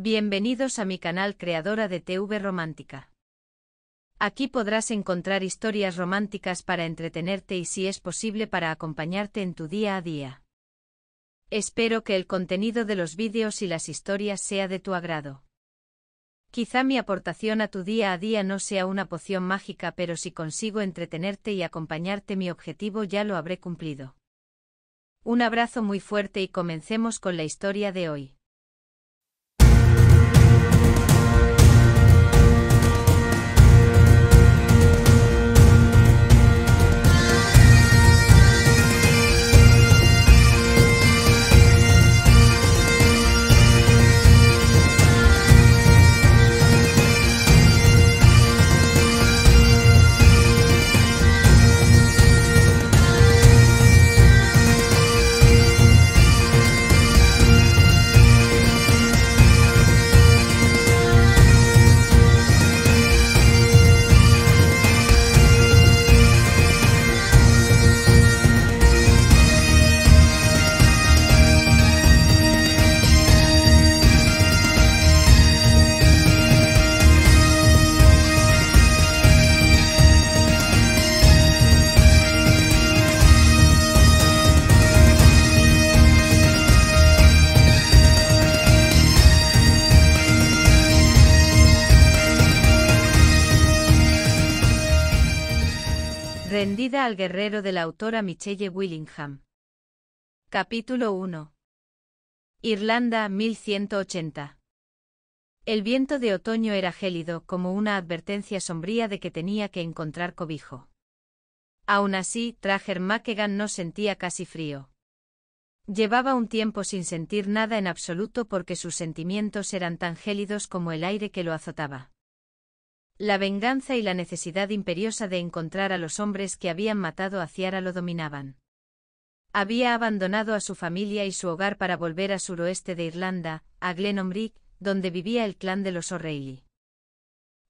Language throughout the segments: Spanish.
Bienvenidos a mi canal creadora de TV Romántica. Aquí podrás encontrar historias románticas para entretenerte y si es posible para acompañarte en tu día a día. Espero que el contenido de los vídeos y las historias sea de tu agrado. Quizá mi aportación a tu día a día no sea una poción mágica pero si consigo entretenerte y acompañarte mi objetivo ya lo habré cumplido. Un abrazo muy fuerte y comencemos con la historia de hoy. Rendida al guerrero de la autora Michelle Willingham. Capítulo 1. Irlanda 1180. El viento de otoño era gélido como una advertencia sombría de que tenía que encontrar cobijo. Aún así, Trager Mackegan no sentía casi frío. Llevaba un tiempo sin sentir nada en absoluto porque sus sentimientos eran tan gélidos como el aire que lo azotaba. La venganza y la necesidad imperiosa de encontrar a los hombres que habían matado a Ciara lo dominaban. Había abandonado a su familia y su hogar para volver a suroeste de Irlanda, a Glenombrick, donde vivía el clan de los O'Reilly.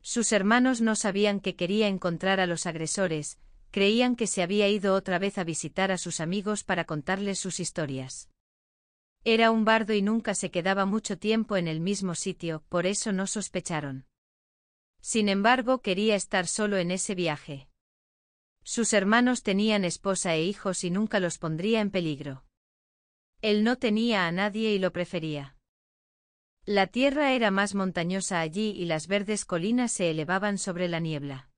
Sus hermanos no sabían que quería encontrar a los agresores, creían que se había ido otra vez a visitar a sus amigos para contarles sus historias. Era un bardo y nunca se quedaba mucho tiempo en el mismo sitio, por eso no sospecharon. Sin embargo, quería estar solo en ese viaje. Sus hermanos tenían esposa e hijos y nunca los pondría en peligro. Él no tenía a nadie y lo prefería. La tierra era más montañosa allí y las verdes colinas se elevaban sobre la niebla.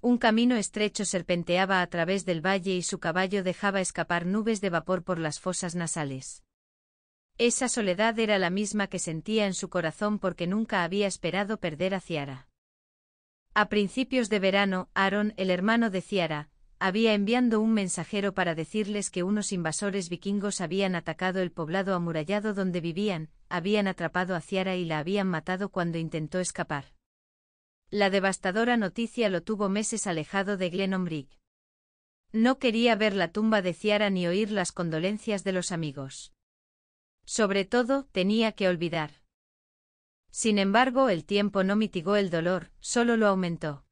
Un camino estrecho serpenteaba a través del valle y su caballo dejaba escapar nubes de vapor por las fosas nasales. Esa soledad era la misma que sentía en su corazón porque nunca había esperado perder a Ciara. A principios de verano, Aaron, el hermano de Ciara, había enviado un mensajero para decirles que unos invasores vikingos habían atacado el poblado amurallado donde vivían, habían atrapado a Ciara y la habían matado cuando intentó escapar. La devastadora noticia lo tuvo meses alejado de Glenombrig. No quería ver la tumba de Ciara ni oír las condolencias de los amigos. Sobre todo, tenía que olvidar. Sin embargo, el tiempo no mitigó el dolor, solo lo aumentó.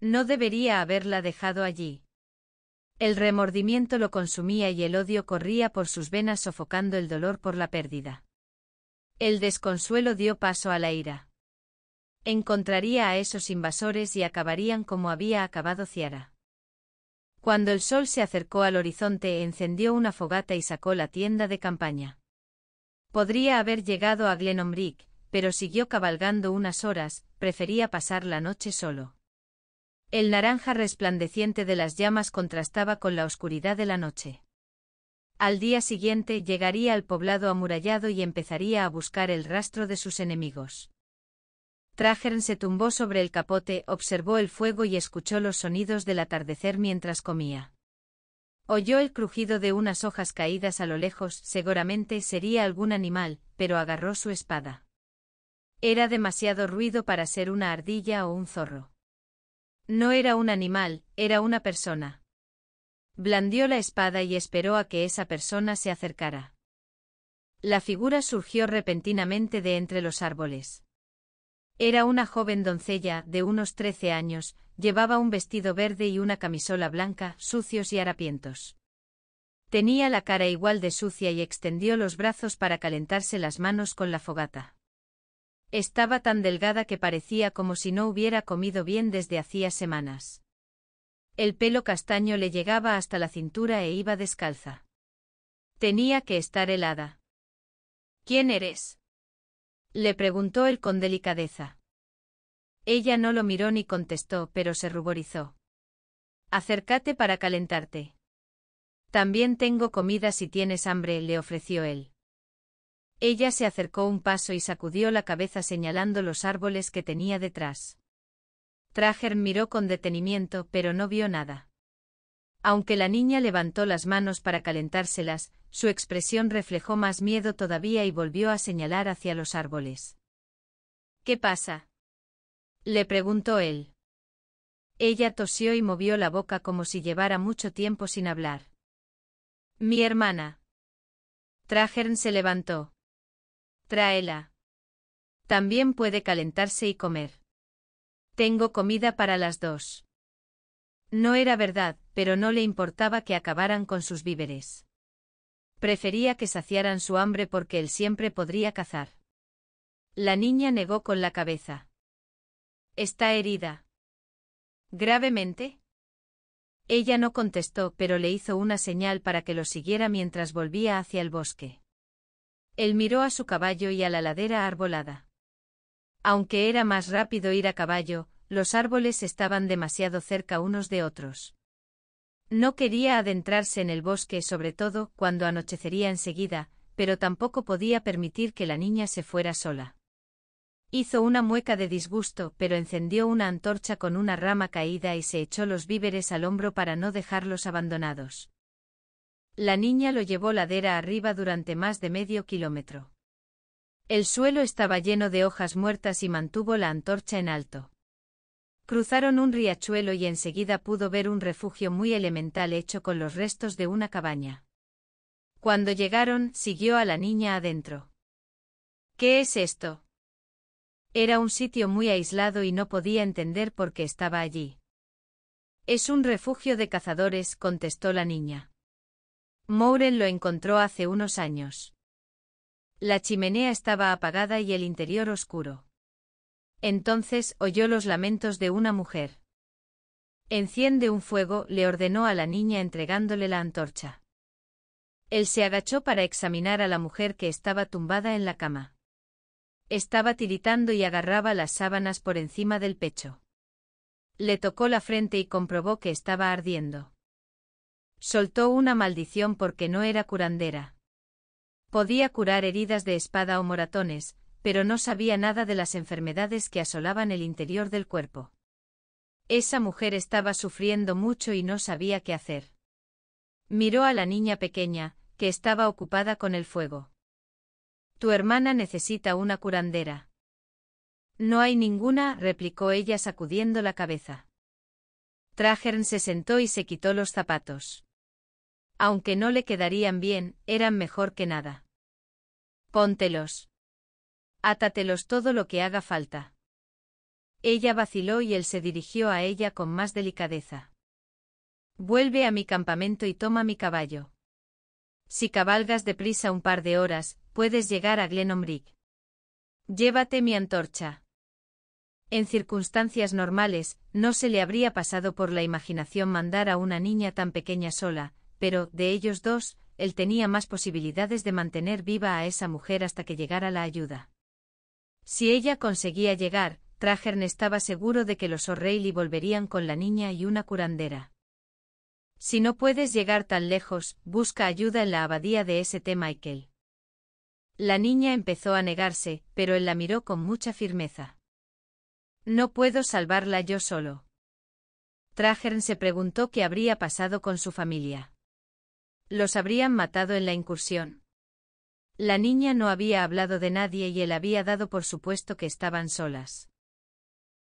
No debería haberla dejado allí. El remordimiento lo consumía y el odio corría por sus venas sofocando el dolor por la pérdida. El desconsuelo dio paso a la ira. Encontraría a esos invasores y acabarían como había acabado Ciara. Cuando el sol se acercó al horizonte encendió una fogata y sacó la tienda de campaña. Podría haber llegado a Glenombrick, pero siguió cabalgando unas horas, prefería pasar la noche solo. El naranja resplandeciente de las llamas contrastaba con la oscuridad de la noche. Al día siguiente llegaría al poblado amurallado y empezaría a buscar el rastro de sus enemigos. Trajern se tumbó sobre el capote, observó el fuego y escuchó los sonidos del atardecer mientras comía. Oyó el crujido de unas hojas caídas a lo lejos, seguramente sería algún animal, pero agarró su espada. Era demasiado ruido para ser una ardilla o un zorro. No era un animal, era una persona. Blandió la espada y esperó a que esa persona se acercara. La figura surgió repentinamente de entre los árboles. Era una joven doncella, de unos trece años, Llevaba un vestido verde y una camisola blanca, sucios y harapientos. Tenía la cara igual de sucia y extendió los brazos para calentarse las manos con la fogata. Estaba tan delgada que parecía como si no hubiera comido bien desde hacía semanas. El pelo castaño le llegaba hasta la cintura e iba descalza. Tenía que estar helada. ¿Quién eres? le preguntó él con delicadeza. Ella no lo miró ni contestó, pero se ruborizó. Acércate para calentarte. También tengo comida si tienes hambre, le ofreció él. Ella se acercó un paso y sacudió la cabeza señalando los árboles que tenía detrás. Trager miró con detenimiento, pero no vio nada. Aunque la niña levantó las manos para calentárselas, su expresión reflejó más miedo todavía y volvió a señalar hacia los árboles. ¿Qué pasa? Le preguntó él. Ella tosió y movió la boca como si llevara mucho tiempo sin hablar. Mi hermana. Trajern se levantó. Tráela. También puede calentarse y comer. Tengo comida para las dos. No era verdad, pero no le importaba que acabaran con sus víveres. Prefería que saciaran su hambre porque él siempre podría cazar. La niña negó con la cabeza. Está herida. ¿Gravemente? Ella no contestó, pero le hizo una señal para que lo siguiera mientras volvía hacia el bosque. Él miró a su caballo y a la ladera arbolada. Aunque era más rápido ir a caballo, los árboles estaban demasiado cerca unos de otros. No quería adentrarse en el bosque, sobre todo cuando anochecería enseguida, pero tampoco podía permitir que la niña se fuera sola. Hizo una mueca de disgusto, pero encendió una antorcha con una rama caída y se echó los víveres al hombro para no dejarlos abandonados. La niña lo llevó ladera arriba durante más de medio kilómetro. El suelo estaba lleno de hojas muertas y mantuvo la antorcha en alto. Cruzaron un riachuelo y enseguida pudo ver un refugio muy elemental hecho con los restos de una cabaña. Cuando llegaron, siguió a la niña adentro. ¿Qué es esto? Era un sitio muy aislado y no podía entender por qué estaba allí. Es un refugio de cazadores, contestó la niña. Mouren lo encontró hace unos años. La chimenea estaba apagada y el interior oscuro. Entonces oyó los lamentos de una mujer. Enciende un fuego, le ordenó a la niña entregándole la antorcha. Él se agachó para examinar a la mujer que estaba tumbada en la cama. Estaba tiritando y agarraba las sábanas por encima del pecho. Le tocó la frente y comprobó que estaba ardiendo. Soltó una maldición porque no era curandera. Podía curar heridas de espada o moratones, pero no sabía nada de las enfermedades que asolaban el interior del cuerpo. Esa mujer estaba sufriendo mucho y no sabía qué hacer. Miró a la niña pequeña, que estaba ocupada con el fuego. Tu hermana necesita una curandera. No hay ninguna, replicó ella sacudiendo la cabeza. Trajern se sentó y se quitó los zapatos. Aunque no le quedarían bien, eran mejor que nada. Póntelos. Átatelos todo lo que haga falta. Ella vaciló y él se dirigió a ella con más delicadeza. Vuelve a mi campamento y toma mi caballo si cabalgas deprisa un par de horas, puedes llegar a Glenombrick. Llévate mi antorcha. En circunstancias normales, no se le habría pasado por la imaginación mandar a una niña tan pequeña sola, pero, de ellos dos, él tenía más posibilidades de mantener viva a esa mujer hasta que llegara la ayuda. Si ella conseguía llegar, Trajern estaba seguro de que los O'Reilly volverían con la niña y una curandera. Si no puedes llegar tan lejos, busca ayuda en la abadía de St. Michael. La niña empezó a negarse, pero él la miró con mucha firmeza. No puedo salvarla yo solo. Trajern se preguntó qué habría pasado con su familia. Los habrían matado en la incursión. La niña no había hablado de nadie y él había dado por supuesto que estaban solas.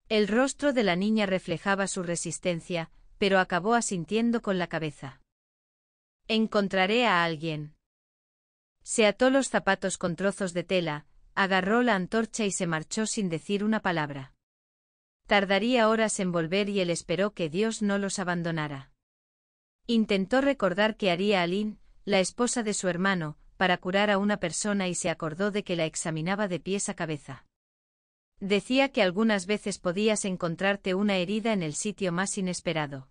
El rostro de la niña reflejaba su resistencia, pero acabó asintiendo con la cabeza. Encontraré a alguien. Se ató los zapatos con trozos de tela, agarró la antorcha y se marchó sin decir una palabra. Tardaría horas en volver y él esperó que Dios no los abandonara. Intentó recordar que haría Aline, la esposa de su hermano, para curar a una persona y se acordó de que la examinaba de pies a cabeza. Decía que algunas veces podías encontrarte una herida en el sitio más inesperado.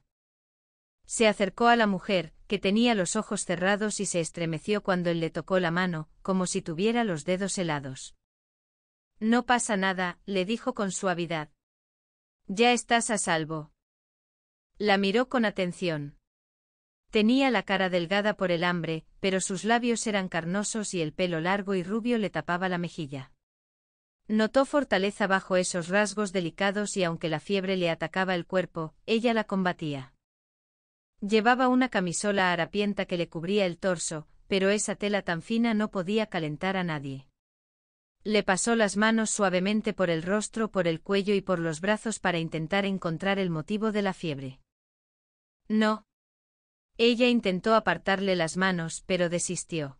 Se acercó a la mujer, que tenía los ojos cerrados y se estremeció cuando él le tocó la mano, como si tuviera los dedos helados. No pasa nada, le dijo con suavidad. Ya estás a salvo. La miró con atención. Tenía la cara delgada por el hambre, pero sus labios eran carnosos y el pelo largo y rubio le tapaba la mejilla. Notó fortaleza bajo esos rasgos delicados y aunque la fiebre le atacaba el cuerpo, ella la combatía. Llevaba una camisola harapienta que le cubría el torso, pero esa tela tan fina no podía calentar a nadie. Le pasó las manos suavemente por el rostro, por el cuello y por los brazos para intentar encontrar el motivo de la fiebre. No. Ella intentó apartarle las manos, pero desistió.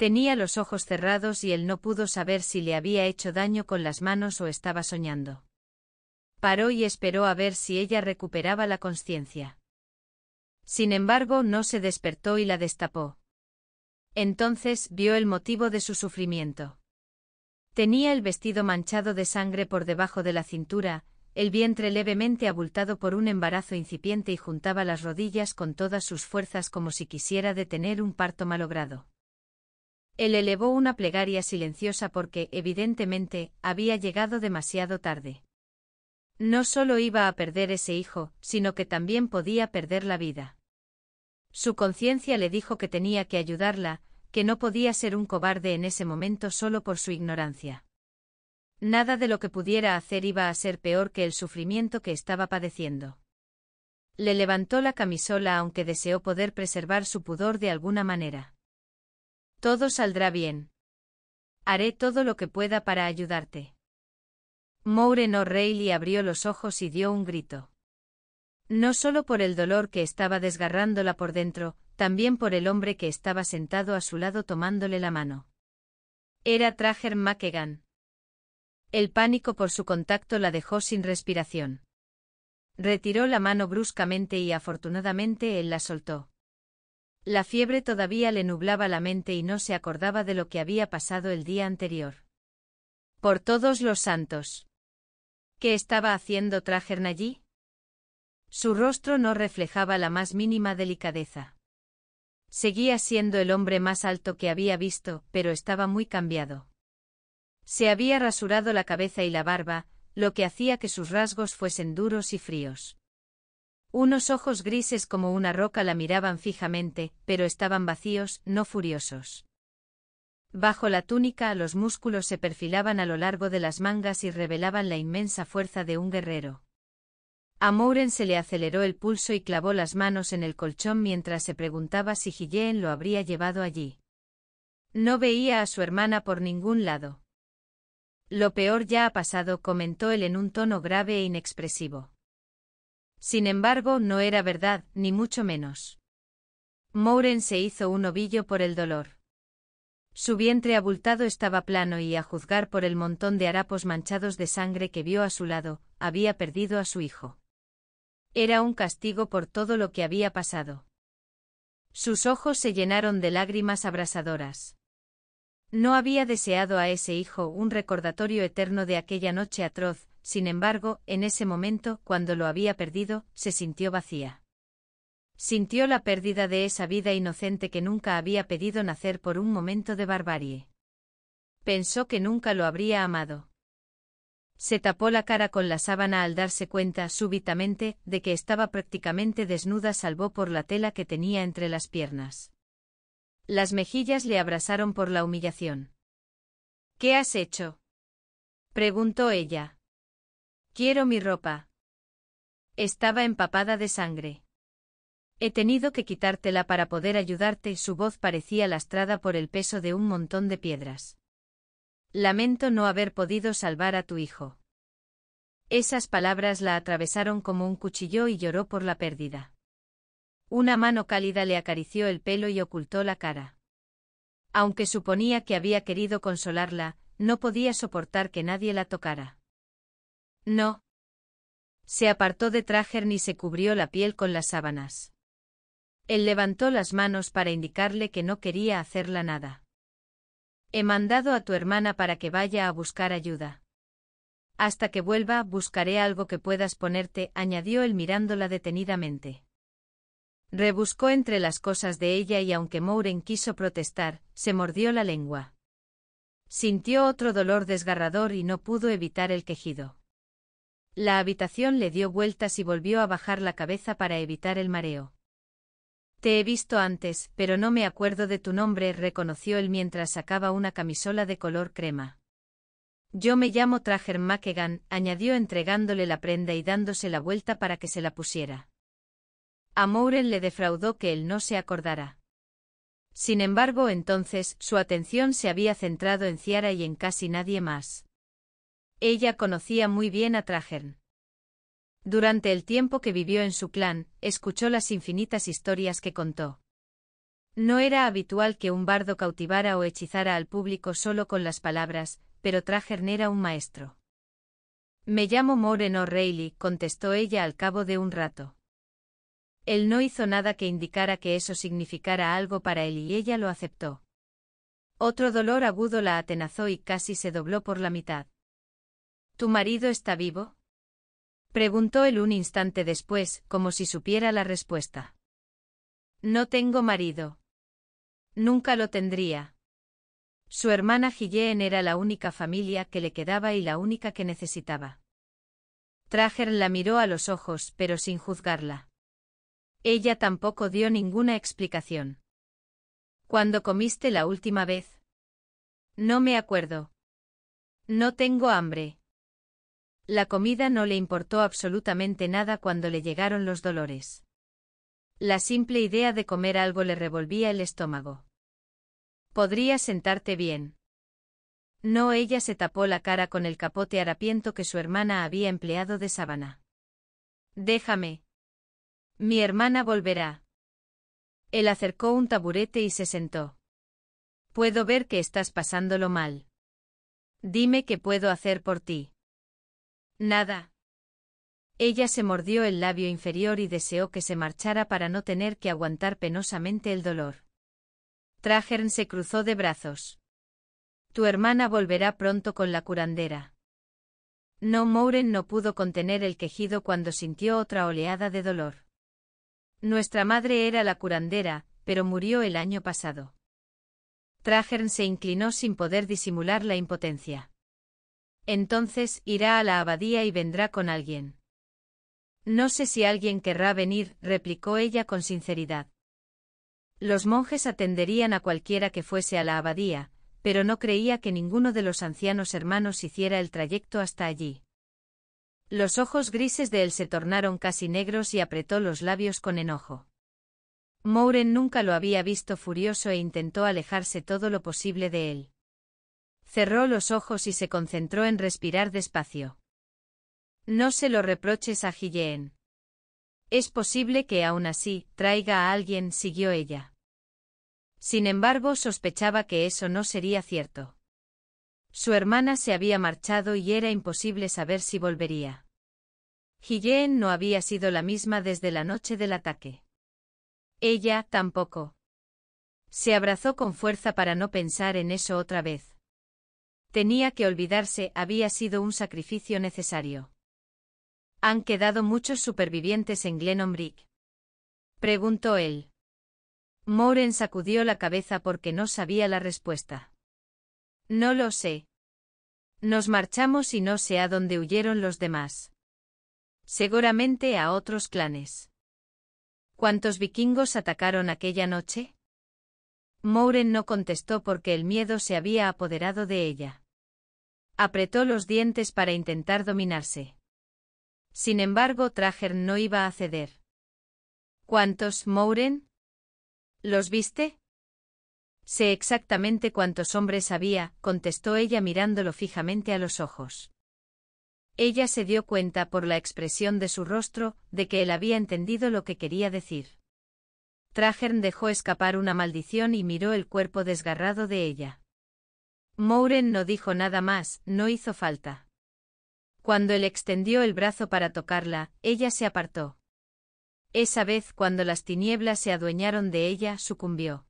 Tenía los ojos cerrados y él no pudo saber si le había hecho daño con las manos o estaba soñando. Paró y esperó a ver si ella recuperaba la conciencia. Sin embargo, no se despertó y la destapó. Entonces vio el motivo de su sufrimiento. Tenía el vestido manchado de sangre por debajo de la cintura, el vientre levemente abultado por un embarazo incipiente y juntaba las rodillas con todas sus fuerzas como si quisiera detener un parto malogrado. Él elevó una plegaria silenciosa porque, evidentemente, había llegado demasiado tarde. No solo iba a perder ese hijo, sino que también podía perder la vida. Su conciencia le dijo que tenía que ayudarla, que no podía ser un cobarde en ese momento solo por su ignorancia. Nada de lo que pudiera hacer iba a ser peor que el sufrimiento que estaba padeciendo. Le levantó la camisola aunque deseó poder preservar su pudor de alguna manera. Todo saldrá bien. Haré todo lo que pueda para ayudarte. Mouren O'Reilly abrió los ojos y dio un grito. No solo por el dolor que estaba desgarrándola por dentro, también por el hombre que estaba sentado a su lado tomándole la mano. Era Trager McEgan. El pánico por su contacto la dejó sin respiración. Retiró la mano bruscamente y afortunadamente él la soltó. La fiebre todavía le nublaba la mente y no se acordaba de lo que había pasado el día anterior. Por todos los santos. ¿Qué estaba haciendo Trajern allí? Su rostro no reflejaba la más mínima delicadeza. Seguía siendo el hombre más alto que había visto, pero estaba muy cambiado. Se había rasurado la cabeza y la barba, lo que hacía que sus rasgos fuesen duros y fríos. Unos ojos grises como una roca la miraban fijamente, pero estaban vacíos, no furiosos. Bajo la túnica los músculos se perfilaban a lo largo de las mangas y revelaban la inmensa fuerza de un guerrero. A Mouren se le aceleró el pulso y clavó las manos en el colchón mientras se preguntaba si Gilleen lo habría llevado allí. No veía a su hermana por ningún lado. Lo peor ya ha pasado, comentó él en un tono grave e inexpresivo. Sin embargo, no era verdad, ni mucho menos. Mouren se hizo un ovillo por el dolor. Su vientre abultado estaba plano y, a juzgar por el montón de harapos manchados de sangre que vio a su lado, había perdido a su hijo. Era un castigo por todo lo que había pasado. Sus ojos se llenaron de lágrimas abrasadoras. No había deseado a ese hijo un recordatorio eterno de aquella noche atroz, sin embargo, en ese momento, cuando lo había perdido, se sintió vacía. Sintió la pérdida de esa vida inocente que nunca había pedido nacer por un momento de barbarie. Pensó que nunca lo habría amado. Se tapó la cara con la sábana al darse cuenta súbitamente de que estaba prácticamente desnuda salvo por la tela que tenía entre las piernas. Las mejillas le abrasaron por la humillación. ¿Qué has hecho? preguntó ella. Quiero mi ropa. Estaba empapada de sangre. He tenido que quitártela para poder ayudarte, y su voz parecía lastrada por el peso de un montón de piedras. Lamento no haber podido salvar a tu hijo. Esas palabras la atravesaron como un cuchillo y lloró por la pérdida. Una mano cálida le acarició el pelo y ocultó la cara. Aunque suponía que había querido consolarla, no podía soportar que nadie la tocara. No. Se apartó de Trajer y se cubrió la piel con las sábanas. Él levantó las manos para indicarle que no quería hacerla nada. He mandado a tu hermana para que vaya a buscar ayuda. Hasta que vuelva, buscaré algo que puedas ponerte, añadió él mirándola detenidamente. Rebuscó entre las cosas de ella y aunque Mouren quiso protestar, se mordió la lengua. Sintió otro dolor desgarrador y no pudo evitar el quejido. La habitación le dio vueltas y volvió a bajar la cabeza para evitar el mareo. Te he visto antes, pero no me acuerdo de tu nombre, reconoció él mientras sacaba una camisola de color crema. Yo me llamo Trager Makegan, añadió entregándole la prenda y dándose la vuelta para que se la pusiera. A Mouren le defraudó que él no se acordara. Sin embargo, entonces, su atención se había centrado en Ciara y en casi nadie más. Ella conocía muy bien a Trajern. Durante el tiempo que vivió en su clan, escuchó las infinitas historias que contó. No era habitual que un bardo cautivara o hechizara al público solo con las palabras, pero Trajern era un maestro. Me llamo Moreno O'Reilly, contestó ella al cabo de un rato. Él no hizo nada que indicara que eso significara algo para él y ella lo aceptó. Otro dolor agudo la atenazó y casi se dobló por la mitad. ¿Tu marido está vivo? Preguntó él un instante después, como si supiera la respuesta. No tengo marido. Nunca lo tendría. Su hermana Gilleen era la única familia que le quedaba y la única que necesitaba. Trager la miró a los ojos, pero sin juzgarla. Ella tampoco dio ninguna explicación. ¿Cuándo comiste la última vez? No me acuerdo. No tengo hambre. La comida no le importó absolutamente nada cuando le llegaron los dolores. La simple idea de comer algo le revolvía el estómago. Podría sentarte bien. No ella se tapó la cara con el capote harapiento que su hermana había empleado de sábana. Déjame. Mi hermana volverá. Él acercó un taburete y se sentó. Puedo ver que estás pasándolo mal. Dime qué puedo hacer por ti. Nada. Ella se mordió el labio inferior y deseó que se marchara para no tener que aguantar penosamente el dolor. Trajern se cruzó de brazos. Tu hermana volverá pronto con la curandera. No Mouren no pudo contener el quejido cuando sintió otra oleada de dolor. Nuestra madre era la curandera, pero murió el año pasado. Trajern se inclinó sin poder disimular la impotencia. Entonces irá a la abadía y vendrá con alguien. No sé si alguien querrá venir, replicó ella con sinceridad. Los monjes atenderían a cualquiera que fuese a la abadía, pero no creía que ninguno de los ancianos hermanos hiciera el trayecto hasta allí. Los ojos grises de él se tornaron casi negros y apretó los labios con enojo. Mouren nunca lo había visto furioso e intentó alejarse todo lo posible de él. Cerró los ojos y se concentró en respirar despacio. No se lo reproches a Gilleen. Es posible que aún así traiga a alguien, siguió ella. Sin embargo, sospechaba que eso no sería cierto. Su hermana se había marchado y era imposible saber si volvería. Gilleen no había sido la misma desde la noche del ataque. Ella tampoco. Se abrazó con fuerza para no pensar en eso otra vez. Tenía que olvidarse, había sido un sacrificio necesario. ¿Han quedado muchos supervivientes en Glenombrick. Preguntó él. Moren sacudió la cabeza porque no sabía la respuesta. No lo sé. Nos marchamos y no sé a dónde huyeron los demás. Seguramente a otros clanes. ¿Cuántos vikingos atacaron aquella noche? Mouren no contestó porque el miedo se había apoderado de ella. Apretó los dientes para intentar dominarse. Sin embargo, Trager no iba a ceder. ¿Cuántos, Mouren? ¿Los viste? Sé exactamente cuántos hombres había, contestó ella mirándolo fijamente a los ojos. Ella se dio cuenta por la expresión de su rostro, de que él había entendido lo que quería decir. Trajern dejó escapar una maldición y miró el cuerpo desgarrado de ella. Mouren no dijo nada más, no hizo falta. Cuando él extendió el brazo para tocarla, ella se apartó. Esa vez cuando las tinieblas se adueñaron de ella, sucumbió.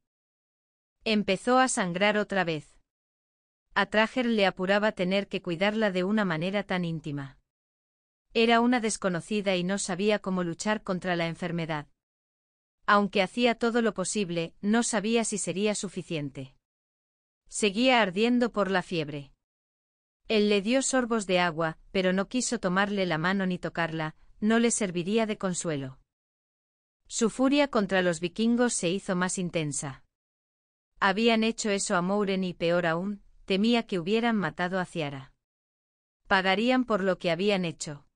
Empezó a sangrar otra vez. A Trager le apuraba tener que cuidarla de una manera tan íntima. Era una desconocida y no sabía cómo luchar contra la enfermedad. Aunque hacía todo lo posible, no sabía si sería suficiente. Seguía ardiendo por la fiebre. Él le dio sorbos de agua, pero no quiso tomarle la mano ni tocarla, no le serviría de consuelo. Su furia contra los vikingos se hizo más intensa. Habían hecho eso a Mouren y peor aún, temía que hubieran matado a Ciara. Pagarían por lo que habían hecho.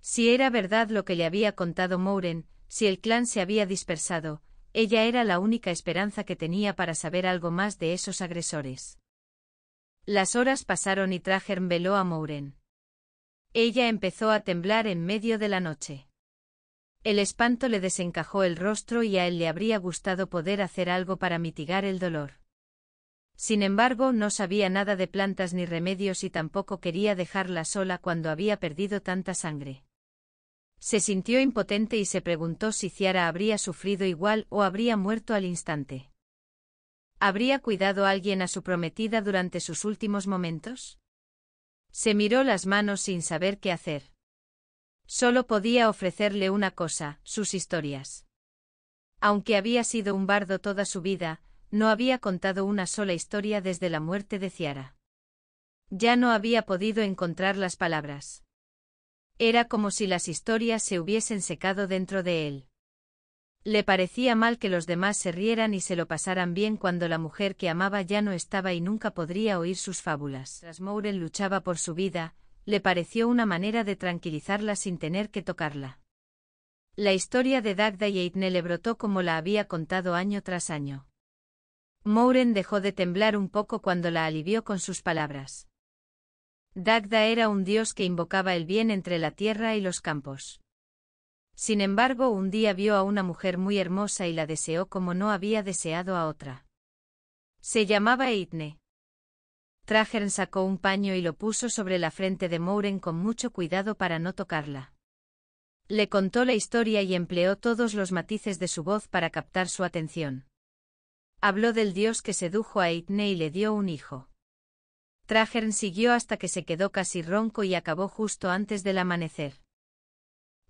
Si era verdad lo que le había contado Mouren, si el clan se había dispersado, ella era la única esperanza que tenía para saber algo más de esos agresores. Las horas pasaron y Trajern veló a Mouren. Ella empezó a temblar en medio de la noche. El espanto le desencajó el rostro y a él le habría gustado poder hacer algo para mitigar el dolor. Sin embargo, no sabía nada de plantas ni remedios y tampoco quería dejarla sola cuando había perdido tanta sangre se sintió impotente y se preguntó si Ciara habría sufrido igual o habría muerto al instante. ¿Habría cuidado alguien a su prometida durante sus últimos momentos? Se miró las manos sin saber qué hacer. Solo podía ofrecerle una cosa, sus historias. Aunque había sido un bardo toda su vida, no había contado una sola historia desde la muerte de Ciara. Ya no había podido encontrar las palabras. Era como si las historias se hubiesen secado dentro de él. Le parecía mal que los demás se rieran y se lo pasaran bien cuando la mujer que amaba ya no estaba y nunca podría oír sus fábulas. Tras Mouren luchaba por su vida, le pareció una manera de tranquilizarla sin tener que tocarla. La historia de Dagda y Eitne le brotó como la había contado año tras año. Mouren dejó de temblar un poco cuando la alivió con sus palabras. Dagda era un dios que invocaba el bien entre la tierra y los campos. Sin embargo, un día vio a una mujer muy hermosa y la deseó como no había deseado a otra. Se llamaba Eitne. Trajern sacó un paño y lo puso sobre la frente de Mouren con mucho cuidado para no tocarla. Le contó la historia y empleó todos los matices de su voz para captar su atención. Habló del dios que sedujo a Eitne y le dio un hijo. Trajern siguió hasta que se quedó casi ronco y acabó justo antes del amanecer.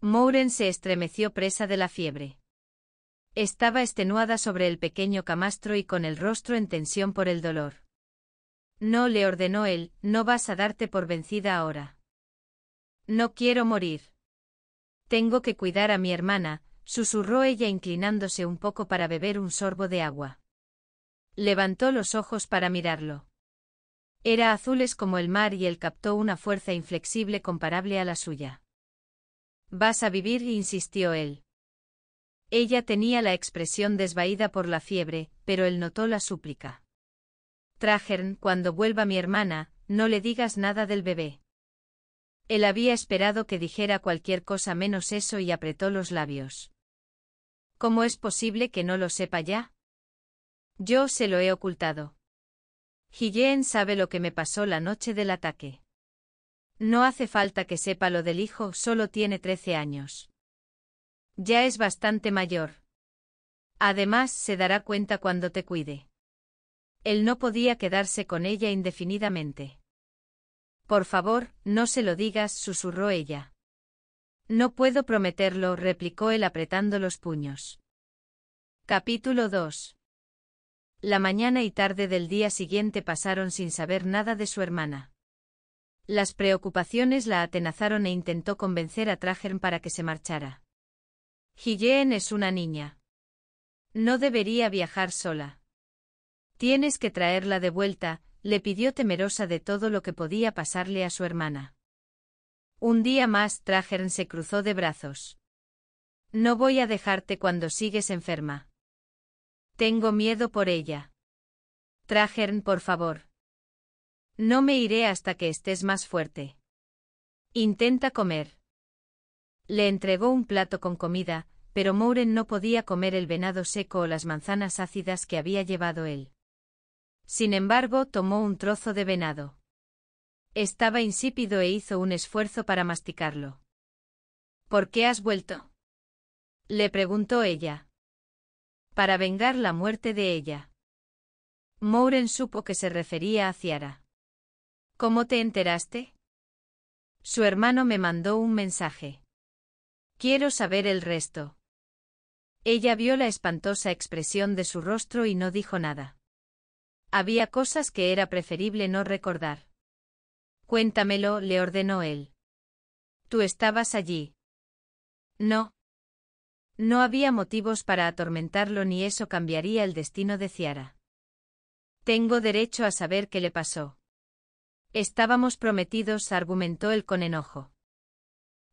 Mouren se estremeció presa de la fiebre. Estaba extenuada sobre el pequeño camastro y con el rostro en tensión por el dolor. No le ordenó él, no vas a darte por vencida ahora. No quiero morir. Tengo que cuidar a mi hermana, susurró ella inclinándose un poco para beber un sorbo de agua. Levantó los ojos para mirarlo. Era azules como el mar y él captó una fuerza inflexible comparable a la suya. Vas a vivir, insistió él. Ella tenía la expresión desvaída por la fiebre, pero él notó la súplica. Trajern, cuando vuelva mi hermana, no le digas nada del bebé. Él había esperado que dijera cualquier cosa menos eso y apretó los labios. ¿Cómo es posible que no lo sepa ya? Yo se lo he ocultado. Gilleen sabe lo que me pasó la noche del ataque. No hace falta que sepa lo del hijo, solo tiene trece años. Ya es bastante mayor. Además, se dará cuenta cuando te cuide. Él no podía quedarse con ella indefinidamente. Por favor, no se lo digas, susurró ella. No puedo prometerlo, replicó él apretando los puños. Capítulo 2. La mañana y tarde del día siguiente pasaron sin saber nada de su hermana. Las preocupaciones la atenazaron e intentó convencer a Trajern para que se marchara. Gilleen es una niña. No debería viajar sola. Tienes que traerla de vuelta, le pidió temerosa de todo lo que podía pasarle a su hermana. Un día más Trajern se cruzó de brazos. No voy a dejarte cuando sigues enferma. Tengo miedo por ella. Trajern, por favor. No me iré hasta que estés más fuerte. Intenta comer. Le entregó un plato con comida, pero Mouren no podía comer el venado seco o las manzanas ácidas que había llevado él. Sin embargo, tomó un trozo de venado. Estaba insípido e hizo un esfuerzo para masticarlo. ¿Por qué has vuelto? Le preguntó ella para vengar la muerte de ella. Mouren supo que se refería a Ciara. ¿Cómo te enteraste? Su hermano me mandó un mensaje. Quiero saber el resto. Ella vio la espantosa expresión de su rostro y no dijo nada. Había cosas que era preferible no recordar. Cuéntamelo, le ordenó él. Tú estabas allí. No, no había motivos para atormentarlo ni eso cambiaría el destino de Ciara. Tengo derecho a saber qué le pasó. Estábamos prometidos, argumentó él con enojo.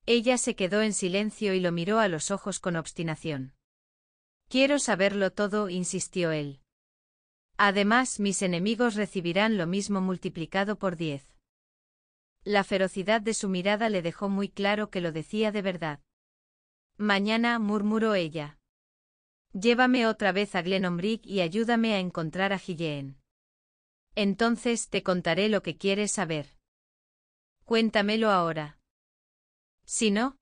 Ella se quedó en silencio y lo miró a los ojos con obstinación. Quiero saberlo todo, insistió él. Además, mis enemigos recibirán lo mismo multiplicado por diez. La ferocidad de su mirada le dejó muy claro que lo decía de verdad. Mañana, murmuró ella. Llévame otra vez a Glenombrick y ayúdame a encontrar a Gillen. Entonces te contaré lo que quieres saber. Cuéntamelo ahora. Si no,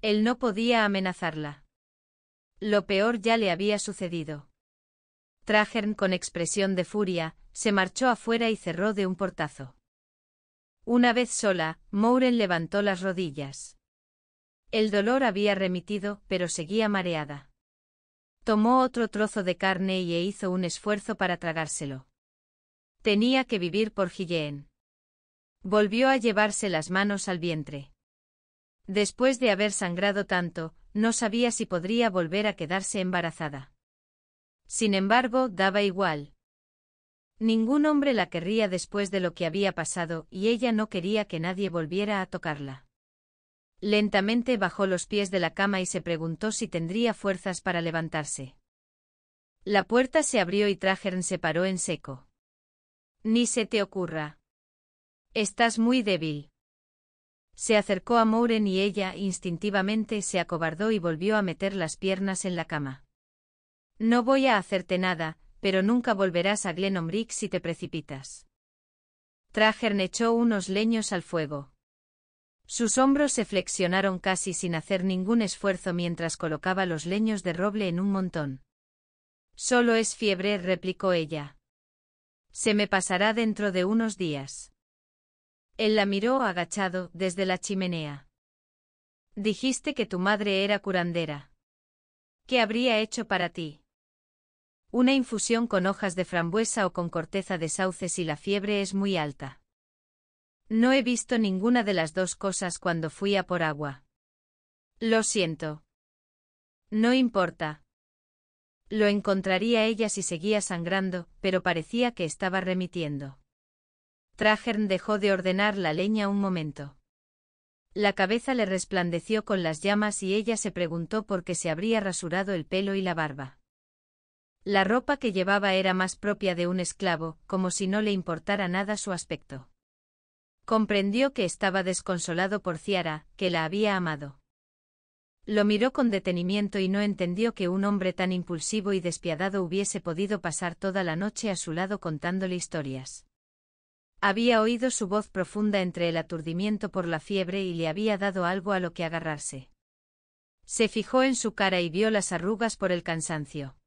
él no podía amenazarla. Lo peor ya le había sucedido. Trajern, con expresión de furia, se marchó afuera y cerró de un portazo. Una vez sola, Mouren levantó las rodillas. El dolor había remitido, pero seguía mareada. Tomó otro trozo de carne y e hizo un esfuerzo para tragárselo. Tenía que vivir por Higiene. Volvió a llevarse las manos al vientre. Después de haber sangrado tanto, no sabía si podría volver a quedarse embarazada. Sin embargo, daba igual. Ningún hombre la querría después de lo que había pasado y ella no quería que nadie volviera a tocarla. Lentamente bajó los pies de la cama y se preguntó si tendría fuerzas para levantarse. La puerta se abrió y Trajern se paró en seco. Ni se te ocurra. Estás muy débil. Se acercó a Mouren y ella instintivamente se acobardó y volvió a meter las piernas en la cama. No voy a hacerte nada, pero nunca volverás a Glenombrick si te precipitas. Trajern echó unos leños al fuego. Sus hombros se flexionaron casi sin hacer ningún esfuerzo mientras colocaba los leños de roble en un montón. Solo es fiebre, replicó ella. Se me pasará dentro de unos días. Él la miró agachado desde la chimenea. Dijiste que tu madre era curandera. ¿Qué habría hecho para ti? Una infusión con hojas de frambuesa o con corteza de sauces si la fiebre es muy alta. No he visto ninguna de las dos cosas cuando fui a por agua. Lo siento. No importa. Lo encontraría ella si seguía sangrando, pero parecía que estaba remitiendo. Trajern dejó de ordenar la leña un momento. La cabeza le resplandeció con las llamas y ella se preguntó por qué se habría rasurado el pelo y la barba. La ropa que llevaba era más propia de un esclavo, como si no le importara nada su aspecto. Comprendió que estaba desconsolado por Ciara, que la había amado. Lo miró con detenimiento y no entendió que un hombre tan impulsivo y despiadado hubiese podido pasar toda la noche a su lado contándole historias. Había oído su voz profunda entre el aturdimiento por la fiebre y le había dado algo a lo que agarrarse. Se fijó en su cara y vio las arrugas por el cansancio.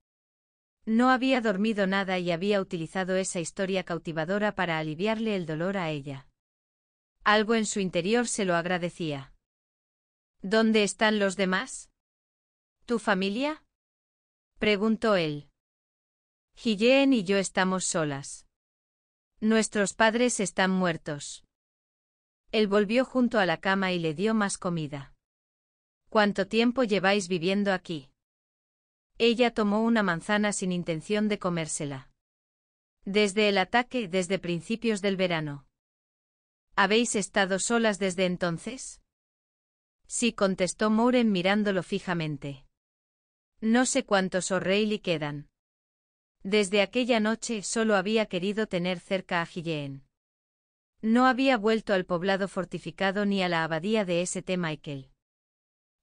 No había dormido nada y había utilizado esa historia cautivadora para aliviarle el dolor a ella. Algo en su interior se lo agradecía. ¿Dónde están los demás? ¿Tu familia? preguntó él. Gilleen y yo estamos solas. Nuestros padres están muertos. Él volvió junto a la cama y le dio más comida. ¿Cuánto tiempo lleváis viviendo aquí? Ella tomó una manzana sin intención de comérsela. Desde el ataque, desde principios del verano. ¿Habéis estado solas desde entonces? Sí contestó Moren mirándolo fijamente. No sé cuántos O'Reilly quedan. Desde aquella noche solo había querido tener cerca a Gilleen. No había vuelto al poblado fortificado ni a la abadía de St. Michael.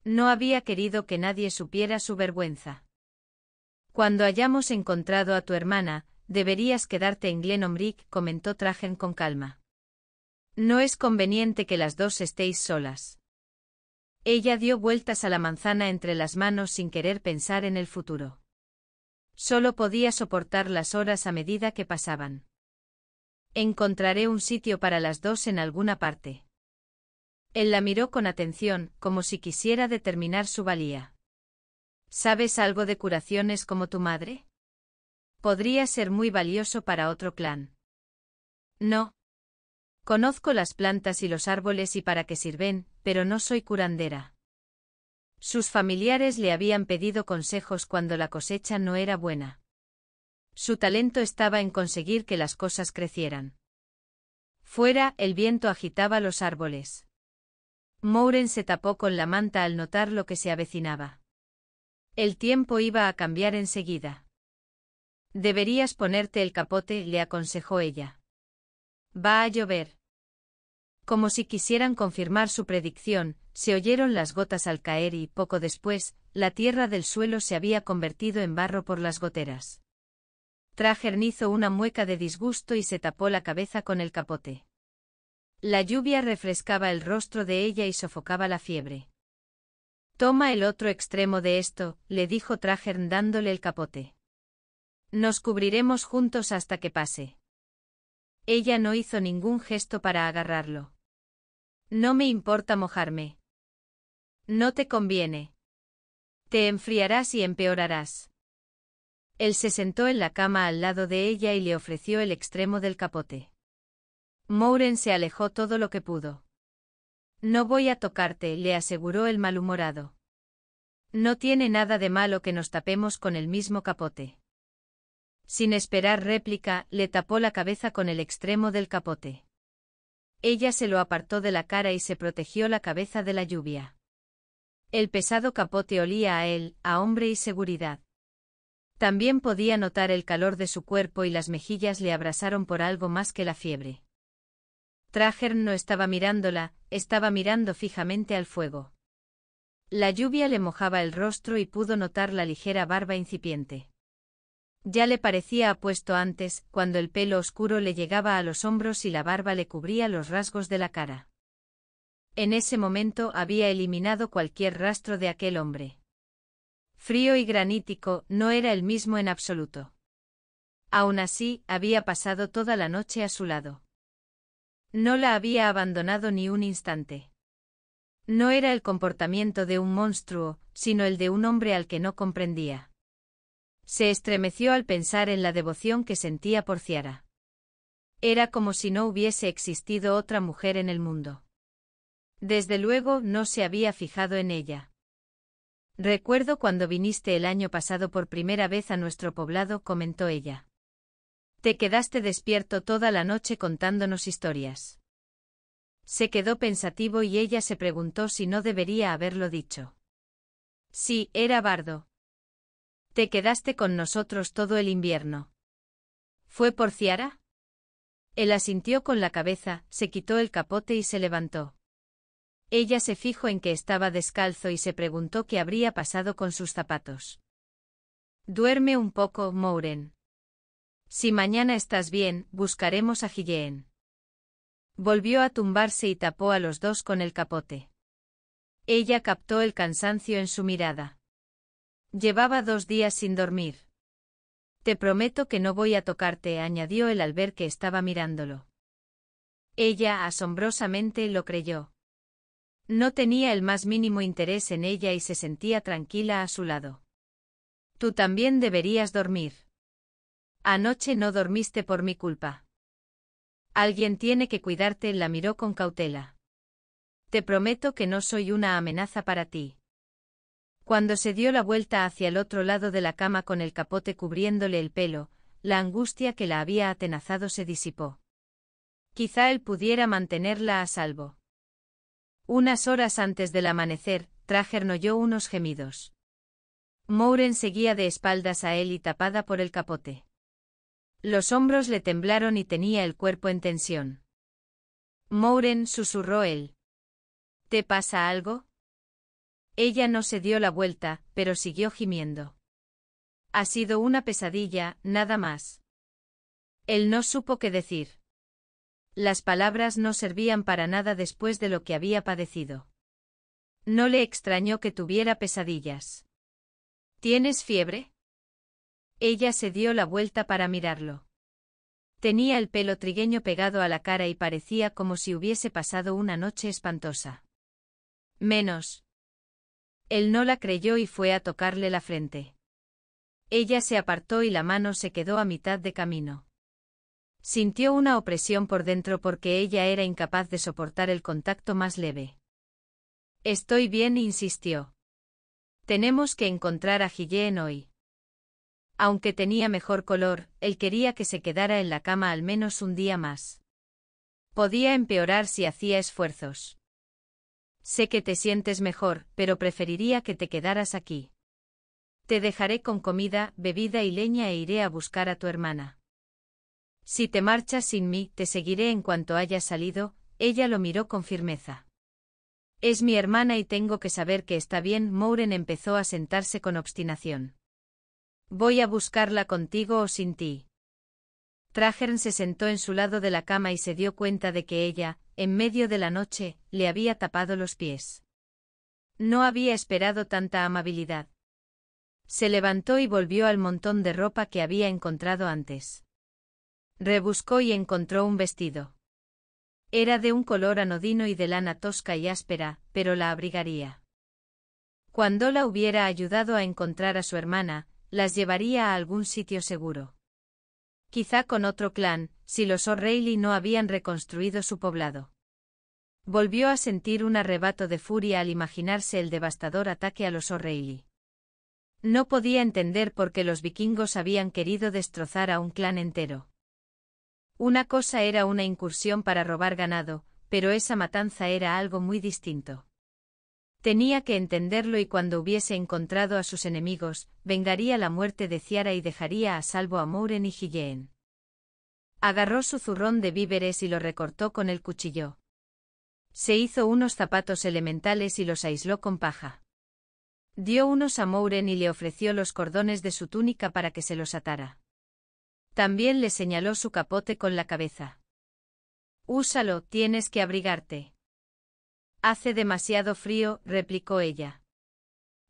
No había querido que nadie supiera su vergüenza. Cuando hayamos encontrado a tu hermana, deberías quedarte en Glenomrick, comentó Tragen con calma. No es conveniente que las dos estéis solas. Ella dio vueltas a la manzana entre las manos sin querer pensar en el futuro. Solo podía soportar las horas a medida que pasaban. Encontraré un sitio para las dos en alguna parte. Él la miró con atención, como si quisiera determinar su valía. ¿Sabes algo de curaciones como tu madre? Podría ser muy valioso para otro clan. No, Conozco las plantas y los árboles y para qué sirven, pero no soy curandera. Sus familiares le habían pedido consejos cuando la cosecha no era buena. Su talento estaba en conseguir que las cosas crecieran. Fuera, el viento agitaba los árboles. Mouren se tapó con la manta al notar lo que se avecinaba. El tiempo iba a cambiar enseguida. Deberías ponerte el capote, le aconsejó ella. Va a llover. Como si quisieran confirmar su predicción, se oyeron las gotas al caer y, poco después, la tierra del suelo se había convertido en barro por las goteras. Trajern hizo una mueca de disgusto y se tapó la cabeza con el capote. La lluvia refrescaba el rostro de ella y sofocaba la fiebre. Toma el otro extremo de esto, le dijo Trajern dándole el capote. Nos cubriremos juntos hasta que pase. Ella no hizo ningún gesto para agarrarlo. No me importa mojarme. No te conviene. Te enfriarás y empeorarás. Él se sentó en la cama al lado de ella y le ofreció el extremo del capote. Mouren se alejó todo lo que pudo. No voy a tocarte, le aseguró el malhumorado. No tiene nada de malo que nos tapemos con el mismo capote. Sin esperar réplica, le tapó la cabeza con el extremo del capote. Ella se lo apartó de la cara y se protegió la cabeza de la lluvia. El pesado capote olía a él, a hombre y seguridad. También podía notar el calor de su cuerpo y las mejillas le abrasaron por algo más que la fiebre. Trajern no estaba mirándola, estaba mirando fijamente al fuego. La lluvia le mojaba el rostro y pudo notar la ligera barba incipiente. Ya le parecía apuesto antes, cuando el pelo oscuro le llegaba a los hombros y la barba le cubría los rasgos de la cara. En ese momento había eliminado cualquier rastro de aquel hombre. Frío y granítico, no era el mismo en absoluto. Aún así, había pasado toda la noche a su lado. No la había abandonado ni un instante. No era el comportamiento de un monstruo, sino el de un hombre al que no comprendía. Se estremeció al pensar en la devoción que sentía por Ciara. Era como si no hubiese existido otra mujer en el mundo. Desde luego no se había fijado en ella. Recuerdo cuando viniste el año pasado por primera vez a nuestro poblado, comentó ella. Te quedaste despierto toda la noche contándonos historias. Se quedó pensativo y ella se preguntó si no debería haberlo dicho. Sí, era bardo, te quedaste con nosotros todo el invierno. ¿Fue por Ciara? Él asintió con la cabeza, se quitó el capote y se levantó. Ella se fijó en que estaba descalzo y se preguntó qué habría pasado con sus zapatos. Duerme un poco, Mouren. Si mañana estás bien, buscaremos a Gilleen. Volvió a tumbarse y tapó a los dos con el capote. Ella captó el cansancio en su mirada. Llevaba dos días sin dormir. Te prometo que no voy a tocarte, añadió él al ver que estaba mirándolo. Ella asombrosamente lo creyó. No tenía el más mínimo interés en ella y se sentía tranquila a su lado. Tú también deberías dormir. Anoche no dormiste por mi culpa. Alguien tiene que cuidarte, la miró con cautela. Te prometo que no soy una amenaza para ti. Cuando se dio la vuelta hacia el otro lado de la cama con el capote cubriéndole el pelo, la angustia que la había atenazado se disipó. Quizá él pudiera mantenerla a salvo. Unas horas antes del amanecer, Trajer oyó unos gemidos. Mouren seguía de espaldas a él y tapada por el capote. Los hombros le temblaron y tenía el cuerpo en tensión. Mouren susurró él. ¿Te pasa algo? Ella no se dio la vuelta, pero siguió gimiendo. Ha sido una pesadilla, nada más. Él no supo qué decir. Las palabras no servían para nada después de lo que había padecido. No le extrañó que tuviera pesadillas. ¿Tienes fiebre? Ella se dio la vuelta para mirarlo. Tenía el pelo trigueño pegado a la cara y parecía como si hubiese pasado una noche espantosa. Menos, él no la creyó y fue a tocarle la frente. Ella se apartó y la mano se quedó a mitad de camino. Sintió una opresión por dentro porque ella era incapaz de soportar el contacto más leve. Estoy bien, insistió. Tenemos que encontrar a Gilleen hoy. Aunque tenía mejor color, él quería que se quedara en la cama al menos un día más. Podía empeorar si hacía esfuerzos. Sé que te sientes mejor, pero preferiría que te quedaras aquí. Te dejaré con comida, bebida y leña e iré a buscar a tu hermana. Si te marchas sin mí, te seguiré en cuanto hayas salido, ella lo miró con firmeza. Es mi hermana y tengo que saber que está bien, Mouren empezó a sentarse con obstinación. Voy a buscarla contigo o sin ti. Trajern se sentó en su lado de la cama y se dio cuenta de que ella, en medio de la noche, le había tapado los pies. No había esperado tanta amabilidad. Se levantó y volvió al montón de ropa que había encontrado antes. Rebuscó y encontró un vestido. Era de un color anodino y de lana tosca y áspera, pero la abrigaría. Cuando la hubiera ayudado a encontrar a su hermana, las llevaría a algún sitio seguro. Quizá con otro clan, si los O'Reilly no habían reconstruido su poblado. Volvió a sentir un arrebato de furia al imaginarse el devastador ataque a los O'Reilly. No podía entender por qué los vikingos habían querido destrozar a un clan entero. Una cosa era una incursión para robar ganado, pero esa matanza era algo muy distinto. Tenía que entenderlo y cuando hubiese encontrado a sus enemigos, vengaría la muerte de Ciara y dejaría a salvo a Mouren y Gilleen. Agarró su zurrón de víveres y lo recortó con el cuchillo. Se hizo unos zapatos elementales y los aisló con paja. Dio unos a Mouren y le ofreció los cordones de su túnica para que se los atara. También le señaló su capote con la cabeza. Úsalo, tienes que abrigarte. Hace demasiado frío, replicó ella.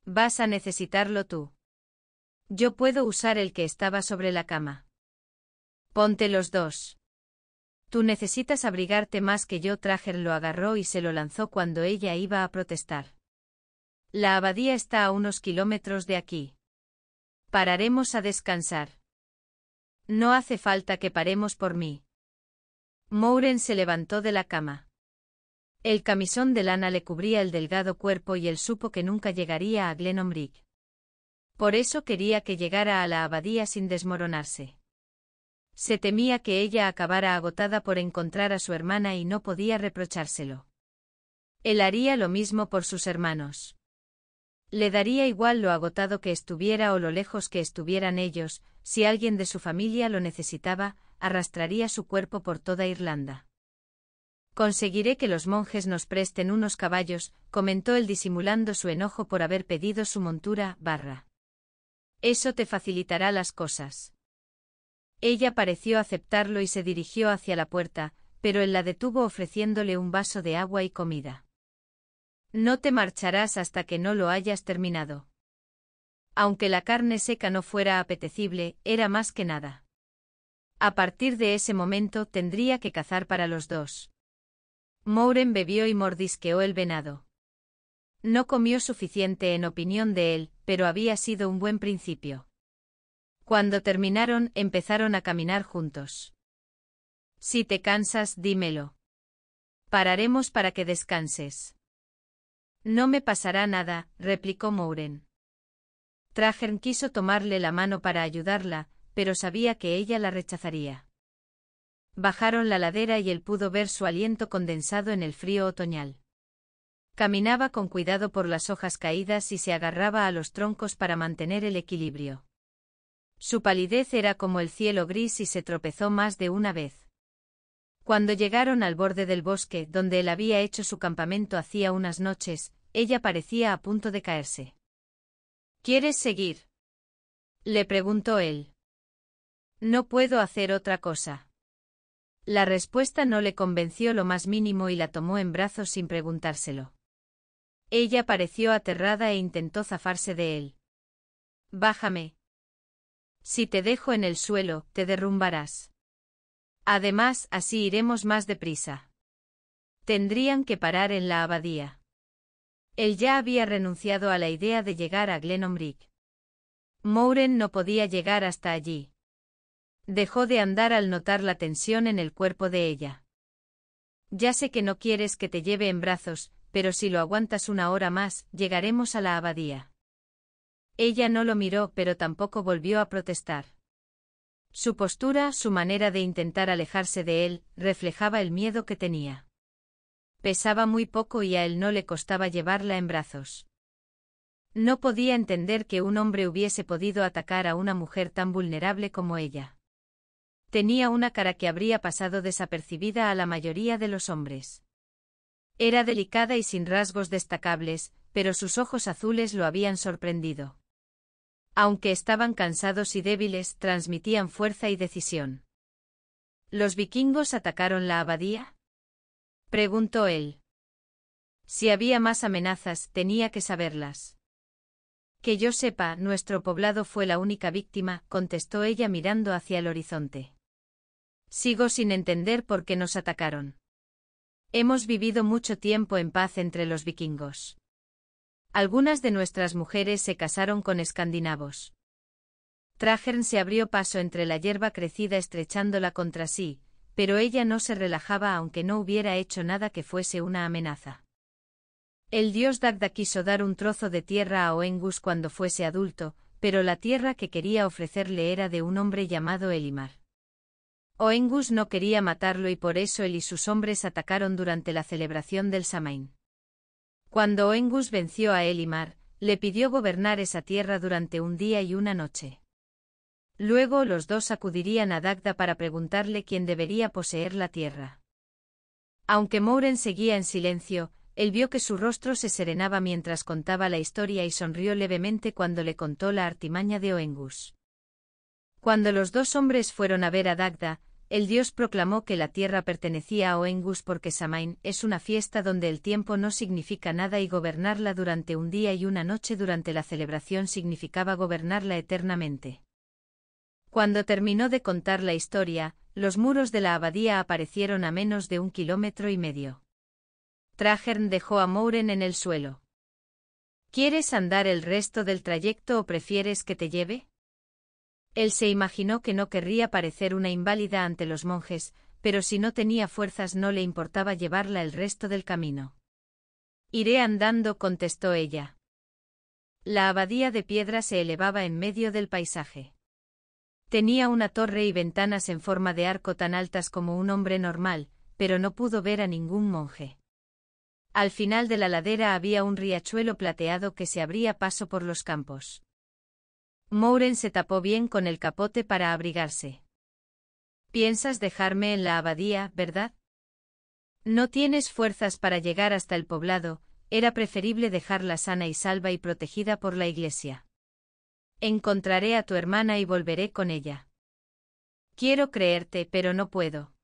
Vas a necesitarlo tú. Yo puedo usar el que estaba sobre la cama. Ponte los dos. Tú necesitas abrigarte más que yo. Trager lo agarró y se lo lanzó cuando ella iba a protestar. La abadía está a unos kilómetros de aquí. Pararemos a descansar. No hace falta que paremos por mí. Mouren se levantó de la cama. El camisón de lana le cubría el delgado cuerpo y él supo que nunca llegaría a Glenombrig. Por eso quería que llegara a la abadía sin desmoronarse. Se temía que ella acabara agotada por encontrar a su hermana y no podía reprochárselo. Él haría lo mismo por sus hermanos. Le daría igual lo agotado que estuviera o lo lejos que estuvieran ellos, si alguien de su familia lo necesitaba, arrastraría su cuerpo por toda Irlanda. Conseguiré que los monjes nos presten unos caballos, comentó él disimulando su enojo por haber pedido su montura, barra. Eso te facilitará las cosas. Ella pareció aceptarlo y se dirigió hacia la puerta, pero él la detuvo ofreciéndole un vaso de agua y comida. No te marcharás hasta que no lo hayas terminado. Aunque la carne seca no fuera apetecible, era más que nada. A partir de ese momento tendría que cazar para los dos. Mouren bebió y mordisqueó el venado. No comió suficiente en opinión de él, pero había sido un buen principio. Cuando terminaron, empezaron a caminar juntos. Si te cansas, dímelo. Pararemos para que descanses. No me pasará nada, replicó Mouren. Tragen quiso tomarle la mano para ayudarla, pero sabía que ella la rechazaría. Bajaron la ladera y él pudo ver su aliento condensado en el frío otoñal. Caminaba con cuidado por las hojas caídas y se agarraba a los troncos para mantener el equilibrio. Su palidez era como el cielo gris y se tropezó más de una vez. Cuando llegaron al borde del bosque donde él había hecho su campamento hacía unas noches, ella parecía a punto de caerse. ¿Quieres seguir? Le preguntó él. No puedo hacer otra cosa. La respuesta no le convenció lo más mínimo y la tomó en brazos sin preguntárselo. Ella pareció aterrada e intentó zafarse de él. Bájame. Si te dejo en el suelo, te derrumbarás. Además, así iremos más deprisa. Tendrían que parar en la abadía. Él ya había renunciado a la idea de llegar a Glenombrick. Mouren no podía llegar hasta allí. Dejó de andar al notar la tensión en el cuerpo de ella. Ya sé que no quieres que te lleve en brazos, pero si lo aguantas una hora más, llegaremos a la abadía. Ella no lo miró, pero tampoco volvió a protestar. Su postura, su manera de intentar alejarse de él, reflejaba el miedo que tenía. Pesaba muy poco y a él no le costaba llevarla en brazos. No podía entender que un hombre hubiese podido atacar a una mujer tan vulnerable como ella. Tenía una cara que habría pasado desapercibida a la mayoría de los hombres. Era delicada y sin rasgos destacables, pero sus ojos azules lo habían sorprendido. Aunque estaban cansados y débiles, transmitían fuerza y decisión. ¿Los vikingos atacaron la abadía? preguntó él. Si había más amenazas, tenía que saberlas. Que yo sepa, nuestro poblado fue la única víctima, contestó ella mirando hacia el horizonte. Sigo sin entender por qué nos atacaron. Hemos vivido mucho tiempo en paz entre los vikingos. Algunas de nuestras mujeres se casaron con escandinavos. Trajern se abrió paso entre la hierba crecida estrechándola contra sí, pero ella no se relajaba aunque no hubiera hecho nada que fuese una amenaza. El dios Dagda quiso dar un trozo de tierra a Oengus cuando fuese adulto, pero la tierra que quería ofrecerle era de un hombre llamado Elimar. Oengus no quería matarlo y por eso él y sus hombres atacaron durante la celebración del Samain. Cuando Oengus venció a Elimar, le pidió gobernar esa tierra durante un día y una noche. Luego los dos acudirían a Dagda para preguntarle quién debería poseer la tierra. Aunque Mouren seguía en silencio, él vio que su rostro se serenaba mientras contaba la historia y sonrió levemente cuando le contó la artimaña de Oengus. Cuando los dos hombres fueron a ver a Dagda, el dios proclamó que la tierra pertenecía a Oengus porque Samain es una fiesta donde el tiempo no significa nada y gobernarla durante un día y una noche durante la celebración significaba gobernarla eternamente. Cuando terminó de contar la historia, los muros de la abadía aparecieron a menos de un kilómetro y medio. Trajern dejó a Mouren en el suelo. ¿Quieres andar el resto del trayecto o prefieres que te lleve? Él se imaginó que no querría parecer una inválida ante los monjes, pero si no tenía fuerzas no le importaba llevarla el resto del camino. Iré andando, contestó ella. La abadía de piedra se elevaba en medio del paisaje. Tenía una torre y ventanas en forma de arco tan altas como un hombre normal, pero no pudo ver a ningún monje. Al final de la ladera había un riachuelo plateado que se abría paso por los campos. Mouren se tapó bien con el capote para abrigarse. Piensas dejarme en la abadía, ¿verdad? No tienes fuerzas para llegar hasta el poblado, era preferible dejarla sana y salva y protegida por la iglesia. Encontraré a tu hermana y volveré con ella. Quiero creerte, pero no puedo.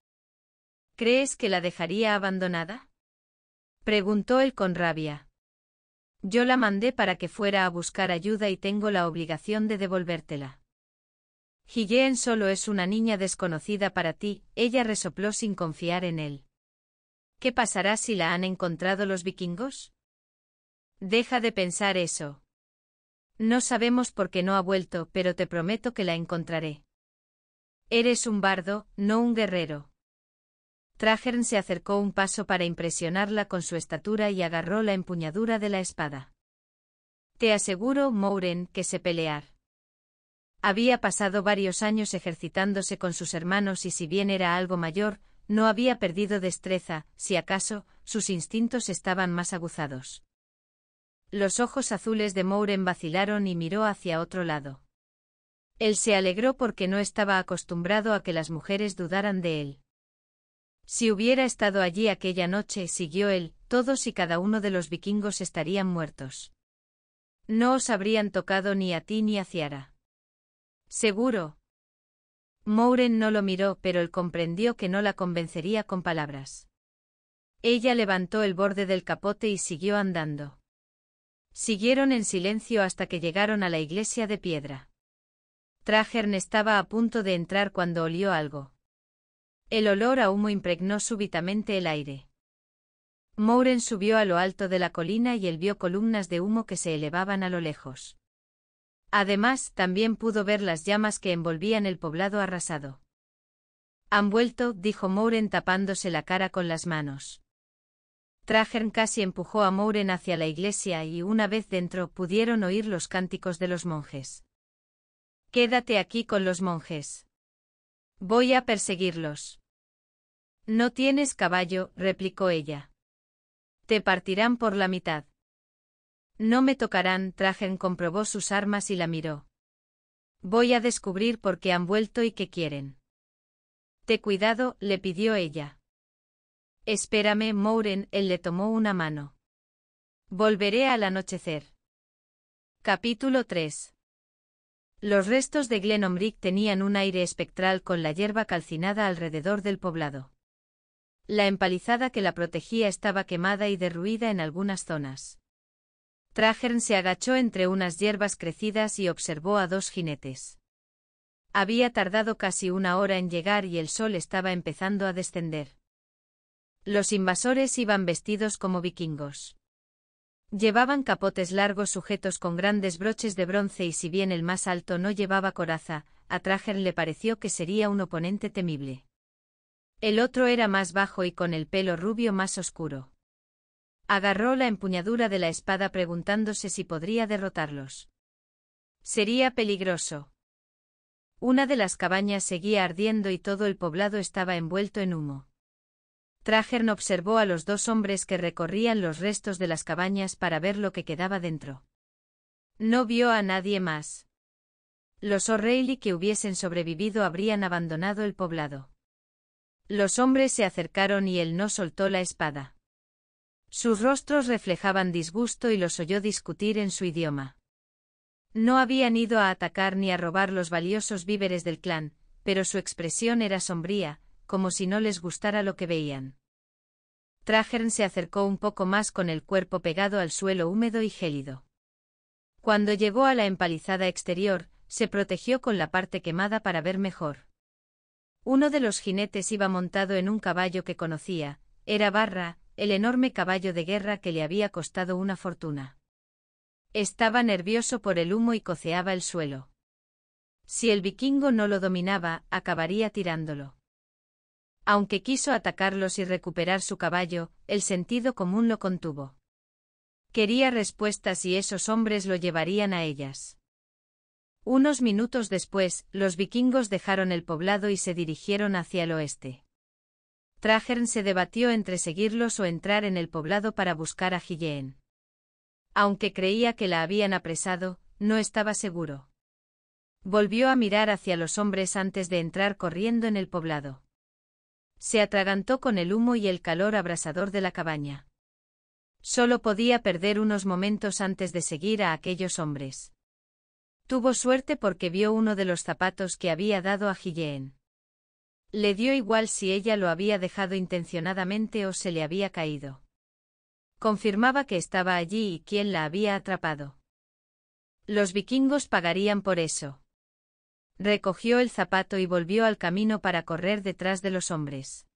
¿Crees que la dejaría abandonada? Preguntó él con rabia. Yo la mandé para que fuera a buscar ayuda y tengo la obligación de devolvértela. Higeen solo es una niña desconocida para ti, ella resopló sin confiar en él. ¿Qué pasará si la han encontrado los vikingos? Deja de pensar eso. No sabemos por qué no ha vuelto, pero te prometo que la encontraré. Eres un bardo, no un guerrero. Trajern se acercó un paso para impresionarla con su estatura y agarró la empuñadura de la espada. Te aseguro, Mouren, que sé pelear. Había pasado varios años ejercitándose con sus hermanos y si bien era algo mayor, no había perdido destreza, si acaso, sus instintos estaban más aguzados. Los ojos azules de Mouren vacilaron y miró hacia otro lado. Él se alegró porque no estaba acostumbrado a que las mujeres dudaran de él. Si hubiera estado allí aquella noche, siguió él, todos y cada uno de los vikingos estarían muertos. No os habrían tocado ni a ti ni a Ciara. Seguro. Mouren no lo miró, pero él comprendió que no la convencería con palabras. Ella levantó el borde del capote y siguió andando. Siguieron en silencio hasta que llegaron a la iglesia de piedra. Trajern estaba a punto de entrar cuando olió algo. El olor a humo impregnó súbitamente el aire. Mouren subió a lo alto de la colina y él vio columnas de humo que se elevaban a lo lejos. Además, también pudo ver las llamas que envolvían el poblado arrasado. Han vuelto, dijo Mouren tapándose la cara con las manos. Trajern casi empujó a Mouren hacia la iglesia y una vez dentro pudieron oír los cánticos de los monjes. Quédate aquí con los monjes. Voy a perseguirlos. No tienes caballo, replicó ella. Te partirán por la mitad. No me tocarán, Trajen comprobó sus armas y la miró. Voy a descubrir por qué han vuelto y qué quieren. Te cuidado, le pidió ella. Espérame, Mouren, él le tomó una mano. Volveré al anochecer. Capítulo 3. Los restos de Glenomrick tenían un aire espectral con la hierba calcinada alrededor del poblado. La empalizada que la protegía estaba quemada y derruida en algunas zonas. Trajern se agachó entre unas hierbas crecidas y observó a dos jinetes. Había tardado casi una hora en llegar y el sol estaba empezando a descender. Los invasores iban vestidos como vikingos. Llevaban capotes largos sujetos con grandes broches de bronce y si bien el más alto no llevaba coraza, a Trajern le pareció que sería un oponente temible. El otro era más bajo y con el pelo rubio más oscuro. Agarró la empuñadura de la espada preguntándose si podría derrotarlos. Sería peligroso. Una de las cabañas seguía ardiendo y todo el poblado estaba envuelto en humo. Trajern observó a los dos hombres que recorrían los restos de las cabañas para ver lo que quedaba dentro. No vio a nadie más. Los O'Reilly que hubiesen sobrevivido habrían abandonado el poblado. Los hombres se acercaron y él no soltó la espada. Sus rostros reflejaban disgusto y los oyó discutir en su idioma. No habían ido a atacar ni a robar los valiosos víveres del clan, pero su expresión era sombría, como si no les gustara lo que veían. Trajern se acercó un poco más con el cuerpo pegado al suelo húmedo y gélido. Cuando llegó a la empalizada exterior, se protegió con la parte quemada para ver mejor. Uno de los jinetes iba montado en un caballo que conocía, era Barra, el enorme caballo de guerra que le había costado una fortuna. Estaba nervioso por el humo y coceaba el suelo. Si el vikingo no lo dominaba, acabaría tirándolo. Aunque quiso atacarlos y recuperar su caballo, el sentido común lo contuvo. Quería respuestas y esos hombres lo llevarían a ellas. Unos minutos después, los vikingos dejaron el poblado y se dirigieron hacia el oeste. Trajern se debatió entre seguirlos o entrar en el poblado para buscar a Gilleen. Aunque creía que la habían apresado, no estaba seguro. Volvió a mirar hacia los hombres antes de entrar corriendo en el poblado. Se atragantó con el humo y el calor abrasador de la cabaña. Solo podía perder unos momentos antes de seguir a aquellos hombres. Tuvo suerte porque vio uno de los zapatos que había dado a Gilleen. Le dio igual si ella lo había dejado intencionadamente o se le había caído. Confirmaba que estaba allí y quién la había atrapado. Los vikingos pagarían por eso. Recogió el zapato y volvió al camino para correr detrás de los hombres.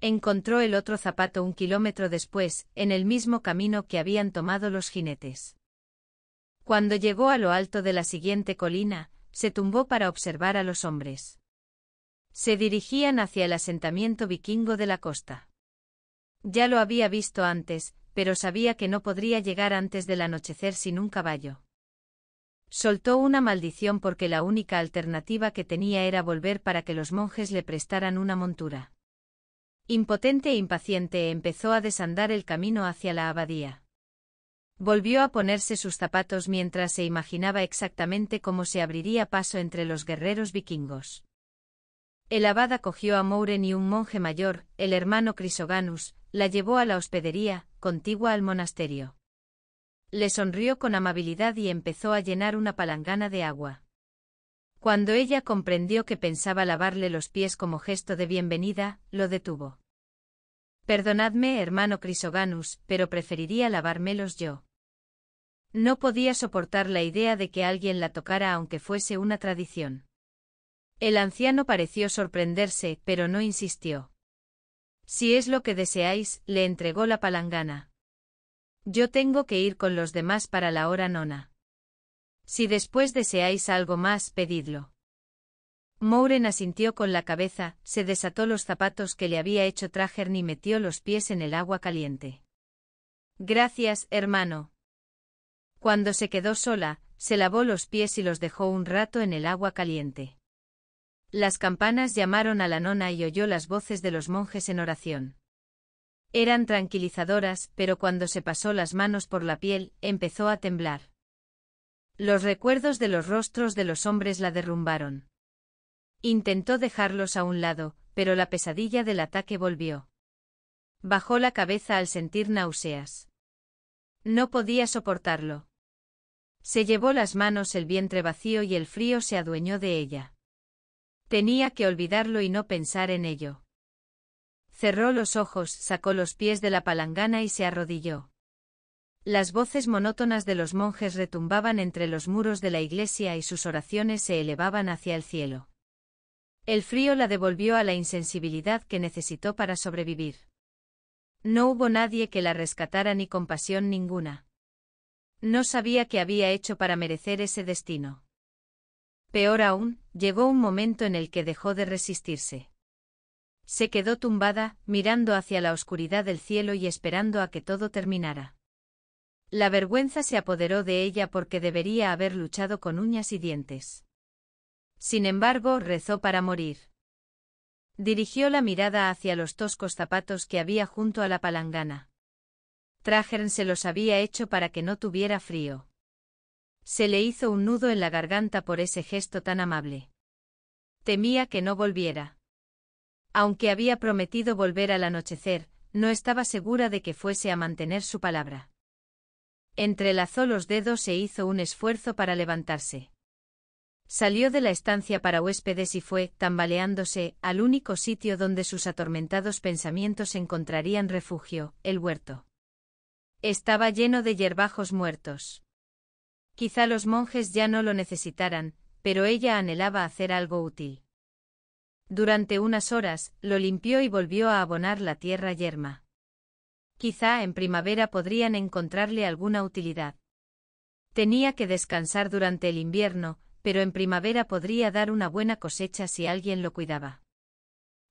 Encontró el otro zapato un kilómetro después, en el mismo camino que habían tomado los jinetes. Cuando llegó a lo alto de la siguiente colina, se tumbó para observar a los hombres. Se dirigían hacia el asentamiento vikingo de la costa. Ya lo había visto antes, pero sabía que no podría llegar antes del anochecer sin un caballo. Soltó una maldición porque la única alternativa que tenía era volver para que los monjes le prestaran una montura. Impotente e impaciente empezó a desandar el camino hacia la abadía. Volvió a ponerse sus zapatos mientras se imaginaba exactamente cómo se abriría paso entre los guerreros vikingos. El abad acogió a Mouren y un monje mayor, el hermano Crisoganus, la llevó a la hospedería, contigua al monasterio. Le sonrió con amabilidad y empezó a llenar una palangana de agua. Cuando ella comprendió que pensaba lavarle los pies como gesto de bienvenida, lo detuvo. Perdonadme, hermano Crisoganus, pero preferiría lavármelos yo. No podía soportar la idea de que alguien la tocara aunque fuese una tradición. El anciano pareció sorprenderse, pero no insistió. Si es lo que deseáis, le entregó la palangana. Yo tengo que ir con los demás para la hora nona. Si después deseáis algo más, pedidlo. Mouren asintió con la cabeza, se desató los zapatos que le había hecho Trajer y metió los pies en el agua caliente. Gracias, hermano. Cuando se quedó sola, se lavó los pies y los dejó un rato en el agua caliente. Las campanas llamaron a la nona y oyó las voces de los monjes en oración. Eran tranquilizadoras, pero cuando se pasó las manos por la piel, empezó a temblar. Los recuerdos de los rostros de los hombres la derrumbaron. Intentó dejarlos a un lado, pero la pesadilla del ataque volvió. Bajó la cabeza al sentir náuseas. No podía soportarlo. Se llevó las manos el vientre vacío y el frío se adueñó de ella. Tenía que olvidarlo y no pensar en ello. Cerró los ojos, sacó los pies de la palangana y se arrodilló. Las voces monótonas de los monjes retumbaban entre los muros de la iglesia y sus oraciones se elevaban hacia el cielo. El frío la devolvió a la insensibilidad que necesitó para sobrevivir. No hubo nadie que la rescatara ni compasión ninguna. No sabía qué había hecho para merecer ese destino. Peor aún, llegó un momento en el que dejó de resistirse. Se quedó tumbada, mirando hacia la oscuridad del cielo y esperando a que todo terminara. La vergüenza se apoderó de ella porque debería haber luchado con uñas y dientes. Sin embargo, rezó para morir. Dirigió la mirada hacia los toscos zapatos que había junto a la palangana. Trajern se los había hecho para que no tuviera frío. Se le hizo un nudo en la garganta por ese gesto tan amable. Temía que no volviera. Aunque había prometido volver al anochecer, no estaba segura de que fuese a mantener su palabra. Entrelazó los dedos e hizo un esfuerzo para levantarse. Salió de la estancia para huéspedes y fue, tambaleándose, al único sitio donde sus atormentados pensamientos encontrarían refugio, el huerto. Estaba lleno de yerbajos muertos. Quizá los monjes ya no lo necesitaran, pero ella anhelaba hacer algo útil. Durante unas horas, lo limpió y volvió a abonar la tierra yerma. Quizá en primavera podrían encontrarle alguna utilidad. Tenía que descansar durante el invierno, pero en primavera podría dar una buena cosecha si alguien lo cuidaba.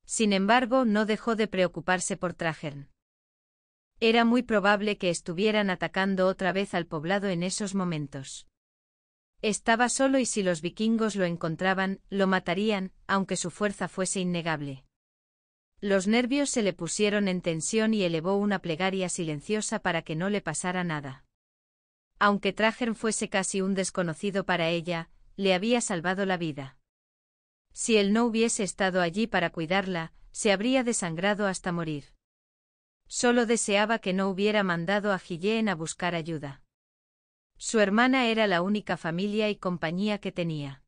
Sin embargo, no dejó de preocuparse por Trajern. Era muy probable que estuvieran atacando otra vez al poblado en esos momentos. Estaba solo y si los vikingos lo encontraban, lo matarían, aunque su fuerza fuese innegable. Los nervios se le pusieron en tensión y elevó una plegaria silenciosa para que no le pasara nada. Aunque Trajern fuese casi un desconocido para ella, le había salvado la vida. Si él no hubiese estado allí para cuidarla, se habría desangrado hasta morir. Solo deseaba que no hubiera mandado a Guillén a buscar ayuda. Su hermana era la única familia y compañía que tenía.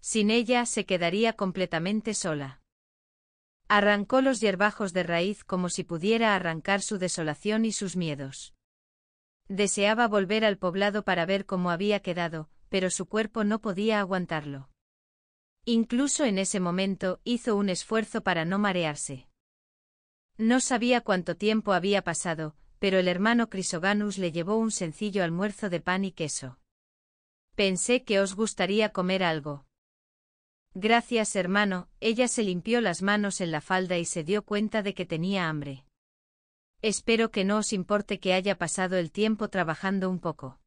Sin ella se quedaría completamente sola. Arrancó los hierbajos de raíz como si pudiera arrancar su desolación y sus miedos. Deseaba volver al poblado para ver cómo había quedado, pero su cuerpo no podía aguantarlo. Incluso en ese momento hizo un esfuerzo para no marearse. No sabía cuánto tiempo había pasado, pero el hermano Crisoganus le llevó un sencillo almuerzo de pan y queso. Pensé que os gustaría comer algo. Gracias, hermano, ella se limpió las manos en la falda y se dio cuenta de que tenía hambre. Espero que no os importe que haya pasado el tiempo trabajando un poco.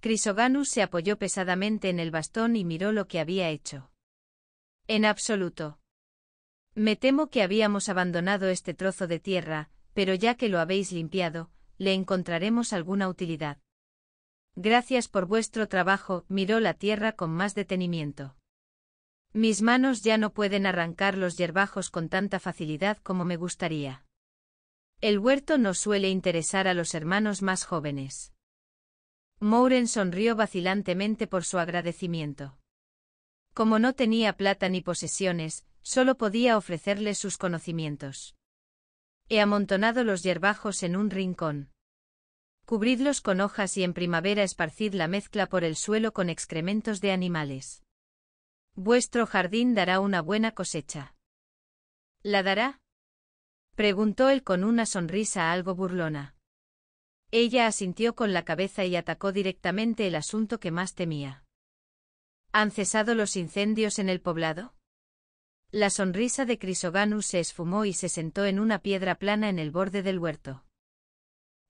Crisoganus se apoyó pesadamente en el bastón y miró lo que había hecho. En absoluto. Me temo que habíamos abandonado este trozo de tierra, pero ya que lo habéis limpiado, le encontraremos alguna utilidad. Gracias por vuestro trabajo, miró la tierra con más detenimiento. Mis manos ya no pueden arrancar los yerbajos con tanta facilidad como me gustaría. El huerto no suele interesar a los hermanos más jóvenes. Mouren sonrió vacilantemente por su agradecimiento. Como no tenía plata ni posesiones, solo podía ofrecerle sus conocimientos. He amontonado los yerbajos en un rincón. Cubridlos con hojas y en primavera esparcid la mezcla por el suelo con excrementos de animales. Vuestro jardín dará una buena cosecha. ¿La dará? preguntó él con una sonrisa algo burlona. Ella asintió con la cabeza y atacó directamente el asunto que más temía. ¿Han cesado los incendios en el poblado? La sonrisa de Crisoganus se esfumó y se sentó en una piedra plana en el borde del huerto.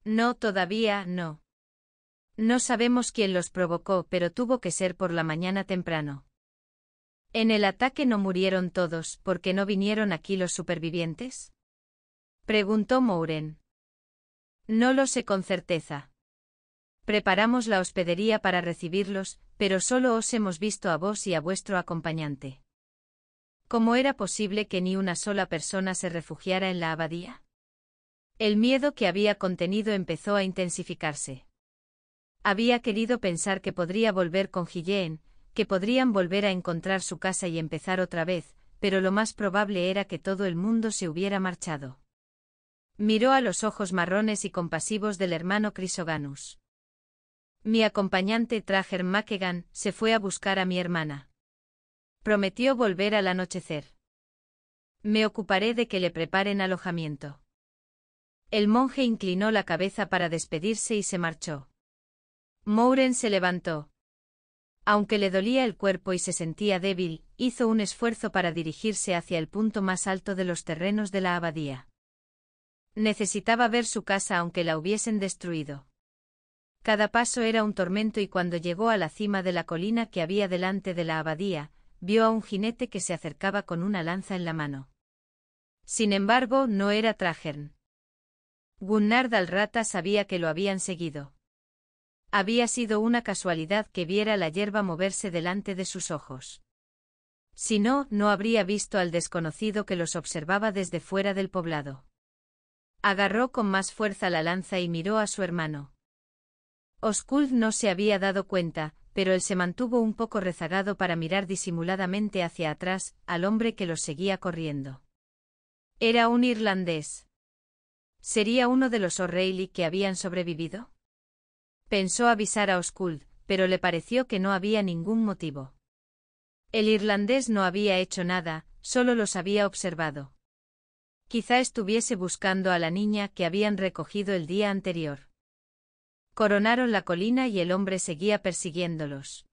No, todavía no. No sabemos quién los provocó, pero tuvo que ser por la mañana temprano. En el ataque no murieron todos, porque no vinieron aquí los supervivientes? Preguntó Mouren. No lo sé con certeza. Preparamos la hospedería para recibirlos, pero solo os hemos visto a vos y a vuestro acompañante. ¿Cómo era posible que ni una sola persona se refugiara en la abadía? El miedo que había contenido empezó a intensificarse. Había querido pensar que podría volver con Gilleen, que podrían volver a encontrar su casa y empezar otra vez, pero lo más probable era que todo el mundo se hubiera marchado. Miró a los ojos marrones y compasivos del hermano Crisoganus. Mi acompañante Trager Makegan se fue a buscar a mi hermana. Prometió volver al anochecer. Me ocuparé de que le preparen alojamiento. El monje inclinó la cabeza para despedirse y se marchó. Mouren se levantó. Aunque le dolía el cuerpo y se sentía débil, hizo un esfuerzo para dirigirse hacia el punto más alto de los terrenos de la abadía. Necesitaba ver su casa aunque la hubiesen destruido. Cada paso era un tormento y cuando llegó a la cima de la colina que había delante de la abadía, vio a un jinete que se acercaba con una lanza en la mano. Sin embargo, no era Trajern. Gunnar Dalrata sabía que lo habían seguido. Había sido una casualidad que viera la hierba moverse delante de sus ojos. Si no, no habría visto al desconocido que los observaba desde fuera del poblado. Agarró con más fuerza la lanza y miró a su hermano. Oskuld no se había dado cuenta, pero él se mantuvo un poco rezagado para mirar disimuladamente hacia atrás, al hombre que los seguía corriendo. Era un irlandés. ¿Sería uno de los O'Reilly que habían sobrevivido? Pensó avisar a Oskuld, pero le pareció que no había ningún motivo. El irlandés no había hecho nada, solo los había observado. Quizá estuviese buscando a la niña que habían recogido el día anterior. Coronaron la colina y el hombre seguía persiguiéndolos.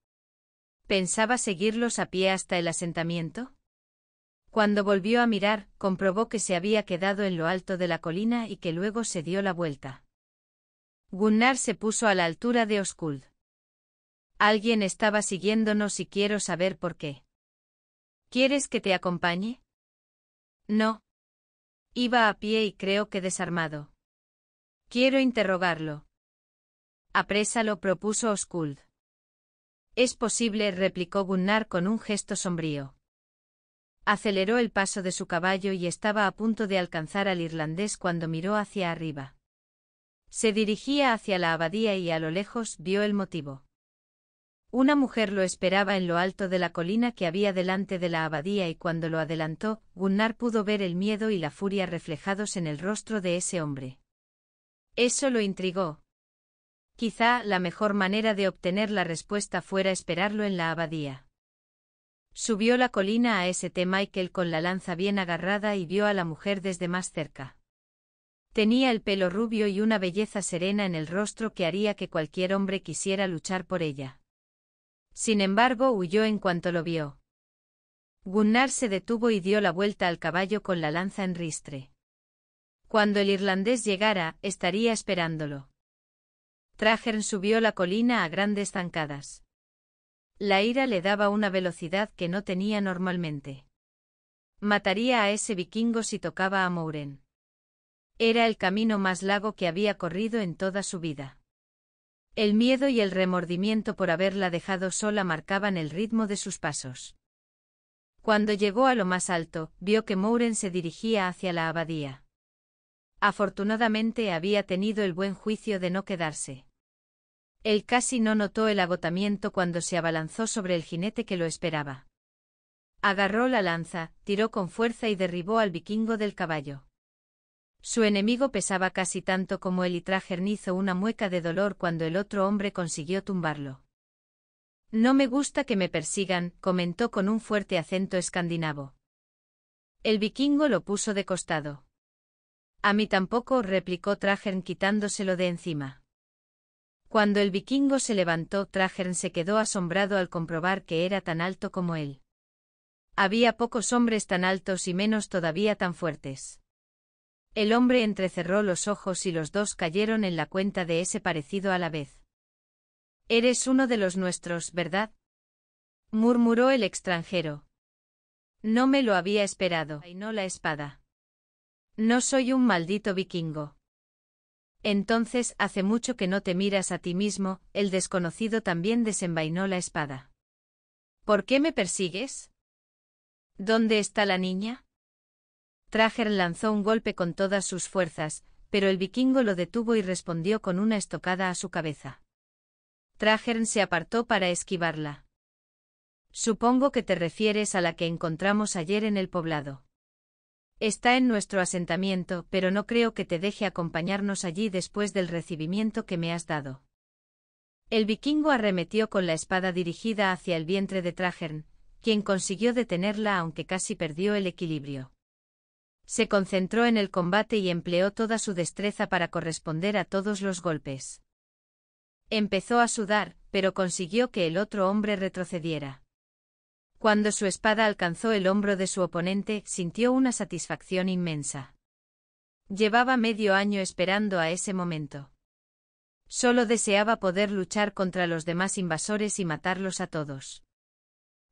¿Pensaba seguirlos a pie hasta el asentamiento? Cuando volvió a mirar, comprobó que se había quedado en lo alto de la colina y que luego se dio la vuelta. Gunnar se puso a la altura de Oskuld. Alguien estaba siguiéndonos y quiero saber por qué. ¿Quieres que te acompañe? No, Iba a pie y creo que desarmado. Quiero interrogarlo. Aprésalo propuso Oskuld. Es posible, replicó Gunnar con un gesto sombrío. Aceleró el paso de su caballo y estaba a punto de alcanzar al irlandés cuando miró hacia arriba. Se dirigía hacia la abadía y a lo lejos vio el motivo. Una mujer lo esperaba en lo alto de la colina que había delante de la abadía y cuando lo adelantó, Gunnar pudo ver el miedo y la furia reflejados en el rostro de ese hombre. Eso lo intrigó. Quizá la mejor manera de obtener la respuesta fuera esperarlo en la abadía. Subió la colina a St. Michael con la lanza bien agarrada y vio a la mujer desde más cerca. Tenía el pelo rubio y una belleza serena en el rostro que haría que cualquier hombre quisiera luchar por ella. Sin embargo huyó en cuanto lo vio. Gunnar se detuvo y dio la vuelta al caballo con la lanza en ristre. Cuando el irlandés llegara, estaría esperándolo. Trajern subió la colina a grandes zancadas. La ira le daba una velocidad que no tenía normalmente. Mataría a ese vikingo si tocaba a Mouren. Era el camino más largo que había corrido en toda su vida. El miedo y el remordimiento por haberla dejado sola marcaban el ritmo de sus pasos. Cuando llegó a lo más alto, vio que Mouren se dirigía hacia la abadía. Afortunadamente había tenido el buen juicio de no quedarse. Él casi no notó el agotamiento cuando se abalanzó sobre el jinete que lo esperaba. Agarró la lanza, tiró con fuerza y derribó al vikingo del caballo. Su enemigo pesaba casi tanto como él y Trajern hizo una mueca de dolor cuando el otro hombre consiguió tumbarlo. No me gusta que me persigan, comentó con un fuerte acento escandinavo. El vikingo lo puso de costado. A mí tampoco, replicó Trajern quitándoselo de encima. Cuando el vikingo se levantó, Trajern se quedó asombrado al comprobar que era tan alto como él. Había pocos hombres tan altos y menos todavía tan fuertes. El hombre entrecerró los ojos y los dos cayeron en la cuenta de ese parecido a la vez. Eres uno de los nuestros, ¿verdad? murmuró el extranjero. No me lo había esperado. Y la espada. No soy un maldito vikingo. Entonces hace mucho que no te miras a ti mismo, el desconocido también desenvainó la espada. ¿Por qué me persigues? ¿Dónde está la niña? Trager lanzó un golpe con todas sus fuerzas, pero el vikingo lo detuvo y respondió con una estocada a su cabeza. Trajern se apartó para esquivarla. Supongo que te refieres a la que encontramos ayer en el poblado. Está en nuestro asentamiento, pero no creo que te deje acompañarnos allí después del recibimiento que me has dado. El vikingo arremetió con la espada dirigida hacia el vientre de Trajern, quien consiguió detenerla aunque casi perdió el equilibrio. Se concentró en el combate y empleó toda su destreza para corresponder a todos los golpes. Empezó a sudar, pero consiguió que el otro hombre retrocediera. Cuando su espada alcanzó el hombro de su oponente, sintió una satisfacción inmensa. Llevaba medio año esperando a ese momento. Solo deseaba poder luchar contra los demás invasores y matarlos a todos.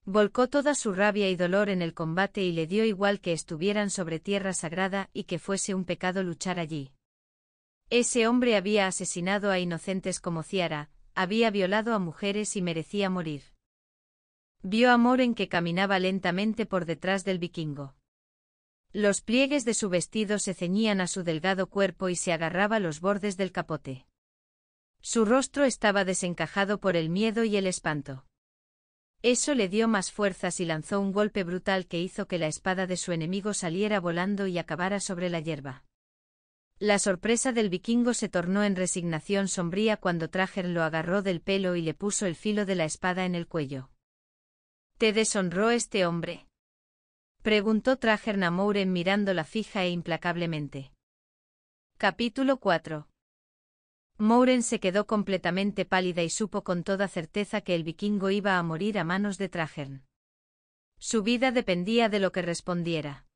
Volcó toda su rabia y dolor en el combate y le dio igual que estuvieran sobre tierra sagrada y que fuese un pecado luchar allí. Ese hombre había asesinado a inocentes como Ciara, había violado a mujeres y merecía morir. Vio a Moren que caminaba lentamente por detrás del vikingo. Los pliegues de su vestido se ceñían a su delgado cuerpo y se agarraba los bordes del capote. Su rostro estaba desencajado por el miedo y el espanto. Eso le dio más fuerzas y lanzó un golpe brutal que hizo que la espada de su enemigo saliera volando y acabara sobre la hierba. La sorpresa del vikingo se tornó en resignación sombría cuando Trager lo agarró del pelo y le puso el filo de la espada en el cuello. ¿Te deshonró este hombre? preguntó Trager Namouren mirándola fija e implacablemente. Capítulo 4 Mouren se quedó completamente pálida y supo con toda certeza que el vikingo iba a morir a manos de Trajern. Su vida dependía de lo que respondiera.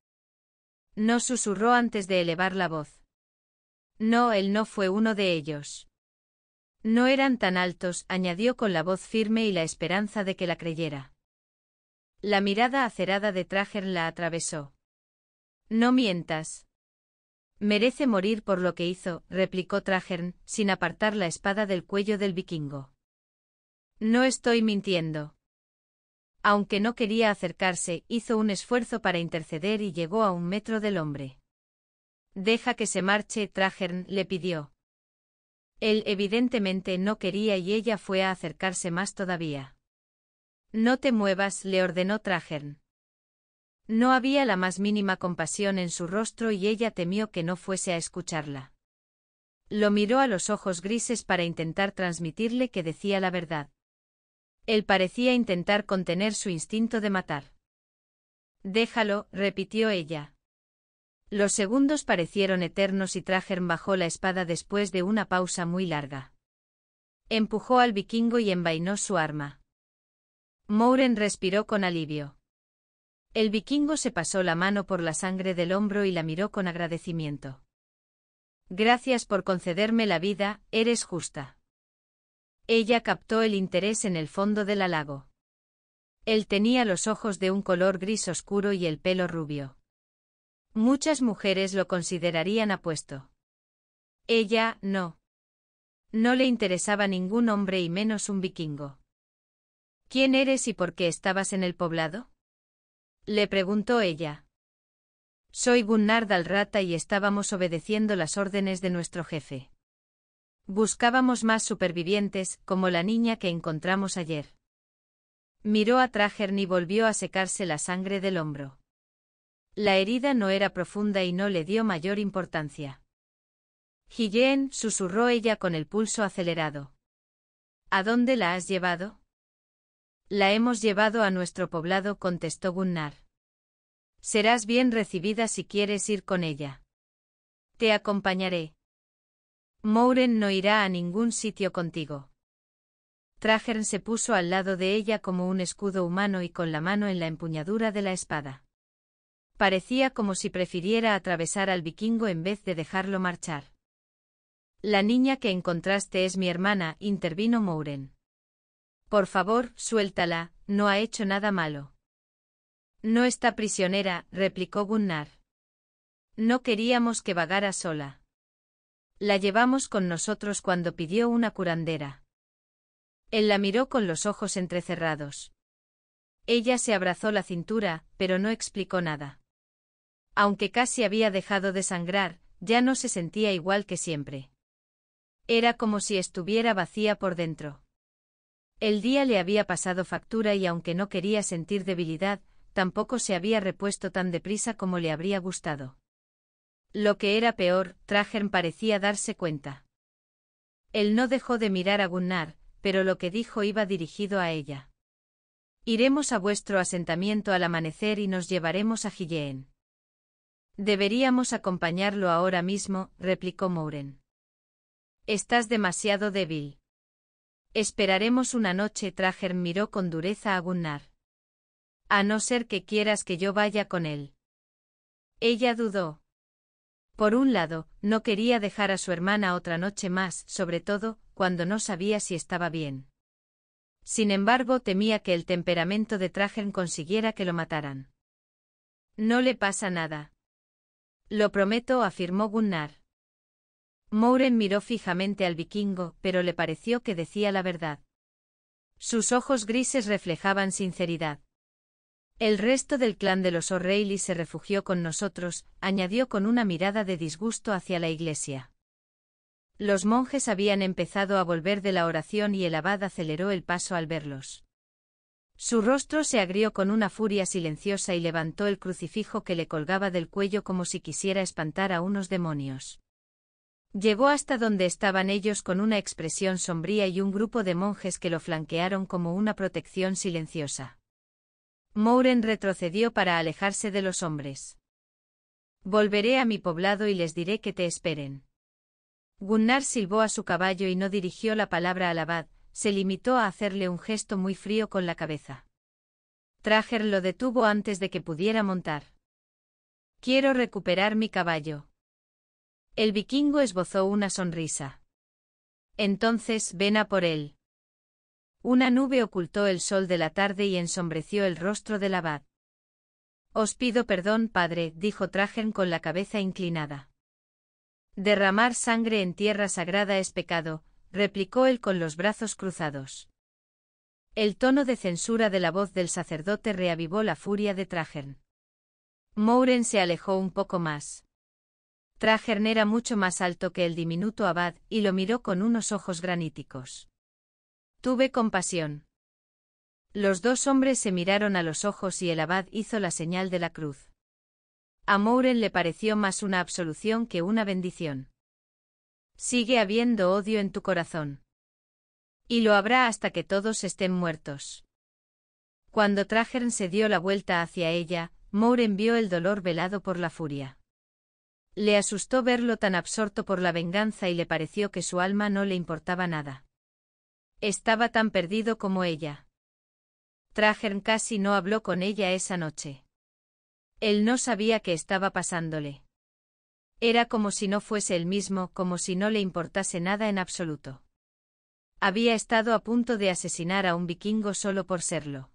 No susurró antes de elevar la voz. No, él no fue uno de ellos. No eran tan altos, añadió con la voz firme y la esperanza de que la creyera. La mirada acerada de Trajern la atravesó. No mientas, Merece morir por lo que hizo, replicó Trajern, sin apartar la espada del cuello del vikingo. No estoy mintiendo. Aunque no quería acercarse, hizo un esfuerzo para interceder y llegó a un metro del hombre. Deja que se marche, Trajern le pidió. Él evidentemente no quería y ella fue a acercarse más todavía. No te muevas, le ordenó Trajern. No había la más mínima compasión en su rostro y ella temió que no fuese a escucharla. Lo miró a los ojos grises para intentar transmitirle que decía la verdad. Él parecía intentar contener su instinto de matar. Déjalo, repitió ella. Los segundos parecieron eternos y Trajan bajó la espada después de una pausa muy larga. Empujó al vikingo y envainó su arma. Mouren respiró con alivio. El vikingo se pasó la mano por la sangre del hombro y la miró con agradecimiento. Gracias por concederme la vida, eres justa. Ella captó el interés en el fondo del halago. Él tenía los ojos de un color gris oscuro y el pelo rubio. Muchas mujeres lo considerarían apuesto. Ella, no. No le interesaba ningún hombre y menos un vikingo. ¿Quién eres y por qué estabas en el poblado? Le preguntó ella. Soy Gunnar Dalrata y estábamos obedeciendo las órdenes de nuestro jefe. Buscábamos más supervivientes, como la niña que encontramos ayer. Miró a Trajern y volvió a secarse la sangre del hombro. La herida no era profunda y no le dio mayor importancia. Guillén, susurró ella con el pulso acelerado. ¿A dónde la has llevado? La hemos llevado a nuestro poblado, contestó Gunnar. Serás bien recibida si quieres ir con ella. Te acompañaré. Mouren no irá a ningún sitio contigo. Trajern se puso al lado de ella como un escudo humano y con la mano en la empuñadura de la espada. Parecía como si prefiriera atravesar al vikingo en vez de dejarlo marchar. La niña que encontraste es mi hermana, intervino Mouren. Por favor, suéltala, no ha hecho nada malo. No está prisionera, replicó Gunnar. No queríamos que vagara sola. La llevamos con nosotros cuando pidió una curandera. Él la miró con los ojos entrecerrados. Ella se abrazó la cintura, pero no explicó nada. Aunque casi había dejado de sangrar, ya no se sentía igual que siempre. Era como si estuviera vacía por dentro. El día le había pasado factura y aunque no quería sentir debilidad, tampoco se había repuesto tan deprisa como le habría gustado. Lo que era peor, Trajern parecía darse cuenta. Él no dejó de mirar a Gunnar, pero lo que dijo iba dirigido a ella. Iremos a vuestro asentamiento al amanecer y nos llevaremos a Gilleen. Deberíamos acompañarlo ahora mismo, replicó Mouren. Estás demasiado débil. Esperaremos una noche Trager miró con dureza a Gunnar. A no ser que quieras que yo vaya con él. Ella dudó. Por un lado, no quería dejar a su hermana otra noche más, sobre todo, cuando no sabía si estaba bien. Sin embargo, temía que el temperamento de Tragen consiguiera que lo mataran. No le pasa nada. Lo prometo, afirmó Gunnar. Mouren miró fijamente al vikingo, pero le pareció que decía la verdad. Sus ojos grises reflejaban sinceridad. El resto del clan de los O'Reilly se refugió con nosotros, añadió con una mirada de disgusto hacia la iglesia. Los monjes habían empezado a volver de la oración y el abad aceleró el paso al verlos. Su rostro se agrió con una furia silenciosa y levantó el crucifijo que le colgaba del cuello como si quisiera espantar a unos demonios. Llegó hasta donde estaban ellos con una expresión sombría y un grupo de monjes que lo flanquearon como una protección silenciosa. Mouren retrocedió para alejarse de los hombres. Volveré a mi poblado y les diré que te esperen. Gunnar silbó a su caballo y no dirigió la palabra al abad, se limitó a hacerle un gesto muy frío con la cabeza. Trager lo detuvo antes de que pudiera montar. Quiero recuperar mi caballo. El vikingo esbozó una sonrisa. Entonces ven a por él. Una nube ocultó el sol de la tarde y ensombreció el rostro del abad. Os pido perdón, padre, dijo Trajen con la cabeza inclinada. Derramar sangre en tierra sagrada es pecado, replicó él con los brazos cruzados. El tono de censura de la voz del sacerdote reavivó la furia de Trajan. Mouren se alejó un poco más. Trajern era mucho más alto que el diminuto abad, y lo miró con unos ojos graníticos. Tuve compasión. Los dos hombres se miraron a los ojos y el abad hizo la señal de la cruz. A Mouren le pareció más una absolución que una bendición. Sigue habiendo odio en tu corazón. Y lo habrá hasta que todos estén muertos. Cuando Trajern se dio la vuelta hacia ella, Mouren vio el dolor velado por la furia. Le asustó verlo tan absorto por la venganza y le pareció que su alma no le importaba nada. Estaba tan perdido como ella. Trajern casi no habló con ella esa noche. Él no sabía qué estaba pasándole. Era como si no fuese él mismo, como si no le importase nada en absoluto. Había estado a punto de asesinar a un vikingo solo por serlo.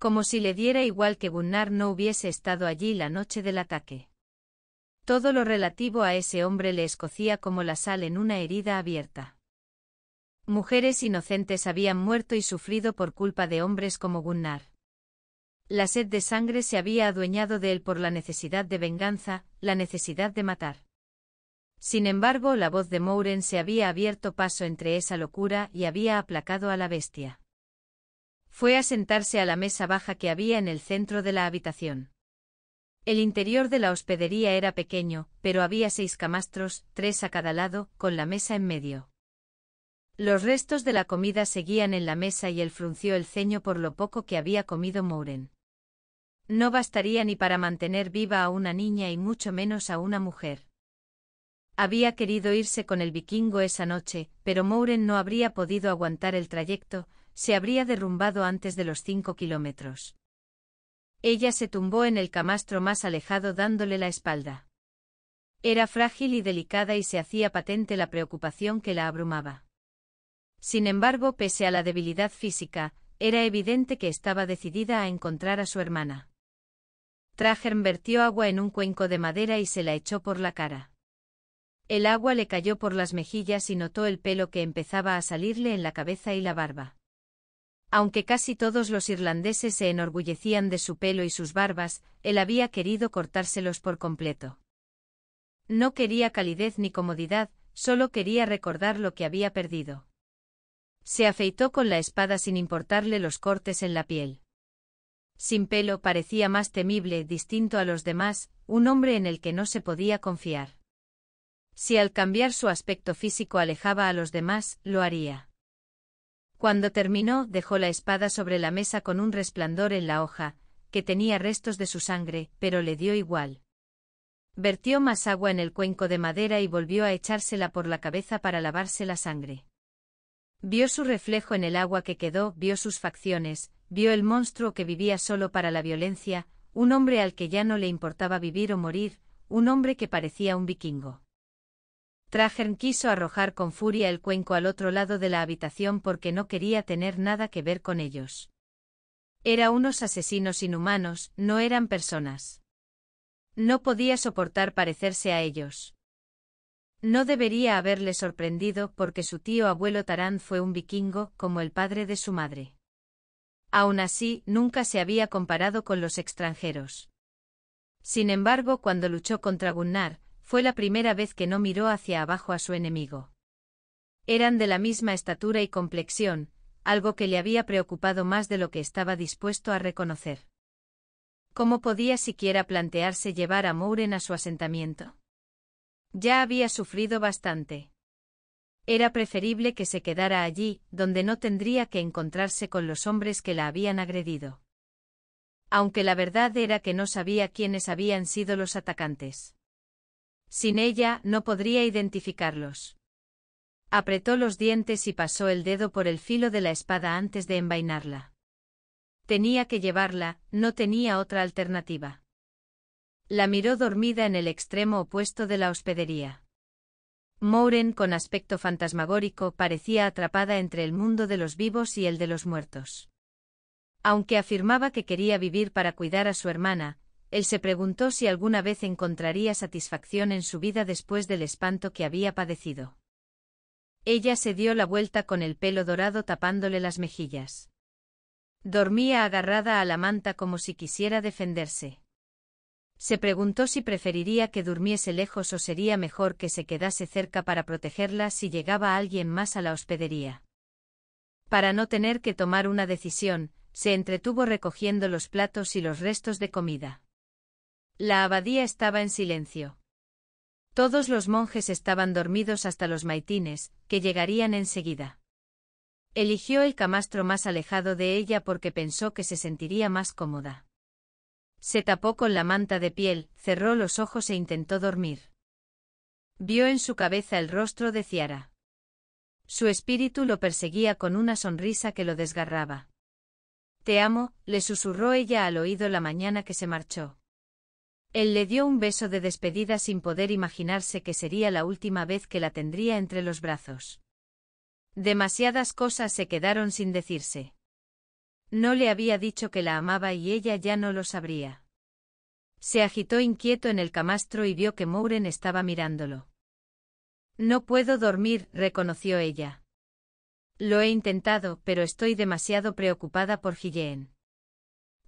Como si le diera igual que Gunnar no hubiese estado allí la noche del ataque. Todo lo relativo a ese hombre le escocía como la sal en una herida abierta. Mujeres inocentes habían muerto y sufrido por culpa de hombres como Gunnar. La sed de sangre se había adueñado de él por la necesidad de venganza, la necesidad de matar. Sin embargo, la voz de Mouren se había abierto paso entre esa locura y había aplacado a la bestia. Fue a sentarse a la mesa baja que había en el centro de la habitación. El interior de la hospedería era pequeño, pero había seis camastros, tres a cada lado, con la mesa en medio. Los restos de la comida seguían en la mesa y él frunció el ceño por lo poco que había comido Mouren. No bastaría ni para mantener viva a una niña y mucho menos a una mujer. Había querido irse con el vikingo esa noche, pero Mouren no habría podido aguantar el trayecto, se habría derrumbado antes de los cinco kilómetros. Ella se tumbó en el camastro más alejado dándole la espalda. Era frágil y delicada y se hacía patente la preocupación que la abrumaba. Sin embargo, pese a la debilidad física, era evidente que estaba decidida a encontrar a su hermana. Trajern vertió agua en un cuenco de madera y se la echó por la cara. El agua le cayó por las mejillas y notó el pelo que empezaba a salirle en la cabeza y la barba. Aunque casi todos los irlandeses se enorgullecían de su pelo y sus barbas, él había querido cortárselos por completo. No quería calidez ni comodidad, solo quería recordar lo que había perdido. Se afeitó con la espada sin importarle los cortes en la piel. Sin pelo parecía más temible, distinto a los demás, un hombre en el que no se podía confiar. Si al cambiar su aspecto físico alejaba a los demás, lo haría. Cuando terminó, dejó la espada sobre la mesa con un resplandor en la hoja, que tenía restos de su sangre, pero le dio igual. Vertió más agua en el cuenco de madera y volvió a echársela por la cabeza para lavarse la sangre. Vio su reflejo en el agua que quedó, vio sus facciones, vio el monstruo que vivía solo para la violencia, un hombre al que ya no le importaba vivir o morir, un hombre que parecía un vikingo. Trajan quiso arrojar con furia el cuenco al otro lado de la habitación porque no quería tener nada que ver con ellos. Eran unos asesinos inhumanos, no eran personas. No podía soportar parecerse a ellos. No debería haberle sorprendido porque su tío abuelo Tarán fue un vikingo como el padre de su madre. Aún así, nunca se había comparado con los extranjeros. Sin embargo, cuando luchó contra Gunnar, fue la primera vez que no miró hacia abajo a su enemigo. Eran de la misma estatura y complexión, algo que le había preocupado más de lo que estaba dispuesto a reconocer. ¿Cómo podía siquiera plantearse llevar a Mouren a su asentamiento? Ya había sufrido bastante. Era preferible que se quedara allí, donde no tendría que encontrarse con los hombres que la habían agredido. Aunque la verdad era que no sabía quiénes habían sido los atacantes. Sin ella no podría identificarlos. Apretó los dientes y pasó el dedo por el filo de la espada antes de envainarla. Tenía que llevarla, no tenía otra alternativa. La miró dormida en el extremo opuesto de la hospedería. Mouren, con aspecto fantasmagórico, parecía atrapada entre el mundo de los vivos y el de los muertos. Aunque afirmaba que quería vivir para cuidar a su hermana, él se preguntó si alguna vez encontraría satisfacción en su vida después del espanto que había padecido. Ella se dio la vuelta con el pelo dorado tapándole las mejillas. Dormía agarrada a la manta como si quisiera defenderse. Se preguntó si preferiría que durmiese lejos o sería mejor que se quedase cerca para protegerla si llegaba alguien más a la hospedería. Para no tener que tomar una decisión, se entretuvo recogiendo los platos y los restos de comida. La abadía estaba en silencio. Todos los monjes estaban dormidos hasta los maitines, que llegarían enseguida. Eligió el camastro más alejado de ella porque pensó que se sentiría más cómoda. Se tapó con la manta de piel, cerró los ojos e intentó dormir. Vio en su cabeza el rostro de Ciara. Su espíritu lo perseguía con una sonrisa que lo desgarraba. Te amo, le susurró ella al oído la mañana que se marchó. Él le dio un beso de despedida sin poder imaginarse que sería la última vez que la tendría entre los brazos. Demasiadas cosas se quedaron sin decirse. No le había dicho que la amaba y ella ya no lo sabría. Se agitó inquieto en el camastro y vio que Mouren estaba mirándolo. No puedo dormir, reconoció ella. Lo he intentado, pero estoy demasiado preocupada por Gilleen.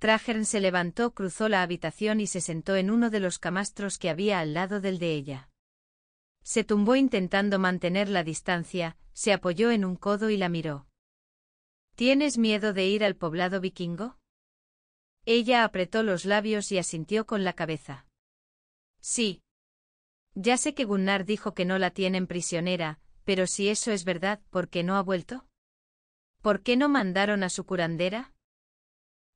Trajern se levantó, cruzó la habitación y se sentó en uno de los camastros que había al lado del de ella. Se tumbó intentando mantener la distancia, se apoyó en un codo y la miró. ¿Tienes miedo de ir al poblado vikingo? Ella apretó los labios y asintió con la cabeza. Sí. Ya sé que Gunnar dijo que no la tienen prisionera, pero si eso es verdad, ¿por qué no ha vuelto? ¿Por qué no mandaron a su curandera?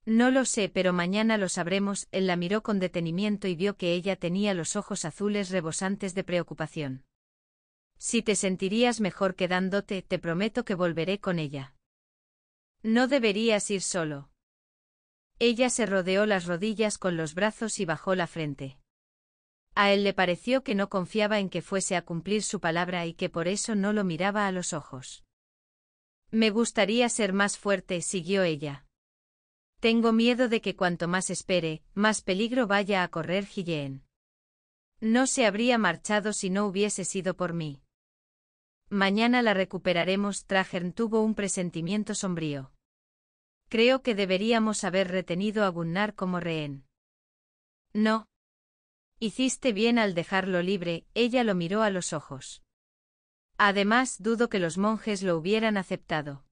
No lo sé, pero mañana lo sabremos. Él la miró con detenimiento y vio que ella tenía los ojos azules rebosantes de preocupación. Si te sentirías mejor quedándote, te prometo que volveré con ella. No deberías ir solo. Ella se rodeó las rodillas con los brazos y bajó la frente. A él le pareció que no confiaba en que fuese a cumplir su palabra y que por eso no lo miraba a los ojos. Me gustaría ser más fuerte, siguió ella. Tengo miedo de que cuanto más espere, más peligro vaya a correr Gilleen. No se habría marchado si no hubiese sido por mí. Mañana la recuperaremos. Trajern tuvo un presentimiento sombrío. Creo que deberíamos haber retenido a Gunnar como rehén. No. Hiciste bien al dejarlo libre, ella lo miró a los ojos. Además, dudo que los monjes lo hubieran aceptado.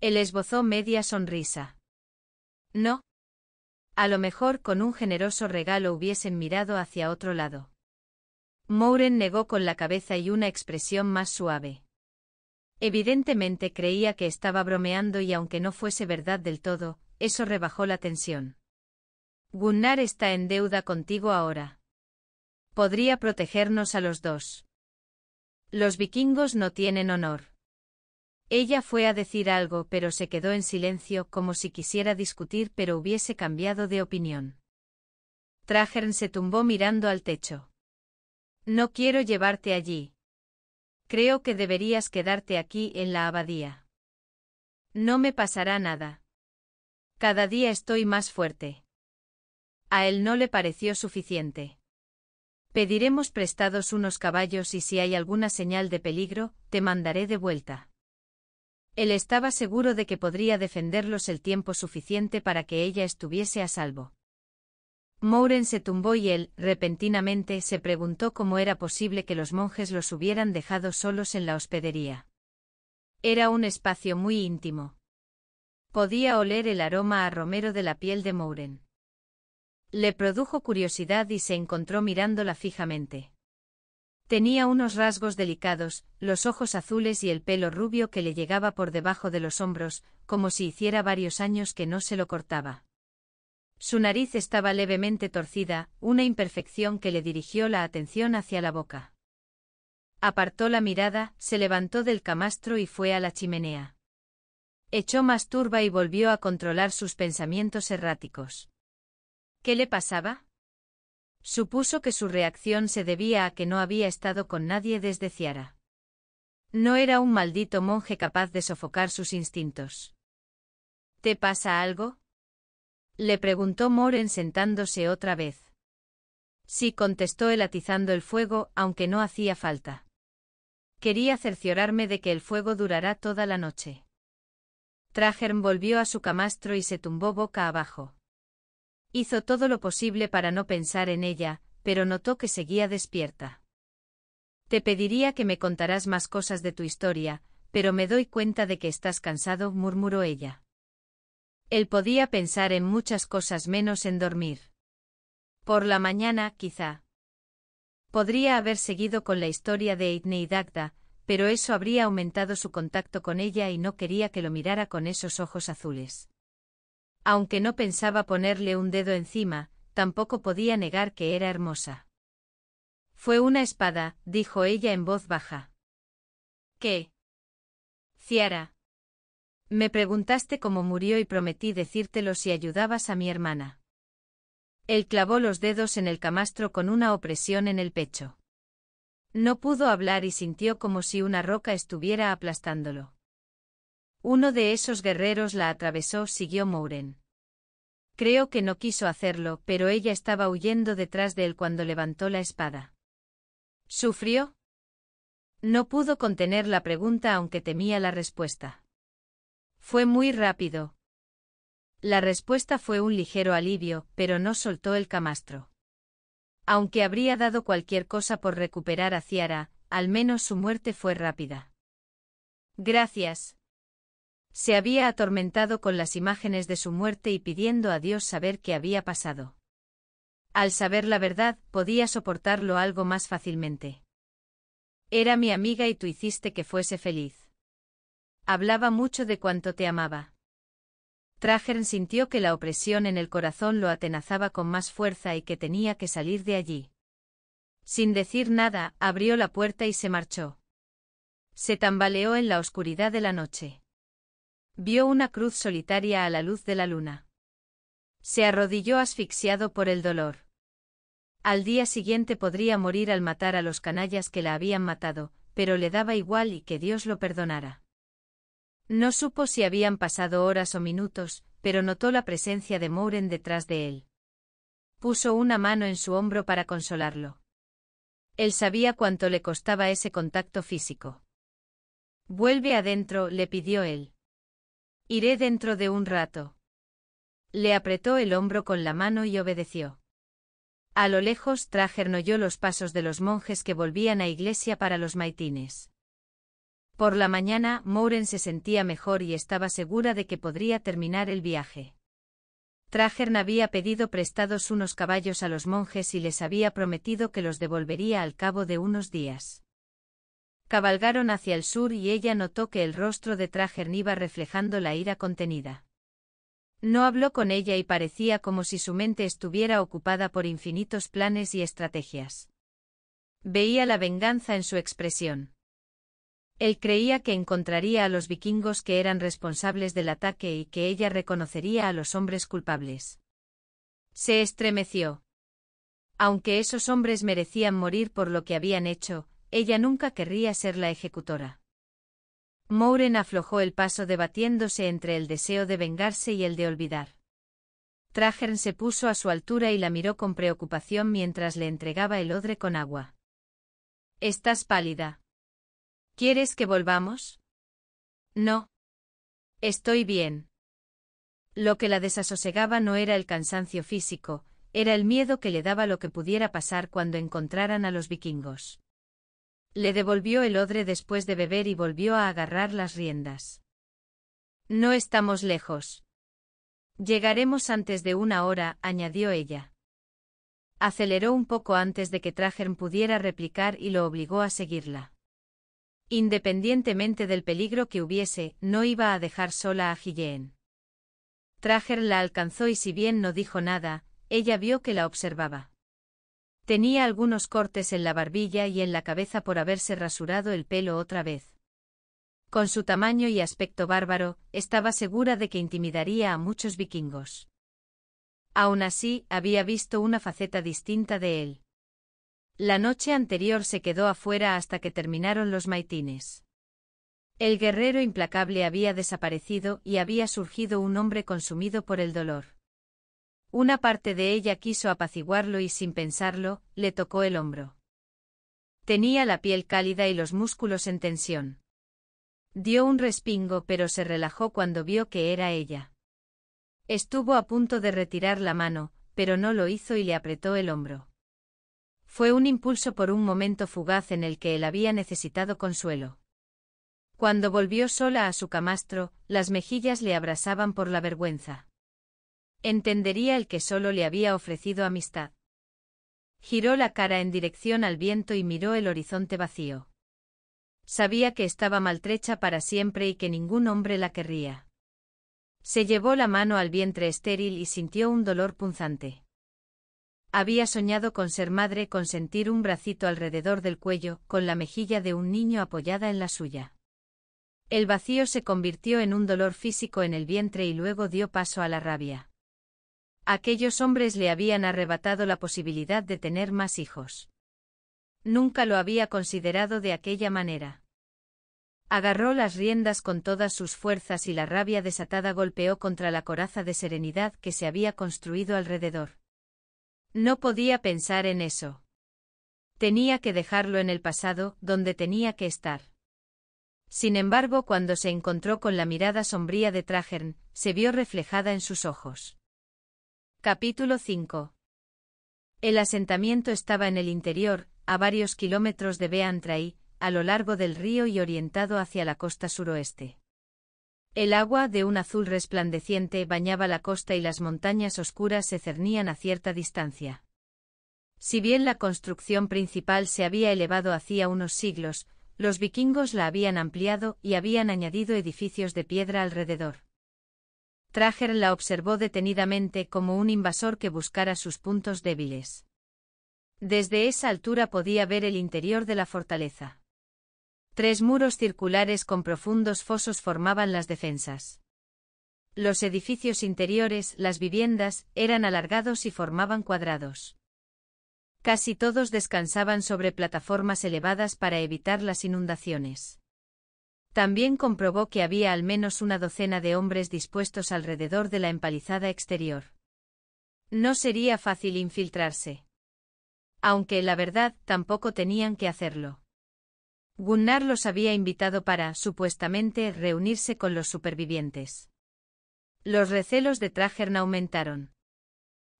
Él esbozó media sonrisa. No. A lo mejor con un generoso regalo hubiesen mirado hacia otro lado. Mouren negó con la cabeza y una expresión más suave. Evidentemente creía que estaba bromeando y aunque no fuese verdad del todo, eso rebajó la tensión. Gunnar está en deuda contigo ahora. Podría protegernos a los dos. Los vikingos no tienen honor. Ella fue a decir algo, pero se quedó en silencio, como si quisiera discutir, pero hubiese cambiado de opinión. Trajern se tumbó mirando al techo. No quiero llevarte allí. Creo que deberías quedarte aquí en la abadía. No me pasará nada. Cada día estoy más fuerte. A él no le pareció suficiente. Pediremos prestados unos caballos y si hay alguna señal de peligro, te mandaré de vuelta. Él estaba seguro de que podría defenderlos el tiempo suficiente para que ella estuviese a salvo. Mouren se tumbó y él, repentinamente, se preguntó cómo era posible que los monjes los hubieran dejado solos en la hospedería. Era un espacio muy íntimo. Podía oler el aroma a romero de la piel de Mouren. Le produjo curiosidad y se encontró mirándola fijamente. Tenía unos rasgos delicados, los ojos azules y el pelo rubio que le llegaba por debajo de los hombros, como si hiciera varios años que no se lo cortaba. Su nariz estaba levemente torcida, una imperfección que le dirigió la atención hacia la boca. Apartó la mirada, se levantó del camastro y fue a la chimenea. Echó más turba y volvió a controlar sus pensamientos erráticos. ¿Qué le pasaba? Supuso que su reacción se debía a que no había estado con nadie desde Ciara. No era un maldito monje capaz de sofocar sus instintos. ¿Te pasa algo? Le preguntó Moren sentándose otra vez. Sí contestó él atizando el fuego, aunque no hacía falta. Quería cerciorarme de que el fuego durará toda la noche. Trajern volvió a su camastro y se tumbó boca abajo. Hizo todo lo posible para no pensar en ella, pero notó que seguía despierta. Te pediría que me contarás más cosas de tu historia, pero me doy cuenta de que estás cansado, murmuró ella. Él podía pensar en muchas cosas menos en dormir. Por la mañana, quizá. Podría haber seguido con la historia de Idne y Dagda, pero eso habría aumentado su contacto con ella y no quería que lo mirara con esos ojos azules. Aunque no pensaba ponerle un dedo encima, tampoco podía negar que era hermosa. Fue una espada, dijo ella en voz baja. ¿Qué? Ciara. Me preguntaste cómo murió y prometí decírtelo si ayudabas a mi hermana. Él clavó los dedos en el camastro con una opresión en el pecho. No pudo hablar y sintió como si una roca estuviera aplastándolo. Uno de esos guerreros la atravesó, siguió Mouren. Creo que no quiso hacerlo, pero ella estaba huyendo detrás de él cuando levantó la espada. ¿Sufrió? No pudo contener la pregunta aunque temía la respuesta. Fue muy rápido. La respuesta fue un ligero alivio, pero no soltó el camastro. Aunque habría dado cualquier cosa por recuperar a Ciara, al menos su muerte fue rápida. Gracias. Se había atormentado con las imágenes de su muerte y pidiendo a Dios saber qué había pasado. Al saber la verdad, podía soportarlo algo más fácilmente. Era mi amiga y tú hiciste que fuese feliz. Hablaba mucho de cuánto te amaba. Trajern sintió que la opresión en el corazón lo atenazaba con más fuerza y que tenía que salir de allí. Sin decir nada, abrió la puerta y se marchó. Se tambaleó en la oscuridad de la noche. Vio una cruz solitaria a la luz de la luna. Se arrodilló asfixiado por el dolor. Al día siguiente podría morir al matar a los canallas que la habían matado, pero le daba igual y que Dios lo perdonara. No supo si habían pasado horas o minutos, pero notó la presencia de Mouren detrás de él. Puso una mano en su hombro para consolarlo. Él sabía cuánto le costaba ese contacto físico. Vuelve adentro, le pidió él. Iré dentro de un rato. Le apretó el hombro con la mano y obedeció. A lo lejos trajeron oyó los pasos de los monjes que volvían a iglesia para los maitines. Por la mañana, Mouren se sentía mejor y estaba segura de que podría terminar el viaje. Trajern había pedido prestados unos caballos a los monjes y les había prometido que los devolvería al cabo de unos días. Cabalgaron hacia el sur y ella notó que el rostro de Trajern iba reflejando la ira contenida. No habló con ella y parecía como si su mente estuviera ocupada por infinitos planes y estrategias. Veía la venganza en su expresión. Él creía que encontraría a los vikingos que eran responsables del ataque y que ella reconocería a los hombres culpables. Se estremeció. Aunque esos hombres merecían morir por lo que habían hecho, ella nunca querría ser la ejecutora. Mouren aflojó el paso debatiéndose entre el deseo de vengarse y el de olvidar. Trajern se puso a su altura y la miró con preocupación mientras le entregaba el odre con agua. Estás pálida. ¿Quieres que volvamos? No. Estoy bien. Lo que la desasosegaba no era el cansancio físico, era el miedo que le daba lo que pudiera pasar cuando encontraran a los vikingos. Le devolvió el odre después de beber y volvió a agarrar las riendas. No estamos lejos. Llegaremos antes de una hora, añadió ella. Aceleró un poco antes de que Trajern pudiera replicar y lo obligó a seguirla. Independientemente del peligro que hubiese, no iba a dejar sola a Hilleen. Trajern la alcanzó y si bien no dijo nada, ella vio que la observaba. Tenía algunos cortes en la barbilla y en la cabeza por haberse rasurado el pelo otra vez. Con su tamaño y aspecto bárbaro, estaba segura de que intimidaría a muchos vikingos. Aún así, había visto una faceta distinta de él. La noche anterior se quedó afuera hasta que terminaron los maitines. El guerrero implacable había desaparecido y había surgido un hombre consumido por el dolor. Una parte de ella quiso apaciguarlo y sin pensarlo, le tocó el hombro. Tenía la piel cálida y los músculos en tensión. Dio un respingo pero se relajó cuando vio que era ella. Estuvo a punto de retirar la mano, pero no lo hizo y le apretó el hombro. Fue un impulso por un momento fugaz en el que él había necesitado consuelo. Cuando volvió sola a su camastro, las mejillas le abrasaban por la vergüenza entendería el que solo le había ofrecido amistad. Giró la cara en dirección al viento y miró el horizonte vacío. Sabía que estaba maltrecha para siempre y que ningún hombre la querría. Se llevó la mano al vientre estéril y sintió un dolor punzante. Había soñado con ser madre, con sentir un bracito alrededor del cuello, con la mejilla de un niño apoyada en la suya. El vacío se convirtió en un dolor físico en el vientre y luego dio paso a la rabia. Aquellos hombres le habían arrebatado la posibilidad de tener más hijos. Nunca lo había considerado de aquella manera. Agarró las riendas con todas sus fuerzas y la rabia desatada golpeó contra la coraza de serenidad que se había construido alrededor. No podía pensar en eso. Tenía que dejarlo en el pasado, donde tenía que estar. Sin embargo, cuando se encontró con la mirada sombría de Trajern, se vio reflejada en sus ojos. Capítulo 5. El asentamiento estaba en el interior, a varios kilómetros de Beantraí, a lo largo del río y orientado hacia la costa suroeste. El agua, de un azul resplandeciente, bañaba la costa y las montañas oscuras se cernían a cierta distancia. Si bien la construcción principal se había elevado hacía unos siglos, los vikingos la habían ampliado y habían añadido edificios de piedra alrededor. Trager la observó detenidamente como un invasor que buscara sus puntos débiles. Desde esa altura podía ver el interior de la fortaleza. Tres muros circulares con profundos fosos formaban las defensas. Los edificios interiores, las viviendas, eran alargados y formaban cuadrados. Casi todos descansaban sobre plataformas elevadas para evitar las inundaciones. También comprobó que había al menos una docena de hombres dispuestos alrededor de la empalizada exterior. No sería fácil infiltrarse. Aunque, la verdad, tampoco tenían que hacerlo. Gunnar los había invitado para, supuestamente, reunirse con los supervivientes. Los recelos de Trajern aumentaron.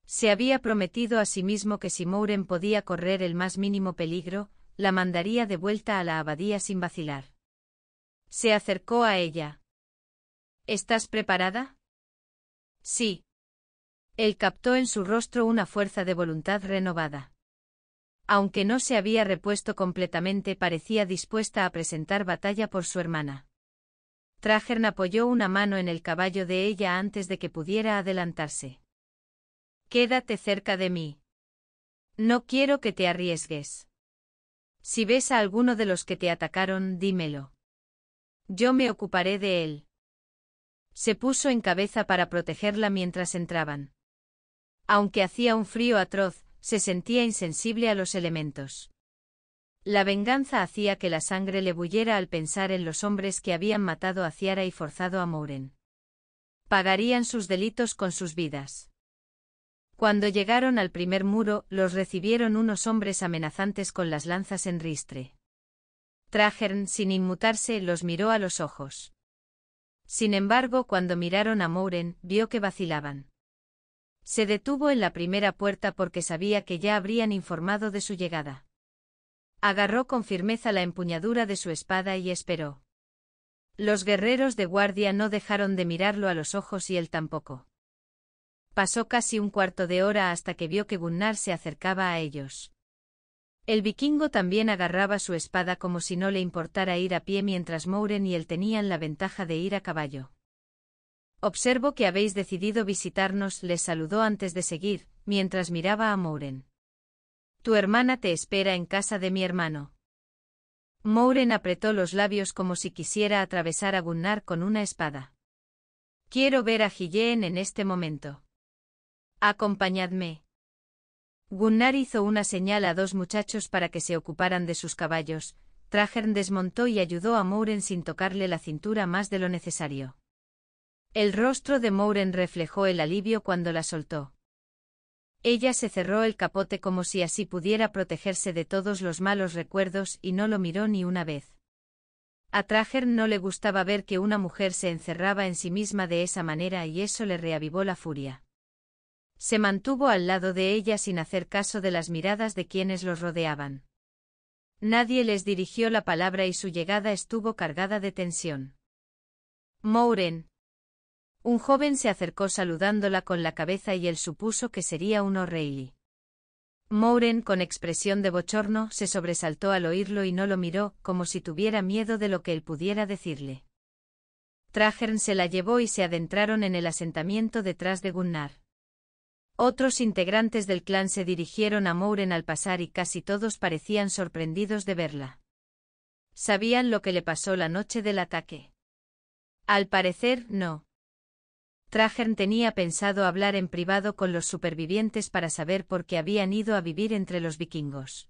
Se había prometido a sí mismo que si Mouren podía correr el más mínimo peligro, la mandaría de vuelta a la abadía sin vacilar. Se acercó a ella. ¿Estás preparada? Sí. Él captó en su rostro una fuerza de voluntad renovada. Aunque no se había repuesto completamente, parecía dispuesta a presentar batalla por su hermana. Trajern apoyó una mano en el caballo de ella antes de que pudiera adelantarse. Quédate cerca de mí. No quiero que te arriesgues. Si ves a alguno de los que te atacaron, dímelo. Yo me ocuparé de él. Se puso en cabeza para protegerla mientras entraban. Aunque hacía un frío atroz, se sentía insensible a los elementos. La venganza hacía que la sangre le bulliera al pensar en los hombres que habían matado a Ciara y forzado a Mouren. Pagarían sus delitos con sus vidas. Cuando llegaron al primer muro, los recibieron unos hombres amenazantes con las lanzas en ristre. Trajern, sin inmutarse, los miró a los ojos. Sin embargo, cuando miraron a Mouren, vio que vacilaban. Se detuvo en la primera puerta porque sabía que ya habrían informado de su llegada. Agarró con firmeza la empuñadura de su espada y esperó. Los guerreros de guardia no dejaron de mirarlo a los ojos y él tampoco. Pasó casi un cuarto de hora hasta que vio que Gunnar se acercaba a ellos. El vikingo también agarraba su espada como si no le importara ir a pie mientras Mouren y él tenían la ventaja de ir a caballo. Observo que habéis decidido visitarnos, les saludó antes de seguir, mientras miraba a Mouren. Tu hermana te espera en casa de mi hermano. Mouren apretó los labios como si quisiera atravesar a Gunnar con una espada. Quiero ver a Gilleen en este momento. Acompañadme. Gunnar hizo una señal a dos muchachos para que se ocuparan de sus caballos, Trajern desmontó y ayudó a Mouren sin tocarle la cintura más de lo necesario. El rostro de Mouren reflejó el alivio cuando la soltó. Ella se cerró el capote como si así pudiera protegerse de todos los malos recuerdos y no lo miró ni una vez. A Trajern no le gustaba ver que una mujer se encerraba en sí misma de esa manera y eso le reavivó la furia. Se mantuvo al lado de ella sin hacer caso de las miradas de quienes los rodeaban. Nadie les dirigió la palabra y su llegada estuvo cargada de tensión. Mouren. Un joven se acercó saludándola con la cabeza y él supuso que sería un O'Reilly. Mouren, con expresión de bochorno, se sobresaltó al oírlo y no lo miró, como si tuviera miedo de lo que él pudiera decirle. Trajern se la llevó y se adentraron en el asentamiento detrás de Gunnar. Otros integrantes del clan se dirigieron a Mouren al pasar y casi todos parecían sorprendidos de verla. Sabían lo que le pasó la noche del ataque. Al parecer, no. Trajern tenía pensado hablar en privado con los supervivientes para saber por qué habían ido a vivir entre los vikingos.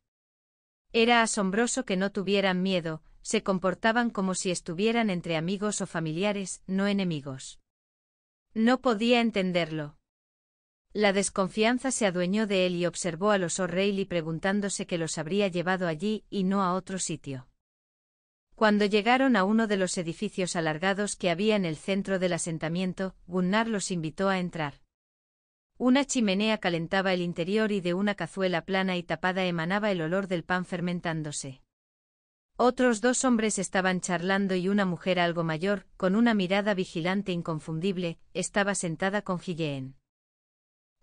Era asombroso que no tuvieran miedo, se comportaban como si estuvieran entre amigos o familiares, no enemigos. No podía entenderlo. La desconfianza se adueñó de él y observó a los O'Reilly preguntándose qué los habría llevado allí y no a otro sitio. Cuando llegaron a uno de los edificios alargados que había en el centro del asentamiento, Gunnar los invitó a entrar. Una chimenea calentaba el interior y de una cazuela plana y tapada emanaba el olor del pan fermentándose. Otros dos hombres estaban charlando y una mujer algo mayor, con una mirada vigilante inconfundible, estaba sentada con Gilleen.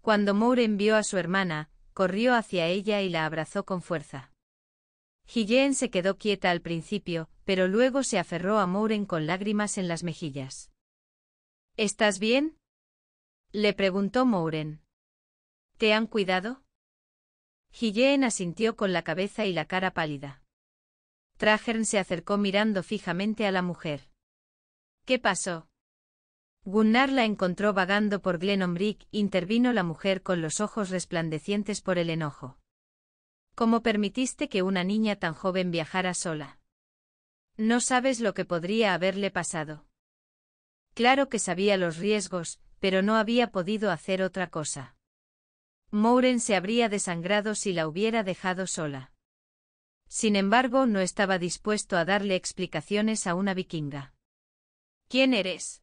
Cuando Mouren vio a su hermana, corrió hacia ella y la abrazó con fuerza. Gilleen se quedó quieta al principio, pero luego se aferró a Mouren con lágrimas en las mejillas. ¿Estás bien? le preguntó Mouren. ¿Te han cuidado? Gilleen asintió con la cabeza y la cara pálida. Trajern se acercó mirando fijamente a la mujer. ¿Qué pasó? Gunnar la encontró vagando por Glenombrick, intervino la mujer con los ojos resplandecientes por el enojo. ¿Cómo permitiste que una niña tan joven viajara sola? No sabes lo que podría haberle pasado. Claro que sabía los riesgos, pero no había podido hacer otra cosa. Mouren se habría desangrado si la hubiera dejado sola. Sin embargo, no estaba dispuesto a darle explicaciones a una vikinga. ¿Quién eres?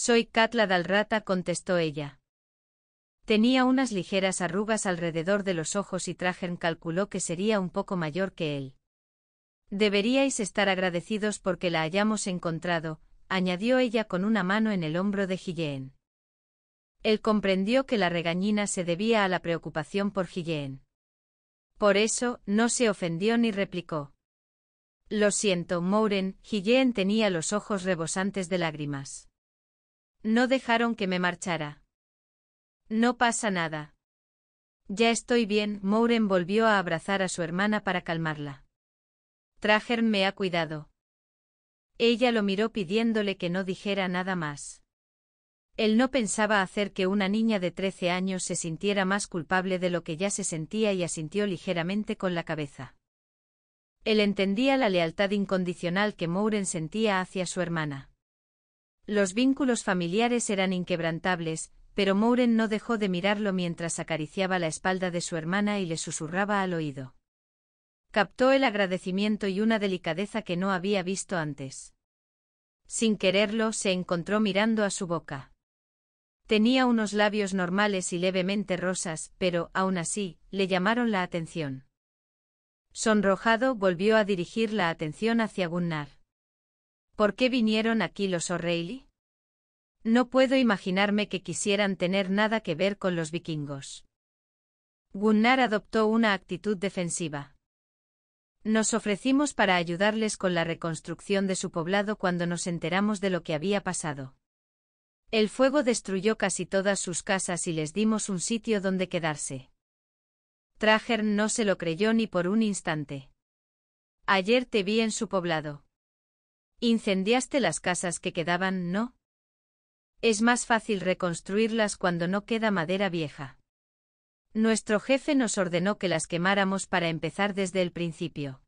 Soy Katla Dalrata, contestó ella. Tenía unas ligeras arrugas alrededor de los ojos y Trajan calculó que sería un poco mayor que él. Deberíais estar agradecidos porque la hayamos encontrado, añadió ella con una mano en el hombro de Gilleen. Él comprendió que la regañina se debía a la preocupación por Gilleen. Por eso, no se ofendió ni replicó. Lo siento, Mouren, Gilleen tenía los ojos rebosantes de lágrimas. No dejaron que me marchara. No pasa nada. Ya estoy bien, Mouren volvió a abrazar a su hermana para calmarla. Trager me ha cuidado. Ella lo miró pidiéndole que no dijera nada más. Él no pensaba hacer que una niña de trece años se sintiera más culpable de lo que ya se sentía y asintió ligeramente con la cabeza. Él entendía la lealtad incondicional que Mouren sentía hacia su hermana. Los vínculos familiares eran inquebrantables, pero Mouren no dejó de mirarlo mientras acariciaba la espalda de su hermana y le susurraba al oído. Captó el agradecimiento y una delicadeza que no había visto antes. Sin quererlo, se encontró mirando a su boca. Tenía unos labios normales y levemente rosas, pero, aún así, le llamaron la atención. Sonrojado, volvió a dirigir la atención hacia Gunnar. ¿Por qué vinieron aquí los O'Reilly? No puedo imaginarme que quisieran tener nada que ver con los vikingos. Gunnar adoptó una actitud defensiva. Nos ofrecimos para ayudarles con la reconstrucción de su poblado cuando nos enteramos de lo que había pasado. El fuego destruyó casi todas sus casas y les dimos un sitio donde quedarse. Trager no se lo creyó ni por un instante. Ayer te vi en su poblado. Incendiaste las casas que quedaban, ¿no? Es más fácil reconstruirlas cuando no queda madera vieja. Nuestro jefe nos ordenó que las quemáramos para empezar desde el principio.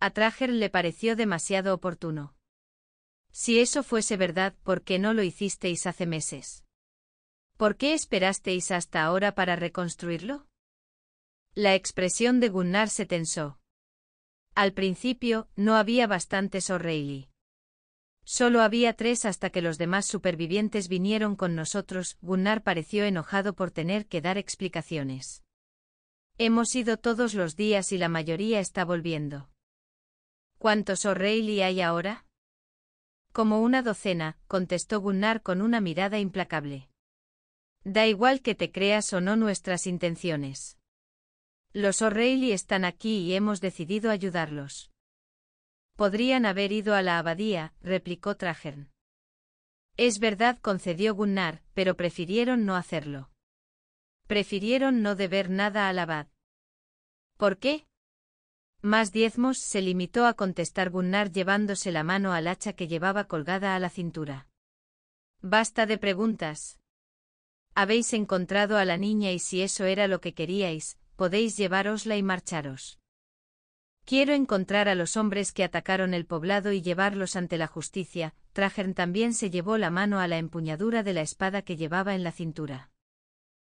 A Trager le pareció demasiado oportuno. Si eso fuese verdad, ¿por qué no lo hicisteis hace meses? ¿Por qué esperasteis hasta ahora para reconstruirlo? La expresión de Gunnar se tensó. Al principio, no había bastantes O'Reilly. Solo había tres hasta que los demás supervivientes vinieron con nosotros, Gunnar pareció enojado por tener que dar explicaciones. Hemos ido todos los días y la mayoría está volviendo. ¿Cuántos O'Reilly hay ahora? Como una docena, contestó Gunnar con una mirada implacable. Da igual que te creas o no nuestras intenciones. Los O'Reilly están aquí y hemos decidido ayudarlos. Podrían haber ido a la abadía, replicó Trajern. Es verdad, concedió Gunnar, pero prefirieron no hacerlo. Prefirieron no deber nada al abad. ¿Por qué? Más diezmos se limitó a contestar Gunnar llevándose la mano al hacha que llevaba colgada a la cintura. Basta de preguntas. Habéis encontrado a la niña y si eso era lo que queríais, podéis llevárosla y marcharos. Quiero encontrar a los hombres que atacaron el poblado y llevarlos ante la justicia. Trajern también se llevó la mano a la empuñadura de la espada que llevaba en la cintura.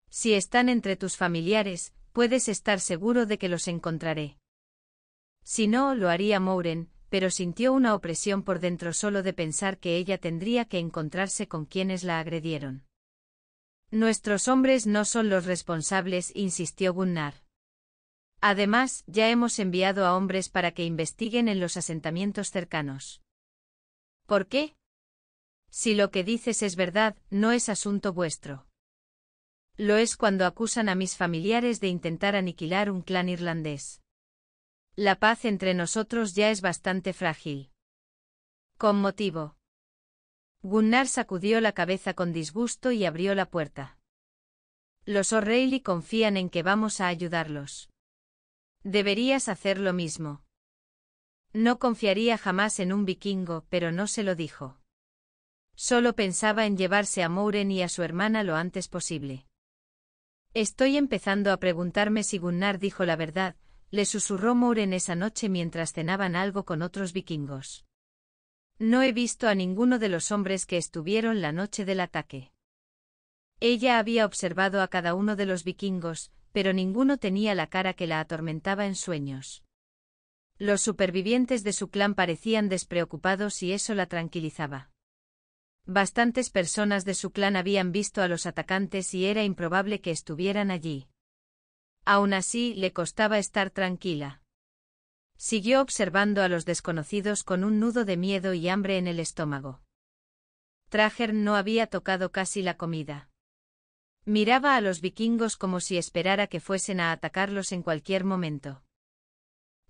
Si están entre tus familiares, puedes estar seguro de que los encontraré. Si no, lo haría Mouren, pero sintió una opresión por dentro solo de pensar que ella tendría que encontrarse con quienes la agredieron. Nuestros hombres no son los responsables, insistió Gunnar. Además, ya hemos enviado a hombres para que investiguen en los asentamientos cercanos. ¿Por qué? Si lo que dices es verdad, no es asunto vuestro. Lo es cuando acusan a mis familiares de intentar aniquilar un clan irlandés. La paz entre nosotros ya es bastante frágil. Con motivo. Gunnar sacudió la cabeza con disgusto y abrió la puerta. Los O'Reilly confían en que vamos a ayudarlos. Deberías hacer lo mismo. No confiaría jamás en un vikingo, pero no se lo dijo. Solo pensaba en llevarse a Mouren y a su hermana lo antes posible. Estoy empezando a preguntarme si Gunnar dijo la verdad, le susurró Mouren esa noche mientras cenaban algo con otros vikingos. No he visto a ninguno de los hombres que estuvieron la noche del ataque. Ella había observado a cada uno de los vikingos, pero ninguno tenía la cara que la atormentaba en sueños. Los supervivientes de su clan parecían despreocupados y eso la tranquilizaba. Bastantes personas de su clan habían visto a los atacantes y era improbable que estuvieran allí. Aún así, le costaba estar tranquila. Siguió observando a los desconocidos con un nudo de miedo y hambre en el estómago. Trager no había tocado casi la comida. Miraba a los vikingos como si esperara que fuesen a atacarlos en cualquier momento.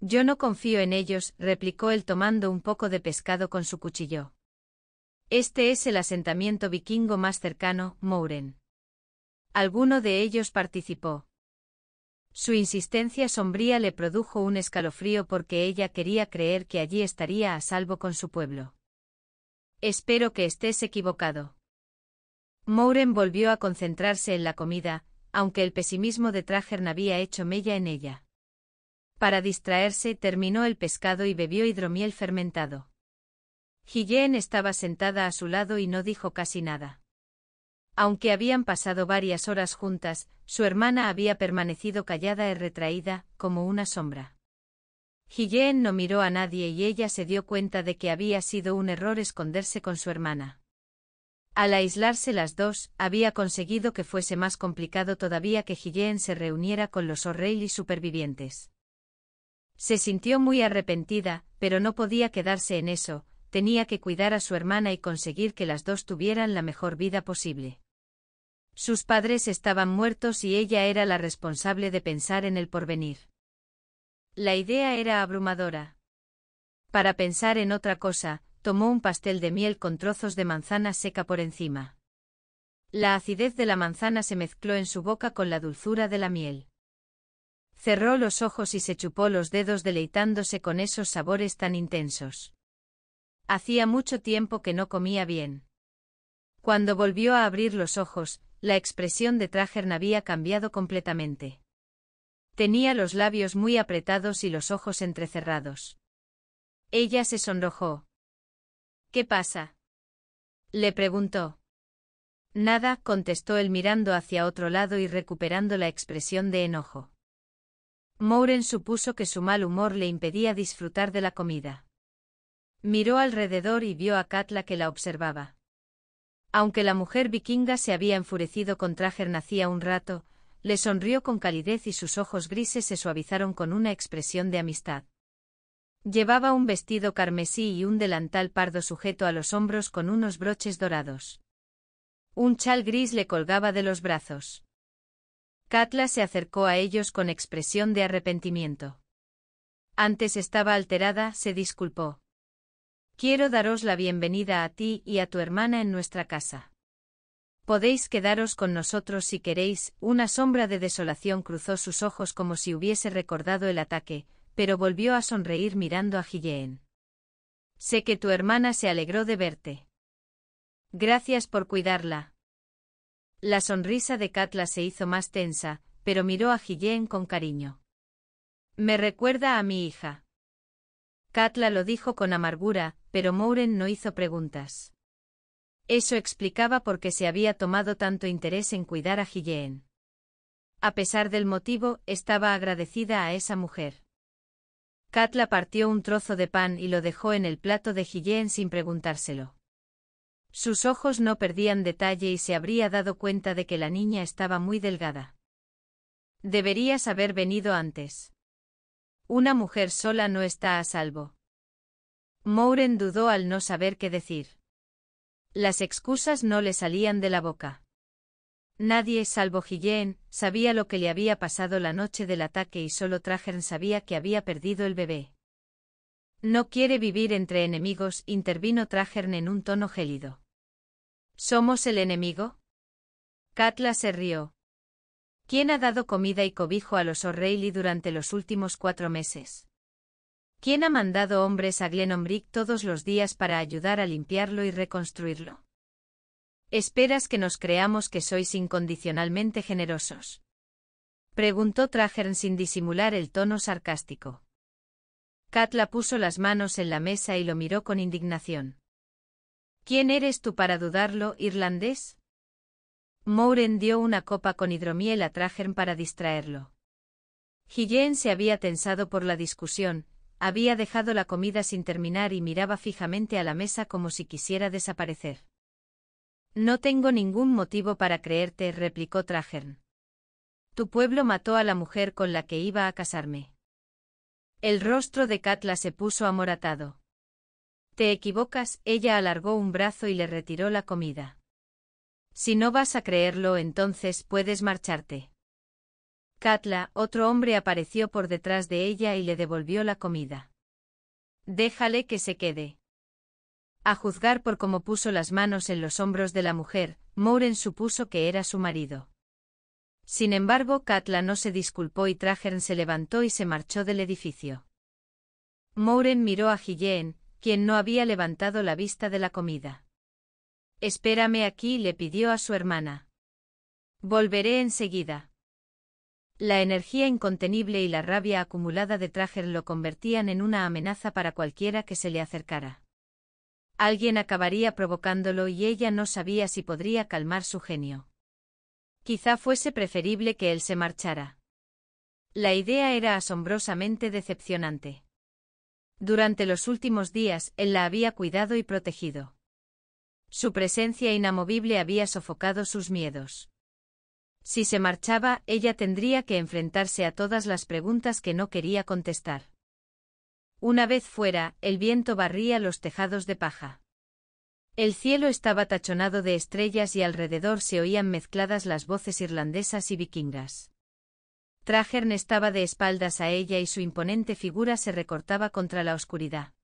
Yo no confío en ellos, replicó él tomando un poco de pescado con su cuchillo. Este es el asentamiento vikingo más cercano, Mouren. Alguno de ellos participó. Su insistencia sombría le produjo un escalofrío porque ella quería creer que allí estaría a salvo con su pueblo. Espero que estés equivocado. Mouren volvió a concentrarse en la comida, aunque el pesimismo de Trajern había hecho mella en ella. Para distraerse terminó el pescado y bebió hidromiel fermentado. Gillén estaba sentada a su lado y no dijo casi nada. Aunque habían pasado varias horas juntas, su hermana había permanecido callada y retraída, como una sombra. Gilleen no miró a nadie y ella se dio cuenta de que había sido un error esconderse con su hermana. Al aislarse las dos, había conseguido que fuese más complicado todavía que Gilleen se reuniera con los O'Reilly supervivientes. Se sintió muy arrepentida, pero no podía quedarse en eso, tenía que cuidar a su hermana y conseguir que las dos tuvieran la mejor vida posible. Sus padres estaban muertos y ella era la responsable de pensar en el porvenir. La idea era abrumadora. Para pensar en otra cosa, tomó un pastel de miel con trozos de manzana seca por encima. La acidez de la manzana se mezcló en su boca con la dulzura de la miel. Cerró los ojos y se chupó los dedos deleitándose con esos sabores tan intensos. Hacía mucho tiempo que no comía bien. Cuando volvió a abrir los ojos, la expresión de Trajern había cambiado completamente. Tenía los labios muy apretados y los ojos entrecerrados. Ella se sonrojó. ¿Qué pasa? Le preguntó. Nada, contestó él mirando hacia otro lado y recuperando la expresión de enojo. Mouren supuso que su mal humor le impedía disfrutar de la comida. Miró alrededor y vio a Katla que la observaba. Aunque la mujer vikinga se había enfurecido contra nacía un rato, le sonrió con calidez y sus ojos grises se suavizaron con una expresión de amistad. Llevaba un vestido carmesí y un delantal pardo sujeto a los hombros con unos broches dorados. Un chal gris le colgaba de los brazos. Katla se acercó a ellos con expresión de arrepentimiento. Antes estaba alterada, se disculpó. Quiero daros la bienvenida a ti y a tu hermana en nuestra casa. Podéis quedaros con nosotros si queréis. Una sombra de desolación cruzó sus ojos como si hubiese recordado el ataque, pero volvió a sonreír mirando a Gilleen. Sé que tu hermana se alegró de verte. Gracias por cuidarla. La sonrisa de Katla se hizo más tensa, pero miró a Gilleen con cariño. Me recuerda a mi hija. Katla lo dijo con amargura, pero Mouren no hizo preguntas. Eso explicaba por qué se había tomado tanto interés en cuidar a Gilleen. A pesar del motivo, estaba agradecida a esa mujer. Katla partió un trozo de pan y lo dejó en el plato de Gilleen sin preguntárselo. Sus ojos no perdían detalle y se habría dado cuenta de que la niña estaba muy delgada. Deberías haber venido antes. Una mujer sola no está a salvo. Mouren dudó al no saber qué decir. Las excusas no le salían de la boca. Nadie, salvo Guillén, sabía lo que le había pasado la noche del ataque y solo Trajern sabía que había perdido el bebé. No quiere vivir entre enemigos, intervino Trajern en un tono gélido. ¿Somos el enemigo? Katla se rió, ¿Quién ha dado comida y cobijo a los O'Reilly durante los últimos cuatro meses? ¿Quién ha mandado hombres a Glenombrick todos los días para ayudar a limpiarlo y reconstruirlo? ¿Esperas que nos creamos que sois incondicionalmente generosos? Preguntó Trajern sin disimular el tono sarcástico. Katla puso las manos en la mesa y lo miró con indignación. ¿Quién eres tú para dudarlo, irlandés? Mouren dio una copa con hidromiel a Trajern para distraerlo. Guillén se había tensado por la discusión, había dejado la comida sin terminar y miraba fijamente a la mesa como si quisiera desaparecer. No tengo ningún motivo para creerte, replicó Trajern. Tu pueblo mató a la mujer con la que iba a casarme. El rostro de Katla se puso amoratado. Te equivocas, ella alargó un brazo y le retiró la comida. Si no vas a creerlo, entonces puedes marcharte. Katla, otro hombre apareció por detrás de ella y le devolvió la comida. Déjale que se quede. A juzgar por cómo puso las manos en los hombros de la mujer, Mouren supuso que era su marido. Sin embargo, Katla no se disculpó y Trajern se levantó y se marchó del edificio. Mouren miró a Hilleen, quien no había levantado la vista de la comida. Espérame aquí, le pidió a su hermana. Volveré enseguida. La energía incontenible y la rabia acumulada de Trager lo convertían en una amenaza para cualquiera que se le acercara. Alguien acabaría provocándolo y ella no sabía si podría calmar su genio. Quizá fuese preferible que él se marchara. La idea era asombrosamente decepcionante. Durante los últimos días él la había cuidado y protegido. Su presencia inamovible había sofocado sus miedos. Si se marchaba, ella tendría que enfrentarse a todas las preguntas que no quería contestar. Una vez fuera, el viento barría los tejados de paja. El cielo estaba tachonado de estrellas y alrededor se oían mezcladas las voces irlandesas y vikingas. Trahern estaba de espaldas a ella y su imponente figura se recortaba contra la oscuridad.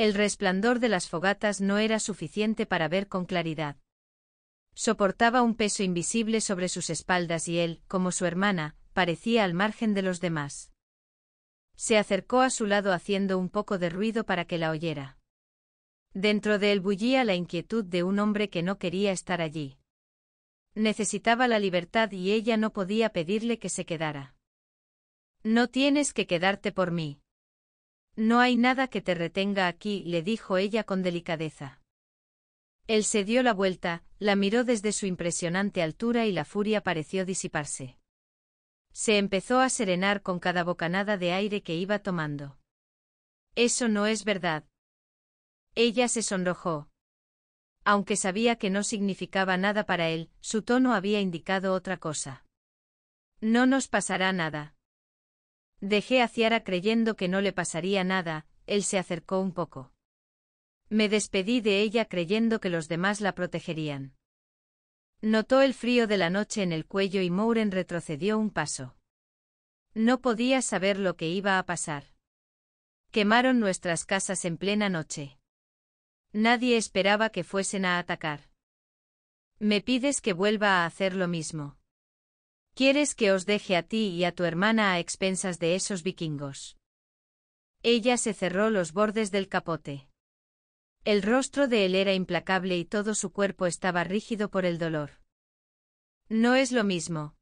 El resplandor de las fogatas no era suficiente para ver con claridad. Soportaba un peso invisible sobre sus espaldas y él, como su hermana, parecía al margen de los demás. Se acercó a su lado haciendo un poco de ruido para que la oyera. Dentro de él bullía la inquietud de un hombre que no quería estar allí. Necesitaba la libertad y ella no podía pedirle que se quedara. No tienes que quedarte por mí. No hay nada que te retenga aquí, le dijo ella con delicadeza. Él se dio la vuelta, la miró desde su impresionante altura y la furia pareció disiparse. Se empezó a serenar con cada bocanada de aire que iba tomando. Eso no es verdad. Ella se sonrojó. Aunque sabía que no significaba nada para él, su tono había indicado otra cosa. No nos pasará nada. Dejé a Ciara creyendo que no le pasaría nada, él se acercó un poco. Me despedí de ella creyendo que los demás la protegerían. Notó el frío de la noche en el cuello y Mouren retrocedió un paso. No podía saber lo que iba a pasar. Quemaron nuestras casas en plena noche. Nadie esperaba que fuesen a atacar. Me pides que vuelva a hacer lo mismo. ¿Quieres que os deje a ti y a tu hermana a expensas de esos vikingos? Ella se cerró los bordes del capote. El rostro de él era implacable y todo su cuerpo estaba rígido por el dolor. No es lo mismo.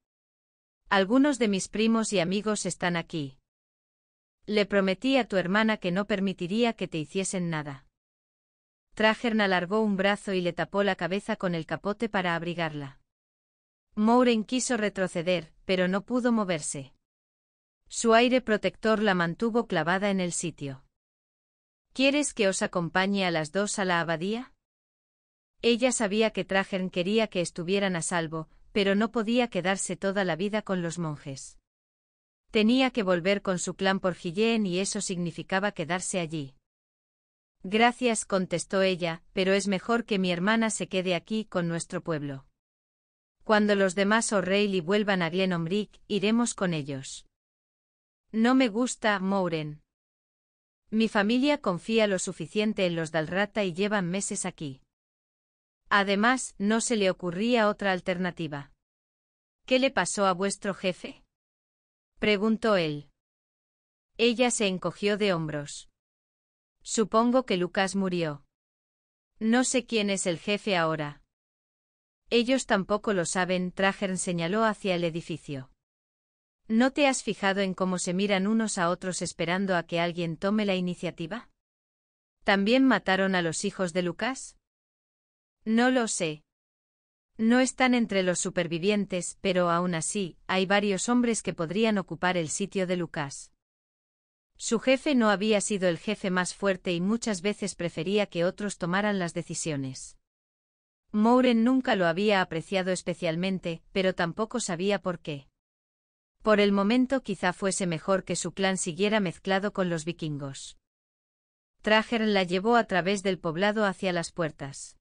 Algunos de mis primos y amigos están aquí. Le prometí a tu hermana que no permitiría que te hiciesen nada. Trajern alargó un brazo y le tapó la cabeza con el capote para abrigarla. Mouren quiso retroceder, pero no pudo moverse. Su aire protector la mantuvo clavada en el sitio. ¿Quieres que os acompañe a las dos a la abadía? Ella sabía que Trajan quería que estuvieran a salvo, pero no podía quedarse toda la vida con los monjes. Tenía que volver con su clan por Gillén y eso significaba quedarse allí. Gracias, contestó ella, pero es mejor que mi hermana se quede aquí con nuestro pueblo. Cuando los demás O'Reilly vuelvan a Glenombrick, iremos con ellos. No me gusta, Mouren. Mi familia confía lo suficiente en los Dalrata y llevan meses aquí. Además, no se le ocurría otra alternativa. ¿Qué le pasó a vuestro jefe? preguntó él. Ella se encogió de hombros. Supongo que Lucas murió. No sé quién es el jefe ahora. Ellos tampoco lo saben, Trajern señaló hacia el edificio. ¿No te has fijado en cómo se miran unos a otros esperando a que alguien tome la iniciativa? ¿También mataron a los hijos de Lucas? No lo sé. No están entre los supervivientes, pero aún así, hay varios hombres que podrían ocupar el sitio de Lucas. Su jefe no había sido el jefe más fuerte y muchas veces prefería que otros tomaran las decisiones. Mouren nunca lo había apreciado especialmente, pero tampoco sabía por qué. Por el momento quizá fuese mejor que su clan siguiera mezclado con los vikingos. Trager la llevó a través del poblado hacia las puertas.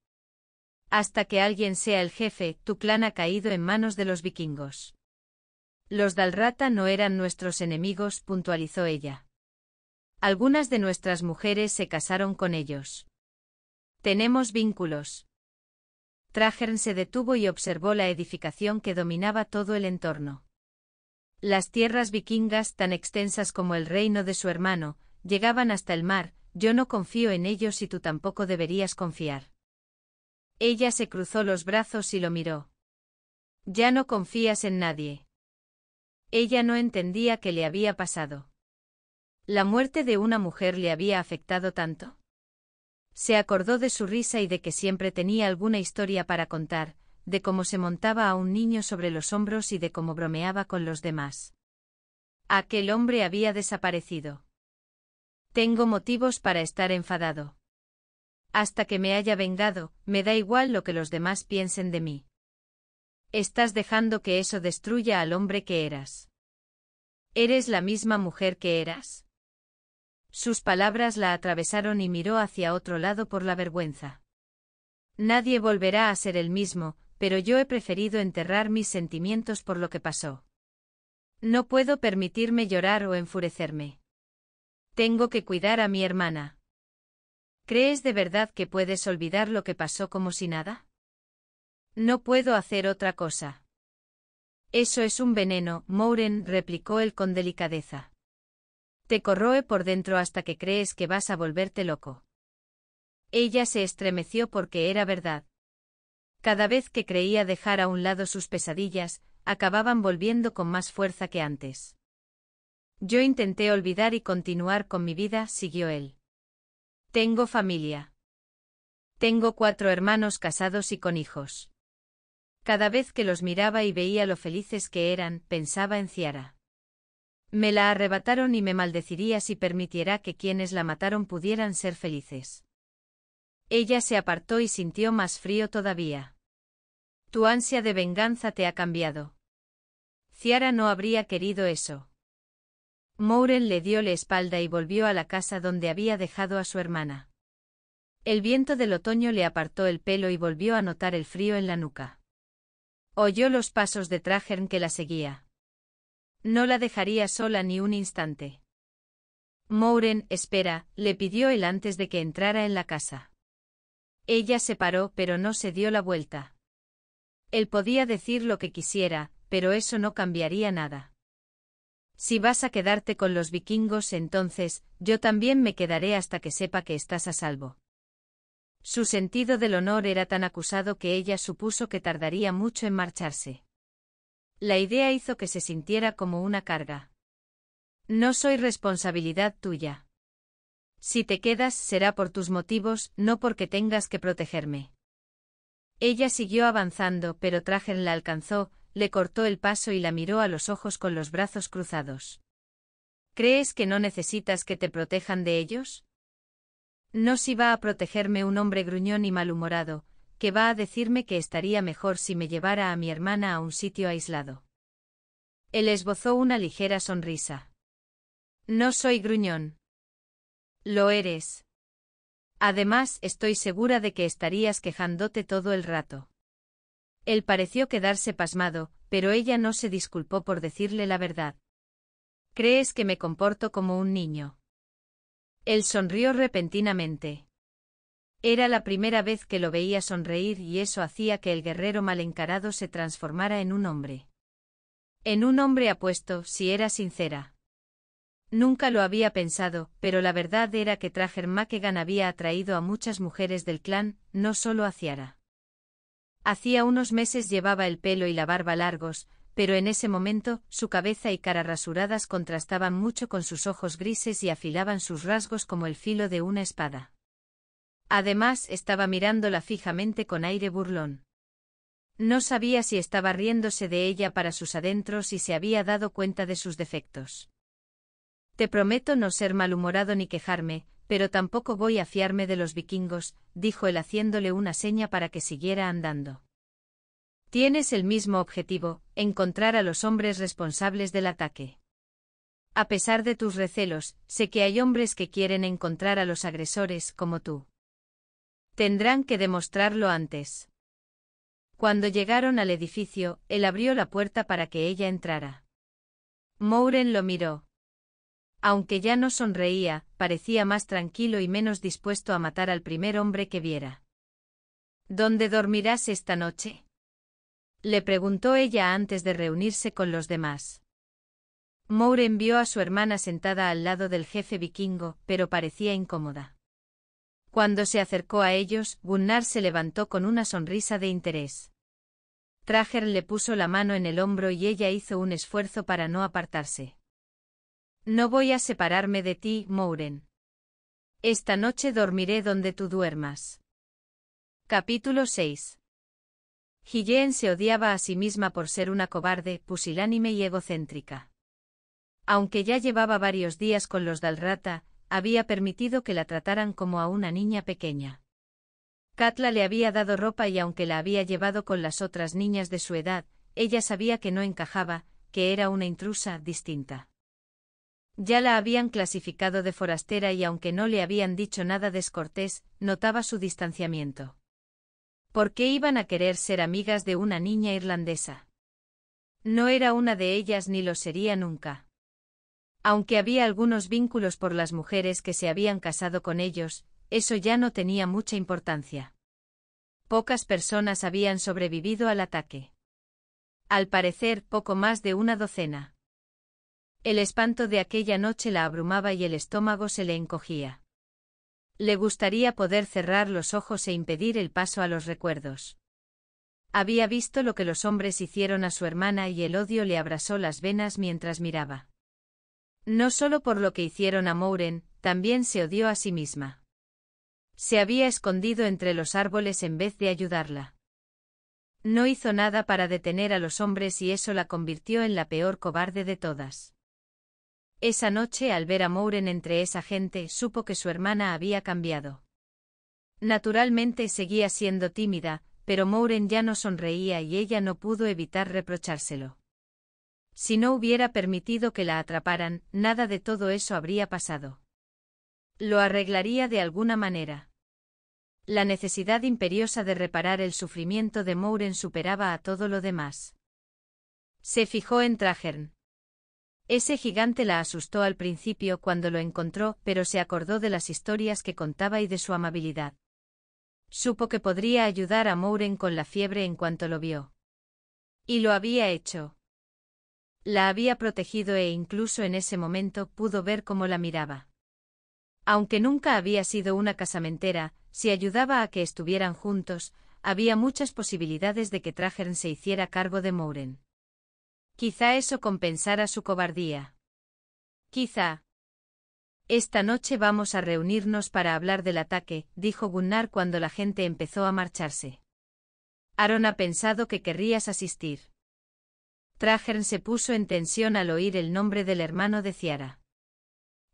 Hasta que alguien sea el jefe, tu clan ha caído en manos de los vikingos. Los Dalrata no eran nuestros enemigos, puntualizó ella. Algunas de nuestras mujeres se casaron con ellos. Tenemos vínculos, Trajern se detuvo y observó la edificación que dominaba todo el entorno. Las tierras vikingas, tan extensas como el reino de su hermano, llegaban hasta el mar, yo no confío en ellos y tú tampoco deberías confiar. Ella se cruzó los brazos y lo miró. Ya no confías en nadie. Ella no entendía qué le había pasado. ¿La muerte de una mujer le había afectado tanto? Se acordó de su risa y de que siempre tenía alguna historia para contar, de cómo se montaba a un niño sobre los hombros y de cómo bromeaba con los demás. Aquel hombre había desaparecido. Tengo motivos para estar enfadado. Hasta que me haya vengado, me da igual lo que los demás piensen de mí. Estás dejando que eso destruya al hombre que eras. ¿Eres la misma mujer que eras? Sus palabras la atravesaron y miró hacia otro lado por la vergüenza. Nadie volverá a ser el mismo, pero yo he preferido enterrar mis sentimientos por lo que pasó. No puedo permitirme llorar o enfurecerme. Tengo que cuidar a mi hermana. ¿Crees de verdad que puedes olvidar lo que pasó como si nada? No puedo hacer otra cosa. Eso es un veneno, Mouren replicó él con delicadeza. Te corroe por dentro hasta que crees que vas a volverte loco. Ella se estremeció porque era verdad. Cada vez que creía dejar a un lado sus pesadillas, acababan volviendo con más fuerza que antes. Yo intenté olvidar y continuar con mi vida, siguió él. Tengo familia. Tengo cuatro hermanos casados y con hijos. Cada vez que los miraba y veía lo felices que eran, pensaba en Ciara. Me la arrebataron y me maldeciría si permitiera que quienes la mataron pudieran ser felices. Ella se apartó y sintió más frío todavía. Tu ansia de venganza te ha cambiado. Ciara no habría querido eso. Mouren le dio la espalda y volvió a la casa donde había dejado a su hermana. El viento del otoño le apartó el pelo y volvió a notar el frío en la nuca. Oyó los pasos de Trajern que la seguía. No la dejaría sola ni un instante. Mouren, espera, le pidió él antes de que entrara en la casa. Ella se paró, pero no se dio la vuelta. Él podía decir lo que quisiera, pero eso no cambiaría nada. Si vas a quedarte con los vikingos, entonces, yo también me quedaré hasta que sepa que estás a salvo. Su sentido del honor era tan acusado que ella supuso que tardaría mucho en marcharse. La idea hizo que se sintiera como una carga. No soy responsabilidad tuya. Si te quedas será por tus motivos, no porque tengas que protegerme. Ella siguió avanzando, pero Trajen la alcanzó, le cortó el paso y la miró a los ojos con los brazos cruzados. ¿Crees que no necesitas que te protejan de ellos? No si va a protegerme un hombre gruñón y malhumorado, que va a decirme que estaría mejor si me llevara a mi hermana a un sitio aislado. Él esbozó una ligera sonrisa. No soy gruñón. Lo eres. Además, estoy segura de que estarías quejándote todo el rato. Él pareció quedarse pasmado, pero ella no se disculpó por decirle la verdad. ¿Crees que me comporto como un niño? Él sonrió repentinamente. Era la primera vez que lo veía sonreír y eso hacía que el guerrero mal encarado se transformara en un hombre. En un hombre apuesto, si era sincera. Nunca lo había pensado, pero la verdad era que Trager Makegan había atraído a muchas mujeres del clan, no solo a Ciara. Hacía unos meses llevaba el pelo y la barba largos, pero en ese momento, su cabeza y cara rasuradas contrastaban mucho con sus ojos grises y afilaban sus rasgos como el filo de una espada. Además estaba mirándola fijamente con aire burlón. No sabía si estaba riéndose de ella para sus adentros y se había dado cuenta de sus defectos. Te prometo no ser malhumorado ni quejarme, pero tampoco voy a fiarme de los vikingos, dijo él haciéndole una seña para que siguiera andando. Tienes el mismo objetivo, encontrar a los hombres responsables del ataque. A pesar de tus recelos, sé que hay hombres que quieren encontrar a los agresores, como tú. Tendrán que demostrarlo antes. Cuando llegaron al edificio, él abrió la puerta para que ella entrara. Mouren lo miró. Aunque ya no sonreía, parecía más tranquilo y menos dispuesto a matar al primer hombre que viera. ¿Dónde dormirás esta noche? Le preguntó ella antes de reunirse con los demás. Mouren vio a su hermana sentada al lado del jefe vikingo, pero parecía incómoda. Cuando se acercó a ellos, Gunnar se levantó con una sonrisa de interés. Trager le puso la mano en el hombro y ella hizo un esfuerzo para no apartarse. No voy a separarme de ti, Mouren. Esta noche dormiré donde tú duermas. Capítulo 6. se odiaba a sí misma por ser una cobarde, pusilánime y egocéntrica. Aunque ya llevaba varios días con los Dalrata, había permitido que la trataran como a una niña pequeña. Katla le había dado ropa y aunque la había llevado con las otras niñas de su edad, ella sabía que no encajaba, que era una intrusa distinta. Ya la habían clasificado de forastera y aunque no le habían dicho nada descortés, notaba su distanciamiento. ¿Por qué iban a querer ser amigas de una niña irlandesa? No era una de ellas ni lo sería nunca. Aunque había algunos vínculos por las mujeres que se habían casado con ellos, eso ya no tenía mucha importancia. Pocas personas habían sobrevivido al ataque. Al parecer, poco más de una docena. El espanto de aquella noche la abrumaba y el estómago se le encogía. Le gustaría poder cerrar los ojos e impedir el paso a los recuerdos. Había visto lo que los hombres hicieron a su hermana y el odio le abrasó las venas mientras miraba. No solo por lo que hicieron a Mouren, también se odió a sí misma. Se había escondido entre los árboles en vez de ayudarla. No hizo nada para detener a los hombres y eso la convirtió en la peor cobarde de todas. Esa noche al ver a Mouren entre esa gente supo que su hermana había cambiado. Naturalmente seguía siendo tímida, pero Mouren ya no sonreía y ella no pudo evitar reprochárselo. Si no hubiera permitido que la atraparan, nada de todo eso habría pasado. Lo arreglaría de alguna manera. La necesidad imperiosa de reparar el sufrimiento de Mouren superaba a todo lo demás. Se fijó en Trajern. Ese gigante la asustó al principio cuando lo encontró, pero se acordó de las historias que contaba y de su amabilidad. Supo que podría ayudar a Mouren con la fiebre en cuanto lo vio. Y lo había hecho. La había protegido e incluso en ese momento pudo ver cómo la miraba. Aunque nunca había sido una casamentera, si ayudaba a que estuvieran juntos, había muchas posibilidades de que Trajern se hiciera cargo de Mouren. Quizá eso compensara su cobardía. Quizá. Esta noche vamos a reunirnos para hablar del ataque, dijo Gunnar cuando la gente empezó a marcharse. Aaron ha pensado que querrías asistir. Trajern se puso en tensión al oír el nombre del hermano de Ciara.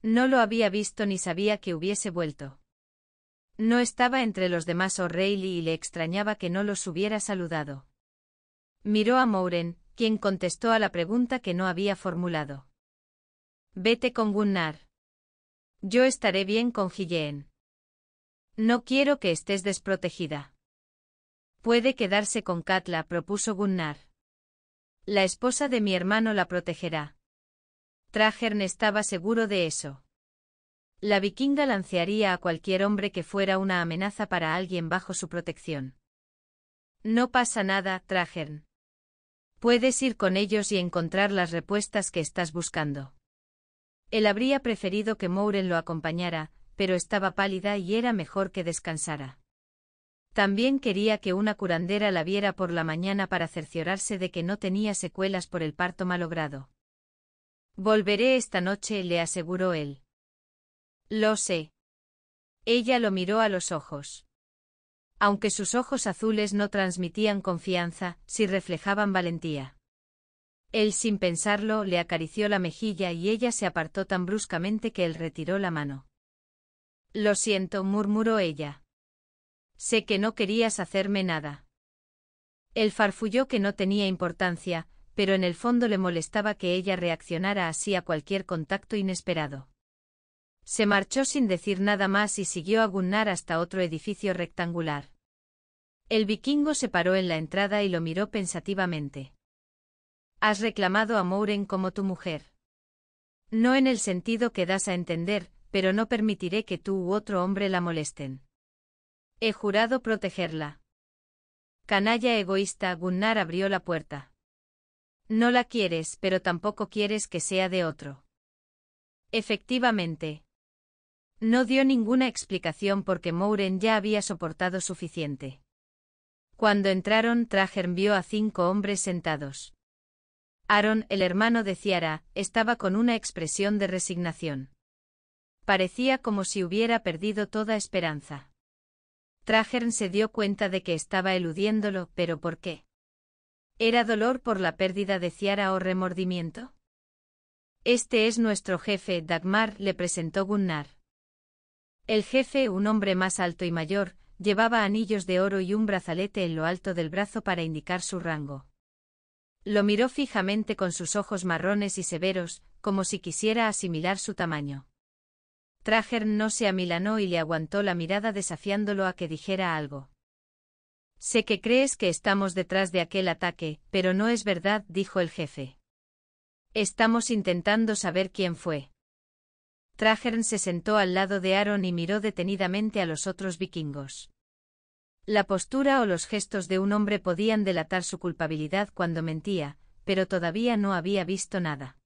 No lo había visto ni sabía que hubiese vuelto. No estaba entre los demás O'Reilly y le extrañaba que no los hubiera saludado. Miró a Mouren, quien contestó a la pregunta que no había formulado. Vete con Gunnar. Yo estaré bien con Gilleen. No quiero que estés desprotegida. Puede quedarse con Katla, propuso Gunnar. La esposa de mi hermano la protegerá. Trajern estaba seguro de eso. La vikinga lancearía a cualquier hombre que fuera una amenaza para alguien bajo su protección. No pasa nada, Trajern. Puedes ir con ellos y encontrar las respuestas que estás buscando. Él habría preferido que Mouren lo acompañara, pero estaba pálida y era mejor que descansara. También quería que una curandera la viera por la mañana para cerciorarse de que no tenía secuelas por el parto malogrado. Volveré esta noche, le aseguró él. Lo sé. Ella lo miró a los ojos. Aunque sus ojos azules no transmitían confianza, sí reflejaban valentía. Él sin pensarlo le acarició la mejilla y ella se apartó tan bruscamente que él retiró la mano. Lo siento, murmuró ella. Sé que no querías hacerme nada. Él farfulló que no tenía importancia, pero en el fondo le molestaba que ella reaccionara así a cualquier contacto inesperado. Se marchó sin decir nada más y siguió a Gunnar hasta otro edificio rectangular. El vikingo se paró en la entrada y lo miró pensativamente. Has reclamado a Mouren como tu mujer. No en el sentido que das a entender, pero no permitiré que tú u otro hombre la molesten. He jurado protegerla. Canalla egoísta, Gunnar abrió la puerta. No la quieres, pero tampoco quieres que sea de otro. Efectivamente. No dio ninguna explicación porque Mouren ya había soportado suficiente. Cuando entraron, Trager vio a cinco hombres sentados. Aaron, el hermano de Ciara, estaba con una expresión de resignación. Parecía como si hubiera perdido toda esperanza. Trajern se dio cuenta de que estaba eludiéndolo, pero ¿por qué? ¿Era dolor por la pérdida de Ciara o remordimiento? Este es nuestro jefe, Dagmar le presentó Gunnar. El jefe, un hombre más alto y mayor, llevaba anillos de oro y un brazalete en lo alto del brazo para indicar su rango. Lo miró fijamente con sus ojos marrones y severos, como si quisiera asimilar su tamaño. Trager no se amilanó y le aguantó la mirada desafiándolo a que dijera algo. Sé que crees que estamos detrás de aquel ataque, pero no es verdad, dijo el jefe. Estamos intentando saber quién fue. Trajern se sentó al lado de Aaron y miró detenidamente a los otros vikingos. La postura o los gestos de un hombre podían delatar su culpabilidad cuando mentía, pero todavía no había visto nada.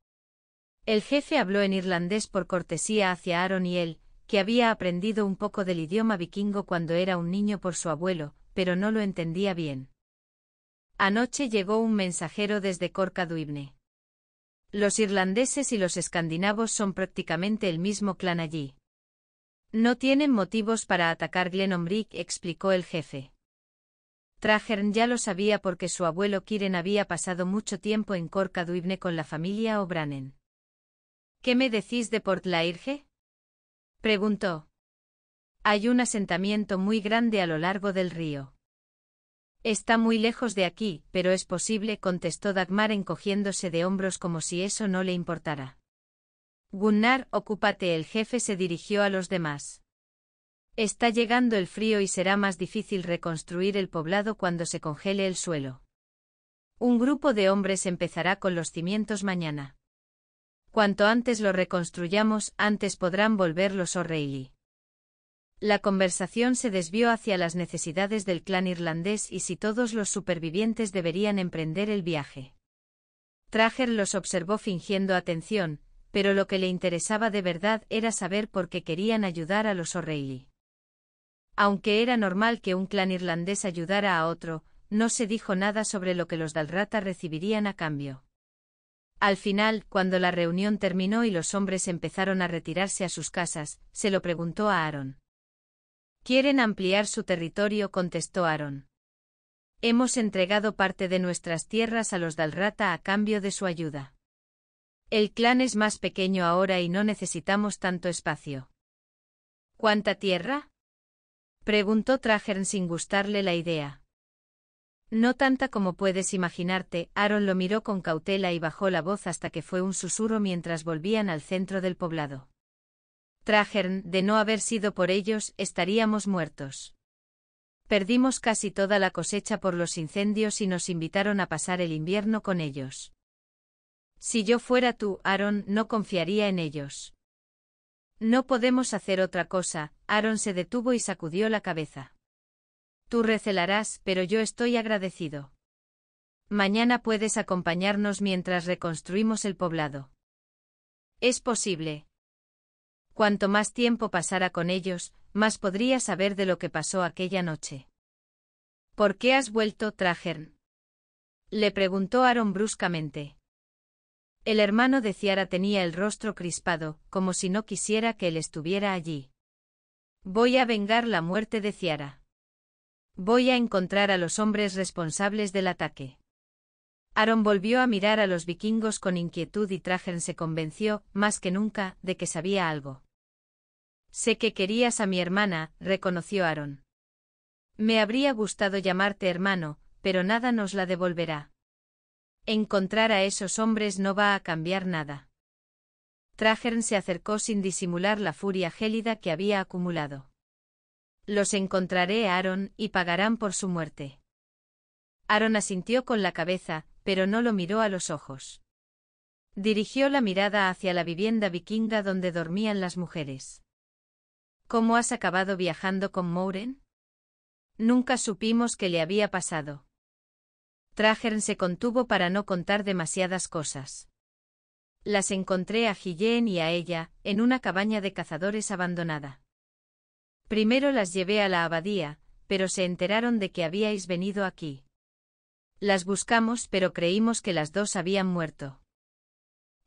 El jefe habló en irlandés por cortesía hacia Aaron y él, que había aprendido un poco del idioma vikingo cuando era un niño por su abuelo, pero no lo entendía bien. Anoche llegó un mensajero desde Corcaduibne. Los irlandeses y los escandinavos son prácticamente el mismo clan allí. No tienen motivos para atacar Glenombrick, explicó el jefe. Trahern ya lo sabía porque su abuelo Kiren había pasado mucho tiempo en Corcaduibne con la familia O'Branen. ¿Qué me decís de Portlairge? Preguntó. Hay un asentamiento muy grande a lo largo del río. Está muy lejos de aquí, pero es posible, contestó Dagmar encogiéndose de hombros como si eso no le importara. Gunnar, ocúpate, el jefe se dirigió a los demás. Está llegando el frío y será más difícil reconstruir el poblado cuando se congele el suelo. Un grupo de hombres empezará con los cimientos mañana. Cuanto antes lo reconstruyamos, antes podrán volver los O'Reilly. La conversación se desvió hacia las necesidades del clan irlandés y si todos los supervivientes deberían emprender el viaje. Trager los observó fingiendo atención, pero lo que le interesaba de verdad era saber por qué querían ayudar a los O'Reilly. Aunque era normal que un clan irlandés ayudara a otro, no se dijo nada sobre lo que los Dalrata recibirían a cambio. Al final, cuando la reunión terminó y los hombres empezaron a retirarse a sus casas, se lo preguntó a Aaron. Quieren ampliar su territorio, contestó Aaron. Hemos entregado parte de nuestras tierras a los Dalrata a cambio de su ayuda. El clan es más pequeño ahora y no necesitamos tanto espacio. ¿Cuánta tierra? preguntó Trajern sin gustarle la idea. No tanta como puedes imaginarte, Aaron lo miró con cautela y bajó la voz hasta que fue un susurro mientras volvían al centro del poblado. Trajern, de no haber sido por ellos, estaríamos muertos. Perdimos casi toda la cosecha por los incendios y nos invitaron a pasar el invierno con ellos. Si yo fuera tú, Aaron, no confiaría en ellos. No podemos hacer otra cosa, Aaron se detuvo y sacudió la cabeza. Tú recelarás, pero yo estoy agradecido. Mañana puedes acompañarnos mientras reconstruimos el poblado. Es posible. Cuanto más tiempo pasara con ellos, más podría saber de lo que pasó aquella noche. ¿Por qué has vuelto, Trajern? Le preguntó Aaron bruscamente. El hermano de Ciara tenía el rostro crispado, como si no quisiera que él estuviera allí. Voy a vengar la muerte de Ciara. Voy a encontrar a los hombres responsables del ataque. Aaron volvió a mirar a los vikingos con inquietud y Tragen se convenció, más que nunca, de que sabía algo. Sé que querías a mi hermana, reconoció Aaron. Me habría gustado llamarte hermano, pero nada nos la devolverá. Encontrar a esos hombres no va a cambiar nada. Trajern se acercó sin disimular la furia gélida que había acumulado. Los encontraré Aaron, y pagarán por su muerte. Aaron asintió con la cabeza, pero no lo miró a los ojos. Dirigió la mirada hacia la vivienda vikinga donde dormían las mujeres. ¿Cómo has acabado viajando con Mouren? Nunca supimos qué le había pasado. Trajern se contuvo para no contar demasiadas cosas. Las encontré a Gillén y a ella, en una cabaña de cazadores abandonada. Primero las llevé a la abadía, pero se enteraron de que habíais venido aquí. Las buscamos pero creímos que las dos habían muerto.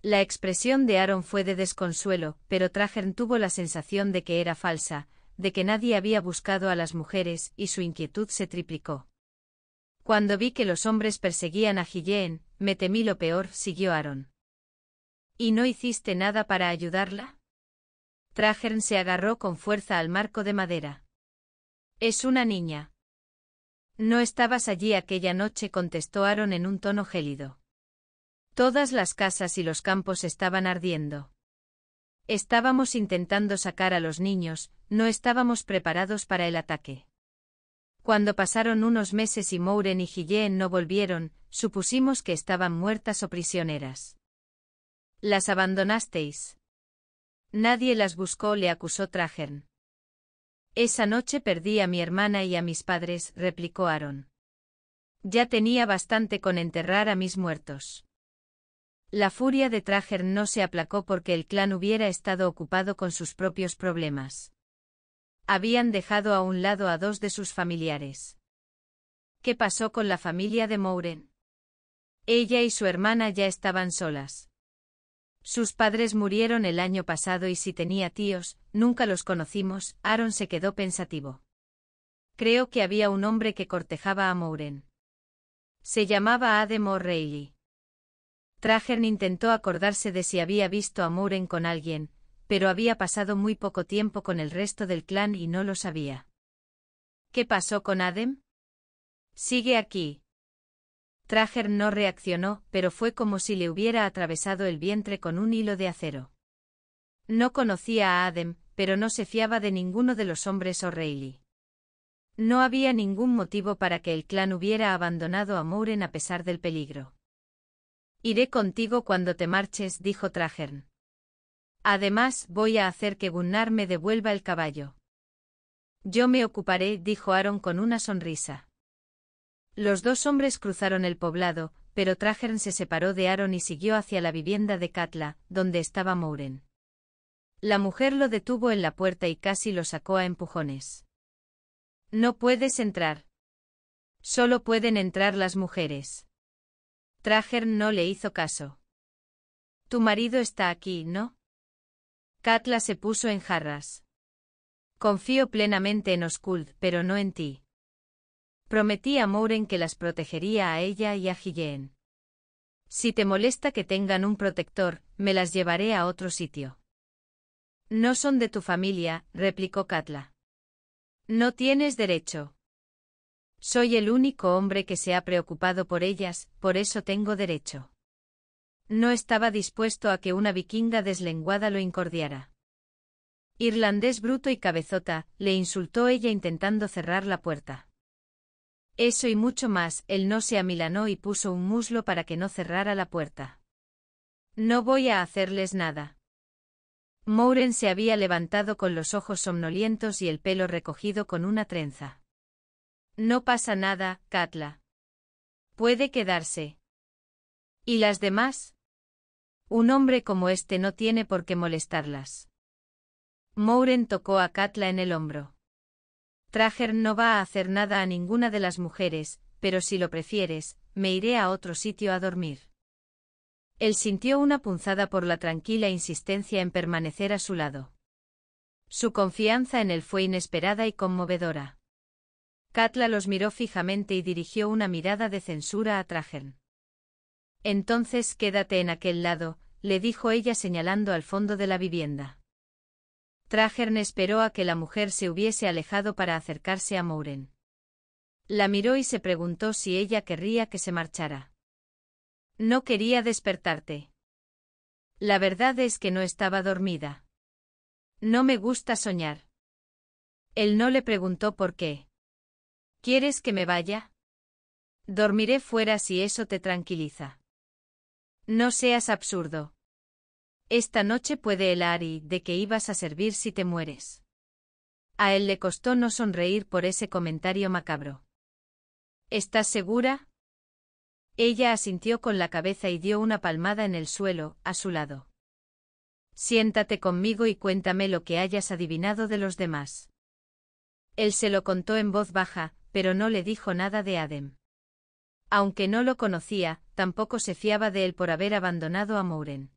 La expresión de Aaron fue de desconsuelo, pero Trajern tuvo la sensación de que era falsa, de que nadie había buscado a las mujeres, y su inquietud se triplicó. Cuando vi que los hombres perseguían a Gilleen, me temí lo peor, siguió Aaron. ¿Y no hiciste nada para ayudarla? Trajern se agarró con fuerza al marco de madera. Es una niña. No estabas allí aquella noche, contestó Aaron en un tono gélido. Todas las casas y los campos estaban ardiendo. Estábamos intentando sacar a los niños, no estábamos preparados para el ataque. Cuando pasaron unos meses y Mouren y Hilleen no volvieron, supusimos que estaban muertas o prisioneras. Las abandonasteis. Nadie las buscó, le acusó Trajern. Esa noche perdí a mi hermana y a mis padres, replicó Aaron. Ya tenía bastante con enterrar a mis muertos. La furia de Trajern no se aplacó porque el clan hubiera estado ocupado con sus propios problemas. Habían dejado a un lado a dos de sus familiares. ¿Qué pasó con la familia de Mouren? Ella y su hermana ya estaban solas. Sus padres murieron el año pasado y si tenía tíos, nunca los conocimos, Aaron se quedó pensativo. Creo que había un hombre que cortejaba a Mouren. Se llamaba Adam O'Reilly. Trajern intentó acordarse de si había visto a Mouren con alguien, pero había pasado muy poco tiempo con el resto del clan y no lo sabía. ¿Qué pasó con Adam? Sigue aquí. Trager no reaccionó, pero fue como si le hubiera atravesado el vientre con un hilo de acero. No conocía a Adem, pero no se fiaba de ninguno de los hombres O'Reilly. No había ningún motivo para que el clan hubiera abandonado a Mouren a pesar del peligro. Iré contigo cuando te marches, dijo Tragern. Además, voy a hacer que Gunnar me devuelva el caballo. Yo me ocuparé, dijo Aaron con una sonrisa. Los dos hombres cruzaron el poblado, pero Trajern se separó de Aaron y siguió hacia la vivienda de Katla, donde estaba Mouren. La mujer lo detuvo en la puerta y casi lo sacó a empujones. No puedes entrar. Solo pueden entrar las mujeres. Trajern no le hizo caso. Tu marido está aquí, ¿no? Katla se puso en jarras. Confío plenamente en Osculd, pero no en ti. Prometí a Moren que las protegería a ella y a Gilleen. Si te molesta que tengan un protector, me las llevaré a otro sitio. No son de tu familia, replicó Katla. No tienes derecho. Soy el único hombre que se ha preocupado por ellas, por eso tengo derecho. No estaba dispuesto a que una vikinga deslenguada lo incordiara. Irlandés bruto y cabezota, le insultó ella intentando cerrar la puerta. Eso y mucho más, él no se amilanó y puso un muslo para que no cerrara la puerta. No voy a hacerles nada. Mouren se había levantado con los ojos somnolientos y el pelo recogido con una trenza. No pasa nada, Katla. Puede quedarse. ¿Y las demás? Un hombre como este no tiene por qué molestarlas. Mouren tocó a Katla en el hombro. Trager no va a hacer nada a ninguna de las mujeres, pero si lo prefieres, me iré a otro sitio a dormir. Él sintió una punzada por la tranquila insistencia en permanecer a su lado. Su confianza en él fue inesperada y conmovedora. Katla los miró fijamente y dirigió una mirada de censura a Tragen. Entonces quédate en aquel lado, le dijo ella señalando al fondo de la vivienda. Trajern esperó a que la mujer se hubiese alejado para acercarse a Mouren. La miró y se preguntó si ella querría que se marchara. No quería despertarte. La verdad es que no estaba dormida. No me gusta soñar. Él no le preguntó por qué. ¿Quieres que me vaya? Dormiré fuera si eso te tranquiliza. No seas absurdo. Esta noche puede el Ari de que ibas a servir si te mueres. A él le costó no sonreír por ese comentario macabro. ¿Estás segura? Ella asintió con la cabeza y dio una palmada en el suelo, a su lado. Siéntate conmigo y cuéntame lo que hayas adivinado de los demás. Él se lo contó en voz baja, pero no le dijo nada de Adem. Aunque no lo conocía, tampoco se fiaba de él por haber abandonado a Mouren.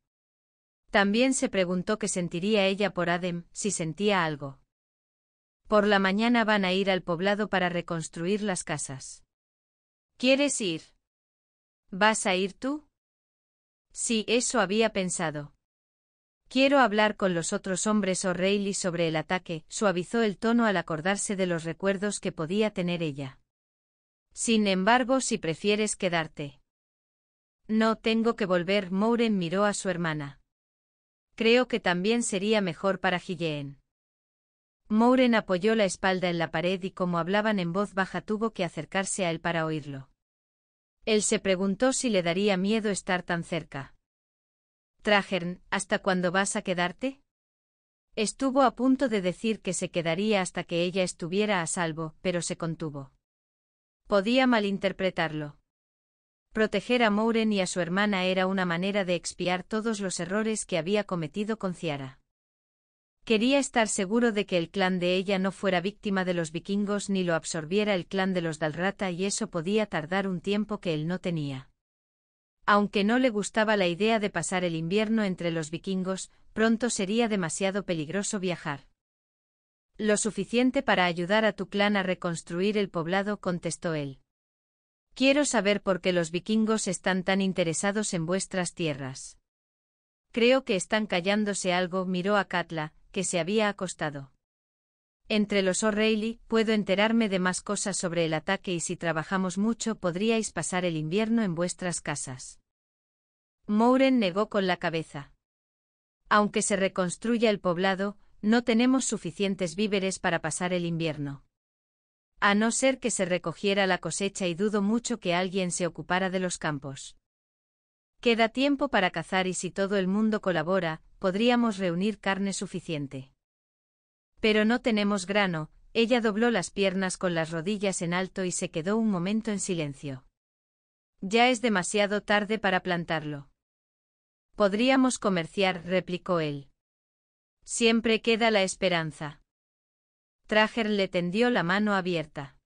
También se preguntó qué sentiría ella por Adem, si sentía algo. Por la mañana van a ir al poblado para reconstruir las casas. ¿Quieres ir? ¿Vas a ir tú? Sí, eso había pensado. Quiero hablar con los otros hombres O'Reilly oh sobre el ataque, suavizó el tono al acordarse de los recuerdos que podía tener ella. Sin embargo, si prefieres quedarte. No tengo que volver, Mouren miró a su hermana. Creo que también sería mejor para Higeen. Mouren apoyó la espalda en la pared y como hablaban en voz baja tuvo que acercarse a él para oírlo. Él se preguntó si le daría miedo estar tan cerca. Trajern, ¿hasta cuándo vas a quedarte? Estuvo a punto de decir que se quedaría hasta que ella estuviera a salvo, pero se contuvo. Podía malinterpretarlo. Proteger a Mouren y a su hermana era una manera de expiar todos los errores que había cometido con Ciara. Quería estar seguro de que el clan de ella no fuera víctima de los vikingos ni lo absorbiera el clan de los Dalrata y eso podía tardar un tiempo que él no tenía. Aunque no le gustaba la idea de pasar el invierno entre los vikingos, pronto sería demasiado peligroso viajar. Lo suficiente para ayudar a tu clan a reconstruir el poblado, contestó él. Quiero saber por qué los vikingos están tan interesados en vuestras tierras. Creo que están callándose algo, miró a Katla, que se había acostado. Entre los O'Reilly, puedo enterarme de más cosas sobre el ataque y si trabajamos mucho podríais pasar el invierno en vuestras casas. Mouren negó con la cabeza. Aunque se reconstruya el poblado, no tenemos suficientes víveres para pasar el invierno. A no ser que se recogiera la cosecha y dudo mucho que alguien se ocupara de los campos. Queda tiempo para cazar y si todo el mundo colabora, podríamos reunir carne suficiente. Pero no tenemos grano, ella dobló las piernas con las rodillas en alto y se quedó un momento en silencio. Ya es demasiado tarde para plantarlo. Podríamos comerciar, replicó él. Siempre queda la esperanza. Trager le tendió la mano abierta.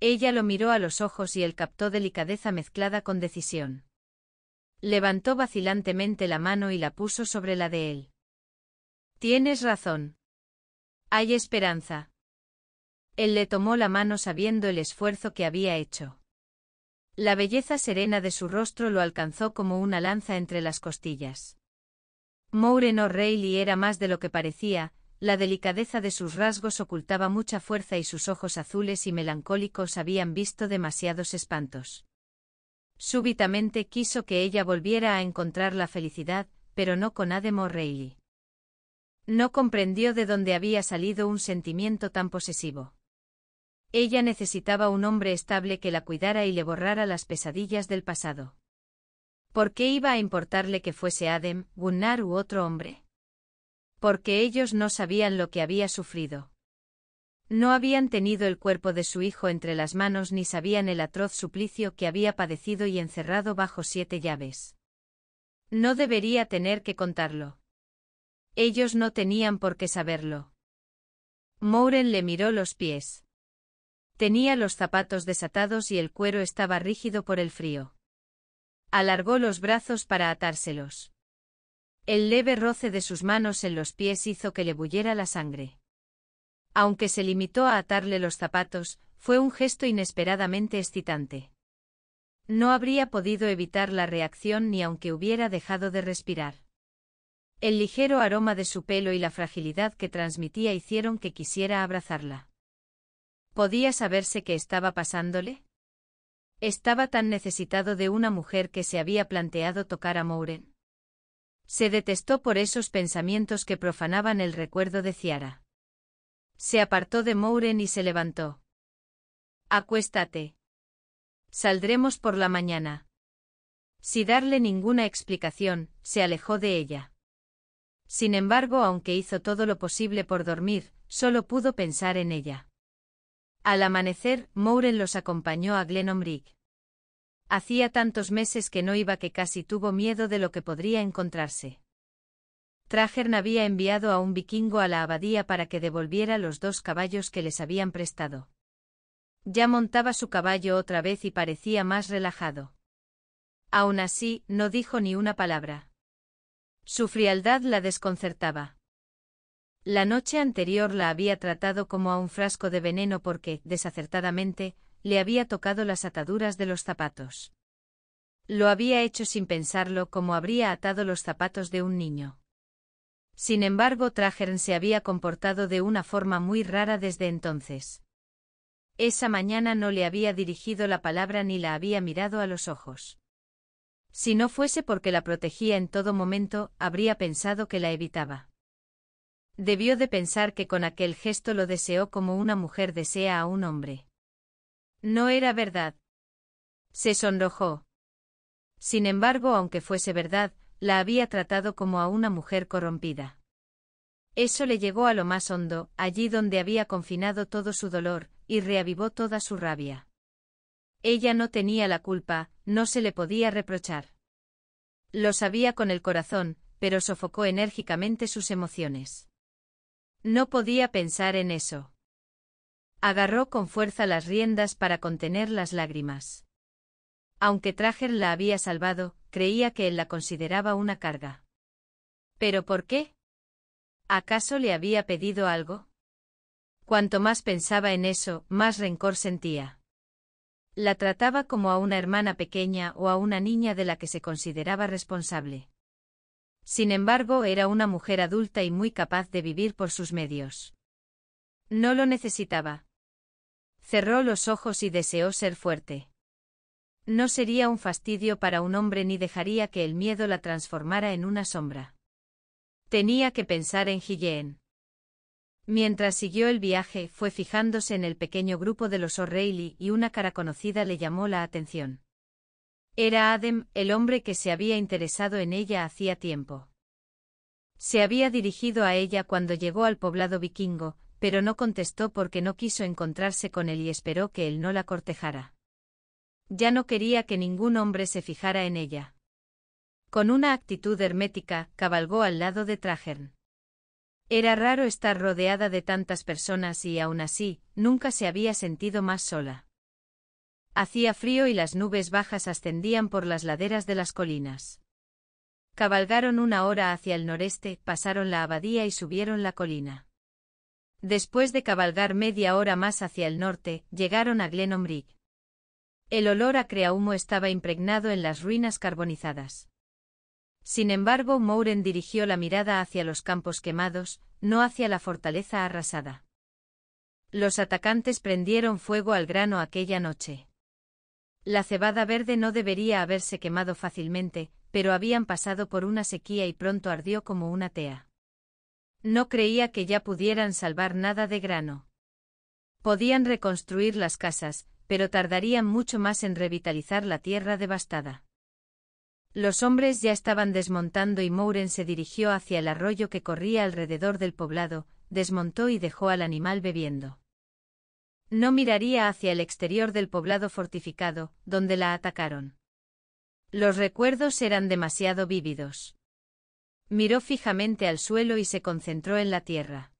Ella lo miró a los ojos y él captó delicadeza mezclada con decisión. Levantó vacilantemente la mano y la puso sobre la de él. Tienes razón. Hay esperanza. Él le tomó la mano sabiendo el esfuerzo que había hecho. La belleza serena de su rostro lo alcanzó como una lanza entre las costillas. rey Rayleigh era más de lo que parecía, la delicadeza de sus rasgos ocultaba mucha fuerza y sus ojos azules y melancólicos habían visto demasiados espantos. Súbitamente quiso que ella volviera a encontrar la felicidad, pero no con Adam O'Reilly. No comprendió de dónde había salido un sentimiento tan posesivo. Ella necesitaba un hombre estable que la cuidara y le borrara las pesadillas del pasado. ¿Por qué iba a importarle que fuese Adam, Gunnar u otro hombre? porque ellos no sabían lo que había sufrido. No habían tenido el cuerpo de su hijo entre las manos ni sabían el atroz suplicio que había padecido y encerrado bajo siete llaves. No debería tener que contarlo. Ellos no tenían por qué saberlo. Mouren le miró los pies. Tenía los zapatos desatados y el cuero estaba rígido por el frío. Alargó los brazos para atárselos. El leve roce de sus manos en los pies hizo que le bulliera la sangre. Aunque se limitó a atarle los zapatos, fue un gesto inesperadamente excitante. No habría podido evitar la reacción ni aunque hubiera dejado de respirar. El ligero aroma de su pelo y la fragilidad que transmitía hicieron que quisiera abrazarla. ¿Podía saberse qué estaba pasándole? Estaba tan necesitado de una mujer que se había planteado tocar a Mouren. Se detestó por esos pensamientos que profanaban el recuerdo de Ciara. Se apartó de Mouren y se levantó. Acuéstate. Saldremos por la mañana. Sin darle ninguna explicación, se alejó de ella. Sin embargo, aunque hizo todo lo posible por dormir, solo pudo pensar en ella. Al amanecer, Mouren los acompañó a Glenombrick. Hacía tantos meses que no iba que casi tuvo miedo de lo que podría encontrarse. Trajern había enviado a un vikingo a la abadía para que devolviera los dos caballos que les habían prestado. Ya montaba su caballo otra vez y parecía más relajado. Aún así, no dijo ni una palabra. Su frialdad la desconcertaba. La noche anterior la había tratado como a un frasco de veneno porque, desacertadamente, le había tocado las ataduras de los zapatos. Lo había hecho sin pensarlo como habría atado los zapatos de un niño. Sin embargo, Trajern se había comportado de una forma muy rara desde entonces. Esa mañana no le había dirigido la palabra ni la había mirado a los ojos. Si no fuese porque la protegía en todo momento, habría pensado que la evitaba. Debió de pensar que con aquel gesto lo deseó como una mujer desea a un hombre. No era verdad. Se sonrojó. Sin embargo, aunque fuese verdad, la había tratado como a una mujer corrompida. Eso le llegó a lo más hondo, allí donde había confinado todo su dolor, y reavivó toda su rabia. Ella no tenía la culpa, no se le podía reprochar. Lo sabía con el corazón, pero sofocó enérgicamente sus emociones. No podía pensar en eso. Agarró con fuerza las riendas para contener las lágrimas. Aunque Trager la había salvado, creía que él la consideraba una carga. ¿Pero por qué? ¿Acaso le había pedido algo? Cuanto más pensaba en eso, más rencor sentía. La trataba como a una hermana pequeña o a una niña de la que se consideraba responsable. Sin embargo, era una mujer adulta y muy capaz de vivir por sus medios. No lo necesitaba. Cerró los ojos y deseó ser fuerte. No sería un fastidio para un hombre ni dejaría que el miedo la transformara en una sombra. Tenía que pensar en Higiene. Mientras siguió el viaje, fue fijándose en el pequeño grupo de los O'Reilly y una cara conocida le llamó la atención. Era Adem, el hombre que se había interesado en ella hacía tiempo. Se había dirigido a ella cuando llegó al poblado vikingo, pero no contestó porque no quiso encontrarse con él y esperó que él no la cortejara. Ya no quería que ningún hombre se fijara en ella. Con una actitud hermética, cabalgó al lado de Trajern. Era raro estar rodeada de tantas personas y aún así, nunca se había sentido más sola. Hacía frío y las nubes bajas ascendían por las laderas de las colinas. Cabalgaron una hora hacia el noreste, pasaron la abadía y subieron la colina. Después de cabalgar media hora más hacia el norte, llegaron a Glenombrig. El olor a humo estaba impregnado en las ruinas carbonizadas. Sin embargo, Mouren dirigió la mirada hacia los campos quemados, no hacia la fortaleza arrasada. Los atacantes prendieron fuego al grano aquella noche. La cebada verde no debería haberse quemado fácilmente, pero habían pasado por una sequía y pronto ardió como una tea. No creía que ya pudieran salvar nada de grano. Podían reconstruir las casas, pero tardarían mucho más en revitalizar la tierra devastada. Los hombres ya estaban desmontando y Mouren se dirigió hacia el arroyo que corría alrededor del poblado, desmontó y dejó al animal bebiendo. No miraría hacia el exterior del poblado fortificado, donde la atacaron. Los recuerdos eran demasiado vívidos. Miró fijamente al suelo y se concentró en la tierra.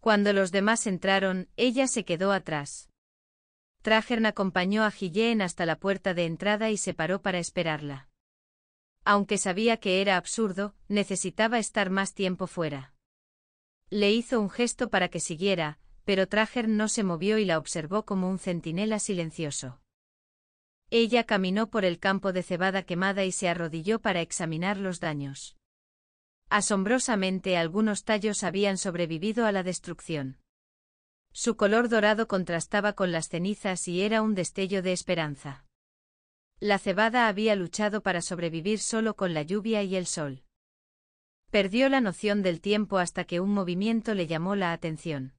Cuando los demás entraron, ella se quedó atrás. Trajern acompañó a Gillén hasta la puerta de entrada y se paró para esperarla. Aunque sabía que era absurdo, necesitaba estar más tiempo fuera. Le hizo un gesto para que siguiera, pero Trajern no se movió y la observó como un centinela silencioso. Ella caminó por el campo de cebada quemada y se arrodilló para examinar los daños. Asombrosamente algunos tallos habían sobrevivido a la destrucción. Su color dorado contrastaba con las cenizas y era un destello de esperanza. La cebada había luchado para sobrevivir solo con la lluvia y el sol. Perdió la noción del tiempo hasta que un movimiento le llamó la atención.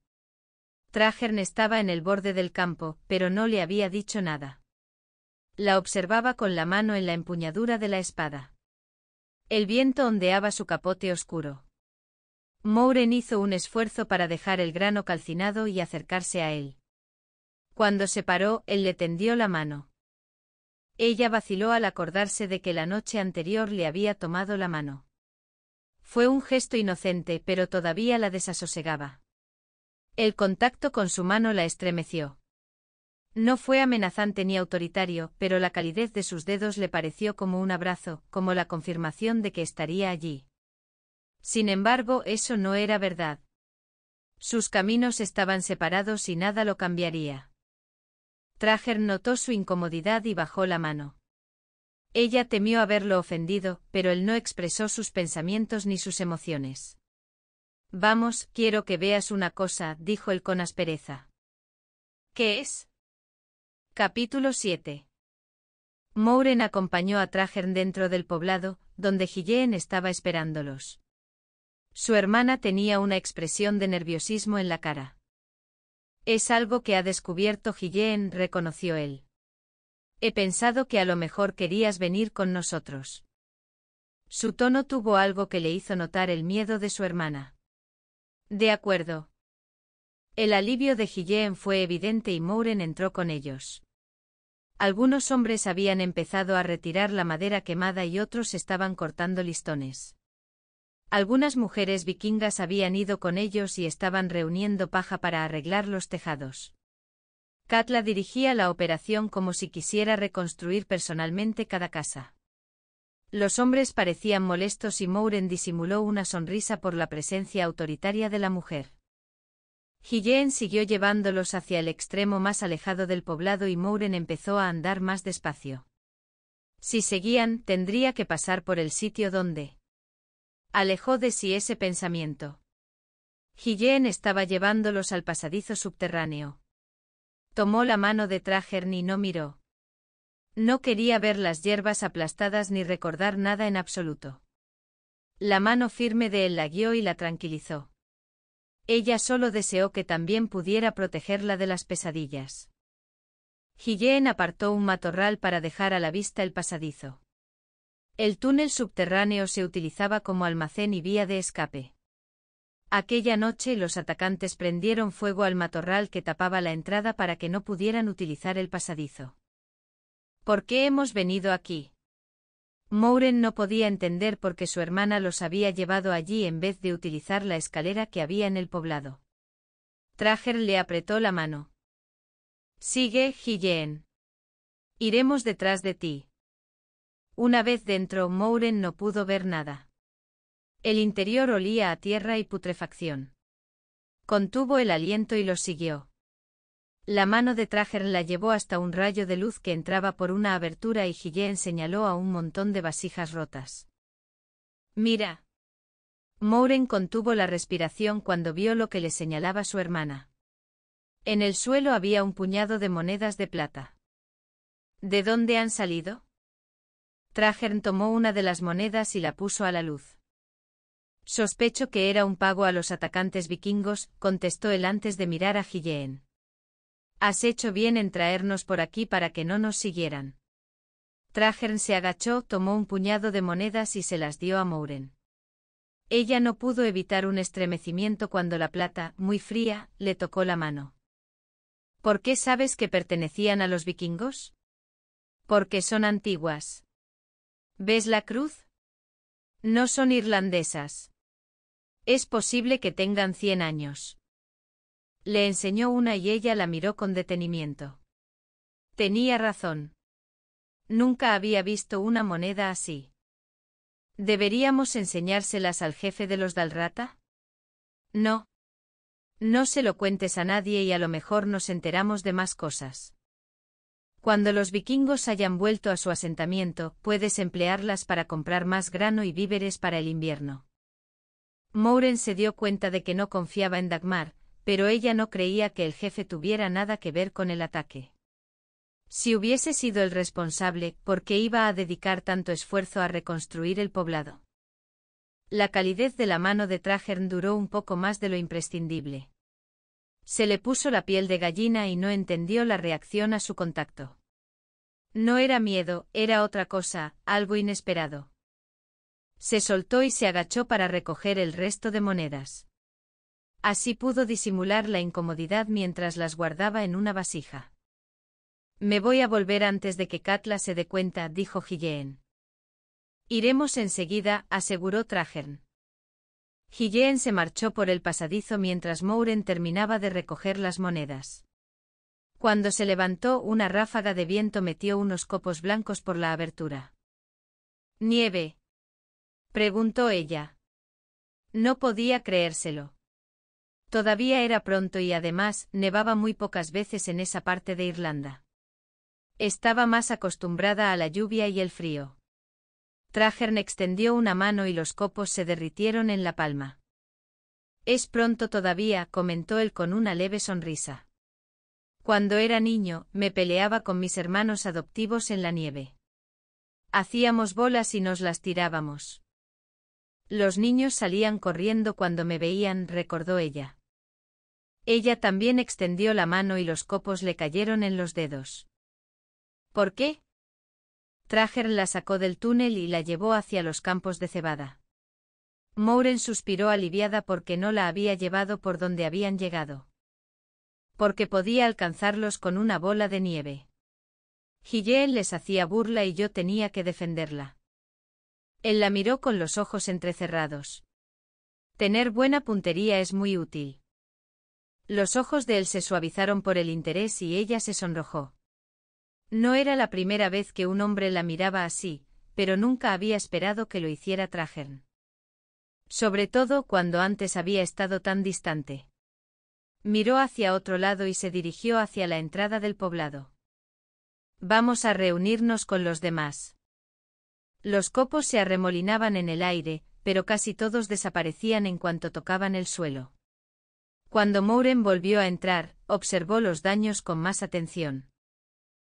Trajern estaba en el borde del campo, pero no le había dicho nada. La observaba con la mano en la empuñadura de la espada. El viento ondeaba su capote oscuro. Mouren hizo un esfuerzo para dejar el grano calcinado y acercarse a él. Cuando se paró, él le tendió la mano. Ella vaciló al acordarse de que la noche anterior le había tomado la mano. Fue un gesto inocente, pero todavía la desasosegaba. El contacto con su mano la estremeció. No fue amenazante ni autoritario, pero la calidez de sus dedos le pareció como un abrazo, como la confirmación de que estaría allí. Sin embargo, eso no era verdad. Sus caminos estaban separados y nada lo cambiaría. Trager notó su incomodidad y bajó la mano. Ella temió haberlo ofendido, pero él no expresó sus pensamientos ni sus emociones. Vamos, quiero que veas una cosa, dijo él con aspereza. ¿Qué es? Capítulo 7. Mouren acompañó a Trajern dentro del poblado, donde Gilleen estaba esperándolos. Su hermana tenía una expresión de nerviosismo en la cara. Es algo que ha descubierto Gilleen, reconoció él. He pensado que a lo mejor querías venir con nosotros. Su tono tuvo algo que le hizo notar el miedo de su hermana. De acuerdo, el alivio de Gilleen fue evidente y Mouren entró con ellos. Algunos hombres habían empezado a retirar la madera quemada y otros estaban cortando listones. Algunas mujeres vikingas habían ido con ellos y estaban reuniendo paja para arreglar los tejados. Katla dirigía la operación como si quisiera reconstruir personalmente cada casa. Los hombres parecían molestos y Mouren disimuló una sonrisa por la presencia autoritaria de la mujer siguió llevándolos hacia el extremo más alejado del poblado y Mouren empezó a andar más despacio. Si seguían, tendría que pasar por el sitio donde. Alejó de sí ese pensamiento. Gilleen estaba llevándolos al pasadizo subterráneo. Tomó la mano de Trajern y no miró. No quería ver las hierbas aplastadas ni recordar nada en absoluto. La mano firme de él la guió y la tranquilizó. Ella solo deseó que también pudiera protegerla de las pesadillas. Gilleen apartó un matorral para dejar a la vista el pasadizo. El túnel subterráneo se utilizaba como almacén y vía de escape. Aquella noche los atacantes prendieron fuego al matorral que tapaba la entrada para que no pudieran utilizar el pasadizo. ¿Por qué hemos venido aquí? Mouren no podía entender por qué su hermana los había llevado allí en vez de utilizar la escalera que había en el poblado. Trager le apretó la mano. Sigue, Gilleen. Iremos detrás de ti. Una vez dentro, Mouren no pudo ver nada. El interior olía a tierra y putrefacción. Contuvo el aliento y lo siguió. La mano de Trajern la llevó hasta un rayo de luz que entraba por una abertura y Gillen señaló a un montón de vasijas rotas. Mira. Mouren contuvo la respiración cuando vio lo que le señalaba su hermana. En el suelo había un puñado de monedas de plata. ¿De dónde han salido? Trajern tomó una de las monedas y la puso a la luz. Sospecho que era un pago a los atacantes vikingos, contestó él antes de mirar a Gilleen. Has hecho bien en traernos por aquí para que no nos siguieran. Trajern se agachó, tomó un puñado de monedas y se las dio a Mouren. Ella no pudo evitar un estremecimiento cuando la plata, muy fría, le tocó la mano. ¿Por qué sabes que pertenecían a los vikingos? Porque son antiguas. ¿Ves la cruz? No son irlandesas. Es posible que tengan cien años. Le enseñó una y ella la miró con detenimiento. Tenía razón. Nunca había visto una moneda así. ¿Deberíamos enseñárselas al jefe de los Dalrata? No. No se lo cuentes a nadie y a lo mejor nos enteramos de más cosas. Cuando los vikingos hayan vuelto a su asentamiento, puedes emplearlas para comprar más grano y víveres para el invierno. Mouren se dio cuenta de que no confiaba en Dagmar, pero ella no creía que el jefe tuviera nada que ver con el ataque. Si hubiese sido el responsable, ¿por qué iba a dedicar tanto esfuerzo a reconstruir el poblado? La calidez de la mano de Trajern duró un poco más de lo imprescindible. Se le puso la piel de gallina y no entendió la reacción a su contacto. No era miedo, era otra cosa, algo inesperado. Se soltó y se agachó para recoger el resto de monedas. Así pudo disimular la incomodidad mientras las guardaba en una vasija. Me voy a volver antes de que Katla se dé cuenta, dijo Higeen. Iremos enseguida, aseguró Trajern. Higeen se marchó por el pasadizo mientras Mouren terminaba de recoger las monedas. Cuando se levantó, una ráfaga de viento metió unos copos blancos por la abertura. ¿Nieve? preguntó ella. No podía creérselo. Todavía era pronto y además, nevaba muy pocas veces en esa parte de Irlanda. Estaba más acostumbrada a la lluvia y el frío. Trajern extendió una mano y los copos se derritieron en la palma. Es pronto todavía, comentó él con una leve sonrisa. Cuando era niño, me peleaba con mis hermanos adoptivos en la nieve. Hacíamos bolas y nos las tirábamos. Los niños salían corriendo cuando me veían, recordó ella. Ella también extendió la mano y los copos le cayeron en los dedos. ¿Por qué? Trager la sacó del túnel y la llevó hacia los campos de cebada. Mouren suspiró aliviada porque no la había llevado por donde habían llegado. Porque podía alcanzarlos con una bola de nieve. Gilleen les hacía burla y yo tenía que defenderla. Él la miró con los ojos entrecerrados. Tener buena puntería es muy útil. Los ojos de él se suavizaron por el interés y ella se sonrojó. No era la primera vez que un hombre la miraba así, pero nunca había esperado que lo hiciera Trajern. Sobre todo cuando antes había estado tan distante. Miró hacia otro lado y se dirigió hacia la entrada del poblado. Vamos a reunirnos con los demás. Los copos se arremolinaban en el aire, pero casi todos desaparecían en cuanto tocaban el suelo. Cuando Mouren volvió a entrar, observó los daños con más atención.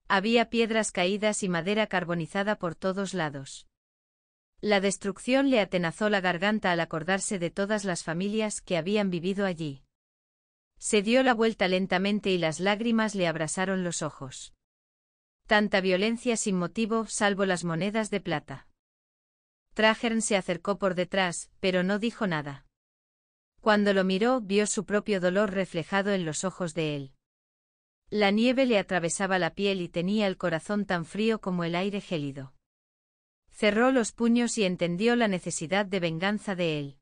Había piedras caídas y madera carbonizada por todos lados. La destrucción le atenazó la garganta al acordarse de todas las familias que habían vivido allí. Se dio la vuelta lentamente y las lágrimas le abrasaron los ojos. Tanta violencia sin motivo, salvo las monedas de plata. Trajern se acercó por detrás, pero no dijo nada. Cuando lo miró, vio su propio dolor reflejado en los ojos de él. La nieve le atravesaba la piel y tenía el corazón tan frío como el aire gélido. Cerró los puños y entendió la necesidad de venganza de él.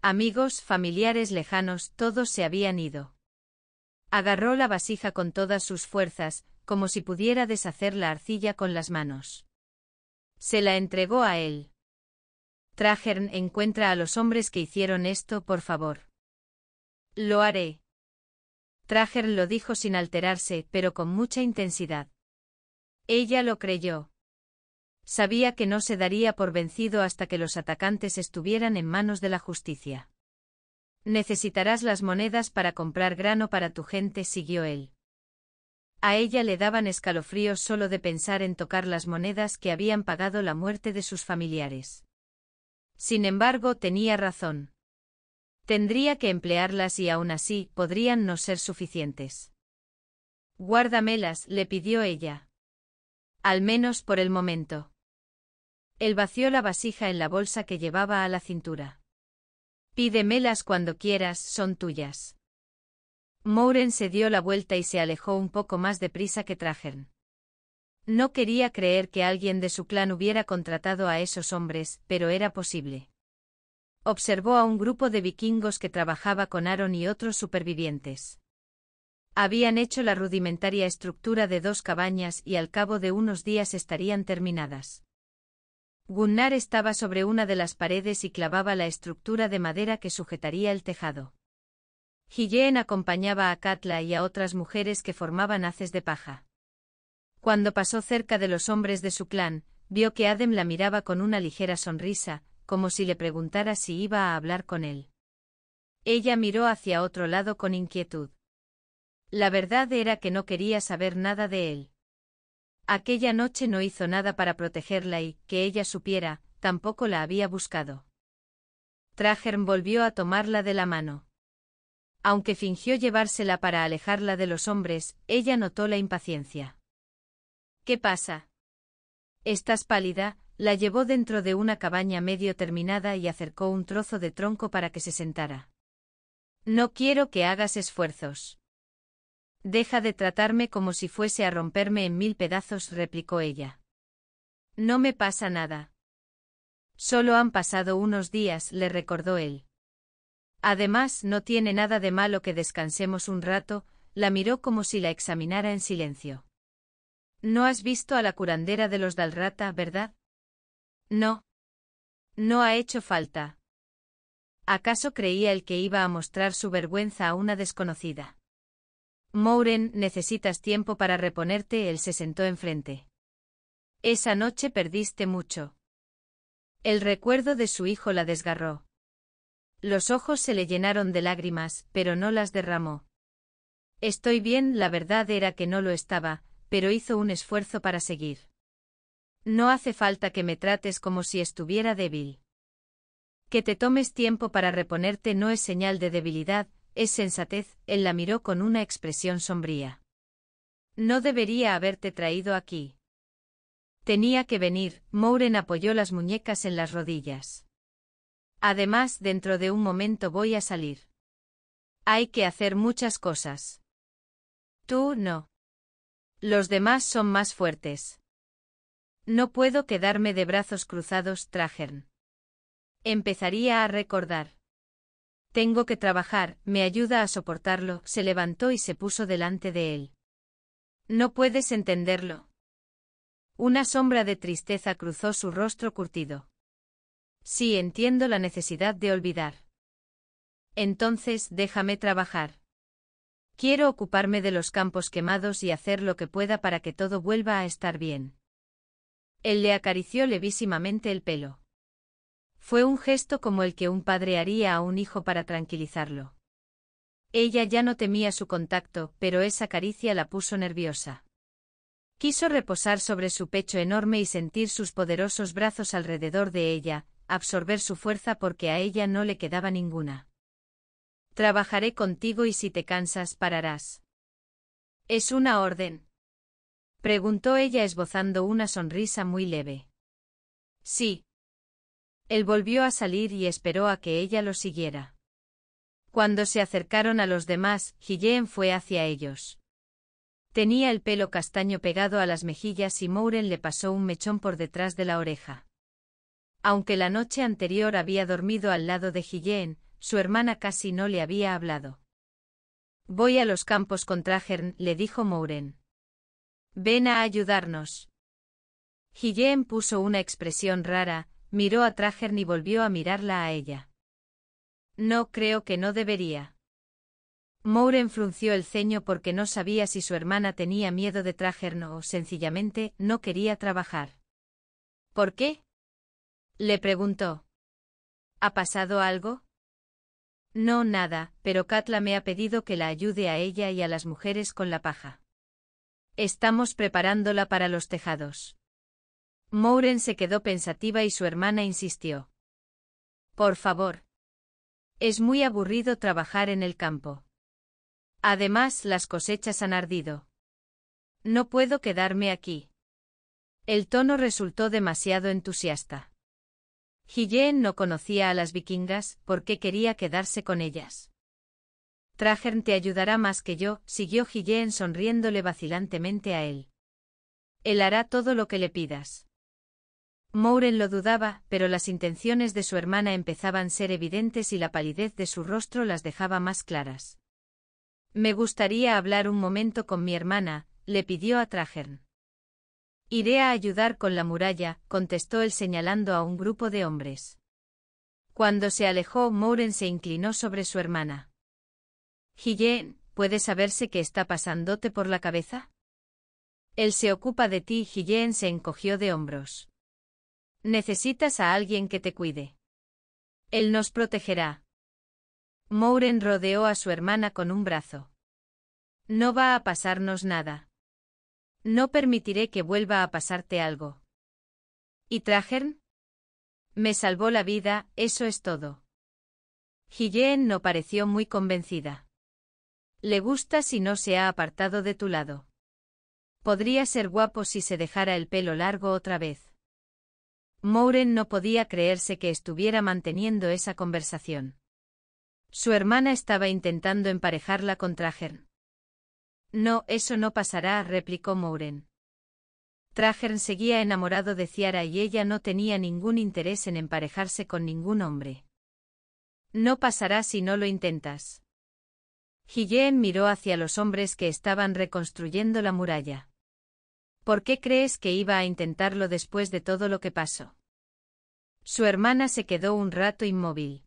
Amigos, familiares lejanos, todos se habían ido. Agarró la vasija con todas sus fuerzas, como si pudiera deshacer la arcilla con las manos. Se la entregó a él. Trajern encuentra a los hombres que hicieron esto, por favor. Lo haré. Trajern lo dijo sin alterarse, pero con mucha intensidad. Ella lo creyó. Sabía que no se daría por vencido hasta que los atacantes estuvieran en manos de la justicia. Necesitarás las monedas para comprar grano para tu gente, siguió él. A ella le daban escalofríos solo de pensar en tocar las monedas que habían pagado la muerte de sus familiares. Sin embargo, tenía razón. Tendría que emplearlas y aún así podrían no ser suficientes. Guárdamelas, le pidió ella. Al menos por el momento. Él vació la vasija en la bolsa que llevaba a la cintura. Pídemelas cuando quieras, son tuyas. Mouren se dio la vuelta y se alejó un poco más deprisa que Trajern. No quería creer que alguien de su clan hubiera contratado a esos hombres, pero era posible. Observó a un grupo de vikingos que trabajaba con Aaron y otros supervivientes. Habían hecho la rudimentaria estructura de dos cabañas y al cabo de unos días estarían terminadas. Gunnar estaba sobre una de las paredes y clavaba la estructura de madera que sujetaría el tejado. Gilleen acompañaba a Katla y a otras mujeres que formaban haces de paja. Cuando pasó cerca de los hombres de su clan, vio que Adem la miraba con una ligera sonrisa, como si le preguntara si iba a hablar con él. Ella miró hacia otro lado con inquietud. La verdad era que no quería saber nada de él. Aquella noche no hizo nada para protegerla y, que ella supiera, tampoco la había buscado. Trajern volvió a tomarla de la mano. Aunque fingió llevársela para alejarla de los hombres, ella notó la impaciencia. ¿Qué pasa? Estás pálida, la llevó dentro de una cabaña medio terminada y acercó un trozo de tronco para que se sentara. No quiero que hagas esfuerzos. Deja de tratarme como si fuese a romperme en mil pedazos, replicó ella. No me pasa nada. Solo han pasado unos días, le recordó él. Además, no tiene nada de malo que descansemos un rato, la miró como si la examinara en silencio. No has visto a la curandera de los Dalrata, ¿verdad? No. No ha hecho falta. ¿Acaso creía el que iba a mostrar su vergüenza a una desconocida? Mouren, necesitas tiempo para reponerte. Él se sentó enfrente. Esa noche perdiste mucho. El recuerdo de su hijo la desgarró. Los ojos se le llenaron de lágrimas, pero no las derramó. Estoy bien, la verdad era que no lo estaba, pero hizo un esfuerzo para seguir. No hace falta que me trates como si estuviera débil. Que te tomes tiempo para reponerte no es señal de debilidad, es sensatez, él la miró con una expresión sombría. No debería haberte traído aquí. Tenía que venir, Mouren apoyó las muñecas en las rodillas. Además, dentro de un momento voy a salir. Hay que hacer muchas cosas. Tú no. Los demás son más fuertes. No puedo quedarme de brazos cruzados, Trajern. Empezaría a recordar. Tengo que trabajar, me ayuda a soportarlo, se levantó y se puso delante de él. No puedes entenderlo. Una sombra de tristeza cruzó su rostro curtido. Sí entiendo la necesidad de olvidar. Entonces déjame trabajar. Quiero ocuparme de los campos quemados y hacer lo que pueda para que todo vuelva a estar bien. Él le acarició levísimamente el pelo. Fue un gesto como el que un padre haría a un hijo para tranquilizarlo. Ella ya no temía su contacto, pero esa caricia la puso nerviosa. Quiso reposar sobre su pecho enorme y sentir sus poderosos brazos alrededor de ella, absorber su fuerza porque a ella no le quedaba ninguna. Trabajaré contigo y si te cansas pararás. ¿Es una orden? Preguntó ella esbozando una sonrisa muy leve. Sí. Él volvió a salir y esperó a que ella lo siguiera. Cuando se acercaron a los demás, Guillén fue hacia ellos. Tenía el pelo castaño pegado a las mejillas y Mouren le pasó un mechón por detrás de la oreja. Aunque la noche anterior había dormido al lado de Guillén, su hermana casi no le había hablado. Voy a los campos con Trajern, le dijo Mouren. Ven a ayudarnos. Guillem puso una expresión rara, miró a Trajern y volvió a mirarla a ella. No creo que no debería. Mouren frunció el ceño porque no sabía si su hermana tenía miedo de Trajern o sencillamente no quería trabajar. ¿Por qué? Le preguntó. ¿Ha pasado algo? No nada, pero Katla me ha pedido que la ayude a ella y a las mujeres con la paja. Estamos preparándola para los tejados. Mouren se quedó pensativa y su hermana insistió. Por favor. Es muy aburrido trabajar en el campo. Además, las cosechas han ardido. No puedo quedarme aquí. El tono resultó demasiado entusiasta no conocía a las vikingas, ¿por qué quería quedarse con ellas. Trajern te ayudará más que yo, siguió Gilleen sonriéndole vacilantemente a él. Él hará todo lo que le pidas. Mouren lo dudaba, pero las intenciones de su hermana empezaban a ser evidentes y la palidez de su rostro las dejaba más claras. Me gustaría hablar un momento con mi hermana, le pidió a Trajern. Iré a ayudar con la muralla, contestó él señalando a un grupo de hombres. Cuando se alejó, Mouren se inclinó sobre su hermana. Guillén, ¿puede saberse qué está pasándote por la cabeza? Él se ocupa de ti, Guillén se encogió de hombros. Necesitas a alguien que te cuide. Él nos protegerá. Mouren rodeó a su hermana con un brazo. No va a pasarnos nada. No permitiré que vuelva a pasarte algo. ¿Y Trajern? Me salvó la vida, eso es todo. Gilleen no pareció muy convencida. Le gusta si no se ha apartado de tu lado. Podría ser guapo si se dejara el pelo largo otra vez. Mouren no podía creerse que estuviera manteniendo esa conversación. Su hermana estaba intentando emparejarla con Trajern. No, eso no pasará, replicó Mouren. Trajern seguía enamorado de Ciara y ella no tenía ningún interés en emparejarse con ningún hombre. No pasará si no lo intentas. Guillén miró hacia los hombres que estaban reconstruyendo la muralla. ¿Por qué crees que iba a intentarlo después de todo lo que pasó? Su hermana se quedó un rato inmóvil.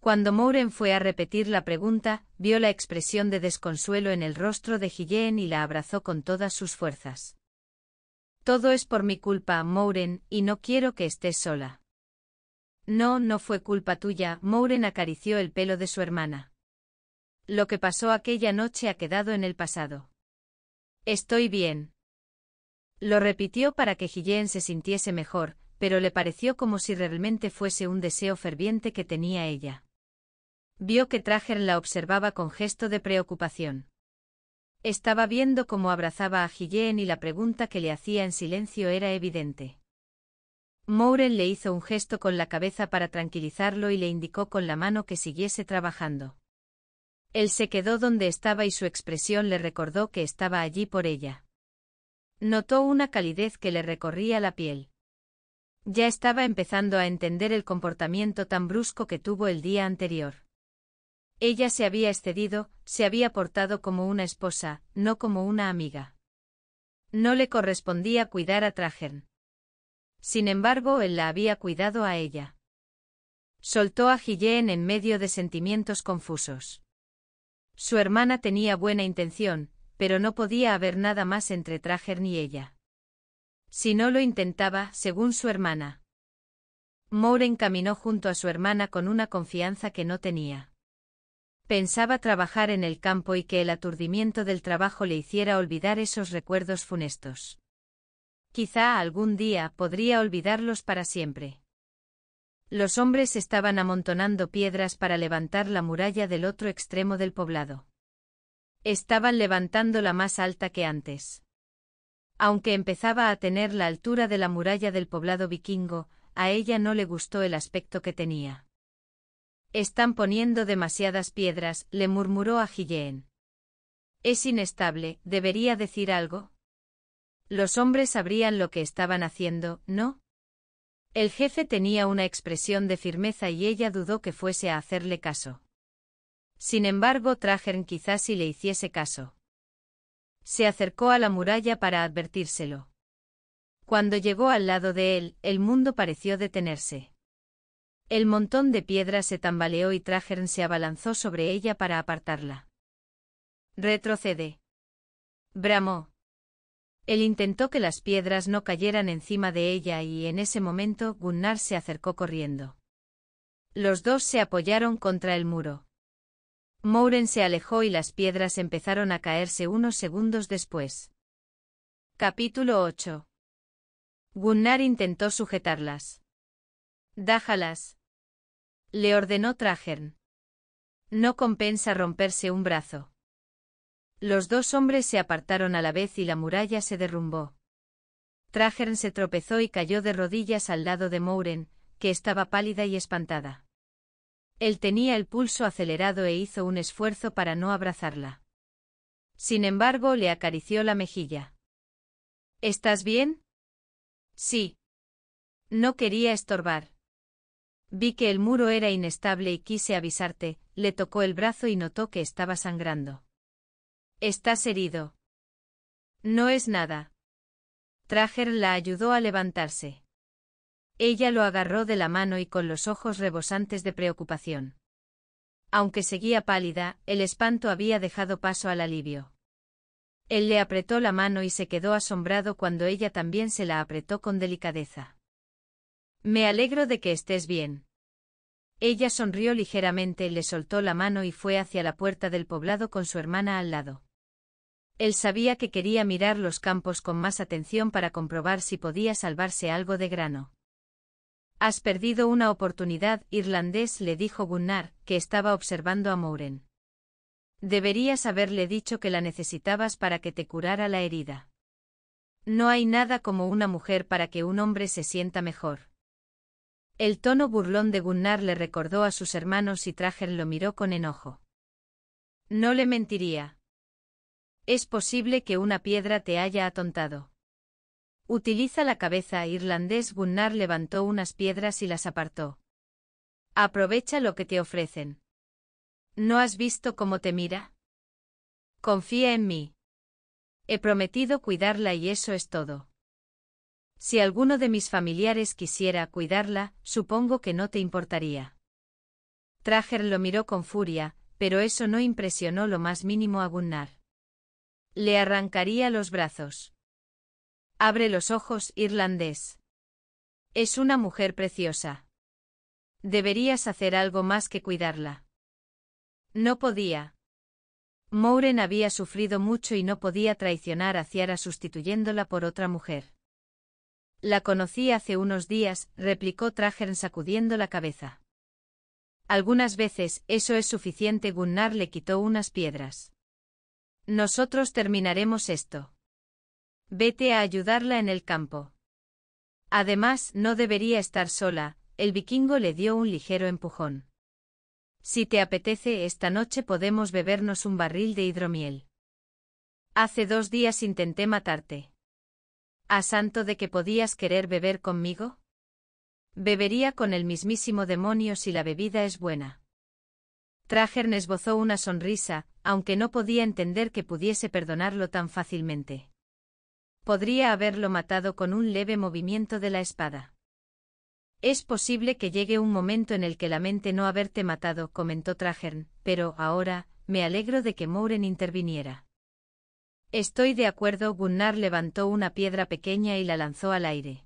Cuando Mouren fue a repetir la pregunta, vio la expresión de desconsuelo en el rostro de Gilleen y la abrazó con todas sus fuerzas. Todo es por mi culpa, Mouren, y no quiero que estés sola. No, no fue culpa tuya, Mouren acarició el pelo de su hermana. Lo que pasó aquella noche ha quedado en el pasado. Estoy bien. Lo repitió para que Gilleen se sintiese mejor, pero le pareció como si realmente fuese un deseo ferviente que tenía ella. Vio que Trager la observaba con gesto de preocupación. Estaba viendo cómo abrazaba a Gilleen y la pregunta que le hacía en silencio era evidente. Mouren le hizo un gesto con la cabeza para tranquilizarlo y le indicó con la mano que siguiese trabajando. Él se quedó donde estaba y su expresión le recordó que estaba allí por ella. Notó una calidez que le recorría la piel. Ya estaba empezando a entender el comportamiento tan brusco que tuvo el día anterior. Ella se había excedido, se había portado como una esposa, no como una amiga. No le correspondía cuidar a Trajern. Sin embargo, él la había cuidado a ella. Soltó a Gilleen en medio de sentimientos confusos. Su hermana tenía buena intención, pero no podía haber nada más entre Trajern ni ella. Si no lo intentaba, según su hermana. Moore caminó junto a su hermana con una confianza que no tenía. Pensaba trabajar en el campo y que el aturdimiento del trabajo le hiciera olvidar esos recuerdos funestos. Quizá algún día podría olvidarlos para siempre. Los hombres estaban amontonando piedras para levantar la muralla del otro extremo del poblado. Estaban levantándola más alta que antes. Aunque empezaba a tener la altura de la muralla del poblado vikingo, a ella no le gustó el aspecto que tenía. Están poniendo demasiadas piedras, le murmuró a Gilleen. Es inestable, debería decir algo. Los hombres sabrían lo que estaban haciendo, ¿no? El jefe tenía una expresión de firmeza y ella dudó que fuese a hacerle caso. Sin embargo, trajeron quizás si le hiciese caso. Se acercó a la muralla para advertírselo. Cuando llegó al lado de él, el mundo pareció detenerse. El montón de piedras se tambaleó y Trajern se abalanzó sobre ella para apartarla. Retrocede. Bramó. Él intentó que las piedras no cayeran encima de ella y en ese momento Gunnar se acercó corriendo. Los dos se apoyaron contra el muro. Mouren se alejó y las piedras empezaron a caerse unos segundos después. Capítulo 8. Gunnar intentó sujetarlas. Dájalas. Le ordenó Trajern. No compensa romperse un brazo. Los dos hombres se apartaron a la vez y la muralla se derrumbó. Trajern se tropezó y cayó de rodillas al lado de Mouren, que estaba pálida y espantada. Él tenía el pulso acelerado e hizo un esfuerzo para no abrazarla. Sin embargo, le acarició la mejilla. ¿Estás bien? Sí. No quería estorbar. Vi que el muro era inestable y quise avisarte, le tocó el brazo y notó que estaba sangrando. Estás herido. No es nada. Trager la ayudó a levantarse. Ella lo agarró de la mano y con los ojos rebosantes de preocupación. Aunque seguía pálida, el espanto había dejado paso al alivio. Él le apretó la mano y se quedó asombrado cuando ella también se la apretó con delicadeza. Me alegro de que estés bien. Ella sonrió ligeramente, le soltó la mano y fue hacia la puerta del poblado con su hermana al lado. Él sabía que quería mirar los campos con más atención para comprobar si podía salvarse algo de grano. Has perdido una oportunidad, irlandés le dijo Gunnar, que estaba observando a Mouren. Deberías haberle dicho que la necesitabas para que te curara la herida. No hay nada como una mujer para que un hombre se sienta mejor. El tono burlón de Gunnar le recordó a sus hermanos y Trager lo miró con enojo. No le mentiría. Es posible que una piedra te haya atontado. Utiliza la cabeza irlandés. Gunnar levantó unas piedras y las apartó. Aprovecha lo que te ofrecen. ¿No has visto cómo te mira? Confía en mí. He prometido cuidarla y eso es todo. Si alguno de mis familiares quisiera cuidarla, supongo que no te importaría. Trager lo miró con furia, pero eso no impresionó lo más mínimo a Gunnar. Le arrancaría los brazos. Abre los ojos, irlandés. Es una mujer preciosa. Deberías hacer algo más que cuidarla. No podía. Mouren había sufrido mucho y no podía traicionar a Ciara sustituyéndola por otra mujer. La conocí hace unos días, replicó Trajern sacudiendo la cabeza. Algunas veces eso es suficiente. Gunnar le quitó unas piedras. Nosotros terminaremos esto. Vete a ayudarla en el campo. Además, no debería estar sola, el vikingo le dio un ligero empujón. Si te apetece, esta noche podemos bebernos un barril de hidromiel. Hace dos días intenté matarte a santo de que podías querer beber conmigo? Bebería con el mismísimo demonio si la bebida es buena. Trajern esbozó una sonrisa, aunque no podía entender que pudiese perdonarlo tan fácilmente. Podría haberlo matado con un leve movimiento de la espada. Es posible que llegue un momento en el que lamente no haberte matado, comentó Trajern, pero ahora, me alegro de que Mouren interviniera. Estoy de acuerdo. Gunnar levantó una piedra pequeña y la lanzó al aire.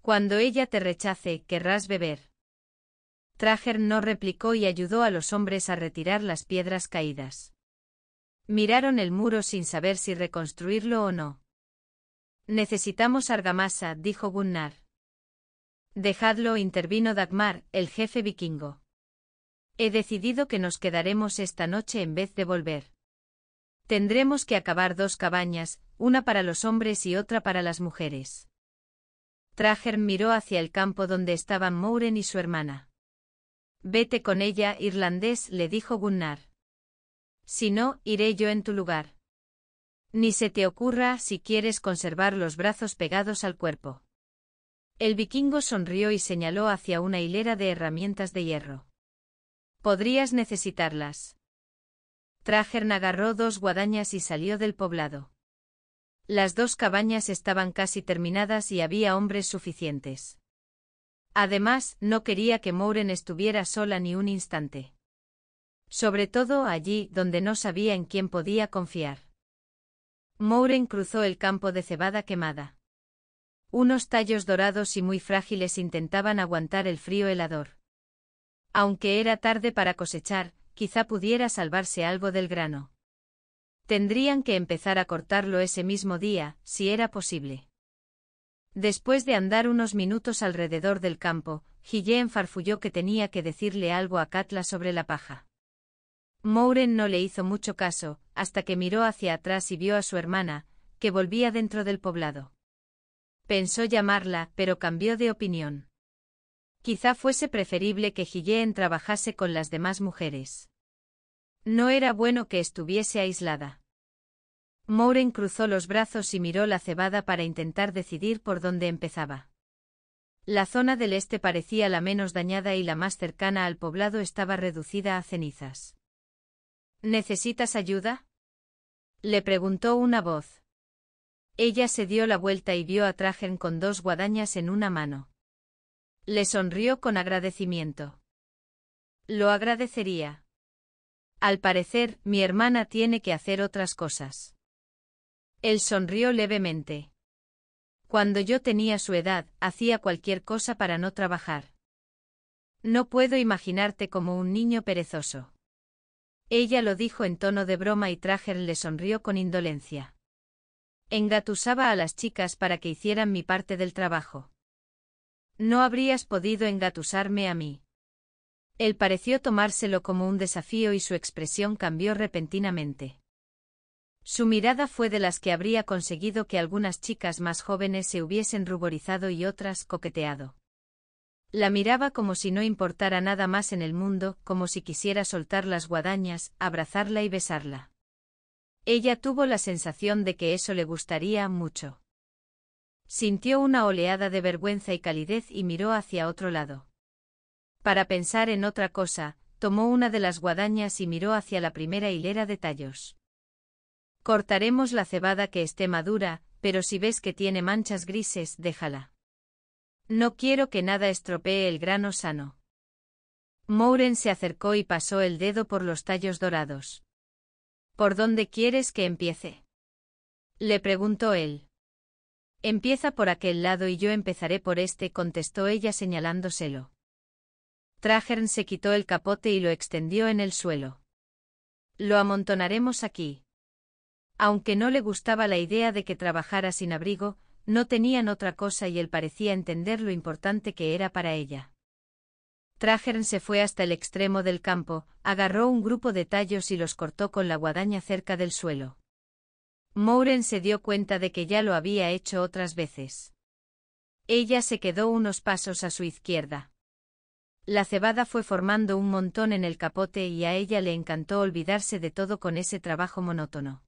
Cuando ella te rechace, querrás beber. Trager no replicó y ayudó a los hombres a retirar las piedras caídas. Miraron el muro sin saber si reconstruirlo o no. Necesitamos argamasa, dijo Gunnar. Dejadlo, intervino Dagmar, el jefe vikingo. He decidido que nos quedaremos esta noche en vez de volver. Tendremos que acabar dos cabañas, una para los hombres y otra para las mujeres. Trager miró hacia el campo donde estaban Mouren y su hermana. Vete con ella, irlandés, le dijo Gunnar. Si no, iré yo en tu lugar. Ni se te ocurra si quieres conservar los brazos pegados al cuerpo. El vikingo sonrió y señaló hacia una hilera de herramientas de hierro. Podrías necesitarlas. Trajern agarró dos guadañas y salió del poblado. Las dos cabañas estaban casi terminadas y había hombres suficientes. Además, no quería que Mouren estuviera sola ni un instante. Sobre todo allí donde no sabía en quién podía confiar. Mouren cruzó el campo de cebada quemada. Unos tallos dorados y muy frágiles intentaban aguantar el frío helador. Aunque era tarde para cosechar, quizá pudiera salvarse algo del grano. Tendrían que empezar a cortarlo ese mismo día, si era posible. Después de andar unos minutos alrededor del campo, Guillén farfulló que tenía que decirle algo a Katla sobre la paja. Mouren no le hizo mucho caso, hasta que miró hacia atrás y vio a su hermana, que volvía dentro del poblado. Pensó llamarla, pero cambió de opinión. Quizá fuese preferible que Gillian trabajase con las demás mujeres. No era bueno que estuviese aislada. Moren cruzó los brazos y miró la cebada para intentar decidir por dónde empezaba. La zona del este parecía la menos dañada y la más cercana al poblado estaba reducida a cenizas. ¿Necesitas ayuda? Le preguntó una voz. Ella se dio la vuelta y vio a Tragen con dos guadañas en una mano. Le sonrió con agradecimiento. Lo agradecería. Al parecer, mi hermana tiene que hacer otras cosas. Él sonrió levemente. Cuando yo tenía su edad, hacía cualquier cosa para no trabajar. No puedo imaginarte como un niño perezoso. Ella lo dijo en tono de broma y Trager le sonrió con indolencia. Engatusaba a las chicas para que hicieran mi parte del trabajo. No habrías podido engatusarme a mí. Él pareció tomárselo como un desafío y su expresión cambió repentinamente. Su mirada fue de las que habría conseguido que algunas chicas más jóvenes se hubiesen ruborizado y otras coqueteado. La miraba como si no importara nada más en el mundo, como si quisiera soltar las guadañas, abrazarla y besarla. Ella tuvo la sensación de que eso le gustaría mucho. Sintió una oleada de vergüenza y calidez y miró hacia otro lado. Para pensar en otra cosa, tomó una de las guadañas y miró hacia la primera hilera de tallos. Cortaremos la cebada que esté madura, pero si ves que tiene manchas grises, déjala. No quiero que nada estropee el grano sano. Mouren se acercó y pasó el dedo por los tallos dorados. ¿Por dónde quieres que empiece? Le preguntó él. Empieza por aquel lado y yo empezaré por este, contestó ella señalándoselo. Trajern se quitó el capote y lo extendió en el suelo. Lo amontonaremos aquí. Aunque no le gustaba la idea de que trabajara sin abrigo, no tenían otra cosa y él parecía entender lo importante que era para ella. Trajern se fue hasta el extremo del campo, agarró un grupo de tallos y los cortó con la guadaña cerca del suelo. Mouren se dio cuenta de que ya lo había hecho otras veces. Ella se quedó unos pasos a su izquierda. La cebada fue formando un montón en el capote y a ella le encantó olvidarse de todo con ese trabajo monótono.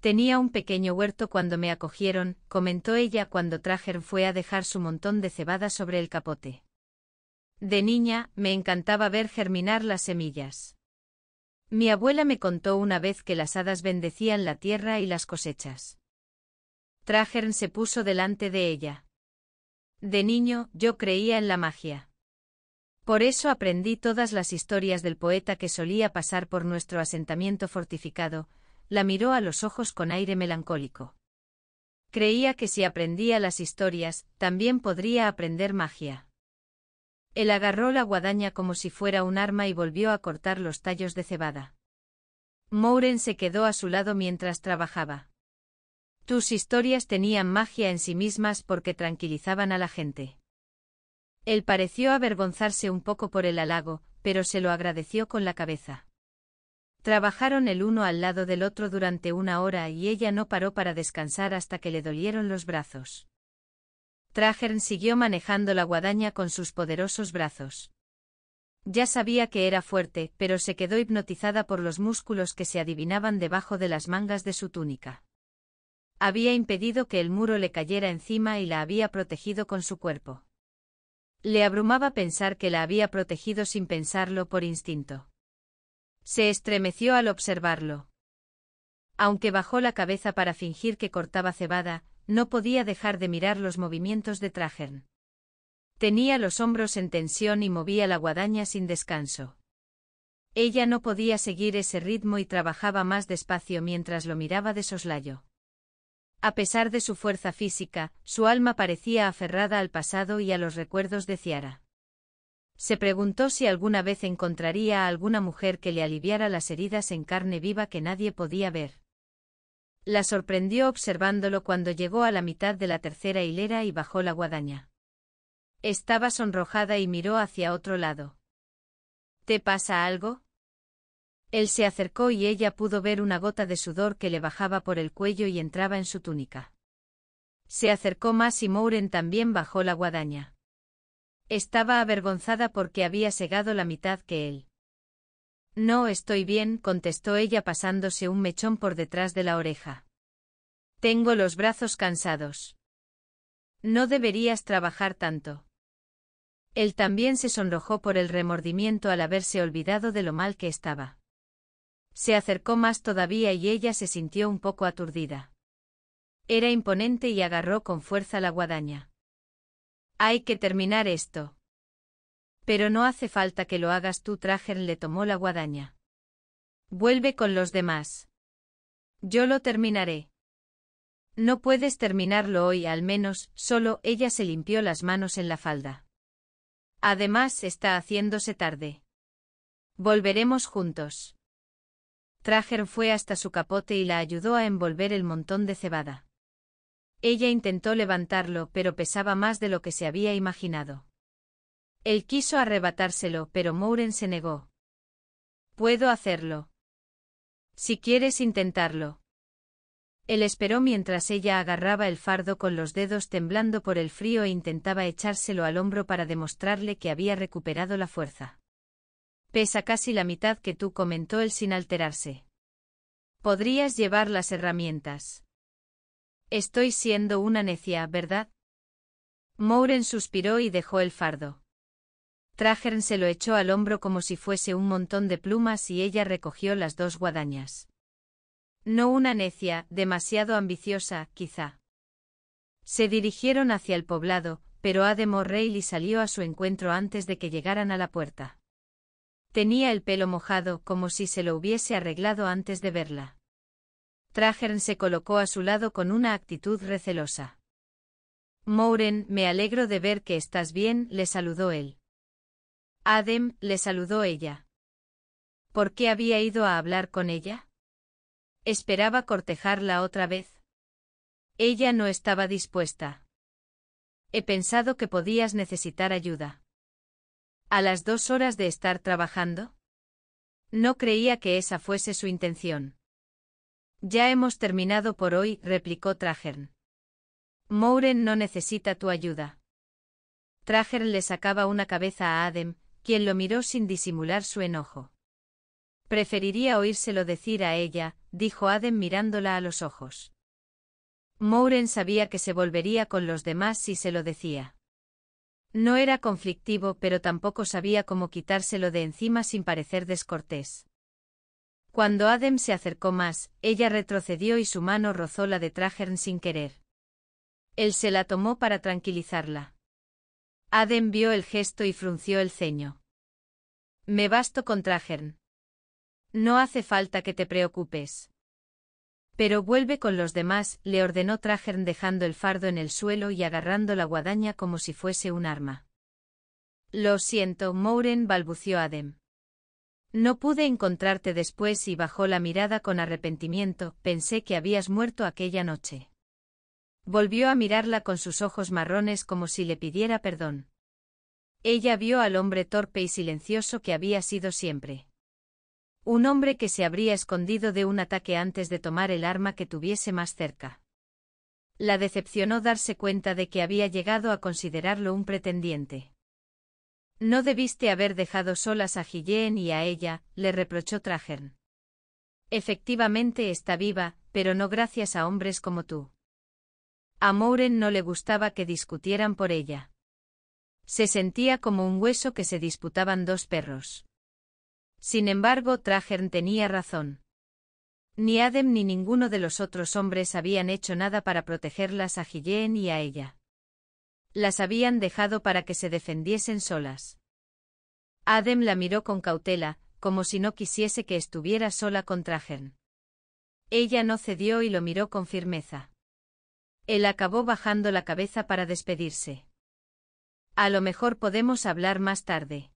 Tenía un pequeño huerto cuando me acogieron, comentó ella cuando Trager fue a dejar su montón de cebada sobre el capote. De niña, me encantaba ver germinar las semillas. Mi abuela me contó una vez que las hadas bendecían la tierra y las cosechas. Trajern se puso delante de ella. De niño, yo creía en la magia. Por eso aprendí todas las historias del poeta que solía pasar por nuestro asentamiento fortificado, la miró a los ojos con aire melancólico. Creía que si aprendía las historias, también podría aprender magia. Él agarró la guadaña como si fuera un arma y volvió a cortar los tallos de cebada. Mouren se quedó a su lado mientras trabajaba. Tus historias tenían magia en sí mismas porque tranquilizaban a la gente. Él pareció avergonzarse un poco por el halago, pero se lo agradeció con la cabeza. Trabajaron el uno al lado del otro durante una hora y ella no paró para descansar hasta que le dolieron los brazos. Trajern siguió manejando la guadaña con sus poderosos brazos. Ya sabía que era fuerte, pero se quedó hipnotizada por los músculos que se adivinaban debajo de las mangas de su túnica. Había impedido que el muro le cayera encima y la había protegido con su cuerpo. Le abrumaba pensar que la había protegido sin pensarlo por instinto. Se estremeció al observarlo. Aunque bajó la cabeza para fingir que cortaba cebada, no podía dejar de mirar los movimientos de Trajern. Tenía los hombros en tensión y movía la guadaña sin descanso. Ella no podía seguir ese ritmo y trabajaba más despacio mientras lo miraba de soslayo. A pesar de su fuerza física, su alma parecía aferrada al pasado y a los recuerdos de Ciara. Se preguntó si alguna vez encontraría a alguna mujer que le aliviara las heridas en carne viva que nadie podía ver. La sorprendió observándolo cuando llegó a la mitad de la tercera hilera y bajó la guadaña. Estaba sonrojada y miró hacia otro lado. ¿Te pasa algo? Él se acercó y ella pudo ver una gota de sudor que le bajaba por el cuello y entraba en su túnica. Se acercó más y Mouren también bajó la guadaña. Estaba avergonzada porque había segado la mitad que él. No estoy bien, contestó ella pasándose un mechón por detrás de la oreja. Tengo los brazos cansados. No deberías trabajar tanto. Él también se sonrojó por el remordimiento al haberse olvidado de lo mal que estaba. Se acercó más todavía y ella se sintió un poco aturdida. Era imponente y agarró con fuerza la guadaña. Hay que terminar esto. Pero no hace falta que lo hagas tú. Trajern le tomó la guadaña. Vuelve con los demás. Yo lo terminaré. No puedes terminarlo hoy, al menos, solo ella se limpió las manos en la falda. Además, está haciéndose tarde. Volveremos juntos. Trager fue hasta su capote y la ayudó a envolver el montón de cebada. Ella intentó levantarlo, pero pesaba más de lo que se había imaginado. Él quiso arrebatárselo, pero Mouren se negó. Puedo hacerlo. Si quieres intentarlo. Él esperó mientras ella agarraba el fardo con los dedos temblando por el frío e intentaba echárselo al hombro para demostrarle que había recuperado la fuerza. Pesa casi la mitad que tú, comentó él sin alterarse. Podrías llevar las herramientas. Estoy siendo una necia, ¿verdad? Mouren suspiró y dejó el fardo. Trajern se lo echó al hombro como si fuese un montón de plumas y ella recogió las dos guadañas. No una necia, demasiado ambiciosa, quizá. Se dirigieron hacia el poblado, pero Ademo O'Reilly salió a su encuentro antes de que llegaran a la puerta. Tenía el pelo mojado como si se lo hubiese arreglado antes de verla. Trajern se colocó a su lado con una actitud recelosa. Mouren, me alegro de ver que estás bien, le saludó él. Adem le saludó ella. ¿Por qué había ido a hablar con ella? Esperaba cortejarla otra vez. Ella no estaba dispuesta. He pensado que podías necesitar ayuda. ¿A las dos horas de estar trabajando? No creía que esa fuese su intención. Ya hemos terminado por hoy, replicó Trajern. Mouren no necesita tu ayuda. Trajern le sacaba una cabeza a Adem, quien lo miró sin disimular su enojo. Preferiría oírselo decir a ella, dijo Adem mirándola a los ojos. Mouren sabía que se volvería con los demás si se lo decía. No era conflictivo, pero tampoco sabía cómo quitárselo de encima sin parecer descortés. Cuando Adem se acercó más, ella retrocedió y su mano rozó la de Trajern sin querer. Él se la tomó para tranquilizarla. Adem vio el gesto y frunció el ceño. Me basto con Trajern. No hace falta que te preocupes. Pero vuelve con los demás, le ordenó Trajern dejando el fardo en el suelo y agarrando la guadaña como si fuese un arma. Lo siento, Mouren balbució Adem. No pude encontrarte después y bajó la mirada con arrepentimiento, pensé que habías muerto aquella noche. Volvió a mirarla con sus ojos marrones como si le pidiera perdón. Ella vio al hombre torpe y silencioso que había sido siempre. Un hombre que se habría escondido de un ataque antes de tomar el arma que tuviese más cerca. La decepcionó darse cuenta de que había llegado a considerarlo un pretendiente. No debiste haber dejado solas a Gilleen y a ella, le reprochó Trajern. Efectivamente está viva, pero no gracias a hombres como tú. A Mouren no le gustaba que discutieran por ella. Se sentía como un hueso que se disputaban dos perros. Sin embargo, Trajern tenía razón. Ni Adem ni ninguno de los otros hombres habían hecho nada para protegerlas a Gilleen y a ella. Las habían dejado para que se defendiesen solas. Adem la miró con cautela, como si no quisiese que estuviera sola con Trajern. Ella no cedió y lo miró con firmeza. Él acabó bajando la cabeza para despedirse. A lo mejor podemos hablar más tarde.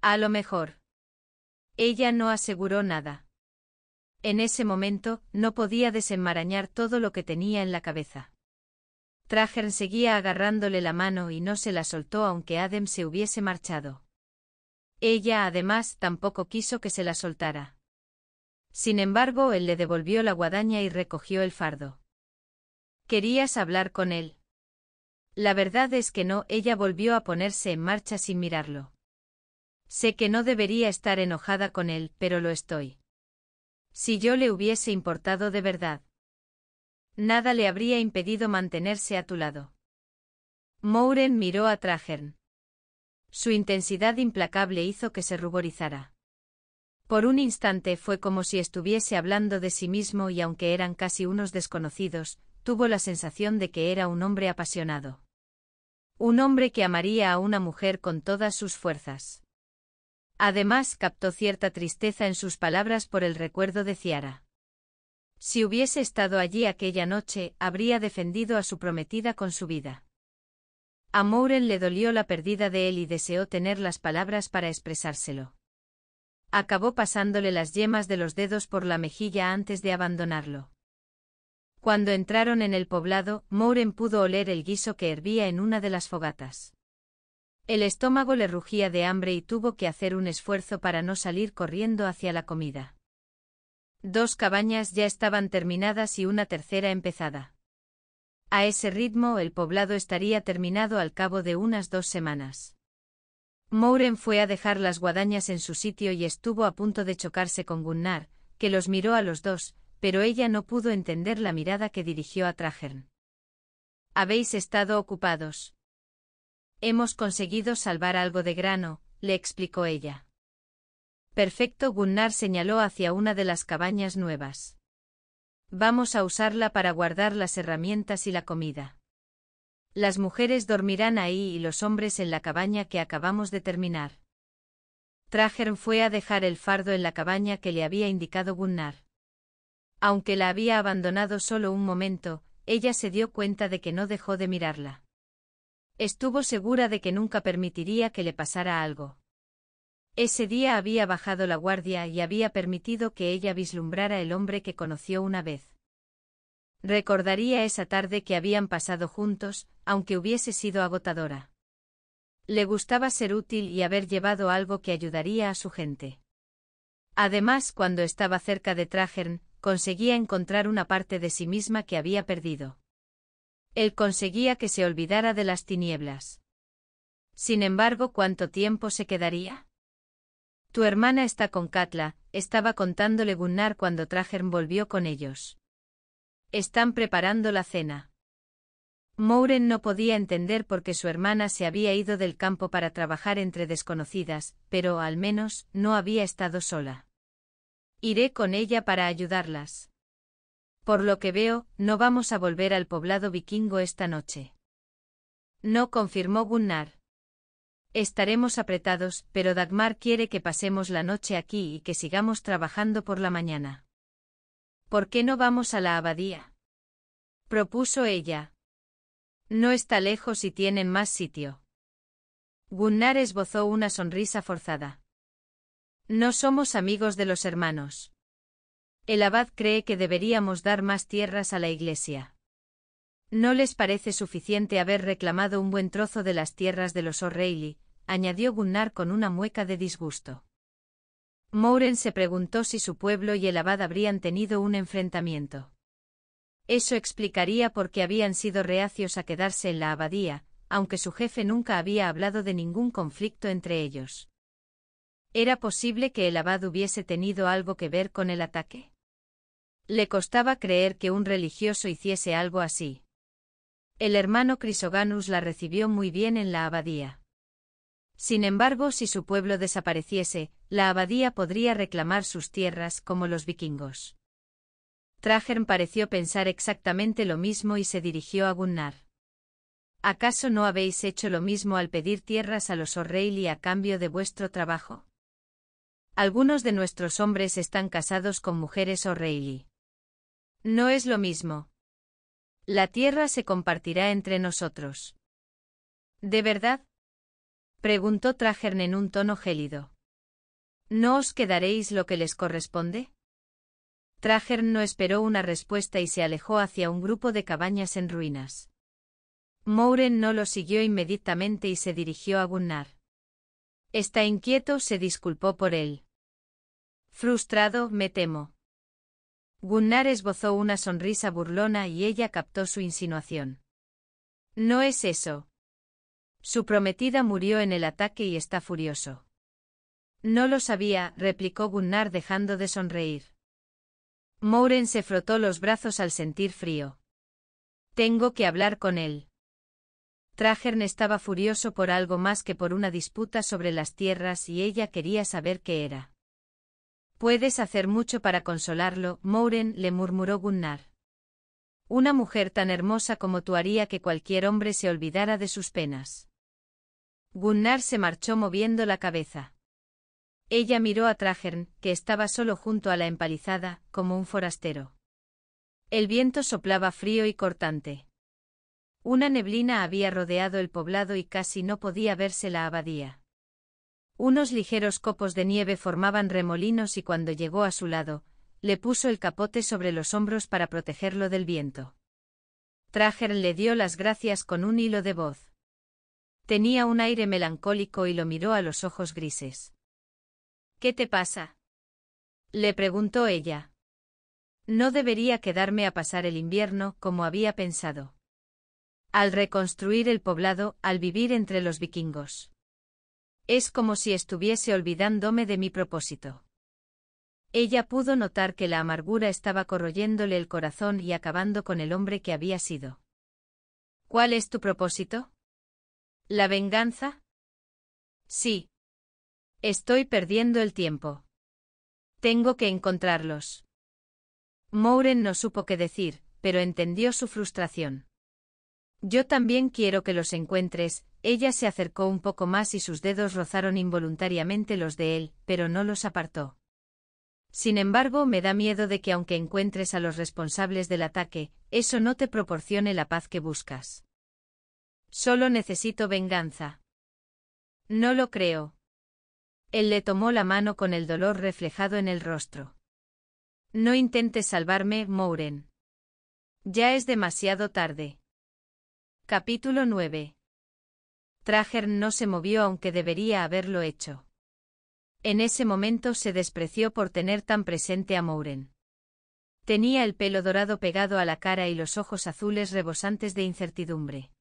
A lo mejor. Ella no aseguró nada. En ese momento, no podía desenmarañar todo lo que tenía en la cabeza. Trajern seguía agarrándole la mano y no se la soltó aunque Adam se hubiese marchado. Ella además tampoco quiso que se la soltara. Sin embargo, él le devolvió la guadaña y recogió el fardo. ¿Querías hablar con él? La verdad es que no, ella volvió a ponerse en marcha sin mirarlo. Sé que no debería estar enojada con él, pero lo estoy. Si yo le hubiese importado de verdad, nada le habría impedido mantenerse a tu lado. Mouren miró a Trajern. Su intensidad implacable hizo que se ruborizara. Por un instante fue como si estuviese hablando de sí mismo y aunque eran casi unos desconocidos, tuvo la sensación de que era un hombre apasionado. Un hombre que amaría a una mujer con todas sus fuerzas. Además captó cierta tristeza en sus palabras por el recuerdo de Ciara. Si hubiese estado allí aquella noche, habría defendido a su prometida con su vida. A Mouren le dolió la pérdida de él y deseó tener las palabras para expresárselo. Acabó pasándole las yemas de los dedos por la mejilla antes de abandonarlo. Cuando entraron en el poblado, Mouren pudo oler el guiso que hervía en una de las fogatas. El estómago le rugía de hambre y tuvo que hacer un esfuerzo para no salir corriendo hacia la comida. Dos cabañas ya estaban terminadas y una tercera empezada. A ese ritmo el poblado estaría terminado al cabo de unas dos semanas. Mouren fue a dejar las guadañas en su sitio y estuvo a punto de chocarse con Gunnar, que los miró a los dos, pero ella no pudo entender la mirada que dirigió a Trajern. Habéis estado ocupados. Hemos conseguido salvar algo de grano, le explicó ella. Perfecto Gunnar señaló hacia una de las cabañas nuevas. Vamos a usarla para guardar las herramientas y la comida. Las mujeres dormirán ahí y los hombres en la cabaña que acabamos de terminar. Trajern fue a dejar el fardo en la cabaña que le había indicado Gunnar. Aunque la había abandonado solo un momento, ella se dio cuenta de que no dejó de mirarla. Estuvo segura de que nunca permitiría que le pasara algo. Ese día había bajado la guardia y había permitido que ella vislumbrara el hombre que conoció una vez. Recordaría esa tarde que habían pasado juntos, aunque hubiese sido agotadora. Le gustaba ser útil y haber llevado algo que ayudaría a su gente. Además, cuando estaba cerca de Trajern, conseguía encontrar una parte de sí misma que había perdido. Él conseguía que se olvidara de las tinieblas. Sin embargo, ¿cuánto tiempo se quedaría? Tu hermana está con Katla, estaba contándole Gunnar cuando Trajern volvió con ellos. Están preparando la cena. Mouren no podía entender por qué su hermana se había ido del campo para trabajar entre desconocidas, pero al menos no había estado sola. Iré con ella para ayudarlas. Por lo que veo, no vamos a volver al poblado vikingo esta noche. No confirmó Gunnar. Estaremos apretados, pero Dagmar quiere que pasemos la noche aquí y que sigamos trabajando por la mañana. ¿Por qué no vamos a la abadía? propuso ella. No está lejos y tienen más sitio. Gunnar esbozó una sonrisa forzada. No somos amigos de los hermanos. El abad cree que deberíamos dar más tierras a la iglesia. No les parece suficiente haber reclamado un buen trozo de las tierras de los O'Reilly, añadió Gunnar con una mueca de disgusto. Mouren se preguntó si su pueblo y el abad habrían tenido un enfrentamiento. Eso explicaría por qué habían sido reacios a quedarse en la abadía, aunque su jefe nunca había hablado de ningún conflicto entre ellos. Era posible que el abad hubiese tenido algo que ver con el ataque. Le costaba creer que un religioso hiciese algo así. El hermano Crisoganus la recibió muy bien en la abadía. Sin embargo, si su pueblo desapareciese, la abadía podría reclamar sus tierras como los vikingos. Trajern pareció pensar exactamente lo mismo y se dirigió a Gunnar. ¿Acaso no habéis hecho lo mismo al pedir tierras a los O'Reilly a cambio de vuestro trabajo? Algunos de nuestros hombres están casados con mujeres O'Reilly. No es lo mismo. La tierra se compartirá entre nosotros. ¿De verdad? preguntó Trajern en un tono gélido. ¿No os quedaréis lo que les corresponde? Trajern no esperó una respuesta y se alejó hacia un grupo de cabañas en ruinas. Mouren no lo siguió inmediatamente y se dirigió a Gunnar. Está inquieto se disculpó por él. Frustrado, me temo. Gunnar esbozó una sonrisa burlona y ella captó su insinuación. No es eso. Su prometida murió en el ataque y está furioso. No lo sabía, replicó Gunnar dejando de sonreír. Mouren se frotó los brazos al sentir frío. Tengo que hablar con él. Trajern estaba furioso por algo más que por una disputa sobre las tierras y ella quería saber qué era. Puedes hacer mucho para consolarlo, Mouren le murmuró Gunnar. Una mujer tan hermosa como tú haría que cualquier hombre se olvidara de sus penas. Gunnar se marchó moviendo la cabeza. Ella miró a Trajern, que estaba solo junto a la empalizada, como un forastero. El viento soplaba frío y cortante. Una neblina había rodeado el poblado y casi no podía verse la abadía. Unos ligeros copos de nieve formaban remolinos y cuando llegó a su lado, le puso el capote sobre los hombros para protegerlo del viento. Trager le dio las gracias con un hilo de voz. Tenía un aire melancólico y lo miró a los ojos grises. ¿Qué te pasa? le preguntó ella. No debería quedarme a pasar el invierno como había pensado al reconstruir el poblado, al vivir entre los vikingos. Es como si estuviese olvidándome de mi propósito. Ella pudo notar que la amargura estaba corroyéndole el corazón y acabando con el hombre que había sido. ¿Cuál es tu propósito? ¿La venganza? Sí. Estoy perdiendo el tiempo. Tengo que encontrarlos. Mouren no supo qué decir, pero entendió su frustración. Yo también quiero que los encuentres, ella se acercó un poco más y sus dedos rozaron involuntariamente los de él, pero no los apartó. Sin embargo, me da miedo de que aunque encuentres a los responsables del ataque, eso no te proporcione la paz que buscas. Solo necesito venganza. No lo creo. Él le tomó la mano con el dolor reflejado en el rostro. No intentes salvarme, Mouren. Ya es demasiado tarde. Capítulo 9. Trager no se movió aunque debería haberlo hecho. En ese momento se despreció por tener tan presente a Mouren. Tenía el pelo dorado pegado a la cara y los ojos azules rebosantes de incertidumbre.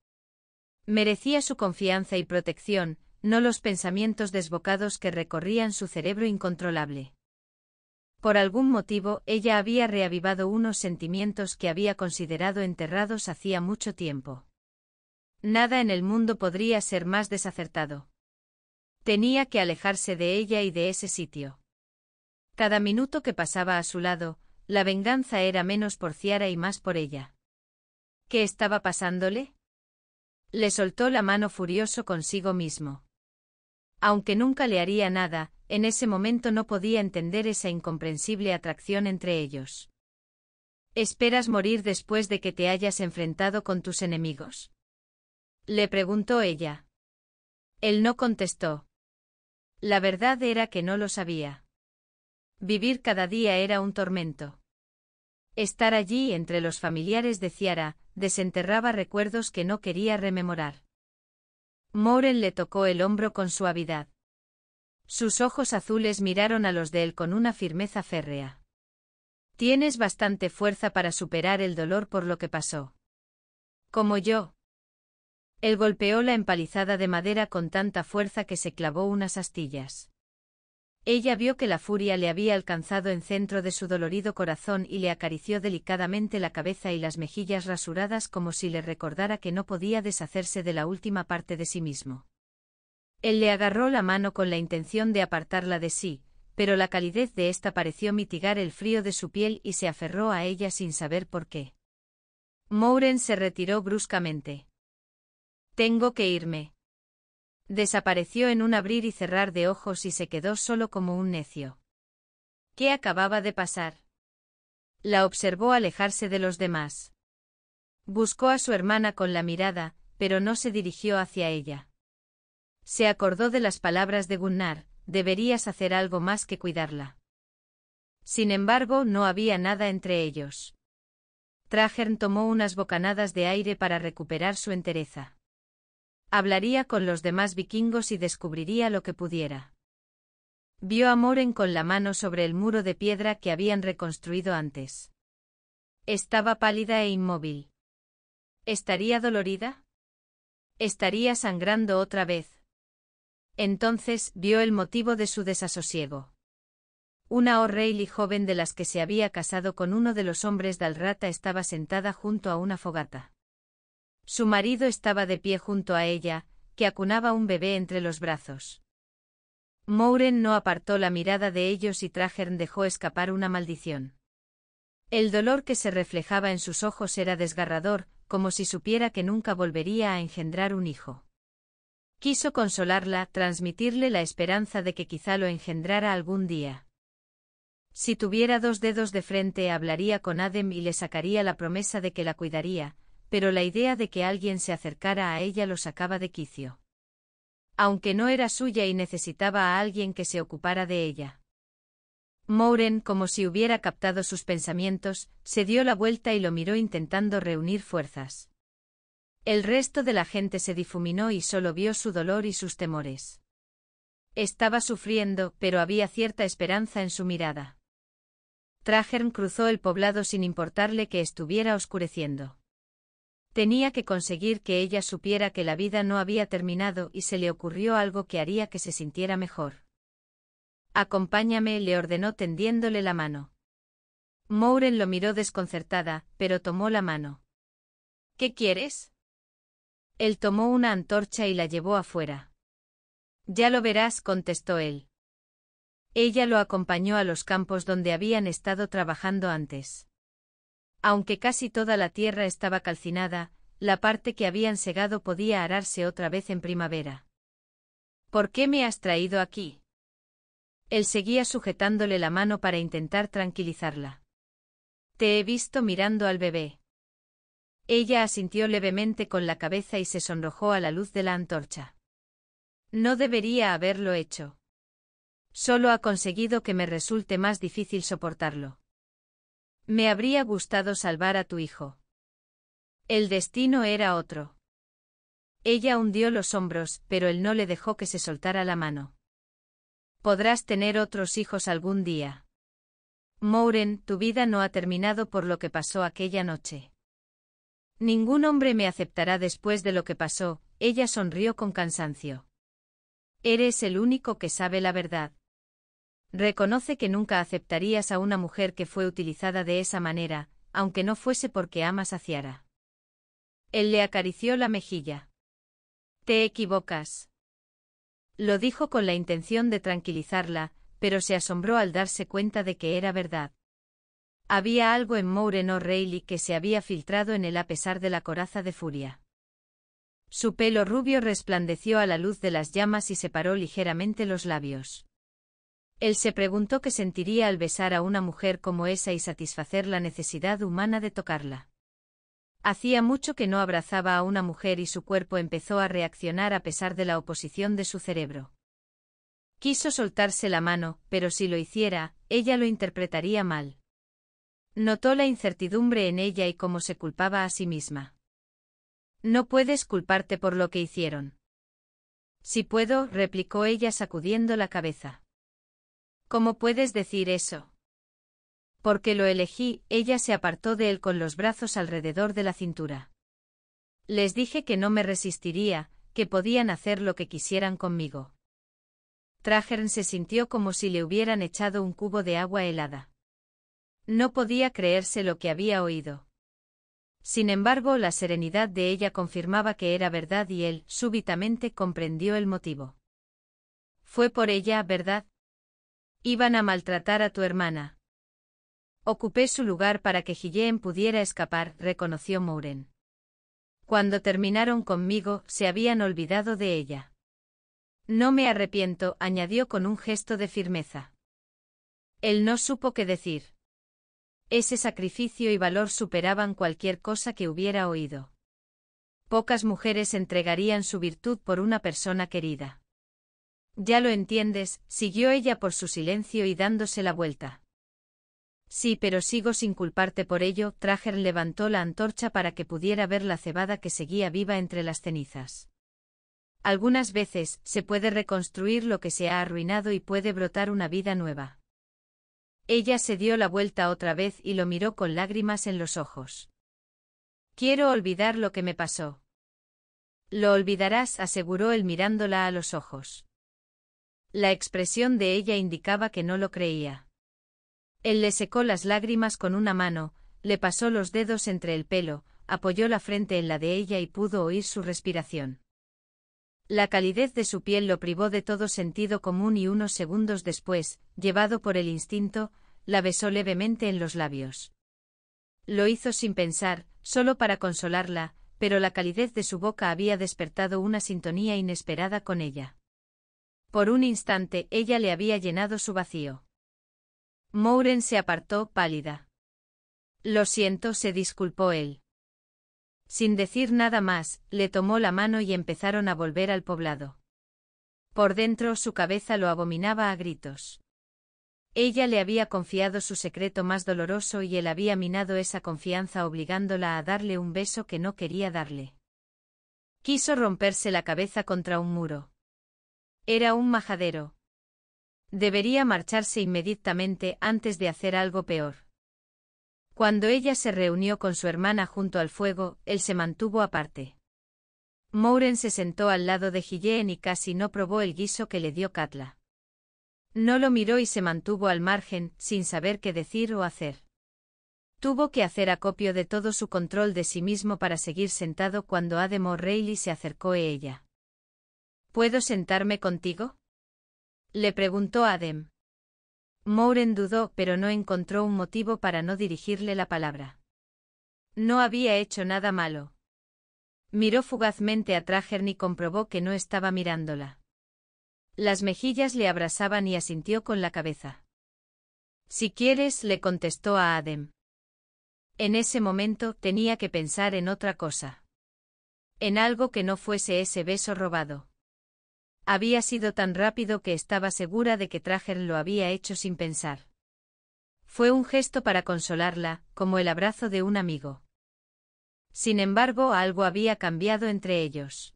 Merecía su confianza y protección, no los pensamientos desbocados que recorrían su cerebro incontrolable. Por algún motivo ella había reavivado unos sentimientos que había considerado enterrados hacía mucho tiempo. Nada en el mundo podría ser más desacertado. Tenía que alejarse de ella y de ese sitio. Cada minuto que pasaba a su lado, la venganza era menos por Ciara y más por ella. ¿Qué estaba pasándole? Le soltó la mano furioso consigo mismo. Aunque nunca le haría nada, en ese momento no podía entender esa incomprensible atracción entre ellos. Esperas morir después de que te hayas enfrentado con tus enemigos. Le preguntó ella. Él no contestó. La verdad era que no lo sabía. Vivir cada día era un tormento. Estar allí entre los familiares de Ciara desenterraba recuerdos que no quería rememorar. Moren le tocó el hombro con suavidad. Sus ojos azules miraron a los de él con una firmeza férrea. Tienes bastante fuerza para superar el dolor por lo que pasó. Como yo. Él golpeó la empalizada de madera con tanta fuerza que se clavó unas astillas. Ella vio que la furia le había alcanzado en centro de su dolorido corazón y le acarició delicadamente la cabeza y las mejillas rasuradas como si le recordara que no podía deshacerse de la última parte de sí mismo. Él le agarró la mano con la intención de apartarla de sí, pero la calidez de ésta pareció mitigar el frío de su piel y se aferró a ella sin saber por qué. Mouren se retiró bruscamente. Tengo que irme. Desapareció en un abrir y cerrar de ojos y se quedó solo como un necio. ¿Qué acababa de pasar? La observó alejarse de los demás. Buscó a su hermana con la mirada, pero no se dirigió hacia ella. Se acordó de las palabras de Gunnar, deberías hacer algo más que cuidarla. Sin embargo, no había nada entre ellos. Trajern tomó unas bocanadas de aire para recuperar su entereza. Hablaría con los demás vikingos y descubriría lo que pudiera. Vio a Moren con la mano sobre el muro de piedra que habían reconstruido antes. Estaba pálida e inmóvil. ¿Estaría dolorida? Estaría sangrando otra vez. Entonces vio el motivo de su desasosiego. Una O'Reilly joven de las que se había casado con uno de los hombres de Alrata estaba sentada junto a una fogata. Su marido estaba de pie junto a ella, que acunaba un bebé entre los brazos. Mouren no apartó la mirada de ellos y Trajern dejó escapar una maldición. El dolor que se reflejaba en sus ojos era desgarrador, como si supiera que nunca volvería a engendrar un hijo. Quiso consolarla, transmitirle la esperanza de que quizá lo engendrara algún día. Si tuviera dos dedos de frente hablaría con Adem y le sacaría la promesa de que la cuidaría, pero la idea de que alguien se acercara a ella lo sacaba de quicio. Aunque no era suya y necesitaba a alguien que se ocupara de ella. Mouren, como si hubiera captado sus pensamientos, se dio la vuelta y lo miró intentando reunir fuerzas. El resto de la gente se difuminó y solo vio su dolor y sus temores. Estaba sufriendo, pero había cierta esperanza en su mirada. Trajern cruzó el poblado sin importarle que estuviera oscureciendo. Tenía que conseguir que ella supiera que la vida no había terminado y se le ocurrió algo que haría que se sintiera mejor. Acompáñame, le ordenó tendiéndole la mano. Mouren lo miró desconcertada, pero tomó la mano. ¿Qué quieres? Él tomó una antorcha y la llevó afuera. Ya lo verás, contestó él. Ella lo acompañó a los campos donde habían estado trabajando antes. Aunque casi toda la tierra estaba calcinada, la parte que habían segado podía ararse otra vez en primavera. ¿Por qué me has traído aquí? Él seguía sujetándole la mano para intentar tranquilizarla. Te he visto mirando al bebé. Ella asintió levemente con la cabeza y se sonrojó a la luz de la antorcha. No debería haberlo hecho. Solo ha conseguido que me resulte más difícil soportarlo. Me habría gustado salvar a tu hijo. El destino era otro. Ella hundió los hombros, pero él no le dejó que se soltara la mano. Podrás tener otros hijos algún día. Mouren, tu vida no ha terminado por lo que pasó aquella noche. Ningún hombre me aceptará después de lo que pasó, ella sonrió con cansancio. Eres el único que sabe la verdad. Reconoce que nunca aceptarías a una mujer que fue utilizada de esa manera, aunque no fuese porque amas a Ciara. Él le acarició la mejilla. Te equivocas. Lo dijo con la intención de tranquilizarla, pero se asombró al darse cuenta de que era verdad. Había algo en Moreno O'Reilly que se había filtrado en él a pesar de la coraza de furia. Su pelo rubio resplandeció a la luz de las llamas y separó ligeramente los labios. Él se preguntó qué sentiría al besar a una mujer como esa y satisfacer la necesidad humana de tocarla. Hacía mucho que no abrazaba a una mujer y su cuerpo empezó a reaccionar a pesar de la oposición de su cerebro. Quiso soltarse la mano, pero si lo hiciera, ella lo interpretaría mal. Notó la incertidumbre en ella y cómo se culpaba a sí misma. No puedes culparte por lo que hicieron. Si puedo, replicó ella sacudiendo la cabeza. ¿Cómo puedes decir eso? Porque lo elegí, ella se apartó de él con los brazos alrededor de la cintura. Les dije que no me resistiría, que podían hacer lo que quisieran conmigo. Trajern se sintió como si le hubieran echado un cubo de agua helada. No podía creerse lo que había oído. Sin embargo, la serenidad de ella confirmaba que era verdad y él, súbitamente, comprendió el motivo. Fue por ella, ¿verdad? Iban a maltratar a tu hermana. Ocupé su lugar para que Guillén pudiera escapar, reconoció Mouren. Cuando terminaron conmigo, se habían olvidado de ella. No me arrepiento, añadió con un gesto de firmeza. Él no supo qué decir. Ese sacrificio y valor superaban cualquier cosa que hubiera oído. Pocas mujeres entregarían su virtud por una persona querida. Ya lo entiendes, siguió ella por su silencio y dándose la vuelta. Sí, pero sigo sin culparte por ello. Trager levantó la antorcha para que pudiera ver la cebada que seguía viva entre las cenizas. Algunas veces, se puede reconstruir lo que se ha arruinado y puede brotar una vida nueva. Ella se dio la vuelta otra vez y lo miró con lágrimas en los ojos. Quiero olvidar lo que me pasó. Lo olvidarás, aseguró él mirándola a los ojos. La expresión de ella indicaba que no lo creía. Él le secó las lágrimas con una mano, le pasó los dedos entre el pelo, apoyó la frente en la de ella y pudo oír su respiración. La calidez de su piel lo privó de todo sentido común y unos segundos después, llevado por el instinto, la besó levemente en los labios. Lo hizo sin pensar, solo para consolarla, pero la calidez de su boca había despertado una sintonía inesperada con ella. Por un instante ella le había llenado su vacío. Mouren se apartó, pálida. Lo siento, se disculpó él. Sin decir nada más, le tomó la mano y empezaron a volver al poblado. Por dentro su cabeza lo abominaba a gritos. Ella le había confiado su secreto más doloroso y él había minado esa confianza obligándola a darle un beso que no quería darle. Quiso romperse la cabeza contra un muro. Era un majadero. Debería marcharse inmediatamente antes de hacer algo peor. Cuando ella se reunió con su hermana junto al fuego, él se mantuvo aparte. Mouren se sentó al lado de Gilleen y casi no probó el guiso que le dio Katla. No lo miró y se mantuvo al margen, sin saber qué decir o hacer. Tuvo que hacer acopio de todo su control de sí mismo para seguir sentado cuando adem Reilly se acercó a ella. ¿Puedo sentarme contigo? Le preguntó Adem. Mouren dudó pero no encontró un motivo para no dirigirle la palabra. No había hecho nada malo. Miró fugazmente a Trajern y comprobó que no estaba mirándola. Las mejillas le abrasaban y asintió con la cabeza. Si quieres, le contestó a Adem. En ese momento tenía que pensar en otra cosa. En algo que no fuese ese beso robado. Había sido tan rápido que estaba segura de que Trager lo había hecho sin pensar. Fue un gesto para consolarla, como el abrazo de un amigo. Sin embargo, algo había cambiado entre ellos.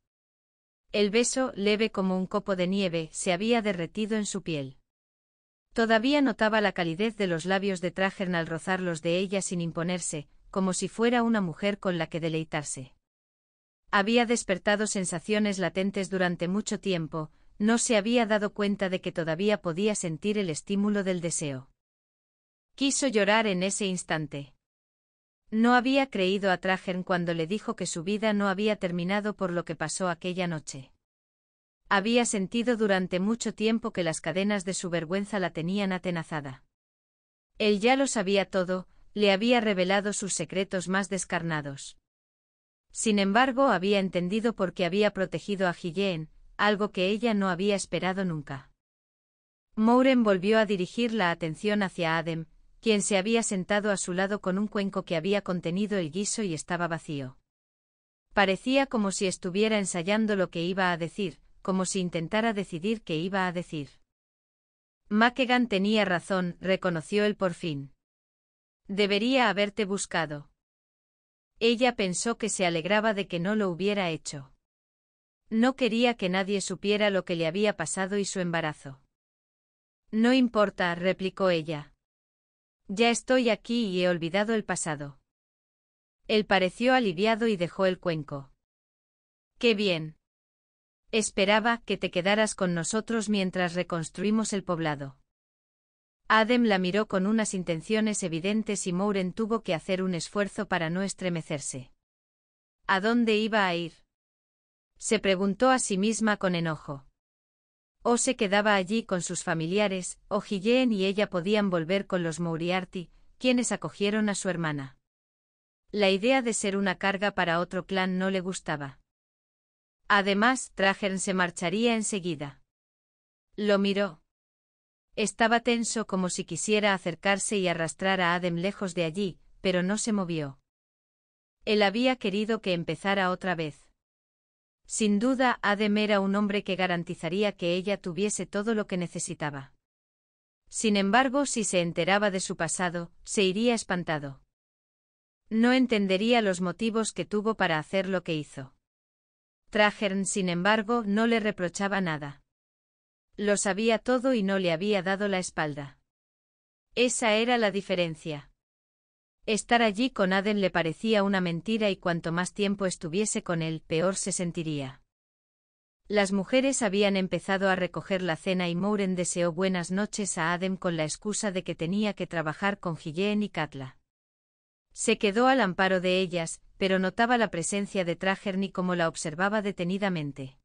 El beso, leve como un copo de nieve, se había derretido en su piel. Todavía notaba la calidez de los labios de Trajern al rozarlos de ella sin imponerse, como si fuera una mujer con la que deleitarse había despertado sensaciones latentes durante mucho tiempo, no se había dado cuenta de que todavía podía sentir el estímulo del deseo. Quiso llorar en ese instante. No había creído a Tragen cuando le dijo que su vida no había terminado por lo que pasó aquella noche. Había sentido durante mucho tiempo que las cadenas de su vergüenza la tenían atenazada. Él ya lo sabía todo, le había revelado sus secretos más descarnados. Sin embargo, había entendido por qué había protegido a Gilleen, algo que ella no había esperado nunca. Mouren volvió a dirigir la atención hacia Adem, quien se había sentado a su lado con un cuenco que había contenido el guiso y estaba vacío. Parecía como si estuviera ensayando lo que iba a decir, como si intentara decidir qué iba a decir. Mackegan tenía razón, reconoció él por fin. Debería haberte buscado. Ella pensó que se alegraba de que no lo hubiera hecho. No quería que nadie supiera lo que le había pasado y su embarazo. No importa, replicó ella. Ya estoy aquí y he olvidado el pasado. Él pareció aliviado y dejó el cuenco. Qué bien. Esperaba que te quedaras con nosotros mientras reconstruimos el poblado. Adem la miró con unas intenciones evidentes y Mouren tuvo que hacer un esfuerzo para no estremecerse. ¿A dónde iba a ir? Se preguntó a sí misma con enojo. O se quedaba allí con sus familiares, o Gillian y ella podían volver con los Moriarty, quienes acogieron a su hermana. La idea de ser una carga para otro clan no le gustaba. Además, Trajern se marcharía enseguida. Lo miró. Estaba tenso como si quisiera acercarse y arrastrar a Adem lejos de allí, pero no se movió. Él había querido que empezara otra vez. Sin duda, Adem era un hombre que garantizaría que ella tuviese todo lo que necesitaba. Sin embargo, si se enteraba de su pasado, se iría espantado. No entendería los motivos que tuvo para hacer lo que hizo. Trajern, sin embargo, no le reprochaba nada. Lo sabía todo y no le había dado la espalda. Esa era la diferencia. Estar allí con Aden le parecía una mentira y cuanto más tiempo estuviese con él, peor se sentiría. Las mujeres habían empezado a recoger la cena y Mouren deseó buenas noches a Adem con la excusa de que tenía que trabajar con Gillian y Katla. Se quedó al amparo de ellas, pero notaba la presencia de ni como la observaba detenidamente.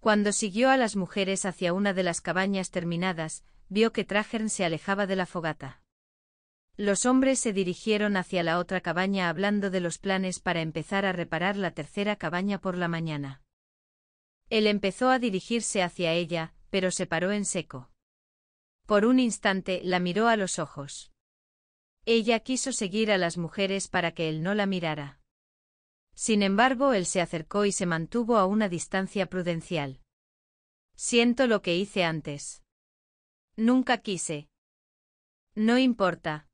Cuando siguió a las mujeres hacia una de las cabañas terminadas, vio que Trajern se alejaba de la fogata. Los hombres se dirigieron hacia la otra cabaña hablando de los planes para empezar a reparar la tercera cabaña por la mañana. Él empezó a dirigirse hacia ella, pero se paró en seco. Por un instante la miró a los ojos. Ella quiso seguir a las mujeres para que él no la mirara. Sin embargo, él se acercó y se mantuvo a una distancia prudencial. Siento lo que hice antes. Nunca quise. No importa.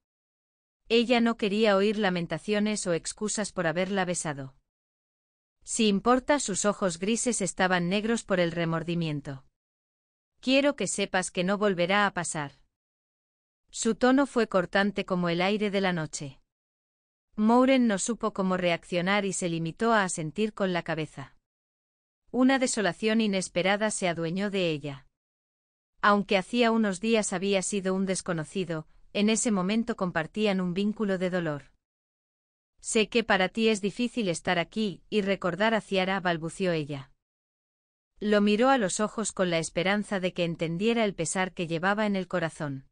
Ella no quería oír lamentaciones o excusas por haberla besado. Si importa, sus ojos grises estaban negros por el remordimiento. Quiero que sepas que no volverá a pasar. Su tono fue cortante como el aire de la noche. Mouren no supo cómo reaccionar y se limitó a asentir con la cabeza. Una desolación inesperada se adueñó de ella. Aunque hacía unos días había sido un desconocido, en ese momento compartían un vínculo de dolor. Sé que para ti es difícil estar aquí y recordar a Ciara, balbució ella. Lo miró a los ojos con la esperanza de que entendiera el pesar que llevaba en el corazón.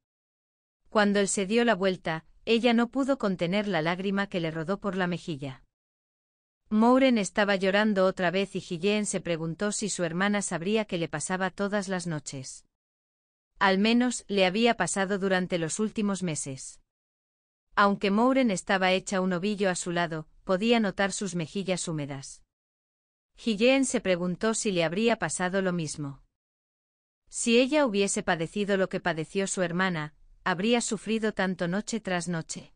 Cuando él se dio la vuelta, ella no pudo contener la lágrima que le rodó por la mejilla. Mouren estaba llorando otra vez y Gillén se preguntó si su hermana sabría que le pasaba todas las noches. Al menos, le había pasado durante los últimos meses. Aunque Mouren estaba hecha un ovillo a su lado, podía notar sus mejillas húmedas. Gillén se preguntó si le habría pasado lo mismo. Si ella hubiese padecido lo que padeció su hermana, habría sufrido tanto noche tras noche.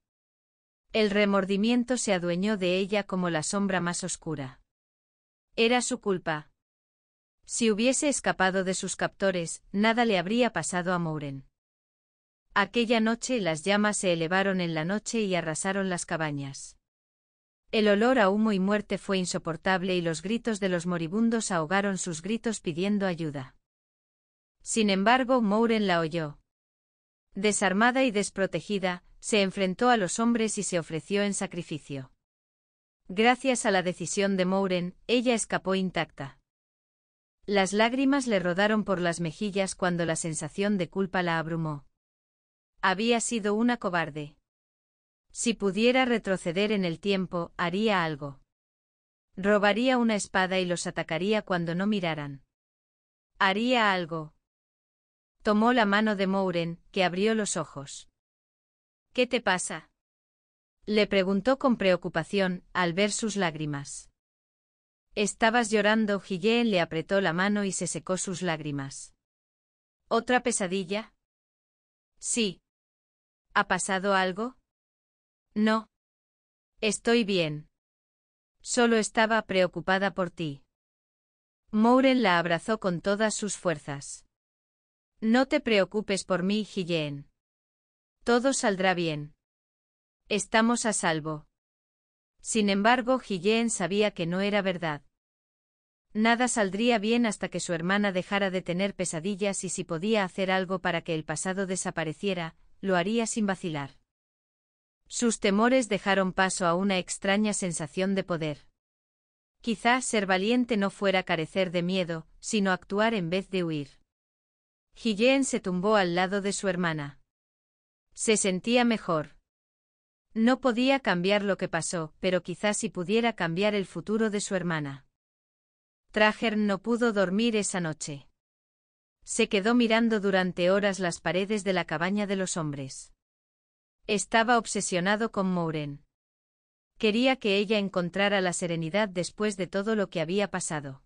El remordimiento se adueñó de ella como la sombra más oscura. Era su culpa. Si hubiese escapado de sus captores, nada le habría pasado a Mouren. Aquella noche las llamas se elevaron en la noche y arrasaron las cabañas. El olor a humo y muerte fue insoportable y los gritos de los moribundos ahogaron sus gritos pidiendo ayuda. Sin embargo, Mouren la oyó. Desarmada y desprotegida, se enfrentó a los hombres y se ofreció en sacrificio. Gracias a la decisión de Mouren, ella escapó intacta. Las lágrimas le rodaron por las mejillas cuando la sensación de culpa la abrumó. Había sido una cobarde. Si pudiera retroceder en el tiempo, haría algo. Robaría una espada y los atacaría cuando no miraran. Haría algo, Tomó la mano de Mouren, que abrió los ojos. ¿Qué te pasa? Le preguntó con preocupación, al ver sus lágrimas. Estabas llorando, Gilleen le apretó la mano y se secó sus lágrimas. ¿Otra pesadilla? Sí. ¿Ha pasado algo? No. Estoy bien. Solo estaba preocupada por ti. Mouren la abrazó con todas sus fuerzas. No te preocupes por mí, Hyeen. Todo saldrá bien. Estamos a salvo. Sin embargo, Hyeen sabía que no era verdad. Nada saldría bien hasta que su hermana dejara de tener pesadillas y si podía hacer algo para que el pasado desapareciera, lo haría sin vacilar. Sus temores dejaron paso a una extraña sensación de poder. Quizá ser valiente no fuera carecer de miedo, sino actuar en vez de huir. Hillen se tumbó al lado de su hermana. Se sentía mejor. No podía cambiar lo que pasó, pero quizás si pudiera cambiar el futuro de su hermana. Trager no pudo dormir esa noche. Se quedó mirando durante horas las paredes de la cabaña de los hombres. Estaba obsesionado con Mouren. Quería que ella encontrara la serenidad después de todo lo que había pasado.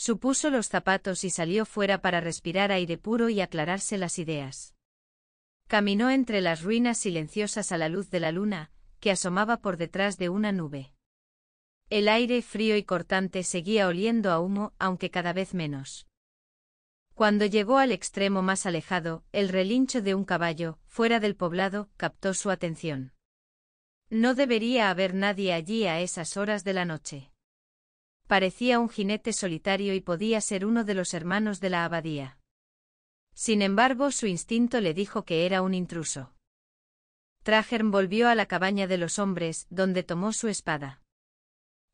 Supuso los zapatos y salió fuera para respirar aire puro y aclararse las ideas. Caminó entre las ruinas silenciosas a la luz de la luna, que asomaba por detrás de una nube. El aire frío y cortante seguía oliendo a humo, aunque cada vez menos. Cuando llegó al extremo más alejado, el relincho de un caballo, fuera del poblado, captó su atención. No debería haber nadie allí a esas horas de la noche. Parecía un jinete solitario y podía ser uno de los hermanos de la abadía. Sin embargo, su instinto le dijo que era un intruso. Trajern volvió a la cabaña de los hombres, donde tomó su espada.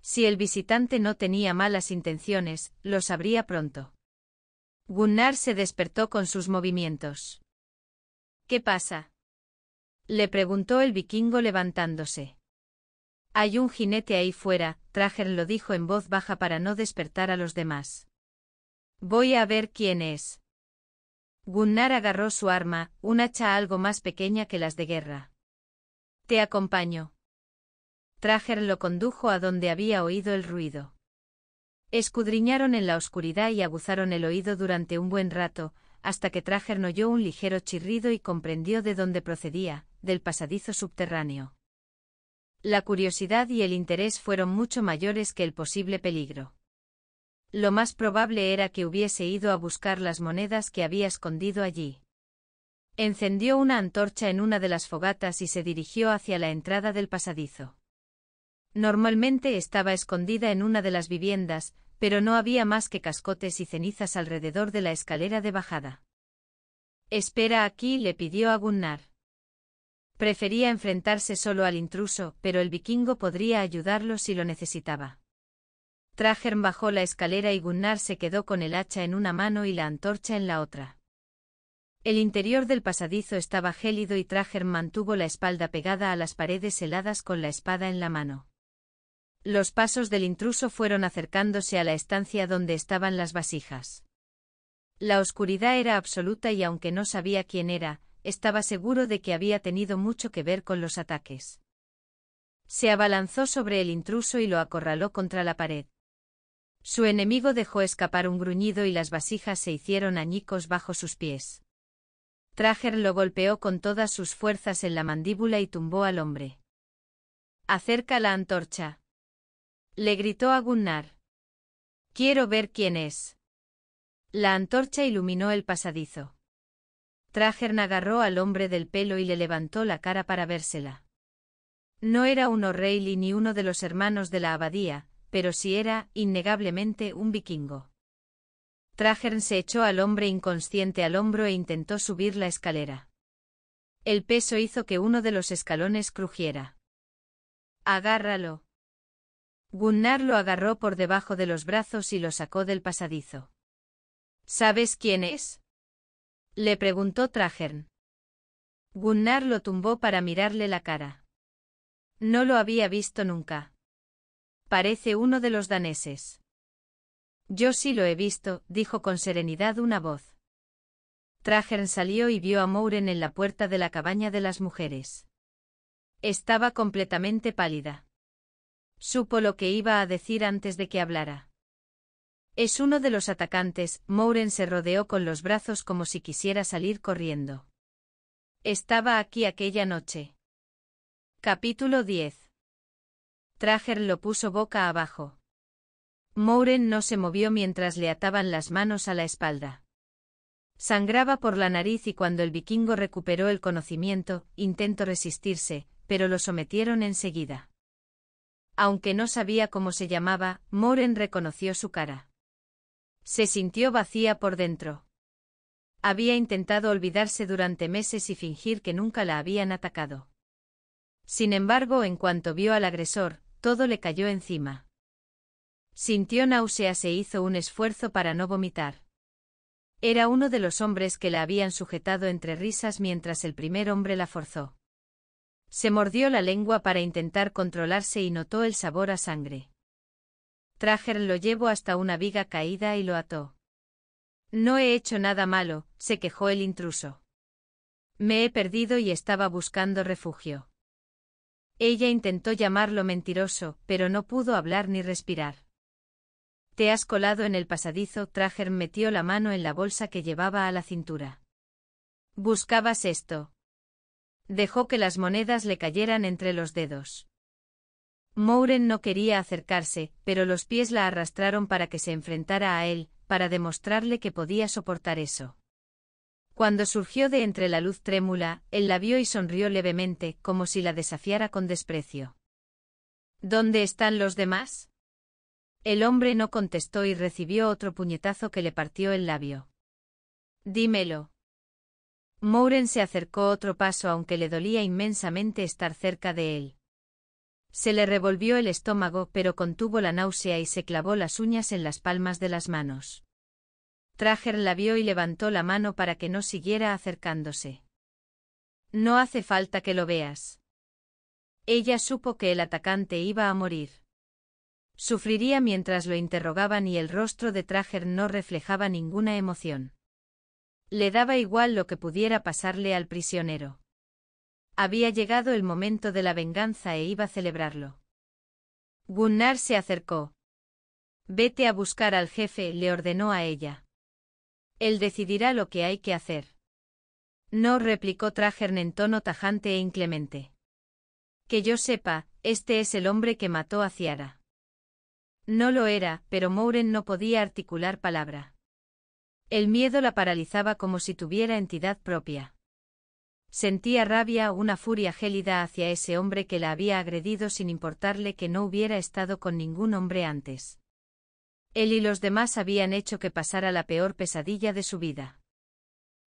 Si el visitante no tenía malas intenciones, lo sabría pronto. Gunnar se despertó con sus movimientos. ¿Qué pasa? Le preguntó el vikingo levantándose. Hay un jinete ahí fuera, Trager lo dijo en voz baja para no despertar a los demás. Voy a ver quién es. Gunnar agarró su arma, un hacha algo más pequeña que las de guerra. Te acompaño. Trager lo condujo a donde había oído el ruido. Escudriñaron en la oscuridad y aguzaron el oído durante un buen rato, hasta que Trager oyó un ligero chirrido y comprendió de dónde procedía, del pasadizo subterráneo. La curiosidad y el interés fueron mucho mayores que el posible peligro. Lo más probable era que hubiese ido a buscar las monedas que había escondido allí. Encendió una antorcha en una de las fogatas y se dirigió hacia la entrada del pasadizo. Normalmente estaba escondida en una de las viviendas, pero no había más que cascotes y cenizas alrededor de la escalera de bajada. Espera aquí, le pidió a Gunnar. Prefería enfrentarse solo al intruso, pero el vikingo podría ayudarlo si lo necesitaba. Trajern bajó la escalera y Gunnar se quedó con el hacha en una mano y la antorcha en la otra. El interior del pasadizo estaba gélido y Trajern mantuvo la espalda pegada a las paredes heladas con la espada en la mano. Los pasos del intruso fueron acercándose a la estancia donde estaban las vasijas. La oscuridad era absoluta y aunque no sabía quién era, estaba seguro de que había tenido mucho que ver con los ataques. Se abalanzó sobre el intruso y lo acorraló contra la pared. Su enemigo dejó escapar un gruñido y las vasijas se hicieron añicos bajo sus pies. Trager lo golpeó con todas sus fuerzas en la mandíbula y tumbó al hombre. Acerca la antorcha. Le gritó a Gunnar. Quiero ver quién es. La antorcha iluminó el pasadizo. Trajern agarró al hombre del pelo y le levantó la cara para vérsela. No era un O'Reilly ni uno de los hermanos de la abadía, pero sí era, innegablemente, un vikingo. Trajern se echó al hombre inconsciente al hombro e intentó subir la escalera. El peso hizo que uno de los escalones crujiera. Agárralo. Gunnar lo agarró por debajo de los brazos y lo sacó del pasadizo. ¿Sabes quién es? Le preguntó Trajern. Gunnar lo tumbó para mirarle la cara. No lo había visto nunca. Parece uno de los daneses. Yo sí lo he visto, dijo con serenidad una voz. Trajern salió y vio a Mouren en la puerta de la cabaña de las mujeres. Estaba completamente pálida. Supo lo que iba a decir antes de que hablara. Es uno de los atacantes, Mouren se rodeó con los brazos como si quisiera salir corriendo. Estaba aquí aquella noche. Capítulo 10. Trager lo puso boca abajo. Mouren no se movió mientras le ataban las manos a la espalda. Sangraba por la nariz y cuando el vikingo recuperó el conocimiento, intentó resistirse, pero lo sometieron enseguida. Aunque no sabía cómo se llamaba, Moren reconoció su cara. Se sintió vacía por dentro. Había intentado olvidarse durante meses y fingir que nunca la habían atacado. Sin embargo, en cuanto vio al agresor, todo le cayó encima. Sintió náuseas e hizo un esfuerzo para no vomitar. Era uno de los hombres que la habían sujetado entre risas mientras el primer hombre la forzó. Se mordió la lengua para intentar controlarse y notó el sabor a sangre. Trajer lo llevó hasta una viga caída y lo ató. No he hecho nada malo, se quejó el intruso. Me he perdido y estaba buscando refugio. Ella intentó llamarlo mentiroso, pero no pudo hablar ni respirar. Te has colado en el pasadizo, Trajer metió la mano en la bolsa que llevaba a la cintura. Buscabas esto. Dejó que las monedas le cayeran entre los dedos. Mouren no quería acercarse, pero los pies la arrastraron para que se enfrentara a él, para demostrarle que podía soportar eso. Cuando surgió de entre la luz trémula, él la vio y sonrió levemente, como si la desafiara con desprecio. ¿Dónde están los demás? El hombre no contestó y recibió otro puñetazo que le partió el labio. Dímelo. Mouren se acercó otro paso aunque le dolía inmensamente estar cerca de él. Se le revolvió el estómago, pero contuvo la náusea y se clavó las uñas en las palmas de las manos. Trager la vio y levantó la mano para que no siguiera acercándose. No hace falta que lo veas. Ella supo que el atacante iba a morir. Sufriría mientras lo interrogaban y el rostro de Trager no reflejaba ninguna emoción. Le daba igual lo que pudiera pasarle al prisionero. Había llegado el momento de la venganza e iba a celebrarlo. Gunnar se acercó. Vete a buscar al jefe, le ordenó a ella. Él decidirá lo que hay que hacer. No, replicó Trajern en tono tajante e inclemente. Que yo sepa, este es el hombre que mató a Ciara. No lo era, pero Mouren no podía articular palabra. El miedo la paralizaba como si tuviera entidad propia. Sentía rabia, una furia gélida hacia ese hombre que la había agredido sin importarle que no hubiera estado con ningún hombre antes. Él y los demás habían hecho que pasara la peor pesadilla de su vida.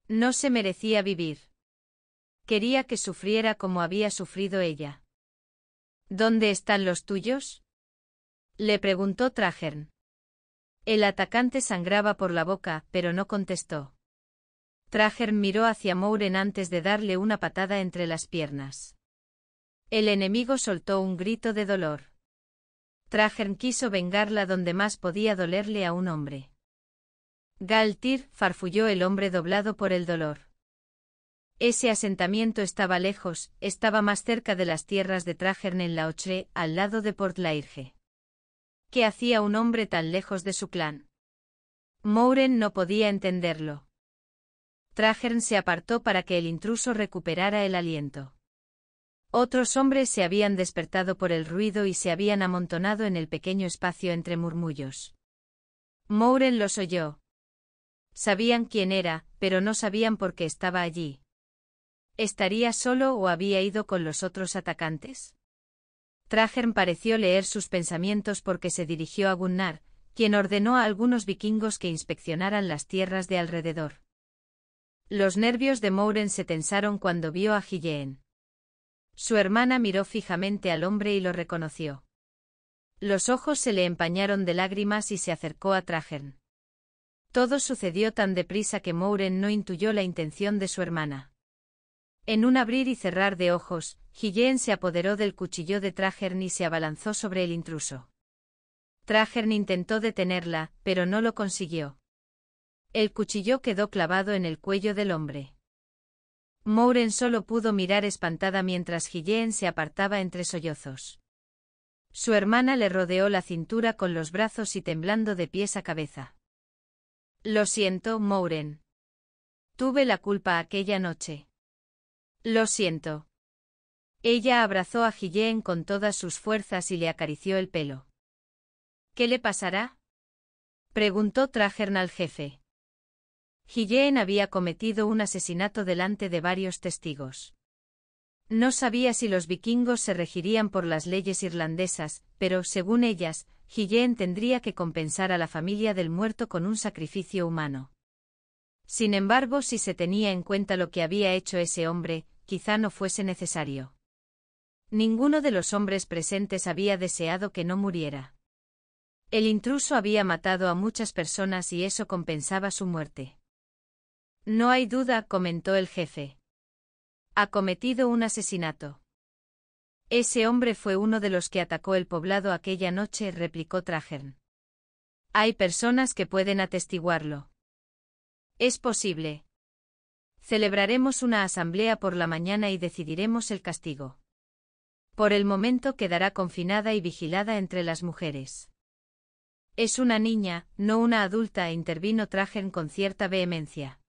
No se merecía vivir. Quería que sufriera como había sufrido ella. ¿Dónde están los tuyos? Le preguntó Trajern. El atacante sangraba por la boca, pero no contestó. Trager miró hacia Mouren antes de darle una patada entre las piernas. El enemigo soltó un grito de dolor. Trajern quiso vengarla donde más podía dolerle a un hombre. Galtir, farfulló el hombre doblado por el dolor. Ese asentamiento estaba lejos, estaba más cerca de las tierras de Trajern en la al lado de Portlairge. ¿Qué hacía un hombre tan lejos de su clan? Mouren no podía entenderlo. Trajern se apartó para que el intruso recuperara el aliento. Otros hombres se habían despertado por el ruido y se habían amontonado en el pequeño espacio entre murmullos. Mouren los oyó. Sabían quién era, pero no sabían por qué estaba allí. ¿Estaría solo o había ido con los otros atacantes? Trajern pareció leer sus pensamientos porque se dirigió a Gunnar, quien ordenó a algunos vikingos que inspeccionaran las tierras de alrededor. Los nervios de Mouren se tensaron cuando vio a Guillén. Su hermana miró fijamente al hombre y lo reconoció. Los ojos se le empañaron de lágrimas y se acercó a Trajern. Todo sucedió tan deprisa que Mouren no intuyó la intención de su hermana. En un abrir y cerrar de ojos, Guillén se apoderó del cuchillo de Trajern y se abalanzó sobre el intruso. Trajern intentó detenerla, pero no lo consiguió. El cuchillo quedó clavado en el cuello del hombre. Mouren solo pudo mirar espantada mientras Guillén se apartaba entre sollozos. Su hermana le rodeó la cintura con los brazos y temblando de pies a cabeza. Lo siento, Mouren. Tuve la culpa aquella noche. Lo siento. Ella abrazó a Guillén con todas sus fuerzas y le acarició el pelo. ¿Qué le pasará? preguntó Trajern al jefe. Gilleen había cometido un asesinato delante de varios testigos. No sabía si los vikingos se regirían por las leyes irlandesas, pero, según ellas, Gilleen tendría que compensar a la familia del muerto con un sacrificio humano. Sin embargo, si se tenía en cuenta lo que había hecho ese hombre, quizá no fuese necesario. Ninguno de los hombres presentes había deseado que no muriera. El intruso había matado a muchas personas y eso compensaba su muerte. No hay duda, comentó el jefe. Ha cometido un asesinato. Ese hombre fue uno de los que atacó el poblado aquella noche, replicó Trajern. Hay personas que pueden atestiguarlo. Es posible. Celebraremos una asamblea por la mañana y decidiremos el castigo. Por el momento quedará confinada y vigilada entre las mujeres. Es una niña, no una adulta, intervino Trajen con cierta vehemencia.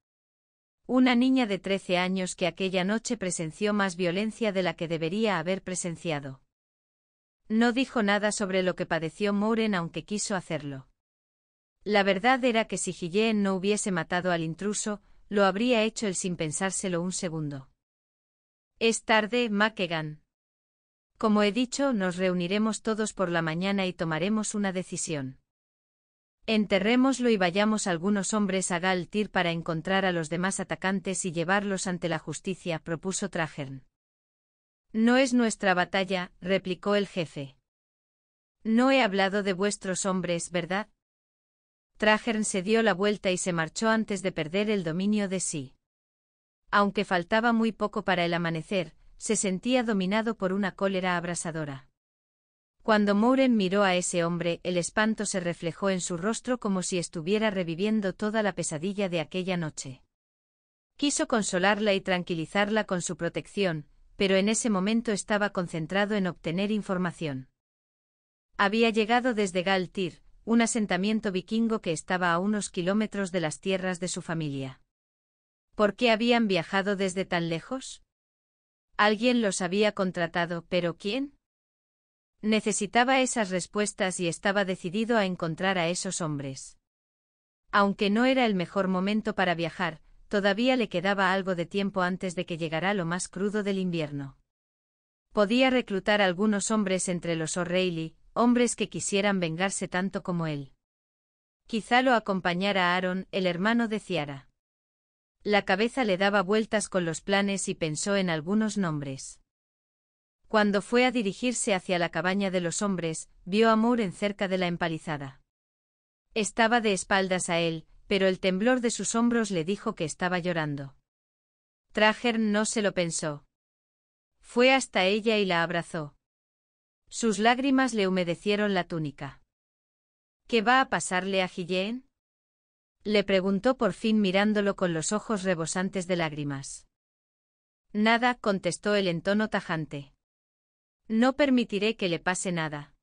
Una niña de trece años que aquella noche presenció más violencia de la que debería haber presenciado. No dijo nada sobre lo que padeció Moren aunque quiso hacerlo. La verdad era que si Guillén no hubiese matado al intruso, lo habría hecho él sin pensárselo un segundo. Es tarde, Makegan. Como he dicho, nos reuniremos todos por la mañana y tomaremos una decisión. Enterrémoslo y vayamos algunos hombres a Galtir para encontrar a los demás atacantes y llevarlos ante la justicia, propuso Trajern. No es nuestra batalla, replicó el jefe. No he hablado de vuestros hombres, ¿verdad? Trajern se dio la vuelta y se marchó antes de perder el dominio de sí. Aunque faltaba muy poco para el amanecer, se sentía dominado por una cólera abrasadora. Cuando Mouren miró a ese hombre, el espanto se reflejó en su rostro como si estuviera reviviendo toda la pesadilla de aquella noche. Quiso consolarla y tranquilizarla con su protección, pero en ese momento estaba concentrado en obtener información. Había llegado desde Galtir, un asentamiento vikingo que estaba a unos kilómetros de las tierras de su familia. ¿Por qué habían viajado desde tan lejos? Alguien los había contratado, pero ¿quién? Necesitaba esas respuestas y estaba decidido a encontrar a esos hombres. Aunque no era el mejor momento para viajar, todavía le quedaba algo de tiempo antes de que llegara lo más crudo del invierno. Podía reclutar algunos hombres entre los O'Reilly, hombres que quisieran vengarse tanto como él. Quizá lo acompañara Aaron, el hermano de Ciara. La cabeza le daba vueltas con los planes y pensó en algunos nombres. Cuando fue a dirigirse hacia la cabaña de los hombres, vio a Moore en cerca de la empalizada. Estaba de espaldas a él, pero el temblor de sus hombros le dijo que estaba llorando. Trager no se lo pensó. Fue hasta ella y la abrazó. Sus lágrimas le humedecieron la túnica. ¿Qué va a pasarle a Gillén? Le preguntó por fin mirándolo con los ojos rebosantes de lágrimas. Nada, contestó él en tono tajante. No permitiré que le pase nada.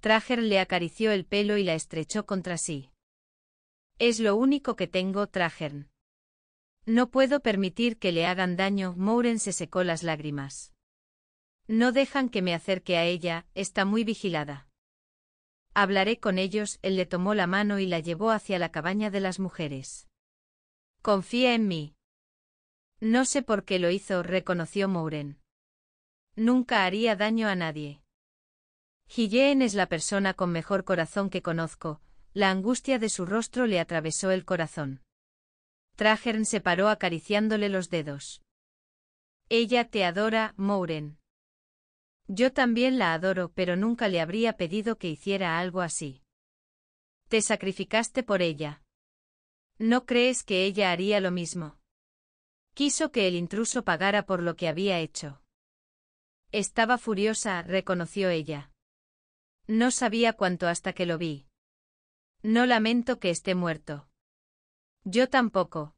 Trager le acarició el pelo y la estrechó contra sí. Es lo único que tengo, Trajern. No puedo permitir que le hagan daño, Mouren se secó las lágrimas. No dejan que me acerque a ella, está muy vigilada. Hablaré con ellos, él le tomó la mano y la llevó hacia la cabaña de las mujeres. Confía en mí. No sé por qué lo hizo, reconoció Mouren. Nunca haría daño a nadie. Gilleen es la persona con mejor corazón que conozco, la angustia de su rostro le atravesó el corazón. Trajern se paró acariciándole los dedos. Ella te adora, Mouren. Yo también la adoro, pero nunca le habría pedido que hiciera algo así. Te sacrificaste por ella. ¿No crees que ella haría lo mismo? Quiso que el intruso pagara por lo que había hecho. Estaba furiosa, reconoció ella. No sabía cuánto hasta que lo vi. No lamento que esté muerto. Yo tampoco.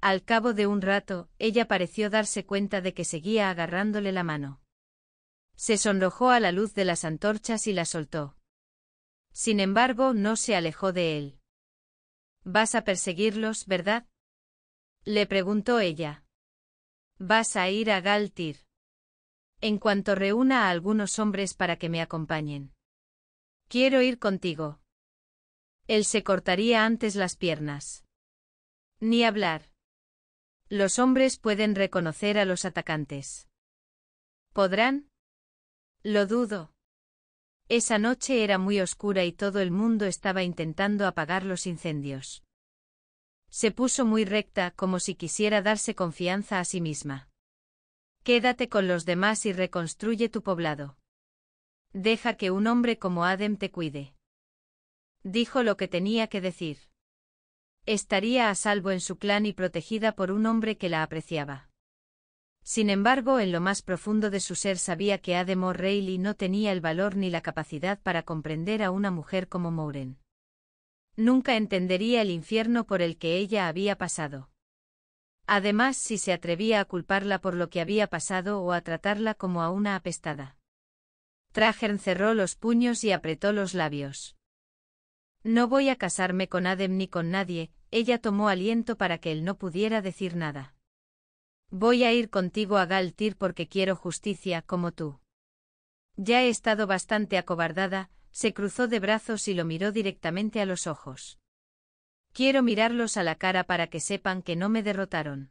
Al cabo de un rato, ella pareció darse cuenta de que seguía agarrándole la mano. Se sonrojó a la luz de las antorchas y la soltó. Sin embargo, no se alejó de él. Vas a perseguirlos, ¿verdad? Le preguntó ella. Vas a ir a Galtir en cuanto reúna a algunos hombres para que me acompañen. Quiero ir contigo. Él se cortaría antes las piernas. Ni hablar. Los hombres pueden reconocer a los atacantes. ¿Podrán? Lo dudo. Esa noche era muy oscura y todo el mundo estaba intentando apagar los incendios. Se puso muy recta como si quisiera darse confianza a sí misma. Quédate con los demás y reconstruye tu poblado. Deja que un hombre como Adem te cuide. Dijo lo que tenía que decir. Estaría a salvo en su clan y protegida por un hombre que la apreciaba. Sin embargo, en lo más profundo de su ser sabía que Adem O'Reilly oh no tenía el valor ni la capacidad para comprender a una mujer como Mouren. Nunca entendería el infierno por el que ella había pasado. Además si se atrevía a culparla por lo que había pasado o a tratarla como a una apestada. Trajern cerró los puños y apretó los labios. No voy a casarme con Adem ni con nadie, ella tomó aliento para que él no pudiera decir nada. Voy a ir contigo a Galtir porque quiero justicia como tú. Ya he estado bastante acobardada, se cruzó de brazos y lo miró directamente a los ojos. Quiero mirarlos a la cara para que sepan que no me derrotaron.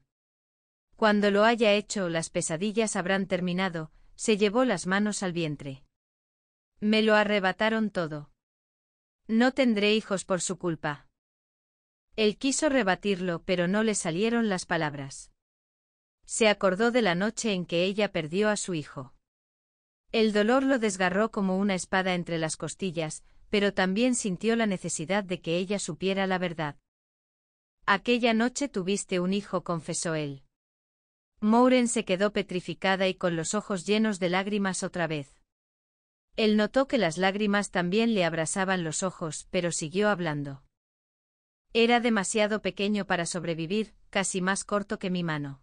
Cuando lo haya hecho, las pesadillas habrán terminado, se llevó las manos al vientre. Me lo arrebataron todo. No tendré hijos por su culpa. Él quiso rebatirlo, pero no le salieron las palabras. Se acordó de la noche en que ella perdió a su hijo. El dolor lo desgarró como una espada entre las costillas, pero también sintió la necesidad de que ella supiera la verdad. Aquella noche tuviste un hijo, confesó él. Mouren se quedó petrificada y con los ojos llenos de lágrimas otra vez. Él notó que las lágrimas también le abrasaban los ojos, pero siguió hablando. Era demasiado pequeño para sobrevivir, casi más corto que mi mano.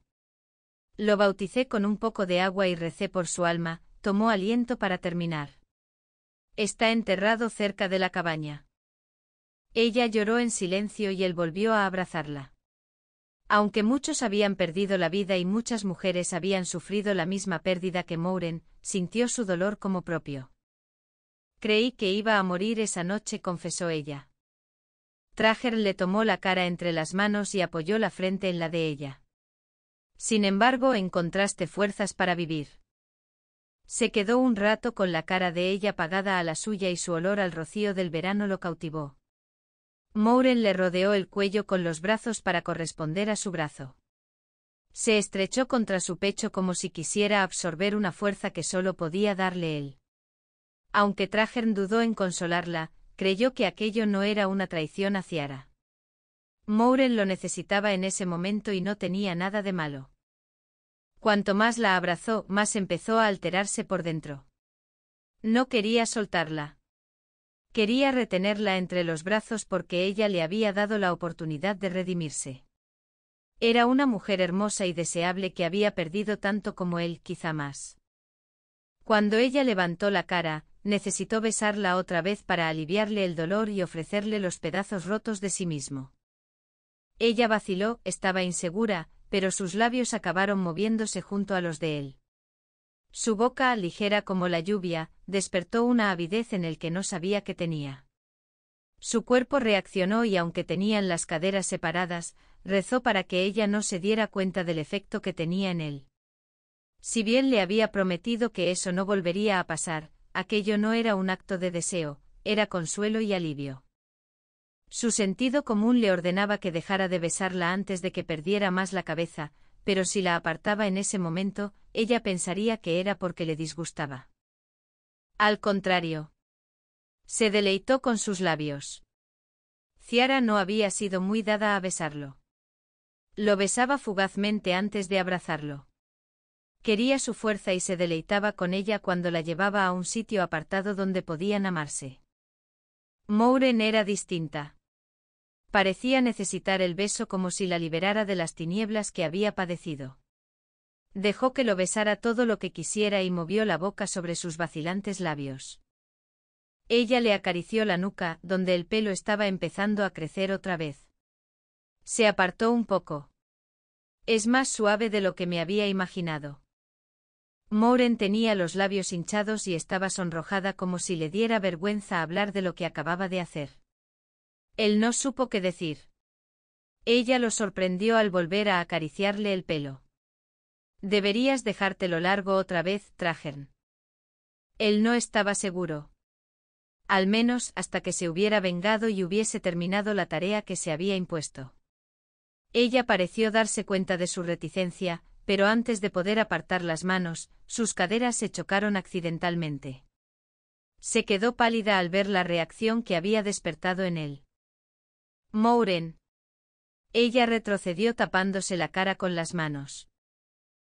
Lo bauticé con un poco de agua y recé por su alma, tomó aliento para terminar. Está enterrado cerca de la cabaña. Ella lloró en silencio y él volvió a abrazarla. Aunque muchos habían perdido la vida y muchas mujeres habían sufrido la misma pérdida que Mouren, sintió su dolor como propio. Creí que iba a morir esa noche, confesó ella. Trager le tomó la cara entre las manos y apoyó la frente en la de ella. Sin embargo, encontraste fuerzas para vivir. Se quedó un rato con la cara de ella pagada a la suya y su olor al rocío del verano lo cautivó. Mouren le rodeó el cuello con los brazos para corresponder a su brazo. Se estrechó contra su pecho como si quisiera absorber una fuerza que solo podía darle él. Aunque Trajern dudó en consolarla, creyó que aquello no era una traición a Ciara. Mouren lo necesitaba en ese momento y no tenía nada de malo. Cuanto más la abrazó, más empezó a alterarse por dentro. No quería soltarla. Quería retenerla entre los brazos porque ella le había dado la oportunidad de redimirse. Era una mujer hermosa y deseable que había perdido tanto como él, quizá más. Cuando ella levantó la cara, necesitó besarla otra vez para aliviarle el dolor y ofrecerle los pedazos rotos de sí mismo. Ella vaciló, estaba insegura, pero sus labios acabaron moviéndose junto a los de él. Su boca, ligera como la lluvia, despertó una avidez en el que no sabía que tenía. Su cuerpo reaccionó y aunque tenían las caderas separadas, rezó para que ella no se diera cuenta del efecto que tenía en él. Si bien le había prometido que eso no volvería a pasar, aquello no era un acto de deseo, era consuelo y alivio. Su sentido común le ordenaba que dejara de besarla antes de que perdiera más la cabeza, pero si la apartaba en ese momento, ella pensaría que era porque le disgustaba. Al contrario. Se deleitó con sus labios. Ciara no había sido muy dada a besarlo. Lo besaba fugazmente antes de abrazarlo. Quería su fuerza y se deleitaba con ella cuando la llevaba a un sitio apartado donde podían amarse. Mouren era distinta. Parecía necesitar el beso como si la liberara de las tinieblas que había padecido. Dejó que lo besara todo lo que quisiera y movió la boca sobre sus vacilantes labios. Ella le acarició la nuca, donde el pelo estaba empezando a crecer otra vez. Se apartó un poco. Es más suave de lo que me había imaginado. Moren tenía los labios hinchados y estaba sonrojada como si le diera vergüenza hablar de lo que acababa de hacer. Él no supo qué decir. Ella lo sorprendió al volver a acariciarle el pelo. Deberías dejártelo largo otra vez, Trajern. Él no estaba seguro. Al menos hasta que se hubiera vengado y hubiese terminado la tarea que se había impuesto. Ella pareció darse cuenta de su reticencia, pero antes de poder apartar las manos, sus caderas se chocaron accidentalmente. Se quedó pálida al ver la reacción que había despertado en él. Mouren. Ella retrocedió tapándose la cara con las manos.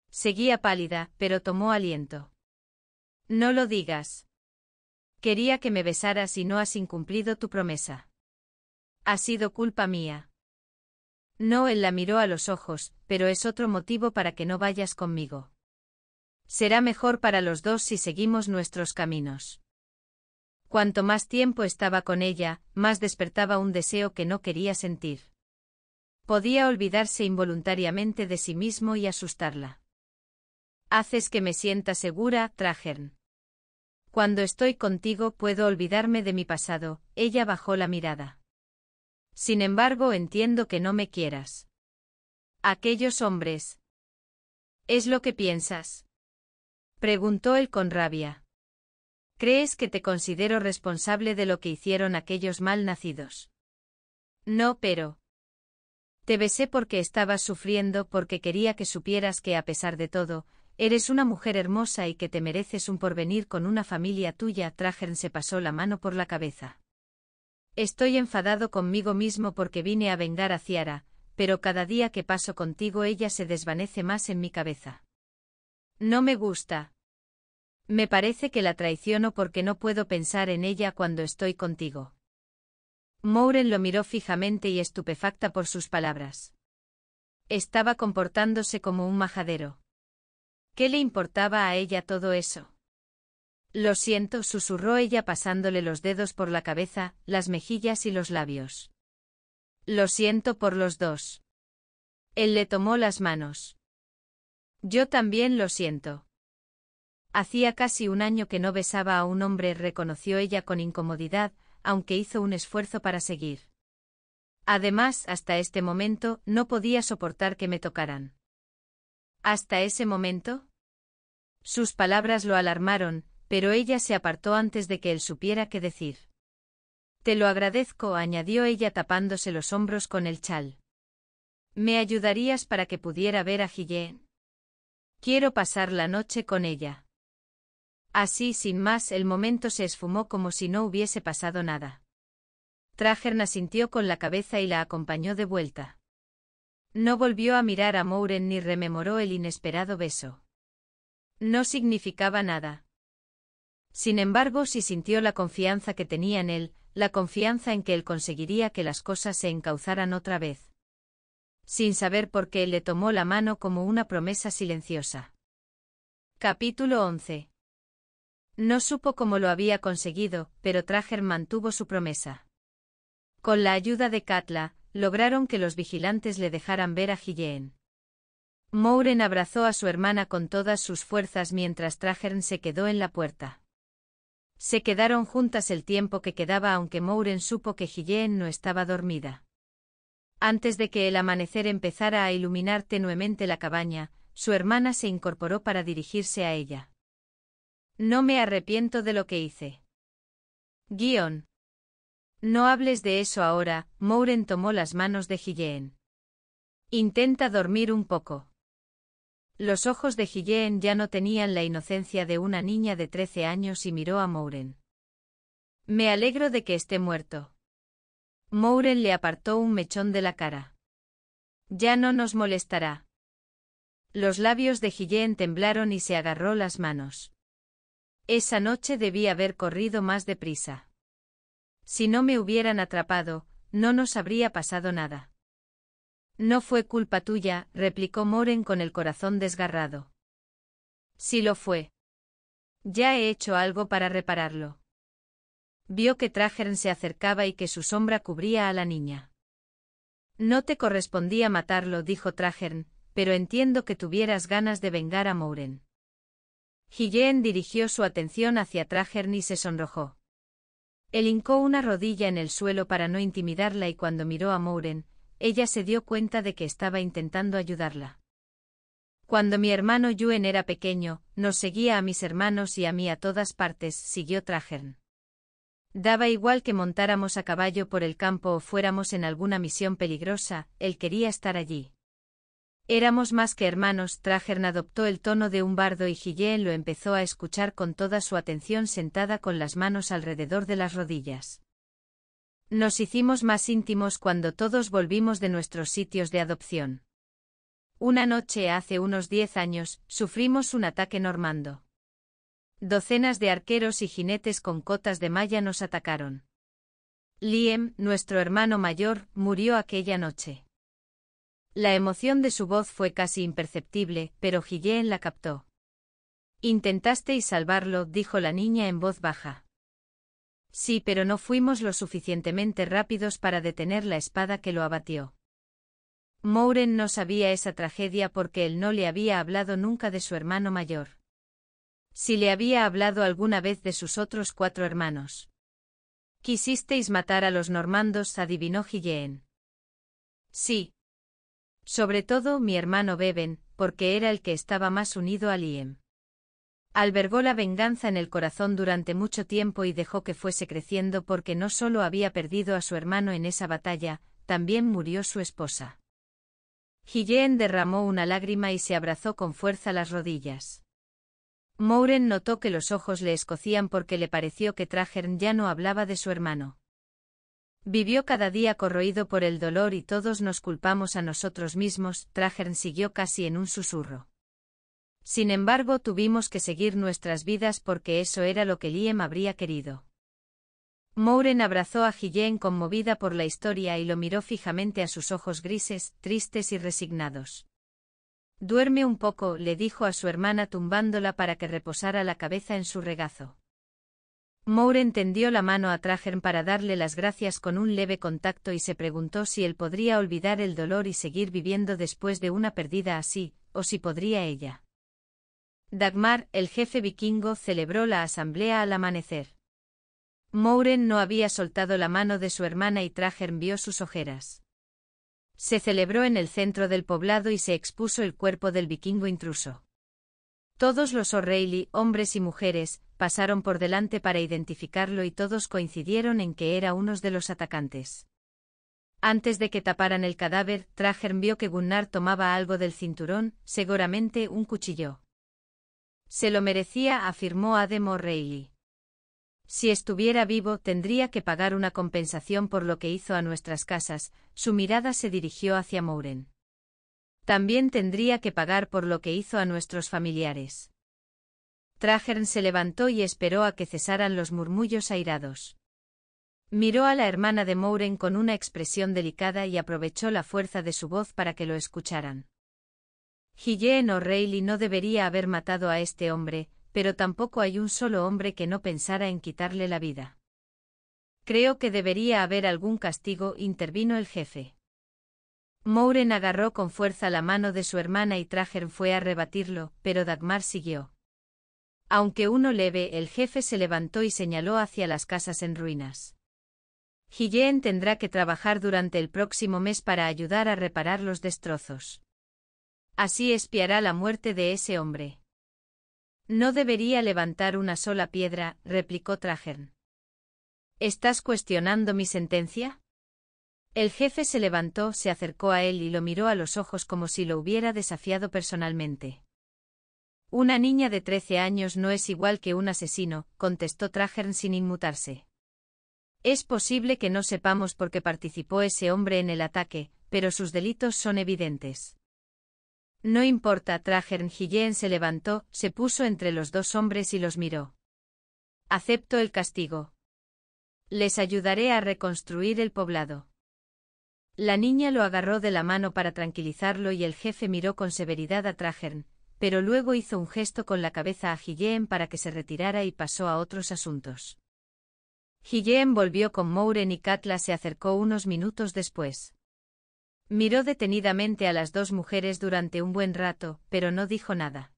Seguía pálida, pero tomó aliento. No lo digas. Quería que me besaras y no has incumplido tu promesa. Ha sido culpa mía. No, él la miró a los ojos, pero es otro motivo para que no vayas conmigo. Será mejor para los dos si seguimos nuestros caminos. Cuanto más tiempo estaba con ella, más despertaba un deseo que no quería sentir. Podía olvidarse involuntariamente de sí mismo y asustarla. Haces que me sienta segura, Trajern. Cuando estoy contigo puedo olvidarme de mi pasado, ella bajó la mirada. Sin embargo entiendo que no me quieras. Aquellos hombres. ¿Es lo que piensas? Preguntó él con rabia. ¿Crees que te considero responsable de lo que hicieron aquellos mal nacidos? No, pero... Te besé porque estabas sufriendo, porque quería que supieras que, a pesar de todo, eres una mujer hermosa y que te mereces un porvenir con una familia tuya. Trajern se pasó la mano por la cabeza. Estoy enfadado conmigo mismo porque vine a vengar a Ciara, pero cada día que paso contigo ella se desvanece más en mi cabeza. No me gusta, me parece que la traiciono porque no puedo pensar en ella cuando estoy contigo. Mouren lo miró fijamente y estupefacta por sus palabras. Estaba comportándose como un majadero. ¿Qué le importaba a ella todo eso? Lo siento, susurró ella pasándole los dedos por la cabeza, las mejillas y los labios. Lo siento por los dos. Él le tomó las manos. Yo también lo siento. Hacía casi un año que no besaba a un hombre, reconoció ella con incomodidad, aunque hizo un esfuerzo para seguir. Además, hasta este momento, no podía soportar que me tocaran. ¿Hasta ese momento? Sus palabras lo alarmaron, pero ella se apartó antes de que él supiera qué decir. Te lo agradezco, añadió ella tapándose los hombros con el chal. ¿Me ayudarías para que pudiera ver a Higién? Quiero pasar la noche con ella. Así sin más el momento se esfumó como si no hubiese pasado nada. Trajern sintió con la cabeza y la acompañó de vuelta. No volvió a mirar a Mouren ni rememoró el inesperado beso. No significaba nada. Sin embargo, sí sintió la confianza que tenía en él, la confianza en que él conseguiría que las cosas se encauzaran otra vez. Sin saber por qué le tomó la mano como una promesa silenciosa. Capítulo 11 no supo cómo lo había conseguido, pero Trager mantuvo su promesa. Con la ayuda de Katla, lograron que los vigilantes le dejaran ver a Gilleen. Mouren abrazó a su hermana con todas sus fuerzas mientras Trajern se quedó en la puerta. Se quedaron juntas el tiempo que quedaba aunque Mouren supo que Gilleen no estaba dormida. Antes de que el amanecer empezara a iluminar tenuemente la cabaña, su hermana se incorporó para dirigirse a ella. No me arrepiento de lo que hice. Guión. No hables de eso ahora, Mouren tomó las manos de Gillén, Intenta dormir un poco. Los ojos de Gillén ya no tenían la inocencia de una niña de trece años y miró a Mouren. Me alegro de que esté muerto. Mouren le apartó un mechón de la cara. Ya no nos molestará. Los labios de Gillén temblaron y se agarró las manos. Esa noche debí haber corrido más deprisa. Si no me hubieran atrapado, no nos habría pasado nada. No fue culpa tuya, replicó Moren con el corazón desgarrado. Si lo fue. Ya he hecho algo para repararlo. Vio que Trajern se acercaba y que su sombra cubría a la niña. No te correspondía matarlo, dijo Trajern, pero entiendo que tuvieras ganas de vengar a Moren dirigió su atención hacia Trajern y se sonrojó. El hincó una rodilla en el suelo para no intimidarla y cuando miró a Mouren, ella se dio cuenta de que estaba intentando ayudarla. Cuando mi hermano Yuen era pequeño, nos seguía a mis hermanos y a mí a todas partes, siguió Trajern. Daba igual que montáramos a caballo por el campo o fuéramos en alguna misión peligrosa, él quería estar allí. Éramos más que hermanos, Trajern adoptó el tono de un bardo y Gilleen lo empezó a escuchar con toda su atención sentada con las manos alrededor de las rodillas. Nos hicimos más íntimos cuando todos volvimos de nuestros sitios de adopción. Una noche hace unos diez años, sufrimos un ataque normando. Docenas de arqueros y jinetes con cotas de malla nos atacaron. Liam, nuestro hermano mayor, murió aquella noche. La emoción de su voz fue casi imperceptible, pero Gilleen la captó. Intentasteis salvarlo, dijo la niña en voz baja. Sí, pero no fuimos lo suficientemente rápidos para detener la espada que lo abatió. Mouren no sabía esa tragedia porque él no le había hablado nunca de su hermano mayor. Si le había hablado alguna vez de sus otros cuatro hermanos. Quisisteis matar a los normandos, adivinó Gilleen. Sí, sobre todo mi hermano Beben, porque era el que estaba más unido a Liam. Albergó la venganza en el corazón durante mucho tiempo y dejó que fuese creciendo porque no solo había perdido a su hermano en esa batalla, también murió su esposa. Gilleen derramó una lágrima y se abrazó con fuerza las rodillas. Mouren notó que los ojos le escocían porque le pareció que Trajern ya no hablaba de su hermano. Vivió cada día corroído por el dolor y todos nos culpamos a nosotros mismos, Trajern siguió casi en un susurro. Sin embargo, tuvimos que seguir nuestras vidas porque eso era lo que Liam habría querido. Mouren abrazó a Gillen conmovida por la historia y lo miró fijamente a sus ojos grises, tristes y resignados. Duerme un poco, le dijo a su hermana tumbándola para que reposara la cabeza en su regazo. Mouren tendió la mano a Tragen para darle las gracias con un leve contacto y se preguntó si él podría olvidar el dolor y seguir viviendo después de una pérdida así, o si podría ella. Dagmar, el jefe vikingo, celebró la asamblea al amanecer. Mouren no había soltado la mano de su hermana y Tragen vio sus ojeras. Se celebró en el centro del poblado y se expuso el cuerpo del vikingo intruso. Todos los O'Reilly, hombres y mujeres, pasaron por delante para identificarlo y todos coincidieron en que era uno de los atacantes. Antes de que taparan el cadáver, Trager vio que Gunnar tomaba algo del cinturón, seguramente un cuchillo. Se lo merecía, afirmó Adem O'Reilly. Si estuviera vivo, tendría que pagar una compensación por lo que hizo a nuestras casas, su mirada se dirigió hacia Mouren. También tendría que pagar por lo que hizo a nuestros familiares. Trajern se levantó y esperó a que cesaran los murmullos airados. Miró a la hermana de Mouren con una expresión delicada y aprovechó la fuerza de su voz para que lo escucharan. o O'Reilly no debería haber matado a este hombre, pero tampoco hay un solo hombre que no pensara en quitarle la vida. Creo que debería haber algún castigo, intervino el jefe. Mouren agarró con fuerza la mano de su hermana y Trajern fue a rebatirlo, pero Dagmar siguió. Aunque uno leve, el jefe se levantó y señaló hacia las casas en ruinas. Gilleen tendrá que trabajar durante el próximo mes para ayudar a reparar los destrozos. Así espiará la muerte de ese hombre. No debería levantar una sola piedra, replicó Trajern. ¿Estás cuestionando mi sentencia? El jefe se levantó, se acercó a él y lo miró a los ojos como si lo hubiera desafiado personalmente. Una niña de trece años no es igual que un asesino, contestó Trajern sin inmutarse. Es posible que no sepamos por qué participó ese hombre en el ataque, pero sus delitos son evidentes. No importa, Trajern», Gilleen se levantó, se puso entre los dos hombres y los miró. Acepto el castigo. Les ayudaré a reconstruir el poblado. La niña lo agarró de la mano para tranquilizarlo y el jefe miró con severidad a Trajern pero luego hizo un gesto con la cabeza a Higeen para que se retirara y pasó a otros asuntos. Higeen volvió con Mouren y Katla se acercó unos minutos después. Miró detenidamente a las dos mujeres durante un buen rato, pero no dijo nada.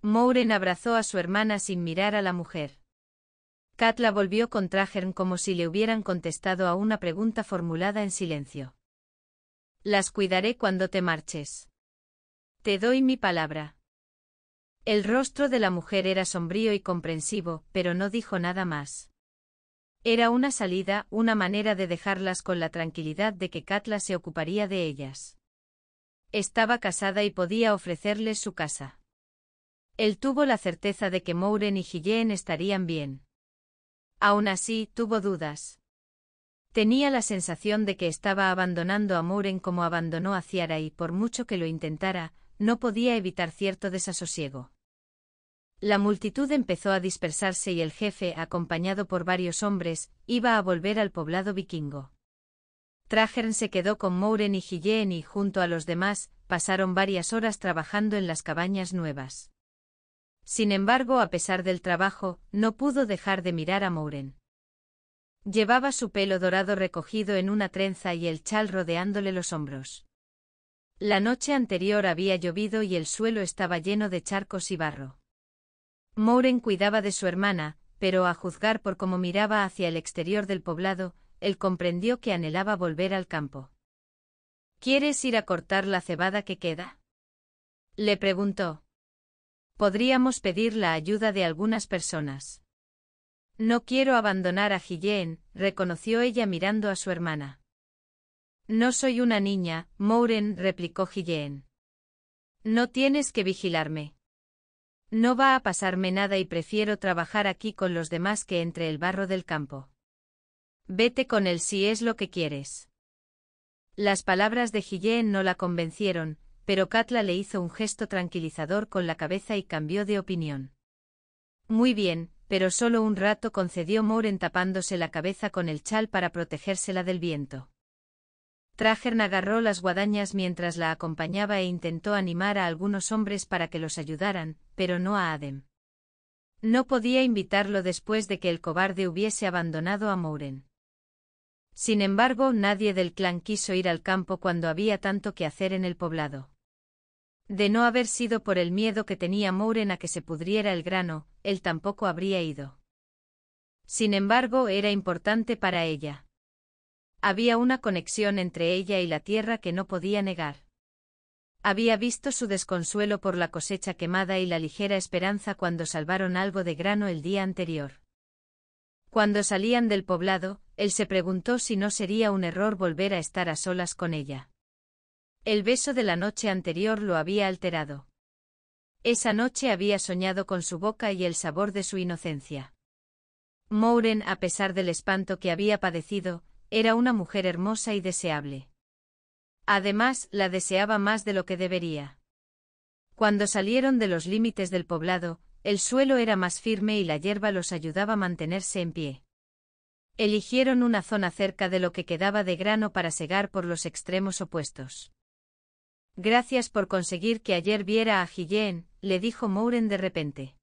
Mouren abrazó a su hermana sin mirar a la mujer. Katla volvió con Trajern como si le hubieran contestado a una pregunta formulada en silencio. Las cuidaré cuando te marches. Te doy mi palabra. El rostro de la mujer era sombrío y comprensivo, pero no dijo nada más. Era una salida, una manera de dejarlas con la tranquilidad de que Katla se ocuparía de ellas. Estaba casada y podía ofrecerles su casa. Él tuvo la certeza de que Mouren y Gillén estarían bien. Aún así, tuvo dudas. Tenía la sensación de que estaba abandonando a Mouren como abandonó a Ciara y, por mucho que lo intentara, no podía evitar cierto desasosiego. La multitud empezó a dispersarse y el jefe, acompañado por varios hombres, iba a volver al poblado vikingo. Trajern se quedó con Mouren y Gillen y, junto a los demás, pasaron varias horas trabajando en las cabañas nuevas. Sin embargo, a pesar del trabajo, no pudo dejar de mirar a Mouren. Llevaba su pelo dorado recogido en una trenza y el chal rodeándole los hombros. La noche anterior había llovido y el suelo estaba lleno de charcos y barro. Mouren cuidaba de su hermana, pero a juzgar por cómo miraba hacia el exterior del poblado, él comprendió que anhelaba volver al campo. ¿Quieres ir a cortar la cebada que queda? Le preguntó. Podríamos pedir la ayuda de algunas personas. No quiero abandonar a jillén reconoció ella mirando a su hermana. No soy una niña, Mouren replicó Gilleen. No tienes que vigilarme. No va a pasarme nada y prefiero trabajar aquí con los demás que entre el barro del campo. Vete con él si es lo que quieres. Las palabras de Gilleen no la convencieron, pero Katla le hizo un gesto tranquilizador con la cabeza y cambió de opinión. Muy bien, pero solo un rato concedió Mouren tapándose la cabeza con el chal para protegérsela del viento. Trajern agarró las guadañas mientras la acompañaba e intentó animar a algunos hombres para que los ayudaran, pero no a Adem. No podía invitarlo después de que el cobarde hubiese abandonado a Mouren. Sin embargo, nadie del clan quiso ir al campo cuando había tanto que hacer en el poblado. De no haber sido por el miedo que tenía Mouren a que se pudriera el grano, él tampoco habría ido. Sin embargo, era importante para ella. Había una conexión entre ella y la tierra que no podía negar. Había visto su desconsuelo por la cosecha quemada y la ligera esperanza cuando salvaron algo de grano el día anterior. Cuando salían del poblado, él se preguntó si no sería un error volver a estar a solas con ella. El beso de la noche anterior lo había alterado. Esa noche había soñado con su boca y el sabor de su inocencia. Mouren, a pesar del espanto que había padecido, era una mujer hermosa y deseable. Además, la deseaba más de lo que debería. Cuando salieron de los límites del poblado, el suelo era más firme y la hierba los ayudaba a mantenerse en pie. Eligieron una zona cerca de lo que quedaba de grano para segar por los extremos opuestos. Gracias por conseguir que ayer viera a jillén le dijo Mouren de repente.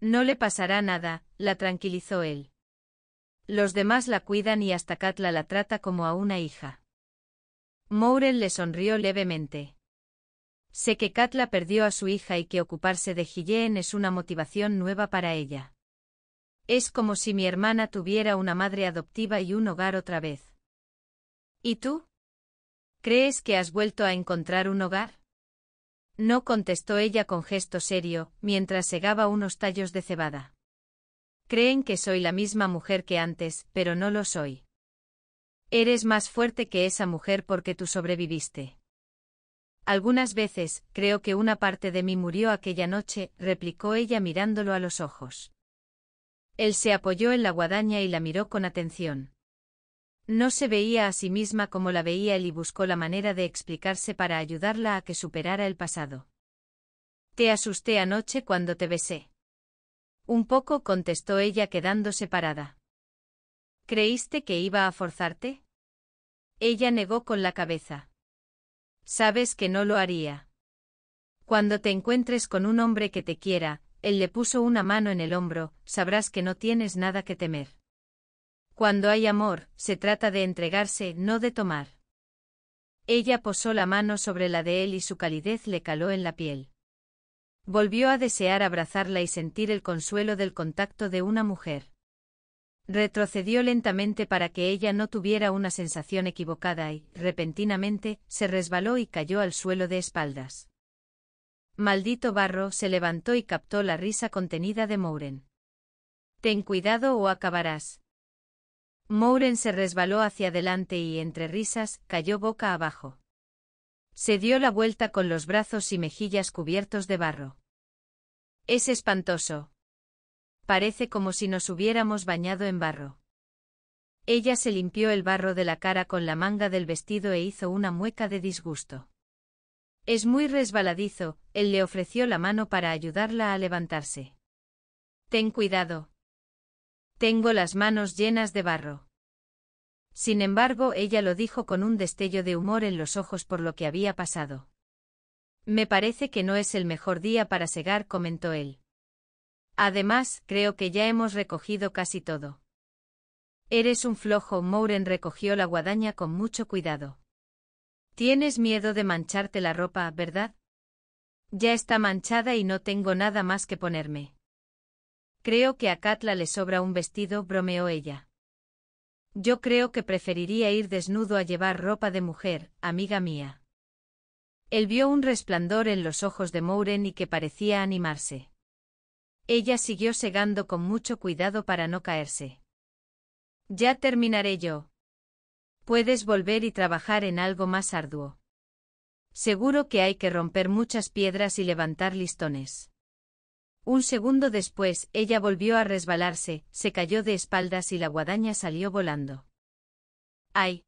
No le pasará nada, la tranquilizó él. Los demás la cuidan y hasta Katla la trata como a una hija. Mouren le sonrió levemente. Sé que Katla perdió a su hija y que ocuparse de Hilleen es una motivación nueva para ella. Es como si mi hermana tuviera una madre adoptiva y un hogar otra vez. ¿Y tú? ¿Crees que has vuelto a encontrar un hogar? No contestó ella con gesto serio, mientras segaba unos tallos de cebada. Creen que soy la misma mujer que antes, pero no lo soy. Eres más fuerte que esa mujer porque tú sobreviviste. Algunas veces, creo que una parte de mí murió aquella noche, replicó ella mirándolo a los ojos. Él se apoyó en la guadaña y la miró con atención. No se veía a sí misma como la veía él y buscó la manera de explicarse para ayudarla a que superara el pasado. Te asusté anoche cuando te besé. Un poco contestó ella quedándose parada. ¿Creíste que iba a forzarte? Ella negó con la cabeza. Sabes que no lo haría. Cuando te encuentres con un hombre que te quiera, él le puso una mano en el hombro, sabrás que no tienes nada que temer. Cuando hay amor, se trata de entregarse, no de tomar. Ella posó la mano sobre la de él y su calidez le caló en la piel. Volvió a desear abrazarla y sentir el consuelo del contacto de una mujer. Retrocedió lentamente para que ella no tuviera una sensación equivocada y, repentinamente, se resbaló y cayó al suelo de espaldas. Maldito barro se levantó y captó la risa contenida de Mouren. Ten cuidado o acabarás. Mouren se resbaló hacia adelante y, entre risas, cayó boca abajo. Se dio la vuelta con los brazos y mejillas cubiertos de barro. Es espantoso. Parece como si nos hubiéramos bañado en barro. Ella se limpió el barro de la cara con la manga del vestido e hizo una mueca de disgusto. Es muy resbaladizo, él le ofreció la mano para ayudarla a levantarse. Ten cuidado. Tengo las manos llenas de barro. Sin embargo, ella lo dijo con un destello de humor en los ojos por lo que había pasado. Me parece que no es el mejor día para segar, comentó él. Además, creo que ya hemos recogido casi todo. Eres un flojo. Mouren recogió la guadaña con mucho cuidado. Tienes miedo de mancharte la ropa, ¿verdad? Ya está manchada y no tengo nada más que ponerme. Creo que a Katla le sobra un vestido, bromeó ella. Yo creo que preferiría ir desnudo a llevar ropa de mujer, amiga mía. Él vio un resplandor en los ojos de Mouren y que parecía animarse. Ella siguió segando con mucho cuidado para no caerse. Ya terminaré yo. Puedes volver y trabajar en algo más arduo. Seguro que hay que romper muchas piedras y levantar listones. Un segundo después, ella volvió a resbalarse, se cayó de espaldas y la guadaña salió volando. ¡Ay!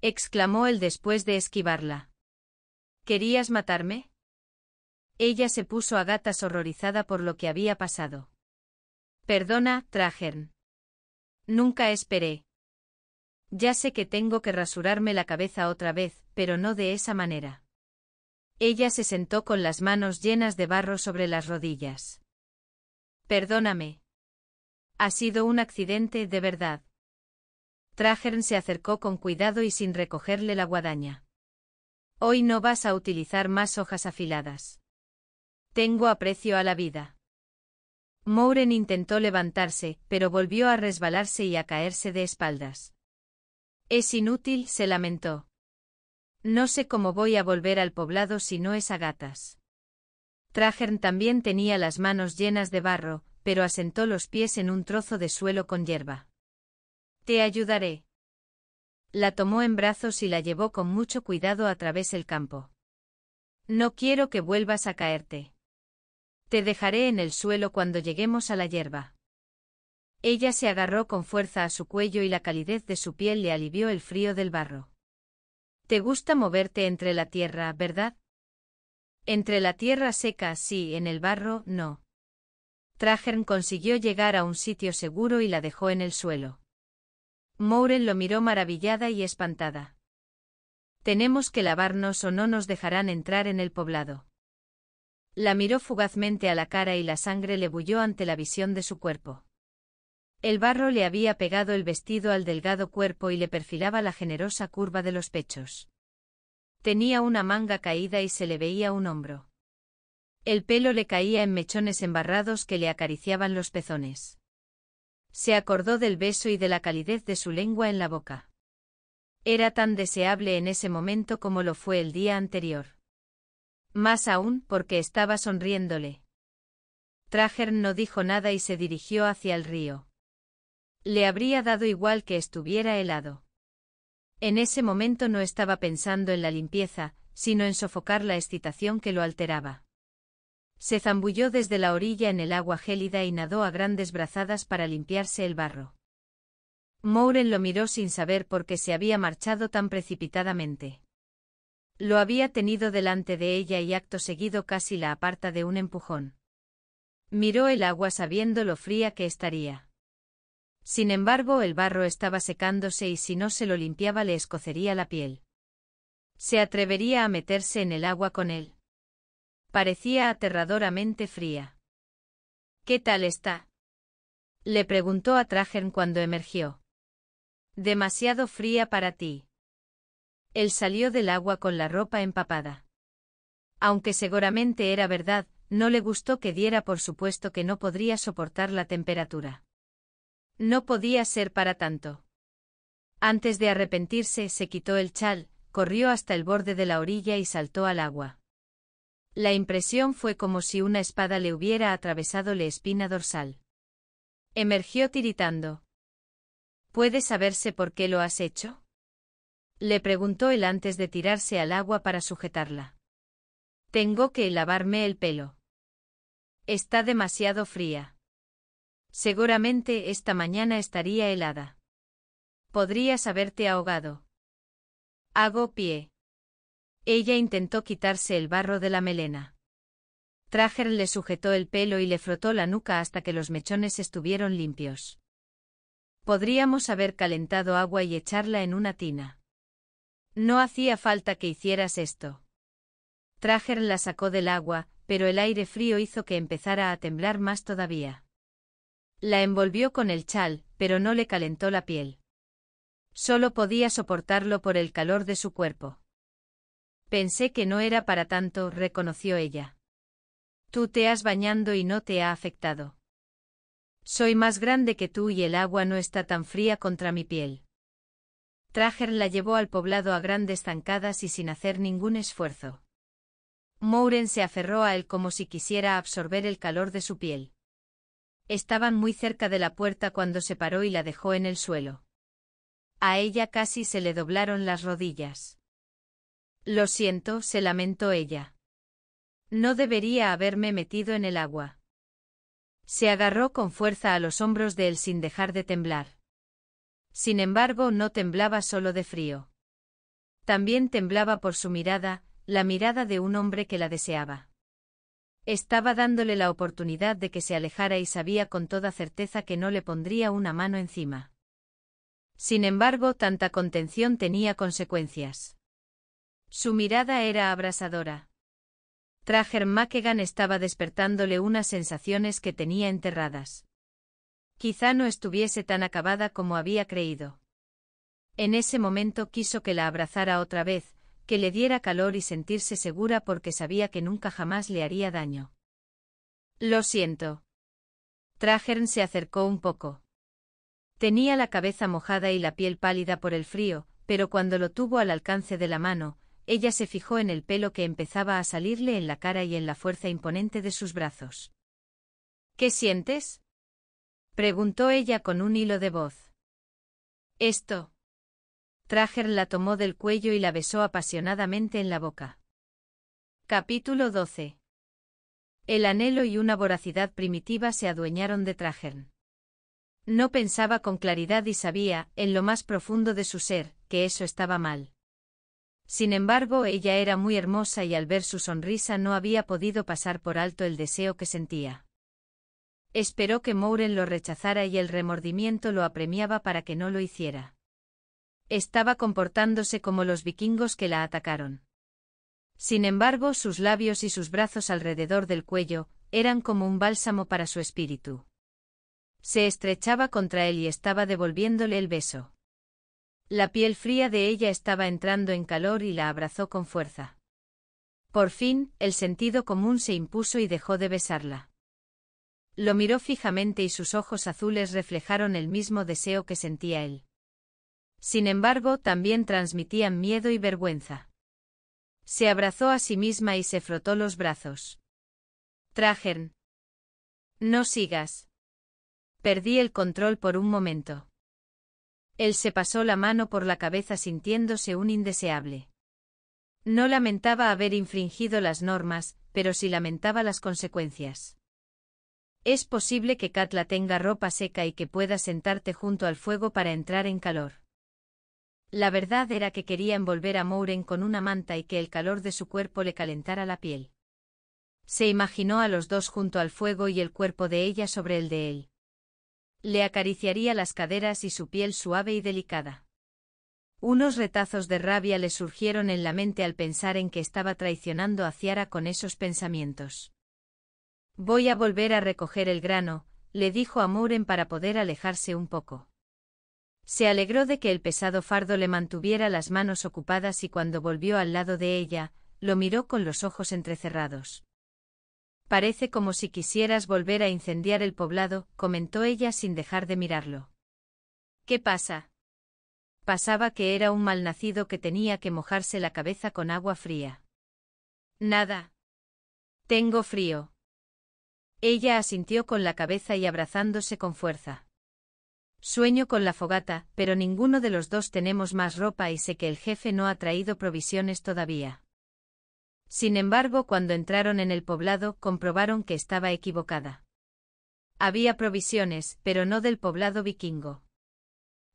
exclamó él después de esquivarla. ¿Querías matarme? Ella se puso a gatas horrorizada por lo que había pasado. Perdona, Trajern. Nunca esperé. Ya sé que tengo que rasurarme la cabeza otra vez, pero no de esa manera. Ella se sentó con las manos llenas de barro sobre las rodillas. Perdóname. Ha sido un accidente, de verdad. Trajern se acercó con cuidado y sin recogerle la guadaña. Hoy no vas a utilizar más hojas afiladas. Tengo aprecio a la vida. Mouren intentó levantarse, pero volvió a resbalarse y a caerse de espaldas. Es inútil, se lamentó. No sé cómo voy a volver al poblado si no es a gatas. Trajern también tenía las manos llenas de barro, pero asentó los pies en un trozo de suelo con hierba. Te ayudaré. La tomó en brazos y la llevó con mucho cuidado a través del campo. No quiero que vuelvas a caerte. Te dejaré en el suelo cuando lleguemos a la hierba. Ella se agarró con fuerza a su cuello y la calidez de su piel le alivió el frío del barro. Te gusta moverte entre la tierra, ¿verdad? Entre la tierra seca, sí, en el barro, no. Trajern consiguió llegar a un sitio seguro y la dejó en el suelo. Mouren lo miró maravillada y espantada. Tenemos que lavarnos o no nos dejarán entrar en el poblado. La miró fugazmente a la cara y la sangre le bulló ante la visión de su cuerpo. El barro le había pegado el vestido al delgado cuerpo y le perfilaba la generosa curva de los pechos. Tenía una manga caída y se le veía un hombro. El pelo le caía en mechones embarrados que le acariciaban los pezones. Se acordó del beso y de la calidez de su lengua en la boca. Era tan deseable en ese momento como lo fue el día anterior. Más aún porque estaba sonriéndole. Trager no dijo nada y se dirigió hacia el río. Le habría dado igual que estuviera helado. En ese momento no estaba pensando en la limpieza, sino en sofocar la excitación que lo alteraba. Se zambulló desde la orilla en el agua gélida y nadó a grandes brazadas para limpiarse el barro. Mouren lo miró sin saber por qué se había marchado tan precipitadamente. Lo había tenido delante de ella y acto seguido casi la aparta de un empujón. Miró el agua sabiendo lo fría que estaría. Sin embargo, el barro estaba secándose y si no se lo limpiaba le escocería la piel. ¿Se atrevería a meterse en el agua con él? Parecía aterradoramente fría. ¿Qué tal está? Le preguntó a Tragen cuando emergió. Demasiado fría para ti. Él salió del agua con la ropa empapada. Aunque seguramente era verdad, no le gustó que diera por supuesto que no podría soportar la temperatura. No podía ser para tanto. Antes de arrepentirse, se quitó el chal, corrió hasta el borde de la orilla y saltó al agua. La impresión fue como si una espada le hubiera atravesado la espina dorsal. Emergió tiritando. ¿Puede saberse por qué lo has hecho? Le preguntó él antes de tirarse al agua para sujetarla. Tengo que lavarme el pelo. Está demasiado fría. Seguramente esta mañana estaría helada. Podrías haberte ahogado. Hago pie. Ella intentó quitarse el barro de la melena. Trager le sujetó el pelo y le frotó la nuca hasta que los mechones estuvieron limpios. Podríamos haber calentado agua y echarla en una tina. No hacía falta que hicieras esto. Trager la sacó del agua, pero el aire frío hizo que empezara a temblar más todavía. La envolvió con el chal, pero no le calentó la piel. Solo podía soportarlo por el calor de su cuerpo. Pensé que no era para tanto, reconoció ella. Tú te has bañando y no te ha afectado. Soy más grande que tú y el agua no está tan fría contra mi piel. Trager la llevó al poblado a grandes zancadas y sin hacer ningún esfuerzo. Mouren se aferró a él como si quisiera absorber el calor de su piel. Estaban muy cerca de la puerta cuando se paró y la dejó en el suelo. A ella casi se le doblaron las rodillas. Lo siento, se lamentó ella. No debería haberme metido en el agua. Se agarró con fuerza a los hombros de él sin dejar de temblar. Sin embargo, no temblaba solo de frío. También temblaba por su mirada, la mirada de un hombre que la deseaba. Estaba dándole la oportunidad de que se alejara y sabía con toda certeza que no le pondría una mano encima. Sin embargo, tanta contención tenía consecuencias. Su mirada era abrasadora. Trager Makegan estaba despertándole unas sensaciones que tenía enterradas. Quizá no estuviese tan acabada como había creído. En ese momento quiso que la abrazara otra vez, que le diera calor y sentirse segura porque sabía que nunca jamás le haría daño. Lo siento. Trajern se acercó un poco. Tenía la cabeza mojada y la piel pálida por el frío, pero cuando lo tuvo al alcance de la mano, ella se fijó en el pelo que empezaba a salirle en la cara y en la fuerza imponente de sus brazos. ¿Qué sientes? preguntó ella con un hilo de voz. Esto. Trager la tomó del cuello y la besó apasionadamente en la boca. Capítulo 12. El anhelo y una voracidad primitiva se adueñaron de Tragern. No pensaba con claridad y sabía, en lo más profundo de su ser, que eso estaba mal. Sin embargo, ella era muy hermosa y al ver su sonrisa no había podido pasar por alto el deseo que sentía. Esperó que Mouren lo rechazara y el remordimiento lo apremiaba para que no lo hiciera estaba comportándose como los vikingos que la atacaron. Sin embargo, sus labios y sus brazos alrededor del cuello eran como un bálsamo para su espíritu. Se estrechaba contra él y estaba devolviéndole el beso. La piel fría de ella estaba entrando en calor y la abrazó con fuerza. Por fin, el sentido común se impuso y dejó de besarla. Lo miró fijamente y sus ojos azules reflejaron el mismo deseo que sentía él. Sin embargo, también transmitían miedo y vergüenza. Se abrazó a sí misma y se frotó los brazos. Trajern. No sigas. Perdí el control por un momento. Él se pasó la mano por la cabeza sintiéndose un indeseable. No lamentaba haber infringido las normas, pero sí lamentaba las consecuencias. Es posible que Katla tenga ropa seca y que pueda sentarte junto al fuego para entrar en calor. La verdad era que quería envolver a Mouren con una manta y que el calor de su cuerpo le calentara la piel. Se imaginó a los dos junto al fuego y el cuerpo de ella sobre el de él. Le acariciaría las caderas y su piel suave y delicada. Unos retazos de rabia le surgieron en la mente al pensar en que estaba traicionando a Ciara con esos pensamientos. Voy a volver a recoger el grano, le dijo a Mouren para poder alejarse un poco. Se alegró de que el pesado fardo le mantuviera las manos ocupadas y cuando volvió al lado de ella, lo miró con los ojos entrecerrados. Parece como si quisieras volver a incendiar el poblado, comentó ella sin dejar de mirarlo. ¿Qué pasa? Pasaba que era un malnacido que tenía que mojarse la cabeza con agua fría. Nada. Tengo frío. Ella asintió con la cabeza y abrazándose con fuerza. Sueño con la fogata, pero ninguno de los dos tenemos más ropa y sé que el jefe no ha traído provisiones todavía. Sin embargo, cuando entraron en el poblado, comprobaron que estaba equivocada. Había provisiones, pero no del poblado vikingo.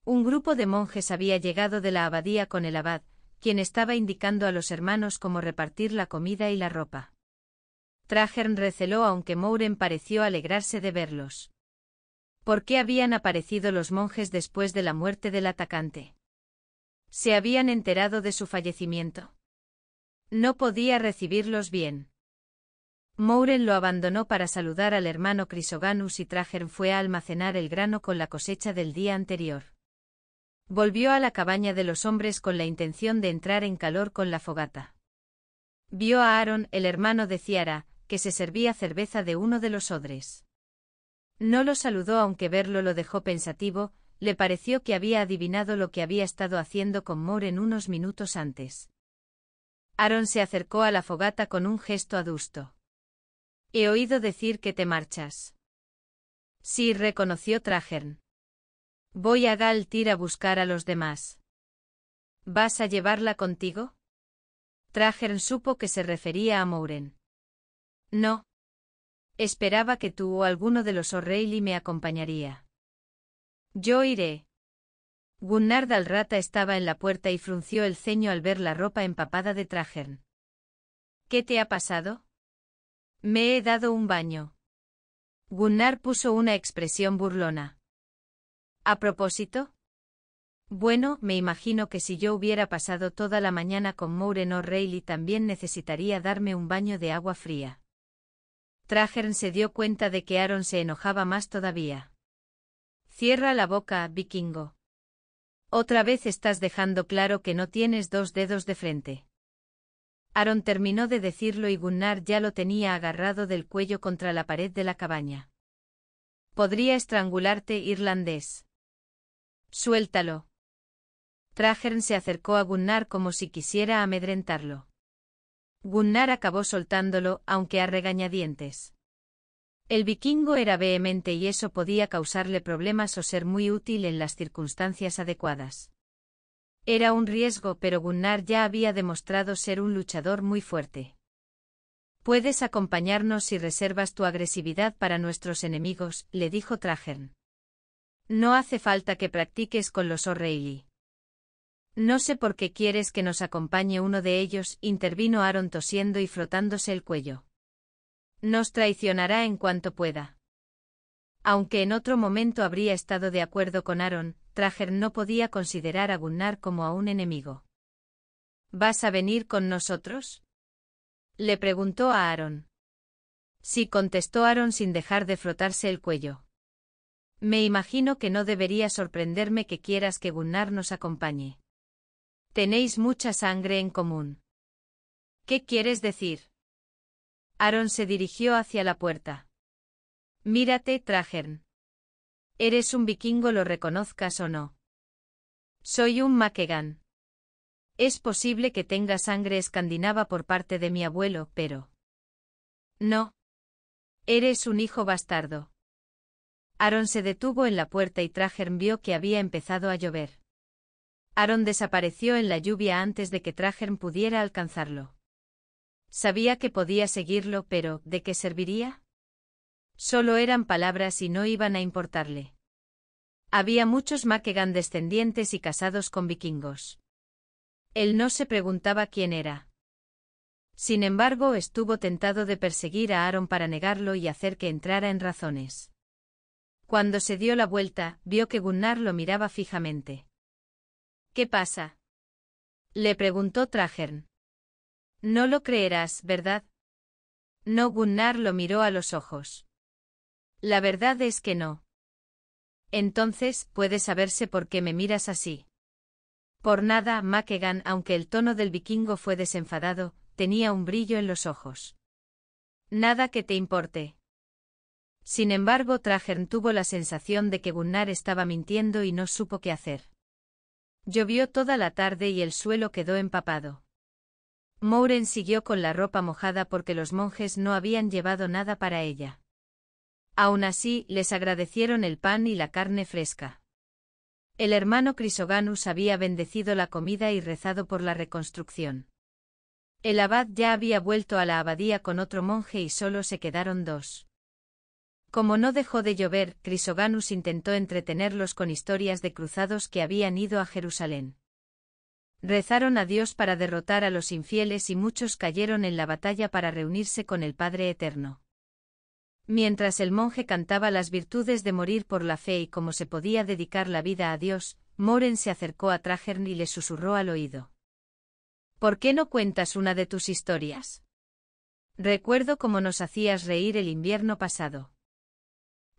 Un grupo de monjes había llegado de la abadía con el abad, quien estaba indicando a los hermanos cómo repartir la comida y la ropa. Trajern receló aunque Mouren pareció alegrarse de verlos. ¿Por qué habían aparecido los monjes después de la muerte del atacante? Se habían enterado de su fallecimiento. No podía recibirlos bien. Mouren lo abandonó para saludar al hermano Crisoganus y Tragen fue a almacenar el grano con la cosecha del día anterior. Volvió a la cabaña de los hombres con la intención de entrar en calor con la fogata. Vio a Aaron, el hermano de Ciara, que se servía cerveza de uno de los odres. No lo saludó aunque verlo lo dejó pensativo, le pareció que había adivinado lo que había estado haciendo con Moore unos minutos antes. Aaron se acercó a la fogata con un gesto adusto. He oído decir que te marchas. Sí, reconoció Trajern. Voy a Galtir a buscar a los demás. ¿Vas a llevarla contigo? Trajern supo que se refería a Mouren. No, Esperaba que tú o alguno de los O'Reilly me acompañaría. Yo iré. Gunnar Dalrata estaba en la puerta y frunció el ceño al ver la ropa empapada de Trajern. ¿Qué te ha pasado? Me he dado un baño. Gunnar puso una expresión burlona. ¿A propósito? Bueno, me imagino que si yo hubiera pasado toda la mañana con Mouren O'Reilly también necesitaría darme un baño de agua fría. Trahern se dio cuenta de que Aaron se enojaba más todavía. Cierra la boca, vikingo. Otra vez estás dejando claro que no tienes dos dedos de frente. Aaron terminó de decirlo y Gunnar ya lo tenía agarrado del cuello contra la pared de la cabaña. Podría estrangularte, irlandés. Suéltalo. Trahern se acercó a Gunnar como si quisiera amedrentarlo. Gunnar acabó soltándolo, aunque a regañadientes. El vikingo era vehemente y eso podía causarle problemas o ser muy útil en las circunstancias adecuadas. Era un riesgo, pero Gunnar ya había demostrado ser un luchador muy fuerte. Puedes acompañarnos si reservas tu agresividad para nuestros enemigos, le dijo Trajern. No hace falta que practiques con los O'Reilly. No sé por qué quieres que nos acompañe uno de ellos, intervino Aaron tosiendo y frotándose el cuello. Nos traicionará en cuanto pueda. Aunque en otro momento habría estado de acuerdo con Aaron, Trager no podía considerar a Gunnar como a un enemigo. ¿Vas a venir con nosotros? Le preguntó a Aaron. Sí contestó Aaron sin dejar de frotarse el cuello. Me imagino que no debería sorprenderme que quieras que Gunnar nos acompañe. Tenéis mucha sangre en común. ¿Qué quieres decir? Aaron se dirigió hacia la puerta. Mírate, Trajern. Eres un vikingo, lo reconozcas o no. Soy un Makegan. Es posible que tenga sangre escandinava por parte de mi abuelo, pero... No. Eres un hijo bastardo. Aaron se detuvo en la puerta y Trajern vio que había empezado a llover. Aaron desapareció en la lluvia antes de que Trajan pudiera alcanzarlo. Sabía que podía seguirlo, pero ¿de qué serviría? Solo eran palabras y no iban a importarle. Había muchos Makegan descendientes y casados con vikingos. Él no se preguntaba quién era. Sin embargo, estuvo tentado de perseguir a Aaron para negarlo y hacer que entrara en razones. Cuando se dio la vuelta, vio que Gunnar lo miraba fijamente. ¿Qué pasa? Le preguntó Trajern. No lo creerás, ¿verdad? No Gunnar lo miró a los ojos. La verdad es que no. Entonces, puede saberse por qué me miras así. Por nada, Makegan, aunque el tono del vikingo fue desenfadado, tenía un brillo en los ojos. Nada que te importe. Sin embargo, Trajern tuvo la sensación de que Gunnar estaba mintiendo y no supo qué hacer. Llovió toda la tarde y el suelo quedó empapado. Mouren siguió con la ropa mojada porque los monjes no habían llevado nada para ella. Aún así, les agradecieron el pan y la carne fresca. El hermano Crisoganus había bendecido la comida y rezado por la reconstrucción. El abad ya había vuelto a la abadía con otro monje y solo se quedaron dos. Como no dejó de llover, Crisoganus intentó entretenerlos con historias de cruzados que habían ido a Jerusalén. Rezaron a Dios para derrotar a los infieles y muchos cayeron en la batalla para reunirse con el Padre Eterno. Mientras el monje cantaba las virtudes de morir por la fe y cómo se podía dedicar la vida a Dios, Moren se acercó a Trajern y le susurró al oído. ¿Por qué no cuentas una de tus historias? Recuerdo cómo nos hacías reír el invierno pasado.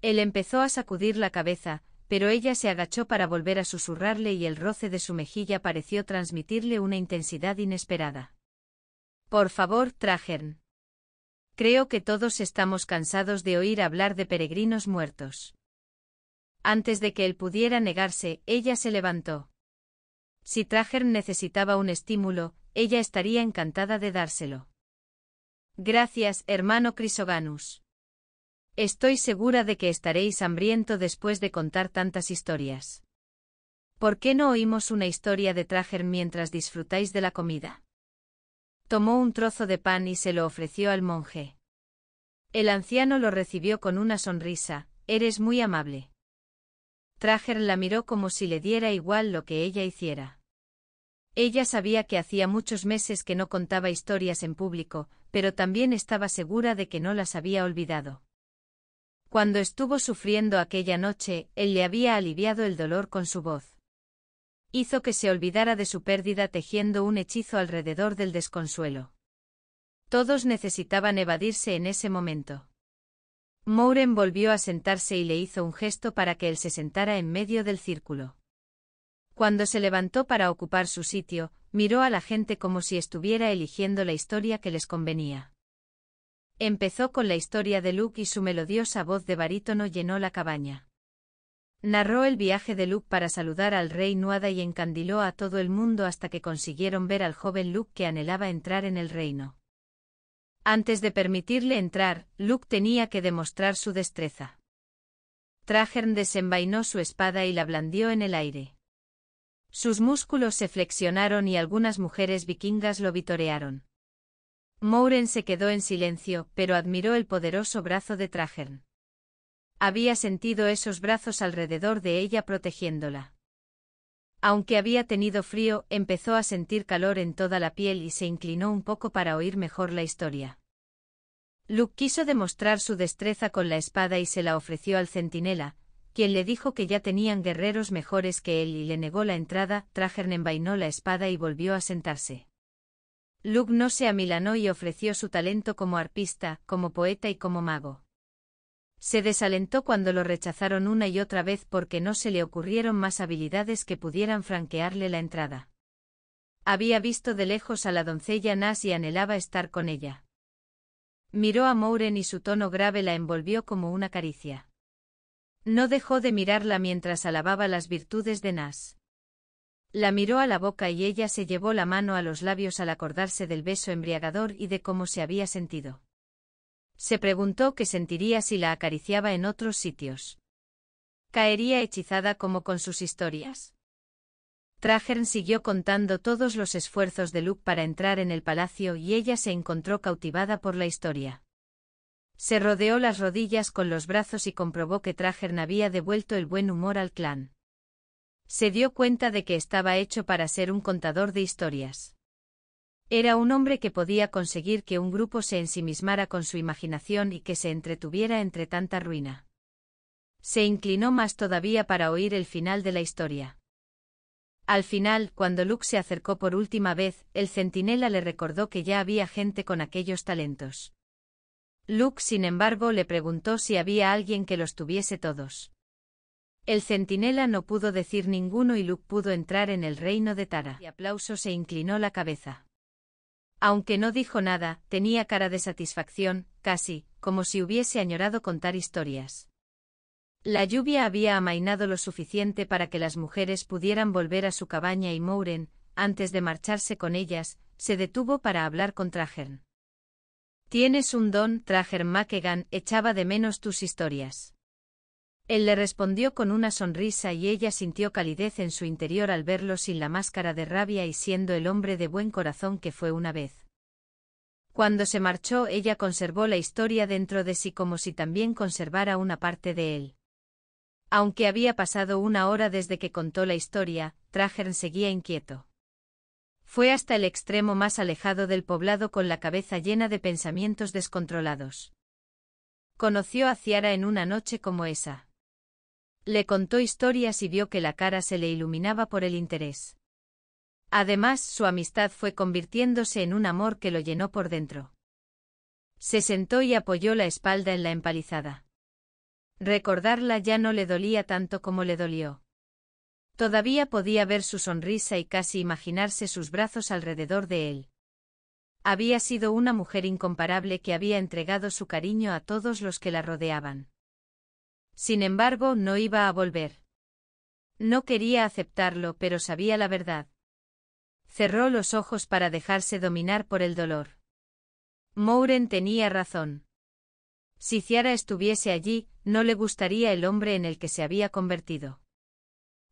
Él empezó a sacudir la cabeza, pero ella se agachó para volver a susurrarle y el roce de su mejilla pareció transmitirle una intensidad inesperada. Por favor, Trajern. Creo que todos estamos cansados de oír hablar de peregrinos muertos. Antes de que él pudiera negarse, ella se levantó. Si Trajern necesitaba un estímulo, ella estaría encantada de dárselo. Gracias, hermano Crisoganus. Estoy segura de que estaréis hambriento después de contar tantas historias. ¿Por qué no oímos una historia de Trager mientras disfrutáis de la comida? Tomó un trozo de pan y se lo ofreció al monje. El anciano lo recibió con una sonrisa, eres muy amable. Trager la miró como si le diera igual lo que ella hiciera. Ella sabía que hacía muchos meses que no contaba historias en público, pero también estaba segura de que no las había olvidado. Cuando estuvo sufriendo aquella noche, él le había aliviado el dolor con su voz. Hizo que se olvidara de su pérdida tejiendo un hechizo alrededor del desconsuelo. Todos necesitaban evadirse en ese momento. Mouren volvió a sentarse y le hizo un gesto para que él se sentara en medio del círculo. Cuando se levantó para ocupar su sitio, miró a la gente como si estuviera eligiendo la historia que les convenía. Empezó con la historia de Luke y su melodiosa voz de barítono llenó la cabaña. Narró el viaje de Luke para saludar al rey Nuada y encandiló a todo el mundo hasta que consiguieron ver al joven Luke que anhelaba entrar en el reino. Antes de permitirle entrar, Luke tenía que demostrar su destreza. Trajern desenvainó su espada y la blandió en el aire. Sus músculos se flexionaron y algunas mujeres vikingas lo vitorearon. Mouren se quedó en silencio, pero admiró el poderoso brazo de Trajern. Había sentido esos brazos alrededor de ella protegiéndola. Aunque había tenido frío, empezó a sentir calor en toda la piel y se inclinó un poco para oír mejor la historia. Luke quiso demostrar su destreza con la espada y se la ofreció al centinela, quien le dijo que ya tenían guerreros mejores que él y le negó la entrada. Trajern envainó la espada y volvió a sentarse. Luke no se amilanó y ofreció su talento como arpista, como poeta y como mago. Se desalentó cuando lo rechazaron una y otra vez porque no se le ocurrieron más habilidades que pudieran franquearle la entrada. Había visto de lejos a la doncella Nas y anhelaba estar con ella. Miró a Mouren y su tono grave la envolvió como una caricia. No dejó de mirarla mientras alababa las virtudes de Nas. La miró a la boca y ella se llevó la mano a los labios al acordarse del beso embriagador y de cómo se había sentido. Se preguntó qué sentiría si la acariciaba en otros sitios. Caería hechizada como con sus historias. Trajern siguió contando todos los esfuerzos de Luke para entrar en el palacio y ella se encontró cautivada por la historia. Se rodeó las rodillas con los brazos y comprobó que Trajern había devuelto el buen humor al clan se dio cuenta de que estaba hecho para ser un contador de historias. Era un hombre que podía conseguir que un grupo se ensimismara con su imaginación y que se entretuviera entre tanta ruina. Se inclinó más todavía para oír el final de la historia. Al final, cuando Luke se acercó por última vez, el centinela le recordó que ya había gente con aquellos talentos. Luke, sin embargo, le preguntó si había alguien que los tuviese todos. El centinela no pudo decir ninguno y Luke pudo entrar en el reino de Tara. Y aplauso se inclinó la cabeza. Aunque no dijo nada, tenía cara de satisfacción, casi, como si hubiese añorado contar historias. La lluvia había amainado lo suficiente para que las mujeres pudieran volver a su cabaña y Mouren, antes de marcharse con ellas, se detuvo para hablar con Trajern. Tienes un don, Trajern Makegan, echaba de menos tus historias. Él le respondió con una sonrisa y ella sintió calidez en su interior al verlo sin la máscara de rabia y siendo el hombre de buen corazón que fue una vez. Cuando se marchó ella conservó la historia dentro de sí como si también conservara una parte de él. Aunque había pasado una hora desde que contó la historia, Trajern seguía inquieto. Fue hasta el extremo más alejado del poblado con la cabeza llena de pensamientos descontrolados. Conoció a Ciara en una noche como esa. Le contó historias y vio que la cara se le iluminaba por el interés. Además, su amistad fue convirtiéndose en un amor que lo llenó por dentro. Se sentó y apoyó la espalda en la empalizada. Recordarla ya no le dolía tanto como le dolió. Todavía podía ver su sonrisa y casi imaginarse sus brazos alrededor de él. Había sido una mujer incomparable que había entregado su cariño a todos los que la rodeaban. Sin embargo, no iba a volver. No quería aceptarlo, pero sabía la verdad. Cerró los ojos para dejarse dominar por el dolor. Mouren tenía razón. Si Ciara estuviese allí, no le gustaría el hombre en el que se había convertido.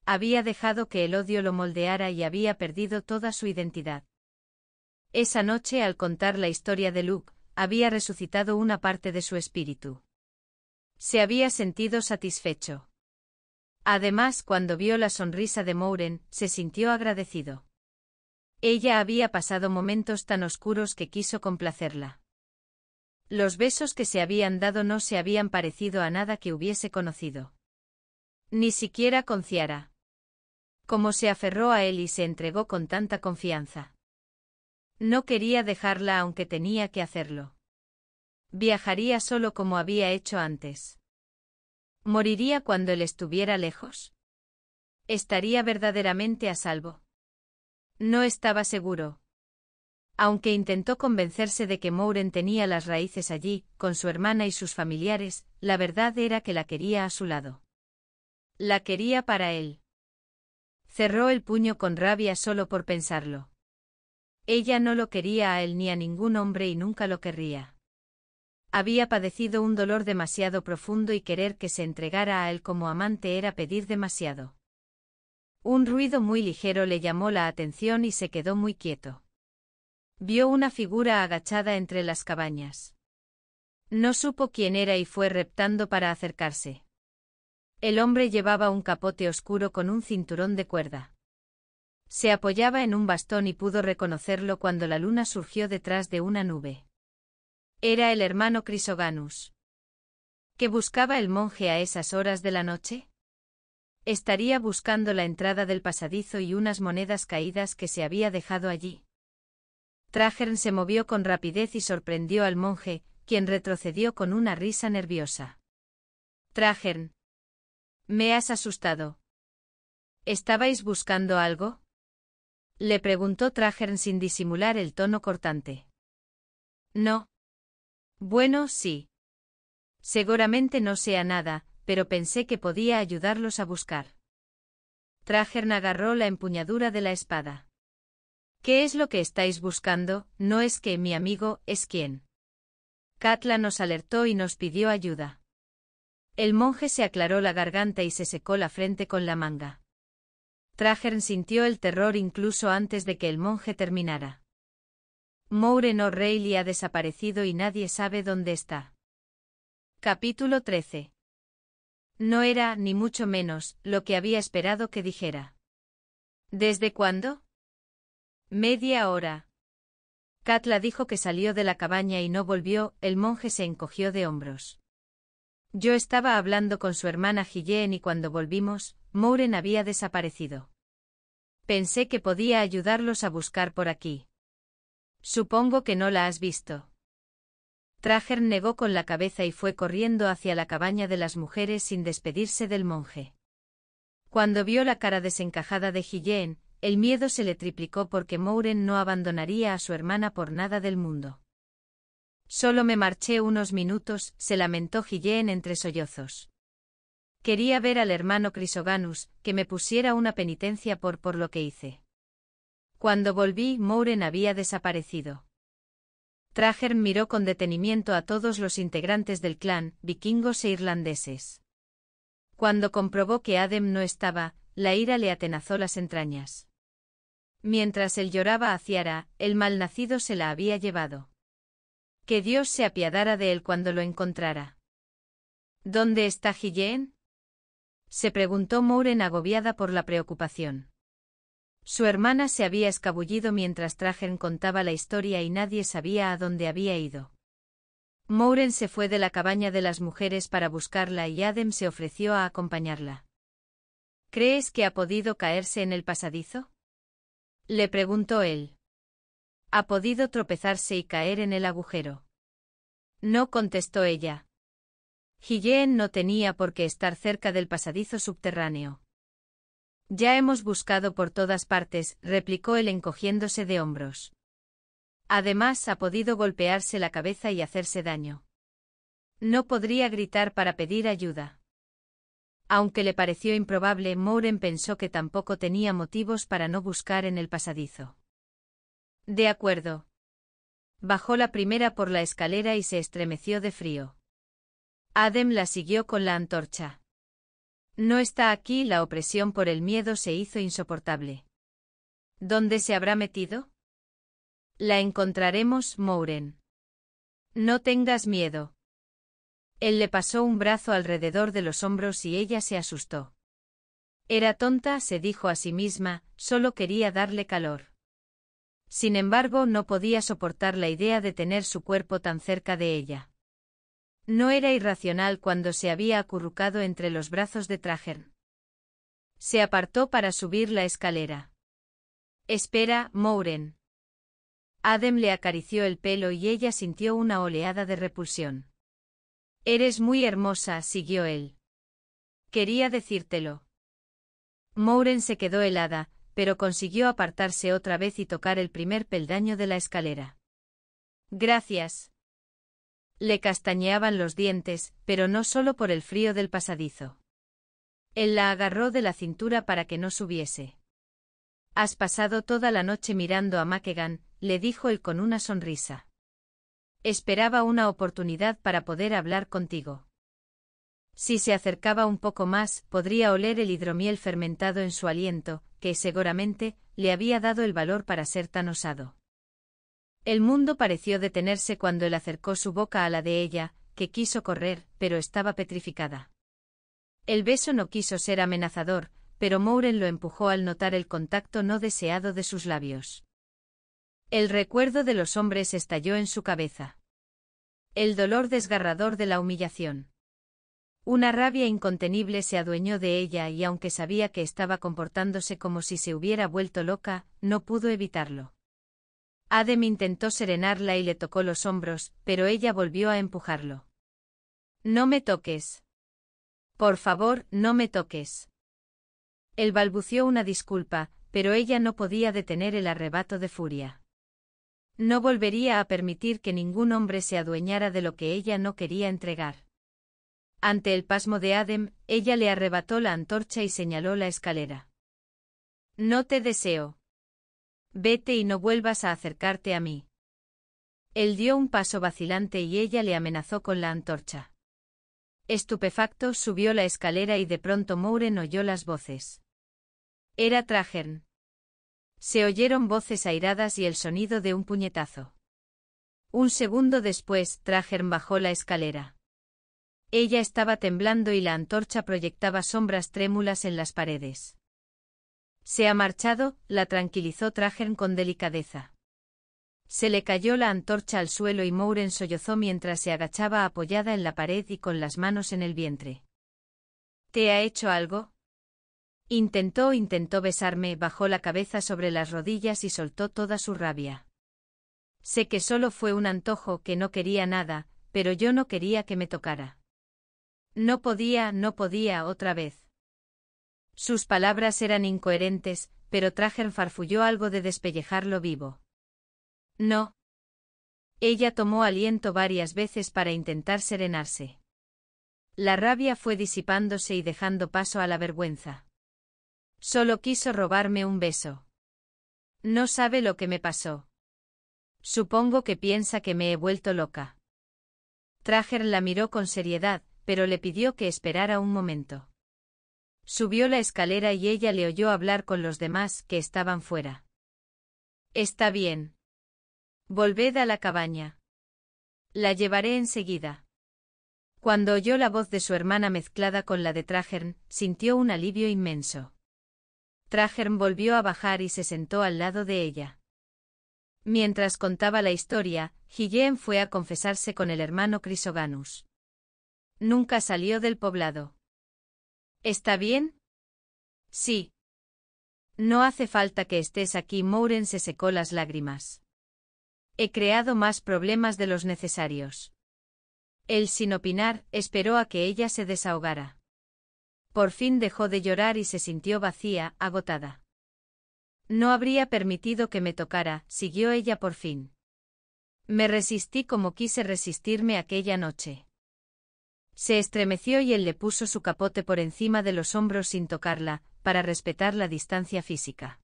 Había dejado que el odio lo moldeara y había perdido toda su identidad. Esa noche, al contar la historia de Luke, había resucitado una parte de su espíritu se había sentido satisfecho. Además, cuando vio la sonrisa de Mouren, se sintió agradecido. Ella había pasado momentos tan oscuros que quiso complacerla. Los besos que se habían dado no se habían parecido a nada que hubiese conocido. Ni siquiera con Como se aferró a él y se entregó con tanta confianza. No quería dejarla aunque tenía que hacerlo. Viajaría solo como había hecho antes. Moriría cuando él estuviera lejos. Estaría verdaderamente a salvo. No estaba seguro. Aunque intentó convencerse de que Mouren tenía las raíces allí, con su hermana y sus familiares, la verdad era que la quería a su lado. La quería para él. Cerró el puño con rabia solo por pensarlo. Ella no lo quería a él ni a ningún hombre y nunca lo querría. Había padecido un dolor demasiado profundo y querer que se entregara a él como amante era pedir demasiado. Un ruido muy ligero le llamó la atención y se quedó muy quieto. Vio una figura agachada entre las cabañas. No supo quién era y fue reptando para acercarse. El hombre llevaba un capote oscuro con un cinturón de cuerda. Se apoyaba en un bastón y pudo reconocerlo cuando la luna surgió detrás de una nube era el hermano Crisoganus. ¿Qué buscaba el monje a esas horas de la noche? Estaría buscando la entrada del pasadizo y unas monedas caídas que se había dejado allí. Trajern se movió con rapidez y sorprendió al monje, quien retrocedió con una risa nerviosa. Trajern. Me has asustado. ¿Estabais buscando algo? Le preguntó Trajern sin disimular el tono cortante. No, bueno, sí. Seguramente no sea nada, pero pensé que podía ayudarlos a buscar. Trajern agarró la empuñadura de la espada. ¿Qué es lo que estáis buscando? No es que mi amigo es quien. Katla nos alertó y nos pidió ayuda. El monje se aclaró la garganta y se secó la frente con la manga. Trajern sintió el terror incluso antes de que el monje terminara. Mouren O'Reilly ha desaparecido y nadie sabe dónde está. Capítulo 13. No era, ni mucho menos, lo que había esperado que dijera. ¿Desde cuándo? Media hora. Katla dijo que salió de la cabaña y no volvió, el monje se encogió de hombros. Yo estaba hablando con su hermana Gilleen y cuando volvimos, Mouren había desaparecido. Pensé que podía ayudarlos a buscar por aquí. Supongo que no la has visto. Trager negó con la cabeza y fue corriendo hacia la cabaña de las mujeres sin despedirse del monje. Cuando vio la cara desencajada de Guillén, el miedo se le triplicó porque Mouren no abandonaría a su hermana por nada del mundo. Solo me marché unos minutos, se lamentó Guillén entre sollozos. Quería ver al hermano Crisoganus, que me pusiera una penitencia por por lo que hice. Cuando volví, Mouren había desaparecido. Trager miró con detenimiento a todos los integrantes del clan, vikingos e irlandeses. Cuando comprobó que Adem no estaba, la ira le atenazó las entrañas. Mientras él lloraba a Ciara, el malnacido se la había llevado. Que Dios se apiadara de él cuando lo encontrara. ¿Dónde está Gilleen? Se preguntó Mouren agobiada por la preocupación. Su hermana se había escabullido mientras Tragen contaba la historia y nadie sabía a dónde había ido. Mouren se fue de la cabaña de las mujeres para buscarla y Adem se ofreció a acompañarla. ¿Crees que ha podido caerse en el pasadizo? Le preguntó él. Ha podido tropezarse y caer en el agujero. No contestó ella. Gilleen no tenía por qué estar cerca del pasadizo subterráneo. Ya hemos buscado por todas partes, replicó él encogiéndose de hombros. Además ha podido golpearse la cabeza y hacerse daño. No podría gritar para pedir ayuda. Aunque le pareció improbable, Moren pensó que tampoco tenía motivos para no buscar en el pasadizo. De acuerdo. Bajó la primera por la escalera y se estremeció de frío. Adem la siguió con la antorcha. No está aquí la opresión por el miedo se hizo insoportable. ¿Dónde se habrá metido? La encontraremos, Mouren. No tengas miedo. Él le pasó un brazo alrededor de los hombros y ella se asustó. Era tonta, se dijo a sí misma, solo quería darle calor. Sin embargo, no podía soportar la idea de tener su cuerpo tan cerca de ella. No era irracional cuando se había acurrucado entre los brazos de Trajern. Se apartó para subir la escalera. Espera, Mouren. Adem le acarició el pelo y ella sintió una oleada de repulsión. Eres muy hermosa, siguió él. Quería decírtelo. Mouren se quedó helada, pero consiguió apartarse otra vez y tocar el primer peldaño de la escalera. Gracias. Le castañeaban los dientes, pero no solo por el frío del pasadizo. Él la agarró de la cintura para que no subiese. Has pasado toda la noche mirando a Mackegan», le dijo él con una sonrisa. Esperaba una oportunidad para poder hablar contigo. Si se acercaba un poco más, podría oler el hidromiel fermentado en su aliento, que seguramente le había dado el valor para ser tan osado. El mundo pareció detenerse cuando él acercó su boca a la de ella, que quiso correr, pero estaba petrificada. El beso no quiso ser amenazador, pero Mouren lo empujó al notar el contacto no deseado de sus labios. El recuerdo de los hombres estalló en su cabeza. El dolor desgarrador de la humillación. Una rabia incontenible se adueñó de ella y aunque sabía que estaba comportándose como si se hubiera vuelto loca, no pudo evitarlo. Adem intentó serenarla y le tocó los hombros, pero ella volvió a empujarlo. No me toques. Por favor, no me toques. Él balbució una disculpa, pero ella no podía detener el arrebato de furia. No volvería a permitir que ningún hombre se adueñara de lo que ella no quería entregar. Ante el pasmo de Adem, ella le arrebató la antorcha y señaló la escalera. No te deseo. Vete y no vuelvas a acercarte a mí. Él dio un paso vacilante y ella le amenazó con la antorcha. Estupefacto subió la escalera y de pronto Mouren oyó las voces. Era Trajern. Se oyeron voces airadas y el sonido de un puñetazo. Un segundo después, Trajern bajó la escalera. Ella estaba temblando y la antorcha proyectaba sombras trémulas en las paredes. Se ha marchado, la tranquilizó Trajern con delicadeza. Se le cayó la antorcha al suelo y Mouren sollozó mientras se agachaba apoyada en la pared y con las manos en el vientre. ¿Te ha hecho algo? Intentó, intentó besarme, bajó la cabeza sobre las rodillas y soltó toda su rabia. Sé que solo fue un antojo, que no quería nada, pero yo no quería que me tocara. No podía, no podía otra vez. Sus palabras eran incoherentes, pero Trager farfulló algo de despellejarlo vivo. No. Ella tomó aliento varias veces para intentar serenarse. La rabia fue disipándose y dejando paso a la vergüenza. Solo quiso robarme un beso. No sabe lo que me pasó. Supongo que piensa que me he vuelto loca. Trager la miró con seriedad, pero le pidió que esperara un momento. Subió la escalera y ella le oyó hablar con los demás que estaban fuera. Está bien. Volved a la cabaña. La llevaré enseguida. Cuando oyó la voz de su hermana mezclada con la de Trajern, sintió un alivio inmenso. Trajern volvió a bajar y se sentó al lado de ella. Mientras contaba la historia, Guillén fue a confesarse con el hermano Crisoganus. Nunca salió del poblado. ¿Está bien? Sí. No hace falta que estés aquí. Mouren se secó las lágrimas. He creado más problemas de los necesarios. Él, sin opinar, esperó a que ella se desahogara. Por fin dejó de llorar y se sintió vacía, agotada. No habría permitido que me tocara, siguió ella por fin. Me resistí como quise resistirme aquella noche. Se estremeció y él le puso su capote por encima de los hombros sin tocarla, para respetar la distancia física.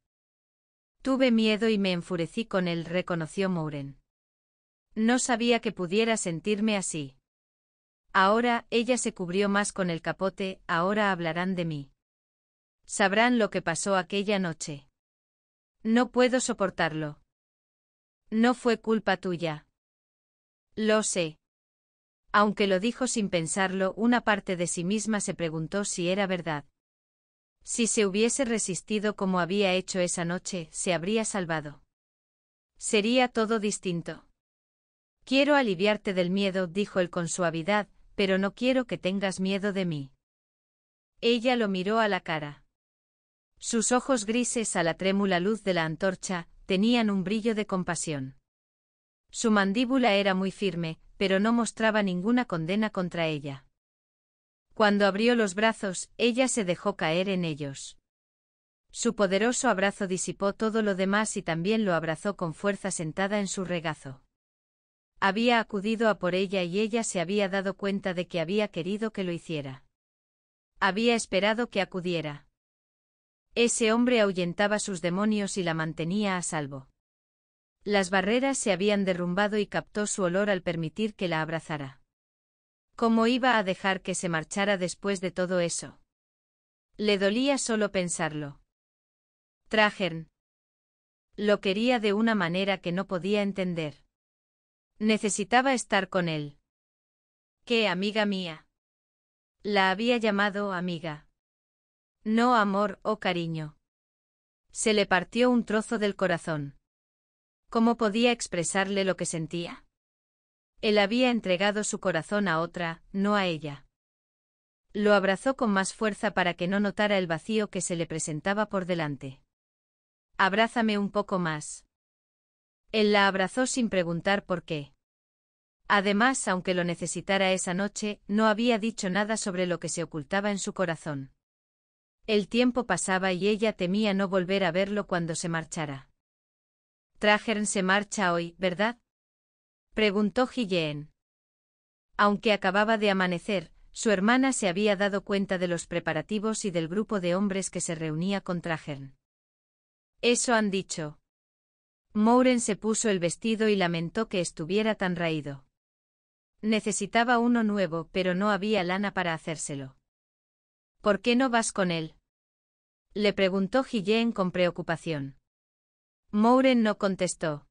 Tuve miedo y me enfurecí con él, reconoció Mouren. No sabía que pudiera sentirme así. Ahora, ella se cubrió más con el capote, ahora hablarán de mí. Sabrán lo que pasó aquella noche. No puedo soportarlo. No fue culpa tuya. Lo sé. Aunque lo dijo sin pensarlo, una parte de sí misma se preguntó si era verdad. Si se hubiese resistido como había hecho esa noche, se habría salvado. Sería todo distinto. Quiero aliviarte del miedo, dijo él con suavidad, pero no quiero que tengas miedo de mí. Ella lo miró a la cara. Sus ojos grises a la trémula luz de la antorcha tenían un brillo de compasión. Su mandíbula era muy firme, pero no mostraba ninguna condena contra ella. Cuando abrió los brazos, ella se dejó caer en ellos. Su poderoso abrazo disipó todo lo demás y también lo abrazó con fuerza sentada en su regazo. Había acudido a por ella y ella se había dado cuenta de que había querido que lo hiciera. Había esperado que acudiera. Ese hombre ahuyentaba sus demonios y la mantenía a salvo. Las barreras se habían derrumbado y captó su olor al permitir que la abrazara. ¿Cómo iba a dejar que se marchara después de todo eso? Le dolía solo pensarlo. Trajern. Lo quería de una manera que no podía entender. Necesitaba estar con él. ¿Qué amiga mía? La había llamado amiga. No amor o cariño. Se le partió un trozo del corazón. ¿Cómo podía expresarle lo que sentía? Él había entregado su corazón a otra, no a ella. Lo abrazó con más fuerza para que no notara el vacío que se le presentaba por delante. Abrázame un poco más. Él la abrazó sin preguntar por qué. Además, aunque lo necesitara esa noche, no había dicho nada sobre lo que se ocultaba en su corazón. El tiempo pasaba y ella temía no volver a verlo cuando se marchara. Trajern se marcha hoy, ¿verdad? Preguntó Gilleen. Aunque acababa de amanecer, su hermana se había dado cuenta de los preparativos y del grupo de hombres que se reunía con Trajern. Eso han dicho. Mouren se puso el vestido y lamentó que estuviera tan raído. Necesitaba uno nuevo, pero no había lana para hacérselo. ¿Por qué no vas con él? Le preguntó Gilleen con preocupación. Mouren no contestó.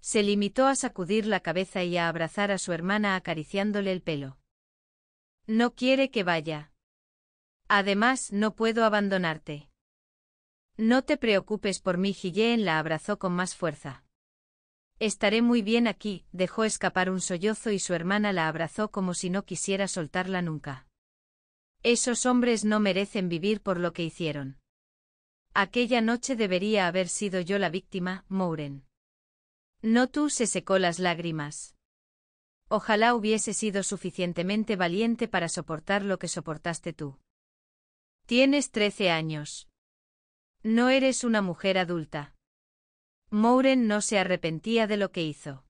Se limitó a sacudir la cabeza y a abrazar a su hermana acariciándole el pelo. No quiere que vaya. Además, no puedo abandonarte. No te preocupes por mí, Gilleen la abrazó con más fuerza. Estaré muy bien aquí, dejó escapar un sollozo y su hermana la abrazó como si no quisiera soltarla nunca. Esos hombres no merecen vivir por lo que hicieron. Aquella noche debería haber sido yo la víctima, Mouren. No tú se secó las lágrimas. Ojalá hubiese sido suficientemente valiente para soportar lo que soportaste tú. Tienes trece años. No eres una mujer adulta. Mouren no se arrepentía de lo que hizo.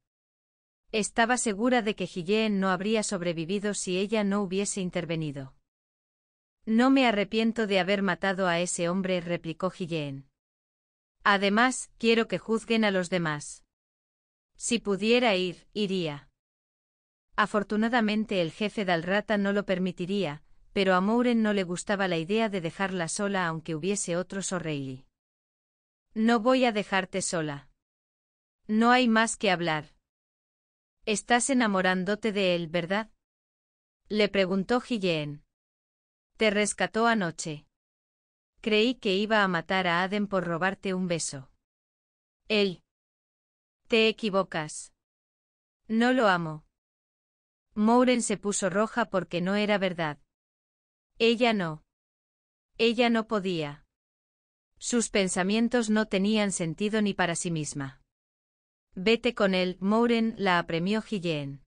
Estaba segura de que Gilleen no habría sobrevivido si ella no hubiese intervenido. No me arrepiento de haber matado a ese hombre, replicó Gilleen. Además, quiero que juzguen a los demás. Si pudiera ir, iría. Afortunadamente el jefe Dalrata no lo permitiría, pero a Mouren no le gustaba la idea de dejarla sola aunque hubiese otro O'Reilly. No voy a dejarte sola. No hay más que hablar. Estás enamorándote de él, ¿verdad? Le preguntó Gilleen. Te rescató anoche. Creí que iba a matar a Aden por robarte un beso. Él. Te equivocas. No lo amo. Mouren se puso roja porque no era verdad. Ella no. Ella no podía. Sus pensamientos no tenían sentido ni para sí misma. Vete con él, Mouren la apremió Gilleen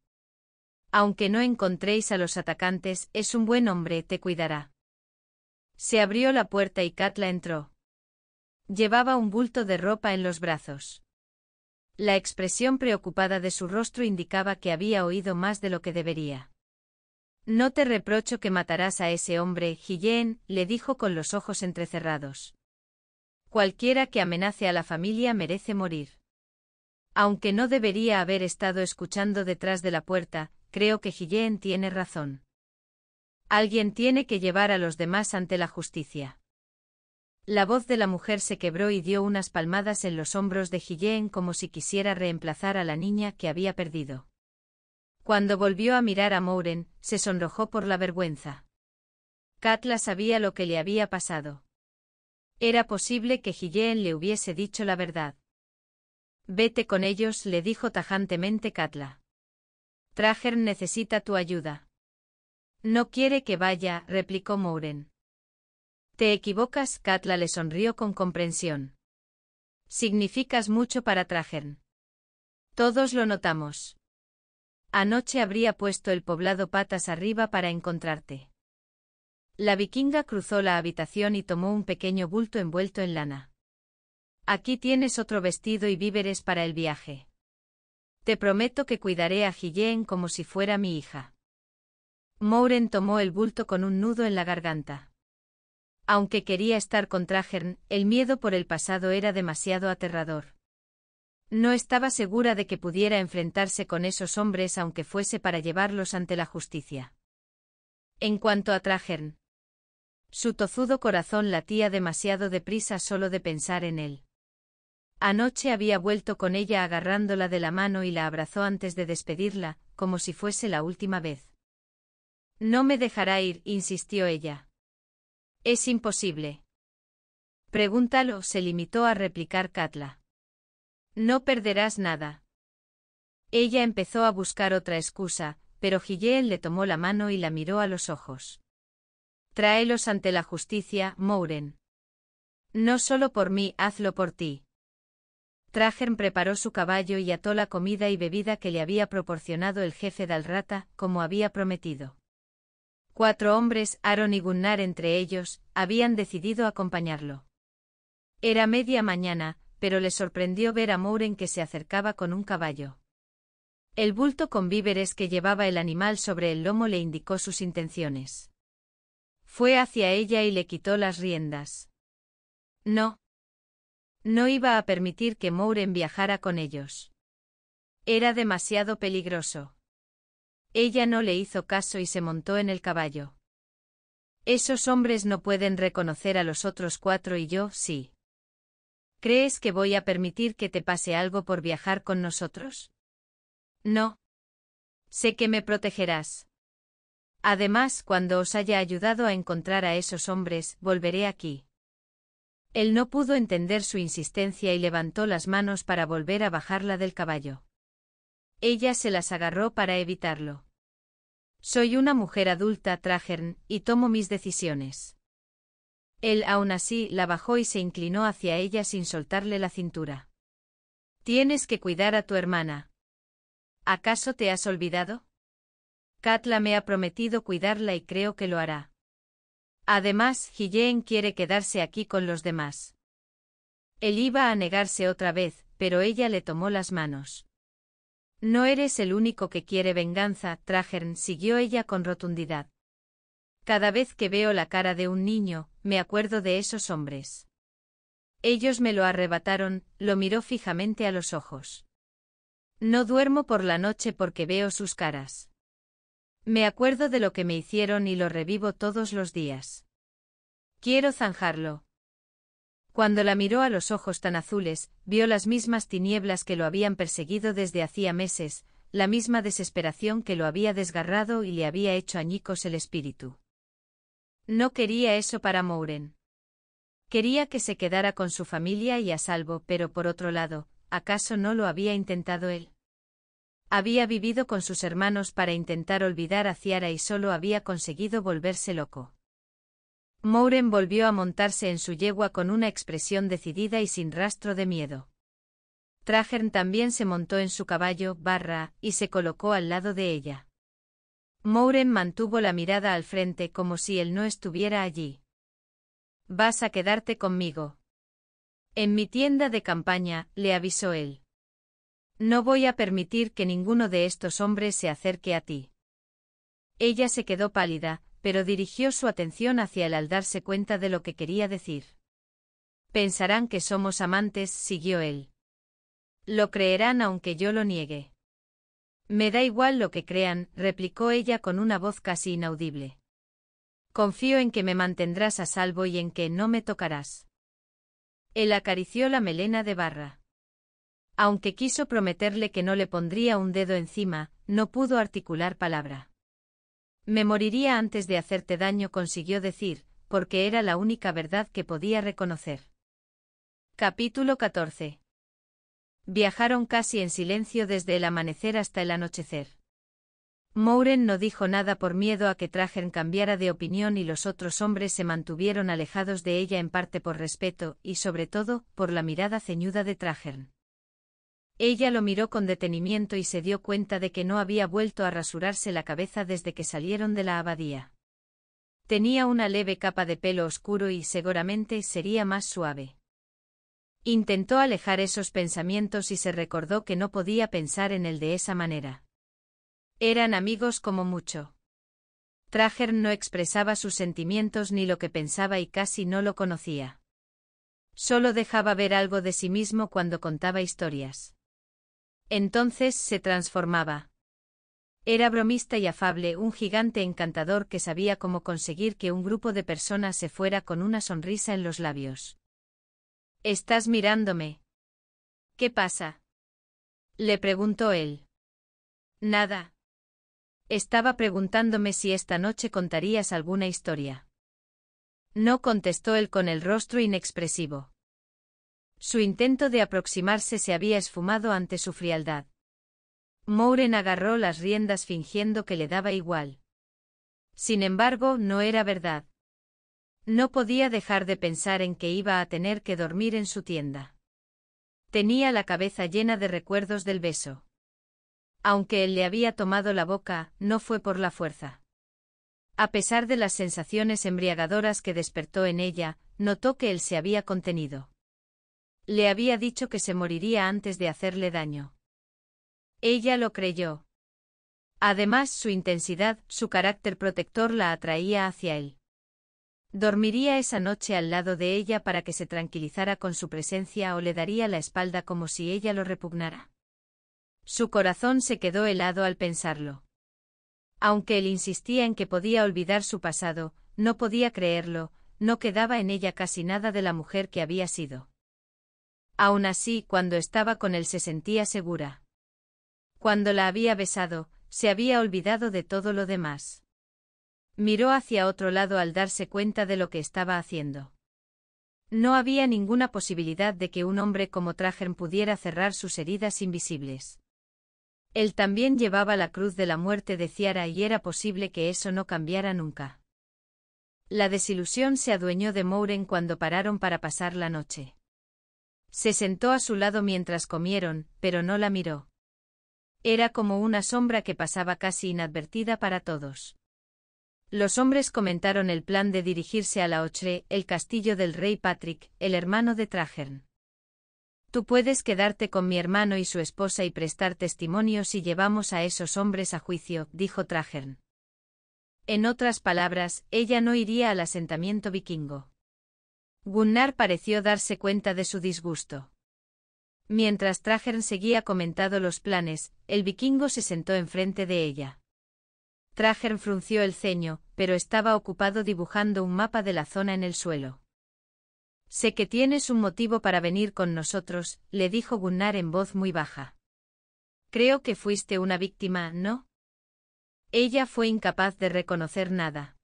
aunque no encontréis a los atacantes, es un buen hombre, te cuidará. Se abrió la puerta y Katla entró. Llevaba un bulto de ropa en los brazos. La expresión preocupada de su rostro indicaba que había oído más de lo que debería. No te reprocho que matarás a ese hombre, Guillén, le dijo con los ojos entrecerrados. Cualquiera que amenace a la familia merece morir. Aunque no debería haber estado escuchando detrás de la puerta, creo que Guillén tiene razón. Alguien tiene que llevar a los demás ante la justicia. La voz de la mujer se quebró y dio unas palmadas en los hombros de Guillén como si quisiera reemplazar a la niña que había perdido. Cuando volvió a mirar a Mouren, se sonrojó por la vergüenza. Katla sabía lo que le había pasado. Era posible que Guillén le hubiese dicho la verdad. Vete con ellos, le dijo tajantemente Katla. Trajern necesita tu ayuda. No quiere que vaya, replicó Mouren. Te equivocas, Katla le sonrió con comprensión. Significas mucho para Trajern. Todos lo notamos. Anoche habría puesto el poblado patas arriba para encontrarte. La vikinga cruzó la habitación y tomó un pequeño bulto envuelto en lana. Aquí tienes otro vestido y víveres para el viaje. Te prometo que cuidaré a Gillén como si fuera mi hija. Mouren tomó el bulto con un nudo en la garganta. Aunque quería estar con Trajern, el miedo por el pasado era demasiado aterrador. No estaba segura de que pudiera enfrentarse con esos hombres aunque fuese para llevarlos ante la justicia. En cuanto a Trajern. su tozudo corazón latía demasiado deprisa solo de pensar en él. Anoche había vuelto con ella agarrándola de la mano y la abrazó antes de despedirla, como si fuese la última vez. No me dejará ir, insistió ella. Es imposible. Pregúntalo, se limitó a replicar Katla. No perderás nada. Ella empezó a buscar otra excusa, pero Gilleel le tomó la mano y la miró a los ojos. Tráelos ante la justicia, Mouren. No solo por mí, hazlo por ti. Tragen preparó su caballo y ató la comida y bebida que le había proporcionado el jefe Dalrata, como había prometido. Cuatro hombres, Aaron y Gunnar entre ellos, habían decidido acompañarlo. Era media mañana, pero le sorprendió ver a Mouren que se acercaba con un caballo. El bulto con víveres que llevaba el animal sobre el lomo le indicó sus intenciones. Fue hacia ella y le quitó las riendas. No. No iba a permitir que Mouren viajara con ellos. Era demasiado peligroso. Ella no le hizo caso y se montó en el caballo. Esos hombres no pueden reconocer a los otros cuatro y yo sí. ¿Crees que voy a permitir que te pase algo por viajar con nosotros? No. Sé que me protegerás. Además, cuando os haya ayudado a encontrar a esos hombres, volveré aquí. Él no pudo entender su insistencia y levantó las manos para volver a bajarla del caballo. Ella se las agarró para evitarlo. Soy una mujer adulta, Trajern, y tomo mis decisiones. Él aún así la bajó y se inclinó hacia ella sin soltarle la cintura. Tienes que cuidar a tu hermana. ¿Acaso te has olvidado? Katla me ha prometido cuidarla y creo que lo hará. Además, Guillén quiere quedarse aquí con los demás. Él iba a negarse otra vez, pero ella le tomó las manos. No eres el único que quiere venganza, Trajern siguió ella con rotundidad. Cada vez que veo la cara de un niño, me acuerdo de esos hombres. Ellos me lo arrebataron, lo miró fijamente a los ojos. No duermo por la noche porque veo sus caras. Me acuerdo de lo que me hicieron y lo revivo todos los días. Quiero zanjarlo. Cuando la miró a los ojos tan azules, vio las mismas tinieblas que lo habían perseguido desde hacía meses, la misma desesperación que lo había desgarrado y le había hecho añicos el espíritu. No quería eso para Mouren. Quería que se quedara con su familia y a salvo, pero por otro lado, ¿acaso no lo había intentado él? Había vivido con sus hermanos para intentar olvidar a Ciara y solo había conseguido volverse loco. Mouren volvió a montarse en su yegua con una expresión decidida y sin rastro de miedo. Trajern también se montó en su caballo, barra, y se colocó al lado de ella. Mouren mantuvo la mirada al frente como si él no estuviera allí. Vas a quedarte conmigo. En mi tienda de campaña, le avisó él. No voy a permitir que ninguno de estos hombres se acerque a ti. Ella se quedó pálida, pero dirigió su atención hacia él al darse cuenta de lo que quería decir. Pensarán que somos amantes, siguió él. Lo creerán aunque yo lo niegue. Me da igual lo que crean, replicó ella con una voz casi inaudible. Confío en que me mantendrás a salvo y en que no me tocarás. Él acarició la melena de barra aunque quiso prometerle que no le pondría un dedo encima, no pudo articular palabra. Me moriría antes de hacerte daño, consiguió decir, porque era la única verdad que podía reconocer. Capítulo 14. Viajaron casi en silencio desde el amanecer hasta el anochecer. Mouren no dijo nada por miedo a que Trajern cambiara de opinión y los otros hombres se mantuvieron alejados de ella en parte por respeto y sobre todo por la mirada ceñuda de ella lo miró con detenimiento y se dio cuenta de que no había vuelto a rasurarse la cabeza desde que salieron de la abadía. Tenía una leve capa de pelo oscuro y seguramente sería más suave. Intentó alejar esos pensamientos y se recordó que no podía pensar en él de esa manera. Eran amigos como mucho. Trager no expresaba sus sentimientos ni lo que pensaba y casi no lo conocía. Solo dejaba ver algo de sí mismo cuando contaba historias. Entonces se transformaba. Era bromista y afable, un gigante encantador que sabía cómo conseguir que un grupo de personas se fuera con una sonrisa en los labios. Estás mirándome. ¿Qué pasa? Le preguntó él. Nada. Estaba preguntándome si esta noche contarías alguna historia. No contestó él con el rostro inexpresivo. Su intento de aproximarse se había esfumado ante su frialdad. Mouren agarró las riendas fingiendo que le daba igual. Sin embargo, no era verdad. No podía dejar de pensar en que iba a tener que dormir en su tienda. Tenía la cabeza llena de recuerdos del beso. Aunque él le había tomado la boca, no fue por la fuerza. A pesar de las sensaciones embriagadoras que despertó en ella, notó que él se había contenido. Le había dicho que se moriría antes de hacerle daño. Ella lo creyó. Además, su intensidad, su carácter protector la atraía hacia él. Dormiría esa noche al lado de ella para que se tranquilizara con su presencia o le daría la espalda como si ella lo repugnara. Su corazón se quedó helado al pensarlo. Aunque él insistía en que podía olvidar su pasado, no podía creerlo, no quedaba en ella casi nada de la mujer que había sido. Aún así, cuando estaba con él se sentía segura. Cuando la había besado, se había olvidado de todo lo demás. Miró hacia otro lado al darse cuenta de lo que estaba haciendo. No había ninguna posibilidad de que un hombre como Trajan pudiera cerrar sus heridas invisibles. Él también llevaba la cruz de la muerte de Ciara y era posible que eso no cambiara nunca. La desilusión se adueñó de Mouren cuando pararon para pasar la noche. Se sentó a su lado mientras comieron, pero no la miró. Era como una sombra que pasaba casi inadvertida para todos. Los hombres comentaron el plan de dirigirse a la Ochre, el castillo del rey Patrick, el hermano de Trajern. Tú puedes quedarte con mi hermano y su esposa y prestar testimonio si llevamos a esos hombres a juicio, dijo Trajern. En otras palabras, ella no iría al asentamiento vikingo. Gunnar pareció darse cuenta de su disgusto. Mientras Trajern seguía comentando los planes, el vikingo se sentó enfrente de ella. Trajern frunció el ceño, pero estaba ocupado dibujando un mapa de la zona en el suelo. Sé que tienes un motivo para venir con nosotros, le dijo Gunnar en voz muy baja. Creo que fuiste una víctima, ¿no? Ella fue incapaz de reconocer nada.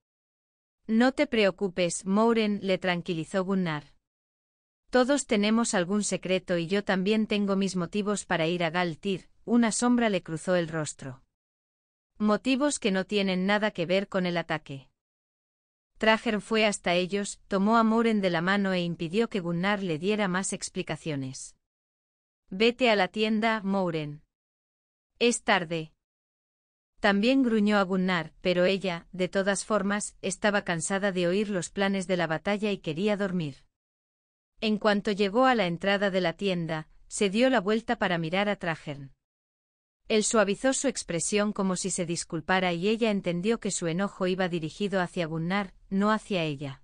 No te preocupes, Mouren le tranquilizó Gunnar. Todos tenemos algún secreto y yo también tengo mis motivos para ir a Galtir, una sombra le cruzó el rostro. Motivos que no tienen nada que ver con el ataque. Trager fue hasta ellos, tomó a Mouren de la mano e impidió que Gunnar le diera más explicaciones. Vete a la tienda, Mouren. Es tarde. También gruñó a Gunnar, pero ella, de todas formas, estaba cansada de oír los planes de la batalla y quería dormir. En cuanto llegó a la entrada de la tienda, se dio la vuelta para mirar a Trajern. Él suavizó su expresión como si se disculpara y ella entendió que su enojo iba dirigido hacia Gunnar, no hacia ella.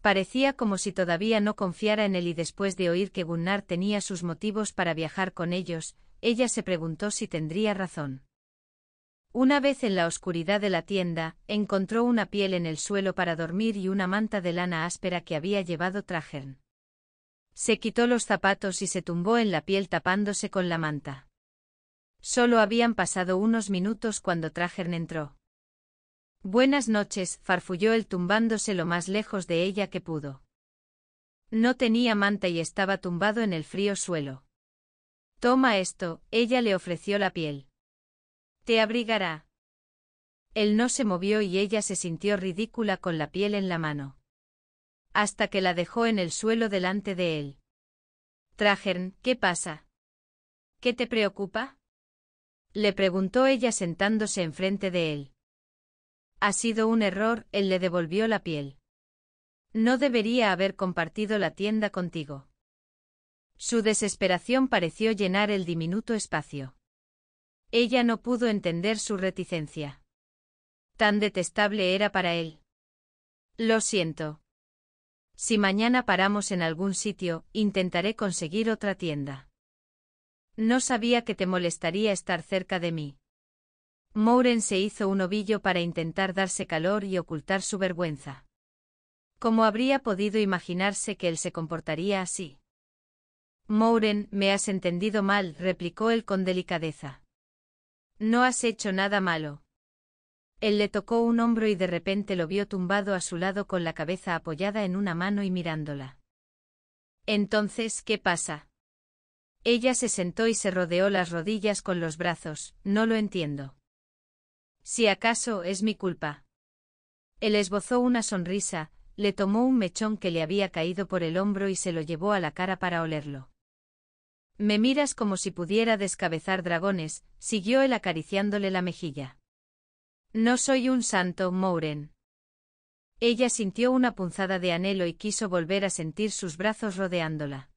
Parecía como si todavía no confiara en él y después de oír que Gunnar tenía sus motivos para viajar con ellos, ella se preguntó si tendría razón. Una vez en la oscuridad de la tienda, encontró una piel en el suelo para dormir y una manta de lana áspera que había llevado Trajern. Se quitó los zapatos y se tumbó en la piel tapándose con la manta. Solo habían pasado unos minutos cuando Trajern entró. Buenas noches, farfulló él tumbándose lo más lejos de ella que pudo. No tenía manta y estaba tumbado en el frío suelo. Toma esto, ella le ofreció la piel. Te abrigará. Él no se movió y ella se sintió ridícula con la piel en la mano. Hasta que la dejó en el suelo delante de él. Trajern, ¿qué pasa? ¿Qué te preocupa? Le preguntó ella sentándose enfrente de él. Ha sido un error, él le devolvió la piel. No debería haber compartido la tienda contigo. Su desesperación pareció llenar el diminuto espacio. Ella no pudo entender su reticencia. Tan detestable era para él. Lo siento. Si mañana paramos en algún sitio, intentaré conseguir otra tienda. No sabía que te molestaría estar cerca de mí. Mouren se hizo un ovillo para intentar darse calor y ocultar su vergüenza. ¿Cómo habría podido imaginarse que él se comportaría así? Mouren, me has entendido mal, replicó él con delicadeza. No has hecho nada malo. Él le tocó un hombro y de repente lo vio tumbado a su lado con la cabeza apoyada en una mano y mirándola. Entonces, ¿qué pasa? Ella se sentó y se rodeó las rodillas con los brazos, no lo entiendo. Si acaso es mi culpa. Él esbozó una sonrisa, le tomó un mechón que le había caído por el hombro y se lo llevó a la cara para olerlo. Me miras como si pudiera descabezar dragones, siguió él acariciándole la mejilla. No soy un santo, Mouren. Ella sintió una punzada de anhelo y quiso volver a sentir sus brazos rodeándola.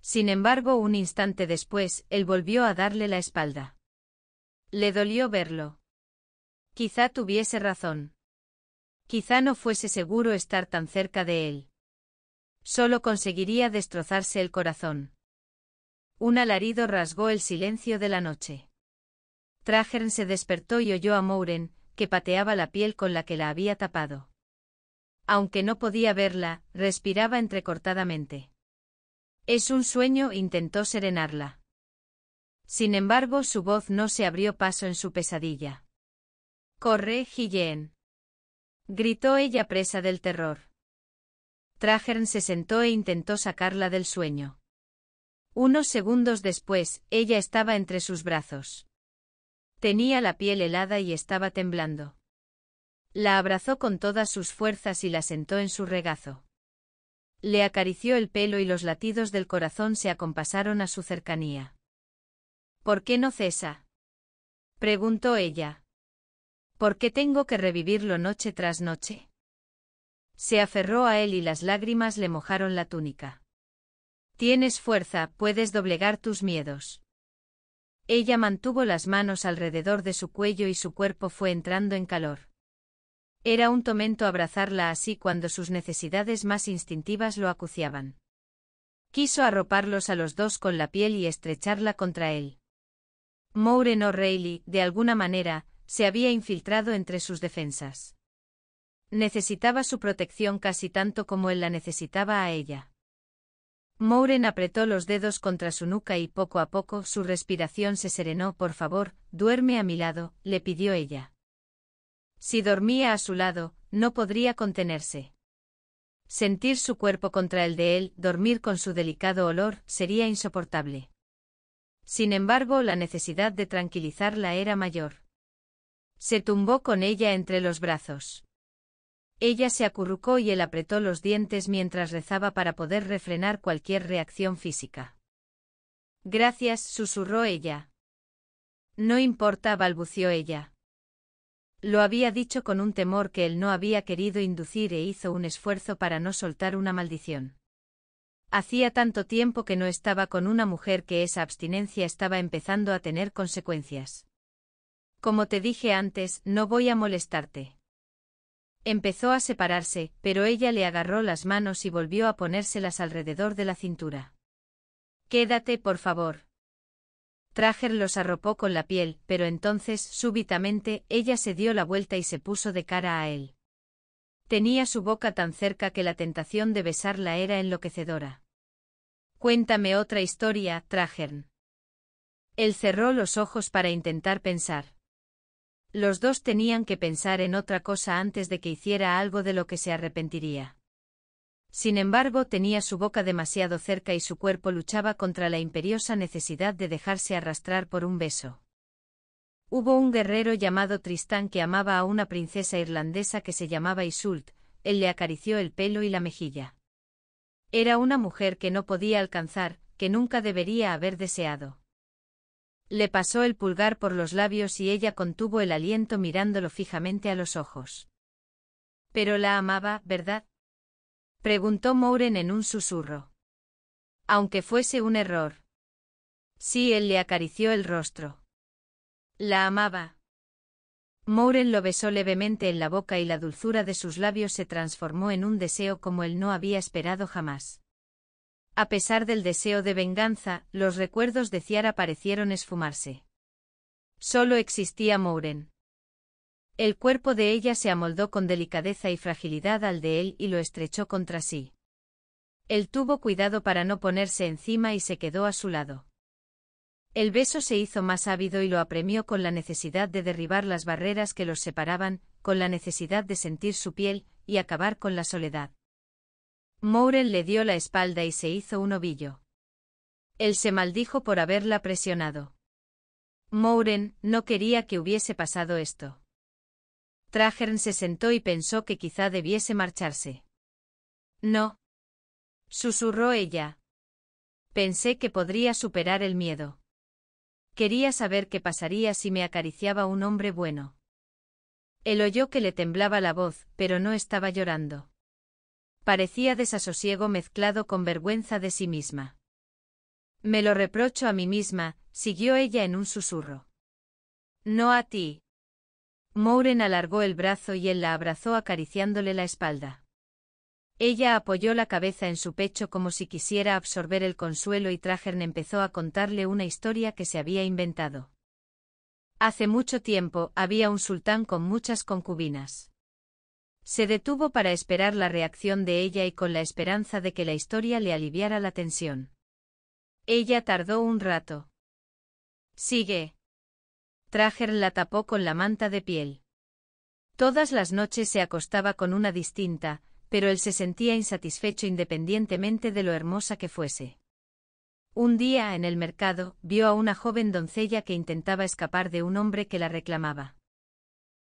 Sin embargo, un instante después, él volvió a darle la espalda. Le dolió verlo. Quizá tuviese razón. Quizá no fuese seguro estar tan cerca de él. Solo conseguiría destrozarse el corazón. Un alarido rasgó el silencio de la noche. Trajern se despertó y oyó a Mouren, que pateaba la piel con la que la había tapado. Aunque no podía verla, respiraba entrecortadamente. Es un sueño, intentó serenarla. Sin embargo, su voz no se abrió paso en su pesadilla. Corre, Guillén!», Gritó ella presa del terror. Trajern se sentó e intentó sacarla del sueño. Unos segundos después, ella estaba entre sus brazos. Tenía la piel helada y estaba temblando. La abrazó con todas sus fuerzas y la sentó en su regazo. Le acarició el pelo y los latidos del corazón se acompasaron a su cercanía. ¿Por qué no cesa? preguntó ella. ¿Por qué tengo que revivirlo noche tras noche? Se aferró a él y las lágrimas le mojaron la túnica. Tienes fuerza, puedes doblegar tus miedos. Ella mantuvo las manos alrededor de su cuello y su cuerpo fue entrando en calor. Era un tomento abrazarla así cuando sus necesidades más instintivas lo acuciaban. Quiso arroparlos a los dos con la piel y estrecharla contra él. Maureen O'Reilly, de alguna manera, se había infiltrado entre sus defensas. Necesitaba su protección casi tanto como él la necesitaba a ella. Mouren apretó los dedos contra su nuca y poco a poco su respiración se serenó. Por favor, duerme a mi lado, le pidió ella. Si dormía a su lado, no podría contenerse. Sentir su cuerpo contra el de él, dormir con su delicado olor, sería insoportable. Sin embargo, la necesidad de tranquilizarla era mayor. Se tumbó con ella entre los brazos. Ella se acurrucó y él apretó los dientes mientras rezaba para poder refrenar cualquier reacción física. Gracias, susurró ella. No importa, balbució ella. Lo había dicho con un temor que él no había querido inducir e hizo un esfuerzo para no soltar una maldición. Hacía tanto tiempo que no estaba con una mujer que esa abstinencia estaba empezando a tener consecuencias. Como te dije antes, no voy a molestarte. Empezó a separarse, pero ella le agarró las manos y volvió a ponérselas alrededor de la cintura. Quédate, por favor. Trager los arropó con la piel, pero entonces, súbitamente, ella se dio la vuelta y se puso de cara a él. Tenía su boca tan cerca que la tentación de besarla era enloquecedora. Cuéntame otra historia, Trajern. Él cerró los ojos para intentar pensar. Los dos tenían que pensar en otra cosa antes de que hiciera algo de lo que se arrepentiría. Sin embargo, tenía su boca demasiado cerca y su cuerpo luchaba contra la imperiosa necesidad de dejarse arrastrar por un beso. Hubo un guerrero llamado Tristán que amaba a una princesa irlandesa que se llamaba Isult, él le acarició el pelo y la mejilla. Era una mujer que no podía alcanzar, que nunca debería haber deseado. Le pasó el pulgar por los labios y ella contuvo el aliento mirándolo fijamente a los ojos. Pero la amaba, ¿verdad? Preguntó Mouren en un susurro. Aunque fuese un error. Sí, él le acarició el rostro. La amaba. Mouren lo besó levemente en la boca y la dulzura de sus labios se transformó en un deseo como él no había esperado jamás. A pesar del deseo de venganza, los recuerdos de Ciara parecieron esfumarse. Solo existía Mouren. El cuerpo de ella se amoldó con delicadeza y fragilidad al de él y lo estrechó contra sí. Él tuvo cuidado para no ponerse encima y se quedó a su lado. El beso se hizo más ávido y lo apremió con la necesidad de derribar las barreras que los separaban, con la necesidad de sentir su piel, y acabar con la soledad. Mouren le dio la espalda y se hizo un ovillo. Él se maldijo por haberla presionado. Mouren no quería que hubiese pasado esto. Trajern se sentó y pensó que quizá debiese marcharse. No. Susurró ella. Pensé que podría superar el miedo. Quería saber qué pasaría si me acariciaba un hombre bueno. Él oyó que le temblaba la voz, pero no estaba llorando. Parecía desasosiego mezclado con vergüenza de sí misma. Me lo reprocho a mí misma, siguió ella en un susurro. No a ti. Mouren alargó el brazo y él la abrazó acariciándole la espalda. Ella apoyó la cabeza en su pecho como si quisiera absorber el consuelo y Trajern empezó a contarle una historia que se había inventado. Hace mucho tiempo había un sultán con muchas concubinas. Se detuvo para esperar la reacción de ella y con la esperanza de que la historia le aliviara la tensión. Ella tardó un rato. Sigue. Trager la tapó con la manta de piel. Todas las noches se acostaba con una distinta, pero él se sentía insatisfecho independientemente de lo hermosa que fuese. Un día, en el mercado, vio a una joven doncella que intentaba escapar de un hombre que la reclamaba.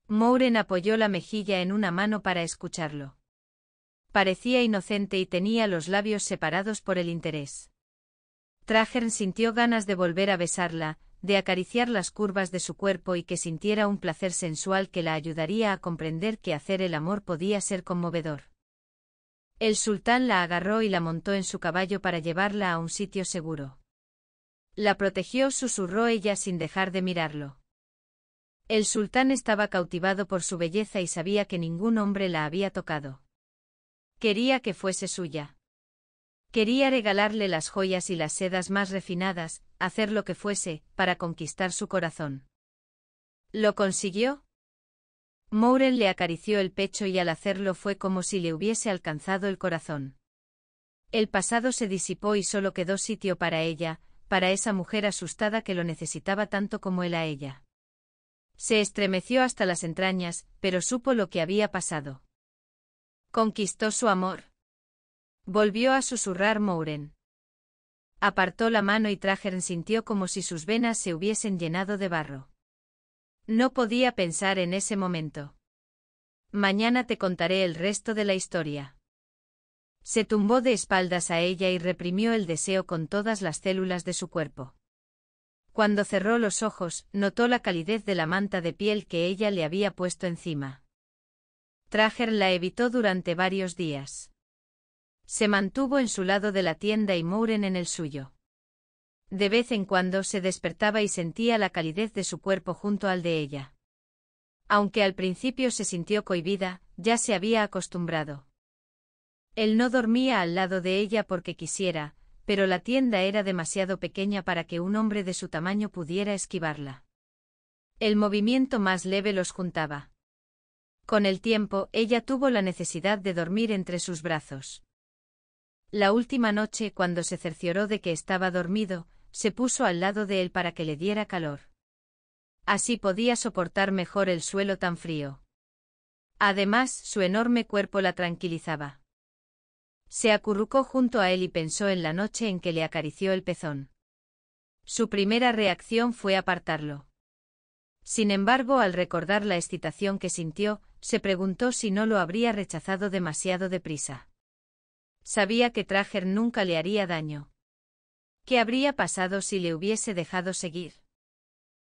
Mouren apoyó la mejilla en una mano para escucharlo. Parecía inocente y tenía los labios separados por el interés. Trajern sintió ganas de volver a besarla, de acariciar las curvas de su cuerpo y que sintiera un placer sensual que la ayudaría a comprender que hacer el amor podía ser conmovedor. El sultán la agarró y la montó en su caballo para llevarla a un sitio seguro. La protegió, susurró ella sin dejar de mirarlo. El sultán estaba cautivado por su belleza y sabía que ningún hombre la había tocado. Quería que fuese suya. Quería regalarle las joyas y las sedas más refinadas, hacer lo que fuese, para conquistar su corazón. ¿Lo consiguió? Mouren le acarició el pecho y al hacerlo fue como si le hubiese alcanzado el corazón. El pasado se disipó y solo quedó sitio para ella, para esa mujer asustada que lo necesitaba tanto como él a ella. Se estremeció hasta las entrañas, pero supo lo que había pasado. Conquistó su amor. Volvió a susurrar Mouren. Apartó la mano y Trajern sintió como si sus venas se hubiesen llenado de barro. No podía pensar en ese momento. Mañana te contaré el resto de la historia. Se tumbó de espaldas a ella y reprimió el deseo con todas las células de su cuerpo. Cuando cerró los ojos, notó la calidez de la manta de piel que ella le había puesto encima. Trager la evitó durante varios días. Se mantuvo en su lado de la tienda y Mouren en el suyo. De vez en cuando se despertaba y sentía la calidez de su cuerpo junto al de ella. Aunque al principio se sintió cohibida, ya se había acostumbrado. Él no dormía al lado de ella porque quisiera, pero la tienda era demasiado pequeña para que un hombre de su tamaño pudiera esquivarla. El movimiento más leve los juntaba. Con el tiempo, ella tuvo la necesidad de dormir entre sus brazos. La última noche, cuando se cercioró de que estaba dormido, se puso al lado de él para que le diera calor. Así podía soportar mejor el suelo tan frío. Además, su enorme cuerpo la tranquilizaba. Se acurrucó junto a él y pensó en la noche en que le acarició el pezón. Su primera reacción fue apartarlo. Sin embargo, al recordar la excitación que sintió, se preguntó si no lo habría rechazado demasiado deprisa. Sabía que Trager nunca le haría daño. ¿Qué habría pasado si le hubiese dejado seguir?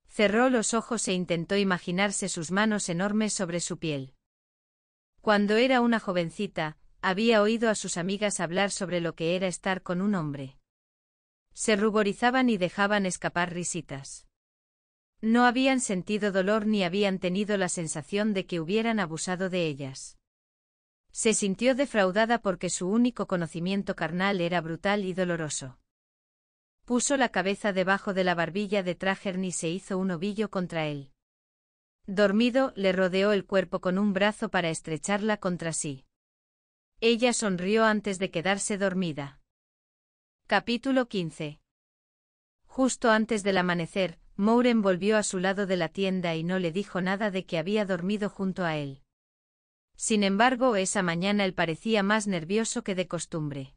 Cerró los ojos e intentó imaginarse sus manos enormes sobre su piel. Cuando era una jovencita, había oído a sus amigas hablar sobre lo que era estar con un hombre. Se ruborizaban y dejaban escapar risitas. No habían sentido dolor ni habían tenido la sensación de que hubieran abusado de ellas. Se sintió defraudada porque su único conocimiento carnal era brutal y doloroso. Puso la cabeza debajo de la barbilla de Trajerni y se hizo un ovillo contra él. Dormido, le rodeó el cuerpo con un brazo para estrecharla contra sí. Ella sonrió antes de quedarse dormida. Capítulo 15. Justo antes del amanecer, Mouren volvió a su lado de la tienda y no le dijo nada de que había dormido junto a él. Sin embargo, esa mañana él parecía más nervioso que de costumbre.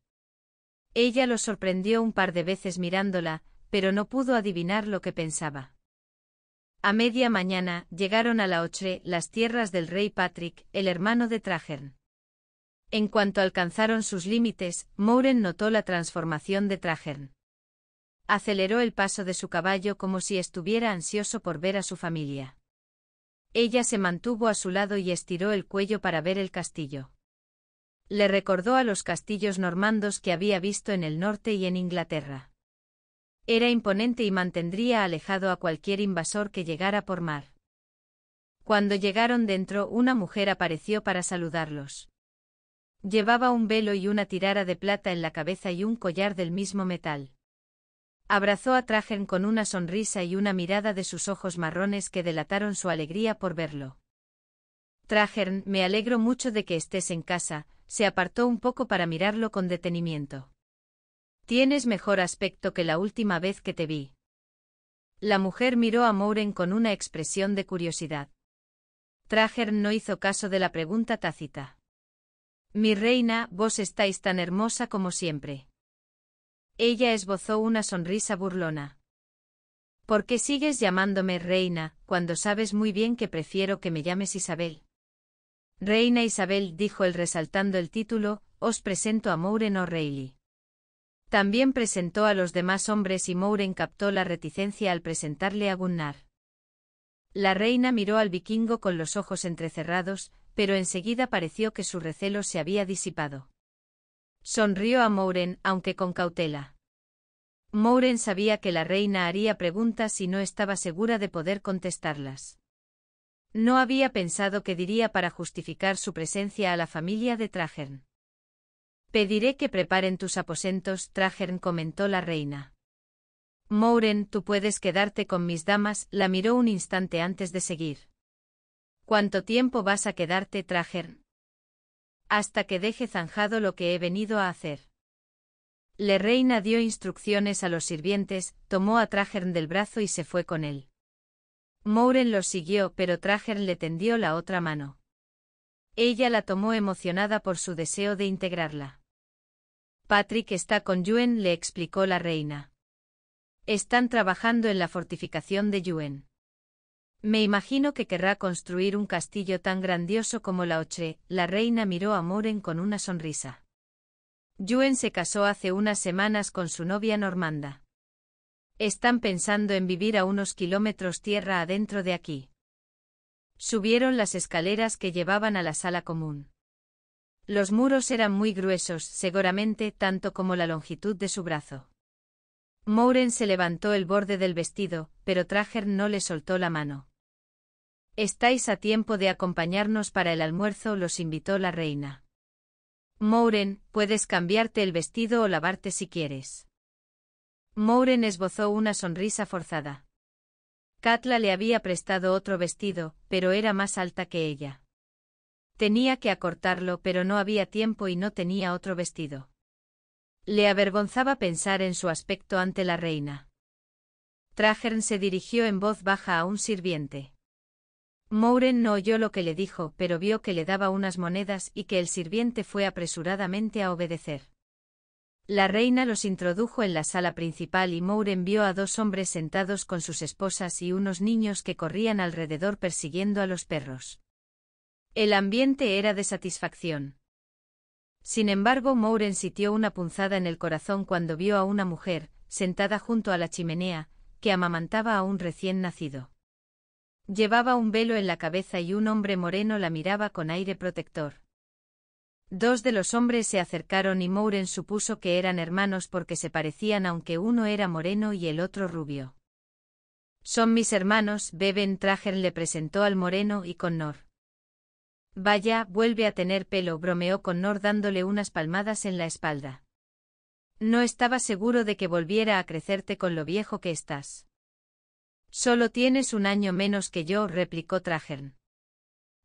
Ella lo sorprendió un par de veces mirándola, pero no pudo adivinar lo que pensaba. A media mañana, llegaron a la Ochre, las tierras del rey Patrick, el hermano de Trajern. En cuanto alcanzaron sus límites, Mouren notó la transformación de Trajern. Aceleró el paso de su caballo como si estuviera ansioso por ver a su familia. Ella se mantuvo a su lado y estiró el cuello para ver el castillo. Le recordó a los castillos normandos que había visto en el norte y en Inglaterra. Era imponente y mantendría alejado a cualquier invasor que llegara por mar. Cuando llegaron dentro, una mujer apareció para saludarlos. Llevaba un velo y una tirara de plata en la cabeza y un collar del mismo metal. Abrazó a Trajern con una sonrisa y una mirada de sus ojos marrones que delataron su alegría por verlo. Trajern, me alegro mucho de que estés en casa, se apartó un poco para mirarlo con detenimiento. Tienes mejor aspecto que la última vez que te vi. La mujer miró a Mouren con una expresión de curiosidad. Trajern no hizo caso de la pregunta tácita. Mi reina, vos estáis tan hermosa como siempre. Ella esbozó una sonrisa burlona. ¿Por qué sigues llamándome reina, cuando sabes muy bien que prefiero que me llames Isabel? Reina Isabel dijo él resaltando el título, os presento a Mouren O'Reilly. También presentó a los demás hombres y mouren captó la reticencia al presentarle a Gunnar. La reina miró al vikingo con los ojos entrecerrados, pero enseguida pareció que su recelo se había disipado. Sonrió a Mouren, aunque con cautela. Mouren sabía que la reina haría preguntas y no estaba segura de poder contestarlas. No había pensado qué diría para justificar su presencia a la familia de Trajern. Pediré que preparen tus aposentos, Trajern comentó la reina. Mouren, tú puedes quedarte con mis damas, la miró un instante antes de seguir. ¿Cuánto tiempo vas a quedarte, Trajern? Hasta que deje zanjado lo que he venido a hacer. La Reina dio instrucciones a los sirvientes, tomó a Trajern del brazo y se fue con él. Mouren lo siguió, pero Trajern le tendió la otra mano. Ella la tomó emocionada por su deseo de integrarla. Patrick está con Yuen, le explicó la reina. Están trabajando en la fortificación de Yuen. Me imagino que querrá construir un castillo tan grandioso como la Oche, la reina miró a Moren con una sonrisa. Yuen se casó hace unas semanas con su novia normanda. Están pensando en vivir a unos kilómetros tierra adentro de aquí. Subieron las escaleras que llevaban a la sala común. Los muros eran muy gruesos, seguramente tanto como la longitud de su brazo. Mouren se levantó el borde del vestido, pero Trager no le soltó la mano. Estáis a tiempo de acompañarnos para el almuerzo, los invitó la reina. Mouren, puedes cambiarte el vestido o lavarte si quieres. Mouren esbozó una sonrisa forzada. Katla le había prestado otro vestido, pero era más alta que ella. Tenía que acortarlo, pero no había tiempo y no tenía otro vestido. Le avergonzaba pensar en su aspecto ante la reina. Trajern se dirigió en voz baja a un sirviente. Mouren no oyó lo que le dijo, pero vio que le daba unas monedas y que el sirviente fue apresuradamente a obedecer. La reina los introdujo en la sala principal y Mouren vio a dos hombres sentados con sus esposas y unos niños que corrían alrededor persiguiendo a los perros. El ambiente era de satisfacción. Sin embargo, Mouren sintió una punzada en el corazón cuando vio a una mujer, sentada junto a la chimenea, que amamantaba a un recién nacido. Llevaba un velo en la cabeza y un hombre moreno la miraba con aire protector. Dos de los hombres se acercaron y Mouren supuso que eran hermanos porque se parecían aunque uno era moreno y el otro rubio. Son mis hermanos, Beben Trager le presentó al moreno y con Nor. Vaya, vuelve a tener pelo, bromeó con Nor dándole unas palmadas en la espalda. No estaba seguro de que volviera a crecerte con lo viejo que estás. Solo tienes un año menos que yo, replicó Trajern.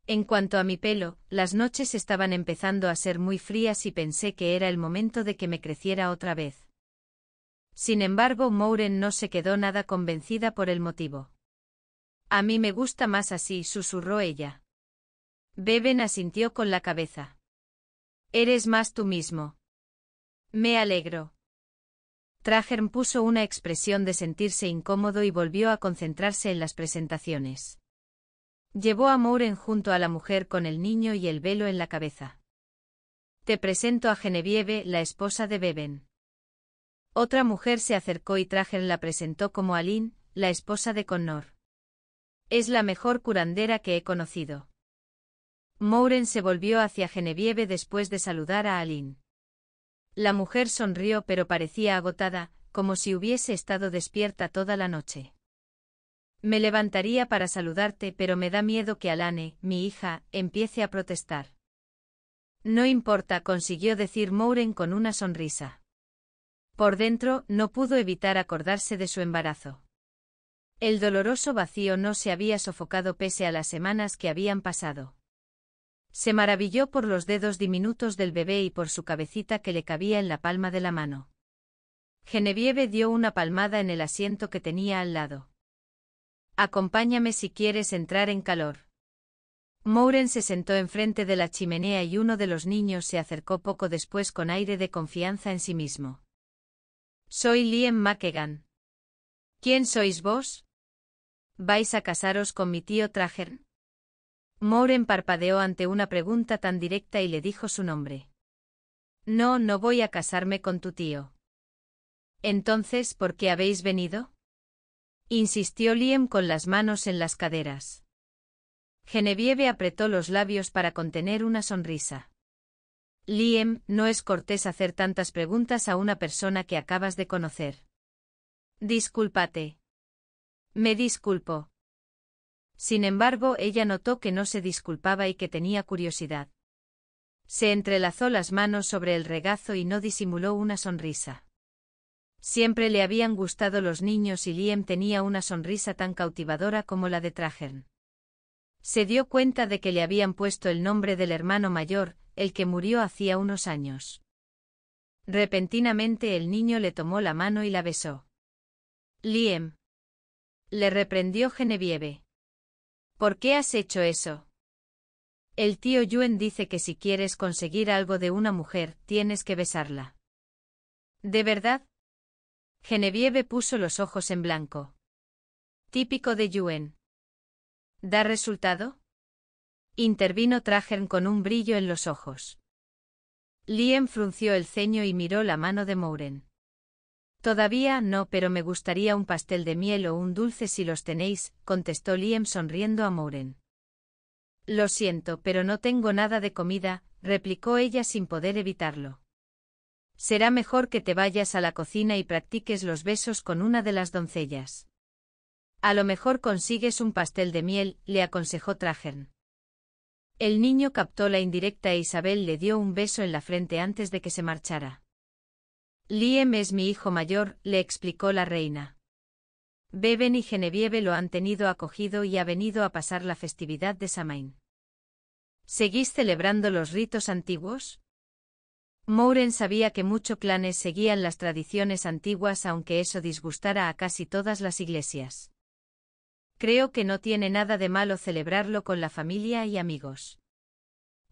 En cuanto a mi pelo, las noches estaban empezando a ser muy frías y pensé que era el momento de que me creciera otra vez. Sin embargo, Mouren no se quedó nada convencida por el motivo. A mí me gusta más así, susurró ella. Beben asintió con la cabeza. Eres más tú mismo. Me alegro. Trajern puso una expresión de sentirse incómodo y volvió a concentrarse en las presentaciones. Llevó a Mouren junto a la mujer con el niño y el velo en la cabeza. Te presento a Genevieve, la esposa de Beben. Otra mujer se acercó y Trajern la presentó como Aline, la esposa de Connor. Es la mejor curandera que he conocido. Mouren se volvió hacia Genevieve después de saludar a Aline. La mujer sonrió pero parecía agotada, como si hubiese estado despierta toda la noche. Me levantaría para saludarte pero me da miedo que Alane, mi hija, empiece a protestar. No importa, consiguió decir Mouren con una sonrisa. Por dentro, no pudo evitar acordarse de su embarazo. El doloroso vacío no se había sofocado pese a las semanas que habían pasado. Se maravilló por los dedos diminutos del bebé y por su cabecita que le cabía en la palma de la mano. Genevieve dio una palmada en el asiento que tenía al lado. Acompáñame si quieres entrar en calor. Mouren se sentó enfrente de la chimenea y uno de los niños se acercó poco después con aire de confianza en sí mismo. Soy Liam McEgan. ¿Quién sois vos? ¿Vais a casaros con mi tío Trajern? Moren parpadeó ante una pregunta tan directa y le dijo su nombre. No, no voy a casarme con tu tío. Entonces, ¿por qué habéis venido? Insistió Liam con las manos en las caderas. Genevieve apretó los labios para contener una sonrisa. Liam, no es cortés hacer tantas preguntas a una persona que acabas de conocer. Discúlpate. Me disculpo, sin embargo, ella notó que no se disculpaba y que tenía curiosidad. Se entrelazó las manos sobre el regazo y no disimuló una sonrisa. Siempre le habían gustado los niños y Liem tenía una sonrisa tan cautivadora como la de Trajern. Se dio cuenta de que le habían puesto el nombre del hermano mayor, el que murió hacía unos años. Repentinamente el niño le tomó la mano y la besó. Liem. Le reprendió Genevieve. ¿Por qué has hecho eso? El tío Yuen dice que si quieres conseguir algo de una mujer, tienes que besarla. ¿De verdad? Genevieve puso los ojos en blanco. Típico de Yuen. ¿Da resultado? Intervino Trajern con un brillo en los ojos. Lien frunció el ceño y miró la mano de Mouren. Todavía no, pero me gustaría un pastel de miel o un dulce si los tenéis, contestó Liam sonriendo a Moren. Lo siento, pero no tengo nada de comida, replicó ella sin poder evitarlo. Será mejor que te vayas a la cocina y practiques los besos con una de las doncellas. A lo mejor consigues un pastel de miel, le aconsejó Trajern. El niño captó la indirecta e Isabel le dio un beso en la frente antes de que se marchara. Liem es mi hijo mayor, le explicó la reina. Beben y Genevieve lo han tenido acogido y ha venido a pasar la festividad de Samain. ¿Seguís celebrando los ritos antiguos? Mouren sabía que muchos clanes seguían las tradiciones antiguas aunque eso disgustara a casi todas las iglesias. Creo que no tiene nada de malo celebrarlo con la familia y amigos.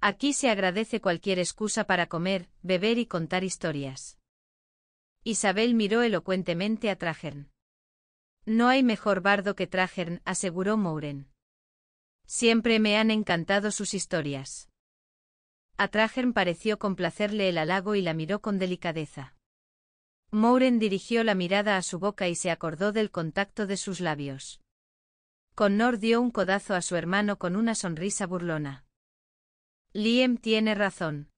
Aquí se agradece cualquier excusa para comer, beber y contar historias. Isabel miró elocuentemente a Trajern. No hay mejor bardo que Trajern, aseguró Mouren. Siempre me han encantado sus historias. A Trajern pareció complacerle el halago y la miró con delicadeza. Mouren dirigió la mirada a su boca y se acordó del contacto de sus labios. Connor dio un codazo a su hermano con una sonrisa burlona. Liam tiene razón.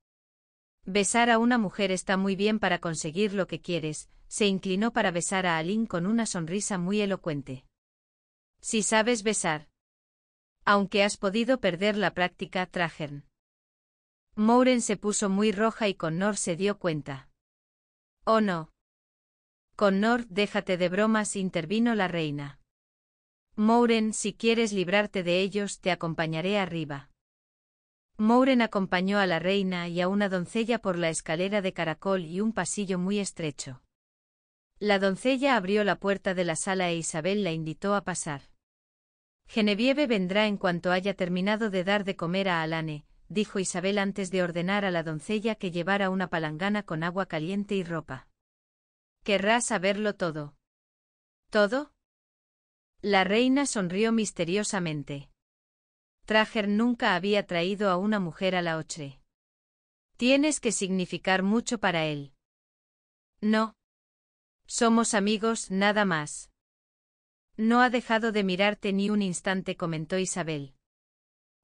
Besar a una mujer está muy bien para conseguir lo que quieres, se inclinó para besar a Aline con una sonrisa muy elocuente. Si sabes besar. Aunque has podido perder la práctica, Trajern. Mouren se puso muy roja y Nor se dio cuenta. Oh no. Nor, déjate de bromas, intervino la reina. Mouren, si quieres librarte de ellos, te acompañaré arriba. Mouren acompañó a la reina y a una doncella por la escalera de caracol y un pasillo muy estrecho. La doncella abrió la puerta de la sala e Isabel la invitó a pasar. Genevieve vendrá en cuanto haya terminado de dar de comer a Alane, dijo Isabel antes de ordenar a la doncella que llevara una palangana con agua caliente y ropa. Querrá saberlo todo. ¿Todo? La reina sonrió misteriosamente. Trager nunca había traído a una mujer a la Ochre. Tienes que significar mucho para él. No. Somos amigos, nada más. No ha dejado de mirarte ni un instante, comentó Isabel.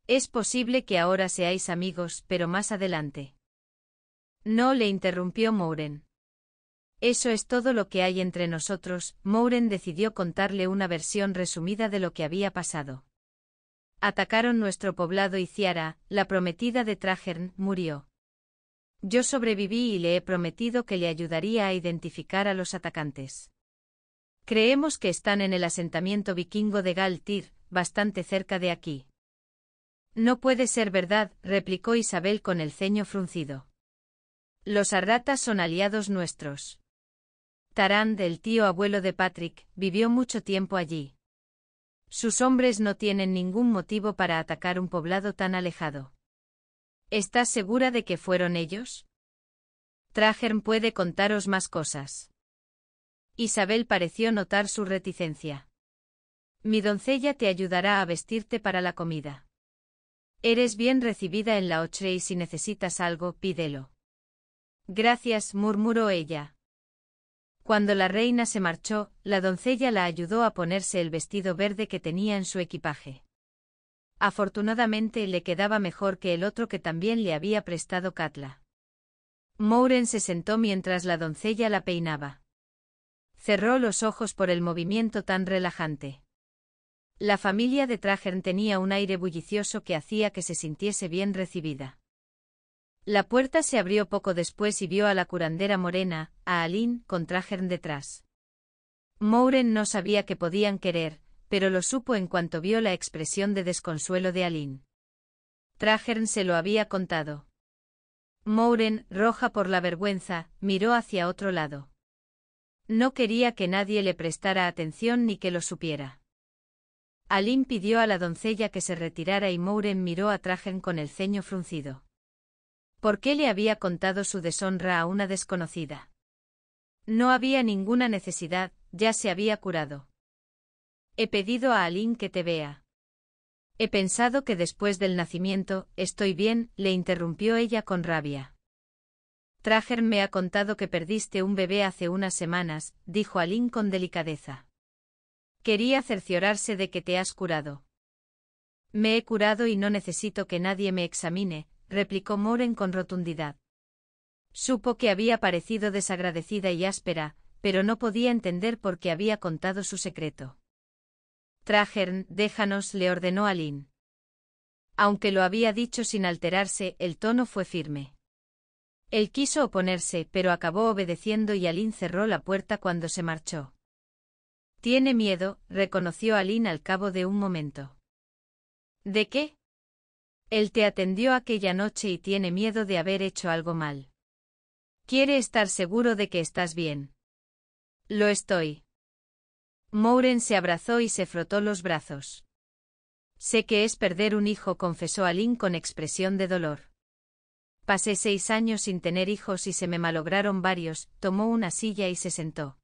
Es posible que ahora seáis amigos, pero más adelante. No le interrumpió Mouren. Eso es todo lo que hay entre nosotros, Mouren decidió contarle una versión resumida de lo que había pasado. Atacaron nuestro poblado y Ciara, la prometida de Trajern, murió. Yo sobreviví y le he prometido que le ayudaría a identificar a los atacantes. Creemos que están en el asentamiento vikingo de Galtir, bastante cerca de aquí. No puede ser verdad, replicó Isabel con el ceño fruncido. Los arratas son aliados nuestros. Tarand, el tío abuelo de Patrick, vivió mucho tiempo allí. Sus hombres no tienen ningún motivo para atacar un poblado tan alejado. ¿Estás segura de que fueron ellos? Trajern puede contaros más cosas. Isabel pareció notar su reticencia. Mi doncella te ayudará a vestirte para la comida. Eres bien recibida en la Ochre y si necesitas algo, pídelo. Gracias, murmuró ella. Cuando la reina se marchó, la doncella la ayudó a ponerse el vestido verde que tenía en su equipaje. Afortunadamente le quedaba mejor que el otro que también le había prestado Katla. Mouren se sentó mientras la doncella la peinaba. Cerró los ojos por el movimiento tan relajante. La familia de Trajern tenía un aire bullicioso que hacía que se sintiese bien recibida. La puerta se abrió poco después y vio a la curandera morena, a Aline, con Trajern detrás. Mouren no sabía qué podían querer, pero lo supo en cuanto vio la expresión de desconsuelo de Aline. Trajern se lo había contado. Mouren, roja por la vergüenza, miró hacia otro lado. No quería que nadie le prestara atención ni que lo supiera. Aline pidió a la doncella que se retirara y Mouren miró a Trajern con el ceño fruncido. ¿Por qué le había contado su deshonra a una desconocida? No había ninguna necesidad, ya se había curado. He pedido a Aline que te vea. He pensado que después del nacimiento, estoy bien, le interrumpió ella con rabia. Trager me ha contado que perdiste un bebé hace unas semanas, dijo Aline con delicadeza. Quería cerciorarse de que te has curado. Me he curado y no necesito que nadie me examine, replicó Moren con rotundidad. Supo que había parecido desagradecida y áspera, pero no podía entender por qué había contado su secreto. Trajern, déjanos, le ordenó Alín. Aunque lo había dicho sin alterarse, el tono fue firme. Él quiso oponerse, pero acabó obedeciendo y Alin cerró la puerta cuando se marchó. Tiene miedo, reconoció Alin al cabo de un momento. ¿De qué? Él te atendió aquella noche y tiene miedo de haber hecho algo mal. Quiere estar seguro de que estás bien. Lo estoy. Mouren se abrazó y se frotó los brazos. Sé que es perder un hijo, confesó Aline con expresión de dolor. Pasé seis años sin tener hijos y se me malograron varios, tomó una silla y se sentó.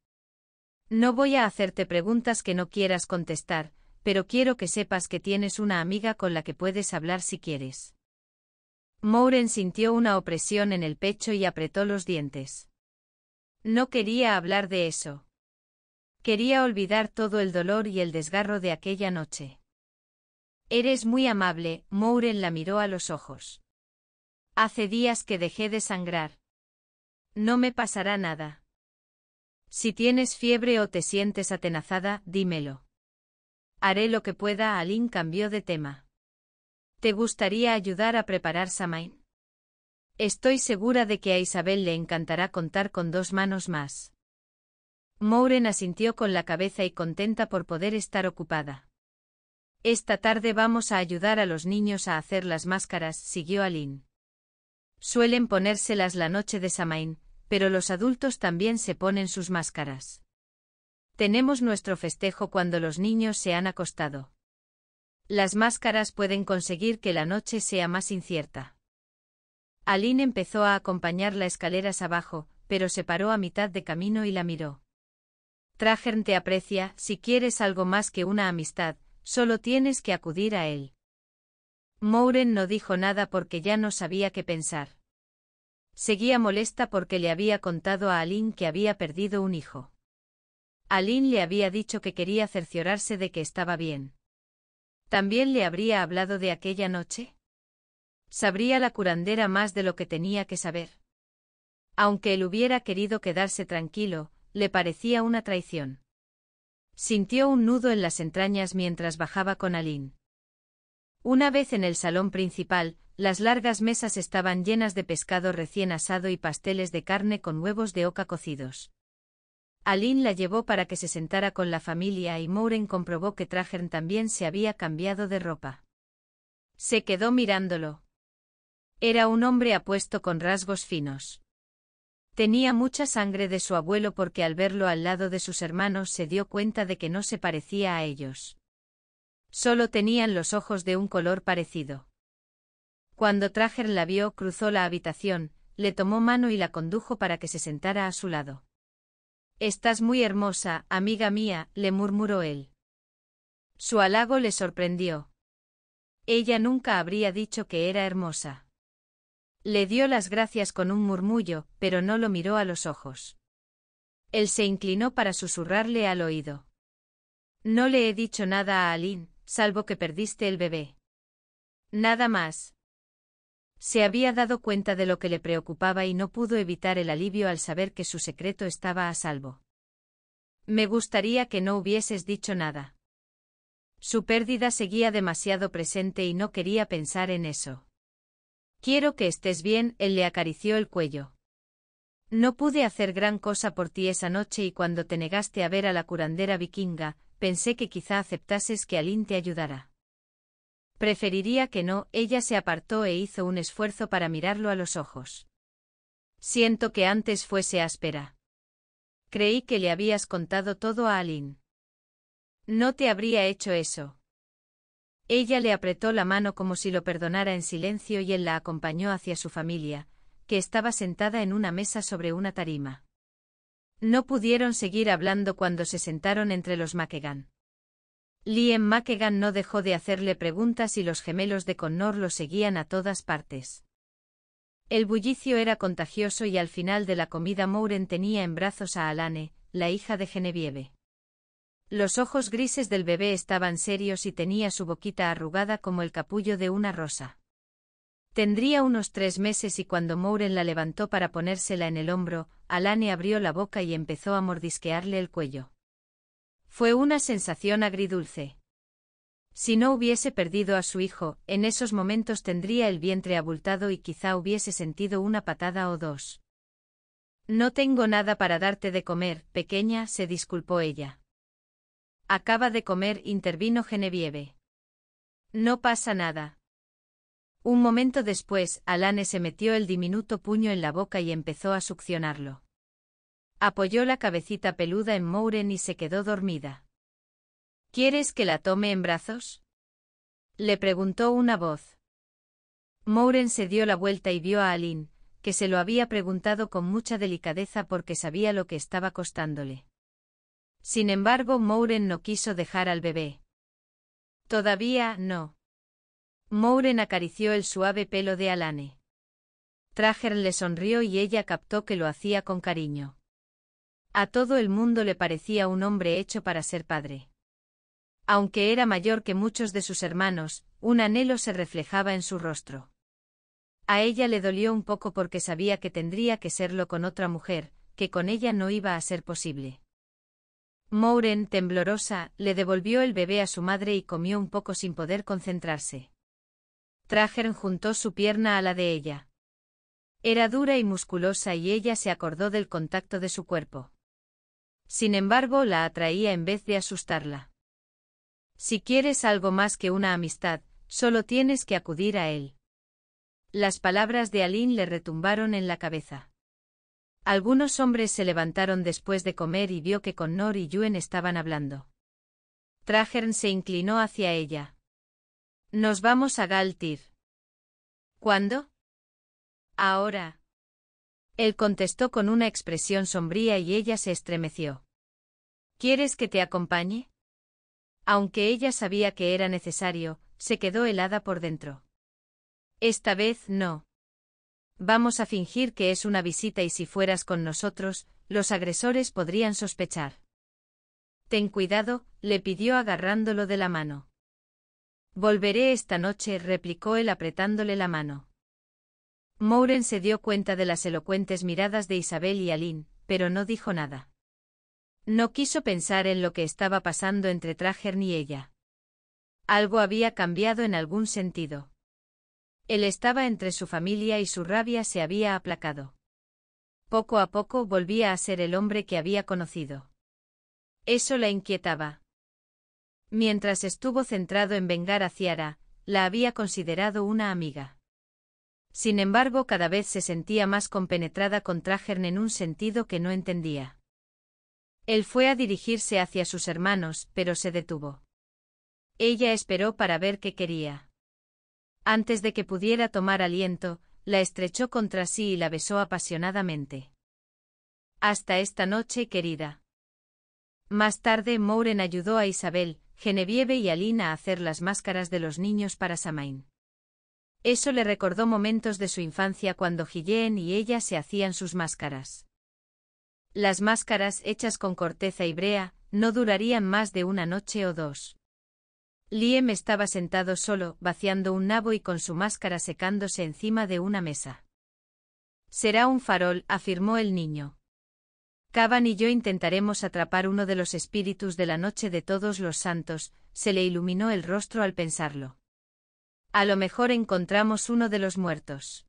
No voy a hacerte preguntas que no quieras contestar, pero quiero que sepas que tienes una amiga con la que puedes hablar si quieres. Mouren sintió una opresión en el pecho y apretó los dientes. No quería hablar de eso. Quería olvidar todo el dolor y el desgarro de aquella noche. Eres muy amable, Mouren la miró a los ojos. Hace días que dejé de sangrar. No me pasará nada. Si tienes fiebre o te sientes atenazada, dímelo. Haré lo que pueda. Alin cambió de tema. ¿Te gustaría ayudar a preparar Samain? Estoy segura de que a Isabel le encantará contar con dos manos más. Mouren asintió con la cabeza y contenta por poder estar ocupada. Esta tarde vamos a ayudar a los niños a hacer las máscaras, siguió Alin. Suelen ponérselas la noche de Samain, pero los adultos también se ponen sus máscaras. Tenemos nuestro festejo cuando los niños se han acostado. Las máscaras pueden conseguir que la noche sea más incierta. Aline empezó a acompañarla escaleras abajo, pero se paró a mitad de camino y la miró. Trajern te aprecia, si quieres algo más que una amistad, solo tienes que acudir a él. Mouren no dijo nada porque ya no sabía qué pensar. Seguía molesta porque le había contado a Aline que había perdido un hijo. Aline le había dicho que quería cerciorarse de que estaba bien. ¿También le habría hablado de aquella noche? Sabría la curandera más de lo que tenía que saber. Aunque él hubiera querido quedarse tranquilo, le parecía una traición. Sintió un nudo en las entrañas mientras bajaba con Aline. Una vez en el salón principal, las largas mesas estaban llenas de pescado recién asado y pasteles de carne con huevos de oca cocidos. Aline la llevó para que se sentara con la familia y Mouren comprobó que Trajern también se había cambiado de ropa. Se quedó mirándolo. Era un hombre apuesto con rasgos finos. Tenía mucha sangre de su abuelo porque al verlo al lado de sus hermanos se dio cuenta de que no se parecía a ellos. Solo tenían los ojos de un color parecido. Cuando Trajern la vio, cruzó la habitación, le tomó mano y la condujo para que se sentara a su lado. Estás muy hermosa, amiga mía, le murmuró él. Su halago le sorprendió. Ella nunca habría dicho que era hermosa. Le dio las gracias con un murmullo, pero no lo miró a los ojos. Él se inclinó para susurrarle al oído. No le he dicho nada a Aline, salvo que perdiste el bebé. Nada más. Se había dado cuenta de lo que le preocupaba y no pudo evitar el alivio al saber que su secreto estaba a salvo. Me gustaría que no hubieses dicho nada. Su pérdida seguía demasiado presente y no quería pensar en eso. Quiero que estés bien, él le acarició el cuello. No pude hacer gran cosa por ti esa noche y cuando te negaste a ver a la curandera vikinga, pensé que quizá aceptases que Aline te ayudara. Preferiría que no, ella se apartó e hizo un esfuerzo para mirarlo a los ojos. Siento que antes fuese áspera. Creí que le habías contado todo a Aline. No te habría hecho eso. Ella le apretó la mano como si lo perdonara en silencio y él la acompañó hacia su familia, que estaba sentada en una mesa sobre una tarima. No pudieron seguir hablando cuando se sentaron entre los Makegan. Liam McKegan no dejó de hacerle preguntas y los gemelos de Connor lo seguían a todas partes. El bullicio era contagioso y al final de la comida Mouren tenía en brazos a Alane, la hija de Genevieve. Los ojos grises del bebé estaban serios y tenía su boquita arrugada como el capullo de una rosa. Tendría unos tres meses y cuando Mouren la levantó para ponérsela en el hombro, Alane abrió la boca y empezó a mordisquearle el cuello. Fue una sensación agridulce. Si no hubiese perdido a su hijo, en esos momentos tendría el vientre abultado y quizá hubiese sentido una patada o dos. No tengo nada para darte de comer, pequeña, se disculpó ella. Acaba de comer, intervino Genevieve. No pasa nada. Un momento después, Alane se metió el diminuto puño en la boca y empezó a succionarlo. Apoyó la cabecita peluda en Mouren y se quedó dormida. ¿Quieres que la tome en brazos? Le preguntó una voz. Mouren se dio la vuelta y vio a Aline, que se lo había preguntado con mucha delicadeza porque sabía lo que estaba costándole. Sin embargo, Mouren no quiso dejar al bebé. Todavía no. Mouren acarició el suave pelo de Alane. Trager le sonrió y ella captó que lo hacía con cariño. A todo el mundo le parecía un hombre hecho para ser padre. Aunque era mayor que muchos de sus hermanos, un anhelo se reflejaba en su rostro. A ella le dolió un poco porque sabía que tendría que serlo con otra mujer, que con ella no iba a ser posible. Mouren, temblorosa, le devolvió el bebé a su madre y comió un poco sin poder concentrarse. Trajern juntó su pierna a la de ella. Era dura y musculosa y ella se acordó del contacto de su cuerpo. Sin embargo, la atraía en vez de asustarla. Si quieres algo más que una amistad, solo tienes que acudir a él. Las palabras de Aline le retumbaron en la cabeza. Algunos hombres se levantaron después de comer y vio que con Nor y Yuen estaban hablando. Trajern se inclinó hacia ella. Nos vamos a Galtir. ¿Cuándo? Ahora, él contestó con una expresión sombría y ella se estremeció. ¿Quieres que te acompañe? Aunque ella sabía que era necesario, se quedó helada por dentro. Esta vez no. Vamos a fingir que es una visita y si fueras con nosotros, los agresores podrían sospechar. Ten cuidado, le pidió agarrándolo de la mano. Volveré esta noche, replicó él apretándole la mano. Mouren se dio cuenta de las elocuentes miradas de Isabel y Aline, pero no dijo nada. No quiso pensar en lo que estaba pasando entre Trager y ella. Algo había cambiado en algún sentido. Él estaba entre su familia y su rabia se había aplacado. Poco a poco volvía a ser el hombre que había conocido. Eso la inquietaba. Mientras estuvo centrado en vengar a Ciara, la había considerado una amiga. Sin embargo, cada vez se sentía más compenetrada con Trajern en un sentido que no entendía. Él fue a dirigirse hacia sus hermanos, pero se detuvo. Ella esperó para ver qué quería. Antes de que pudiera tomar aliento, la estrechó contra sí y la besó apasionadamente. Hasta esta noche, querida. Más tarde, Mouren ayudó a Isabel, Genevieve y Alina a hacer las máscaras de los niños para Samain. Eso le recordó momentos de su infancia cuando Guillén y ella se hacían sus máscaras. Las máscaras hechas con corteza y brea no durarían más de una noche o dos. Liem estaba sentado solo, vaciando un nabo y con su máscara secándose encima de una mesa. Será un farol, afirmó el niño. Caban y yo intentaremos atrapar uno de los espíritus de la noche de todos los santos, se le iluminó el rostro al pensarlo. A lo mejor encontramos uno de los muertos.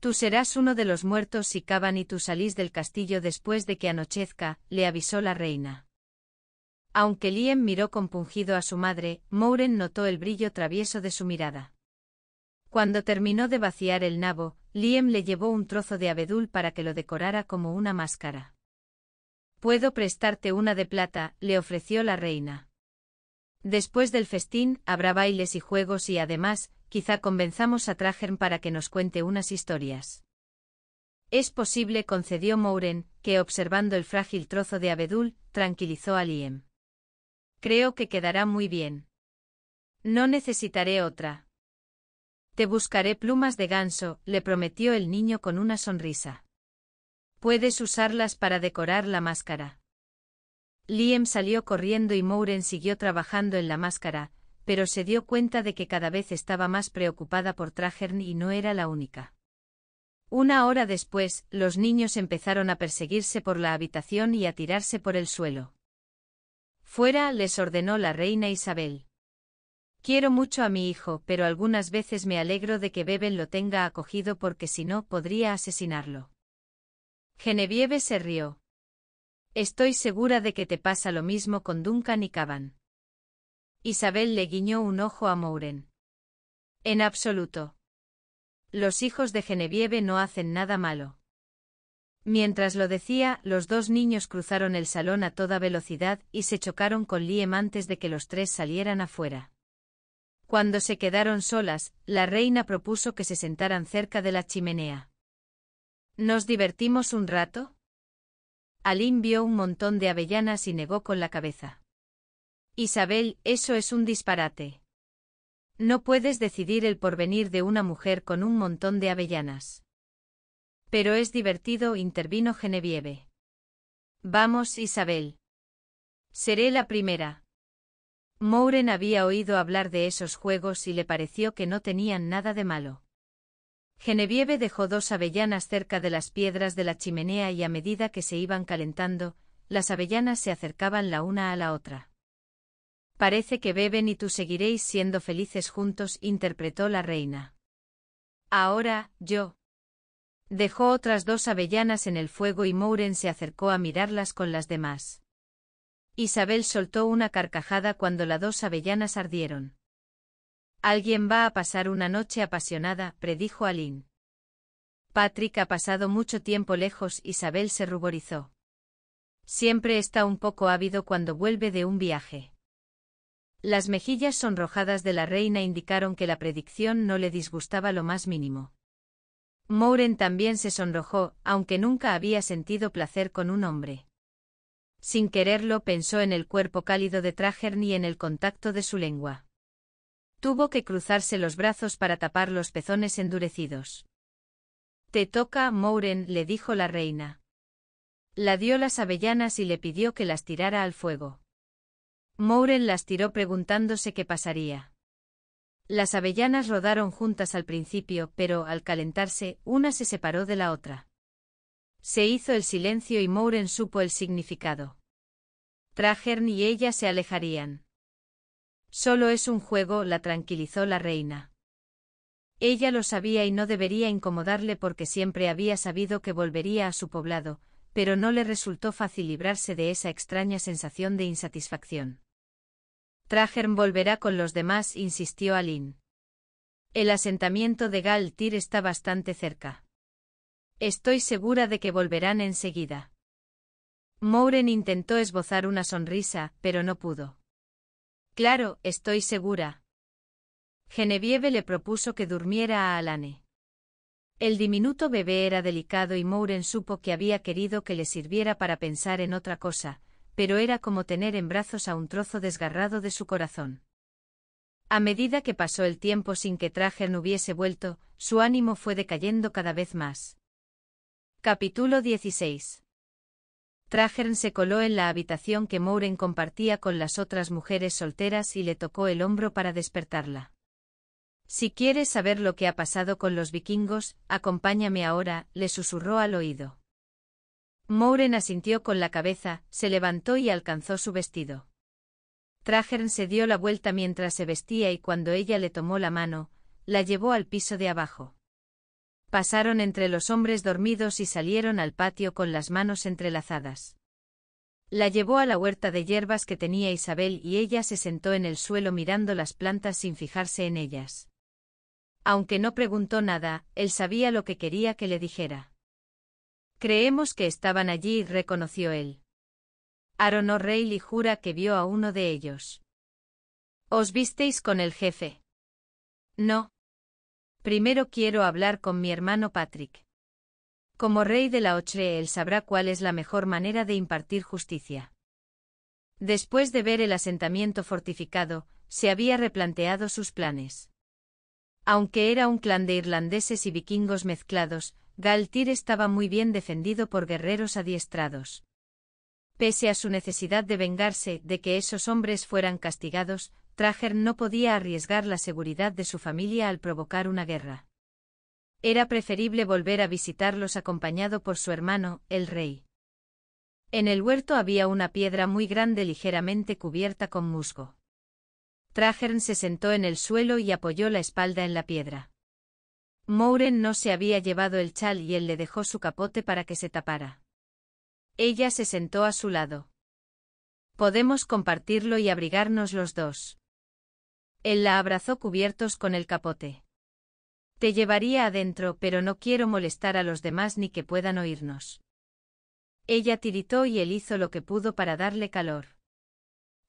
Tú serás uno de los muertos si caban y tú salís del castillo después de que anochezca, le avisó la reina. Aunque Liem miró compungido a su madre, Mouren notó el brillo travieso de su mirada. Cuando terminó de vaciar el nabo, Liem le llevó un trozo de abedul para que lo decorara como una máscara. Puedo prestarte una de plata, le ofreció la reina. Después del festín, habrá bailes y juegos y además, quizá convenzamos a Trajern para que nos cuente unas historias. Es posible, concedió Mouren, que observando el frágil trozo de abedul, tranquilizó a Liam. Creo que quedará muy bien. No necesitaré otra. Te buscaré plumas de ganso, le prometió el niño con una sonrisa. Puedes usarlas para decorar la máscara. Liam salió corriendo y Mouren siguió trabajando en la máscara, pero se dio cuenta de que cada vez estaba más preocupada por Trajern y no era la única. Una hora después, los niños empezaron a perseguirse por la habitación y a tirarse por el suelo. Fuera, les ordenó la reina Isabel. Quiero mucho a mi hijo, pero algunas veces me alegro de que Beben lo tenga acogido porque si no podría asesinarlo. Genevieve se rió. Estoy segura de que te pasa lo mismo con Duncan y Cavan. Isabel le guiñó un ojo a Mouren. En absoluto. Los hijos de Genevieve no hacen nada malo. Mientras lo decía, los dos niños cruzaron el salón a toda velocidad y se chocaron con Liam antes de que los tres salieran afuera. Cuando se quedaron solas, la reina propuso que se sentaran cerca de la chimenea. ¿Nos divertimos un rato? Aline vio un montón de avellanas y negó con la cabeza. Isabel, eso es un disparate. No puedes decidir el porvenir de una mujer con un montón de avellanas. Pero es divertido, intervino Genevieve. Vamos, Isabel. Seré la primera. Mouren había oído hablar de esos juegos y le pareció que no tenían nada de malo. Genevieve dejó dos avellanas cerca de las piedras de la chimenea y a medida que se iban calentando, las avellanas se acercaban la una a la otra. Parece que beben y tú seguiréis siendo felices juntos, interpretó la reina. Ahora, yo. Dejó otras dos avellanas en el fuego y Mouren se acercó a mirarlas con las demás. Isabel soltó una carcajada cuando las dos avellanas ardieron. Alguien va a pasar una noche apasionada, predijo Aline. Patrick ha pasado mucho tiempo lejos, Isabel se ruborizó. Siempre está un poco ávido cuando vuelve de un viaje. Las mejillas sonrojadas de la reina indicaron que la predicción no le disgustaba lo más mínimo. Mouren también se sonrojó, aunque nunca había sentido placer con un hombre. Sin quererlo pensó en el cuerpo cálido de Trager ni en el contacto de su lengua. Tuvo que cruzarse los brazos para tapar los pezones endurecidos. Te toca, Mouren, le dijo la reina. La dio las avellanas y le pidió que las tirara al fuego. Mouren las tiró preguntándose qué pasaría. Las avellanas rodaron juntas al principio, pero al calentarse, una se separó de la otra. Se hizo el silencio y Mouren supo el significado. Trajern y ella se alejarían. Solo es un juego, la tranquilizó la reina. Ella lo sabía y no debería incomodarle porque siempre había sabido que volvería a su poblado, pero no le resultó fácil librarse de esa extraña sensación de insatisfacción. Trajern volverá con los demás, insistió Alin. El asentamiento de Galtir está bastante cerca. Estoy segura de que volverán enseguida. Mouren intentó esbozar una sonrisa, pero no pudo. Claro, estoy segura. Genevieve le propuso que durmiera a Alane. El diminuto bebé era delicado y Mouren supo que había querido que le sirviera para pensar en otra cosa, pero era como tener en brazos a un trozo desgarrado de su corazón. A medida que pasó el tiempo sin que Trager hubiese vuelto, su ánimo fue decayendo cada vez más. Capítulo 16 Trajern se coló en la habitación que Mouren compartía con las otras mujeres solteras y le tocó el hombro para despertarla. Si quieres saber lo que ha pasado con los vikingos, acompáñame ahora, le susurró al oído. Mouren asintió con la cabeza, se levantó y alcanzó su vestido. Trajern se dio la vuelta mientras se vestía y cuando ella le tomó la mano, la llevó al piso de abajo pasaron entre los hombres dormidos y salieron al patio con las manos entrelazadas. La llevó a la huerta de hierbas que tenía Isabel y ella se sentó en el suelo mirando las plantas sin fijarse en ellas. Aunque no preguntó nada, él sabía lo que quería que le dijera. Creemos que estaban allí, reconoció él. Aaron O'Reilly jura que vio a uno de ellos. ¿Os visteis con el jefe? No, Primero quiero hablar con mi hermano Patrick. Como rey de la Ochre, él sabrá cuál es la mejor manera de impartir justicia. Después de ver el asentamiento fortificado, se había replanteado sus planes. Aunque era un clan de irlandeses y vikingos mezclados, Galtir estaba muy bien defendido por guerreros adiestrados. Pese a su necesidad de vengarse de que esos hombres fueran castigados, Trajern no podía arriesgar la seguridad de su familia al provocar una guerra. Era preferible volver a visitarlos acompañado por su hermano, el rey. En el huerto había una piedra muy grande ligeramente cubierta con musgo. Trajern se sentó en el suelo y apoyó la espalda en la piedra. Mouren no se había llevado el chal y él le dejó su capote para que se tapara. Ella se sentó a su lado. Podemos compartirlo y abrigarnos los dos. Él la abrazó cubiertos con el capote. Te llevaría adentro, pero no quiero molestar a los demás ni que puedan oírnos. Ella tiritó y él hizo lo que pudo para darle calor.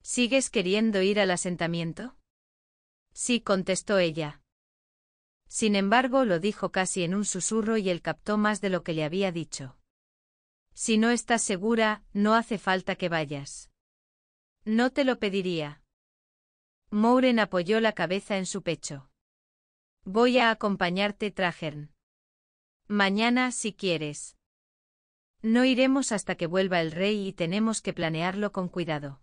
¿Sigues queriendo ir al asentamiento? Sí, contestó ella. Sin embargo, lo dijo casi en un susurro y él captó más de lo que le había dicho. Si no estás segura, no hace falta que vayas. No te lo pediría. Mouren apoyó la cabeza en su pecho. Voy a acompañarte, Trajern. Mañana, si quieres. No iremos hasta que vuelva el rey y tenemos que planearlo con cuidado.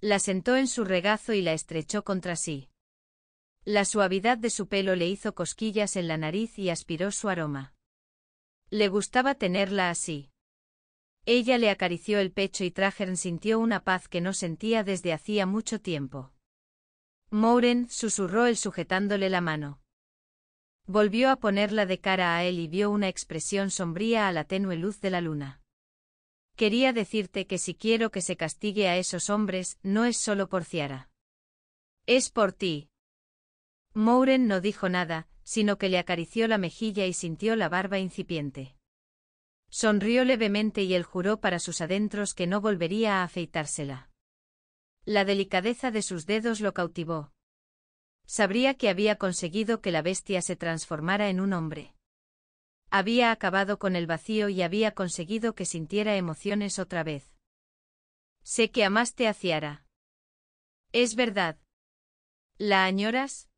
La sentó en su regazo y la estrechó contra sí. La suavidad de su pelo le hizo cosquillas en la nariz y aspiró su aroma. Le gustaba tenerla así. Ella le acarició el pecho y Trajern sintió una paz que no sentía desde hacía mucho tiempo. Mouren, susurró él sujetándole la mano. Volvió a ponerla de cara a él y vio una expresión sombría a la tenue luz de la luna. Quería decirte que si quiero que se castigue a esos hombres, no es solo por Ciara. Es por ti. Mouren no dijo nada, sino que le acarició la mejilla y sintió la barba incipiente. Sonrió levemente y él juró para sus adentros que no volvería a afeitársela. La delicadeza de sus dedos lo cautivó. Sabría que había conseguido que la bestia se transformara en un hombre. Había acabado con el vacío y había conseguido que sintiera emociones otra vez. Sé que amaste a Ciara. Es verdad. ¿La añoras?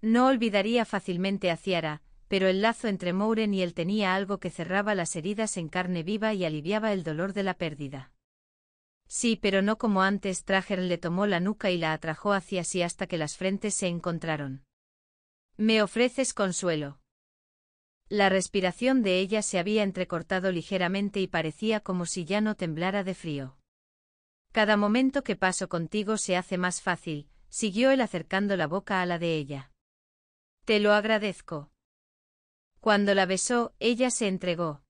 No olvidaría fácilmente a Ciara, pero el lazo entre Mouren y él tenía algo que cerraba las heridas en carne viva y aliviaba el dolor de la pérdida. Sí, pero no como antes. Trager le tomó la nuca y la atrajo hacia sí hasta que las frentes se encontraron. Me ofreces consuelo. La respiración de ella se había entrecortado ligeramente y parecía como si ya no temblara de frío. Cada momento que paso contigo se hace más fácil, siguió él acercando la boca a la de ella. Te lo agradezco. Cuando la besó, ella se entregó.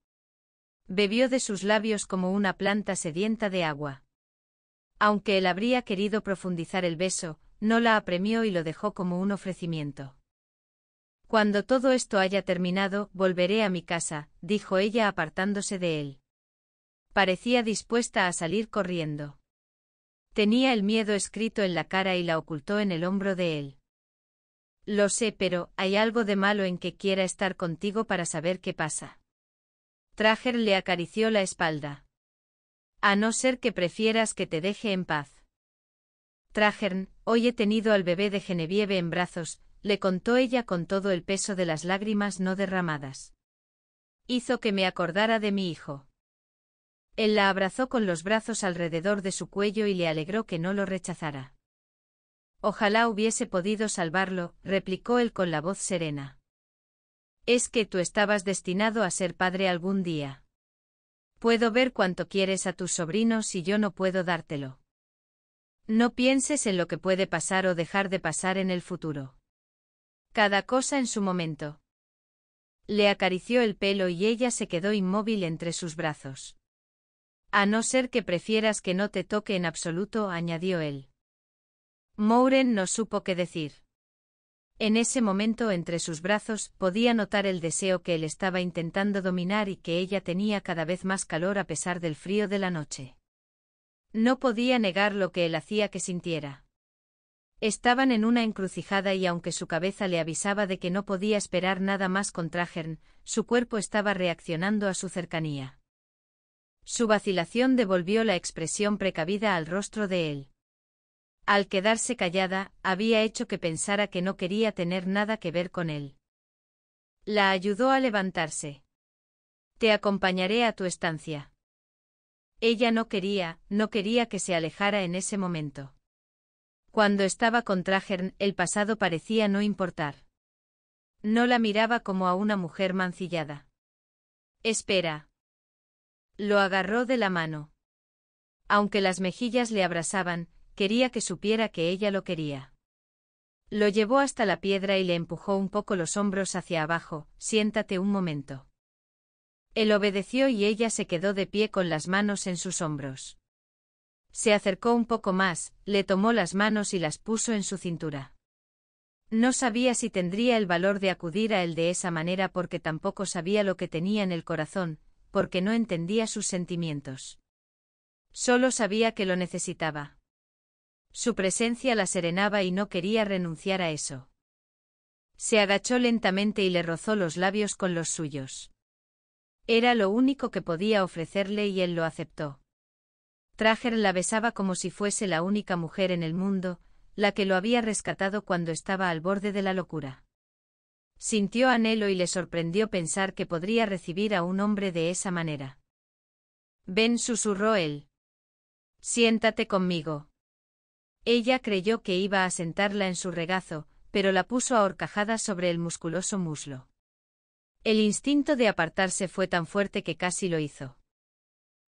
Bebió de sus labios como una planta sedienta de agua. Aunque él habría querido profundizar el beso, no la apremió y lo dejó como un ofrecimiento. Cuando todo esto haya terminado, volveré a mi casa, dijo ella apartándose de él. Parecía dispuesta a salir corriendo. Tenía el miedo escrito en la cara y la ocultó en el hombro de él. Lo sé, pero hay algo de malo en que quiera estar contigo para saber qué pasa. Trager le acarició la espalda. A no ser que prefieras que te deje en paz. Trajern, hoy he tenido al bebé de Genevieve en brazos, le contó ella con todo el peso de las lágrimas no derramadas. Hizo que me acordara de mi hijo. Él la abrazó con los brazos alrededor de su cuello y le alegró que no lo rechazara. Ojalá hubiese podido salvarlo, replicó él con la voz serena. Es que tú estabas destinado a ser padre algún día. Puedo ver cuánto quieres a tus sobrinos y yo no puedo dártelo. No pienses en lo que puede pasar o dejar de pasar en el futuro. Cada cosa en su momento. Le acarició el pelo y ella se quedó inmóvil entre sus brazos. A no ser que prefieras que no te toque en absoluto, añadió él. Mouren no supo qué decir. En ese momento entre sus brazos podía notar el deseo que él estaba intentando dominar y que ella tenía cada vez más calor a pesar del frío de la noche. No podía negar lo que él hacía que sintiera. Estaban en una encrucijada y aunque su cabeza le avisaba de que no podía esperar nada más con Trajern, su cuerpo estaba reaccionando a su cercanía. Su vacilación devolvió la expresión precavida al rostro de él al quedarse callada, había hecho que pensara que no quería tener nada que ver con él. La ayudó a levantarse. Te acompañaré a tu estancia. Ella no quería, no quería que se alejara en ese momento. Cuando estaba con Trajern, el pasado parecía no importar. No la miraba como a una mujer mancillada. Espera. Lo agarró de la mano. Aunque las mejillas le abrasaban, Quería que supiera que ella lo quería. Lo llevó hasta la piedra y le empujó un poco los hombros hacia abajo, siéntate un momento. Él obedeció y ella se quedó de pie con las manos en sus hombros. Se acercó un poco más, le tomó las manos y las puso en su cintura. No sabía si tendría el valor de acudir a él de esa manera porque tampoco sabía lo que tenía en el corazón, porque no entendía sus sentimientos. Solo sabía que lo necesitaba. Su presencia la serenaba y no quería renunciar a eso. Se agachó lentamente y le rozó los labios con los suyos. Era lo único que podía ofrecerle y él lo aceptó. Trager la besaba como si fuese la única mujer en el mundo, la que lo había rescatado cuando estaba al borde de la locura. Sintió anhelo y le sorprendió pensar que podría recibir a un hombre de esa manera. Ven, susurró él. Siéntate conmigo. Ella creyó que iba a sentarla en su regazo, pero la puso a horcajadas sobre el musculoso muslo. El instinto de apartarse fue tan fuerte que casi lo hizo.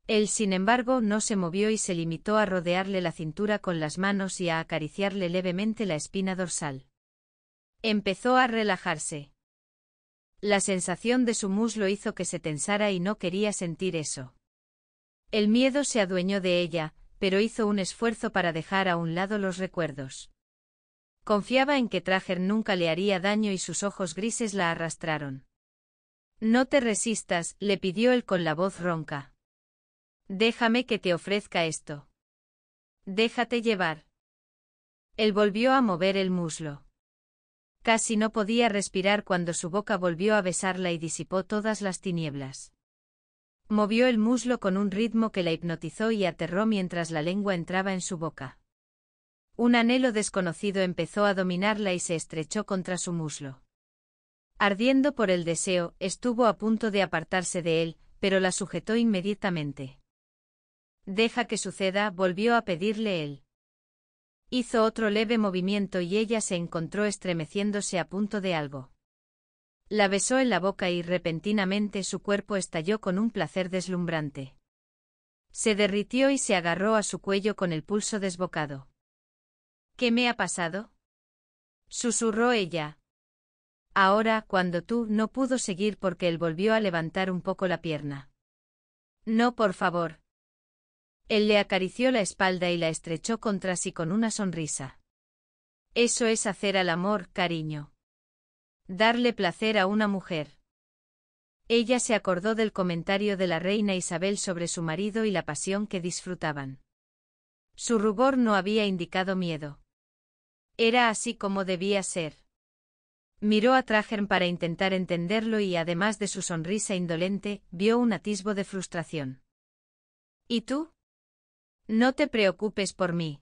Él, sin embargo, no se movió y se limitó a rodearle la cintura con las manos y a acariciarle levemente la espina dorsal. Empezó a relajarse. La sensación de su muslo hizo que se tensara y no quería sentir eso. El miedo se adueñó de ella, pero hizo un esfuerzo para dejar a un lado los recuerdos. Confiaba en que Trager nunca le haría daño y sus ojos grises la arrastraron. No te resistas, le pidió él con la voz ronca. Déjame que te ofrezca esto. Déjate llevar. Él volvió a mover el muslo. Casi no podía respirar cuando su boca volvió a besarla y disipó todas las tinieblas. Movió el muslo con un ritmo que la hipnotizó y aterró mientras la lengua entraba en su boca. Un anhelo desconocido empezó a dominarla y se estrechó contra su muslo. Ardiendo por el deseo, estuvo a punto de apartarse de él, pero la sujetó inmediatamente. Deja que suceda, volvió a pedirle él. Hizo otro leve movimiento y ella se encontró estremeciéndose a punto de algo. La besó en la boca y repentinamente su cuerpo estalló con un placer deslumbrante. Se derritió y se agarró a su cuello con el pulso desbocado. ¿Qué me ha pasado? susurró ella. Ahora, cuando tú no pudo seguir porque él volvió a levantar un poco la pierna. No, por favor. Él le acarició la espalda y la estrechó contra sí con una sonrisa. Eso es hacer al amor, cariño. Darle placer a una mujer. Ella se acordó del comentario de la reina Isabel sobre su marido y la pasión que disfrutaban. Su rubor no había indicado miedo. Era así como debía ser. Miró a Trajern para intentar entenderlo y además de su sonrisa indolente, vio un atisbo de frustración. ¿Y tú? No te preocupes por mí.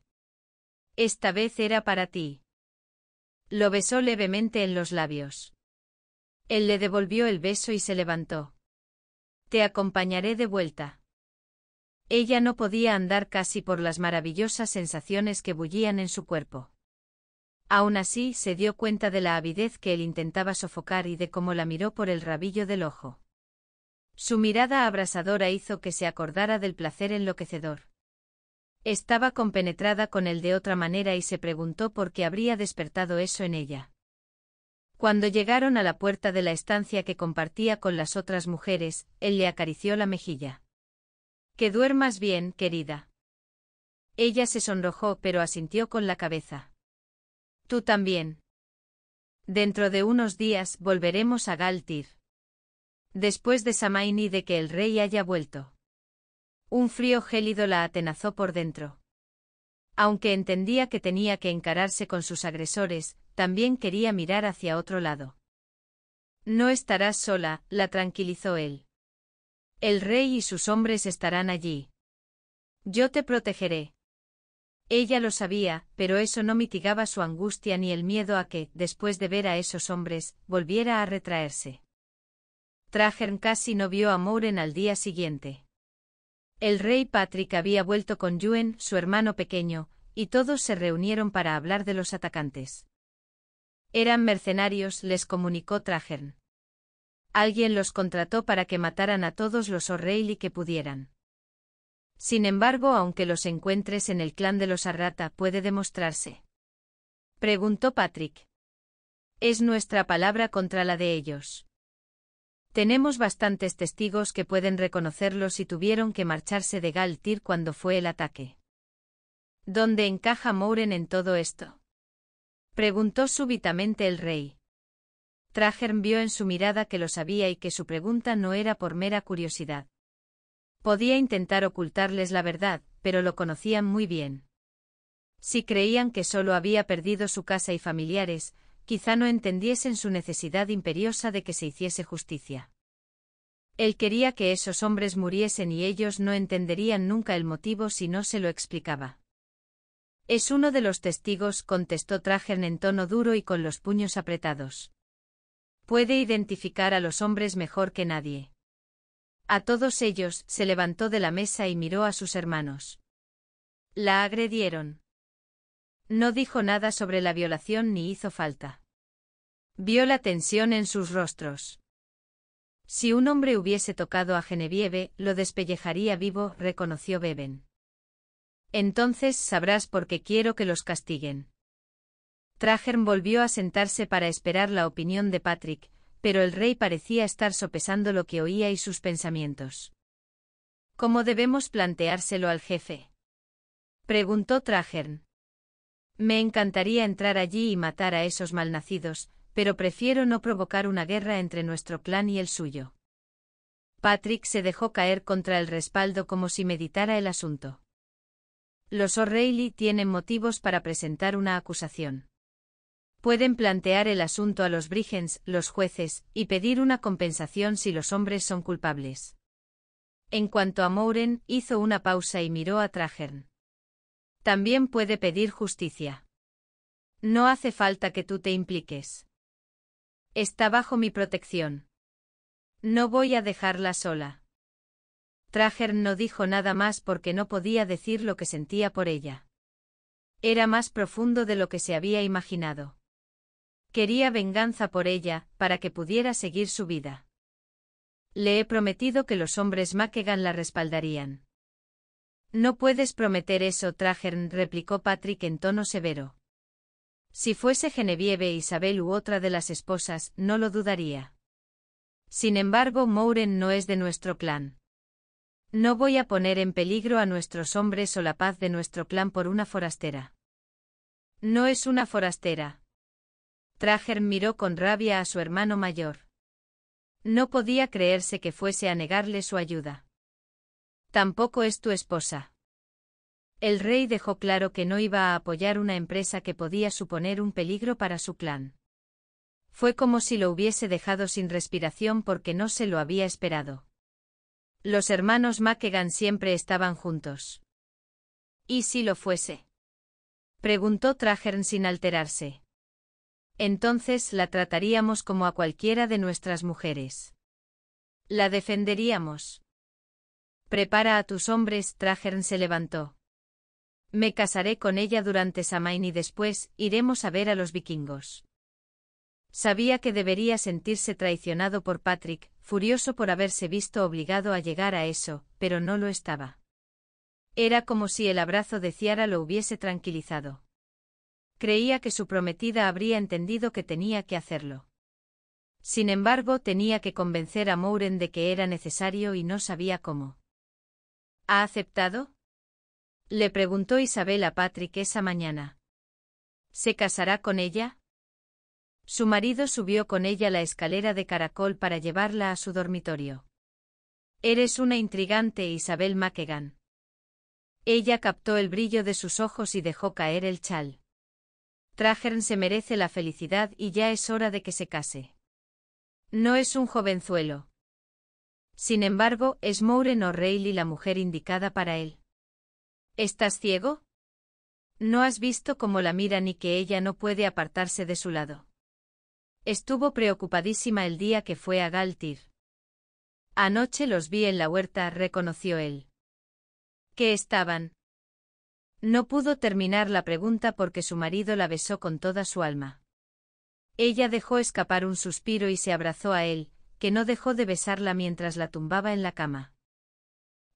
Esta vez era para ti. Lo besó levemente en los labios. Él le devolvió el beso y se levantó. Te acompañaré de vuelta. Ella no podía andar casi por las maravillosas sensaciones que bullían en su cuerpo. Aún así se dio cuenta de la avidez que él intentaba sofocar y de cómo la miró por el rabillo del ojo. Su mirada abrasadora hizo que se acordara del placer enloquecedor. Estaba compenetrada con él de otra manera y se preguntó por qué habría despertado eso en ella. Cuando llegaron a la puerta de la estancia que compartía con las otras mujeres, él le acarició la mejilla. Que duermas bien, querida. Ella se sonrojó pero asintió con la cabeza. Tú también. Dentro de unos días volveremos a Galtir. Después de Samaini de que el rey haya vuelto. Un frío gélido la atenazó por dentro. Aunque entendía que tenía que encararse con sus agresores, también quería mirar hacia otro lado. No estarás sola, la tranquilizó él. El rey y sus hombres estarán allí. Yo te protegeré. Ella lo sabía, pero eso no mitigaba su angustia ni el miedo a que, después de ver a esos hombres, volviera a retraerse. Trajern casi no vio a Mouren al día siguiente. El rey Patrick había vuelto con Yuen, su hermano pequeño, y todos se reunieron para hablar de los atacantes. Eran mercenarios, les comunicó Trajern. Alguien los contrató para que mataran a todos los O'Reilly que pudieran. Sin embargo, aunque los encuentres en el clan de los Arrata, puede demostrarse. Preguntó Patrick. Es nuestra palabra contra la de ellos. Tenemos bastantes testigos que pueden reconocerlo si tuvieron que marcharse de Galtir cuando fue el ataque. ¿Dónde encaja Mouren en todo esto? Preguntó súbitamente el rey. Trajern vio en su mirada que lo sabía y que su pregunta no era por mera curiosidad. Podía intentar ocultarles la verdad, pero lo conocían muy bien. Si creían que solo había perdido su casa y familiares, quizá no entendiesen su necesidad imperiosa de que se hiciese justicia. Él quería que esos hombres muriesen y ellos no entenderían nunca el motivo si no se lo explicaba. Es uno de los testigos, contestó Trajan en tono duro y con los puños apretados. Puede identificar a los hombres mejor que nadie. A todos ellos, se levantó de la mesa y miró a sus hermanos. La agredieron. No dijo nada sobre la violación ni hizo falta. Vio la tensión en sus rostros. Si un hombre hubiese tocado a Genevieve, lo despellejaría vivo, reconoció Beben. Entonces sabrás por qué quiero que los castiguen. Trajern volvió a sentarse para esperar la opinión de Patrick, pero el rey parecía estar sopesando lo que oía y sus pensamientos. ¿Cómo debemos planteárselo al jefe? Preguntó Trajern. Me encantaría entrar allí y matar a esos malnacidos, pero prefiero no provocar una guerra entre nuestro clan y el suyo. Patrick se dejó caer contra el respaldo como si meditara el asunto. Los O'Reilly tienen motivos para presentar una acusación. Pueden plantear el asunto a los Brigens, los jueces, y pedir una compensación si los hombres son culpables. En cuanto a Mouren, hizo una pausa y miró a Trahern. También puede pedir justicia. No hace falta que tú te impliques. Está bajo mi protección. No voy a dejarla sola. Trager no dijo nada más porque no podía decir lo que sentía por ella. Era más profundo de lo que se había imaginado. Quería venganza por ella, para que pudiera seguir su vida. Le he prometido que los hombres Makegan la respaldarían. No puedes prometer eso, Trajern, replicó Patrick en tono severo. Si fuese Genevieve, Isabel u otra de las esposas, no lo dudaría. Sin embargo, Mouren no es de nuestro clan. No voy a poner en peligro a nuestros hombres o la paz de nuestro clan por una forastera. No es una forastera. Trajer miró con rabia a su hermano mayor. No podía creerse que fuese a negarle su ayuda. Tampoco es tu esposa. El rey dejó claro que no iba a apoyar una empresa que podía suponer un peligro para su clan. Fue como si lo hubiese dejado sin respiración porque no se lo había esperado. Los hermanos Makegan siempre estaban juntos. ¿Y si lo fuese? Preguntó Trajern sin alterarse. Entonces la trataríamos como a cualquiera de nuestras mujeres. La defenderíamos. Prepara a tus hombres, Trajern se levantó. Me casaré con ella durante Samain y después iremos a ver a los vikingos. Sabía que debería sentirse traicionado por Patrick, furioso por haberse visto obligado a llegar a eso, pero no lo estaba. Era como si el abrazo de Ciara lo hubiese tranquilizado. Creía que su prometida habría entendido que tenía que hacerlo. Sin embargo, tenía que convencer a Mouren de que era necesario y no sabía cómo. ¿Ha aceptado? Le preguntó Isabel a Patrick esa mañana. ¿Se casará con ella? Su marido subió con ella la escalera de caracol para llevarla a su dormitorio. Eres una intrigante Isabel Mackegan. Ella captó el brillo de sus ojos y dejó caer el chal. «Trajern se merece la felicidad y ya es hora de que se case. No es un jovenzuelo. Sin embargo, es Mouren O'Reilly la mujer indicada para él. ¿Estás ciego? No has visto cómo la mira ni que ella no puede apartarse de su lado. Estuvo preocupadísima el día que fue a Galtir. Anoche los vi en la huerta, reconoció él. ¿Qué estaban? No pudo terminar la pregunta porque su marido la besó con toda su alma. Ella dejó escapar un suspiro y se abrazó a él, que no dejó de besarla mientras la tumbaba en la cama.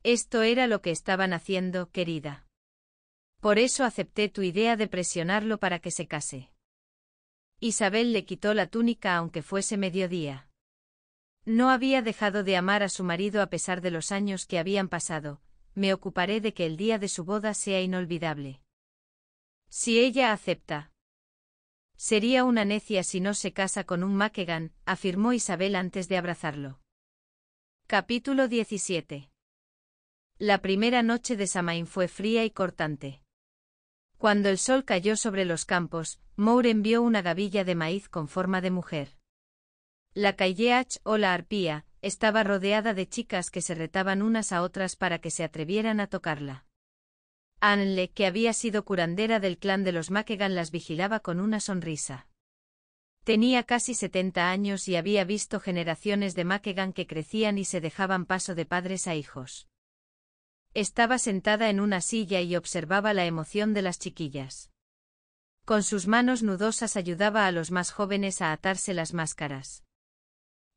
Esto era lo que estaban haciendo, querida. Por eso acepté tu idea de presionarlo para que se case. Isabel le quitó la túnica aunque fuese mediodía. No había dejado de amar a su marido a pesar de los años que habían pasado, me ocuparé de que el día de su boda sea inolvidable. Si ella acepta, Sería una necia si no se casa con un maquegan», afirmó Isabel antes de abrazarlo. Capítulo 17. La primera noche de Samain fue fría y cortante. Cuando el sol cayó sobre los campos, Moore envió una gavilla de maíz con forma de mujer. La calleach o la arpía estaba rodeada de chicas que se retaban unas a otras para que se atrevieran a tocarla. Anle, que había sido curandera del clan de los Makegan, las vigilaba con una sonrisa. Tenía casi 70 años y había visto generaciones de Makegan que crecían y se dejaban paso de padres a hijos. Estaba sentada en una silla y observaba la emoción de las chiquillas. Con sus manos nudosas ayudaba a los más jóvenes a atarse las máscaras.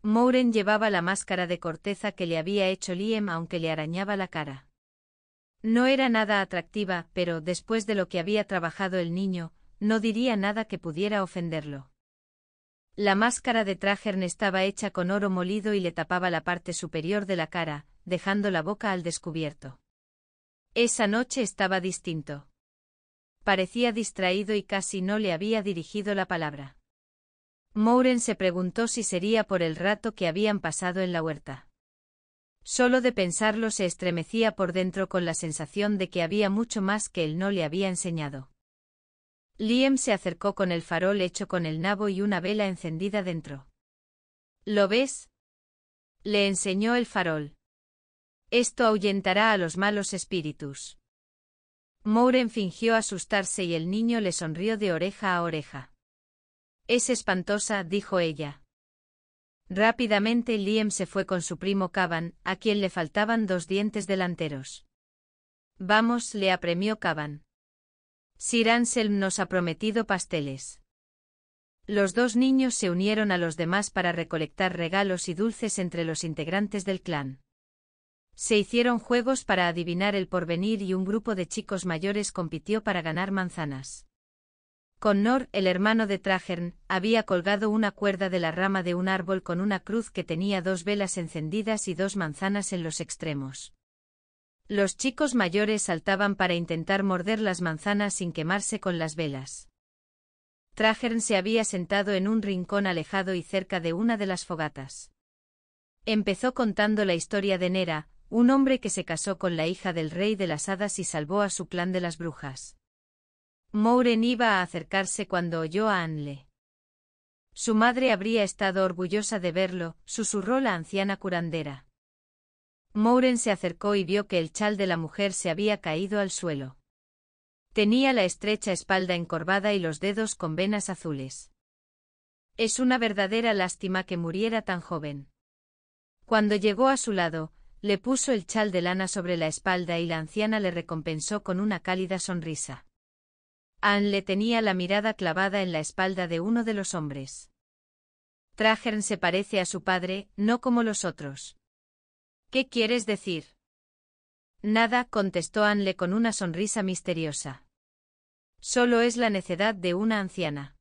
Mouren llevaba la máscara de corteza que le había hecho Liam aunque le arañaba la cara. No era nada atractiva, pero, después de lo que había trabajado el niño, no diría nada que pudiera ofenderlo. La máscara de Trajern estaba hecha con oro molido y le tapaba la parte superior de la cara, dejando la boca al descubierto. Esa noche estaba distinto. Parecía distraído y casi no le había dirigido la palabra. Mouren se preguntó si sería por el rato que habían pasado en la huerta. Solo de pensarlo se estremecía por dentro con la sensación de que había mucho más que él no le había enseñado. Liam se acercó con el farol hecho con el nabo y una vela encendida dentro. ¿Lo ves? Le enseñó el farol. Esto ahuyentará a los malos espíritus. Mouren fingió asustarse y el niño le sonrió de oreja a oreja. Es espantosa, dijo ella. Rápidamente Liam se fue con su primo Cavan, a quien le faltaban dos dientes delanteros. Vamos, le apremió Cavan. Sir Anselm nos ha prometido pasteles. Los dos niños se unieron a los demás para recolectar regalos y dulces entre los integrantes del clan. Se hicieron juegos para adivinar el porvenir y un grupo de chicos mayores compitió para ganar manzanas. Nor, el hermano de Trajern, había colgado una cuerda de la rama de un árbol con una cruz que tenía dos velas encendidas y dos manzanas en los extremos. Los chicos mayores saltaban para intentar morder las manzanas sin quemarse con las velas. Trajern se había sentado en un rincón alejado y cerca de una de las fogatas. Empezó contando la historia de Nera, un hombre que se casó con la hija del rey de las hadas y salvó a su clan de las brujas. Mouren iba a acercarse cuando oyó a Anle. Su madre habría estado orgullosa de verlo, susurró la anciana curandera. Mouren se acercó y vio que el chal de la mujer se había caído al suelo. Tenía la estrecha espalda encorvada y los dedos con venas azules. Es una verdadera lástima que muriera tan joven. Cuando llegó a su lado, le puso el chal de lana sobre la espalda y la anciana le recompensó con una cálida sonrisa. Anne le tenía la mirada clavada en la espalda de uno de los hombres. Trajern se parece a su padre, no como los otros. ¿Qué quieres decir? Nada, contestó Anle con una sonrisa misteriosa. Solo es la necedad de una anciana.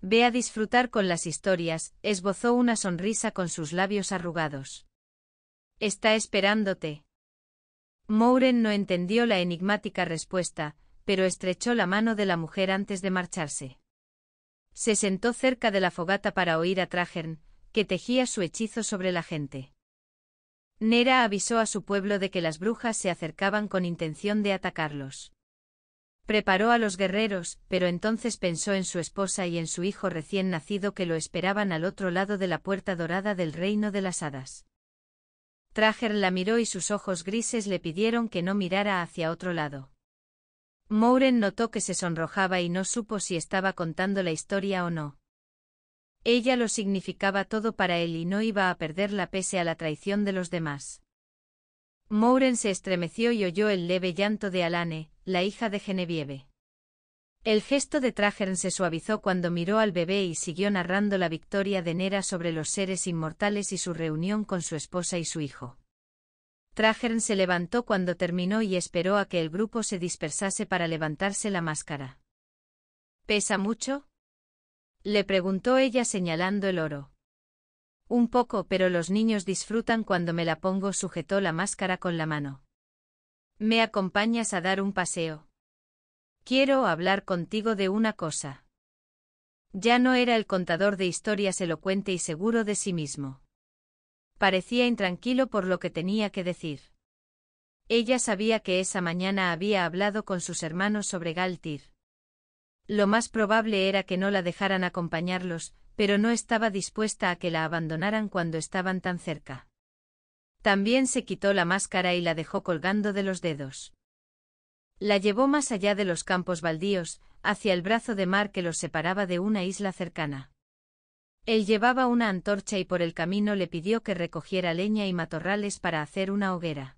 Ve a disfrutar con las historias, esbozó una sonrisa con sus labios arrugados. Está esperándote. Mouren no entendió la enigmática respuesta, pero estrechó la mano de la mujer antes de marcharse. Se sentó cerca de la fogata para oír a Trajern, que tejía su hechizo sobre la gente. Nera avisó a su pueblo de que las brujas se acercaban con intención de atacarlos. Preparó a los guerreros, pero entonces pensó en su esposa y en su hijo recién nacido que lo esperaban al otro lado de la puerta dorada del reino de las hadas. Trajern la miró y sus ojos grises le pidieron que no mirara hacia otro lado. Mouren notó que se sonrojaba y no supo si estaba contando la historia o no. Ella lo significaba todo para él y no iba a perderla pese a la traición de los demás. Mouren se estremeció y oyó el leve llanto de Alane, la hija de Genevieve. El gesto de Trajern se suavizó cuando miró al bebé y siguió narrando la victoria de Nera sobre los seres inmortales y su reunión con su esposa y su hijo. Trajern se levantó cuando terminó y esperó a que el grupo se dispersase para levantarse la máscara. ¿Pesa mucho? Le preguntó ella señalando el oro. Un poco, pero los niños disfrutan cuando me la pongo, sujetó la máscara con la mano. ¿Me acompañas a dar un paseo? Quiero hablar contigo de una cosa. Ya no era el contador de historias elocuente y seguro de sí mismo. Parecía intranquilo por lo que tenía que decir. Ella sabía que esa mañana había hablado con sus hermanos sobre Galtir. Lo más probable era que no la dejaran acompañarlos, pero no estaba dispuesta a que la abandonaran cuando estaban tan cerca. También se quitó la máscara y la dejó colgando de los dedos. La llevó más allá de los campos baldíos, hacia el brazo de mar que los separaba de una isla cercana. Él llevaba una antorcha y por el camino le pidió que recogiera leña y matorrales para hacer una hoguera.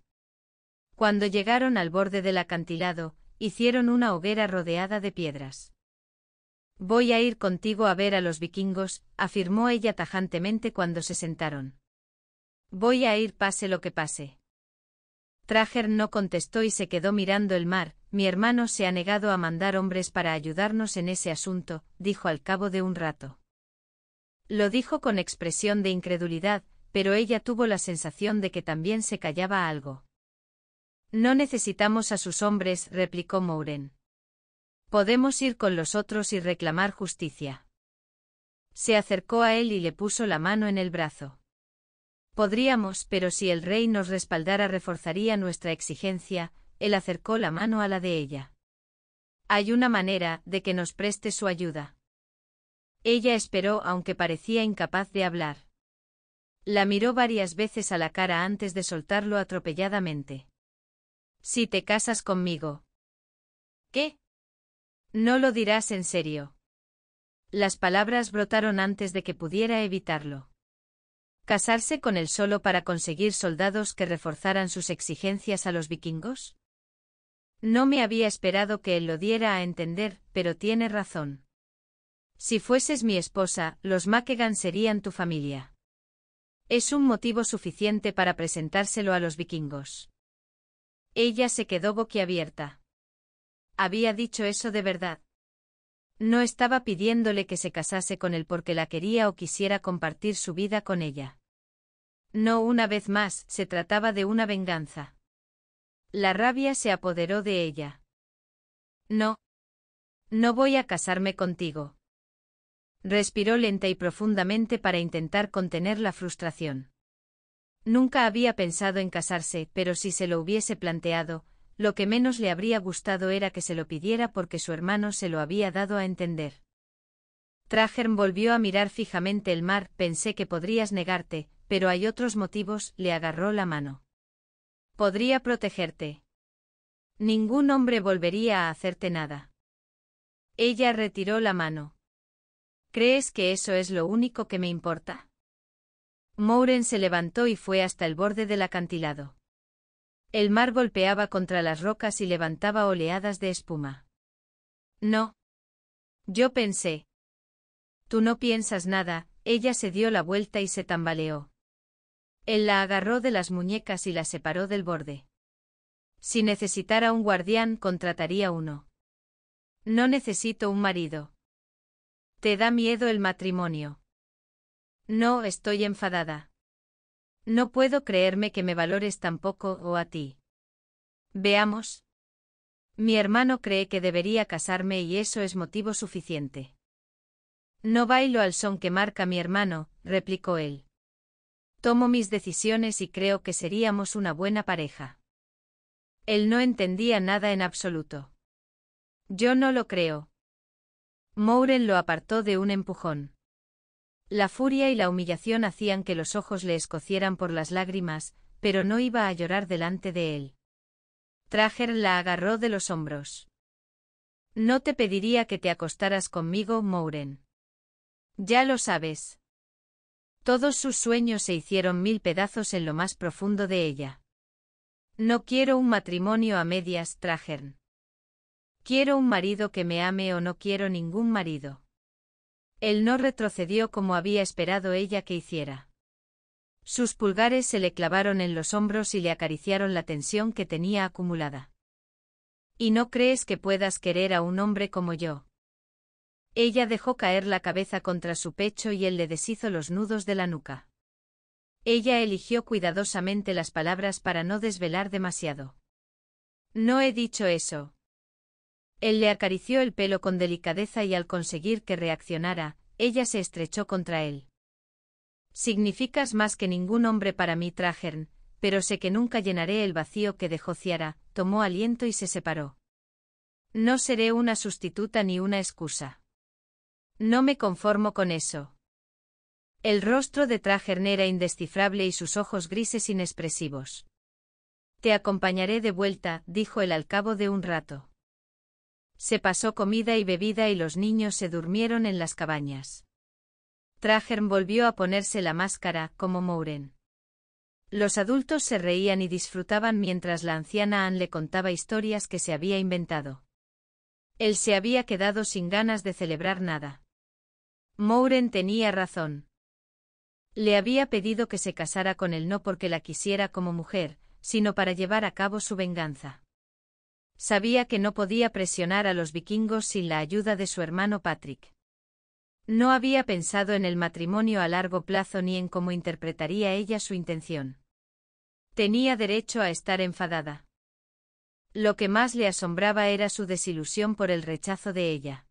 Cuando llegaron al borde del acantilado, hicieron una hoguera rodeada de piedras. Voy a ir contigo a ver a los vikingos, afirmó ella tajantemente cuando se sentaron. Voy a ir pase lo que pase. Trager no contestó y se quedó mirando el mar, mi hermano se ha negado a mandar hombres para ayudarnos en ese asunto, dijo al cabo de un rato. Lo dijo con expresión de incredulidad, pero ella tuvo la sensación de que también se callaba algo. No necesitamos a sus hombres, replicó Mouren. Podemos ir con los otros y reclamar justicia. Se acercó a él y le puso la mano en el brazo. Podríamos, pero si el rey nos respaldara reforzaría nuestra exigencia, él acercó la mano a la de ella. Hay una manera de que nos preste su ayuda. Ella esperó aunque parecía incapaz de hablar. La miró varias veces a la cara antes de soltarlo atropelladamente. Si te casas conmigo. ¿Qué? No lo dirás en serio. Las palabras brotaron antes de que pudiera evitarlo. ¿Casarse con él solo para conseguir soldados que reforzaran sus exigencias a los vikingos? No me había esperado que él lo diera a entender, pero tiene razón. Si fueses mi esposa, los Makegan serían tu familia. Es un motivo suficiente para presentárselo a los vikingos. Ella se quedó boquiabierta. Había dicho eso de verdad. No estaba pidiéndole que se casase con él porque la quería o quisiera compartir su vida con ella. No una vez más, se trataba de una venganza. La rabia se apoderó de ella. No. No voy a casarme contigo, Respiró lenta y profundamente para intentar contener la frustración. Nunca había pensado en casarse, pero si se lo hubiese planteado, lo que menos le habría gustado era que se lo pidiera porque su hermano se lo había dado a entender. Trajern volvió a mirar fijamente el mar, pensé que podrías negarte, pero hay otros motivos, le agarró la mano. Podría protegerte. Ningún hombre volvería a hacerte nada. Ella retiró la mano. ¿Crees que eso es lo único que me importa? Mouren se levantó y fue hasta el borde del acantilado. El mar golpeaba contra las rocas y levantaba oleadas de espuma. No. Yo pensé. Tú no piensas nada, ella se dio la vuelta y se tambaleó. Él la agarró de las muñecas y la separó del borde. Si necesitara un guardián, contrataría uno. No necesito un marido. Te da miedo el matrimonio. No estoy enfadada. No puedo creerme que me valores tampoco o a ti. Veamos. Mi hermano cree que debería casarme y eso es motivo suficiente. No bailo al son que marca mi hermano, replicó él. Tomo mis decisiones y creo que seríamos una buena pareja. Él no entendía nada en absoluto. Yo no lo creo. Mouren lo apartó de un empujón. La furia y la humillación hacían que los ojos le escocieran por las lágrimas, pero no iba a llorar delante de él. Trager la agarró de los hombros. No te pediría que te acostaras conmigo, Mouren. Ya lo sabes. Todos sus sueños se hicieron mil pedazos en lo más profundo de ella. No quiero un matrimonio a medias, Trajern. Quiero un marido que me ame o no quiero ningún marido. Él no retrocedió como había esperado ella que hiciera. Sus pulgares se le clavaron en los hombros y le acariciaron la tensión que tenía acumulada. ¿Y no crees que puedas querer a un hombre como yo? Ella dejó caer la cabeza contra su pecho y él le deshizo los nudos de la nuca. Ella eligió cuidadosamente las palabras para no desvelar demasiado. No he dicho eso, él le acarició el pelo con delicadeza y al conseguir que reaccionara, ella se estrechó contra él. Significas más que ningún hombre para mí, Trajern, pero sé que nunca llenaré el vacío que dejó Ciara, tomó aliento y se separó. No seré una sustituta ni una excusa. No me conformo con eso. El rostro de Trajern era indescifrable y sus ojos grises inexpresivos. Te acompañaré de vuelta, dijo él al cabo de un rato. Se pasó comida y bebida y los niños se durmieron en las cabañas. Trajern volvió a ponerse la máscara, como Mouren. Los adultos se reían y disfrutaban mientras la anciana Ann le contaba historias que se había inventado. Él se había quedado sin ganas de celebrar nada. Mouren tenía razón. Le había pedido que se casara con él no porque la quisiera como mujer, sino para llevar a cabo su venganza. Sabía que no podía presionar a los vikingos sin la ayuda de su hermano Patrick. No había pensado en el matrimonio a largo plazo ni en cómo interpretaría ella su intención. Tenía derecho a estar enfadada. Lo que más le asombraba era su desilusión por el rechazo de ella.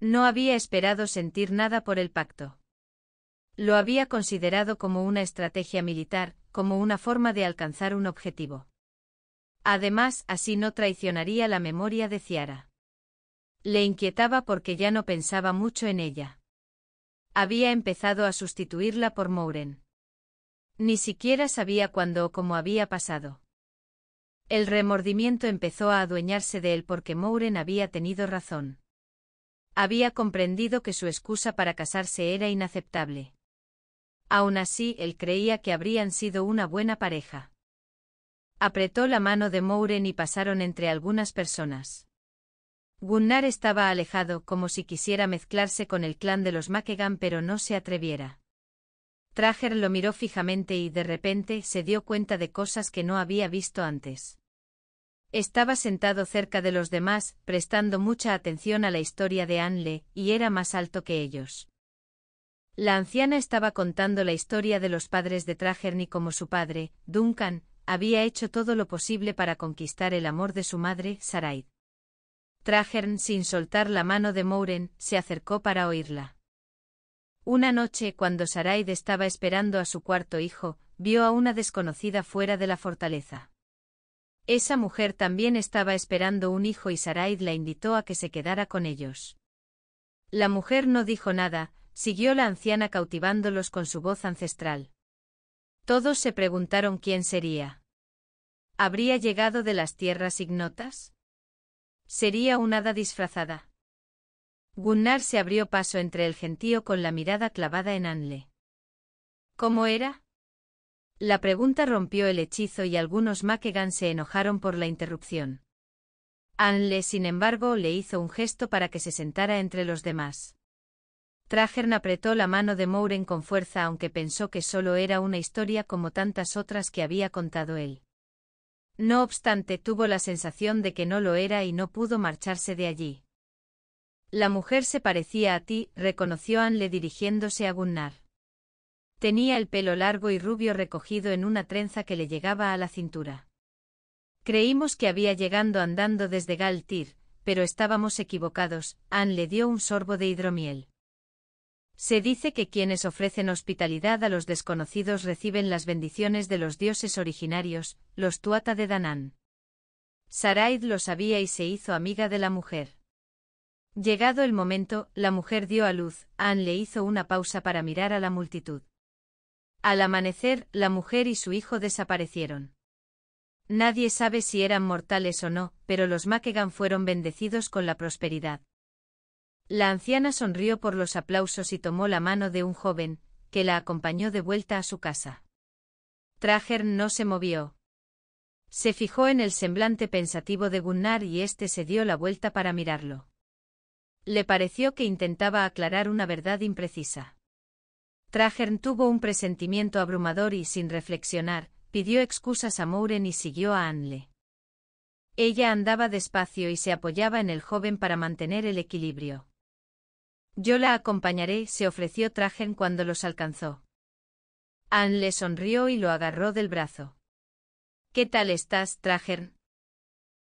No había esperado sentir nada por el pacto. Lo había considerado como una estrategia militar, como una forma de alcanzar un objetivo. Además, así no traicionaría la memoria de Ciara. Le inquietaba porque ya no pensaba mucho en ella. Había empezado a sustituirla por Mouren. Ni siquiera sabía cuándo o cómo había pasado. El remordimiento empezó a adueñarse de él porque Mouren había tenido razón. Había comprendido que su excusa para casarse era inaceptable. Aún así, él creía que habrían sido una buena pareja. Apretó la mano de Mouren y pasaron entre algunas personas. Gunnar estaba alejado como si quisiera mezclarse con el clan de los Makegan pero no se atreviera. Trager lo miró fijamente y de repente se dio cuenta de cosas que no había visto antes. Estaba sentado cerca de los demás, prestando mucha atención a la historia de Anle, y era más alto que ellos. La anciana estaba contando la historia de los padres de ni como su padre, Duncan, había hecho todo lo posible para conquistar el amor de su madre, Saraid. Trajern, sin soltar la mano de Mouren, se acercó para oírla. Una noche, cuando Saraid estaba esperando a su cuarto hijo, vio a una desconocida fuera de la fortaleza. Esa mujer también estaba esperando un hijo y Saraid la invitó a que se quedara con ellos. La mujer no dijo nada, siguió la anciana cautivándolos con su voz ancestral. Todos se preguntaron quién sería. ¿Habría llegado de las tierras ignotas? Sería un hada disfrazada. Gunnar se abrió paso entre el gentío con la mirada clavada en Anle. ¿Cómo era? La pregunta rompió el hechizo y algunos Makegan se enojaron por la interrupción. Anle, sin embargo, le hizo un gesto para que se sentara entre los demás. Trajern apretó la mano de Mouren con fuerza aunque pensó que solo era una historia como tantas otras que había contado él. No obstante tuvo la sensación de que no lo era y no pudo marcharse de allí. La mujer se parecía a ti, reconoció Anle dirigiéndose a Gunnar. Tenía el pelo largo y rubio recogido en una trenza que le llegaba a la cintura. Creímos que había llegando andando desde Galtir, pero estábamos equivocados, Anne le dio un sorbo de hidromiel. Se dice que quienes ofrecen hospitalidad a los desconocidos reciben las bendiciones de los dioses originarios, los Tuata de Danán. Saraid lo sabía y se hizo amiga de la mujer. Llegado el momento, la mujer dio a luz, Anne le hizo una pausa para mirar a la multitud. Al amanecer, la mujer y su hijo desaparecieron. Nadie sabe si eran mortales o no, pero los Makegan fueron bendecidos con la prosperidad. La anciana sonrió por los aplausos y tomó la mano de un joven, que la acompañó de vuelta a su casa. Trajern no se movió. Se fijó en el semblante pensativo de Gunnar y éste se dio la vuelta para mirarlo. Le pareció que intentaba aclarar una verdad imprecisa. Trajern tuvo un presentimiento abrumador y, sin reflexionar, pidió excusas a Mouren y siguió a Anle. Ella andaba despacio y se apoyaba en el joven para mantener el equilibrio. Yo la acompañaré, se ofreció Tragen cuando los alcanzó. Anne le sonrió y lo agarró del brazo. ¿Qué tal estás, Trajen?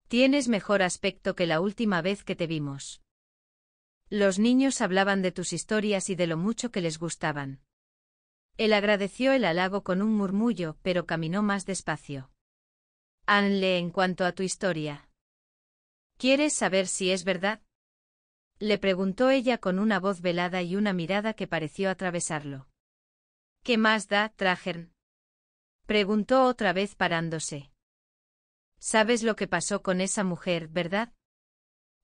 Tienes mejor aspecto que la última vez que te vimos. Los niños hablaban de tus historias y de lo mucho que les gustaban. Él agradeció el halago con un murmullo, pero caminó más despacio. Anle en cuanto a tu historia. ¿Quieres saber si es verdad? Le preguntó ella con una voz velada y una mirada que pareció atravesarlo. ¿Qué más da, Trajern? Preguntó otra vez parándose. Sabes lo que pasó con esa mujer, ¿verdad?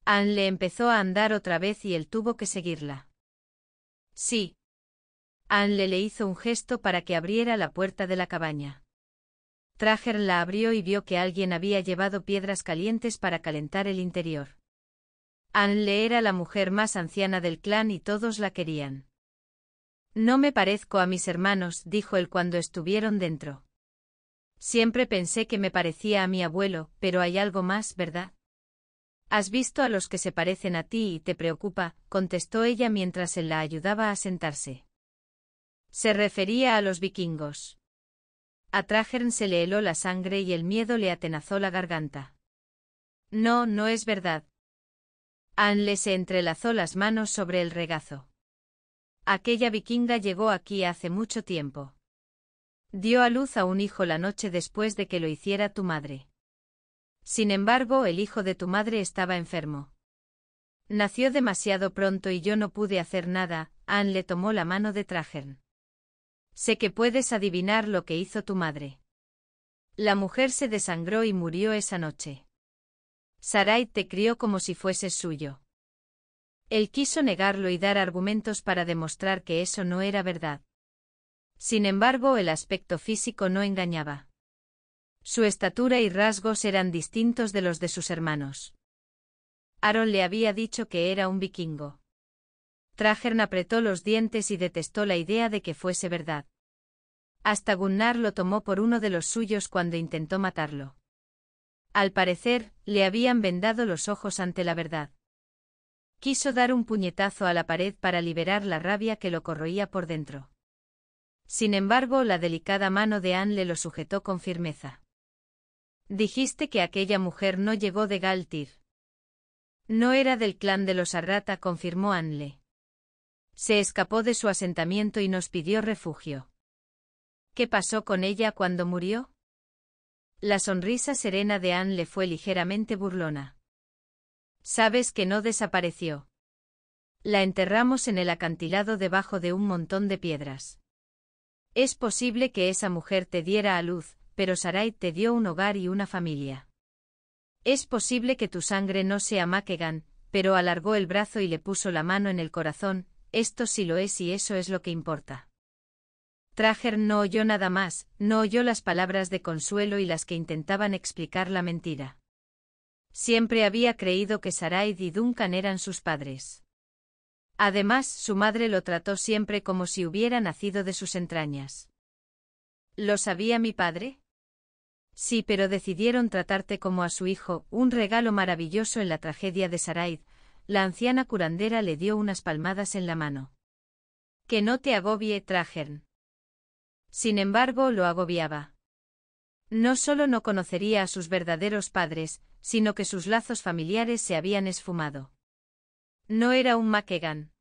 Anne le empezó a andar otra vez y él tuvo que seguirla. Sí. Anne le hizo un gesto para que abriera la puerta de la cabaña. Trager la abrió y vio que alguien había llevado piedras calientes para calentar el interior le era la mujer más anciana del clan y todos la querían. No me parezco a mis hermanos, dijo él cuando estuvieron dentro. Siempre pensé que me parecía a mi abuelo, pero hay algo más, ¿verdad? Has visto a los que se parecen a ti y te preocupa, contestó ella mientras él la ayudaba a sentarse. Se refería a los vikingos. A Trajern se le heló la sangre y el miedo le atenazó la garganta. No, no es verdad, Anne se entrelazó las manos sobre el regazo. Aquella vikinga llegó aquí hace mucho tiempo. Dio a luz a un hijo la noche después de que lo hiciera tu madre. Sin embargo, el hijo de tu madre estaba enfermo. Nació demasiado pronto y yo no pude hacer nada, Anne le tomó la mano de Trajern. Sé que puedes adivinar lo que hizo tu madre. La mujer se desangró y murió esa noche. Sarai te crió como si fuese suyo. Él quiso negarlo y dar argumentos para demostrar que eso no era verdad. Sin embargo, el aspecto físico no engañaba. Su estatura y rasgos eran distintos de los de sus hermanos. Aaron le había dicho que era un vikingo. Trajern apretó los dientes y detestó la idea de que fuese verdad. Hasta Gunnar lo tomó por uno de los suyos cuando intentó matarlo. Al parecer, le habían vendado los ojos ante la verdad. Quiso dar un puñetazo a la pared para liberar la rabia que lo corroía por dentro. Sin embargo, la delicada mano de Anne le lo sujetó con firmeza. Dijiste que aquella mujer no llegó de Galtir. No era del clan de los Arrata, confirmó Anle. Se escapó de su asentamiento y nos pidió refugio. ¿Qué pasó con ella cuando murió? La sonrisa serena de Anne le fue ligeramente burlona. Sabes que no desapareció. La enterramos en el acantilado debajo de un montón de piedras. Es posible que esa mujer te diera a luz, pero Sarai te dio un hogar y una familia. Es posible que tu sangre no sea Makegan, pero alargó el brazo y le puso la mano en el corazón, esto sí lo es y eso es lo que importa. Trajern no oyó nada más, no oyó las palabras de consuelo y las que intentaban explicar la mentira. Siempre había creído que Saraid y Duncan eran sus padres. Además, su madre lo trató siempre como si hubiera nacido de sus entrañas. ¿Lo sabía mi padre? Sí, pero decidieron tratarte como a su hijo, un regalo maravilloso en la tragedia de Saraid. La anciana curandera le dio unas palmadas en la mano. Que no te agobie, Trajern. Sin embargo, lo agobiaba. No solo no conocería a sus verdaderos padres, sino que sus lazos familiares se habían esfumado. No era un maquegan.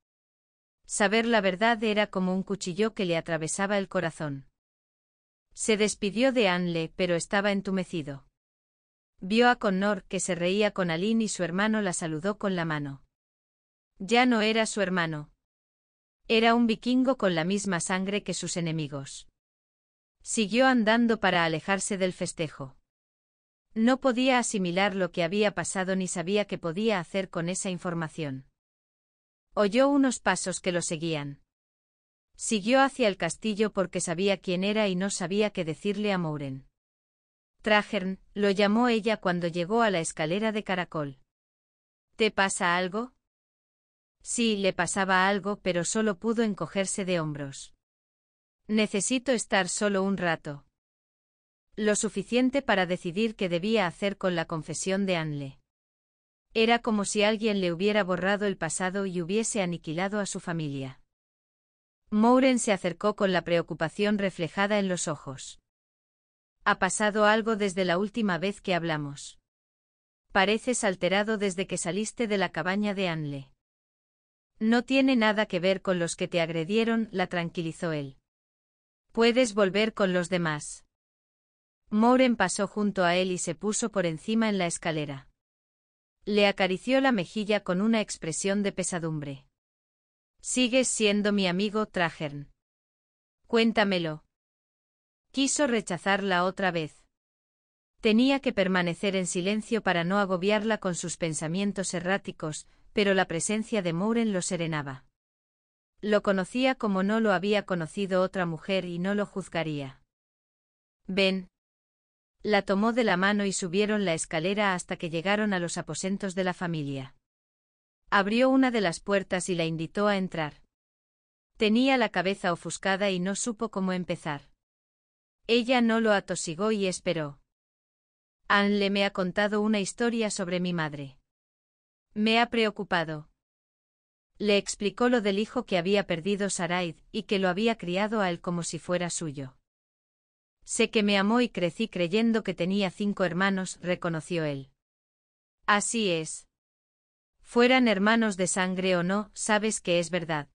Saber la verdad era como un cuchillo que le atravesaba el corazón. Se despidió de Anle, pero estaba entumecido. Vio a Connor que se reía con Aline y su hermano la saludó con la mano. Ya no era su hermano. Era un vikingo con la misma sangre que sus enemigos. Siguió andando para alejarse del festejo. No podía asimilar lo que había pasado ni sabía qué podía hacer con esa información. Oyó unos pasos que lo seguían. Siguió hacia el castillo porque sabía quién era y no sabía qué decirle a Mouren. Trajern, lo llamó ella cuando llegó a la escalera de caracol. ¿Te pasa algo? Sí, le pasaba algo, pero solo pudo encogerse de hombros. Necesito estar solo un rato. Lo suficiente para decidir qué debía hacer con la confesión de Anle. Era como si alguien le hubiera borrado el pasado y hubiese aniquilado a su familia. Mouren se acercó con la preocupación reflejada en los ojos. Ha pasado algo desde la última vez que hablamos. Pareces alterado desde que saliste de la cabaña de Anle. No tiene nada que ver con los que te agredieron, la tranquilizó él. Puedes volver con los demás. Moren pasó junto a él y se puso por encima en la escalera. Le acarició la mejilla con una expresión de pesadumbre. Sigues siendo mi amigo Trajern. Cuéntamelo. Quiso rechazarla otra vez. Tenía que permanecer en silencio para no agobiarla con sus pensamientos erráticos, pero la presencia de Moren lo serenaba. Lo conocía como no lo había conocido otra mujer y no lo juzgaría. Ven. La tomó de la mano y subieron la escalera hasta que llegaron a los aposentos de la familia. Abrió una de las puertas y la invitó a entrar. Tenía la cabeza ofuscada y no supo cómo empezar. Ella no lo atosigó y esperó. Anne le me ha contado una historia sobre mi madre. Me ha preocupado. Le explicó lo del hijo que había perdido Saraid, y que lo había criado a él como si fuera suyo. Sé que me amó y crecí creyendo que tenía cinco hermanos, reconoció él. Así es. Fueran hermanos de sangre o no, sabes que es verdad.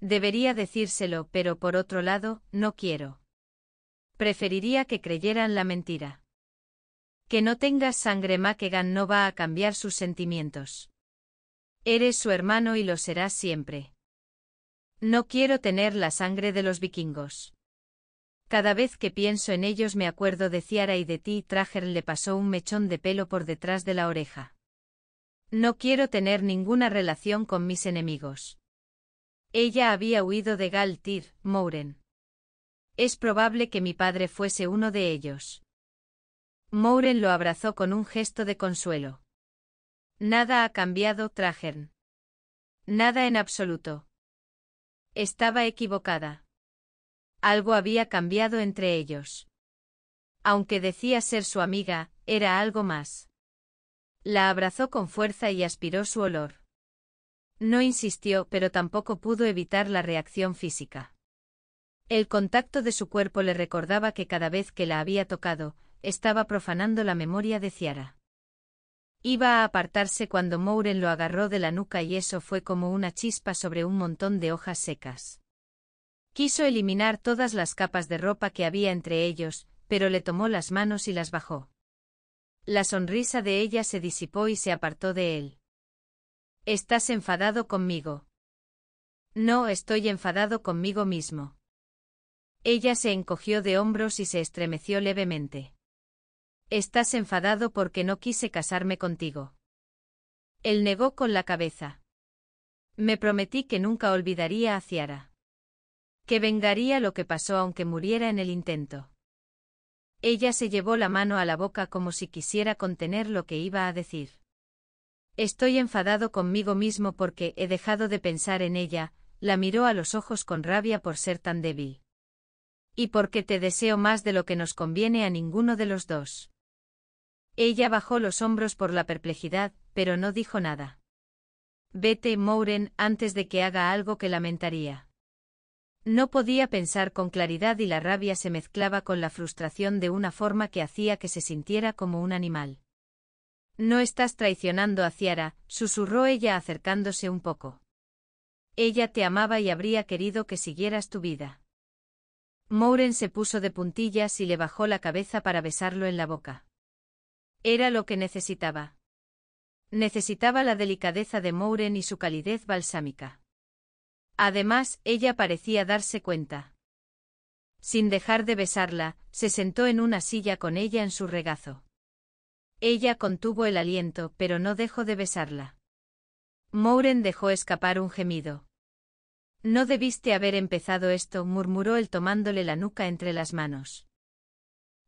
Debería decírselo, pero por otro lado, no quiero. Preferiría que creyeran la mentira. Que no tengas sangre Makegan no va a cambiar sus sentimientos. Eres su hermano y lo serás siempre. No quiero tener la sangre de los vikingos. Cada vez que pienso en ellos me acuerdo de Ciara y de ti. Trager le pasó un mechón de pelo por detrás de la oreja. No quiero tener ninguna relación con mis enemigos. Ella había huido de Galtir, Mouren. Es probable que mi padre fuese uno de ellos. Mouren lo abrazó con un gesto de consuelo. Nada ha cambiado, Trajern. Nada en absoluto. Estaba equivocada. Algo había cambiado entre ellos. Aunque decía ser su amiga, era algo más. La abrazó con fuerza y aspiró su olor. No insistió, pero tampoco pudo evitar la reacción física. El contacto de su cuerpo le recordaba que cada vez que la había tocado, estaba profanando la memoria de Ciara. Iba a apartarse cuando Mouren lo agarró de la nuca y eso fue como una chispa sobre un montón de hojas secas. Quiso eliminar todas las capas de ropa que había entre ellos, pero le tomó las manos y las bajó. La sonrisa de ella se disipó y se apartó de él. Estás enfadado conmigo. No estoy enfadado conmigo mismo. Ella se encogió de hombros y se estremeció levemente. Estás enfadado porque no quise casarme contigo. Él negó con la cabeza. Me prometí que nunca olvidaría a Ciara. Que vengaría lo que pasó aunque muriera en el intento. Ella se llevó la mano a la boca como si quisiera contener lo que iba a decir. Estoy enfadado conmigo mismo porque he dejado de pensar en ella, la miró a los ojos con rabia por ser tan débil. Y porque te deseo más de lo que nos conviene a ninguno de los dos. Ella bajó los hombros por la perplejidad, pero no dijo nada. Vete, Mouren, antes de que haga algo que lamentaría. No podía pensar con claridad y la rabia se mezclaba con la frustración de una forma que hacía que se sintiera como un animal. No estás traicionando a Ciara, susurró ella acercándose un poco. Ella te amaba y habría querido que siguieras tu vida. Mouren se puso de puntillas y le bajó la cabeza para besarlo en la boca. Era lo que necesitaba. Necesitaba la delicadeza de Mouren y su calidez balsámica. Además, ella parecía darse cuenta. Sin dejar de besarla, se sentó en una silla con ella en su regazo. Ella contuvo el aliento, pero no dejó de besarla. Mouren dejó escapar un gemido. No debiste haber empezado esto, murmuró él tomándole la nuca entre las manos.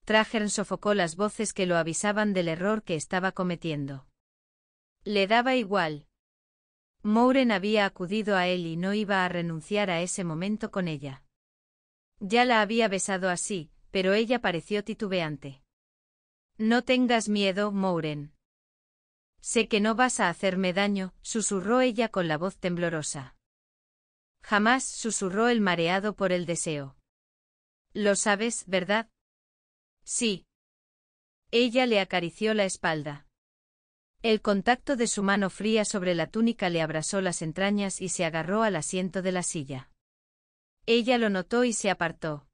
Trajern sofocó las voces que lo avisaban del error que estaba cometiendo. Le daba igual. Mouren había acudido a él y no iba a renunciar a ese momento con ella. Ya la había besado así, pero ella pareció titubeante. No tengas miedo, Mouren. Sé que no vas a hacerme daño, susurró ella con la voz temblorosa. Jamás, susurró el mareado por el deseo. Lo sabes, ¿verdad? Sí. Ella le acarició la espalda. El contacto de su mano fría sobre la túnica le abrasó las entrañas y se agarró al asiento de la silla. Ella lo notó y se apartó.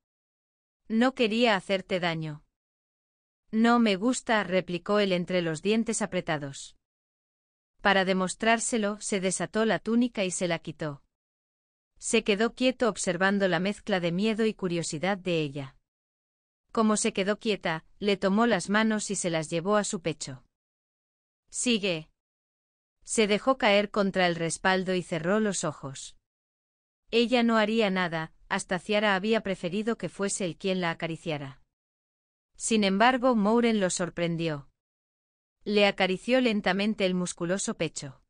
No quería hacerte daño. No me gusta, replicó él entre los dientes apretados. Para demostrárselo, se desató la túnica y se la quitó. Se quedó quieto observando la mezcla de miedo y curiosidad de ella. Como se quedó quieta, le tomó las manos y se las llevó a su pecho. Sigue. Se dejó caer contra el respaldo y cerró los ojos. Ella no haría nada, hasta Ciara había preferido que fuese el quien la acariciara. Sin embargo, Mouren lo sorprendió. Le acarició lentamente el musculoso pecho.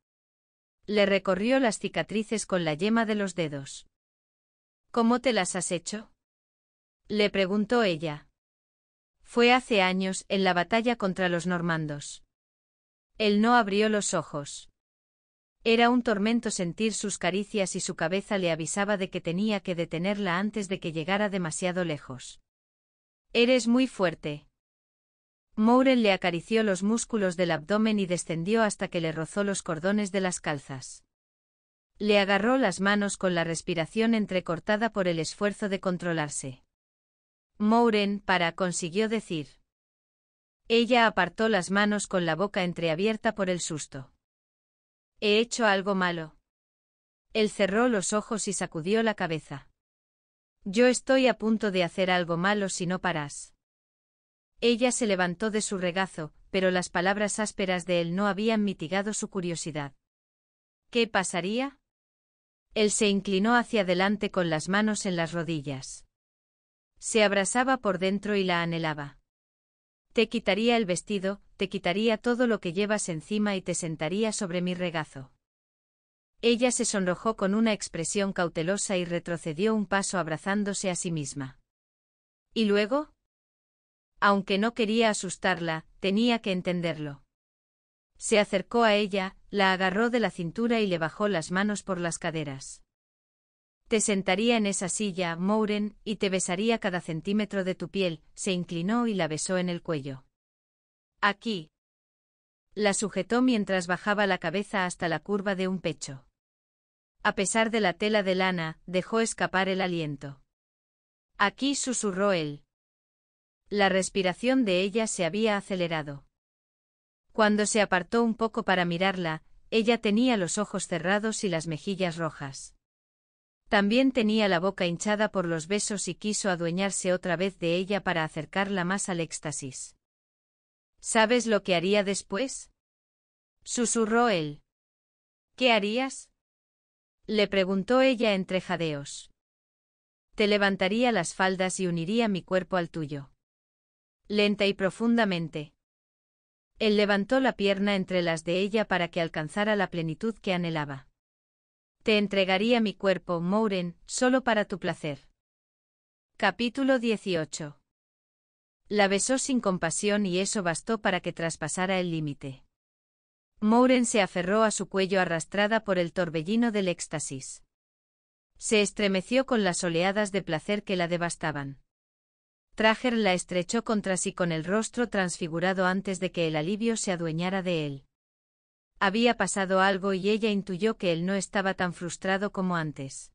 Le recorrió las cicatrices con la yema de los dedos. ¿Cómo te las has hecho? Le preguntó ella fue hace años en la batalla contra los normandos. Él no abrió los ojos. Era un tormento sentir sus caricias y su cabeza le avisaba de que tenía que detenerla antes de que llegara demasiado lejos. Eres muy fuerte. Mouren le acarició los músculos del abdomen y descendió hasta que le rozó los cordones de las calzas. Le agarró las manos con la respiración entrecortada por el esfuerzo de controlarse. Mouren para consiguió decir. Ella apartó las manos con la boca entreabierta por el susto. He hecho algo malo. Él cerró los ojos y sacudió la cabeza. Yo estoy a punto de hacer algo malo si no paras. Ella se levantó de su regazo, pero las palabras ásperas de él no habían mitigado su curiosidad. ¿Qué pasaría? Él se inclinó hacia adelante con las manos en las rodillas. Se abrazaba por dentro y la anhelaba. Te quitaría el vestido, te quitaría todo lo que llevas encima y te sentaría sobre mi regazo. Ella se sonrojó con una expresión cautelosa y retrocedió un paso abrazándose a sí misma. ¿Y luego? Aunque no quería asustarla, tenía que entenderlo. Se acercó a ella, la agarró de la cintura y le bajó las manos por las caderas. Te sentaría en esa silla, Mouren, y te besaría cada centímetro de tu piel, se inclinó y la besó en el cuello. Aquí. La sujetó mientras bajaba la cabeza hasta la curva de un pecho. A pesar de la tela de lana, dejó escapar el aliento. Aquí susurró él. La respiración de ella se había acelerado. Cuando se apartó un poco para mirarla, ella tenía los ojos cerrados y las mejillas rojas. También tenía la boca hinchada por los besos y quiso adueñarse otra vez de ella para acercarla más al éxtasis. ¿Sabes lo que haría después? susurró él. ¿Qué harías? le preguntó ella entre jadeos. Te levantaría las faldas y uniría mi cuerpo al tuyo. Lenta y profundamente. Él levantó la pierna entre las de ella para que alcanzara la plenitud que anhelaba. Te entregaría mi cuerpo, Mouren, solo para tu placer. Capítulo 18. La besó sin compasión y eso bastó para que traspasara el límite. Mouren se aferró a su cuello arrastrada por el torbellino del éxtasis. Se estremeció con las oleadas de placer que la devastaban. Trager la estrechó contra sí con el rostro transfigurado antes de que el alivio se adueñara de él. Había pasado algo y ella intuyó que él no estaba tan frustrado como antes.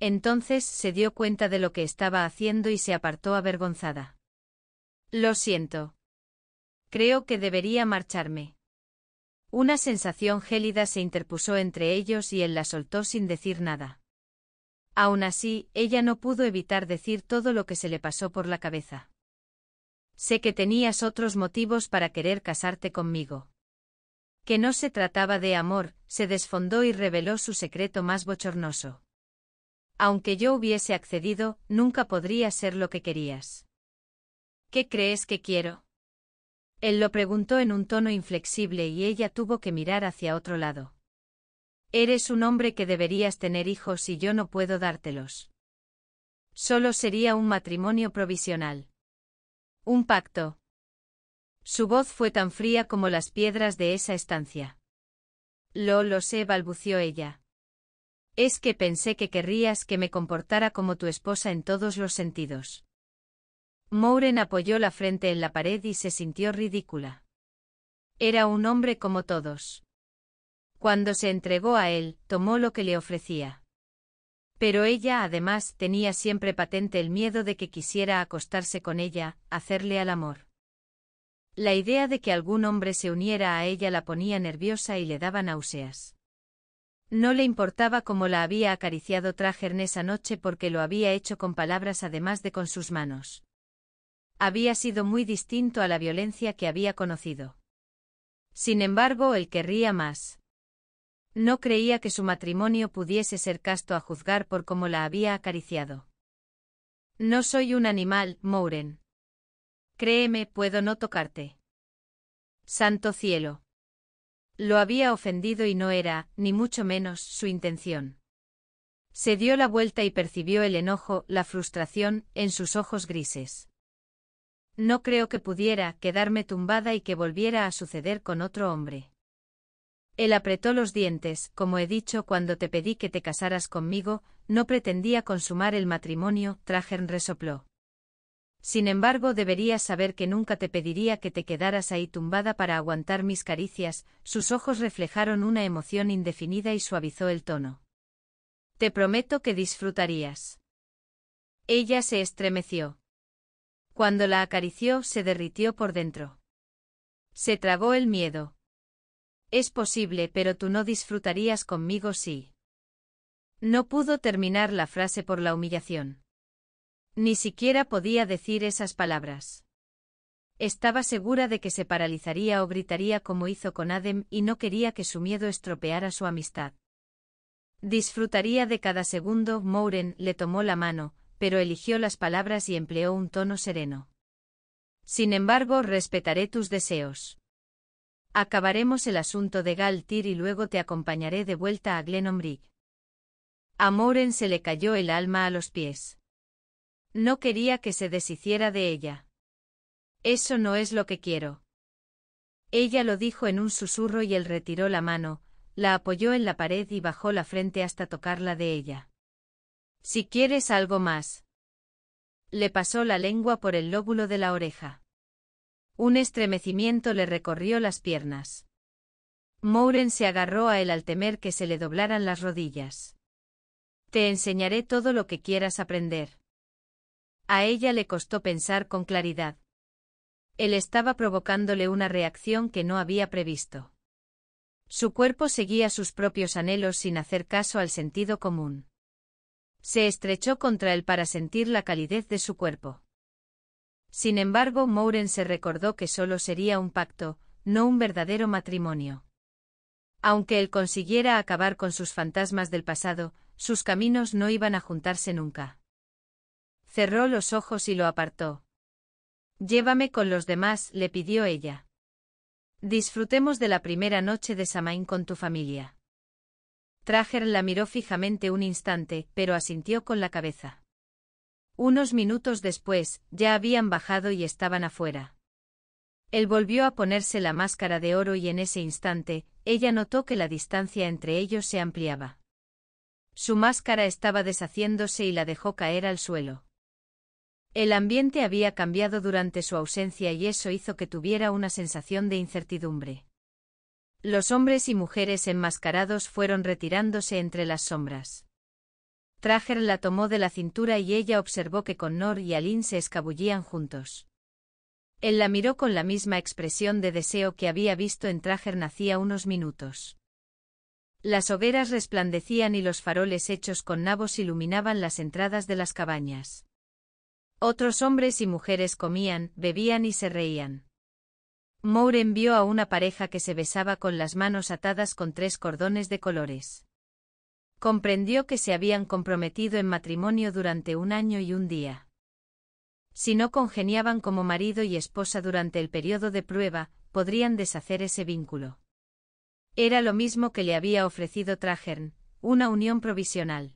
Entonces se dio cuenta de lo que estaba haciendo y se apartó avergonzada. Lo siento. Creo que debería marcharme. Una sensación gélida se interpuso entre ellos y él la soltó sin decir nada. Aún así, ella no pudo evitar decir todo lo que se le pasó por la cabeza. Sé que tenías otros motivos para querer casarte conmigo que no se trataba de amor, se desfondó y reveló su secreto más bochornoso. Aunque yo hubiese accedido, nunca podría ser lo que querías. ¿Qué crees que quiero? Él lo preguntó en un tono inflexible y ella tuvo que mirar hacia otro lado. Eres un hombre que deberías tener hijos y yo no puedo dártelos. Solo sería un matrimonio provisional. Un pacto, su voz fue tan fría como las piedras de esa estancia. Lo lo sé, balbució ella. Es que pensé que querrías que me comportara como tu esposa en todos los sentidos. Mouren apoyó la frente en la pared y se sintió ridícula. Era un hombre como todos. Cuando se entregó a él, tomó lo que le ofrecía. Pero ella además tenía siempre patente el miedo de que quisiera acostarse con ella, hacerle al amor. La idea de que algún hombre se uniera a ella la ponía nerviosa y le daba náuseas. No le importaba cómo la había acariciado Trajern esa noche porque lo había hecho con palabras además de con sus manos. Había sido muy distinto a la violencia que había conocido. Sin embargo, él querría más. No creía que su matrimonio pudiese ser casto a juzgar por cómo la había acariciado. No soy un animal, Mouren. Créeme, puedo no tocarte. Santo cielo. Lo había ofendido y no era, ni mucho menos, su intención. Se dio la vuelta y percibió el enojo, la frustración, en sus ojos grises. No creo que pudiera quedarme tumbada y que volviera a suceder con otro hombre. Él apretó los dientes, como he dicho cuando te pedí que te casaras conmigo, no pretendía consumar el matrimonio, Trajen resopló. Sin embargo, deberías saber que nunca te pediría que te quedaras ahí tumbada para aguantar mis caricias, sus ojos reflejaron una emoción indefinida y suavizó el tono. Te prometo que disfrutarías. Ella se estremeció. Cuando la acarició, se derritió por dentro. Se tragó el miedo. Es posible, pero tú no disfrutarías conmigo sí. No pudo terminar la frase por la humillación. Ni siquiera podía decir esas palabras. Estaba segura de que se paralizaría o gritaría como hizo con Adem y no quería que su miedo estropeara su amistad. Disfrutaría de cada segundo. Mouren le tomó la mano, pero eligió las palabras y empleó un tono sereno. Sin embargo, respetaré tus deseos. Acabaremos el asunto de Galtir y luego te acompañaré de vuelta a Glenombrig. A Mouren se le cayó el alma a los pies. No quería que se deshiciera de ella. Eso no es lo que quiero. Ella lo dijo en un susurro y él retiró la mano, la apoyó en la pared y bajó la frente hasta tocarla de ella. Si quieres algo más. Le pasó la lengua por el lóbulo de la oreja. Un estremecimiento le recorrió las piernas. Mouren se agarró a él al temer que se le doblaran las rodillas. Te enseñaré todo lo que quieras aprender. A ella le costó pensar con claridad. Él estaba provocándole una reacción que no había previsto. Su cuerpo seguía sus propios anhelos sin hacer caso al sentido común. Se estrechó contra él para sentir la calidez de su cuerpo. Sin embargo, Mouren se recordó que solo sería un pacto, no un verdadero matrimonio. Aunque él consiguiera acabar con sus fantasmas del pasado, sus caminos no iban a juntarse nunca. Cerró los ojos y lo apartó. Llévame con los demás, le pidió ella. Disfrutemos de la primera noche de Samaín con tu familia. Trager la miró fijamente un instante, pero asintió con la cabeza. Unos minutos después, ya habían bajado y estaban afuera. Él volvió a ponerse la máscara de oro y en ese instante, ella notó que la distancia entre ellos se ampliaba. Su máscara estaba deshaciéndose y la dejó caer al suelo. El ambiente había cambiado durante su ausencia y eso hizo que tuviera una sensación de incertidumbre. Los hombres y mujeres enmascarados fueron retirándose entre las sombras. Trager la tomó de la cintura y ella observó que Connor y Aline se escabullían juntos. Él la miró con la misma expresión de deseo que había visto en Trager nacía unos minutos. Las hogueras resplandecían y los faroles hechos con nabos iluminaban las entradas de las cabañas. Otros hombres y mujeres comían, bebían y se reían. Moore envió a una pareja que se besaba con las manos atadas con tres cordones de colores. Comprendió que se habían comprometido en matrimonio durante un año y un día. Si no congeniaban como marido y esposa durante el periodo de prueba, podrían deshacer ese vínculo. Era lo mismo que le había ofrecido Trajern, una unión provisional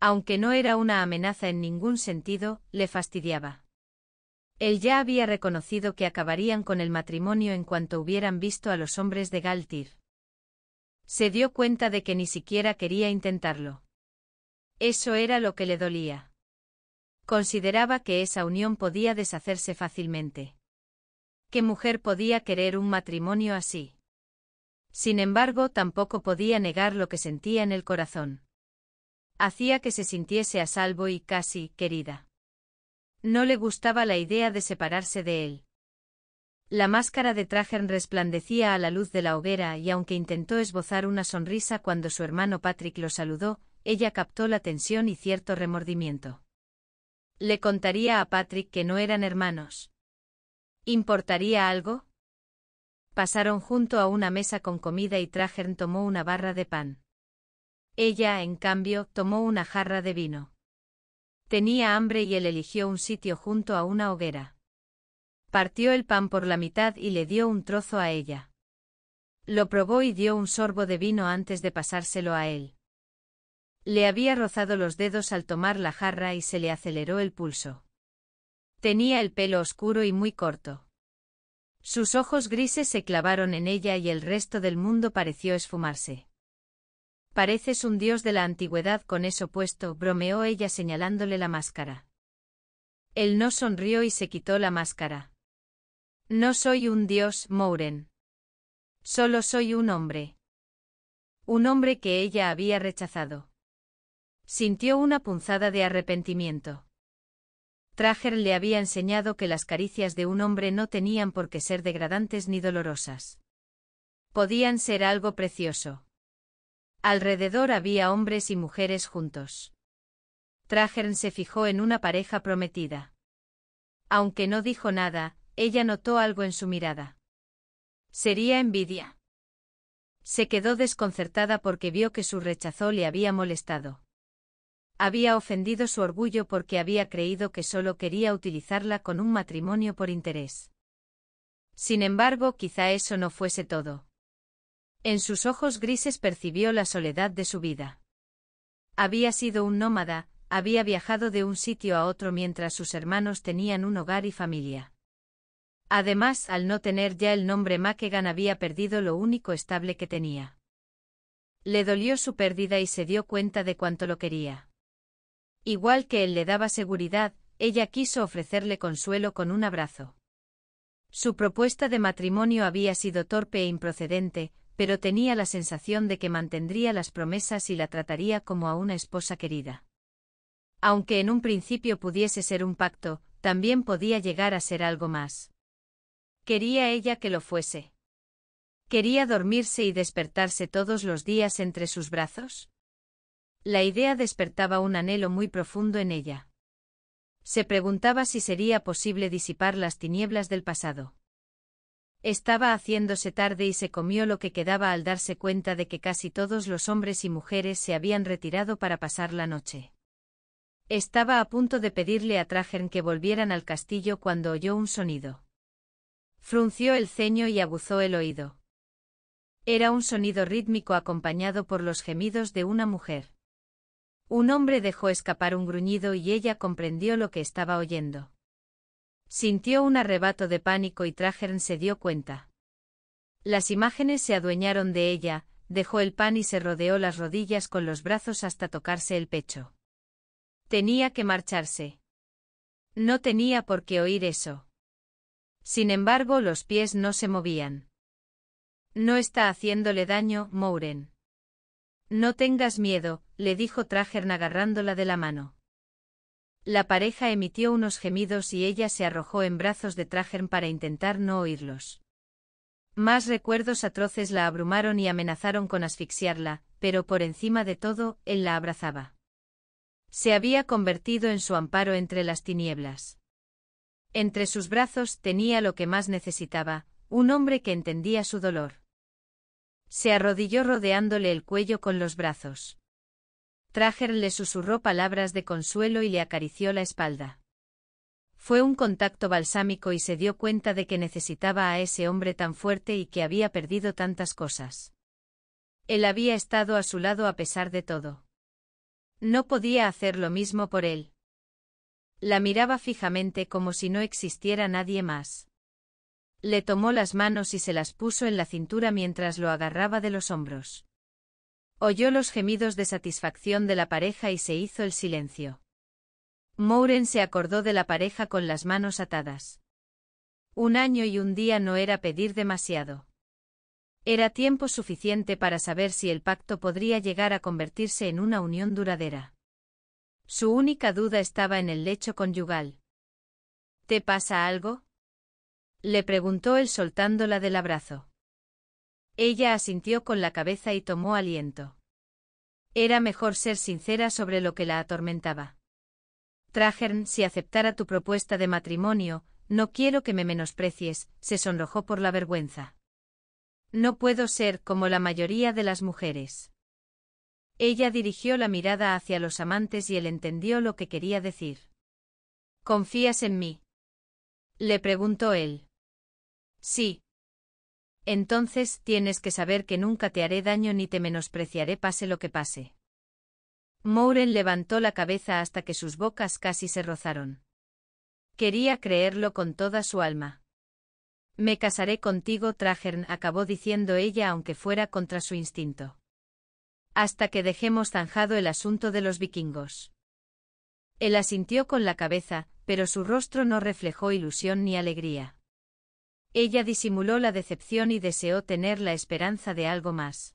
aunque no era una amenaza en ningún sentido, le fastidiaba. Él ya había reconocido que acabarían con el matrimonio en cuanto hubieran visto a los hombres de Galtir. Se dio cuenta de que ni siquiera quería intentarlo. Eso era lo que le dolía. Consideraba que esa unión podía deshacerse fácilmente. ¿Qué mujer podía querer un matrimonio así? Sin embargo, tampoco podía negar lo que sentía en el corazón hacía que se sintiese a salvo y casi querida. No le gustaba la idea de separarse de él. La máscara de Trajan resplandecía a la luz de la hoguera y aunque intentó esbozar una sonrisa cuando su hermano Patrick lo saludó, ella captó la tensión y cierto remordimiento. Le contaría a Patrick que no eran hermanos. ¿Importaría algo? Pasaron junto a una mesa con comida y Trajern tomó una barra de pan. Ella, en cambio, tomó una jarra de vino. Tenía hambre y él eligió un sitio junto a una hoguera. Partió el pan por la mitad y le dio un trozo a ella. Lo probó y dio un sorbo de vino antes de pasárselo a él. Le había rozado los dedos al tomar la jarra y se le aceleró el pulso. Tenía el pelo oscuro y muy corto. Sus ojos grises se clavaron en ella y el resto del mundo pareció esfumarse. Pareces un dios de la antigüedad con eso puesto, bromeó ella señalándole la máscara. Él no sonrió y se quitó la máscara. No soy un dios, Mouren. Solo soy un hombre. Un hombre que ella había rechazado. Sintió una punzada de arrepentimiento. Trager le había enseñado que las caricias de un hombre no tenían por qué ser degradantes ni dolorosas. Podían ser algo precioso. Alrededor había hombres y mujeres juntos. Trajern se fijó en una pareja prometida. Aunque no dijo nada, ella notó algo en su mirada. Sería envidia. Se quedó desconcertada porque vio que su rechazo le había molestado. Había ofendido su orgullo porque había creído que solo quería utilizarla con un matrimonio por interés. Sin embargo, quizá eso no fuese todo. En sus ojos grises percibió la soledad de su vida. Había sido un nómada, había viajado de un sitio a otro mientras sus hermanos tenían un hogar y familia. Además, al no tener ya el nombre Makegan había perdido lo único estable que tenía. Le dolió su pérdida y se dio cuenta de cuánto lo quería. Igual que él le daba seguridad, ella quiso ofrecerle consuelo con un abrazo. Su propuesta de matrimonio había sido torpe e improcedente, pero tenía la sensación de que mantendría las promesas y la trataría como a una esposa querida. Aunque en un principio pudiese ser un pacto, también podía llegar a ser algo más. Quería ella que lo fuese. Quería dormirse y despertarse todos los días entre sus brazos. La idea despertaba un anhelo muy profundo en ella. Se preguntaba si sería posible disipar las tinieblas del pasado. Estaba haciéndose tarde y se comió lo que quedaba al darse cuenta de que casi todos los hombres y mujeres se habían retirado para pasar la noche. Estaba a punto de pedirle a Trajen que volvieran al castillo cuando oyó un sonido. Frunció el ceño y aguzó el oído. Era un sonido rítmico acompañado por los gemidos de una mujer. Un hombre dejó escapar un gruñido y ella comprendió lo que estaba oyendo. Sintió un arrebato de pánico y Trajern se dio cuenta. Las imágenes se adueñaron de ella, dejó el pan y se rodeó las rodillas con los brazos hasta tocarse el pecho. Tenía que marcharse. No tenía por qué oír eso. Sin embargo, los pies no se movían. No está haciéndole daño, Mouren. No tengas miedo, le dijo Trajern agarrándola de la mano. La pareja emitió unos gemidos y ella se arrojó en brazos de Trajan para intentar no oírlos. Más recuerdos atroces la abrumaron y amenazaron con asfixiarla, pero por encima de todo, él la abrazaba. Se había convertido en su amparo entre las tinieblas. Entre sus brazos tenía lo que más necesitaba, un hombre que entendía su dolor. Se arrodilló rodeándole el cuello con los brazos. Trager le susurró palabras de consuelo y le acarició la espalda. Fue un contacto balsámico y se dio cuenta de que necesitaba a ese hombre tan fuerte y que había perdido tantas cosas. Él había estado a su lado a pesar de todo. No podía hacer lo mismo por él. La miraba fijamente como si no existiera nadie más. Le tomó las manos y se las puso en la cintura mientras lo agarraba de los hombros. Oyó los gemidos de satisfacción de la pareja y se hizo el silencio. Mouren se acordó de la pareja con las manos atadas. Un año y un día no era pedir demasiado. Era tiempo suficiente para saber si el pacto podría llegar a convertirse en una unión duradera. Su única duda estaba en el lecho conyugal. ¿Te pasa algo? Le preguntó él soltándola del abrazo. Ella asintió con la cabeza y tomó aliento. Era mejor ser sincera sobre lo que la atormentaba. Trajern, si aceptara tu propuesta de matrimonio, no quiero que me menosprecies, se sonrojó por la vergüenza. No puedo ser como la mayoría de las mujeres. Ella dirigió la mirada hacia los amantes y él entendió lo que quería decir. ¿Confías en mí? Le preguntó él. Sí, entonces tienes que saber que nunca te haré daño ni te menospreciaré pase lo que pase. Mouren levantó la cabeza hasta que sus bocas casi se rozaron. Quería creerlo con toda su alma. Me casaré contigo, Trajern, acabó diciendo ella aunque fuera contra su instinto. Hasta que dejemos zanjado el asunto de los vikingos. Él asintió con la cabeza, pero su rostro no reflejó ilusión ni alegría. Ella disimuló la decepción y deseó tener la esperanza de algo más.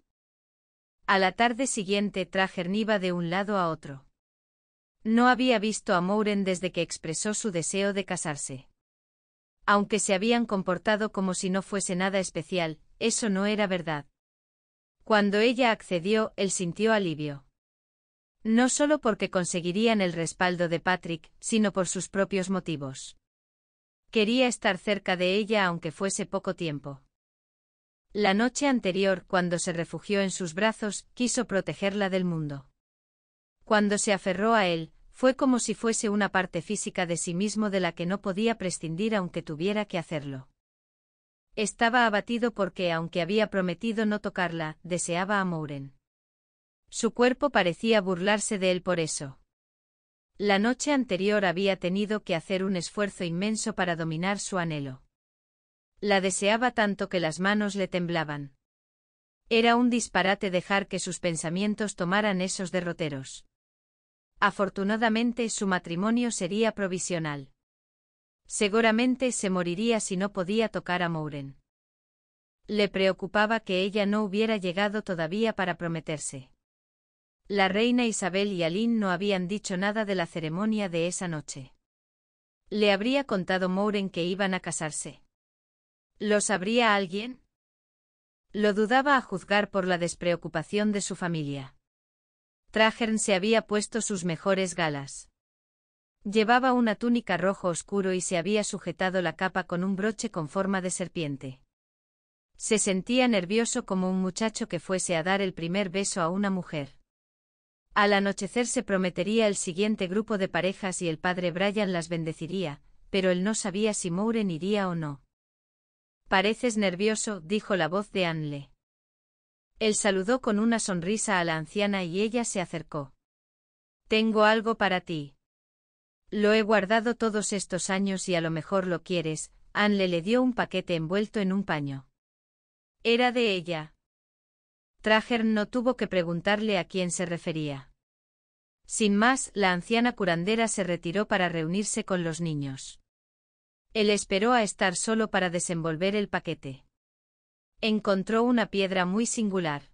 A la tarde siguiente trajerniva de un lado a otro. No había visto a Mouren desde que expresó su deseo de casarse. Aunque se habían comportado como si no fuese nada especial, eso no era verdad. Cuando ella accedió, él sintió alivio. No solo porque conseguirían el respaldo de Patrick, sino por sus propios motivos. Quería estar cerca de ella aunque fuese poco tiempo. La noche anterior, cuando se refugió en sus brazos, quiso protegerla del mundo. Cuando se aferró a él, fue como si fuese una parte física de sí mismo de la que no podía prescindir aunque tuviera que hacerlo. Estaba abatido porque, aunque había prometido no tocarla, deseaba a Mouren. Su cuerpo parecía burlarse de él por eso. La noche anterior había tenido que hacer un esfuerzo inmenso para dominar su anhelo. La deseaba tanto que las manos le temblaban. Era un disparate dejar que sus pensamientos tomaran esos derroteros. Afortunadamente su matrimonio sería provisional. Seguramente se moriría si no podía tocar a Mouren. Le preocupaba que ella no hubiera llegado todavía para prometerse. La reina Isabel y Aline no habían dicho nada de la ceremonia de esa noche. Le habría contado Mouren que iban a casarse. ¿Lo sabría alguien? Lo dudaba a juzgar por la despreocupación de su familia. Trajern se había puesto sus mejores galas. Llevaba una túnica rojo oscuro y se había sujetado la capa con un broche con forma de serpiente. Se sentía nervioso como un muchacho que fuese a dar el primer beso a una mujer. Al anochecer se prometería el siguiente grupo de parejas y el padre Brian las bendeciría, pero él no sabía si Mouren iría o no. Pareces nervioso, dijo la voz de Anle. Él saludó con una sonrisa a la anciana y ella se acercó. Tengo algo para ti. Lo he guardado todos estos años y a lo mejor lo quieres, Anle le dio un paquete envuelto en un paño. Era de ella. Trager no tuvo que preguntarle a quién se refería. Sin más, la anciana curandera se retiró para reunirse con los niños. Él esperó a estar solo para desenvolver el paquete. Encontró una piedra muy singular.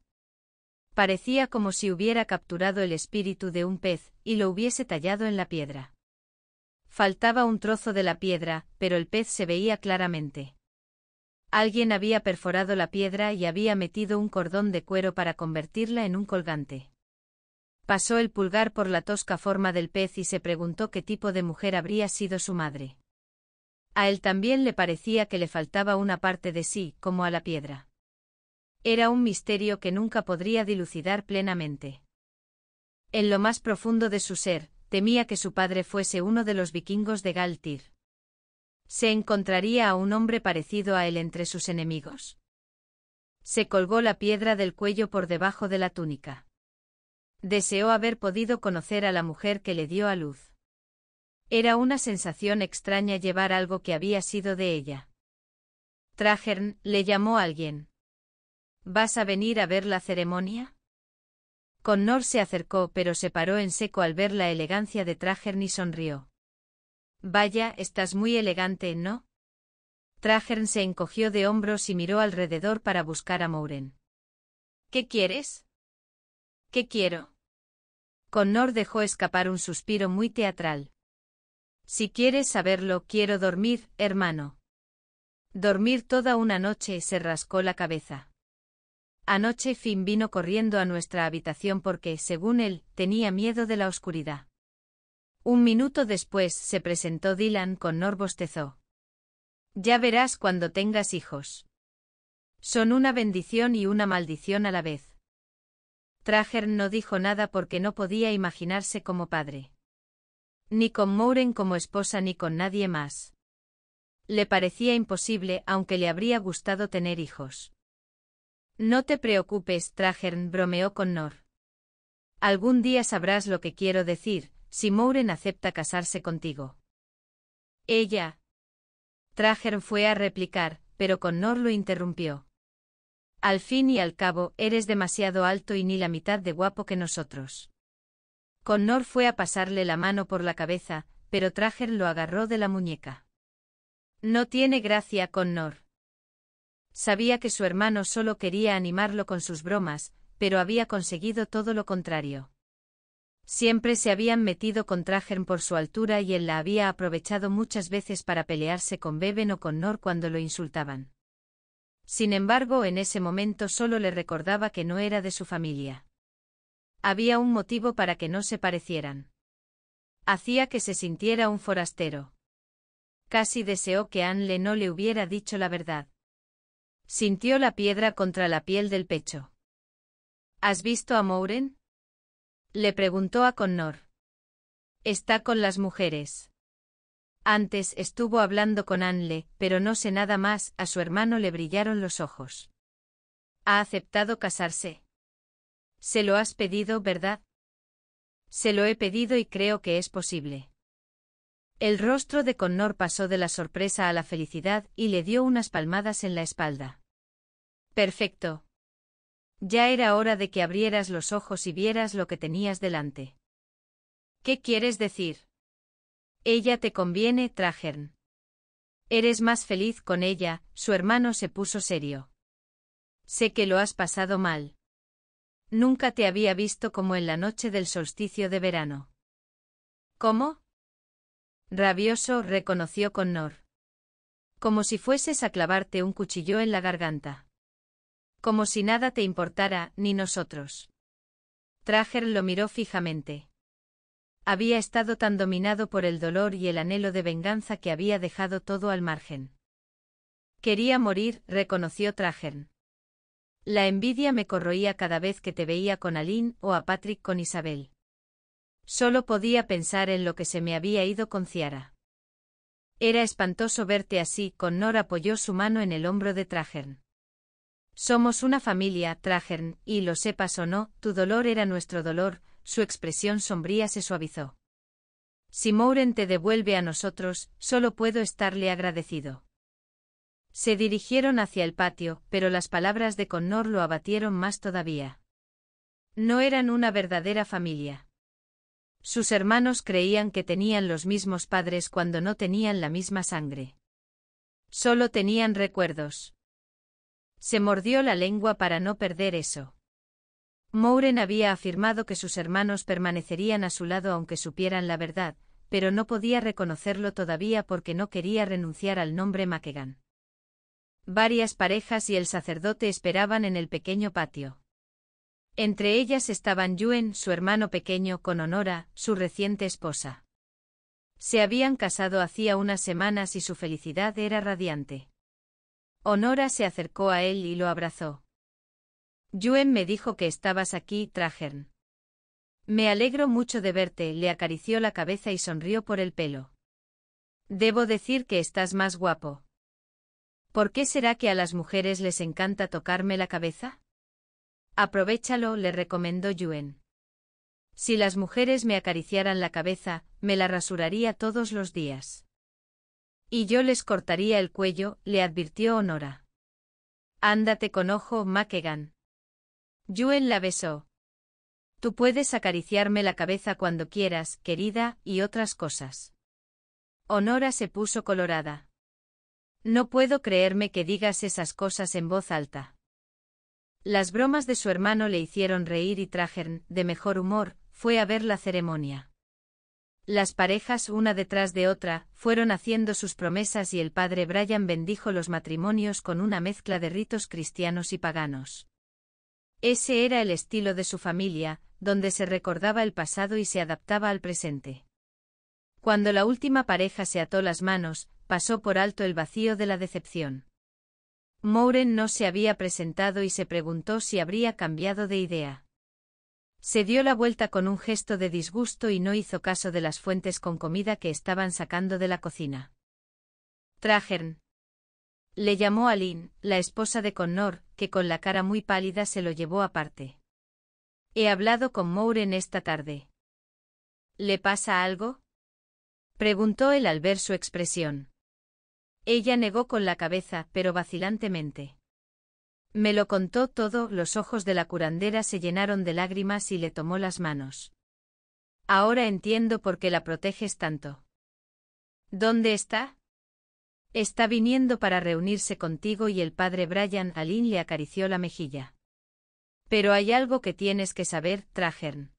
Parecía como si hubiera capturado el espíritu de un pez, y lo hubiese tallado en la piedra. Faltaba un trozo de la piedra, pero el pez se veía claramente. Alguien había perforado la piedra y había metido un cordón de cuero para convertirla en un colgante. Pasó el pulgar por la tosca forma del pez y se preguntó qué tipo de mujer habría sido su madre. A él también le parecía que le faltaba una parte de sí, como a la piedra. Era un misterio que nunca podría dilucidar plenamente. En lo más profundo de su ser, temía que su padre fuese uno de los vikingos de Galtir se encontraría a un hombre parecido a él entre sus enemigos. Se colgó la piedra del cuello por debajo de la túnica. Deseó haber podido conocer a la mujer que le dio a luz. Era una sensación extraña llevar algo que había sido de ella. Trajern le llamó a alguien. ¿Vas a venir a ver la ceremonia? Connor se acercó pero se paró en seco al ver la elegancia de Trajern y sonrió. Vaya, estás muy elegante, ¿no? Trajern se encogió de hombros y miró alrededor para buscar a Mouren. ¿Qué quieres? ¿Qué quiero? Connor dejó escapar un suspiro muy teatral. Si quieres saberlo, quiero dormir, hermano. Dormir toda una noche, se rascó la cabeza. Anoche Finn vino corriendo a nuestra habitación porque, según él, tenía miedo de la oscuridad. Un minuto después se presentó Dylan con Nor bostezó. Ya verás cuando tengas hijos. Son una bendición y una maldición a la vez. Trajern no dijo nada porque no podía imaginarse como padre. Ni con Mouren como esposa ni con nadie más. Le parecía imposible, aunque le habría gustado tener hijos. No te preocupes, Trahern bromeó con Nor. Algún día sabrás lo que quiero decir, si Mouren acepta casarse contigo. Ella. Trajern fue a replicar, pero Connor lo interrumpió. Al fin y al cabo, eres demasiado alto y ni la mitad de guapo que nosotros. Connor fue a pasarle la mano por la cabeza, pero Trajern lo agarró de la muñeca. No tiene gracia, Connor. Sabía que su hermano solo quería animarlo con sus bromas, pero había conseguido todo lo contrario. Siempre se habían metido con Trajan por su altura y él la había aprovechado muchas veces para pelearse con Beben o con Nor cuando lo insultaban. Sin embargo, en ese momento solo le recordaba que no era de su familia. Había un motivo para que no se parecieran. Hacía que se sintiera un forastero. Casi deseó que Anle no le hubiera dicho la verdad. Sintió la piedra contra la piel del pecho. ¿Has visto a Mouren? Le preguntó a Connor. Está con las mujeres. Antes estuvo hablando con Anle, pero no sé nada más, a su hermano le brillaron los ojos. Ha aceptado casarse. Se lo has pedido, ¿verdad? Se lo he pedido y creo que es posible. El rostro de Connor pasó de la sorpresa a la felicidad y le dio unas palmadas en la espalda. Perfecto, ya era hora de que abrieras los ojos y vieras lo que tenías delante. ¿Qué quieres decir? Ella te conviene, Trajern. Eres más feliz con ella, su hermano se puso serio. Sé que lo has pasado mal. Nunca te había visto como en la noche del solsticio de verano. ¿Cómo? Rabioso reconoció con Nor. Como si fueses a clavarte un cuchillo en la garganta. Como si nada te importara, ni nosotros. Trager lo miró fijamente. Había estado tan dominado por el dolor y el anhelo de venganza que había dejado todo al margen. Quería morir, reconoció Trajern. La envidia me corroía cada vez que te veía con Aline o a Patrick con Isabel. Solo podía pensar en lo que se me había ido con Ciara. Era espantoso verte así, con Nora apoyó su mano en el hombro de Trajern. Somos una familia, Trajern, y lo sepas o no, tu dolor era nuestro dolor, su expresión sombría se suavizó. Si Mouren te devuelve a nosotros, solo puedo estarle agradecido. Se dirigieron hacia el patio, pero las palabras de Connor lo abatieron más todavía. No eran una verdadera familia. Sus hermanos creían que tenían los mismos padres cuando no tenían la misma sangre. Solo tenían recuerdos. Se mordió la lengua para no perder eso. Mouren había afirmado que sus hermanos permanecerían a su lado aunque supieran la verdad, pero no podía reconocerlo todavía porque no quería renunciar al nombre Makegan. Varias parejas y el sacerdote esperaban en el pequeño patio. Entre ellas estaban Yuen, su hermano pequeño, con Honora, su reciente esposa. Se habían casado hacía unas semanas y su felicidad era radiante. Honora se acercó a él y lo abrazó. Yuen me dijo que estabas aquí, Trajern. Me alegro mucho de verte, le acarició la cabeza y sonrió por el pelo. Debo decir que estás más guapo. ¿Por qué será que a las mujeres les encanta tocarme la cabeza? Aprovechalo, le recomendó Yuen. Si las mujeres me acariciaran la cabeza, me la rasuraría todos los días. Y yo les cortaría el cuello, le advirtió Honora. Ándate con ojo, Makegan. Yuen la besó. Tú puedes acariciarme la cabeza cuando quieras, querida, y otras cosas. Honora se puso colorada. No puedo creerme que digas esas cosas en voz alta. Las bromas de su hermano le hicieron reír y Trajern, de mejor humor, fue a ver la ceremonia. Las parejas, una detrás de otra, fueron haciendo sus promesas y el padre Brian bendijo los matrimonios con una mezcla de ritos cristianos y paganos. Ese era el estilo de su familia, donde se recordaba el pasado y se adaptaba al presente. Cuando la última pareja se ató las manos, pasó por alto el vacío de la decepción. Mouren no se había presentado y se preguntó si habría cambiado de idea. Se dio la vuelta con un gesto de disgusto y no hizo caso de las fuentes con comida que estaban sacando de la cocina. Trajern. Le llamó Aline, la esposa de Connor, que con la cara muy pálida se lo llevó aparte. He hablado con Mouren esta tarde. ¿Le pasa algo? preguntó él al ver su expresión. Ella negó con la cabeza, pero vacilantemente. Me lo contó todo, los ojos de la curandera se llenaron de lágrimas y le tomó las manos. Ahora entiendo por qué la proteges tanto. ¿Dónde está? Está viniendo para reunirse contigo y el padre Brian Alin le acarició la mejilla. Pero hay algo que tienes que saber, Trajern.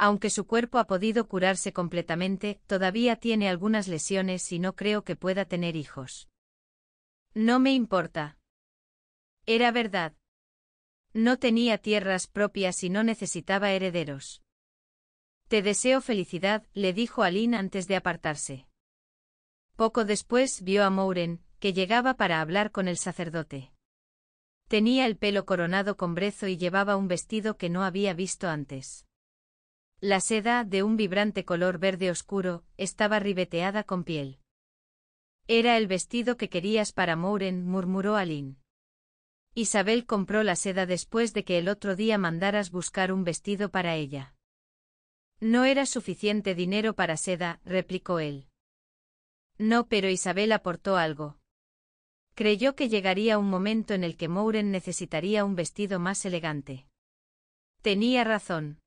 Aunque su cuerpo ha podido curarse completamente, todavía tiene algunas lesiones y no creo que pueda tener hijos. No me importa, era verdad. No tenía tierras propias y no necesitaba herederos. Te deseo felicidad, le dijo Aline antes de apartarse. Poco después vio a Mouren, que llegaba para hablar con el sacerdote. Tenía el pelo coronado con brezo y llevaba un vestido que no había visto antes. La seda, de un vibrante color verde oscuro, estaba ribeteada con piel. Era el vestido que querías para Mouren, murmuró Aline. Isabel compró la seda después de que el otro día mandaras buscar un vestido para ella. No era suficiente dinero para seda, replicó él. No, pero Isabel aportó algo. Creyó que llegaría un momento en el que Mouren necesitaría un vestido más elegante. Tenía razón.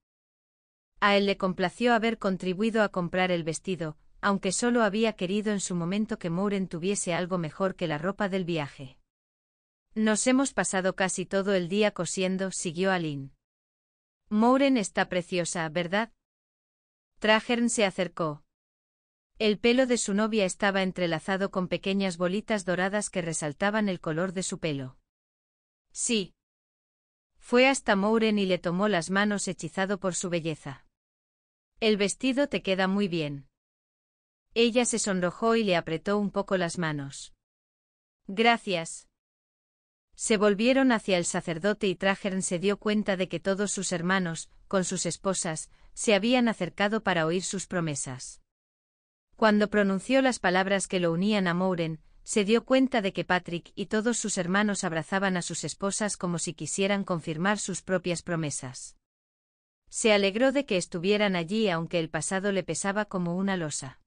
A él le complació haber contribuido a comprar el vestido, aunque solo había querido en su momento que Mouren tuviese algo mejor que la ropa del viaje. Nos hemos pasado casi todo el día cosiendo, siguió Aline. Mouren está preciosa, ¿verdad? Trajern se acercó. El pelo de su novia estaba entrelazado con pequeñas bolitas doradas que resaltaban el color de su pelo. Sí. Fue hasta Mouren y le tomó las manos hechizado por su belleza. El vestido te queda muy bien. Ella se sonrojó y le apretó un poco las manos. Gracias. Se volvieron hacia el sacerdote y Trajern se dio cuenta de que todos sus hermanos, con sus esposas, se habían acercado para oír sus promesas. Cuando pronunció las palabras que lo unían a Mouren, se dio cuenta de que Patrick y todos sus hermanos abrazaban a sus esposas como si quisieran confirmar sus propias promesas. Se alegró de que estuvieran allí aunque el pasado le pesaba como una losa.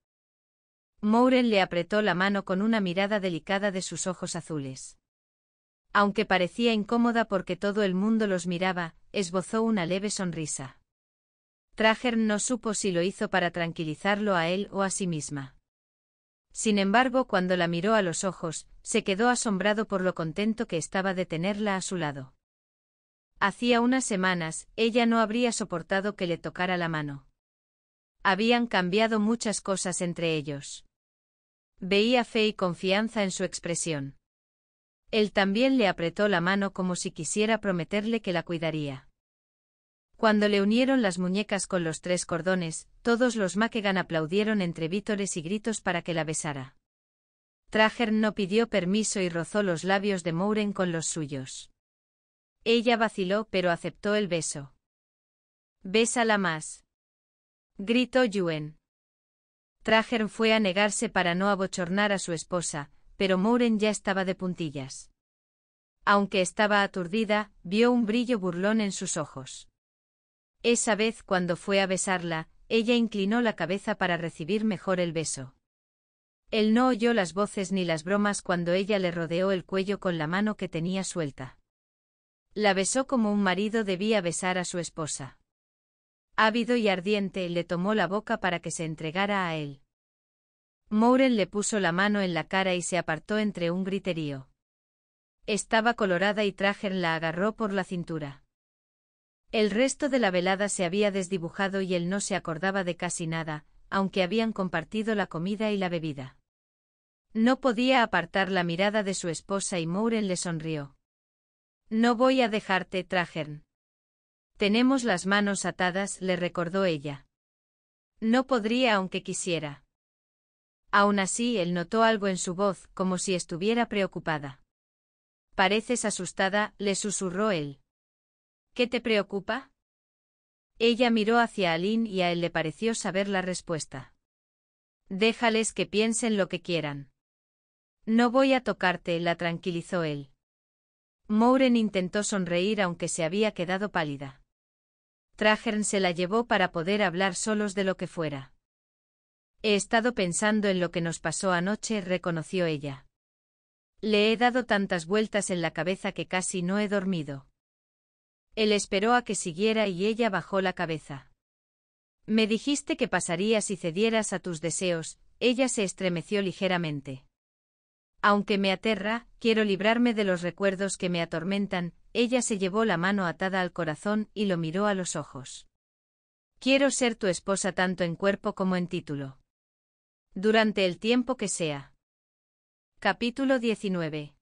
Mouren le apretó la mano con una mirada delicada de sus ojos azules. Aunque parecía incómoda porque todo el mundo los miraba, esbozó una leve sonrisa. Trager no supo si lo hizo para tranquilizarlo a él o a sí misma. Sin embargo, cuando la miró a los ojos, se quedó asombrado por lo contento que estaba de tenerla a su lado. Hacía unas semanas, ella no habría soportado que le tocara la mano. Habían cambiado muchas cosas entre ellos. Veía fe y confianza en su expresión. Él también le apretó la mano como si quisiera prometerle que la cuidaría. Cuando le unieron las muñecas con los tres cordones, todos los Makegan aplaudieron entre vítores y gritos para que la besara. Trager no pidió permiso y rozó los labios de Mouren con los suyos. Ella vaciló pero aceptó el beso. Bésala más. Gritó Yuen. Trager fue a negarse para no abochornar a su esposa, pero Mouren ya estaba de puntillas. Aunque estaba aturdida, vio un brillo burlón en sus ojos. Esa vez cuando fue a besarla, ella inclinó la cabeza para recibir mejor el beso. Él no oyó las voces ni las bromas cuando ella le rodeó el cuello con la mano que tenía suelta. La besó como un marido debía besar a su esposa. Ávido y ardiente le tomó la boca para que se entregara a él. Mouren le puso la mano en la cara y se apartó entre un griterío. Estaba colorada y Trager la agarró por la cintura. El resto de la velada se había desdibujado y él no se acordaba de casi nada, aunque habían compartido la comida y la bebida. No podía apartar la mirada de su esposa y Mouren le sonrió. No voy a dejarte, Trajern. Tenemos las manos atadas, le recordó ella. No podría aunque quisiera. Aún así, él notó algo en su voz, como si estuviera preocupada. Pareces asustada, le susurró él. ¿Qué te preocupa? Ella miró hacia Aline y a él le pareció saber la respuesta. Déjales que piensen lo que quieran. No voy a tocarte, la tranquilizó él. Mouren intentó sonreír aunque se había quedado pálida. Trajern se la llevó para poder hablar solos de lo que fuera. He estado pensando en lo que nos pasó anoche, reconoció ella. Le he dado tantas vueltas en la cabeza que casi no he dormido. Él esperó a que siguiera y ella bajó la cabeza. Me dijiste que pasaría si cedieras a tus deseos, ella se estremeció ligeramente. Aunque me aterra, quiero librarme de los recuerdos que me atormentan, ella se llevó la mano atada al corazón y lo miró a los ojos. Quiero ser tu esposa tanto en cuerpo como en título. Durante el tiempo que sea. Capítulo 19.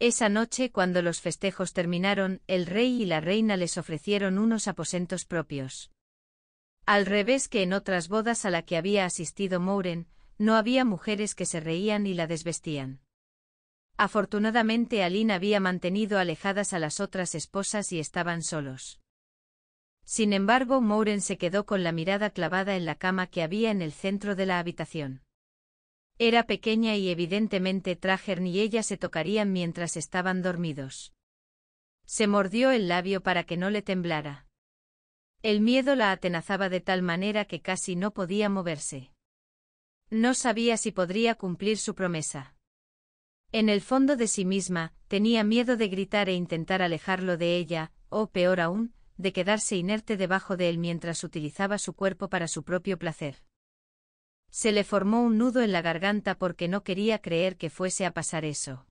Esa noche, cuando los festejos terminaron, el rey y la reina les ofrecieron unos aposentos propios. Al revés que en otras bodas a la que había asistido Mouren, no había mujeres que se reían y la desvestían. Afortunadamente Aline había mantenido alejadas a las otras esposas y estaban solos. Sin embargo, Mouren se quedó con la mirada clavada en la cama que había en el centro de la habitación. Era pequeña y evidentemente Trager ni ella se tocarían mientras estaban dormidos. Se mordió el labio para que no le temblara. El miedo la atenazaba de tal manera que casi no podía moverse. No sabía si podría cumplir su promesa. En el fondo de sí misma, tenía miedo de gritar e intentar alejarlo de ella, o peor aún, de quedarse inerte debajo de él mientras utilizaba su cuerpo para su propio placer. Se le formó un nudo en la garganta porque no quería creer que fuese a pasar eso.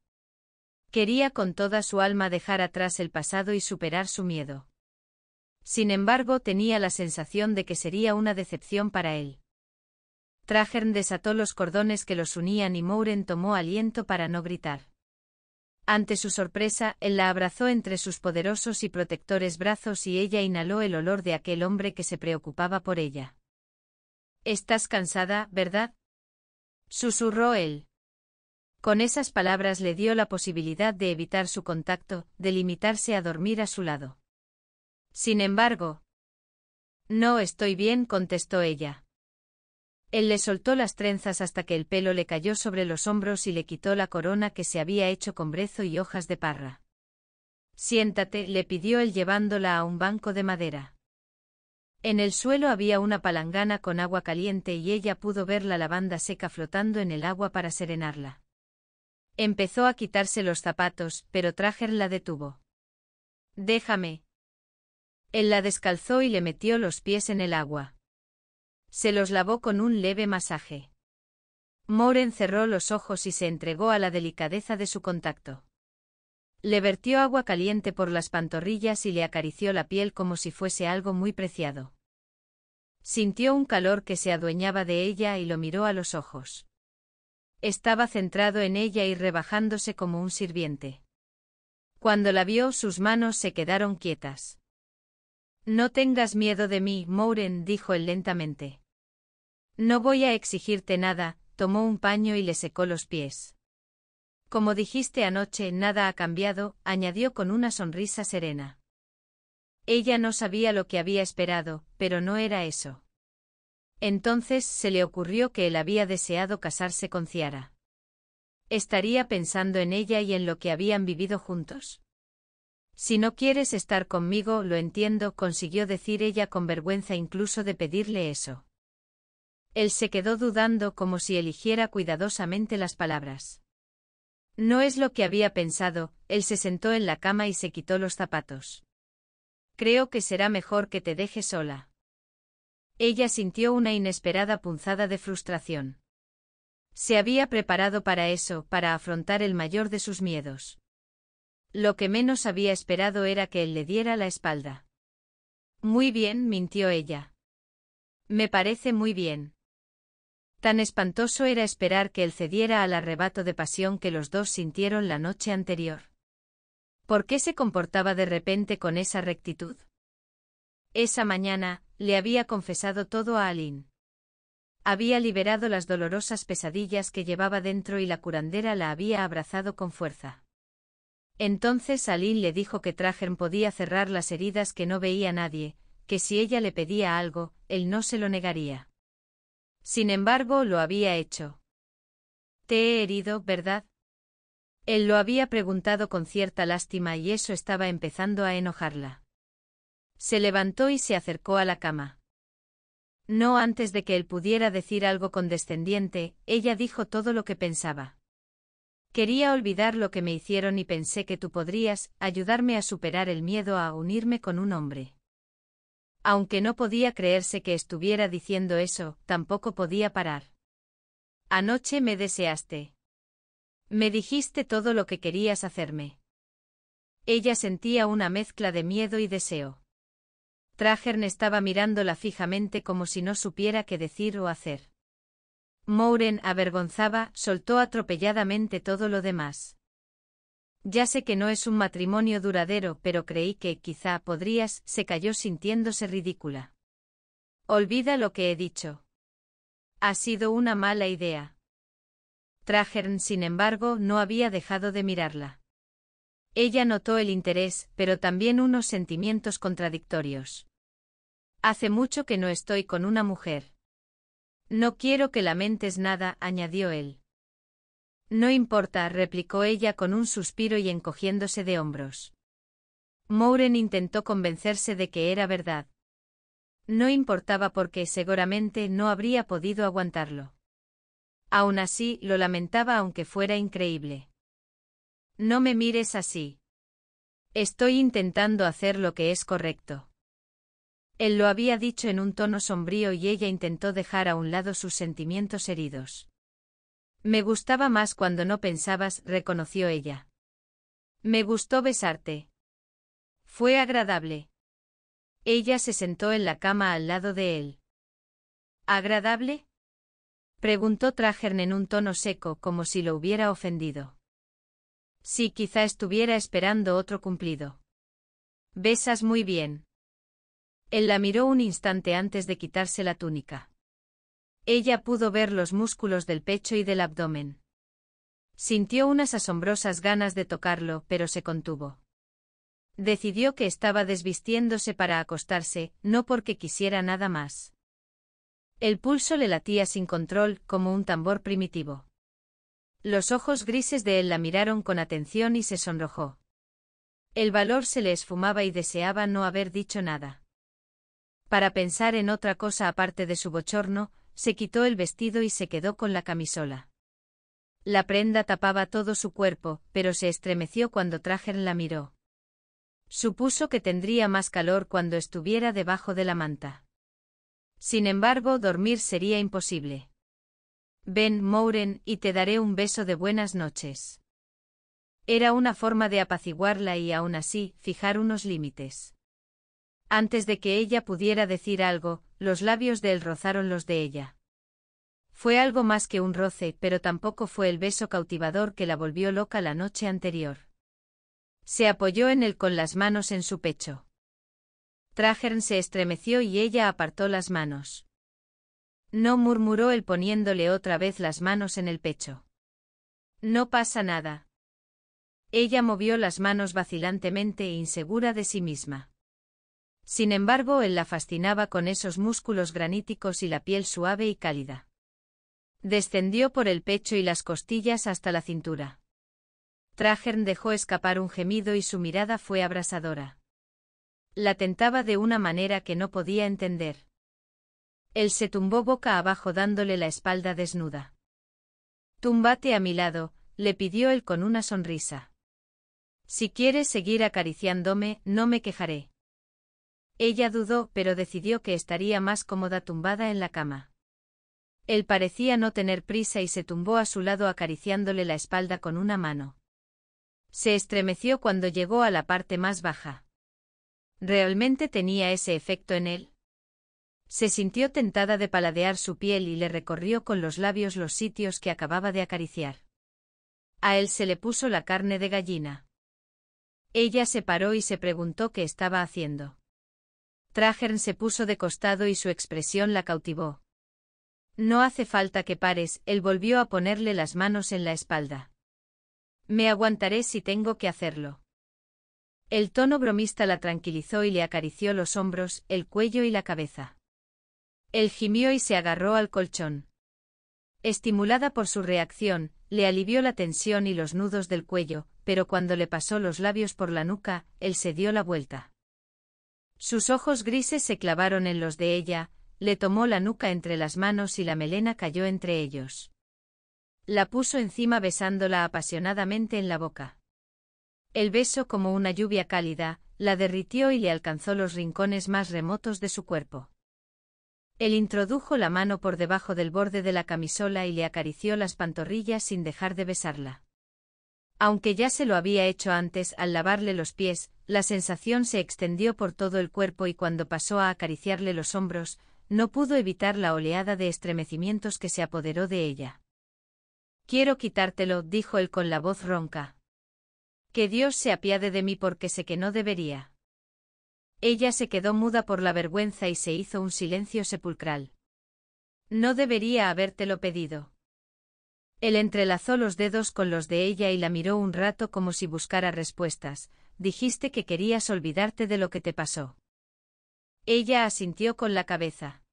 Quería con toda su alma dejar atrás el pasado y superar su miedo. Sin embargo, tenía la sensación de que sería una decepción para él. Trajern desató los cordones que los unían y Mouren tomó aliento para no gritar. Ante su sorpresa, él la abrazó entre sus poderosos y protectores brazos y ella inhaló el olor de aquel hombre que se preocupaba por ella. Estás cansada, ¿verdad? susurró él. Con esas palabras le dio la posibilidad de evitar su contacto, de limitarse a dormir a su lado. Sin embargo, no estoy bien, contestó ella. Él le soltó las trenzas hasta que el pelo le cayó sobre los hombros y le quitó la corona que se había hecho con brezo y hojas de parra. Siéntate, le pidió él llevándola a un banco de madera. En el suelo había una palangana con agua caliente y ella pudo ver la lavanda seca flotando en el agua para serenarla. Empezó a quitarse los zapatos, pero Trager la detuvo. Déjame. Él la descalzó y le metió los pies en el agua. Se los lavó con un leve masaje. Moren cerró los ojos y se entregó a la delicadeza de su contacto. Le vertió agua caliente por las pantorrillas y le acarició la piel como si fuese algo muy preciado. Sintió un calor que se adueñaba de ella y lo miró a los ojos. Estaba centrado en ella y rebajándose como un sirviente. Cuando la vio, sus manos se quedaron quietas. No tengas miedo de mí, Moren dijo él lentamente. No voy a exigirte nada, tomó un paño y le secó los pies. Como dijiste anoche, nada ha cambiado, añadió con una sonrisa serena. Ella no sabía lo que había esperado, pero no era eso. Entonces se le ocurrió que él había deseado casarse con Ciara. Estaría pensando en ella y en lo que habían vivido juntos. Si no quieres estar conmigo, lo entiendo, consiguió decir ella con vergüenza incluso de pedirle eso. Él se quedó dudando como si eligiera cuidadosamente las palabras. No es lo que había pensado, él se sentó en la cama y se quitó los zapatos. Creo que será mejor que te deje sola. Ella sintió una inesperada punzada de frustración. Se había preparado para eso, para afrontar el mayor de sus miedos. Lo que menos había esperado era que él le diera la espalda. Muy bien, mintió ella. Me parece muy bien. Tan espantoso era esperar que él cediera al arrebato de pasión que los dos sintieron la noche anterior. ¿Por qué se comportaba de repente con esa rectitud? Esa mañana, le había confesado todo a Aline. Había liberado las dolorosas pesadillas que llevaba dentro y la curandera la había abrazado con fuerza. Entonces Aline le dijo que Trajan podía cerrar las heridas que no veía nadie, que si ella le pedía algo, él no se lo negaría. Sin embargo, lo había hecho. Te he herido, ¿verdad? Él lo había preguntado con cierta lástima y eso estaba empezando a enojarla. Se levantó y se acercó a la cama. No antes de que él pudiera decir algo condescendiente, ella dijo todo lo que pensaba. Quería olvidar lo que me hicieron y pensé que tú podrías ayudarme a superar el miedo a unirme con un hombre. Aunque no podía creerse que estuviera diciendo eso, tampoco podía parar. Anoche me deseaste. Me dijiste todo lo que querías hacerme. Ella sentía una mezcla de miedo y deseo. Trajern estaba mirándola fijamente como si no supiera qué decir o hacer. Mouren avergonzaba, soltó atropelladamente todo lo demás. Ya sé que no es un matrimonio duradero, pero creí que quizá podrías, se cayó sintiéndose ridícula. Olvida lo que he dicho. Ha sido una mala idea. Trajern, sin embargo, no había dejado de mirarla. Ella notó el interés, pero también unos sentimientos contradictorios. Hace mucho que no estoy con una mujer. No quiero que lamentes nada, añadió él. No importa, replicó ella con un suspiro y encogiéndose de hombros. Mouren intentó convencerse de que era verdad. No importaba porque seguramente no habría podido aguantarlo. Aún así, lo lamentaba aunque fuera increíble. No me mires así. Estoy intentando hacer lo que es correcto. Él lo había dicho en un tono sombrío y ella intentó dejar a un lado sus sentimientos heridos. Me gustaba más cuando no pensabas, reconoció ella. Me gustó besarte. Fue agradable. Ella se sentó en la cama al lado de él. ¿Agradable? preguntó Trajern en un tono seco como si lo hubiera ofendido. Sí, quizá estuviera esperando otro cumplido. Besas muy bien. Él la miró un instante antes de quitarse la túnica. Ella pudo ver los músculos del pecho y del abdomen. Sintió unas asombrosas ganas de tocarlo, pero se contuvo. Decidió que estaba desvistiéndose para acostarse, no porque quisiera nada más. El pulso le latía sin control, como un tambor primitivo. Los ojos grises de él la miraron con atención y se sonrojó. El valor se le esfumaba y deseaba no haber dicho nada. Para pensar en otra cosa aparte de su bochorno, se quitó el vestido y se quedó con la camisola. La prenda tapaba todo su cuerpo, pero se estremeció cuando Trager la miró. Supuso que tendría más calor cuando estuviera debajo de la manta. Sin embargo, dormir sería imposible. Ven, Mouren, y te daré un beso de buenas noches. Era una forma de apaciguarla y aún así, fijar unos límites. Antes de que ella pudiera decir algo, los labios de él rozaron los de ella. Fue algo más que un roce, pero tampoco fue el beso cautivador que la volvió loca la noche anterior. Se apoyó en él con las manos en su pecho. Trajern se estremeció y ella apartó las manos. No murmuró él poniéndole otra vez las manos en el pecho. No pasa nada. Ella movió las manos vacilantemente e insegura de sí misma. Sin embargo, él la fascinaba con esos músculos graníticos y la piel suave y cálida. Descendió por el pecho y las costillas hasta la cintura. Trajern dejó escapar un gemido y su mirada fue abrasadora. La tentaba de una manera que no podía entender. Él se tumbó boca abajo dándole la espalda desnuda. Túmbate a mi lado, le pidió él con una sonrisa. Si quieres seguir acariciándome, no me quejaré. Ella dudó, pero decidió que estaría más cómoda tumbada en la cama. Él parecía no tener prisa y se tumbó a su lado acariciándole la espalda con una mano. Se estremeció cuando llegó a la parte más baja. ¿Realmente tenía ese efecto en él? Se sintió tentada de paladear su piel y le recorrió con los labios los sitios que acababa de acariciar. A él se le puso la carne de gallina. Ella se paró y se preguntó qué estaba haciendo. Trajern se puso de costado y su expresión la cautivó. No hace falta que pares, él volvió a ponerle las manos en la espalda. Me aguantaré si tengo que hacerlo. El tono bromista la tranquilizó y le acarició los hombros, el cuello y la cabeza. Él gimió y se agarró al colchón. Estimulada por su reacción, le alivió la tensión y los nudos del cuello, pero cuando le pasó los labios por la nuca, él se dio la vuelta. Sus ojos grises se clavaron en los de ella, le tomó la nuca entre las manos y la melena cayó entre ellos. La puso encima besándola apasionadamente en la boca. El beso como una lluvia cálida, la derritió y le alcanzó los rincones más remotos de su cuerpo. Él introdujo la mano por debajo del borde de la camisola y le acarició las pantorrillas sin dejar de besarla. Aunque ya se lo había hecho antes al lavarle los pies, la sensación se extendió por todo el cuerpo y cuando pasó a acariciarle los hombros, no pudo evitar la oleada de estremecimientos que se apoderó de ella. Quiero quitártelo, dijo él con la voz ronca. Que Dios se apiade de mí porque sé que no debería. Ella se quedó muda por la vergüenza y se hizo un silencio sepulcral. No debería habértelo pedido. Él entrelazó los dedos con los de ella y la miró un rato como si buscara respuestas, dijiste que querías olvidarte de lo que te pasó. Ella asintió con la cabeza.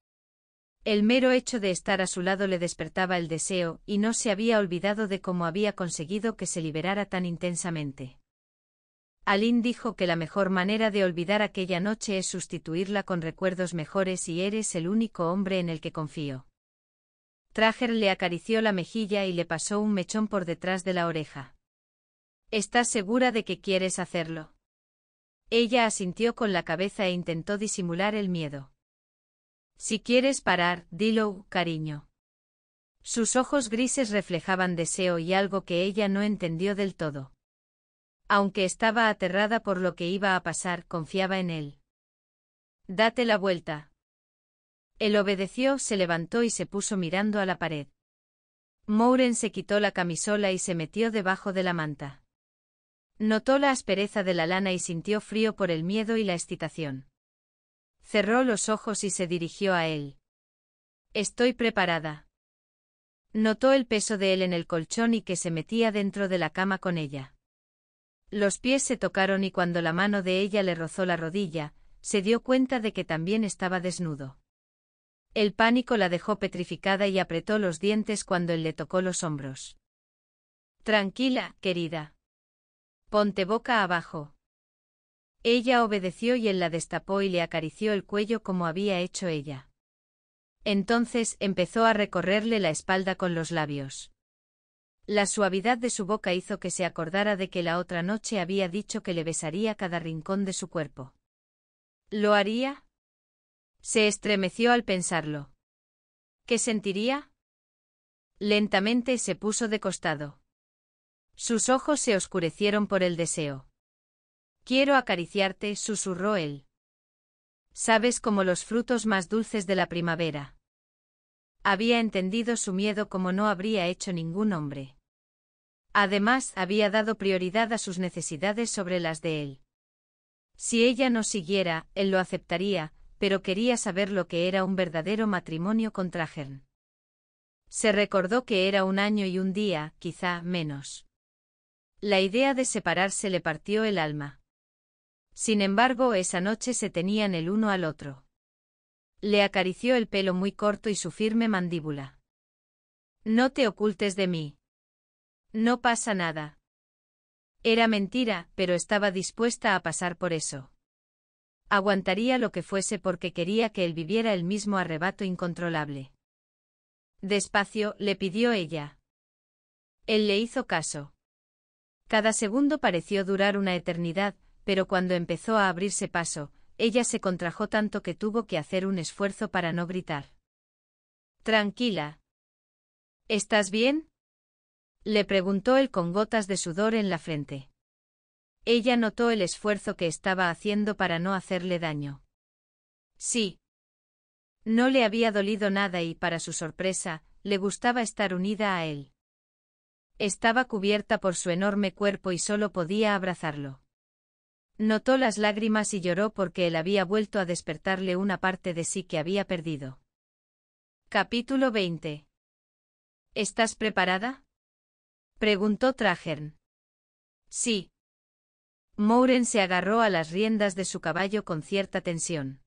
El mero hecho de estar a su lado le despertaba el deseo, y no se había olvidado de cómo había conseguido que se liberara tan intensamente. Aline dijo que la mejor manera de olvidar aquella noche es sustituirla con recuerdos mejores y eres el único hombre en el que confío. Trager le acarició la mejilla y le pasó un mechón por detrás de la oreja. ¿Estás segura de que quieres hacerlo? Ella asintió con la cabeza e intentó disimular el miedo. Si quieres parar, dilo, cariño. Sus ojos grises reflejaban deseo y algo que ella no entendió del todo. Aunque estaba aterrada por lo que iba a pasar, confiaba en él. Date la vuelta. Él obedeció, se levantó y se puso mirando a la pared. Mouren se quitó la camisola y se metió debajo de la manta. Notó la aspereza de la lana y sintió frío por el miedo y la excitación. Cerró los ojos y se dirigió a él. Estoy preparada. Notó el peso de él en el colchón y que se metía dentro de la cama con ella. Los pies se tocaron y cuando la mano de ella le rozó la rodilla, se dio cuenta de que también estaba desnudo. El pánico la dejó petrificada y apretó los dientes cuando él le tocó los hombros. Tranquila, querida. Ponte boca abajo. Ella obedeció y él la destapó y le acarició el cuello como había hecho ella. Entonces empezó a recorrerle la espalda con los labios. La suavidad de su boca hizo que se acordara de que la otra noche había dicho que le besaría cada rincón de su cuerpo. ¿Lo haría? Se estremeció al pensarlo. ¿Qué sentiría? Lentamente se puso de costado. Sus ojos se oscurecieron por el deseo. Quiero acariciarte, susurró él. Sabes como los frutos más dulces de la primavera. Había entendido su miedo como no habría hecho ningún hombre. Además, había dado prioridad a sus necesidades sobre las de él. Si ella no siguiera, él lo aceptaría, pero quería saber lo que era un verdadero matrimonio con Trajern. Se recordó que era un año y un día, quizá menos. La idea de separarse le partió el alma. Sin embargo, esa noche se tenían el uno al otro. Le acarició el pelo muy corto y su firme mandíbula. No te ocultes de mí. No pasa nada. Era mentira, pero estaba dispuesta a pasar por eso. Aguantaría lo que fuese porque quería que él viviera el mismo arrebato incontrolable. Despacio, le pidió ella. Él le hizo caso. Cada segundo pareció durar una eternidad, pero cuando empezó a abrirse paso, ella se contrajo tanto que tuvo que hacer un esfuerzo para no gritar. Tranquila. ¿Estás bien? le preguntó él con gotas de sudor en la frente. Ella notó el esfuerzo que estaba haciendo para no hacerle daño. Sí. No le había dolido nada y, para su sorpresa, le gustaba estar unida a él. Estaba cubierta por su enorme cuerpo y solo podía abrazarlo. Notó las lágrimas y lloró porque él había vuelto a despertarle una parte de sí que había perdido. Capítulo 20. ¿Estás preparada? Preguntó Trajern. Sí. Mouren se agarró a las riendas de su caballo con cierta tensión.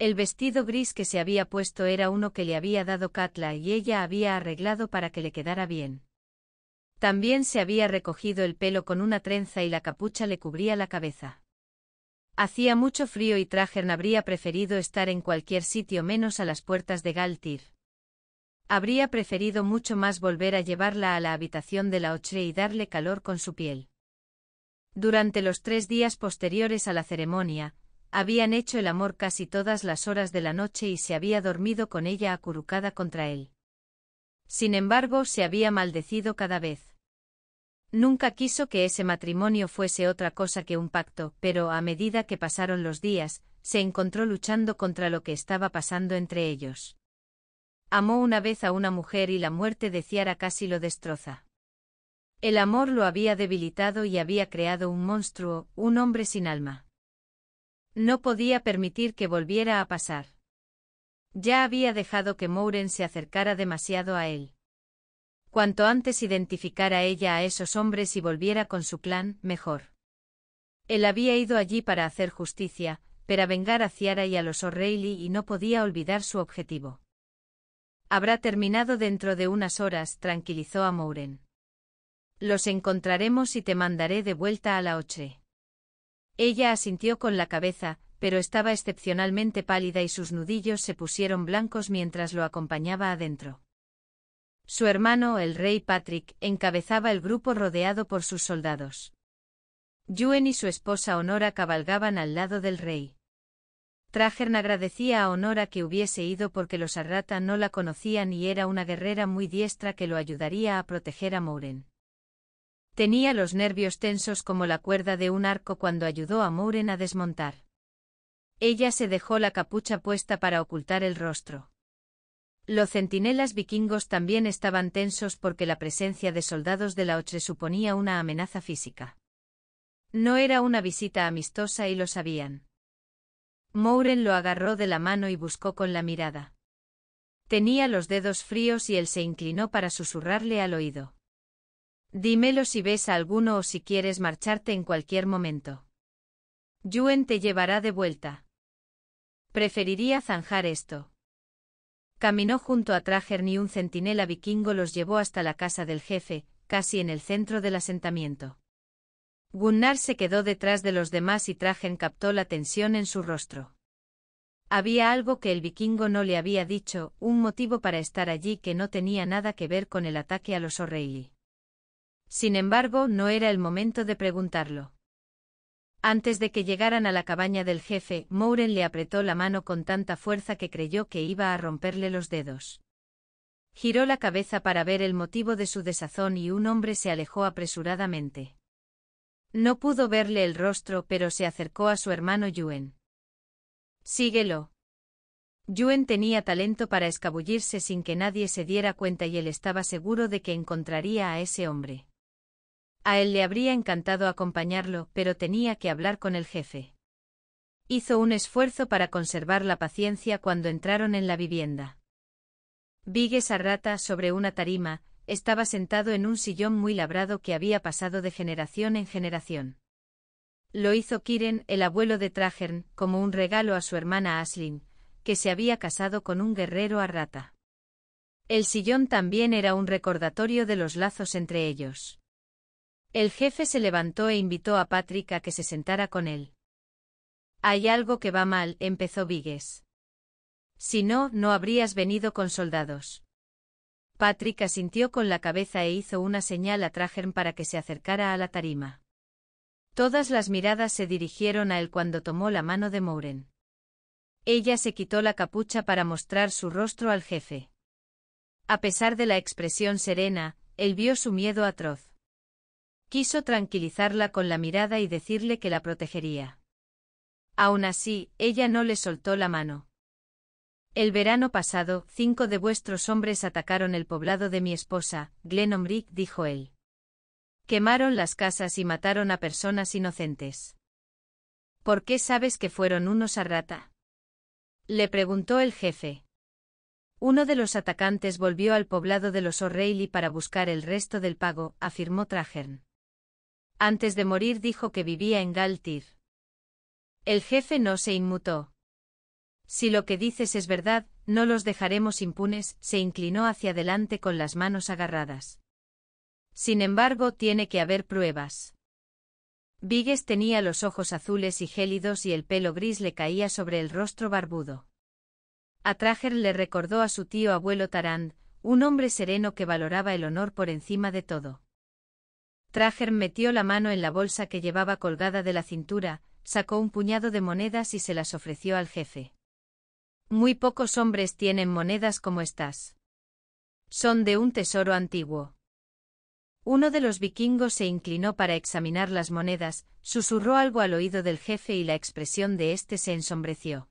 El vestido gris que se había puesto era uno que le había dado Katla y ella había arreglado para que le quedara bien. También se había recogido el pelo con una trenza y la capucha le cubría la cabeza. Hacía mucho frío y Trajern habría preferido estar en cualquier sitio menos a las puertas de Galtir. Habría preferido mucho más volver a llevarla a la habitación de la Ochre y darle calor con su piel. Durante los tres días posteriores a la ceremonia, habían hecho el amor casi todas las horas de la noche y se había dormido con ella acurrucada contra él. Sin embargo, se había maldecido cada vez. Nunca quiso que ese matrimonio fuese otra cosa que un pacto, pero a medida que pasaron los días, se encontró luchando contra lo que estaba pasando entre ellos. Amó una vez a una mujer y la muerte de Ciara casi lo destroza. El amor lo había debilitado y había creado un monstruo, un hombre sin alma. No podía permitir que volviera a pasar. Ya había dejado que Mouren se acercara demasiado a él. Cuanto antes identificara ella a esos hombres y volviera con su plan, mejor. Él había ido allí para hacer justicia, para vengar a Ciara y a los O'Reilly y no podía olvidar su objetivo. Habrá terminado dentro de unas horas, tranquilizó a Mouren. Los encontraremos y te mandaré de vuelta a la Oche. Ella asintió con la cabeza, pero estaba excepcionalmente pálida y sus nudillos se pusieron blancos mientras lo acompañaba adentro. Su hermano el rey Patrick encabezaba el grupo rodeado por sus soldados. Yuen y su esposa Honora cabalgaban al lado del rey. Trajern agradecía a Honora que hubiese ido porque los Arrata no la conocían y era una guerrera muy diestra que lo ayudaría a proteger a Mouren. Tenía los nervios tensos como la cuerda de un arco cuando ayudó a Mouren a desmontar. Ella se dejó la capucha puesta para ocultar el rostro. Los centinelas vikingos también estaban tensos porque la presencia de soldados de la Otre suponía una amenaza física. No era una visita amistosa y lo sabían. Mouren lo agarró de la mano y buscó con la mirada. Tenía los dedos fríos y él se inclinó para susurrarle al oído. Dímelo si ves a alguno o si quieres marcharte en cualquier momento. Yuen te llevará de vuelta. Preferiría zanjar esto. Caminó junto a Tragen y un centinela vikingo los llevó hasta la casa del jefe, casi en el centro del asentamiento. Gunnar se quedó detrás de los demás y Tragen captó la tensión en su rostro. Había algo que el vikingo no le había dicho, un motivo para estar allí que no tenía nada que ver con el ataque a los O'Reilly. Sin embargo, no era el momento de preguntarlo. Antes de que llegaran a la cabaña del jefe, Mouren le apretó la mano con tanta fuerza que creyó que iba a romperle los dedos. Giró la cabeza para ver el motivo de su desazón y un hombre se alejó apresuradamente. No pudo verle el rostro, pero se acercó a su hermano Yuen. Síguelo. Yuen tenía talento para escabullirse sin que nadie se diera cuenta y él estaba seguro de que encontraría a ese hombre. A él le habría encantado acompañarlo, pero tenía que hablar con el jefe. Hizo un esfuerzo para conservar la paciencia cuando entraron en la vivienda. Vigues Arrata, sobre una tarima, estaba sentado en un sillón muy labrado que había pasado de generación en generación. Lo hizo Kiren, el abuelo de Trajern, como un regalo a su hermana Aslin, que se había casado con un guerrero Arrata. El sillón también era un recordatorio de los lazos entre ellos. El jefe se levantó e invitó a Patrick a que se sentara con él. Hay algo que va mal, empezó vigues Si no, no habrías venido con soldados. Patrick asintió con la cabeza e hizo una señal a Trajan para que se acercara a la tarima. Todas las miradas se dirigieron a él cuando tomó la mano de Mouren. Ella se quitó la capucha para mostrar su rostro al jefe. A pesar de la expresión serena, él vio su miedo atroz. Quiso tranquilizarla con la mirada y decirle que la protegería. Aún así, ella no le soltó la mano. El verano pasado, cinco de vuestros hombres atacaron el poblado de mi esposa, Glenomrick dijo él. Quemaron las casas y mataron a personas inocentes. ¿Por qué sabes que fueron unos a rata? Le preguntó el jefe. Uno de los atacantes volvió al poblado de los O'Reilly para buscar el resto del pago, afirmó Trajern. Antes de morir dijo que vivía en Galtir. El jefe no se inmutó. Si lo que dices es verdad, no los dejaremos impunes, se inclinó hacia adelante con las manos agarradas. Sin embargo, tiene que haber pruebas. vigues tenía los ojos azules y gélidos y el pelo gris le caía sobre el rostro barbudo. A Trager le recordó a su tío abuelo Tarand, un hombre sereno que valoraba el honor por encima de todo. Trager metió la mano en la bolsa que llevaba colgada de la cintura, sacó un puñado de monedas y se las ofreció al jefe. Muy pocos hombres tienen monedas como estas. Son de un tesoro antiguo. Uno de los vikingos se inclinó para examinar las monedas, susurró algo al oído del jefe y la expresión de éste se ensombreció.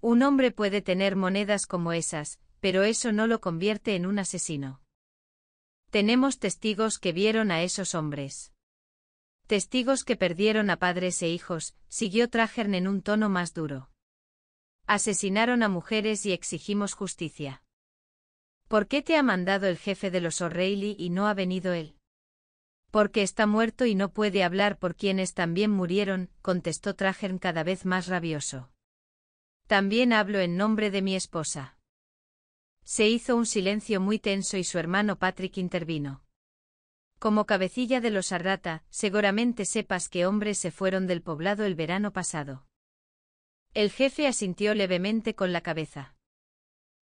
Un hombre puede tener monedas como esas, pero eso no lo convierte en un asesino. Tenemos testigos que vieron a esos hombres. Testigos que perdieron a padres e hijos, siguió Trajern en un tono más duro. Asesinaron a mujeres y exigimos justicia. ¿Por qué te ha mandado el jefe de los O'Reilly y no ha venido él? Porque está muerto y no puede hablar por quienes también murieron, contestó Trajern cada vez más rabioso. También hablo en nombre de mi esposa. Se hizo un silencio muy tenso y su hermano Patrick intervino. Como cabecilla de los Arrata, seguramente sepas que hombres se fueron del poblado el verano pasado. El jefe asintió levemente con la cabeza.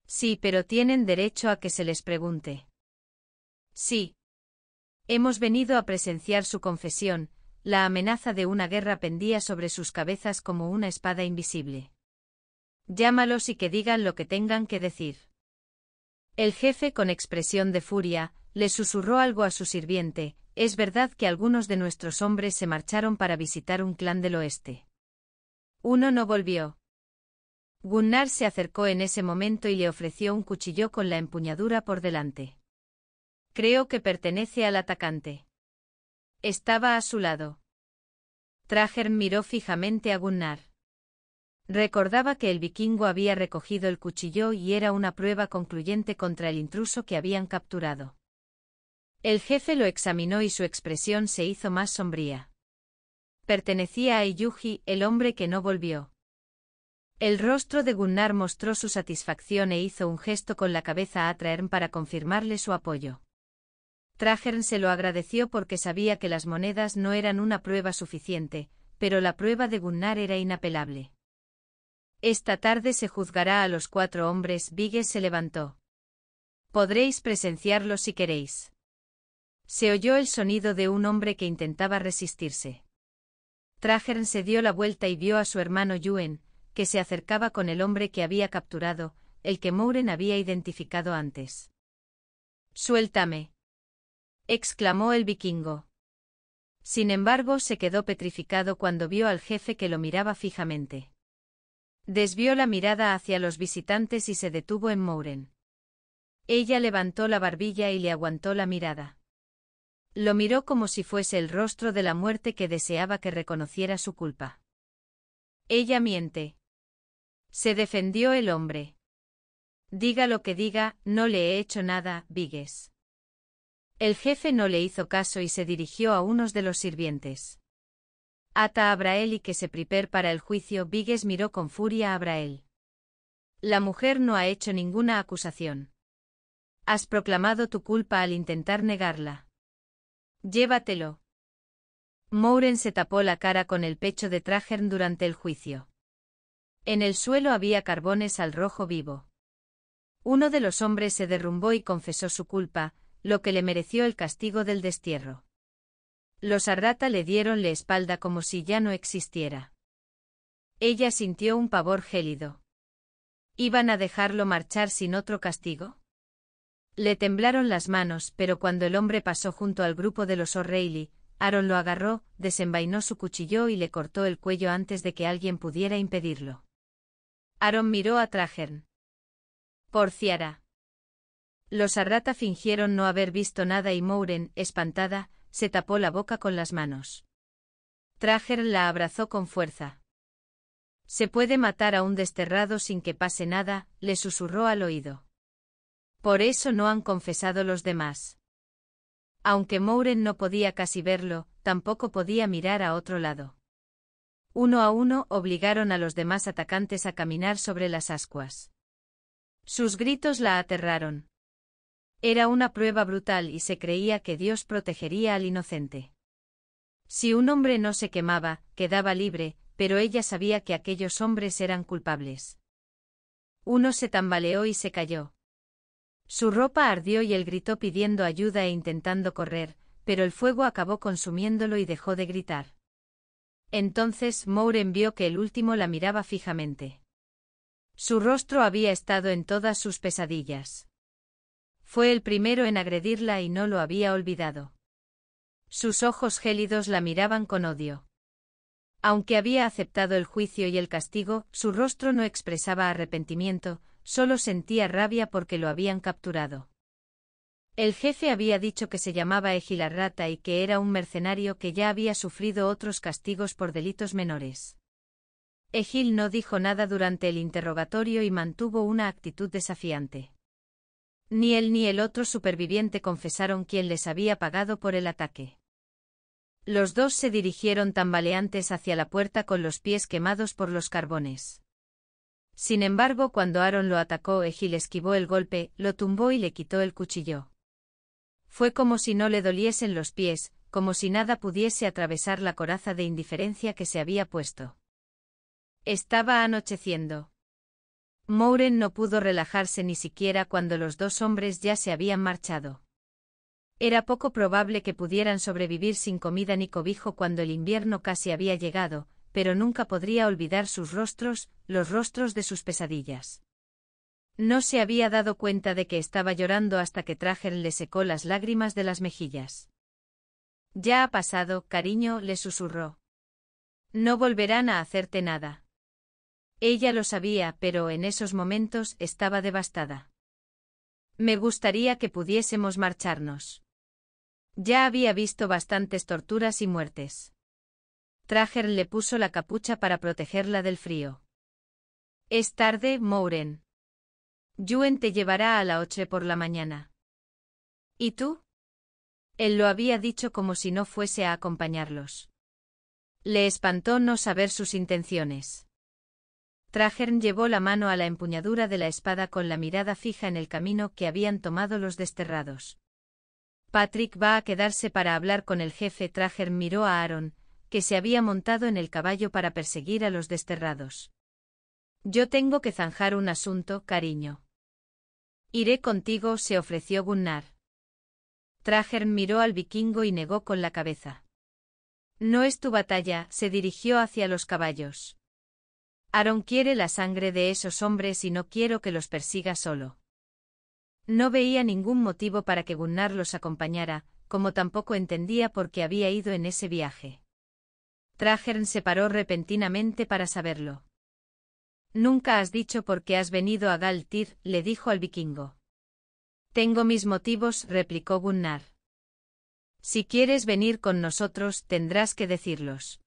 Sí, pero tienen derecho a que se les pregunte. Sí. Hemos venido a presenciar su confesión, la amenaza de una guerra pendía sobre sus cabezas como una espada invisible. Llámalos y que digan lo que tengan que decir. El jefe, con expresión de furia, le susurró algo a su sirviente, es verdad que algunos de nuestros hombres se marcharon para visitar un clan del oeste. Uno no volvió. Gunnar se acercó en ese momento y le ofreció un cuchillo con la empuñadura por delante. Creo que pertenece al atacante. Estaba a su lado. Trajer miró fijamente a Gunnar. Recordaba que el vikingo había recogido el cuchillo y era una prueba concluyente contra el intruso que habían capturado. El jefe lo examinó y su expresión se hizo más sombría. Pertenecía a Iyuji, el hombre que no volvió. El rostro de Gunnar mostró su satisfacción e hizo un gesto con la cabeza a Traern para confirmarle su apoyo. Trajern se lo agradeció porque sabía que las monedas no eran una prueba suficiente, pero la prueba de Gunnar era inapelable. Esta tarde se juzgará a los cuatro hombres. Vigue se levantó. Podréis presenciarlo si queréis. Se oyó el sonido de un hombre que intentaba resistirse. Trajern se dio la vuelta y vio a su hermano Yuen, que se acercaba con el hombre que había capturado, el que Mouren había identificado antes. Suéltame. exclamó el vikingo. Sin embargo, se quedó petrificado cuando vio al jefe que lo miraba fijamente. Desvió la mirada hacia los visitantes y se detuvo en Mouren. Ella levantó la barbilla y le aguantó la mirada. Lo miró como si fuese el rostro de la muerte que deseaba que reconociera su culpa. Ella miente. Se defendió el hombre. Diga lo que diga, no le he hecho nada, Vigues. El jefe no le hizo caso y se dirigió a unos de los sirvientes. Ata Abrael y que se prepare para el juicio. vigues miró con furia a Abrael. La mujer no ha hecho ninguna acusación. Has proclamado tu culpa al intentar negarla. Llévatelo. Mouren se tapó la cara con el pecho de Trajern durante el juicio. En el suelo había carbones al rojo vivo. Uno de los hombres se derrumbó y confesó su culpa, lo que le mereció el castigo del destierro. Los Arrata le dieron la espalda como si ya no existiera. Ella sintió un pavor gélido. ¿Iban a dejarlo marchar sin otro castigo? Le temblaron las manos, pero cuando el hombre pasó junto al grupo de los O'Reilly, Aaron lo agarró, desenvainó su cuchillo y le cortó el cuello antes de que alguien pudiera impedirlo. Aaron miró a Por Porciara. Los Arrata fingieron no haber visto nada y Mouren, espantada, se tapó la boca con las manos. Trager la abrazó con fuerza. Se puede matar a un desterrado sin que pase nada, le susurró al oído. Por eso no han confesado los demás. Aunque Mouren no podía casi verlo, tampoco podía mirar a otro lado. Uno a uno obligaron a los demás atacantes a caminar sobre las ascuas. Sus gritos la aterraron. Era una prueba brutal y se creía que Dios protegería al inocente. Si un hombre no se quemaba, quedaba libre, pero ella sabía que aquellos hombres eran culpables. Uno se tambaleó y se cayó. Su ropa ardió y él gritó pidiendo ayuda e intentando correr, pero el fuego acabó consumiéndolo y dejó de gritar. Entonces Mouren vio que el último la miraba fijamente. Su rostro había estado en todas sus pesadillas. Fue el primero en agredirla y no lo había olvidado. Sus ojos gélidos la miraban con odio. Aunque había aceptado el juicio y el castigo, su rostro no expresaba arrepentimiento, solo sentía rabia porque lo habían capturado. El jefe había dicho que se llamaba Egilarrata y que era un mercenario que ya había sufrido otros castigos por delitos menores. Egil no dijo nada durante el interrogatorio y mantuvo una actitud desafiante. Ni él ni el otro superviviente confesaron quién les había pagado por el ataque. Los dos se dirigieron tambaleantes hacia la puerta con los pies quemados por los carbones. Sin embargo, cuando Aaron lo atacó, Egil esquivó el golpe, lo tumbó y le quitó el cuchillo. Fue como si no le doliesen los pies, como si nada pudiese atravesar la coraza de indiferencia que se había puesto. Estaba anocheciendo. Mouren no pudo relajarse ni siquiera cuando los dos hombres ya se habían marchado. Era poco probable que pudieran sobrevivir sin comida ni cobijo cuando el invierno casi había llegado, pero nunca podría olvidar sus rostros, los rostros de sus pesadillas. No se había dado cuenta de que estaba llorando hasta que Trager le secó las lágrimas de las mejillas. Ya ha pasado, cariño, le susurró. No volverán a hacerte nada. Ella lo sabía, pero en esos momentos estaba devastada. Me gustaría que pudiésemos marcharnos. Ya había visto bastantes torturas y muertes. Trager le puso la capucha para protegerla del frío. Es tarde, Mouren. Yuen te llevará a la oche por la mañana. ¿Y tú? Él lo había dicho como si no fuese a acompañarlos. Le espantó no saber sus intenciones. Trajern llevó la mano a la empuñadura de la espada con la mirada fija en el camino que habían tomado los desterrados. Patrick va a quedarse para hablar con el jefe. Trajern miró a Aaron, que se había montado en el caballo para perseguir a los desterrados. Yo tengo que zanjar un asunto, cariño. Iré contigo, se ofreció Gunnar. Trajern miró al vikingo y negó con la cabeza. No es tu batalla, se dirigió hacia los caballos. Aarón quiere la sangre de esos hombres y no quiero que los persiga solo. No veía ningún motivo para que Gunnar los acompañara, como tampoco entendía por qué había ido en ese viaje. Trajern se paró repentinamente para saberlo. Nunca has dicho por qué has venido a Galtir, le dijo al vikingo. Tengo mis motivos, replicó Gunnar. Si quieres venir con nosotros, tendrás que decirlos.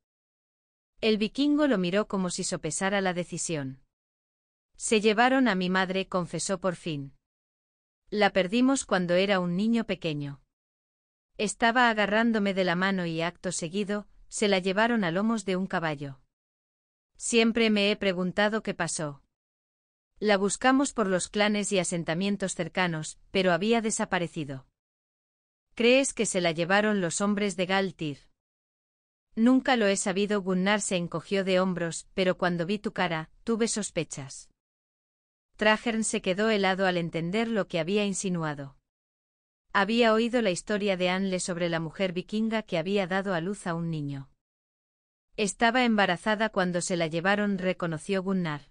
El vikingo lo miró como si sopesara la decisión. Se llevaron a mi madre, confesó por fin. La perdimos cuando era un niño pequeño. Estaba agarrándome de la mano y acto seguido, se la llevaron a lomos de un caballo. Siempre me he preguntado qué pasó. La buscamos por los clanes y asentamientos cercanos, pero había desaparecido. ¿Crees que se la llevaron los hombres de Galtir? Nunca lo he sabido. Gunnar se encogió de hombros, pero cuando vi tu cara, tuve sospechas. Trajern se quedó helado al entender lo que había insinuado. Había oído la historia de Anle sobre la mujer vikinga que había dado a luz a un niño. Estaba embarazada cuando se la llevaron, reconoció Gunnar.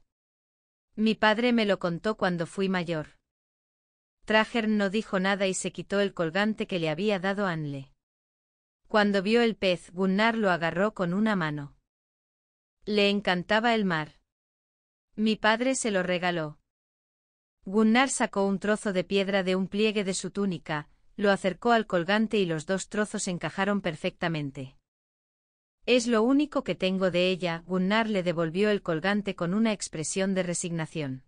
Mi padre me lo contó cuando fui mayor. Trajern no dijo nada y se quitó el colgante que le había dado Anle. Cuando vio el pez, Gunnar lo agarró con una mano. Le encantaba el mar. Mi padre se lo regaló. Gunnar sacó un trozo de piedra de un pliegue de su túnica, lo acercó al colgante y los dos trozos encajaron perfectamente. Es lo único que tengo de ella, Gunnar le devolvió el colgante con una expresión de resignación.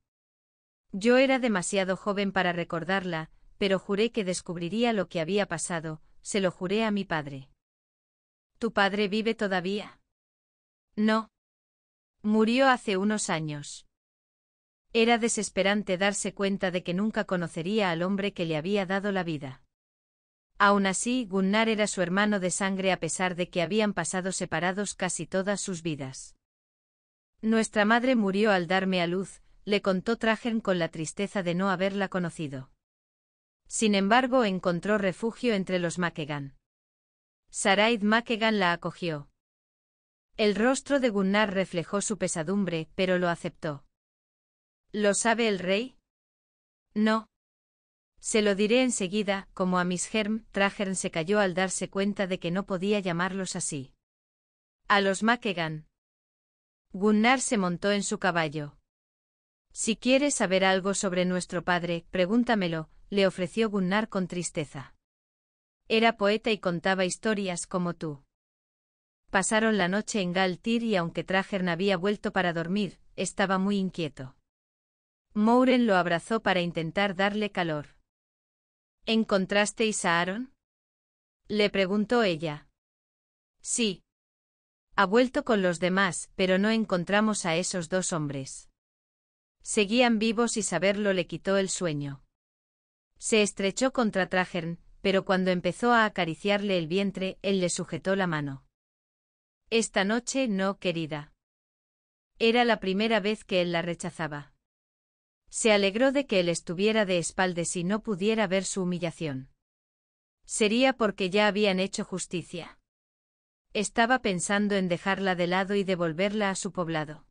Yo era demasiado joven para recordarla, pero juré que descubriría lo que había pasado, se lo juré a mi padre. ¿Tu padre vive todavía? No. Murió hace unos años. Era desesperante darse cuenta de que nunca conocería al hombre que le había dado la vida. Aún así, Gunnar era su hermano de sangre a pesar de que habían pasado separados casi todas sus vidas. Nuestra madre murió al darme a luz, le contó Tragen con la tristeza de no haberla conocido. Sin embargo, encontró refugio entre los Makegan. Saraid Makegan la acogió. El rostro de Gunnar reflejó su pesadumbre, pero lo aceptó. ¿Lo sabe el rey? No. Se lo diré enseguida, como a Miss Herm, Trajern se cayó al darse cuenta de que no podía llamarlos así. A los Makegan. Gunnar se montó en su caballo. Si quieres saber algo sobre nuestro padre, pregúntamelo, le ofreció Gunnar con tristeza. Era poeta y contaba historias como tú. Pasaron la noche en Galtir y aunque Trajern había vuelto para dormir, estaba muy inquieto. Mouren lo abrazó para intentar darle calor. ¿Encontrasteis a Aaron? Le preguntó ella. Sí. Ha vuelto con los demás, pero no encontramos a esos dos hombres. Seguían vivos y saberlo le quitó el sueño. Se estrechó contra Trajern, pero cuando empezó a acariciarle el vientre, él le sujetó la mano. Esta noche no, querida. Era la primera vez que él la rechazaba. Se alegró de que él estuviera de espaldas y no pudiera ver su humillación. Sería porque ya habían hecho justicia. Estaba pensando en dejarla de lado y devolverla a su poblado.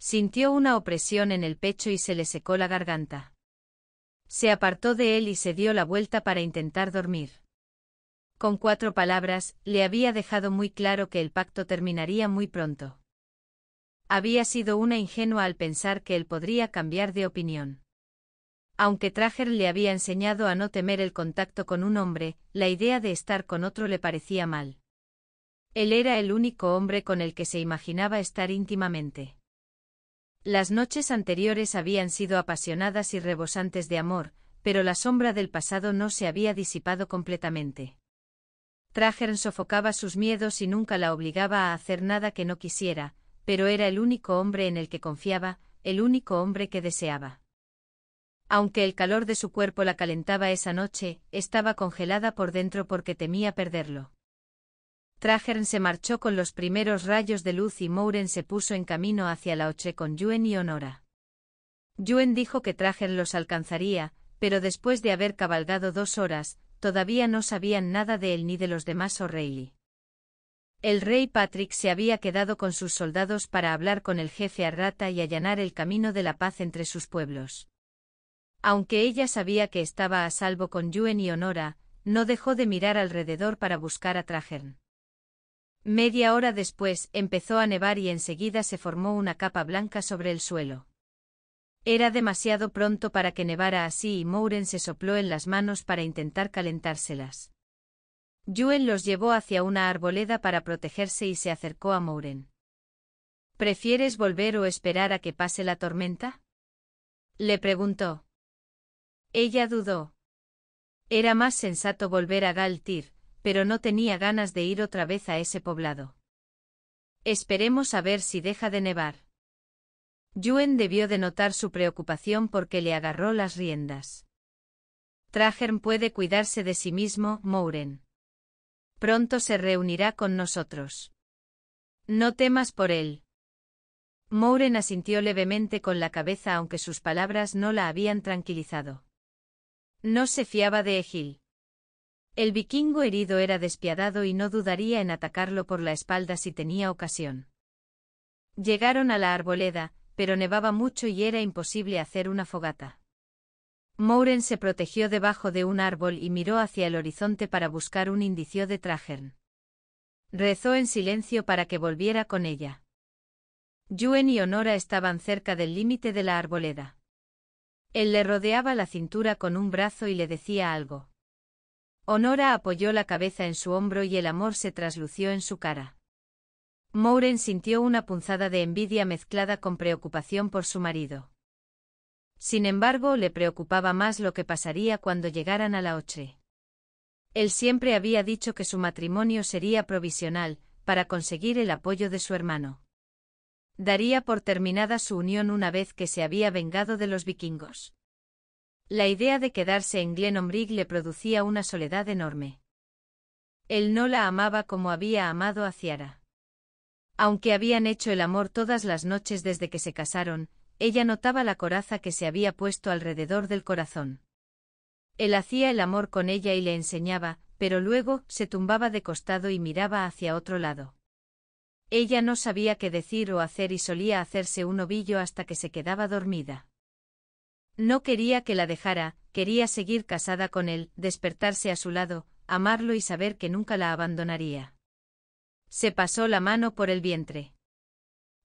Sintió una opresión en el pecho y se le secó la garganta. Se apartó de él y se dio la vuelta para intentar dormir. Con cuatro palabras, le había dejado muy claro que el pacto terminaría muy pronto. Había sido una ingenua al pensar que él podría cambiar de opinión. Aunque Trager le había enseñado a no temer el contacto con un hombre, la idea de estar con otro le parecía mal. Él era el único hombre con el que se imaginaba estar íntimamente. Las noches anteriores habían sido apasionadas y rebosantes de amor, pero la sombra del pasado no se había disipado completamente. Trajern sofocaba sus miedos y nunca la obligaba a hacer nada que no quisiera, pero era el único hombre en el que confiaba, el único hombre que deseaba. Aunque el calor de su cuerpo la calentaba esa noche, estaba congelada por dentro porque temía perderlo. Trajern se marchó con los primeros rayos de luz y Mouren se puso en camino hacia la Oche con Yuen y Honora. Yuen dijo que Trajern los alcanzaría, pero después de haber cabalgado dos horas, todavía no sabían nada de él ni de los demás O'Reilly. El rey Patrick se había quedado con sus soldados para hablar con el jefe Arrata y allanar el camino de la paz entre sus pueblos. Aunque ella sabía que estaba a salvo con Yuen y Honora, no dejó de mirar alrededor para buscar a Trajern. Media hora después empezó a nevar y enseguida se formó una capa blanca sobre el suelo. Era demasiado pronto para que nevara así y Mouren se sopló en las manos para intentar calentárselas. Yuen los llevó hacia una arboleda para protegerse y se acercó a Mouren. ¿Prefieres volver o esperar a que pase la tormenta? Le preguntó. Ella dudó. Era más sensato volver a Galtir, pero no tenía ganas de ir otra vez a ese poblado. Esperemos a ver si deja de nevar. Yuen debió de notar su preocupación porque le agarró las riendas. Trajern puede cuidarse de sí mismo, Mouren. Pronto se reunirá con nosotros. No temas por él. Mouren asintió levemente con la cabeza aunque sus palabras no la habían tranquilizado. No se fiaba de Egil. El vikingo herido era despiadado y no dudaría en atacarlo por la espalda si tenía ocasión. Llegaron a la arboleda, pero nevaba mucho y era imposible hacer una fogata. Mouren se protegió debajo de un árbol y miró hacia el horizonte para buscar un indicio de Trajern. Rezó en silencio para que volviera con ella. Yuen y Honora estaban cerca del límite de la arboleda. Él le rodeaba la cintura con un brazo y le decía algo. Honora apoyó la cabeza en su hombro y el amor se traslució en su cara. Mouren sintió una punzada de envidia mezclada con preocupación por su marido. Sin embargo, le preocupaba más lo que pasaría cuando llegaran a la Oche. Él siempre había dicho que su matrimonio sería provisional, para conseguir el apoyo de su hermano. Daría por terminada su unión una vez que se había vengado de los vikingos. La idea de quedarse en Glenombrig le producía una soledad enorme. Él no la amaba como había amado a Ciara. Aunque habían hecho el amor todas las noches desde que se casaron, ella notaba la coraza que se había puesto alrededor del corazón. Él hacía el amor con ella y le enseñaba, pero luego se tumbaba de costado y miraba hacia otro lado. Ella no sabía qué decir o hacer y solía hacerse un ovillo hasta que se quedaba dormida. No quería que la dejara, quería seguir casada con él, despertarse a su lado, amarlo y saber que nunca la abandonaría. Se pasó la mano por el vientre.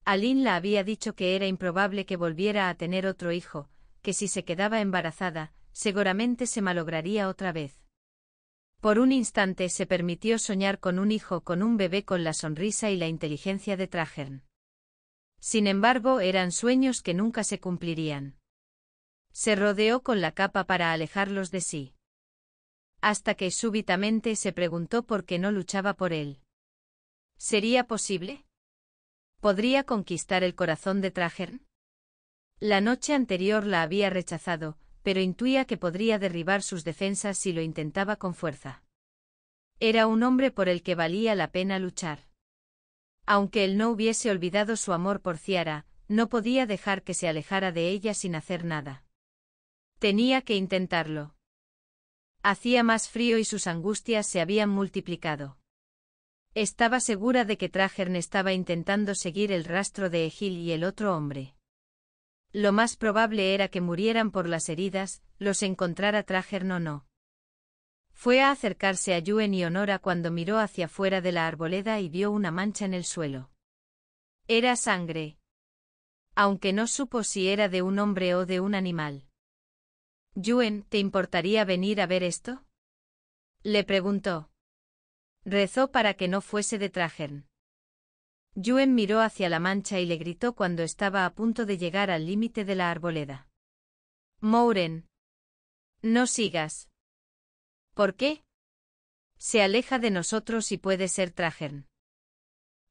Aline la había dicho que era improbable que volviera a tener otro hijo, que si se quedaba embarazada, seguramente se malograría otra vez. Por un instante se permitió soñar con un hijo con un bebé con la sonrisa y la inteligencia de Trajern. Sin embargo, eran sueños que nunca se cumplirían se rodeó con la capa para alejarlos de sí. Hasta que súbitamente se preguntó por qué no luchaba por él. ¿Sería posible? ¿Podría conquistar el corazón de Trajern? La noche anterior la había rechazado, pero intuía que podría derribar sus defensas si lo intentaba con fuerza. Era un hombre por el que valía la pena luchar. Aunque él no hubiese olvidado su amor por Ciara, no podía dejar que se alejara de ella sin hacer nada. Tenía que intentarlo. Hacía más frío y sus angustias se habían multiplicado. Estaba segura de que Trajern estaba intentando seguir el rastro de Egil y el otro hombre. Lo más probable era que murieran por las heridas, los encontrara Trajern o no. Fue a acercarse a Yuen y Honora cuando miró hacia fuera de la arboleda y vio una mancha en el suelo. Era sangre. Aunque no supo si era de un hombre o de un animal. Yuen, ¿te importaría venir a ver esto? Le preguntó. Rezó para que no fuese de Trajern. Yuen miró hacia la mancha y le gritó cuando estaba a punto de llegar al límite de la arboleda. Mouren. No sigas. ¿Por qué? Se aleja de nosotros y puede ser Trajern.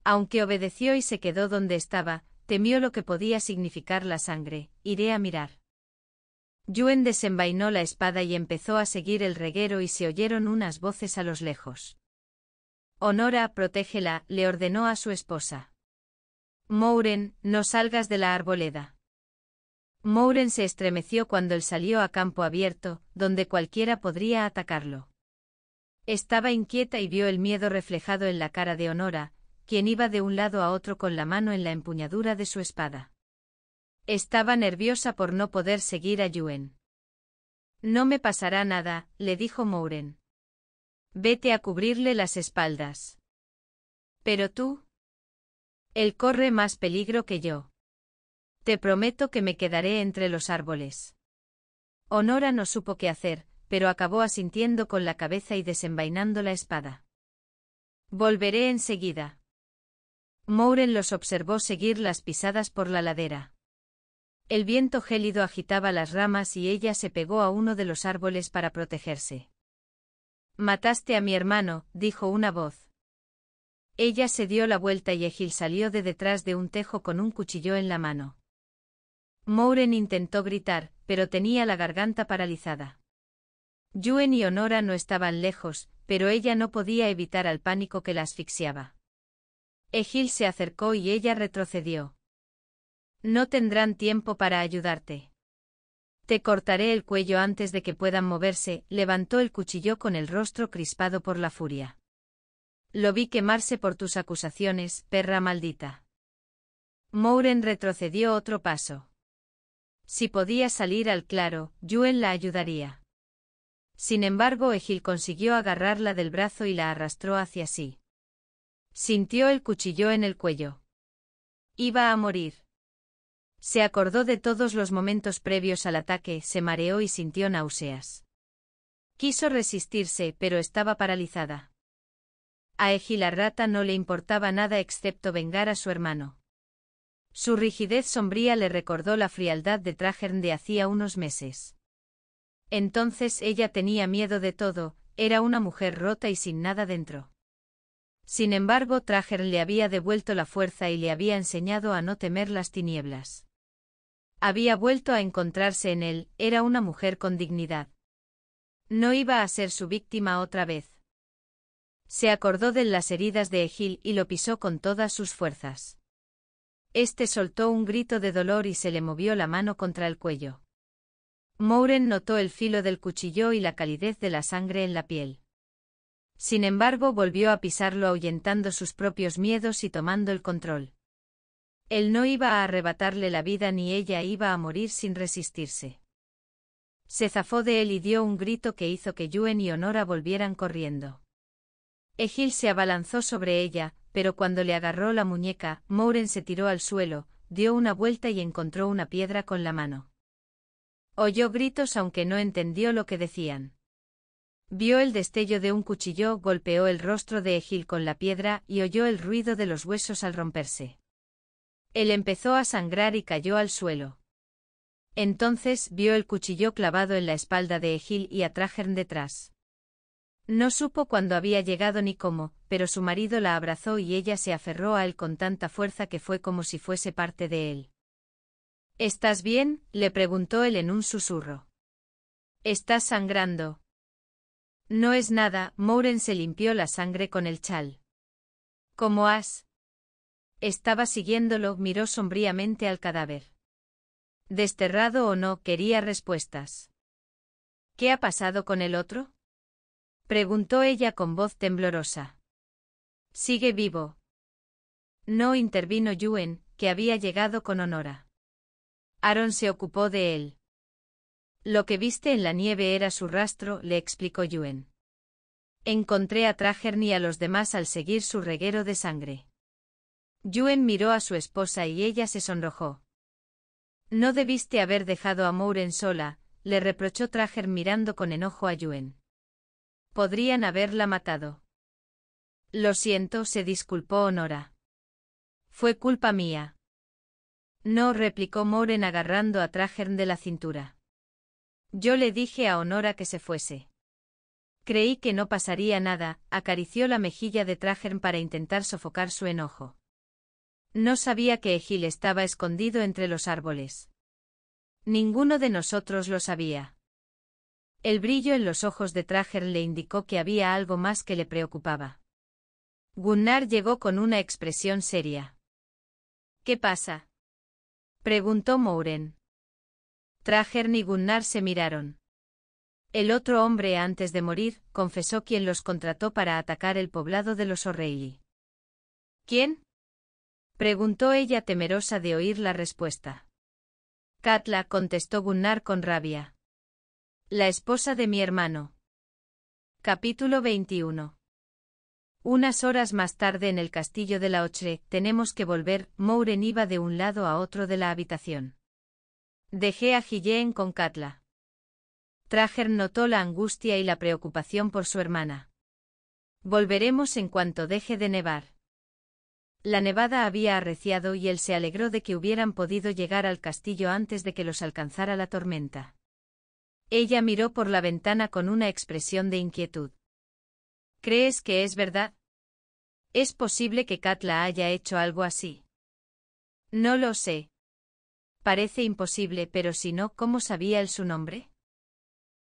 Aunque obedeció y se quedó donde estaba, temió lo que podía significar la sangre. Iré a mirar. Yuen desenvainó la espada y empezó a seguir el reguero y se oyeron unas voces a los lejos. Honora, protégela, le ordenó a su esposa. Mouren, no salgas de la arboleda. Mouren se estremeció cuando él salió a campo abierto, donde cualquiera podría atacarlo. Estaba inquieta y vio el miedo reflejado en la cara de Honora, quien iba de un lado a otro con la mano en la empuñadura de su espada. Estaba nerviosa por no poder seguir a Yuen. No me pasará nada, le dijo Mouren. Vete a cubrirle las espaldas. Pero tú. Él corre más peligro que yo. Te prometo que me quedaré entre los árboles. Honora no supo qué hacer, pero acabó asintiendo con la cabeza y desenvainando la espada. Volveré enseguida. Mouren los observó seguir las pisadas por la ladera. El viento gélido agitaba las ramas y ella se pegó a uno de los árboles para protegerse. Mataste a mi hermano, dijo una voz. Ella se dio la vuelta y Egil salió de detrás de un tejo con un cuchillo en la mano. Mouren intentó gritar, pero tenía la garganta paralizada. Yuen y Honora no estaban lejos, pero ella no podía evitar al pánico que la asfixiaba. Egil se acercó y ella retrocedió no tendrán tiempo para ayudarte. Te cortaré el cuello antes de que puedan moverse, levantó el cuchillo con el rostro crispado por la furia. Lo vi quemarse por tus acusaciones, perra maldita. Mouren retrocedió otro paso. Si podía salir al claro, Yuen la ayudaría. Sin embargo, Egil consiguió agarrarla del brazo y la arrastró hacia sí. Sintió el cuchillo en el cuello. Iba a morir. Se acordó de todos los momentos previos al ataque, se mareó y sintió náuseas. Quiso resistirse, pero estaba paralizada. A Rata no le importaba nada excepto vengar a su hermano. Su rigidez sombría le recordó la frialdad de Trajern de hacía unos meses. Entonces ella tenía miedo de todo, era una mujer rota y sin nada dentro. Sin embargo, Trajern le había devuelto la fuerza y le había enseñado a no temer las tinieblas. Había vuelto a encontrarse en él, era una mujer con dignidad. No iba a ser su víctima otra vez. Se acordó de las heridas de Egil y lo pisó con todas sus fuerzas. Este soltó un grito de dolor y se le movió la mano contra el cuello. Mouren notó el filo del cuchillo y la calidez de la sangre en la piel. Sin embargo, volvió a pisarlo ahuyentando sus propios miedos y tomando el control. Él no iba a arrebatarle la vida ni ella iba a morir sin resistirse. Se zafó de él y dio un grito que hizo que Yuen y Honora volvieran corriendo. Egil se abalanzó sobre ella, pero cuando le agarró la muñeca, Mouren se tiró al suelo, dio una vuelta y encontró una piedra con la mano. Oyó gritos aunque no entendió lo que decían. Vio el destello de un cuchillo, golpeó el rostro de Egil con la piedra y oyó el ruido de los huesos al romperse. Él empezó a sangrar y cayó al suelo. Entonces vio el cuchillo clavado en la espalda de Egil y a Trajern detrás. No supo cuándo había llegado ni cómo, pero su marido la abrazó y ella se aferró a él con tanta fuerza que fue como si fuese parte de él. ¿Estás bien? le preguntó él en un susurro. ¿Estás sangrando? No es nada, Mouren se limpió la sangre con el chal. ¿Cómo has? Estaba siguiéndolo, miró sombríamente al cadáver. Desterrado o no, quería respuestas. ¿Qué ha pasado con el otro? Preguntó ella con voz temblorosa. Sigue vivo. No intervino Yuen, que había llegado con Honora. Aaron se ocupó de él. Lo que viste en la nieve era su rastro, le explicó Yuen. Encontré a Trajern y a los demás al seguir su reguero de sangre. Yuen miró a su esposa y ella se sonrojó. No debiste haber dejado a Mouren sola, le reprochó Trager mirando con enojo a Yuen. Podrían haberla matado. Lo siento, se disculpó Honora. Fue culpa mía. No, replicó Mouren agarrando a Trajern de la cintura. Yo le dije a Honora que se fuese. Creí que no pasaría nada, acarició la mejilla de Trajern para intentar sofocar su enojo. No sabía que Egil estaba escondido entre los árboles. Ninguno de nosotros lo sabía. El brillo en los ojos de Trager le indicó que había algo más que le preocupaba. Gunnar llegó con una expresión seria. ¿Qué pasa? preguntó Mouren. Trager y Gunnar se miraron. El otro hombre antes de morir, confesó quien los contrató para atacar el poblado de los O'Reilly. ¿Quién? Preguntó ella temerosa de oír la respuesta. Katla contestó Gunnar con rabia. La esposa de mi hermano. Capítulo 21. Unas horas más tarde en el castillo de la Ochre, tenemos que volver, Mouren iba de un lado a otro de la habitación. Dejé a Gilleen con Katla. Trager notó la angustia y la preocupación por su hermana. Volveremos en cuanto deje de nevar. La nevada había arreciado y él se alegró de que hubieran podido llegar al castillo antes de que los alcanzara la tormenta. Ella miró por la ventana con una expresión de inquietud. ¿Crees que es verdad? Es posible que Katla haya hecho algo así. No lo sé. Parece imposible, pero si no, ¿cómo sabía él su nombre?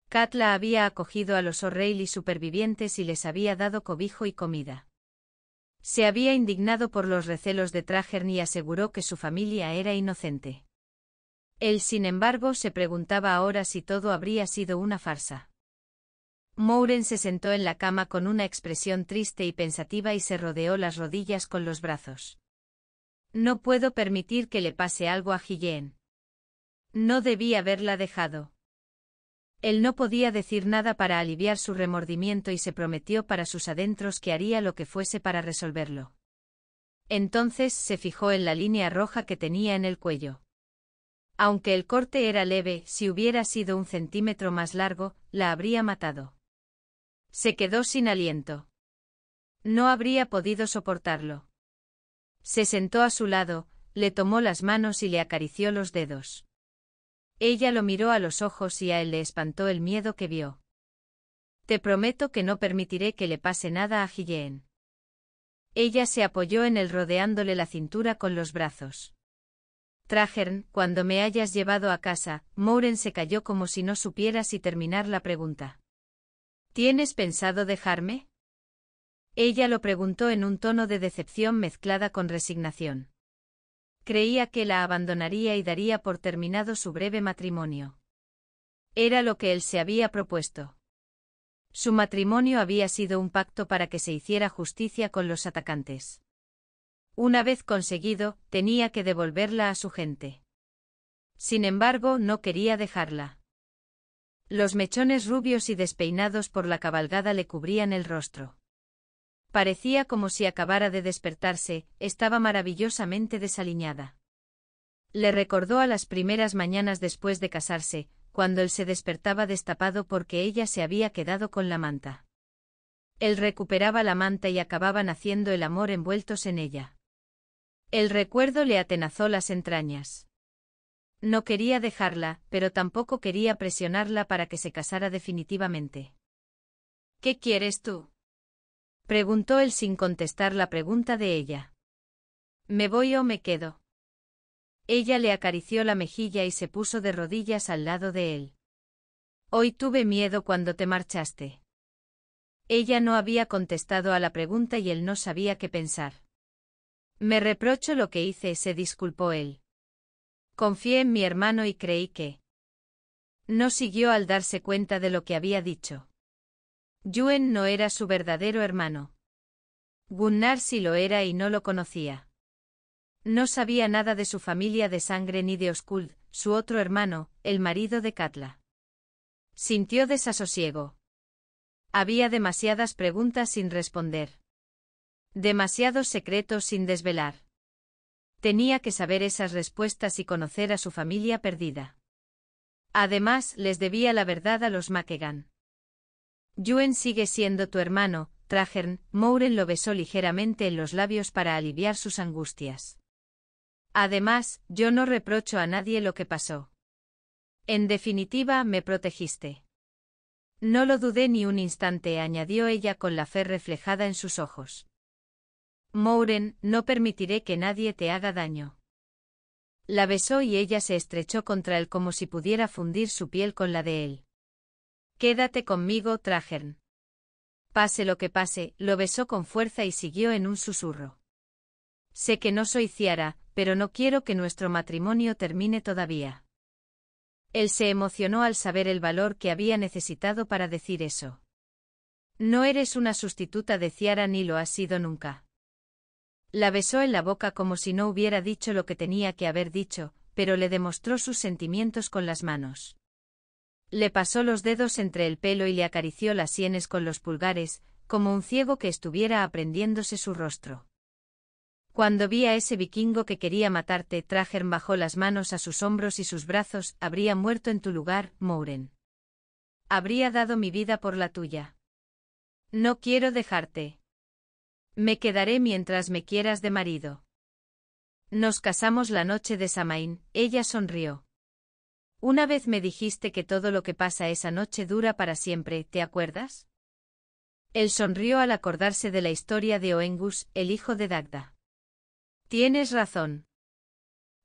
Katla había acogido a los O'Reilly supervivientes y les había dado cobijo y comida se había indignado por los recelos de Trajern y aseguró que su familia era inocente. Él, sin embargo, se preguntaba ahora si todo habría sido una farsa. Mouren se sentó en la cama con una expresión triste y pensativa y se rodeó las rodillas con los brazos. No puedo permitir que le pase algo a Gillen. No debí haberla dejado. Él no podía decir nada para aliviar su remordimiento y se prometió para sus adentros que haría lo que fuese para resolverlo. Entonces se fijó en la línea roja que tenía en el cuello. Aunque el corte era leve, si hubiera sido un centímetro más largo, la habría matado. Se quedó sin aliento. No habría podido soportarlo. Se sentó a su lado, le tomó las manos y le acarició los dedos. Ella lo miró a los ojos y a él le espantó el miedo que vio. Te prometo que no permitiré que le pase nada a Gilleen. Ella se apoyó en él rodeándole la cintura con los brazos. Trajern, cuando me hayas llevado a casa, Mouren se cayó como si no supiera si terminar la pregunta. ¿Tienes pensado dejarme? Ella lo preguntó en un tono de decepción mezclada con resignación creía que la abandonaría y daría por terminado su breve matrimonio. Era lo que él se había propuesto. Su matrimonio había sido un pacto para que se hiciera justicia con los atacantes. Una vez conseguido, tenía que devolverla a su gente. Sin embargo, no quería dejarla. Los mechones rubios y despeinados por la cabalgada le cubrían el rostro. Parecía como si acabara de despertarse, estaba maravillosamente desaliñada. Le recordó a las primeras mañanas después de casarse, cuando él se despertaba destapado porque ella se había quedado con la manta. Él recuperaba la manta y acababan haciendo el amor envueltos en ella. El recuerdo le atenazó las entrañas. No quería dejarla, pero tampoco quería presionarla para que se casara definitivamente. ¿Qué quieres tú? Preguntó él sin contestar la pregunta de ella. ¿Me voy o me quedo? Ella le acarició la mejilla y se puso de rodillas al lado de él. Hoy tuve miedo cuando te marchaste. Ella no había contestado a la pregunta y él no sabía qué pensar. Me reprocho lo que hice, se disculpó él. Confié en mi hermano y creí que... No siguió al darse cuenta de lo que había dicho. Yuen no era su verdadero hermano. Gunnar sí lo era y no lo conocía. No sabía nada de su familia de sangre ni de Oskuld, su otro hermano, el marido de Katla. Sintió desasosiego. Había demasiadas preguntas sin responder. Demasiados secretos sin desvelar. Tenía que saber esas respuestas y conocer a su familia perdida. Además, les debía la verdad a los Makegan. Yuen sigue siendo tu hermano, Trajern, Mouren lo besó ligeramente en los labios para aliviar sus angustias. Además, yo no reprocho a nadie lo que pasó. En definitiva, me protegiste. No lo dudé ni un instante, añadió ella con la fe reflejada en sus ojos. Mouren, no permitiré que nadie te haga daño. La besó y ella se estrechó contra él como si pudiera fundir su piel con la de él. Quédate conmigo, Trajern. Pase lo que pase, lo besó con fuerza y siguió en un susurro. Sé que no soy Ciara, pero no quiero que nuestro matrimonio termine todavía. Él se emocionó al saber el valor que había necesitado para decir eso. No eres una sustituta de Ciara ni lo has sido nunca. La besó en la boca como si no hubiera dicho lo que tenía que haber dicho, pero le demostró sus sentimientos con las manos. Le pasó los dedos entre el pelo y le acarició las sienes con los pulgares, como un ciego que estuviera aprendiéndose su rostro. Cuando vi a ese vikingo que quería matarte, trajeron bajó las manos a sus hombros y sus brazos, habría muerto en tu lugar, Mouren. Habría dado mi vida por la tuya. No quiero dejarte. Me quedaré mientras me quieras de marido. Nos casamos la noche de Samaín, ella sonrió. Una vez me dijiste que todo lo que pasa esa noche dura para siempre, ¿te acuerdas? Él sonrió al acordarse de la historia de Oengus, el hijo de Dagda. Tienes razón.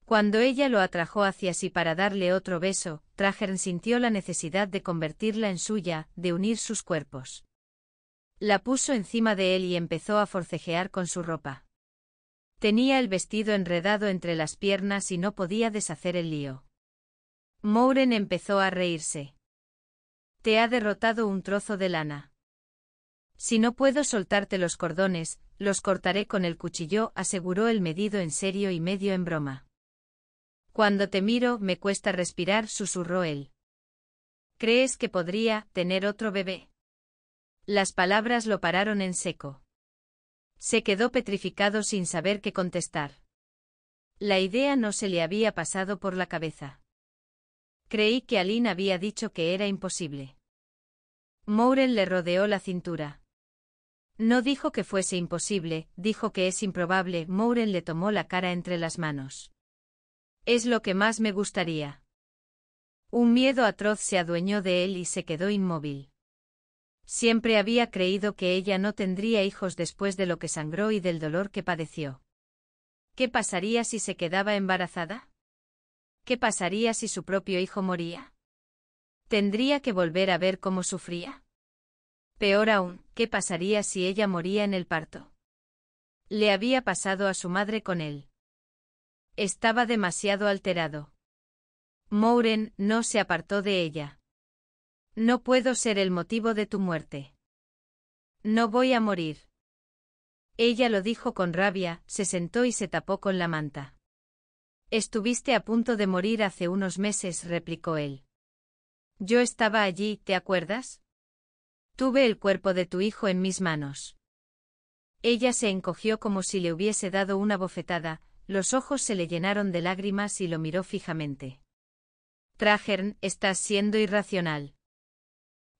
Cuando ella lo atrajo hacia sí para darle otro beso, Trajern sintió la necesidad de convertirla en suya, de unir sus cuerpos. La puso encima de él y empezó a forcejear con su ropa. Tenía el vestido enredado entre las piernas y no podía deshacer el lío. Mouren empezó a reírse. Te ha derrotado un trozo de lana. Si no puedo soltarte los cordones, los cortaré con el cuchillo, aseguró el medido en serio y medio en broma. Cuando te miro me cuesta respirar, susurró él. ¿Crees que podría tener otro bebé? Las palabras lo pararon en seco. Se quedó petrificado sin saber qué contestar. La idea no se le había pasado por la cabeza. Creí que Aline había dicho que era imposible. Mouren le rodeó la cintura. No dijo que fuese imposible, dijo que es improbable. Mouren le tomó la cara entre las manos. Es lo que más me gustaría. Un miedo atroz se adueñó de él y se quedó inmóvil. Siempre había creído que ella no tendría hijos después de lo que sangró y del dolor que padeció. ¿Qué pasaría si se quedaba embarazada? ¿Qué pasaría si su propio hijo moría? Tendría que volver a ver cómo sufría. Peor aún, ¿qué pasaría si ella moría en el parto? Le había pasado a su madre con él. Estaba demasiado alterado. Mouren no se apartó de ella. No puedo ser el motivo de tu muerte. No voy a morir. Ella lo dijo con rabia, se sentó y se tapó con la manta. Estuviste a punto de morir hace unos meses, replicó él. Yo estaba allí, ¿te acuerdas? Tuve el cuerpo de tu hijo en mis manos. Ella se encogió como si le hubiese dado una bofetada, los ojos se le llenaron de lágrimas y lo miró fijamente. Trajern, estás siendo irracional.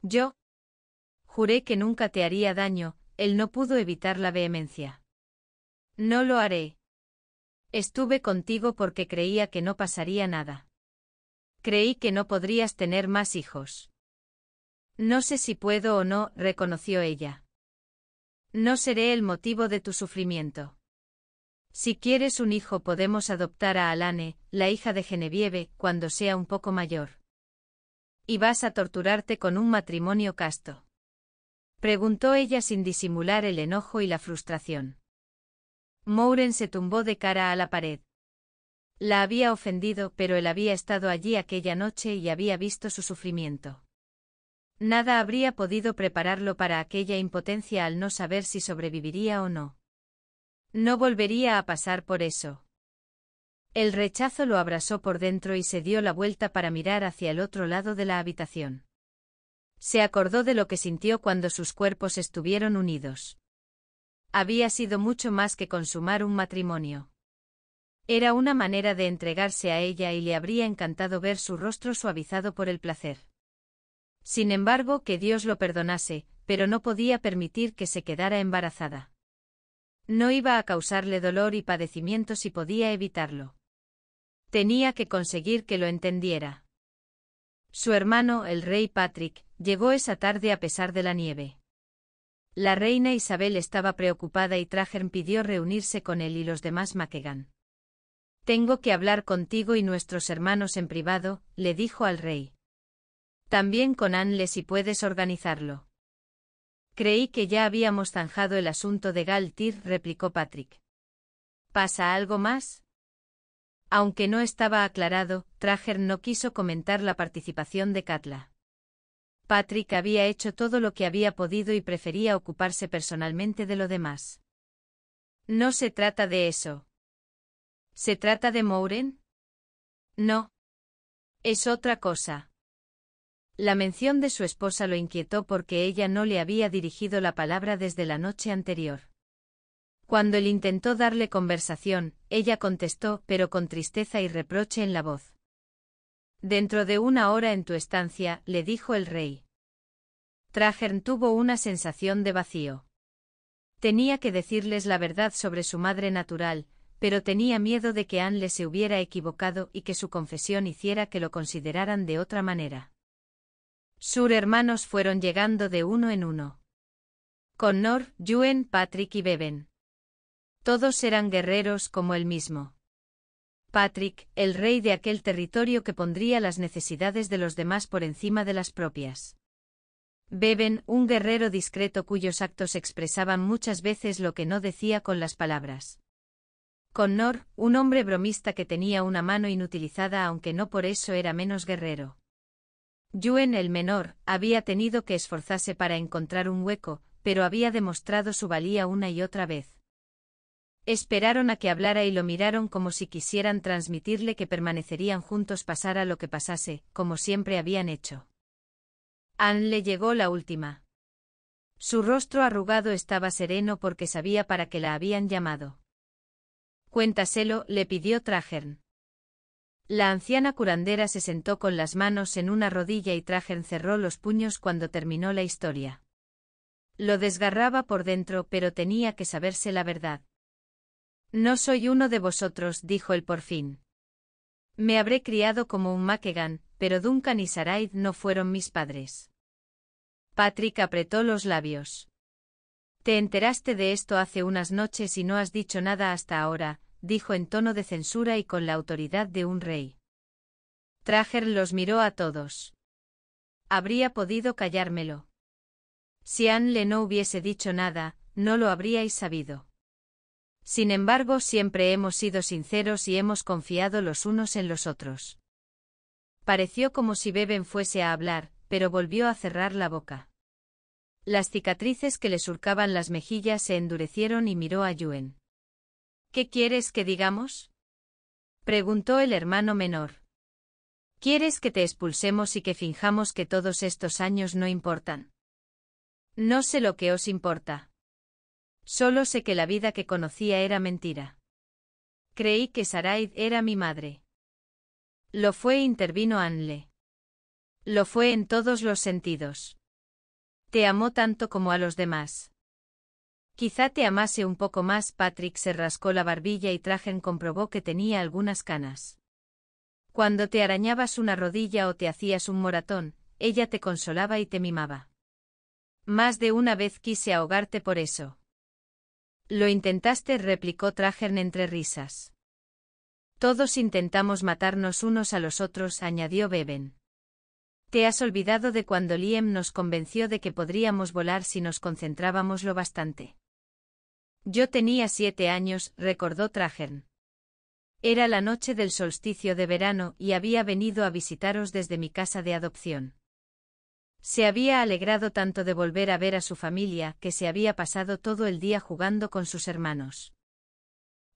Yo. Juré que nunca te haría daño, él no pudo evitar la vehemencia. No lo haré. Estuve contigo porque creía que no pasaría nada. Creí que no podrías tener más hijos. No sé si puedo o no, reconoció ella. No seré el motivo de tu sufrimiento. Si quieres un hijo podemos adoptar a Alane, la hija de Genevieve, cuando sea un poco mayor. ¿Y vas a torturarte con un matrimonio casto? Preguntó ella sin disimular el enojo y la frustración. Mouren se tumbó de cara a la pared. La había ofendido, pero él había estado allí aquella noche y había visto su sufrimiento. Nada habría podido prepararlo para aquella impotencia al no saber si sobreviviría o no. No volvería a pasar por eso. El rechazo lo abrazó por dentro y se dio la vuelta para mirar hacia el otro lado de la habitación. Se acordó de lo que sintió cuando sus cuerpos estuvieron unidos había sido mucho más que consumar un matrimonio. Era una manera de entregarse a ella y le habría encantado ver su rostro suavizado por el placer. Sin embargo, que Dios lo perdonase, pero no podía permitir que se quedara embarazada. No iba a causarle dolor y padecimiento si podía evitarlo. Tenía que conseguir que lo entendiera. Su hermano, el rey Patrick, llegó esa tarde a pesar de la nieve. La reina Isabel estaba preocupada y Trajan pidió reunirse con él y los demás Makegan. Tengo que hablar contigo y nuestros hermanos en privado, le dijo al rey. También con Anle si puedes organizarlo. Creí que ya habíamos zanjado el asunto de Galtir, replicó Patrick. ¿Pasa algo más? Aunque no estaba aclarado, Trajer no quiso comentar la participación de Katla. Patrick había hecho todo lo que había podido y prefería ocuparse personalmente de lo demás. No se trata de eso. ¿Se trata de Mouren? No. Es otra cosa. La mención de su esposa lo inquietó porque ella no le había dirigido la palabra desde la noche anterior. Cuando él intentó darle conversación, ella contestó, pero con tristeza y reproche en la voz. Dentro de una hora en tu estancia, le dijo el rey. Trajern tuvo una sensación de vacío. Tenía que decirles la verdad sobre su madre natural, pero tenía miedo de que Anne se hubiera equivocado y que su confesión hiciera que lo consideraran de otra manera. Sus hermanos fueron llegando de uno en uno. Connor, Yuen, Patrick y Beben. Todos eran guerreros como él mismo. Patrick, el rey de aquel territorio que pondría las necesidades de los demás por encima de las propias. Beben, un guerrero discreto cuyos actos expresaban muchas veces lo que no decía con las palabras. Connor, un hombre bromista que tenía una mano inutilizada aunque no por eso era menos guerrero. Yuen el menor, había tenido que esforzarse para encontrar un hueco, pero había demostrado su valía una y otra vez. Esperaron a que hablara y lo miraron como si quisieran transmitirle que permanecerían juntos pasara lo que pasase, como siempre habían hecho. Anne le llegó la última. Su rostro arrugado estaba sereno porque sabía para qué la habían llamado. Cuéntaselo, le pidió Trajern. La anciana curandera se sentó con las manos en una rodilla y Trajern cerró los puños cuando terminó la historia. Lo desgarraba por dentro, pero tenía que saberse la verdad. No soy uno de vosotros, dijo él por fin. Me habré criado como un Makegan, pero Duncan y Saraid no fueron mis padres. Patrick apretó los labios. Te enteraste de esto hace unas noches y no has dicho nada hasta ahora, dijo en tono de censura y con la autoridad de un rey. Trager los miró a todos. Habría podido callármelo. Si Anne no hubiese dicho nada, no lo habríais sabido. Sin embargo, siempre hemos sido sinceros y hemos confiado los unos en los otros. Pareció como si Beben fuese a hablar, pero volvió a cerrar la boca. Las cicatrices que le surcaban las mejillas se endurecieron y miró a Yuen. ¿Qué quieres que digamos? preguntó el hermano menor. ¿Quieres que te expulsemos y que finjamos que todos estos años no importan? No sé lo que os importa. Solo sé que la vida que conocía era mentira. Creí que Saraid era mi madre. Lo fue, intervino Anle. Lo fue en todos los sentidos. Te amó tanto como a los demás. Quizá te amase un poco más. Patrick se rascó la barbilla y Tragen comprobó que tenía algunas canas. Cuando te arañabas una rodilla o te hacías un moratón, ella te consolaba y te mimaba. Más de una vez quise ahogarte por eso. Lo intentaste, replicó Trajern entre risas. Todos intentamos matarnos unos a los otros, añadió Beben. Te has olvidado de cuando Liam nos convenció de que podríamos volar si nos concentrábamos lo bastante. Yo tenía siete años, recordó Trajern. Era la noche del solsticio de verano y había venido a visitaros desde mi casa de adopción. Se había alegrado tanto de volver a ver a su familia que se había pasado todo el día jugando con sus hermanos.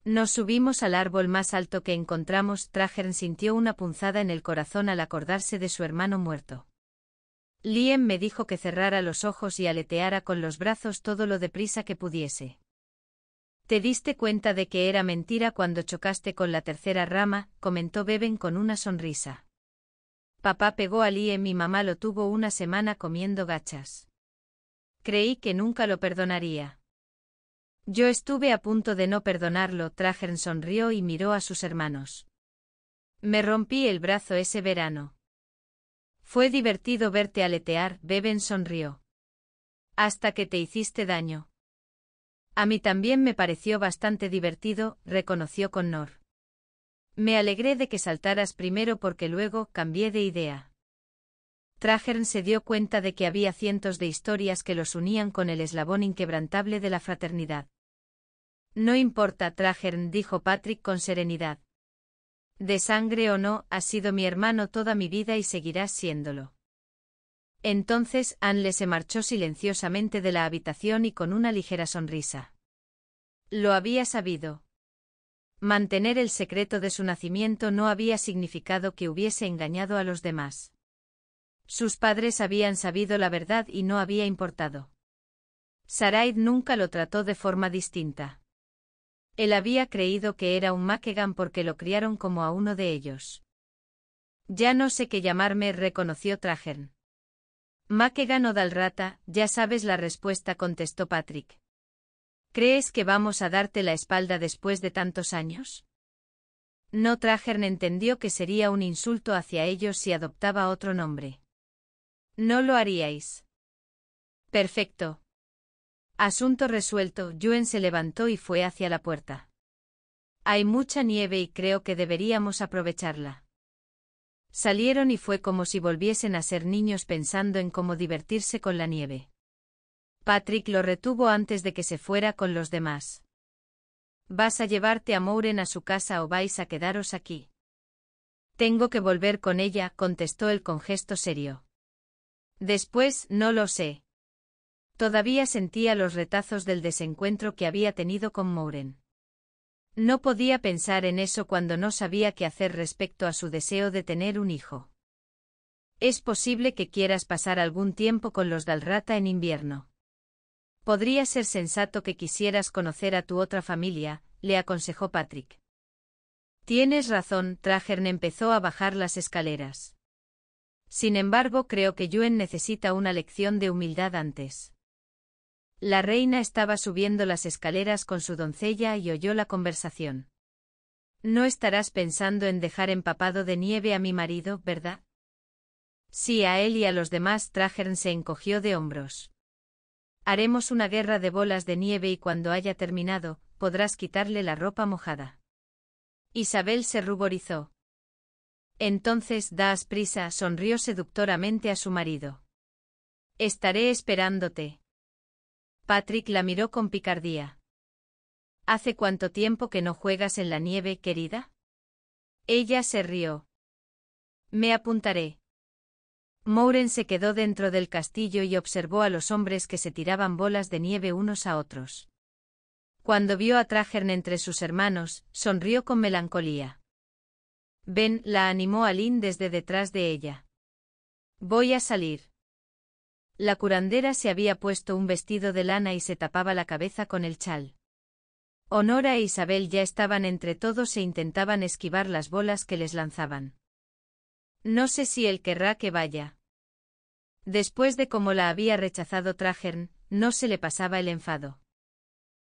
Nos subimos al árbol más alto que encontramos. Trajern sintió una punzada en el corazón al acordarse de su hermano muerto. Liam me dijo que cerrara los ojos y aleteara con los brazos todo lo deprisa que pudiese. Te diste cuenta de que era mentira cuando chocaste con la tercera rama, comentó Beben con una sonrisa. Papá pegó a Lee y mi mamá lo tuvo una semana comiendo gachas. Creí que nunca lo perdonaría. Yo estuve a punto de no perdonarlo, Tragen sonrió y miró a sus hermanos. Me rompí el brazo ese verano. Fue divertido verte aletear, Beben sonrió. Hasta que te hiciste daño. A mí también me pareció bastante divertido, reconoció Connor. Me alegré de que saltaras primero porque luego cambié de idea. Trajern se dio cuenta de que había cientos de historias que los unían con el eslabón inquebrantable de la fraternidad. No importa, Trajern dijo Patrick con serenidad. De sangre o no, has sido mi hermano toda mi vida y seguirás siéndolo. Entonces le se marchó silenciosamente de la habitación y con una ligera sonrisa. Lo había sabido, Mantener el secreto de su nacimiento no había significado que hubiese engañado a los demás. Sus padres habían sabido la verdad y no había importado. Saraid nunca lo trató de forma distinta. Él había creído que era un Makegan porque lo criaron como a uno de ellos. Ya no sé qué llamarme, reconoció Trajern. Makegan o Dalrata, ya sabes la respuesta, contestó Patrick. ¿Crees que vamos a darte la espalda después de tantos años? No Trajern entendió que sería un insulto hacia ellos si adoptaba otro nombre. No lo haríais. Perfecto. Asunto resuelto, Yuen se levantó y fue hacia la puerta. Hay mucha nieve y creo que deberíamos aprovecharla. Salieron y fue como si volviesen a ser niños pensando en cómo divertirse con la nieve. Patrick lo retuvo antes de que se fuera con los demás. ¿Vas a llevarte a Mouren a su casa o vais a quedaros aquí? Tengo que volver con ella, contestó él con gesto serio. Después, no lo sé. Todavía sentía los retazos del desencuentro que había tenido con Mouren. No podía pensar en eso cuando no sabía qué hacer respecto a su deseo de tener un hijo. Es posible que quieras pasar algún tiempo con los Dalrata en invierno. Podría ser sensato que quisieras conocer a tu otra familia, le aconsejó Patrick. Tienes razón, Trajern empezó a bajar las escaleras. Sin embargo, creo que Yuen necesita una lección de humildad antes. La reina estaba subiendo las escaleras con su doncella y oyó la conversación. No estarás pensando en dejar empapado de nieve a mi marido, ¿verdad? Sí, a él y a los demás Trajern se encogió de hombros. Haremos una guerra de bolas de nieve y cuando haya terminado, podrás quitarle la ropa mojada. Isabel se ruborizó. Entonces das prisa, sonrió seductoramente a su marido. Estaré esperándote. Patrick la miró con picardía. ¿Hace cuánto tiempo que no juegas en la nieve, querida? Ella se rió. Me apuntaré. Mouren se quedó dentro del castillo y observó a los hombres que se tiraban bolas de nieve unos a otros. Cuando vio a Trajern entre sus hermanos, sonrió con melancolía. Ben la animó a desde detrás de ella. Voy a salir. La curandera se había puesto un vestido de lana y se tapaba la cabeza con el chal. Honora e Isabel ya estaban entre todos e intentaban esquivar las bolas que les lanzaban. No sé si él querrá que vaya. Después de cómo la había rechazado Trajern, no se le pasaba el enfado.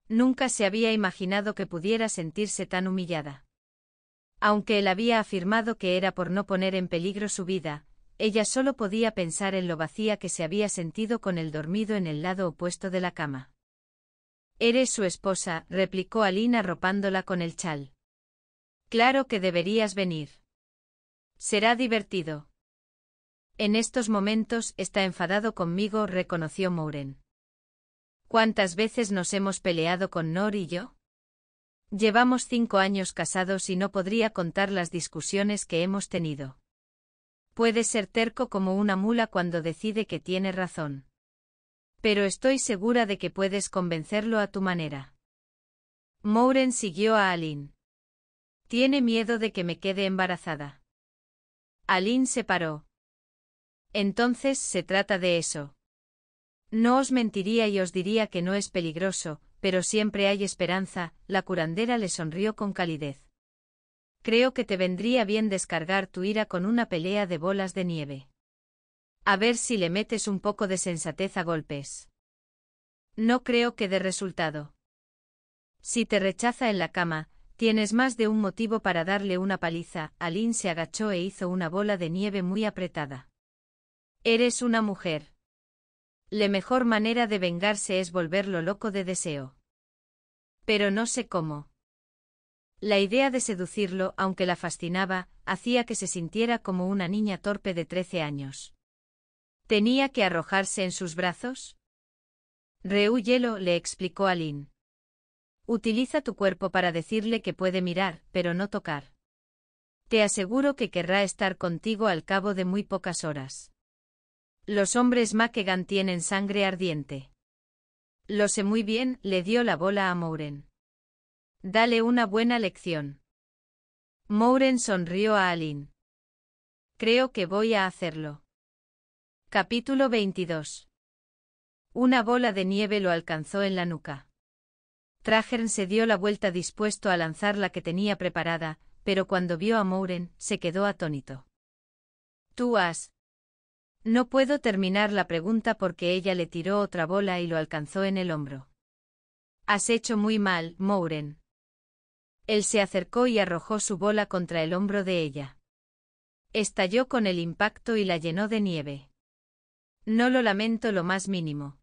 Nunca se había imaginado que pudiera sentirse tan humillada. Aunque él había afirmado que era por no poner en peligro su vida, ella solo podía pensar en lo vacía que se había sentido con el dormido en el lado opuesto de la cama. Eres su esposa, replicó Alina arropándola con el chal. Claro que deberías venir. Será divertido. En estos momentos está enfadado conmigo, reconoció Mouren. ¿Cuántas veces nos hemos peleado con Nor y yo? Llevamos cinco años casados y no podría contar las discusiones que hemos tenido. Puede ser terco como una mula cuando decide que tiene razón. Pero estoy segura de que puedes convencerlo a tu manera. Mouren siguió a Aline. Tiene miedo de que me quede embarazada. Aline se paró. Entonces se trata de eso. No os mentiría y os diría que no es peligroso, pero siempre hay esperanza, la curandera le sonrió con calidez. Creo que te vendría bien descargar tu ira con una pelea de bolas de nieve. A ver si le metes un poco de sensatez a golpes. No creo que dé resultado. Si te rechaza en la cama, tienes más de un motivo para darle una paliza. Alin se agachó e hizo una bola de nieve muy apretada. Eres una mujer. La mejor manera de vengarse es volverlo loco de deseo. Pero no sé cómo. La idea de seducirlo, aunque la fascinaba, hacía que se sintiera como una niña torpe de trece años. ¿Tenía que arrojarse en sus brazos? Rehúyelo, le explicó a Utiliza tu cuerpo para decirle que puede mirar, pero no tocar. Te aseguro que querrá estar contigo al cabo de muy pocas horas. Los hombres Makegan tienen sangre ardiente. Lo sé muy bien, le dio la bola a Mouren. Dale una buena lección. Mouren sonrió a Alin. Creo que voy a hacerlo. Capítulo 22. Una bola de nieve lo alcanzó en la nuca. Trajern se dio la vuelta dispuesto a lanzar la que tenía preparada, pero cuando vio a Mouren, se quedó atónito. Tú has, no puedo terminar la pregunta porque ella le tiró otra bola y lo alcanzó en el hombro. Has hecho muy mal, Mouren. Él se acercó y arrojó su bola contra el hombro de ella. Estalló con el impacto y la llenó de nieve. No lo lamento lo más mínimo.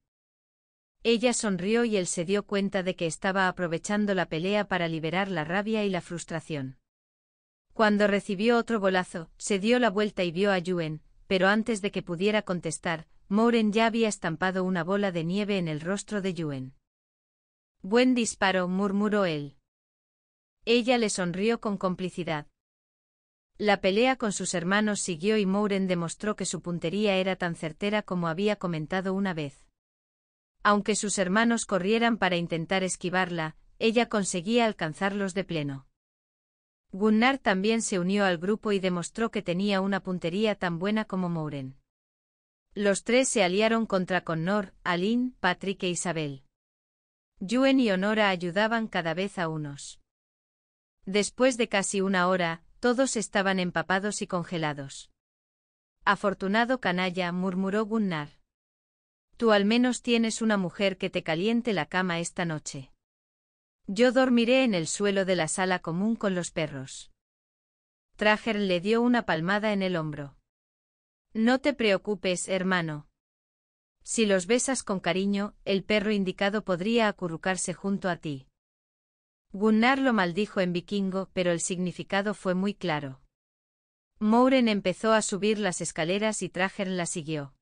Ella sonrió y él se dio cuenta de que estaba aprovechando la pelea para liberar la rabia y la frustración. Cuando recibió otro bolazo, se dio la vuelta y vio a Yuen, pero antes de que pudiera contestar, Moren ya había estampado una bola de nieve en el rostro de Yuen. Buen disparo, murmuró él. Ella le sonrió con complicidad. La pelea con sus hermanos siguió y Mouren demostró que su puntería era tan certera como había comentado una vez. Aunque sus hermanos corrieran para intentar esquivarla, ella conseguía alcanzarlos de pleno. Gunnar también se unió al grupo y demostró que tenía una puntería tan buena como Mouren. Los tres se aliaron contra Connor, Aline, Patrick e Isabel. Yuen y Honora ayudaban cada vez a unos. Después de casi una hora, todos estaban empapados y congelados. Afortunado canalla, murmuró Gunnar. Tú al menos tienes una mujer que te caliente la cama esta noche. Yo dormiré en el suelo de la sala común con los perros. Trager le dio una palmada en el hombro. No te preocupes, hermano. Si los besas con cariño, el perro indicado podría acurrucarse junto a ti. Gunnar lo maldijo en vikingo, pero el significado fue muy claro. Mouren empezó a subir las escaleras y Trager la siguió.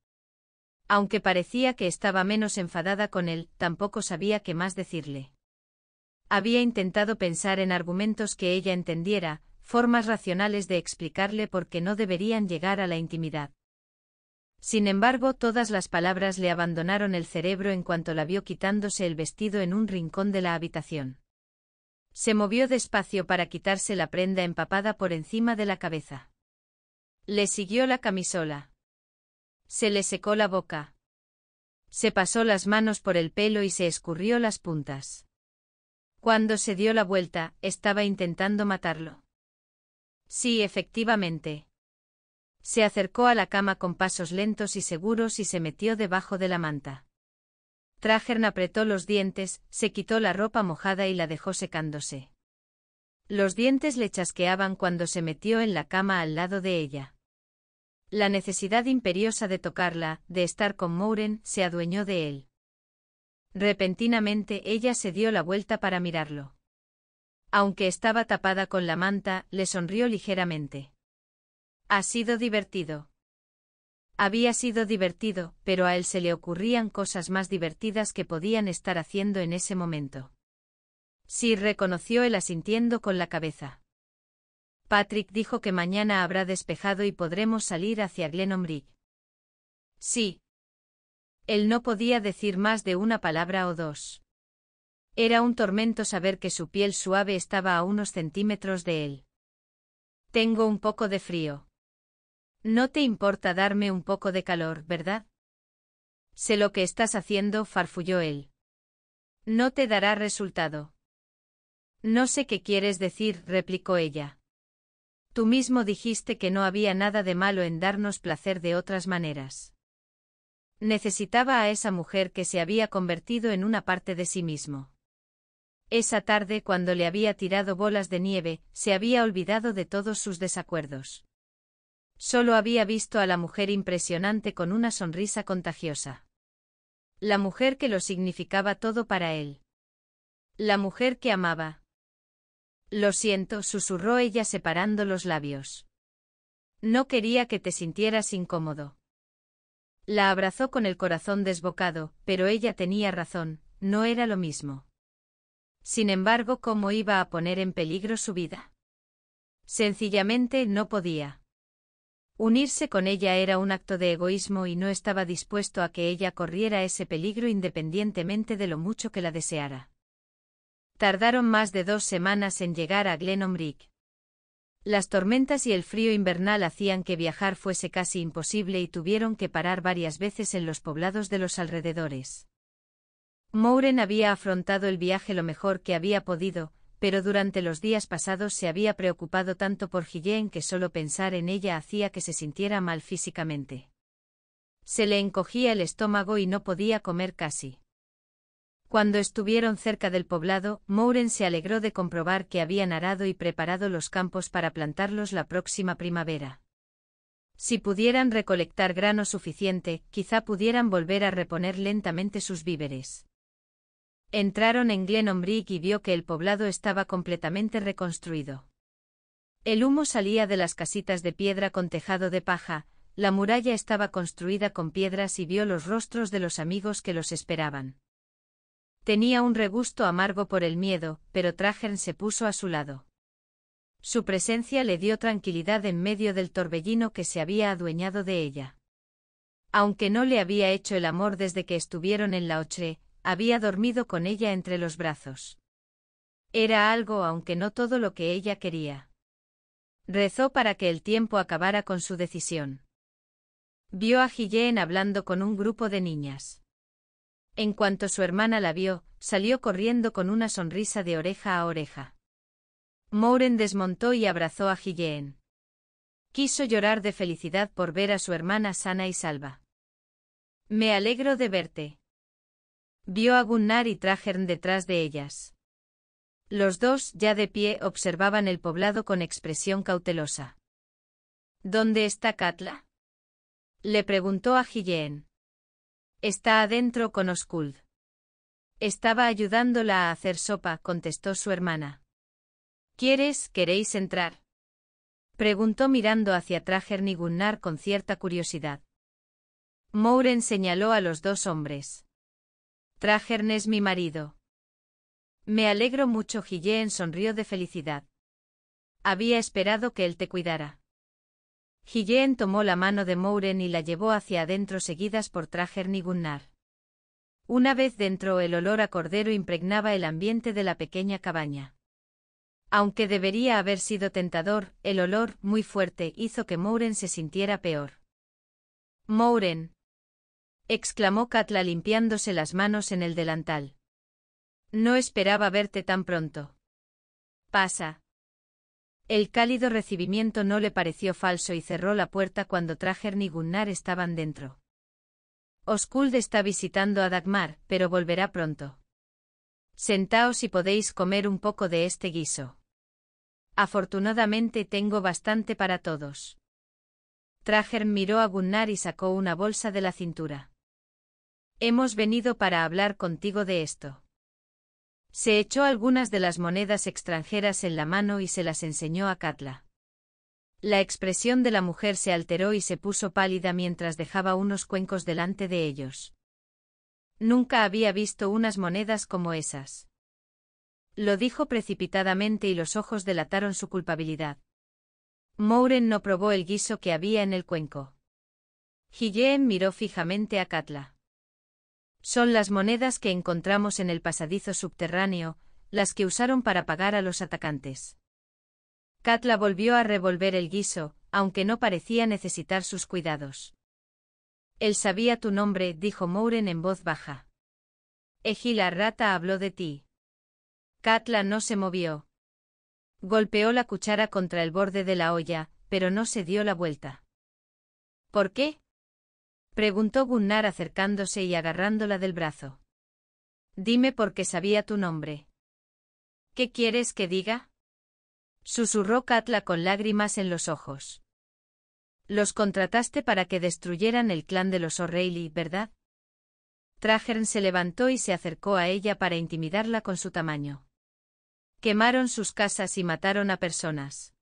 Aunque parecía que estaba menos enfadada con él, tampoco sabía qué más decirle. Había intentado pensar en argumentos que ella entendiera, formas racionales de explicarle por qué no deberían llegar a la intimidad. Sin embargo, todas las palabras le abandonaron el cerebro en cuanto la vio quitándose el vestido en un rincón de la habitación. Se movió despacio para quitarse la prenda empapada por encima de la cabeza. Le siguió la camisola. Se le secó la boca. Se pasó las manos por el pelo y se escurrió las puntas. Cuando se dio la vuelta, estaba intentando matarlo. Sí, efectivamente. Se acercó a la cama con pasos lentos y seguros y se metió debajo de la manta. Trajern apretó los dientes, se quitó la ropa mojada y la dejó secándose. Los dientes le chasqueaban cuando se metió en la cama al lado de ella. La necesidad imperiosa de tocarla, de estar con Mouren, se adueñó de él. Repentinamente ella se dio la vuelta para mirarlo. Aunque estaba tapada con la manta, le sonrió ligeramente. Ha sido divertido. Había sido divertido, pero a él se le ocurrían cosas más divertidas que podían estar haciendo en ese momento. Sí reconoció él asintiendo con la cabeza. Patrick dijo que mañana habrá despejado y podremos salir hacia Glenonbrick. Sí, él no podía decir más de una palabra o dos. Era un tormento saber que su piel suave estaba a unos centímetros de él. Tengo un poco de frío. No te importa darme un poco de calor, ¿verdad? Sé lo que estás haciendo, farfulló él. No te dará resultado. No sé qué quieres decir, replicó ella. Tú mismo dijiste que no había nada de malo en darnos placer de otras maneras. Necesitaba a esa mujer que se había convertido en una parte de sí mismo. Esa tarde cuando le había tirado bolas de nieve, se había olvidado de todos sus desacuerdos. Solo había visto a la mujer impresionante con una sonrisa contagiosa. La mujer que lo significaba todo para él. La mujer que amaba. Lo siento, susurró ella separando los labios. No quería que te sintieras incómodo. La abrazó con el corazón desbocado, pero ella tenía razón, no era lo mismo. Sin embargo, ¿cómo iba a poner en peligro su vida? Sencillamente no podía. Unirse con ella era un acto de egoísmo y no estaba dispuesto a que ella corriera ese peligro independientemente de lo mucho que la deseara. Tardaron más de dos semanas en llegar a Glenomrick. Las tormentas y el frío invernal hacían que viajar fuese casi imposible y tuvieron que parar varias veces en los poblados de los alrededores. Mouren había afrontado el viaje lo mejor que había podido, pero durante los días pasados se había preocupado tanto por Guillén que solo pensar en ella hacía que se sintiera mal físicamente. Se le encogía el estómago y no podía comer casi. Cuando estuvieron cerca del poblado, Mouren se alegró de comprobar que habían arado y preparado los campos para plantarlos la próxima primavera. Si pudieran recolectar grano suficiente, quizá pudieran volver a reponer lentamente sus víveres. Entraron en Glenombrick y vio que el poblado estaba completamente reconstruido. El humo salía de las casitas de piedra con tejado de paja, la muralla estaba construida con piedras y vio los rostros de los amigos que los esperaban. Tenía un regusto amargo por el miedo, pero Trajan se puso a su lado. Su presencia le dio tranquilidad en medio del torbellino que se había adueñado de ella. Aunque no le había hecho el amor desde que estuvieron en la Ochre, había dormido con ella entre los brazos. Era algo aunque no todo lo que ella quería. Rezó para que el tiempo acabara con su decisión. Vio a Gillén hablando con un grupo de niñas. En cuanto su hermana la vio, salió corriendo con una sonrisa de oreja a oreja. Mouren desmontó y abrazó a Gilleen. Quiso llorar de felicidad por ver a su hermana sana y salva. Me alegro de verte. Vio a Gunnar y Trajern detrás de ellas. Los dos, ya de pie, observaban el poblado con expresión cautelosa. ¿Dónde está Katla? Le preguntó a Gilleen. Está adentro con oskuld. Estaba ayudándola a hacer sopa, contestó su hermana. ¿Quieres, queréis entrar? Preguntó mirando hacia Trajern y Gunnar con cierta curiosidad. Mouren señaló a los dos hombres. Trajern es mi marido. Me alegro mucho, Gilleen sonrió de felicidad. Había esperado que él te cuidara tomó la mano de Mouren y la llevó hacia adentro seguidas por Trajer y Gunnar. Una vez dentro el olor a cordero impregnaba el ambiente de la pequeña cabaña. Aunque debería haber sido tentador, el olor, muy fuerte, hizo que Mouren se sintiera peor. Mouren. exclamó Katla limpiándose las manos en el delantal. No esperaba verte tan pronto. Pasa. El cálido recibimiento no le pareció falso y cerró la puerta cuando Trajern y Gunnar estaban dentro. «Oskuld está visitando a Dagmar, pero volverá pronto. Sentaos y podéis comer un poco de este guiso. Afortunadamente tengo bastante para todos. Trajern miró a Gunnar y sacó una bolsa de la cintura. Hemos venido para hablar contigo de esto. Se echó algunas de las monedas extranjeras en la mano y se las enseñó a Katla. La expresión de la mujer se alteró y se puso pálida mientras dejaba unos cuencos delante de ellos. Nunca había visto unas monedas como esas. Lo dijo precipitadamente y los ojos delataron su culpabilidad. Mouren no probó el guiso que había en el cuenco. Guillén miró fijamente a Katla. Son las monedas que encontramos en el pasadizo subterráneo, las que usaron para pagar a los atacantes. Katla volvió a revolver el guiso, aunque no parecía necesitar sus cuidados. Él sabía tu nombre, dijo Mouren en voz baja. Egila Rata habló de ti. Katla no se movió. Golpeó la cuchara contra el borde de la olla, pero no se dio la vuelta. ¿Por qué? Preguntó Gunnar acercándose y agarrándola del brazo. Dime por qué sabía tu nombre. ¿Qué quieres que diga? Susurró Katla con lágrimas en los ojos. Los contrataste para que destruyeran el clan de los O'Reilly, ¿verdad? Trajern se levantó y se acercó a ella para intimidarla con su tamaño. Quemaron sus casas y mataron a personas.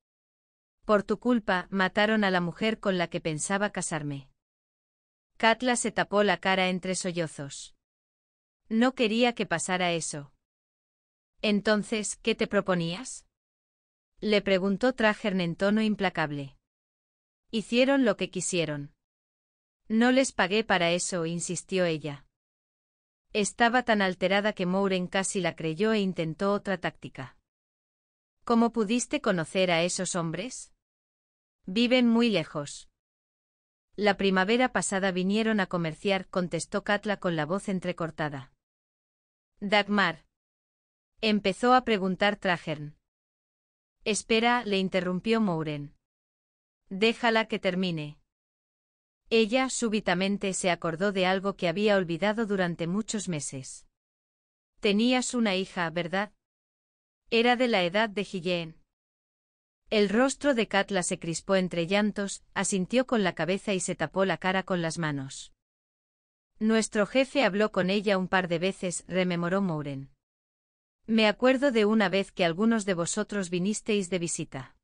Por tu culpa, mataron a la mujer con la que pensaba casarme. Katla se tapó la cara entre sollozos. No quería que pasara eso. Entonces, ¿qué te proponías? Le preguntó Trajern en tono implacable. Hicieron lo que quisieron. No les pagué para eso, insistió ella. Estaba tan alterada que Mouren casi la creyó e intentó otra táctica. ¿Cómo pudiste conocer a esos hombres? Viven muy lejos. La primavera pasada vinieron a comerciar, contestó Katla con la voz entrecortada. Dagmar. Empezó a preguntar Trajern. Espera, le interrumpió Mouren. Déjala que termine. Ella súbitamente se acordó de algo que había olvidado durante muchos meses. Tenías una hija, ¿verdad? Era de la edad de Gillen. El rostro de Katla se crispó entre llantos, asintió con la cabeza y se tapó la cara con las manos. Nuestro jefe habló con ella un par de veces, rememoró Mouren. Me acuerdo de una vez que algunos de vosotros vinisteis de visita.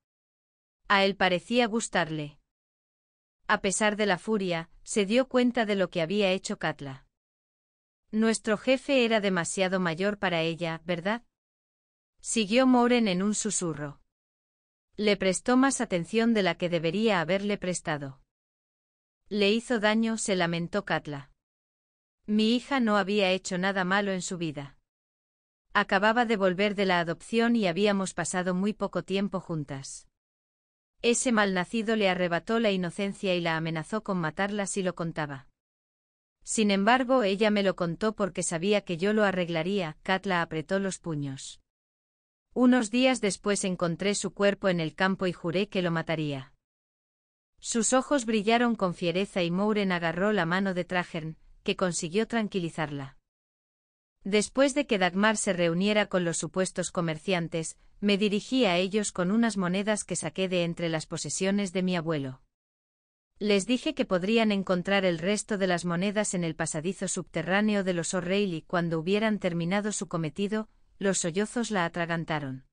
A él parecía gustarle. A pesar de la furia, se dio cuenta de lo que había hecho Katla. Nuestro jefe era demasiado mayor para ella, ¿verdad? Siguió Moren en un susurro. Le prestó más atención de la que debería haberle prestado. Le hizo daño, se lamentó Katla. Mi hija no había hecho nada malo en su vida. Acababa de volver de la adopción y habíamos pasado muy poco tiempo juntas. Ese malnacido le arrebató la inocencia y la amenazó con matarla si lo contaba. Sin embargo, ella me lo contó porque sabía que yo lo arreglaría, Katla apretó los puños. Unos días después encontré su cuerpo en el campo y juré que lo mataría. Sus ojos brillaron con fiereza y Mouren agarró la mano de Trajern, que consiguió tranquilizarla. Después de que Dagmar se reuniera con los supuestos comerciantes, me dirigí a ellos con unas monedas que saqué de entre las posesiones de mi abuelo. Les dije que podrían encontrar el resto de las monedas en el pasadizo subterráneo de los O'Reilly cuando hubieran terminado su cometido, los sollozos la atragantaron.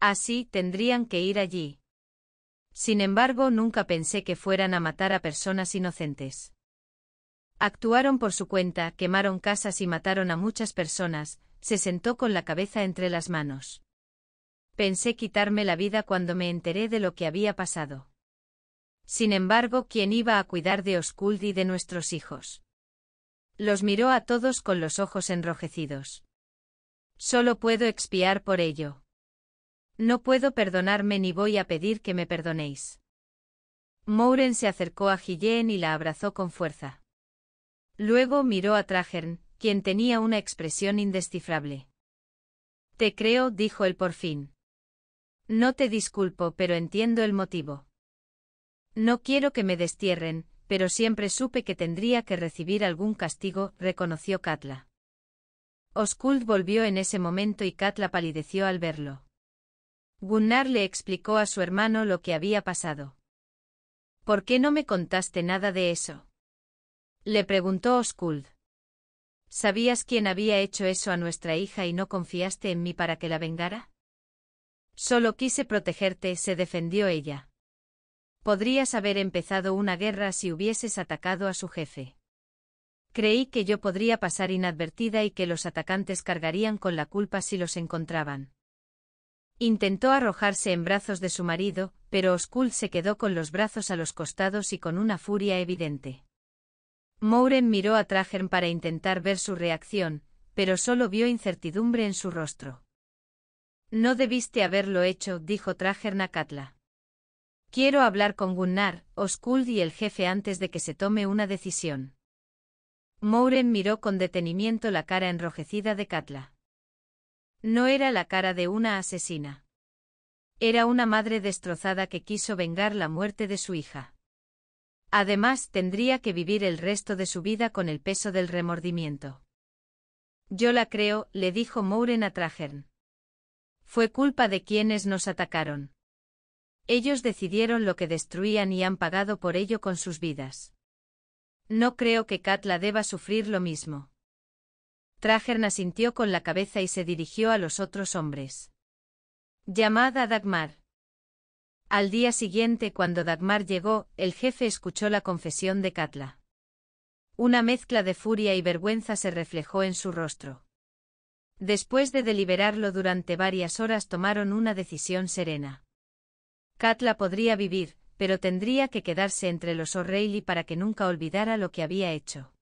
Así tendrían que ir allí. Sin embargo, nunca pensé que fueran a matar a personas inocentes. Actuaron por su cuenta, quemaron casas y mataron a muchas personas, se sentó con la cabeza entre las manos. Pensé quitarme la vida cuando me enteré de lo que había pasado. Sin embargo, ¿quién iba a cuidar de Osculdi y de nuestros hijos? Los miró a todos con los ojos enrojecidos. Solo puedo expiar por ello. No puedo perdonarme ni voy a pedir que me perdonéis. Mouren se acercó a Gillén y la abrazó con fuerza. Luego miró a Trajern, quien tenía una expresión indescifrable. Te creo, dijo él por fin. No te disculpo, pero entiendo el motivo. No quiero que me destierren, pero siempre supe que tendría que recibir algún castigo, reconoció Katla. Oskuld volvió en ese momento y Katla palideció al verlo. Gunnar le explicó a su hermano lo que había pasado. ¿Por qué no me contaste nada de eso? Le preguntó Oskuld. ¿Sabías quién había hecho eso a nuestra hija y no confiaste en mí para que la vengara? Solo quise protegerte, se defendió ella. Podrías haber empezado una guerra si hubieses atacado a su jefe. Creí que yo podría pasar inadvertida y que los atacantes cargarían con la culpa si los encontraban. Intentó arrojarse en brazos de su marido, pero Oscult se quedó con los brazos a los costados y con una furia evidente. Mouren miró a Trajern para intentar ver su reacción, pero solo vio incertidumbre en su rostro. No debiste haberlo hecho, dijo Trajern a Katla. Quiero hablar con Gunnar, Oskuld y el jefe antes de que se tome una decisión. Mouren miró con detenimiento la cara enrojecida de Katla. No era la cara de una asesina. Era una madre destrozada que quiso vengar la muerte de su hija. Además, tendría que vivir el resto de su vida con el peso del remordimiento. Yo la creo, le dijo Mouren a Trajern. Fue culpa de quienes nos atacaron. Ellos decidieron lo que destruían y han pagado por ello con sus vidas. No creo que Katla deba sufrir lo mismo. Trajern asintió con la cabeza y se dirigió a los otros hombres. Llamad a Dagmar. Al día siguiente, cuando Dagmar llegó, el jefe escuchó la confesión de Katla. Una mezcla de furia y vergüenza se reflejó en su rostro. Después de deliberarlo durante varias horas tomaron una decisión serena. Katla podría vivir, pero tendría que quedarse entre los O'Reilly para que nunca olvidara lo que había hecho.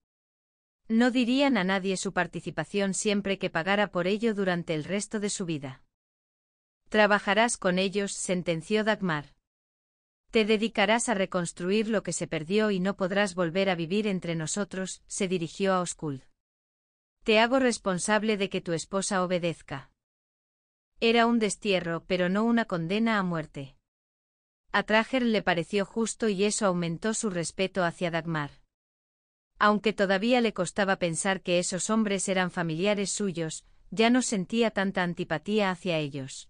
No dirían a nadie su participación siempre que pagara por ello durante el resto de su vida. Trabajarás con ellos, sentenció Dagmar. Te dedicarás a reconstruir lo que se perdió y no podrás volver a vivir entre nosotros, se dirigió a Osculd. Te hago responsable de que tu esposa obedezca. Era un destierro, pero no una condena a muerte. A Trager le pareció justo y eso aumentó su respeto hacia Dagmar. Aunque todavía le costaba pensar que esos hombres eran familiares suyos, ya no sentía tanta antipatía hacia ellos.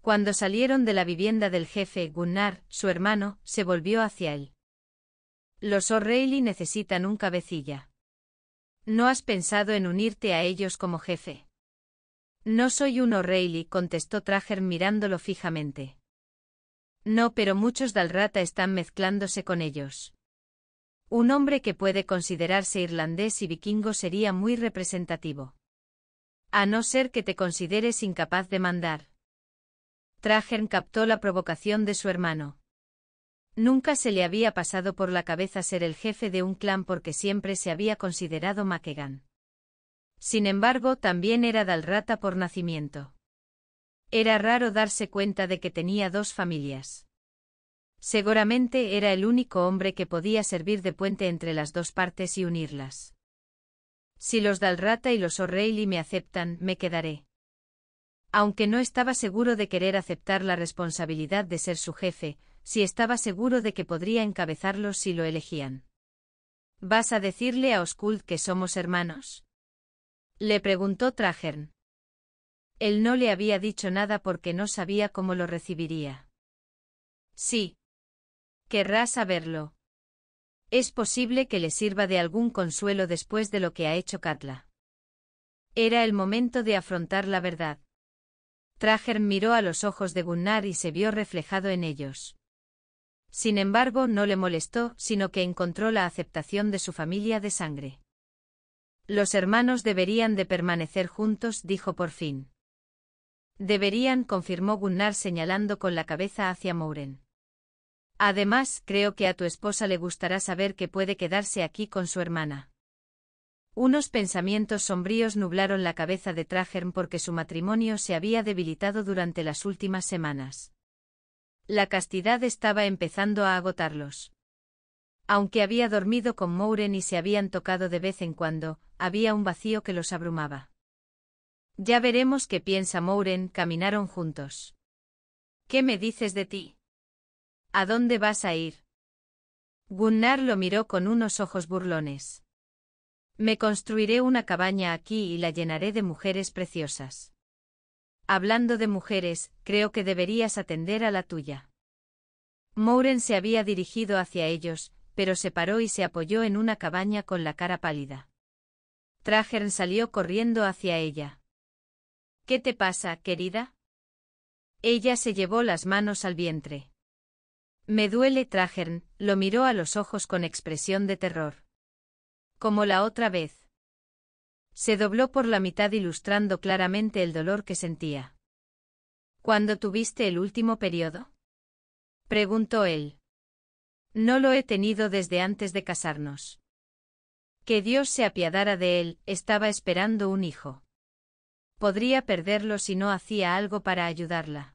Cuando salieron de la vivienda del jefe Gunnar, su hermano, se volvió hacia él. Los O'Reilly necesitan un cabecilla. ¿No has pensado en unirte a ellos como jefe? No soy un O'Reilly, contestó Trager mirándolo fijamente. No, pero muchos Dalrata están mezclándose con ellos. Un hombre que puede considerarse irlandés y vikingo sería muy representativo. A no ser que te consideres incapaz de mandar. Trajern captó la provocación de su hermano. Nunca se le había pasado por la cabeza ser el jefe de un clan porque siempre se había considerado Makegan. Sin embargo, también era Dalrata por nacimiento. Era raro darse cuenta de que tenía dos familias. Seguramente era el único hombre que podía servir de puente entre las dos partes y unirlas. Si los Dalrata y los O'Reilly me aceptan, me quedaré. Aunque no estaba seguro de querer aceptar la responsabilidad de ser su jefe, sí estaba seguro de que podría encabezarlos si lo elegían. ¿Vas a decirle a Oscult que somos hermanos? Le preguntó Trajern. Él no le había dicho nada porque no sabía cómo lo recibiría. Sí. Querrá saberlo. Es posible que le sirva de algún consuelo después de lo que ha hecho Katla. Era el momento de afrontar la verdad. Trager miró a los ojos de Gunnar y se vio reflejado en ellos. Sin embargo, no le molestó, sino que encontró la aceptación de su familia de sangre. Los hermanos deberían de permanecer juntos, dijo por fin. Deberían, confirmó Gunnar señalando con la cabeza hacia Mouren. Además, creo que a tu esposa le gustará saber que puede quedarse aquí con su hermana. Unos pensamientos sombríos nublaron la cabeza de Trajern porque su matrimonio se había debilitado durante las últimas semanas. La castidad estaba empezando a agotarlos. Aunque había dormido con Mouren y se habían tocado de vez en cuando, había un vacío que los abrumaba. Ya veremos qué piensa Mouren, caminaron juntos. ¿Qué me dices de ti? ¿A dónde vas a ir? Gunnar lo miró con unos ojos burlones. Me construiré una cabaña aquí y la llenaré de mujeres preciosas. Hablando de mujeres, creo que deberías atender a la tuya. Mouren se había dirigido hacia ellos, pero se paró y se apoyó en una cabaña con la cara pálida. Trajern salió corriendo hacia ella. ¿Qué te pasa, querida? Ella se llevó las manos al vientre. Me duele Trajern, lo miró a los ojos con expresión de terror. Como la otra vez. Se dobló por la mitad ilustrando claramente el dolor que sentía. ¿Cuándo tuviste el último periodo? Preguntó él. No lo he tenido desde antes de casarnos. Que Dios se apiadara de él, estaba esperando un hijo. Podría perderlo si no hacía algo para ayudarla.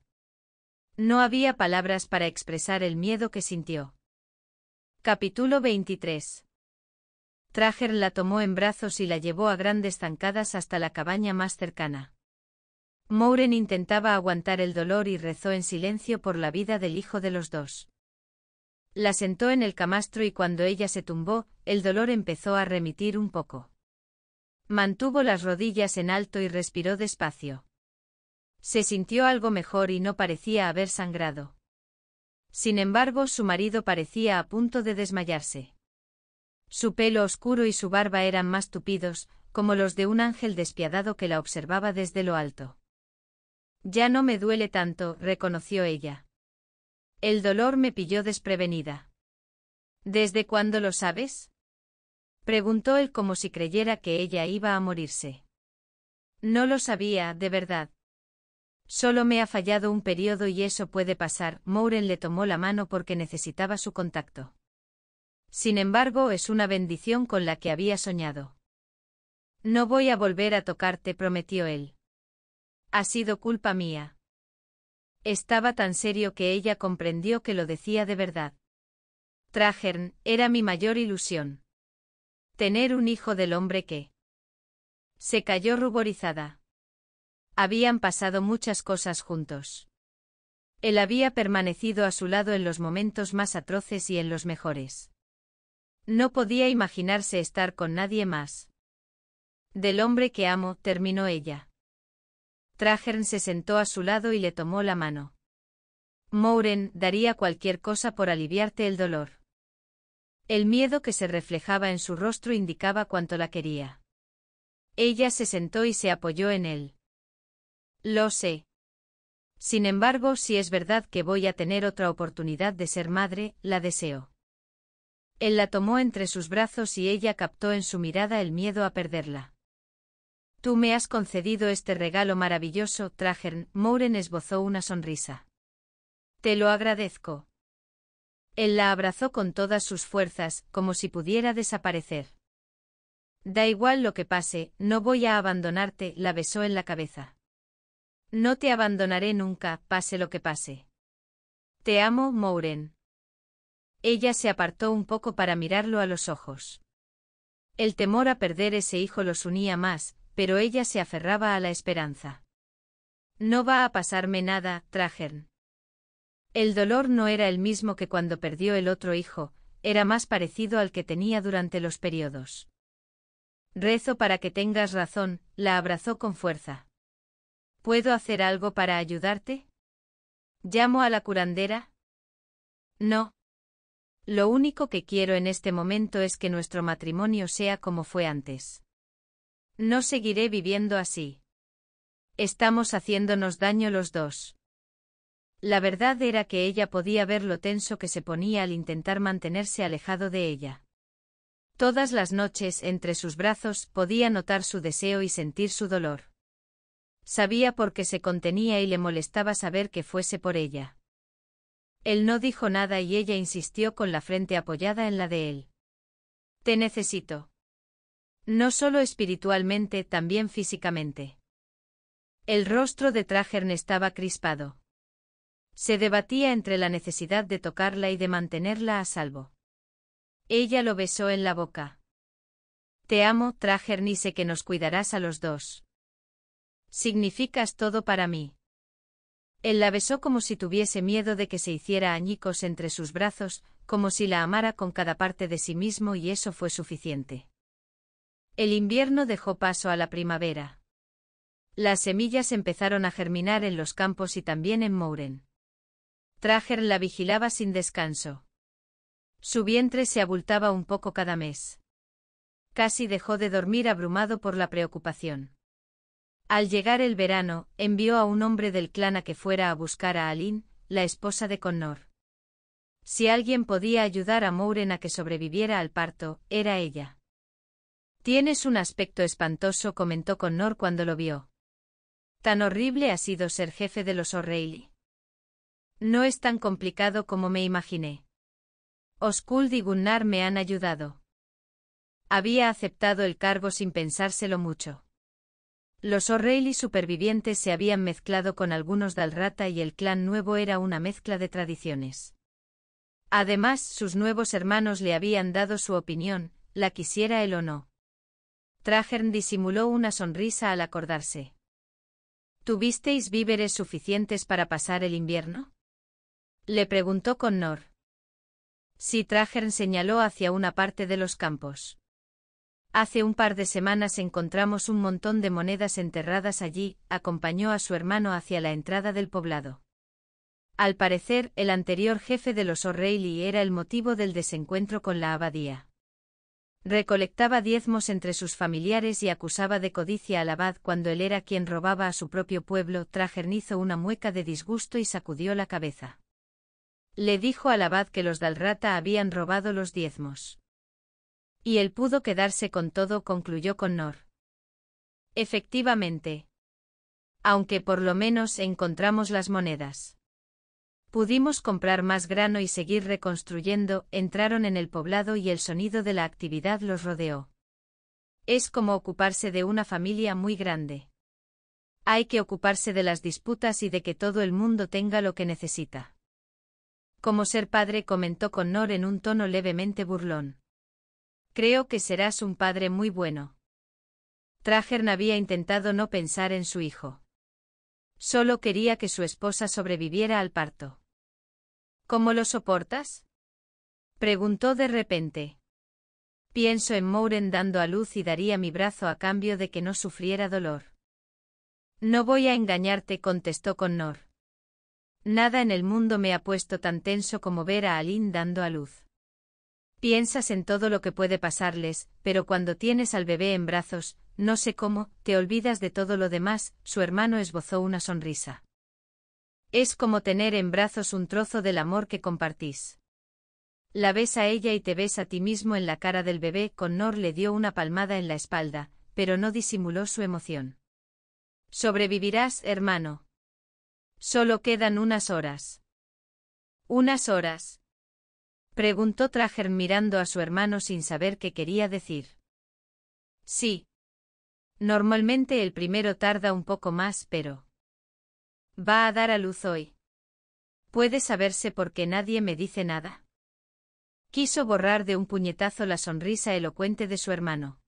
No había palabras para expresar el miedo que sintió. Capítulo 23. Trager la tomó en brazos y la llevó a grandes zancadas hasta la cabaña más cercana. Mouren intentaba aguantar el dolor y rezó en silencio por la vida del hijo de los dos. La sentó en el camastro y cuando ella se tumbó, el dolor empezó a remitir un poco. Mantuvo las rodillas en alto y respiró despacio. Se sintió algo mejor y no parecía haber sangrado. Sin embargo, su marido parecía a punto de desmayarse. Su pelo oscuro y su barba eran más tupidos, como los de un ángel despiadado que la observaba desde lo alto. Ya no me duele tanto, reconoció ella. El dolor me pilló desprevenida. ¿Desde cuándo lo sabes? Preguntó él como si creyera que ella iba a morirse. No lo sabía, de verdad. Solo me ha fallado un periodo y eso puede pasar. Mouren le tomó la mano porque necesitaba su contacto. Sin embargo, es una bendición con la que había soñado. No voy a volver a tocarte, prometió él. Ha sido culpa mía. Estaba tan serio que ella comprendió que lo decía de verdad. Trajern era mi mayor ilusión. Tener un hijo del hombre que... Se cayó ruborizada. Habían pasado muchas cosas juntos. Él había permanecido a su lado en los momentos más atroces y en los mejores. No podía imaginarse estar con nadie más. Del hombre que amo, terminó ella. Trajern se sentó a su lado y le tomó la mano. Mouren daría cualquier cosa por aliviarte el dolor. El miedo que se reflejaba en su rostro indicaba cuánto la quería. Ella se sentó y se apoyó en él. Lo sé. Sin embargo, si es verdad que voy a tener otra oportunidad de ser madre, la deseo. Él la tomó entre sus brazos y ella captó en su mirada el miedo a perderla. Tú me has concedido este regalo maravilloso, Trajern. Mouren esbozó una sonrisa. Te lo agradezco. Él la abrazó con todas sus fuerzas, como si pudiera desaparecer. Da igual lo que pase, no voy a abandonarte, la besó en la cabeza. No te abandonaré nunca, pase lo que pase. Te amo, Mouren. Ella se apartó un poco para mirarlo a los ojos. El temor a perder ese hijo los unía más, pero ella se aferraba a la esperanza. No va a pasarme nada, Trajern. El dolor no era el mismo que cuando perdió el otro hijo, era más parecido al que tenía durante los periodos. Rezo para que tengas razón, la abrazó con fuerza. ¿Puedo hacer algo para ayudarte? ¿Llamo a la curandera? No. Lo único que quiero en este momento es que nuestro matrimonio sea como fue antes. No seguiré viviendo así. Estamos haciéndonos daño los dos. La verdad era que ella podía ver lo tenso que se ponía al intentar mantenerse alejado de ella. Todas las noches entre sus brazos podía notar su deseo y sentir su dolor. Sabía por qué se contenía y le molestaba saber que fuese por ella. Él no dijo nada y ella insistió con la frente apoyada en la de él. Te necesito. No solo espiritualmente, también físicamente. El rostro de Trajern estaba crispado. Se debatía entre la necesidad de tocarla y de mantenerla a salvo. Ella lo besó en la boca. Te amo, ni sé que nos cuidarás a los dos. Significas todo para mí. Él la besó como si tuviese miedo de que se hiciera añicos entre sus brazos, como si la amara con cada parte de sí mismo y eso fue suficiente. El invierno dejó paso a la primavera. Las semillas empezaron a germinar en los campos y también en Mouren. Trager la vigilaba sin descanso. Su vientre se abultaba un poco cada mes. Casi dejó de dormir abrumado por la preocupación. Al llegar el verano, envió a un hombre del clan a que fuera a buscar a Aline, la esposa de Connor. Si alguien podía ayudar a Mouren a que sobreviviera al parto, era ella. Tienes un aspecto espantoso, comentó Connor cuando lo vio. Tan horrible ha sido ser jefe de los O'Reilly. No es tan complicado como me imaginé. —Oskuld y Gunnar me han ayudado. Había aceptado el cargo sin pensárselo mucho. Los O'Reilly supervivientes se habían mezclado con algunos Dalrata y el clan nuevo era una mezcla de tradiciones. Además, sus nuevos hermanos le habían dado su opinión, la quisiera él o no. Trajern disimuló una sonrisa al acordarse. ¿Tuvisteis víveres suficientes para pasar el invierno? Le preguntó con Nor. Si Trajern señaló hacia una parte de los campos. Hace un par de semanas encontramos un montón de monedas enterradas allí, acompañó a su hermano hacia la entrada del poblado. Al parecer, el anterior jefe de los O'Reilly era el motivo del desencuentro con la abadía. Recolectaba diezmos entre sus familiares y acusaba de codicia al abad cuando él era quien robaba a su propio pueblo. Trajern hizo una mueca de disgusto y sacudió la cabeza. Le dijo al abad que los Dalrata habían robado los diezmos. Y él pudo quedarse con todo, concluyó con Nor. Efectivamente. Aunque por lo menos encontramos las monedas. Pudimos comprar más grano y seguir reconstruyendo, entraron en el poblado y el sonido de la actividad los rodeó. Es como ocuparse de una familia muy grande. Hay que ocuparse de las disputas y de que todo el mundo tenga lo que necesita como ser padre comentó Connor en un tono levemente burlón. Creo que serás un padre muy bueno. Trajern había intentado no pensar en su hijo. Solo quería que su esposa sobreviviera al parto. ¿Cómo lo soportas? Preguntó de repente. Pienso en Mouren dando a luz y daría mi brazo a cambio de que no sufriera dolor. No voy a engañarte, contestó Connor. Nada en el mundo me ha puesto tan tenso como ver a Aline dando a luz. Piensas en todo lo que puede pasarles, pero cuando tienes al bebé en brazos, no sé cómo, te olvidas de todo lo demás, su hermano esbozó una sonrisa. Es como tener en brazos un trozo del amor que compartís. La ves a ella y te ves a ti mismo en la cara del bebé. con Nor le dio una palmada en la espalda, pero no disimuló su emoción. Sobrevivirás, hermano, Solo quedan unas horas. ¿Unas horas? Preguntó Trager mirando a su hermano sin saber qué quería decir. Sí. Normalmente el primero tarda un poco más, pero... Va a dar a luz hoy. Puede saberse por qué nadie me dice nada. Quiso borrar de un puñetazo la sonrisa elocuente de su hermano.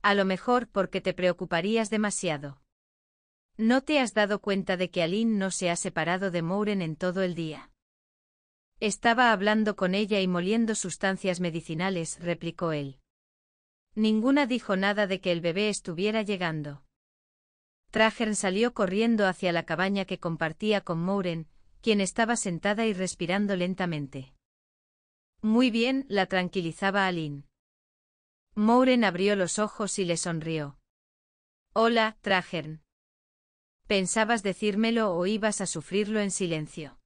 A lo mejor porque te preocuparías demasiado. ¿No te has dado cuenta de que Aline no se ha separado de Mouren en todo el día? Estaba hablando con ella y moliendo sustancias medicinales, replicó él. Ninguna dijo nada de que el bebé estuviera llegando. Trajern salió corriendo hacia la cabaña que compartía con Mouren, quien estaba sentada y respirando lentamente. Muy bien, la tranquilizaba Aline. Mouren abrió los ojos y le sonrió. Hola, Trajern. ¿Pensabas decírmelo o ibas a sufrirlo en silencio?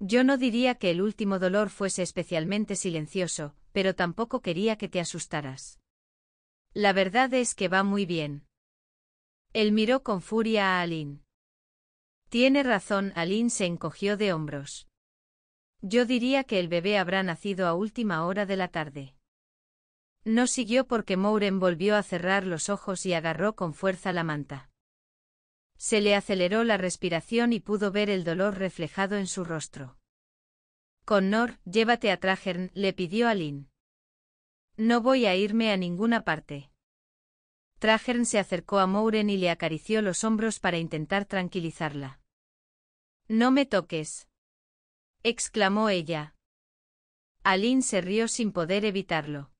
Yo no diría que el último dolor fuese especialmente silencioso, pero tampoco quería que te asustaras. La verdad es que va muy bien. Él miró con furia a Aline. Tiene razón, Aline se encogió de hombros. Yo diría que el bebé habrá nacido a última hora de la tarde. No siguió porque Mouren volvió a cerrar los ojos y agarró con fuerza la manta. Se le aceleró la respiración y pudo ver el dolor reflejado en su rostro. Connor, llévate a Trajern, le pidió Aline. No voy a irme a ninguna parte. Trajern se acercó a Mouren y le acarició los hombros para intentar tranquilizarla. No me toques. exclamó ella. Aline se rió sin poder evitarlo.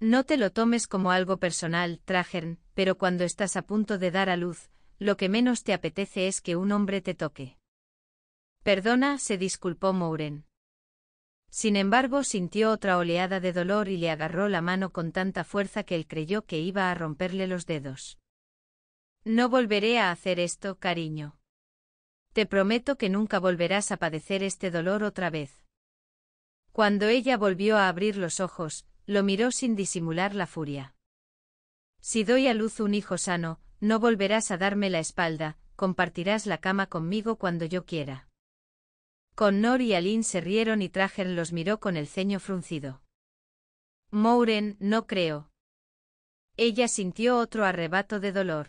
No te lo tomes como algo personal, Trajern, pero cuando estás a punto de dar a luz, lo que menos te apetece es que un hombre te toque. Perdona, se disculpó Mouren. Sin embargo, sintió otra oleada de dolor y le agarró la mano con tanta fuerza que él creyó que iba a romperle los dedos. No volveré a hacer esto, cariño. Te prometo que nunca volverás a padecer este dolor otra vez. Cuando ella volvió a abrir los ojos, lo miró sin disimular la furia. Si doy a luz un hijo sano, no volverás a darme la espalda, compartirás la cama conmigo cuando yo quiera. Con Nor y Alin se rieron y Trager los miró con el ceño fruncido. Mouren, no creo. Ella sintió otro arrebato de dolor.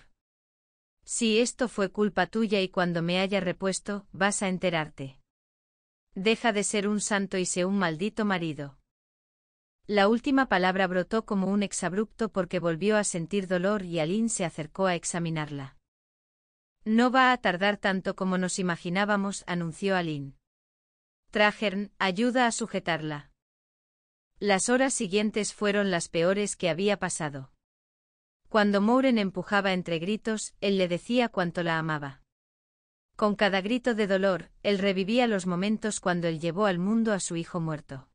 Si esto fue culpa tuya y cuando me haya repuesto, vas a enterarte. Deja de ser un santo y sé un maldito marido. La última palabra brotó como un exabrupto porque volvió a sentir dolor y Aline se acercó a examinarla. No va a tardar tanto como nos imaginábamos, anunció Aline. Trajern ayuda a sujetarla. Las horas siguientes fueron las peores que había pasado. Cuando Mouren empujaba entre gritos, él le decía cuánto la amaba. Con cada grito de dolor, él revivía los momentos cuando él llevó al mundo a su hijo muerto.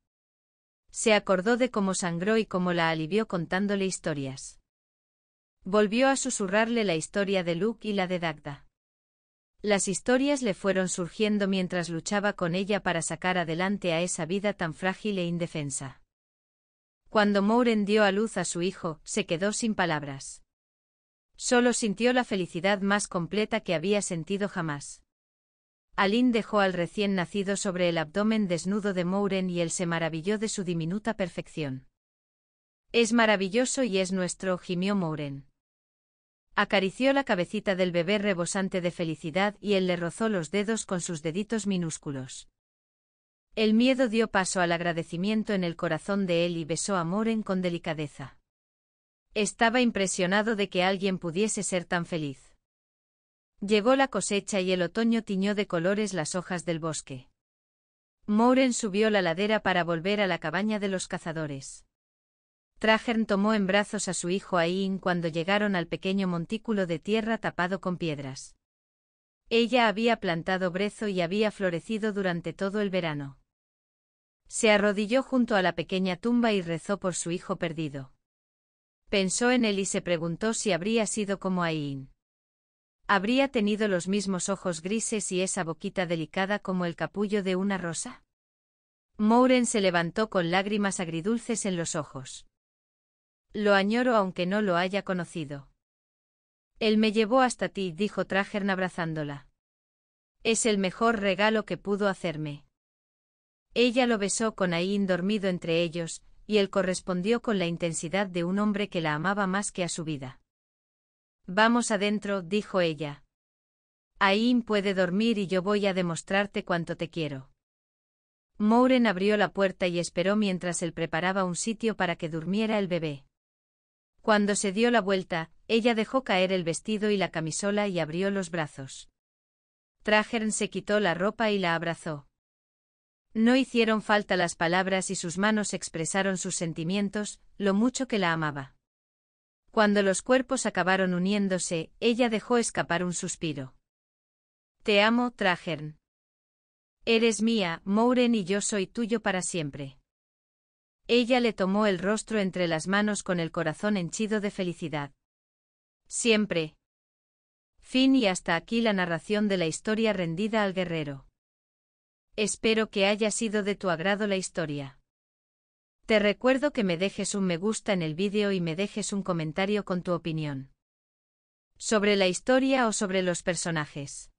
Se acordó de cómo sangró y cómo la alivió contándole historias. Volvió a susurrarle la historia de Luke y la de Dagda. Las historias le fueron surgiendo mientras luchaba con ella para sacar adelante a esa vida tan frágil e indefensa. Cuando Mouren dio a luz a su hijo, se quedó sin palabras. Solo sintió la felicidad más completa que había sentido jamás. Aline dejó al recién nacido sobre el abdomen desnudo de Mouren y él se maravilló de su diminuta perfección. Es maravilloso y es nuestro, gimió Mouren. Acarició la cabecita del bebé rebosante de felicidad y él le rozó los dedos con sus deditos minúsculos. El miedo dio paso al agradecimiento en el corazón de él y besó a Moren con delicadeza. Estaba impresionado de que alguien pudiese ser tan feliz. Llegó la cosecha y el otoño tiñó de colores las hojas del bosque. Moren subió la ladera para volver a la cabaña de los cazadores. Trajern tomó en brazos a su hijo Ain cuando llegaron al pequeño montículo de tierra tapado con piedras. Ella había plantado brezo y había florecido durante todo el verano. Se arrodilló junto a la pequeña tumba y rezó por su hijo perdido. Pensó en él y se preguntó si habría sido como Ain. ¿Habría tenido los mismos ojos grises y esa boquita delicada como el capullo de una rosa? Mouren se levantó con lágrimas agridulces en los ojos. Lo añoro aunque no lo haya conocido. Él me llevó hasta ti, dijo Trajern abrazándola. Es el mejor regalo que pudo hacerme. Ella lo besó con Aín dormido entre ellos, y él correspondió con la intensidad de un hombre que la amaba más que a su vida. Vamos adentro, dijo ella. «Ain puede dormir y yo voy a demostrarte cuánto te quiero. Mouren abrió la puerta y esperó mientras él preparaba un sitio para que durmiera el bebé. Cuando se dio la vuelta, ella dejó caer el vestido y la camisola y abrió los brazos. Trajern se quitó la ropa y la abrazó. No hicieron falta las palabras y sus manos expresaron sus sentimientos, lo mucho que la amaba. Cuando los cuerpos acabaron uniéndose, ella dejó escapar un suspiro. Te amo, Trajern. Eres mía, Mouren, y yo soy tuyo para siempre. Ella le tomó el rostro entre las manos con el corazón henchido de felicidad. Siempre. Fin y hasta aquí la narración de la historia rendida al guerrero. Espero que haya sido de tu agrado la historia. Te recuerdo que me dejes un me gusta en el vídeo y me dejes un comentario con tu opinión. Sobre la historia o sobre los personajes.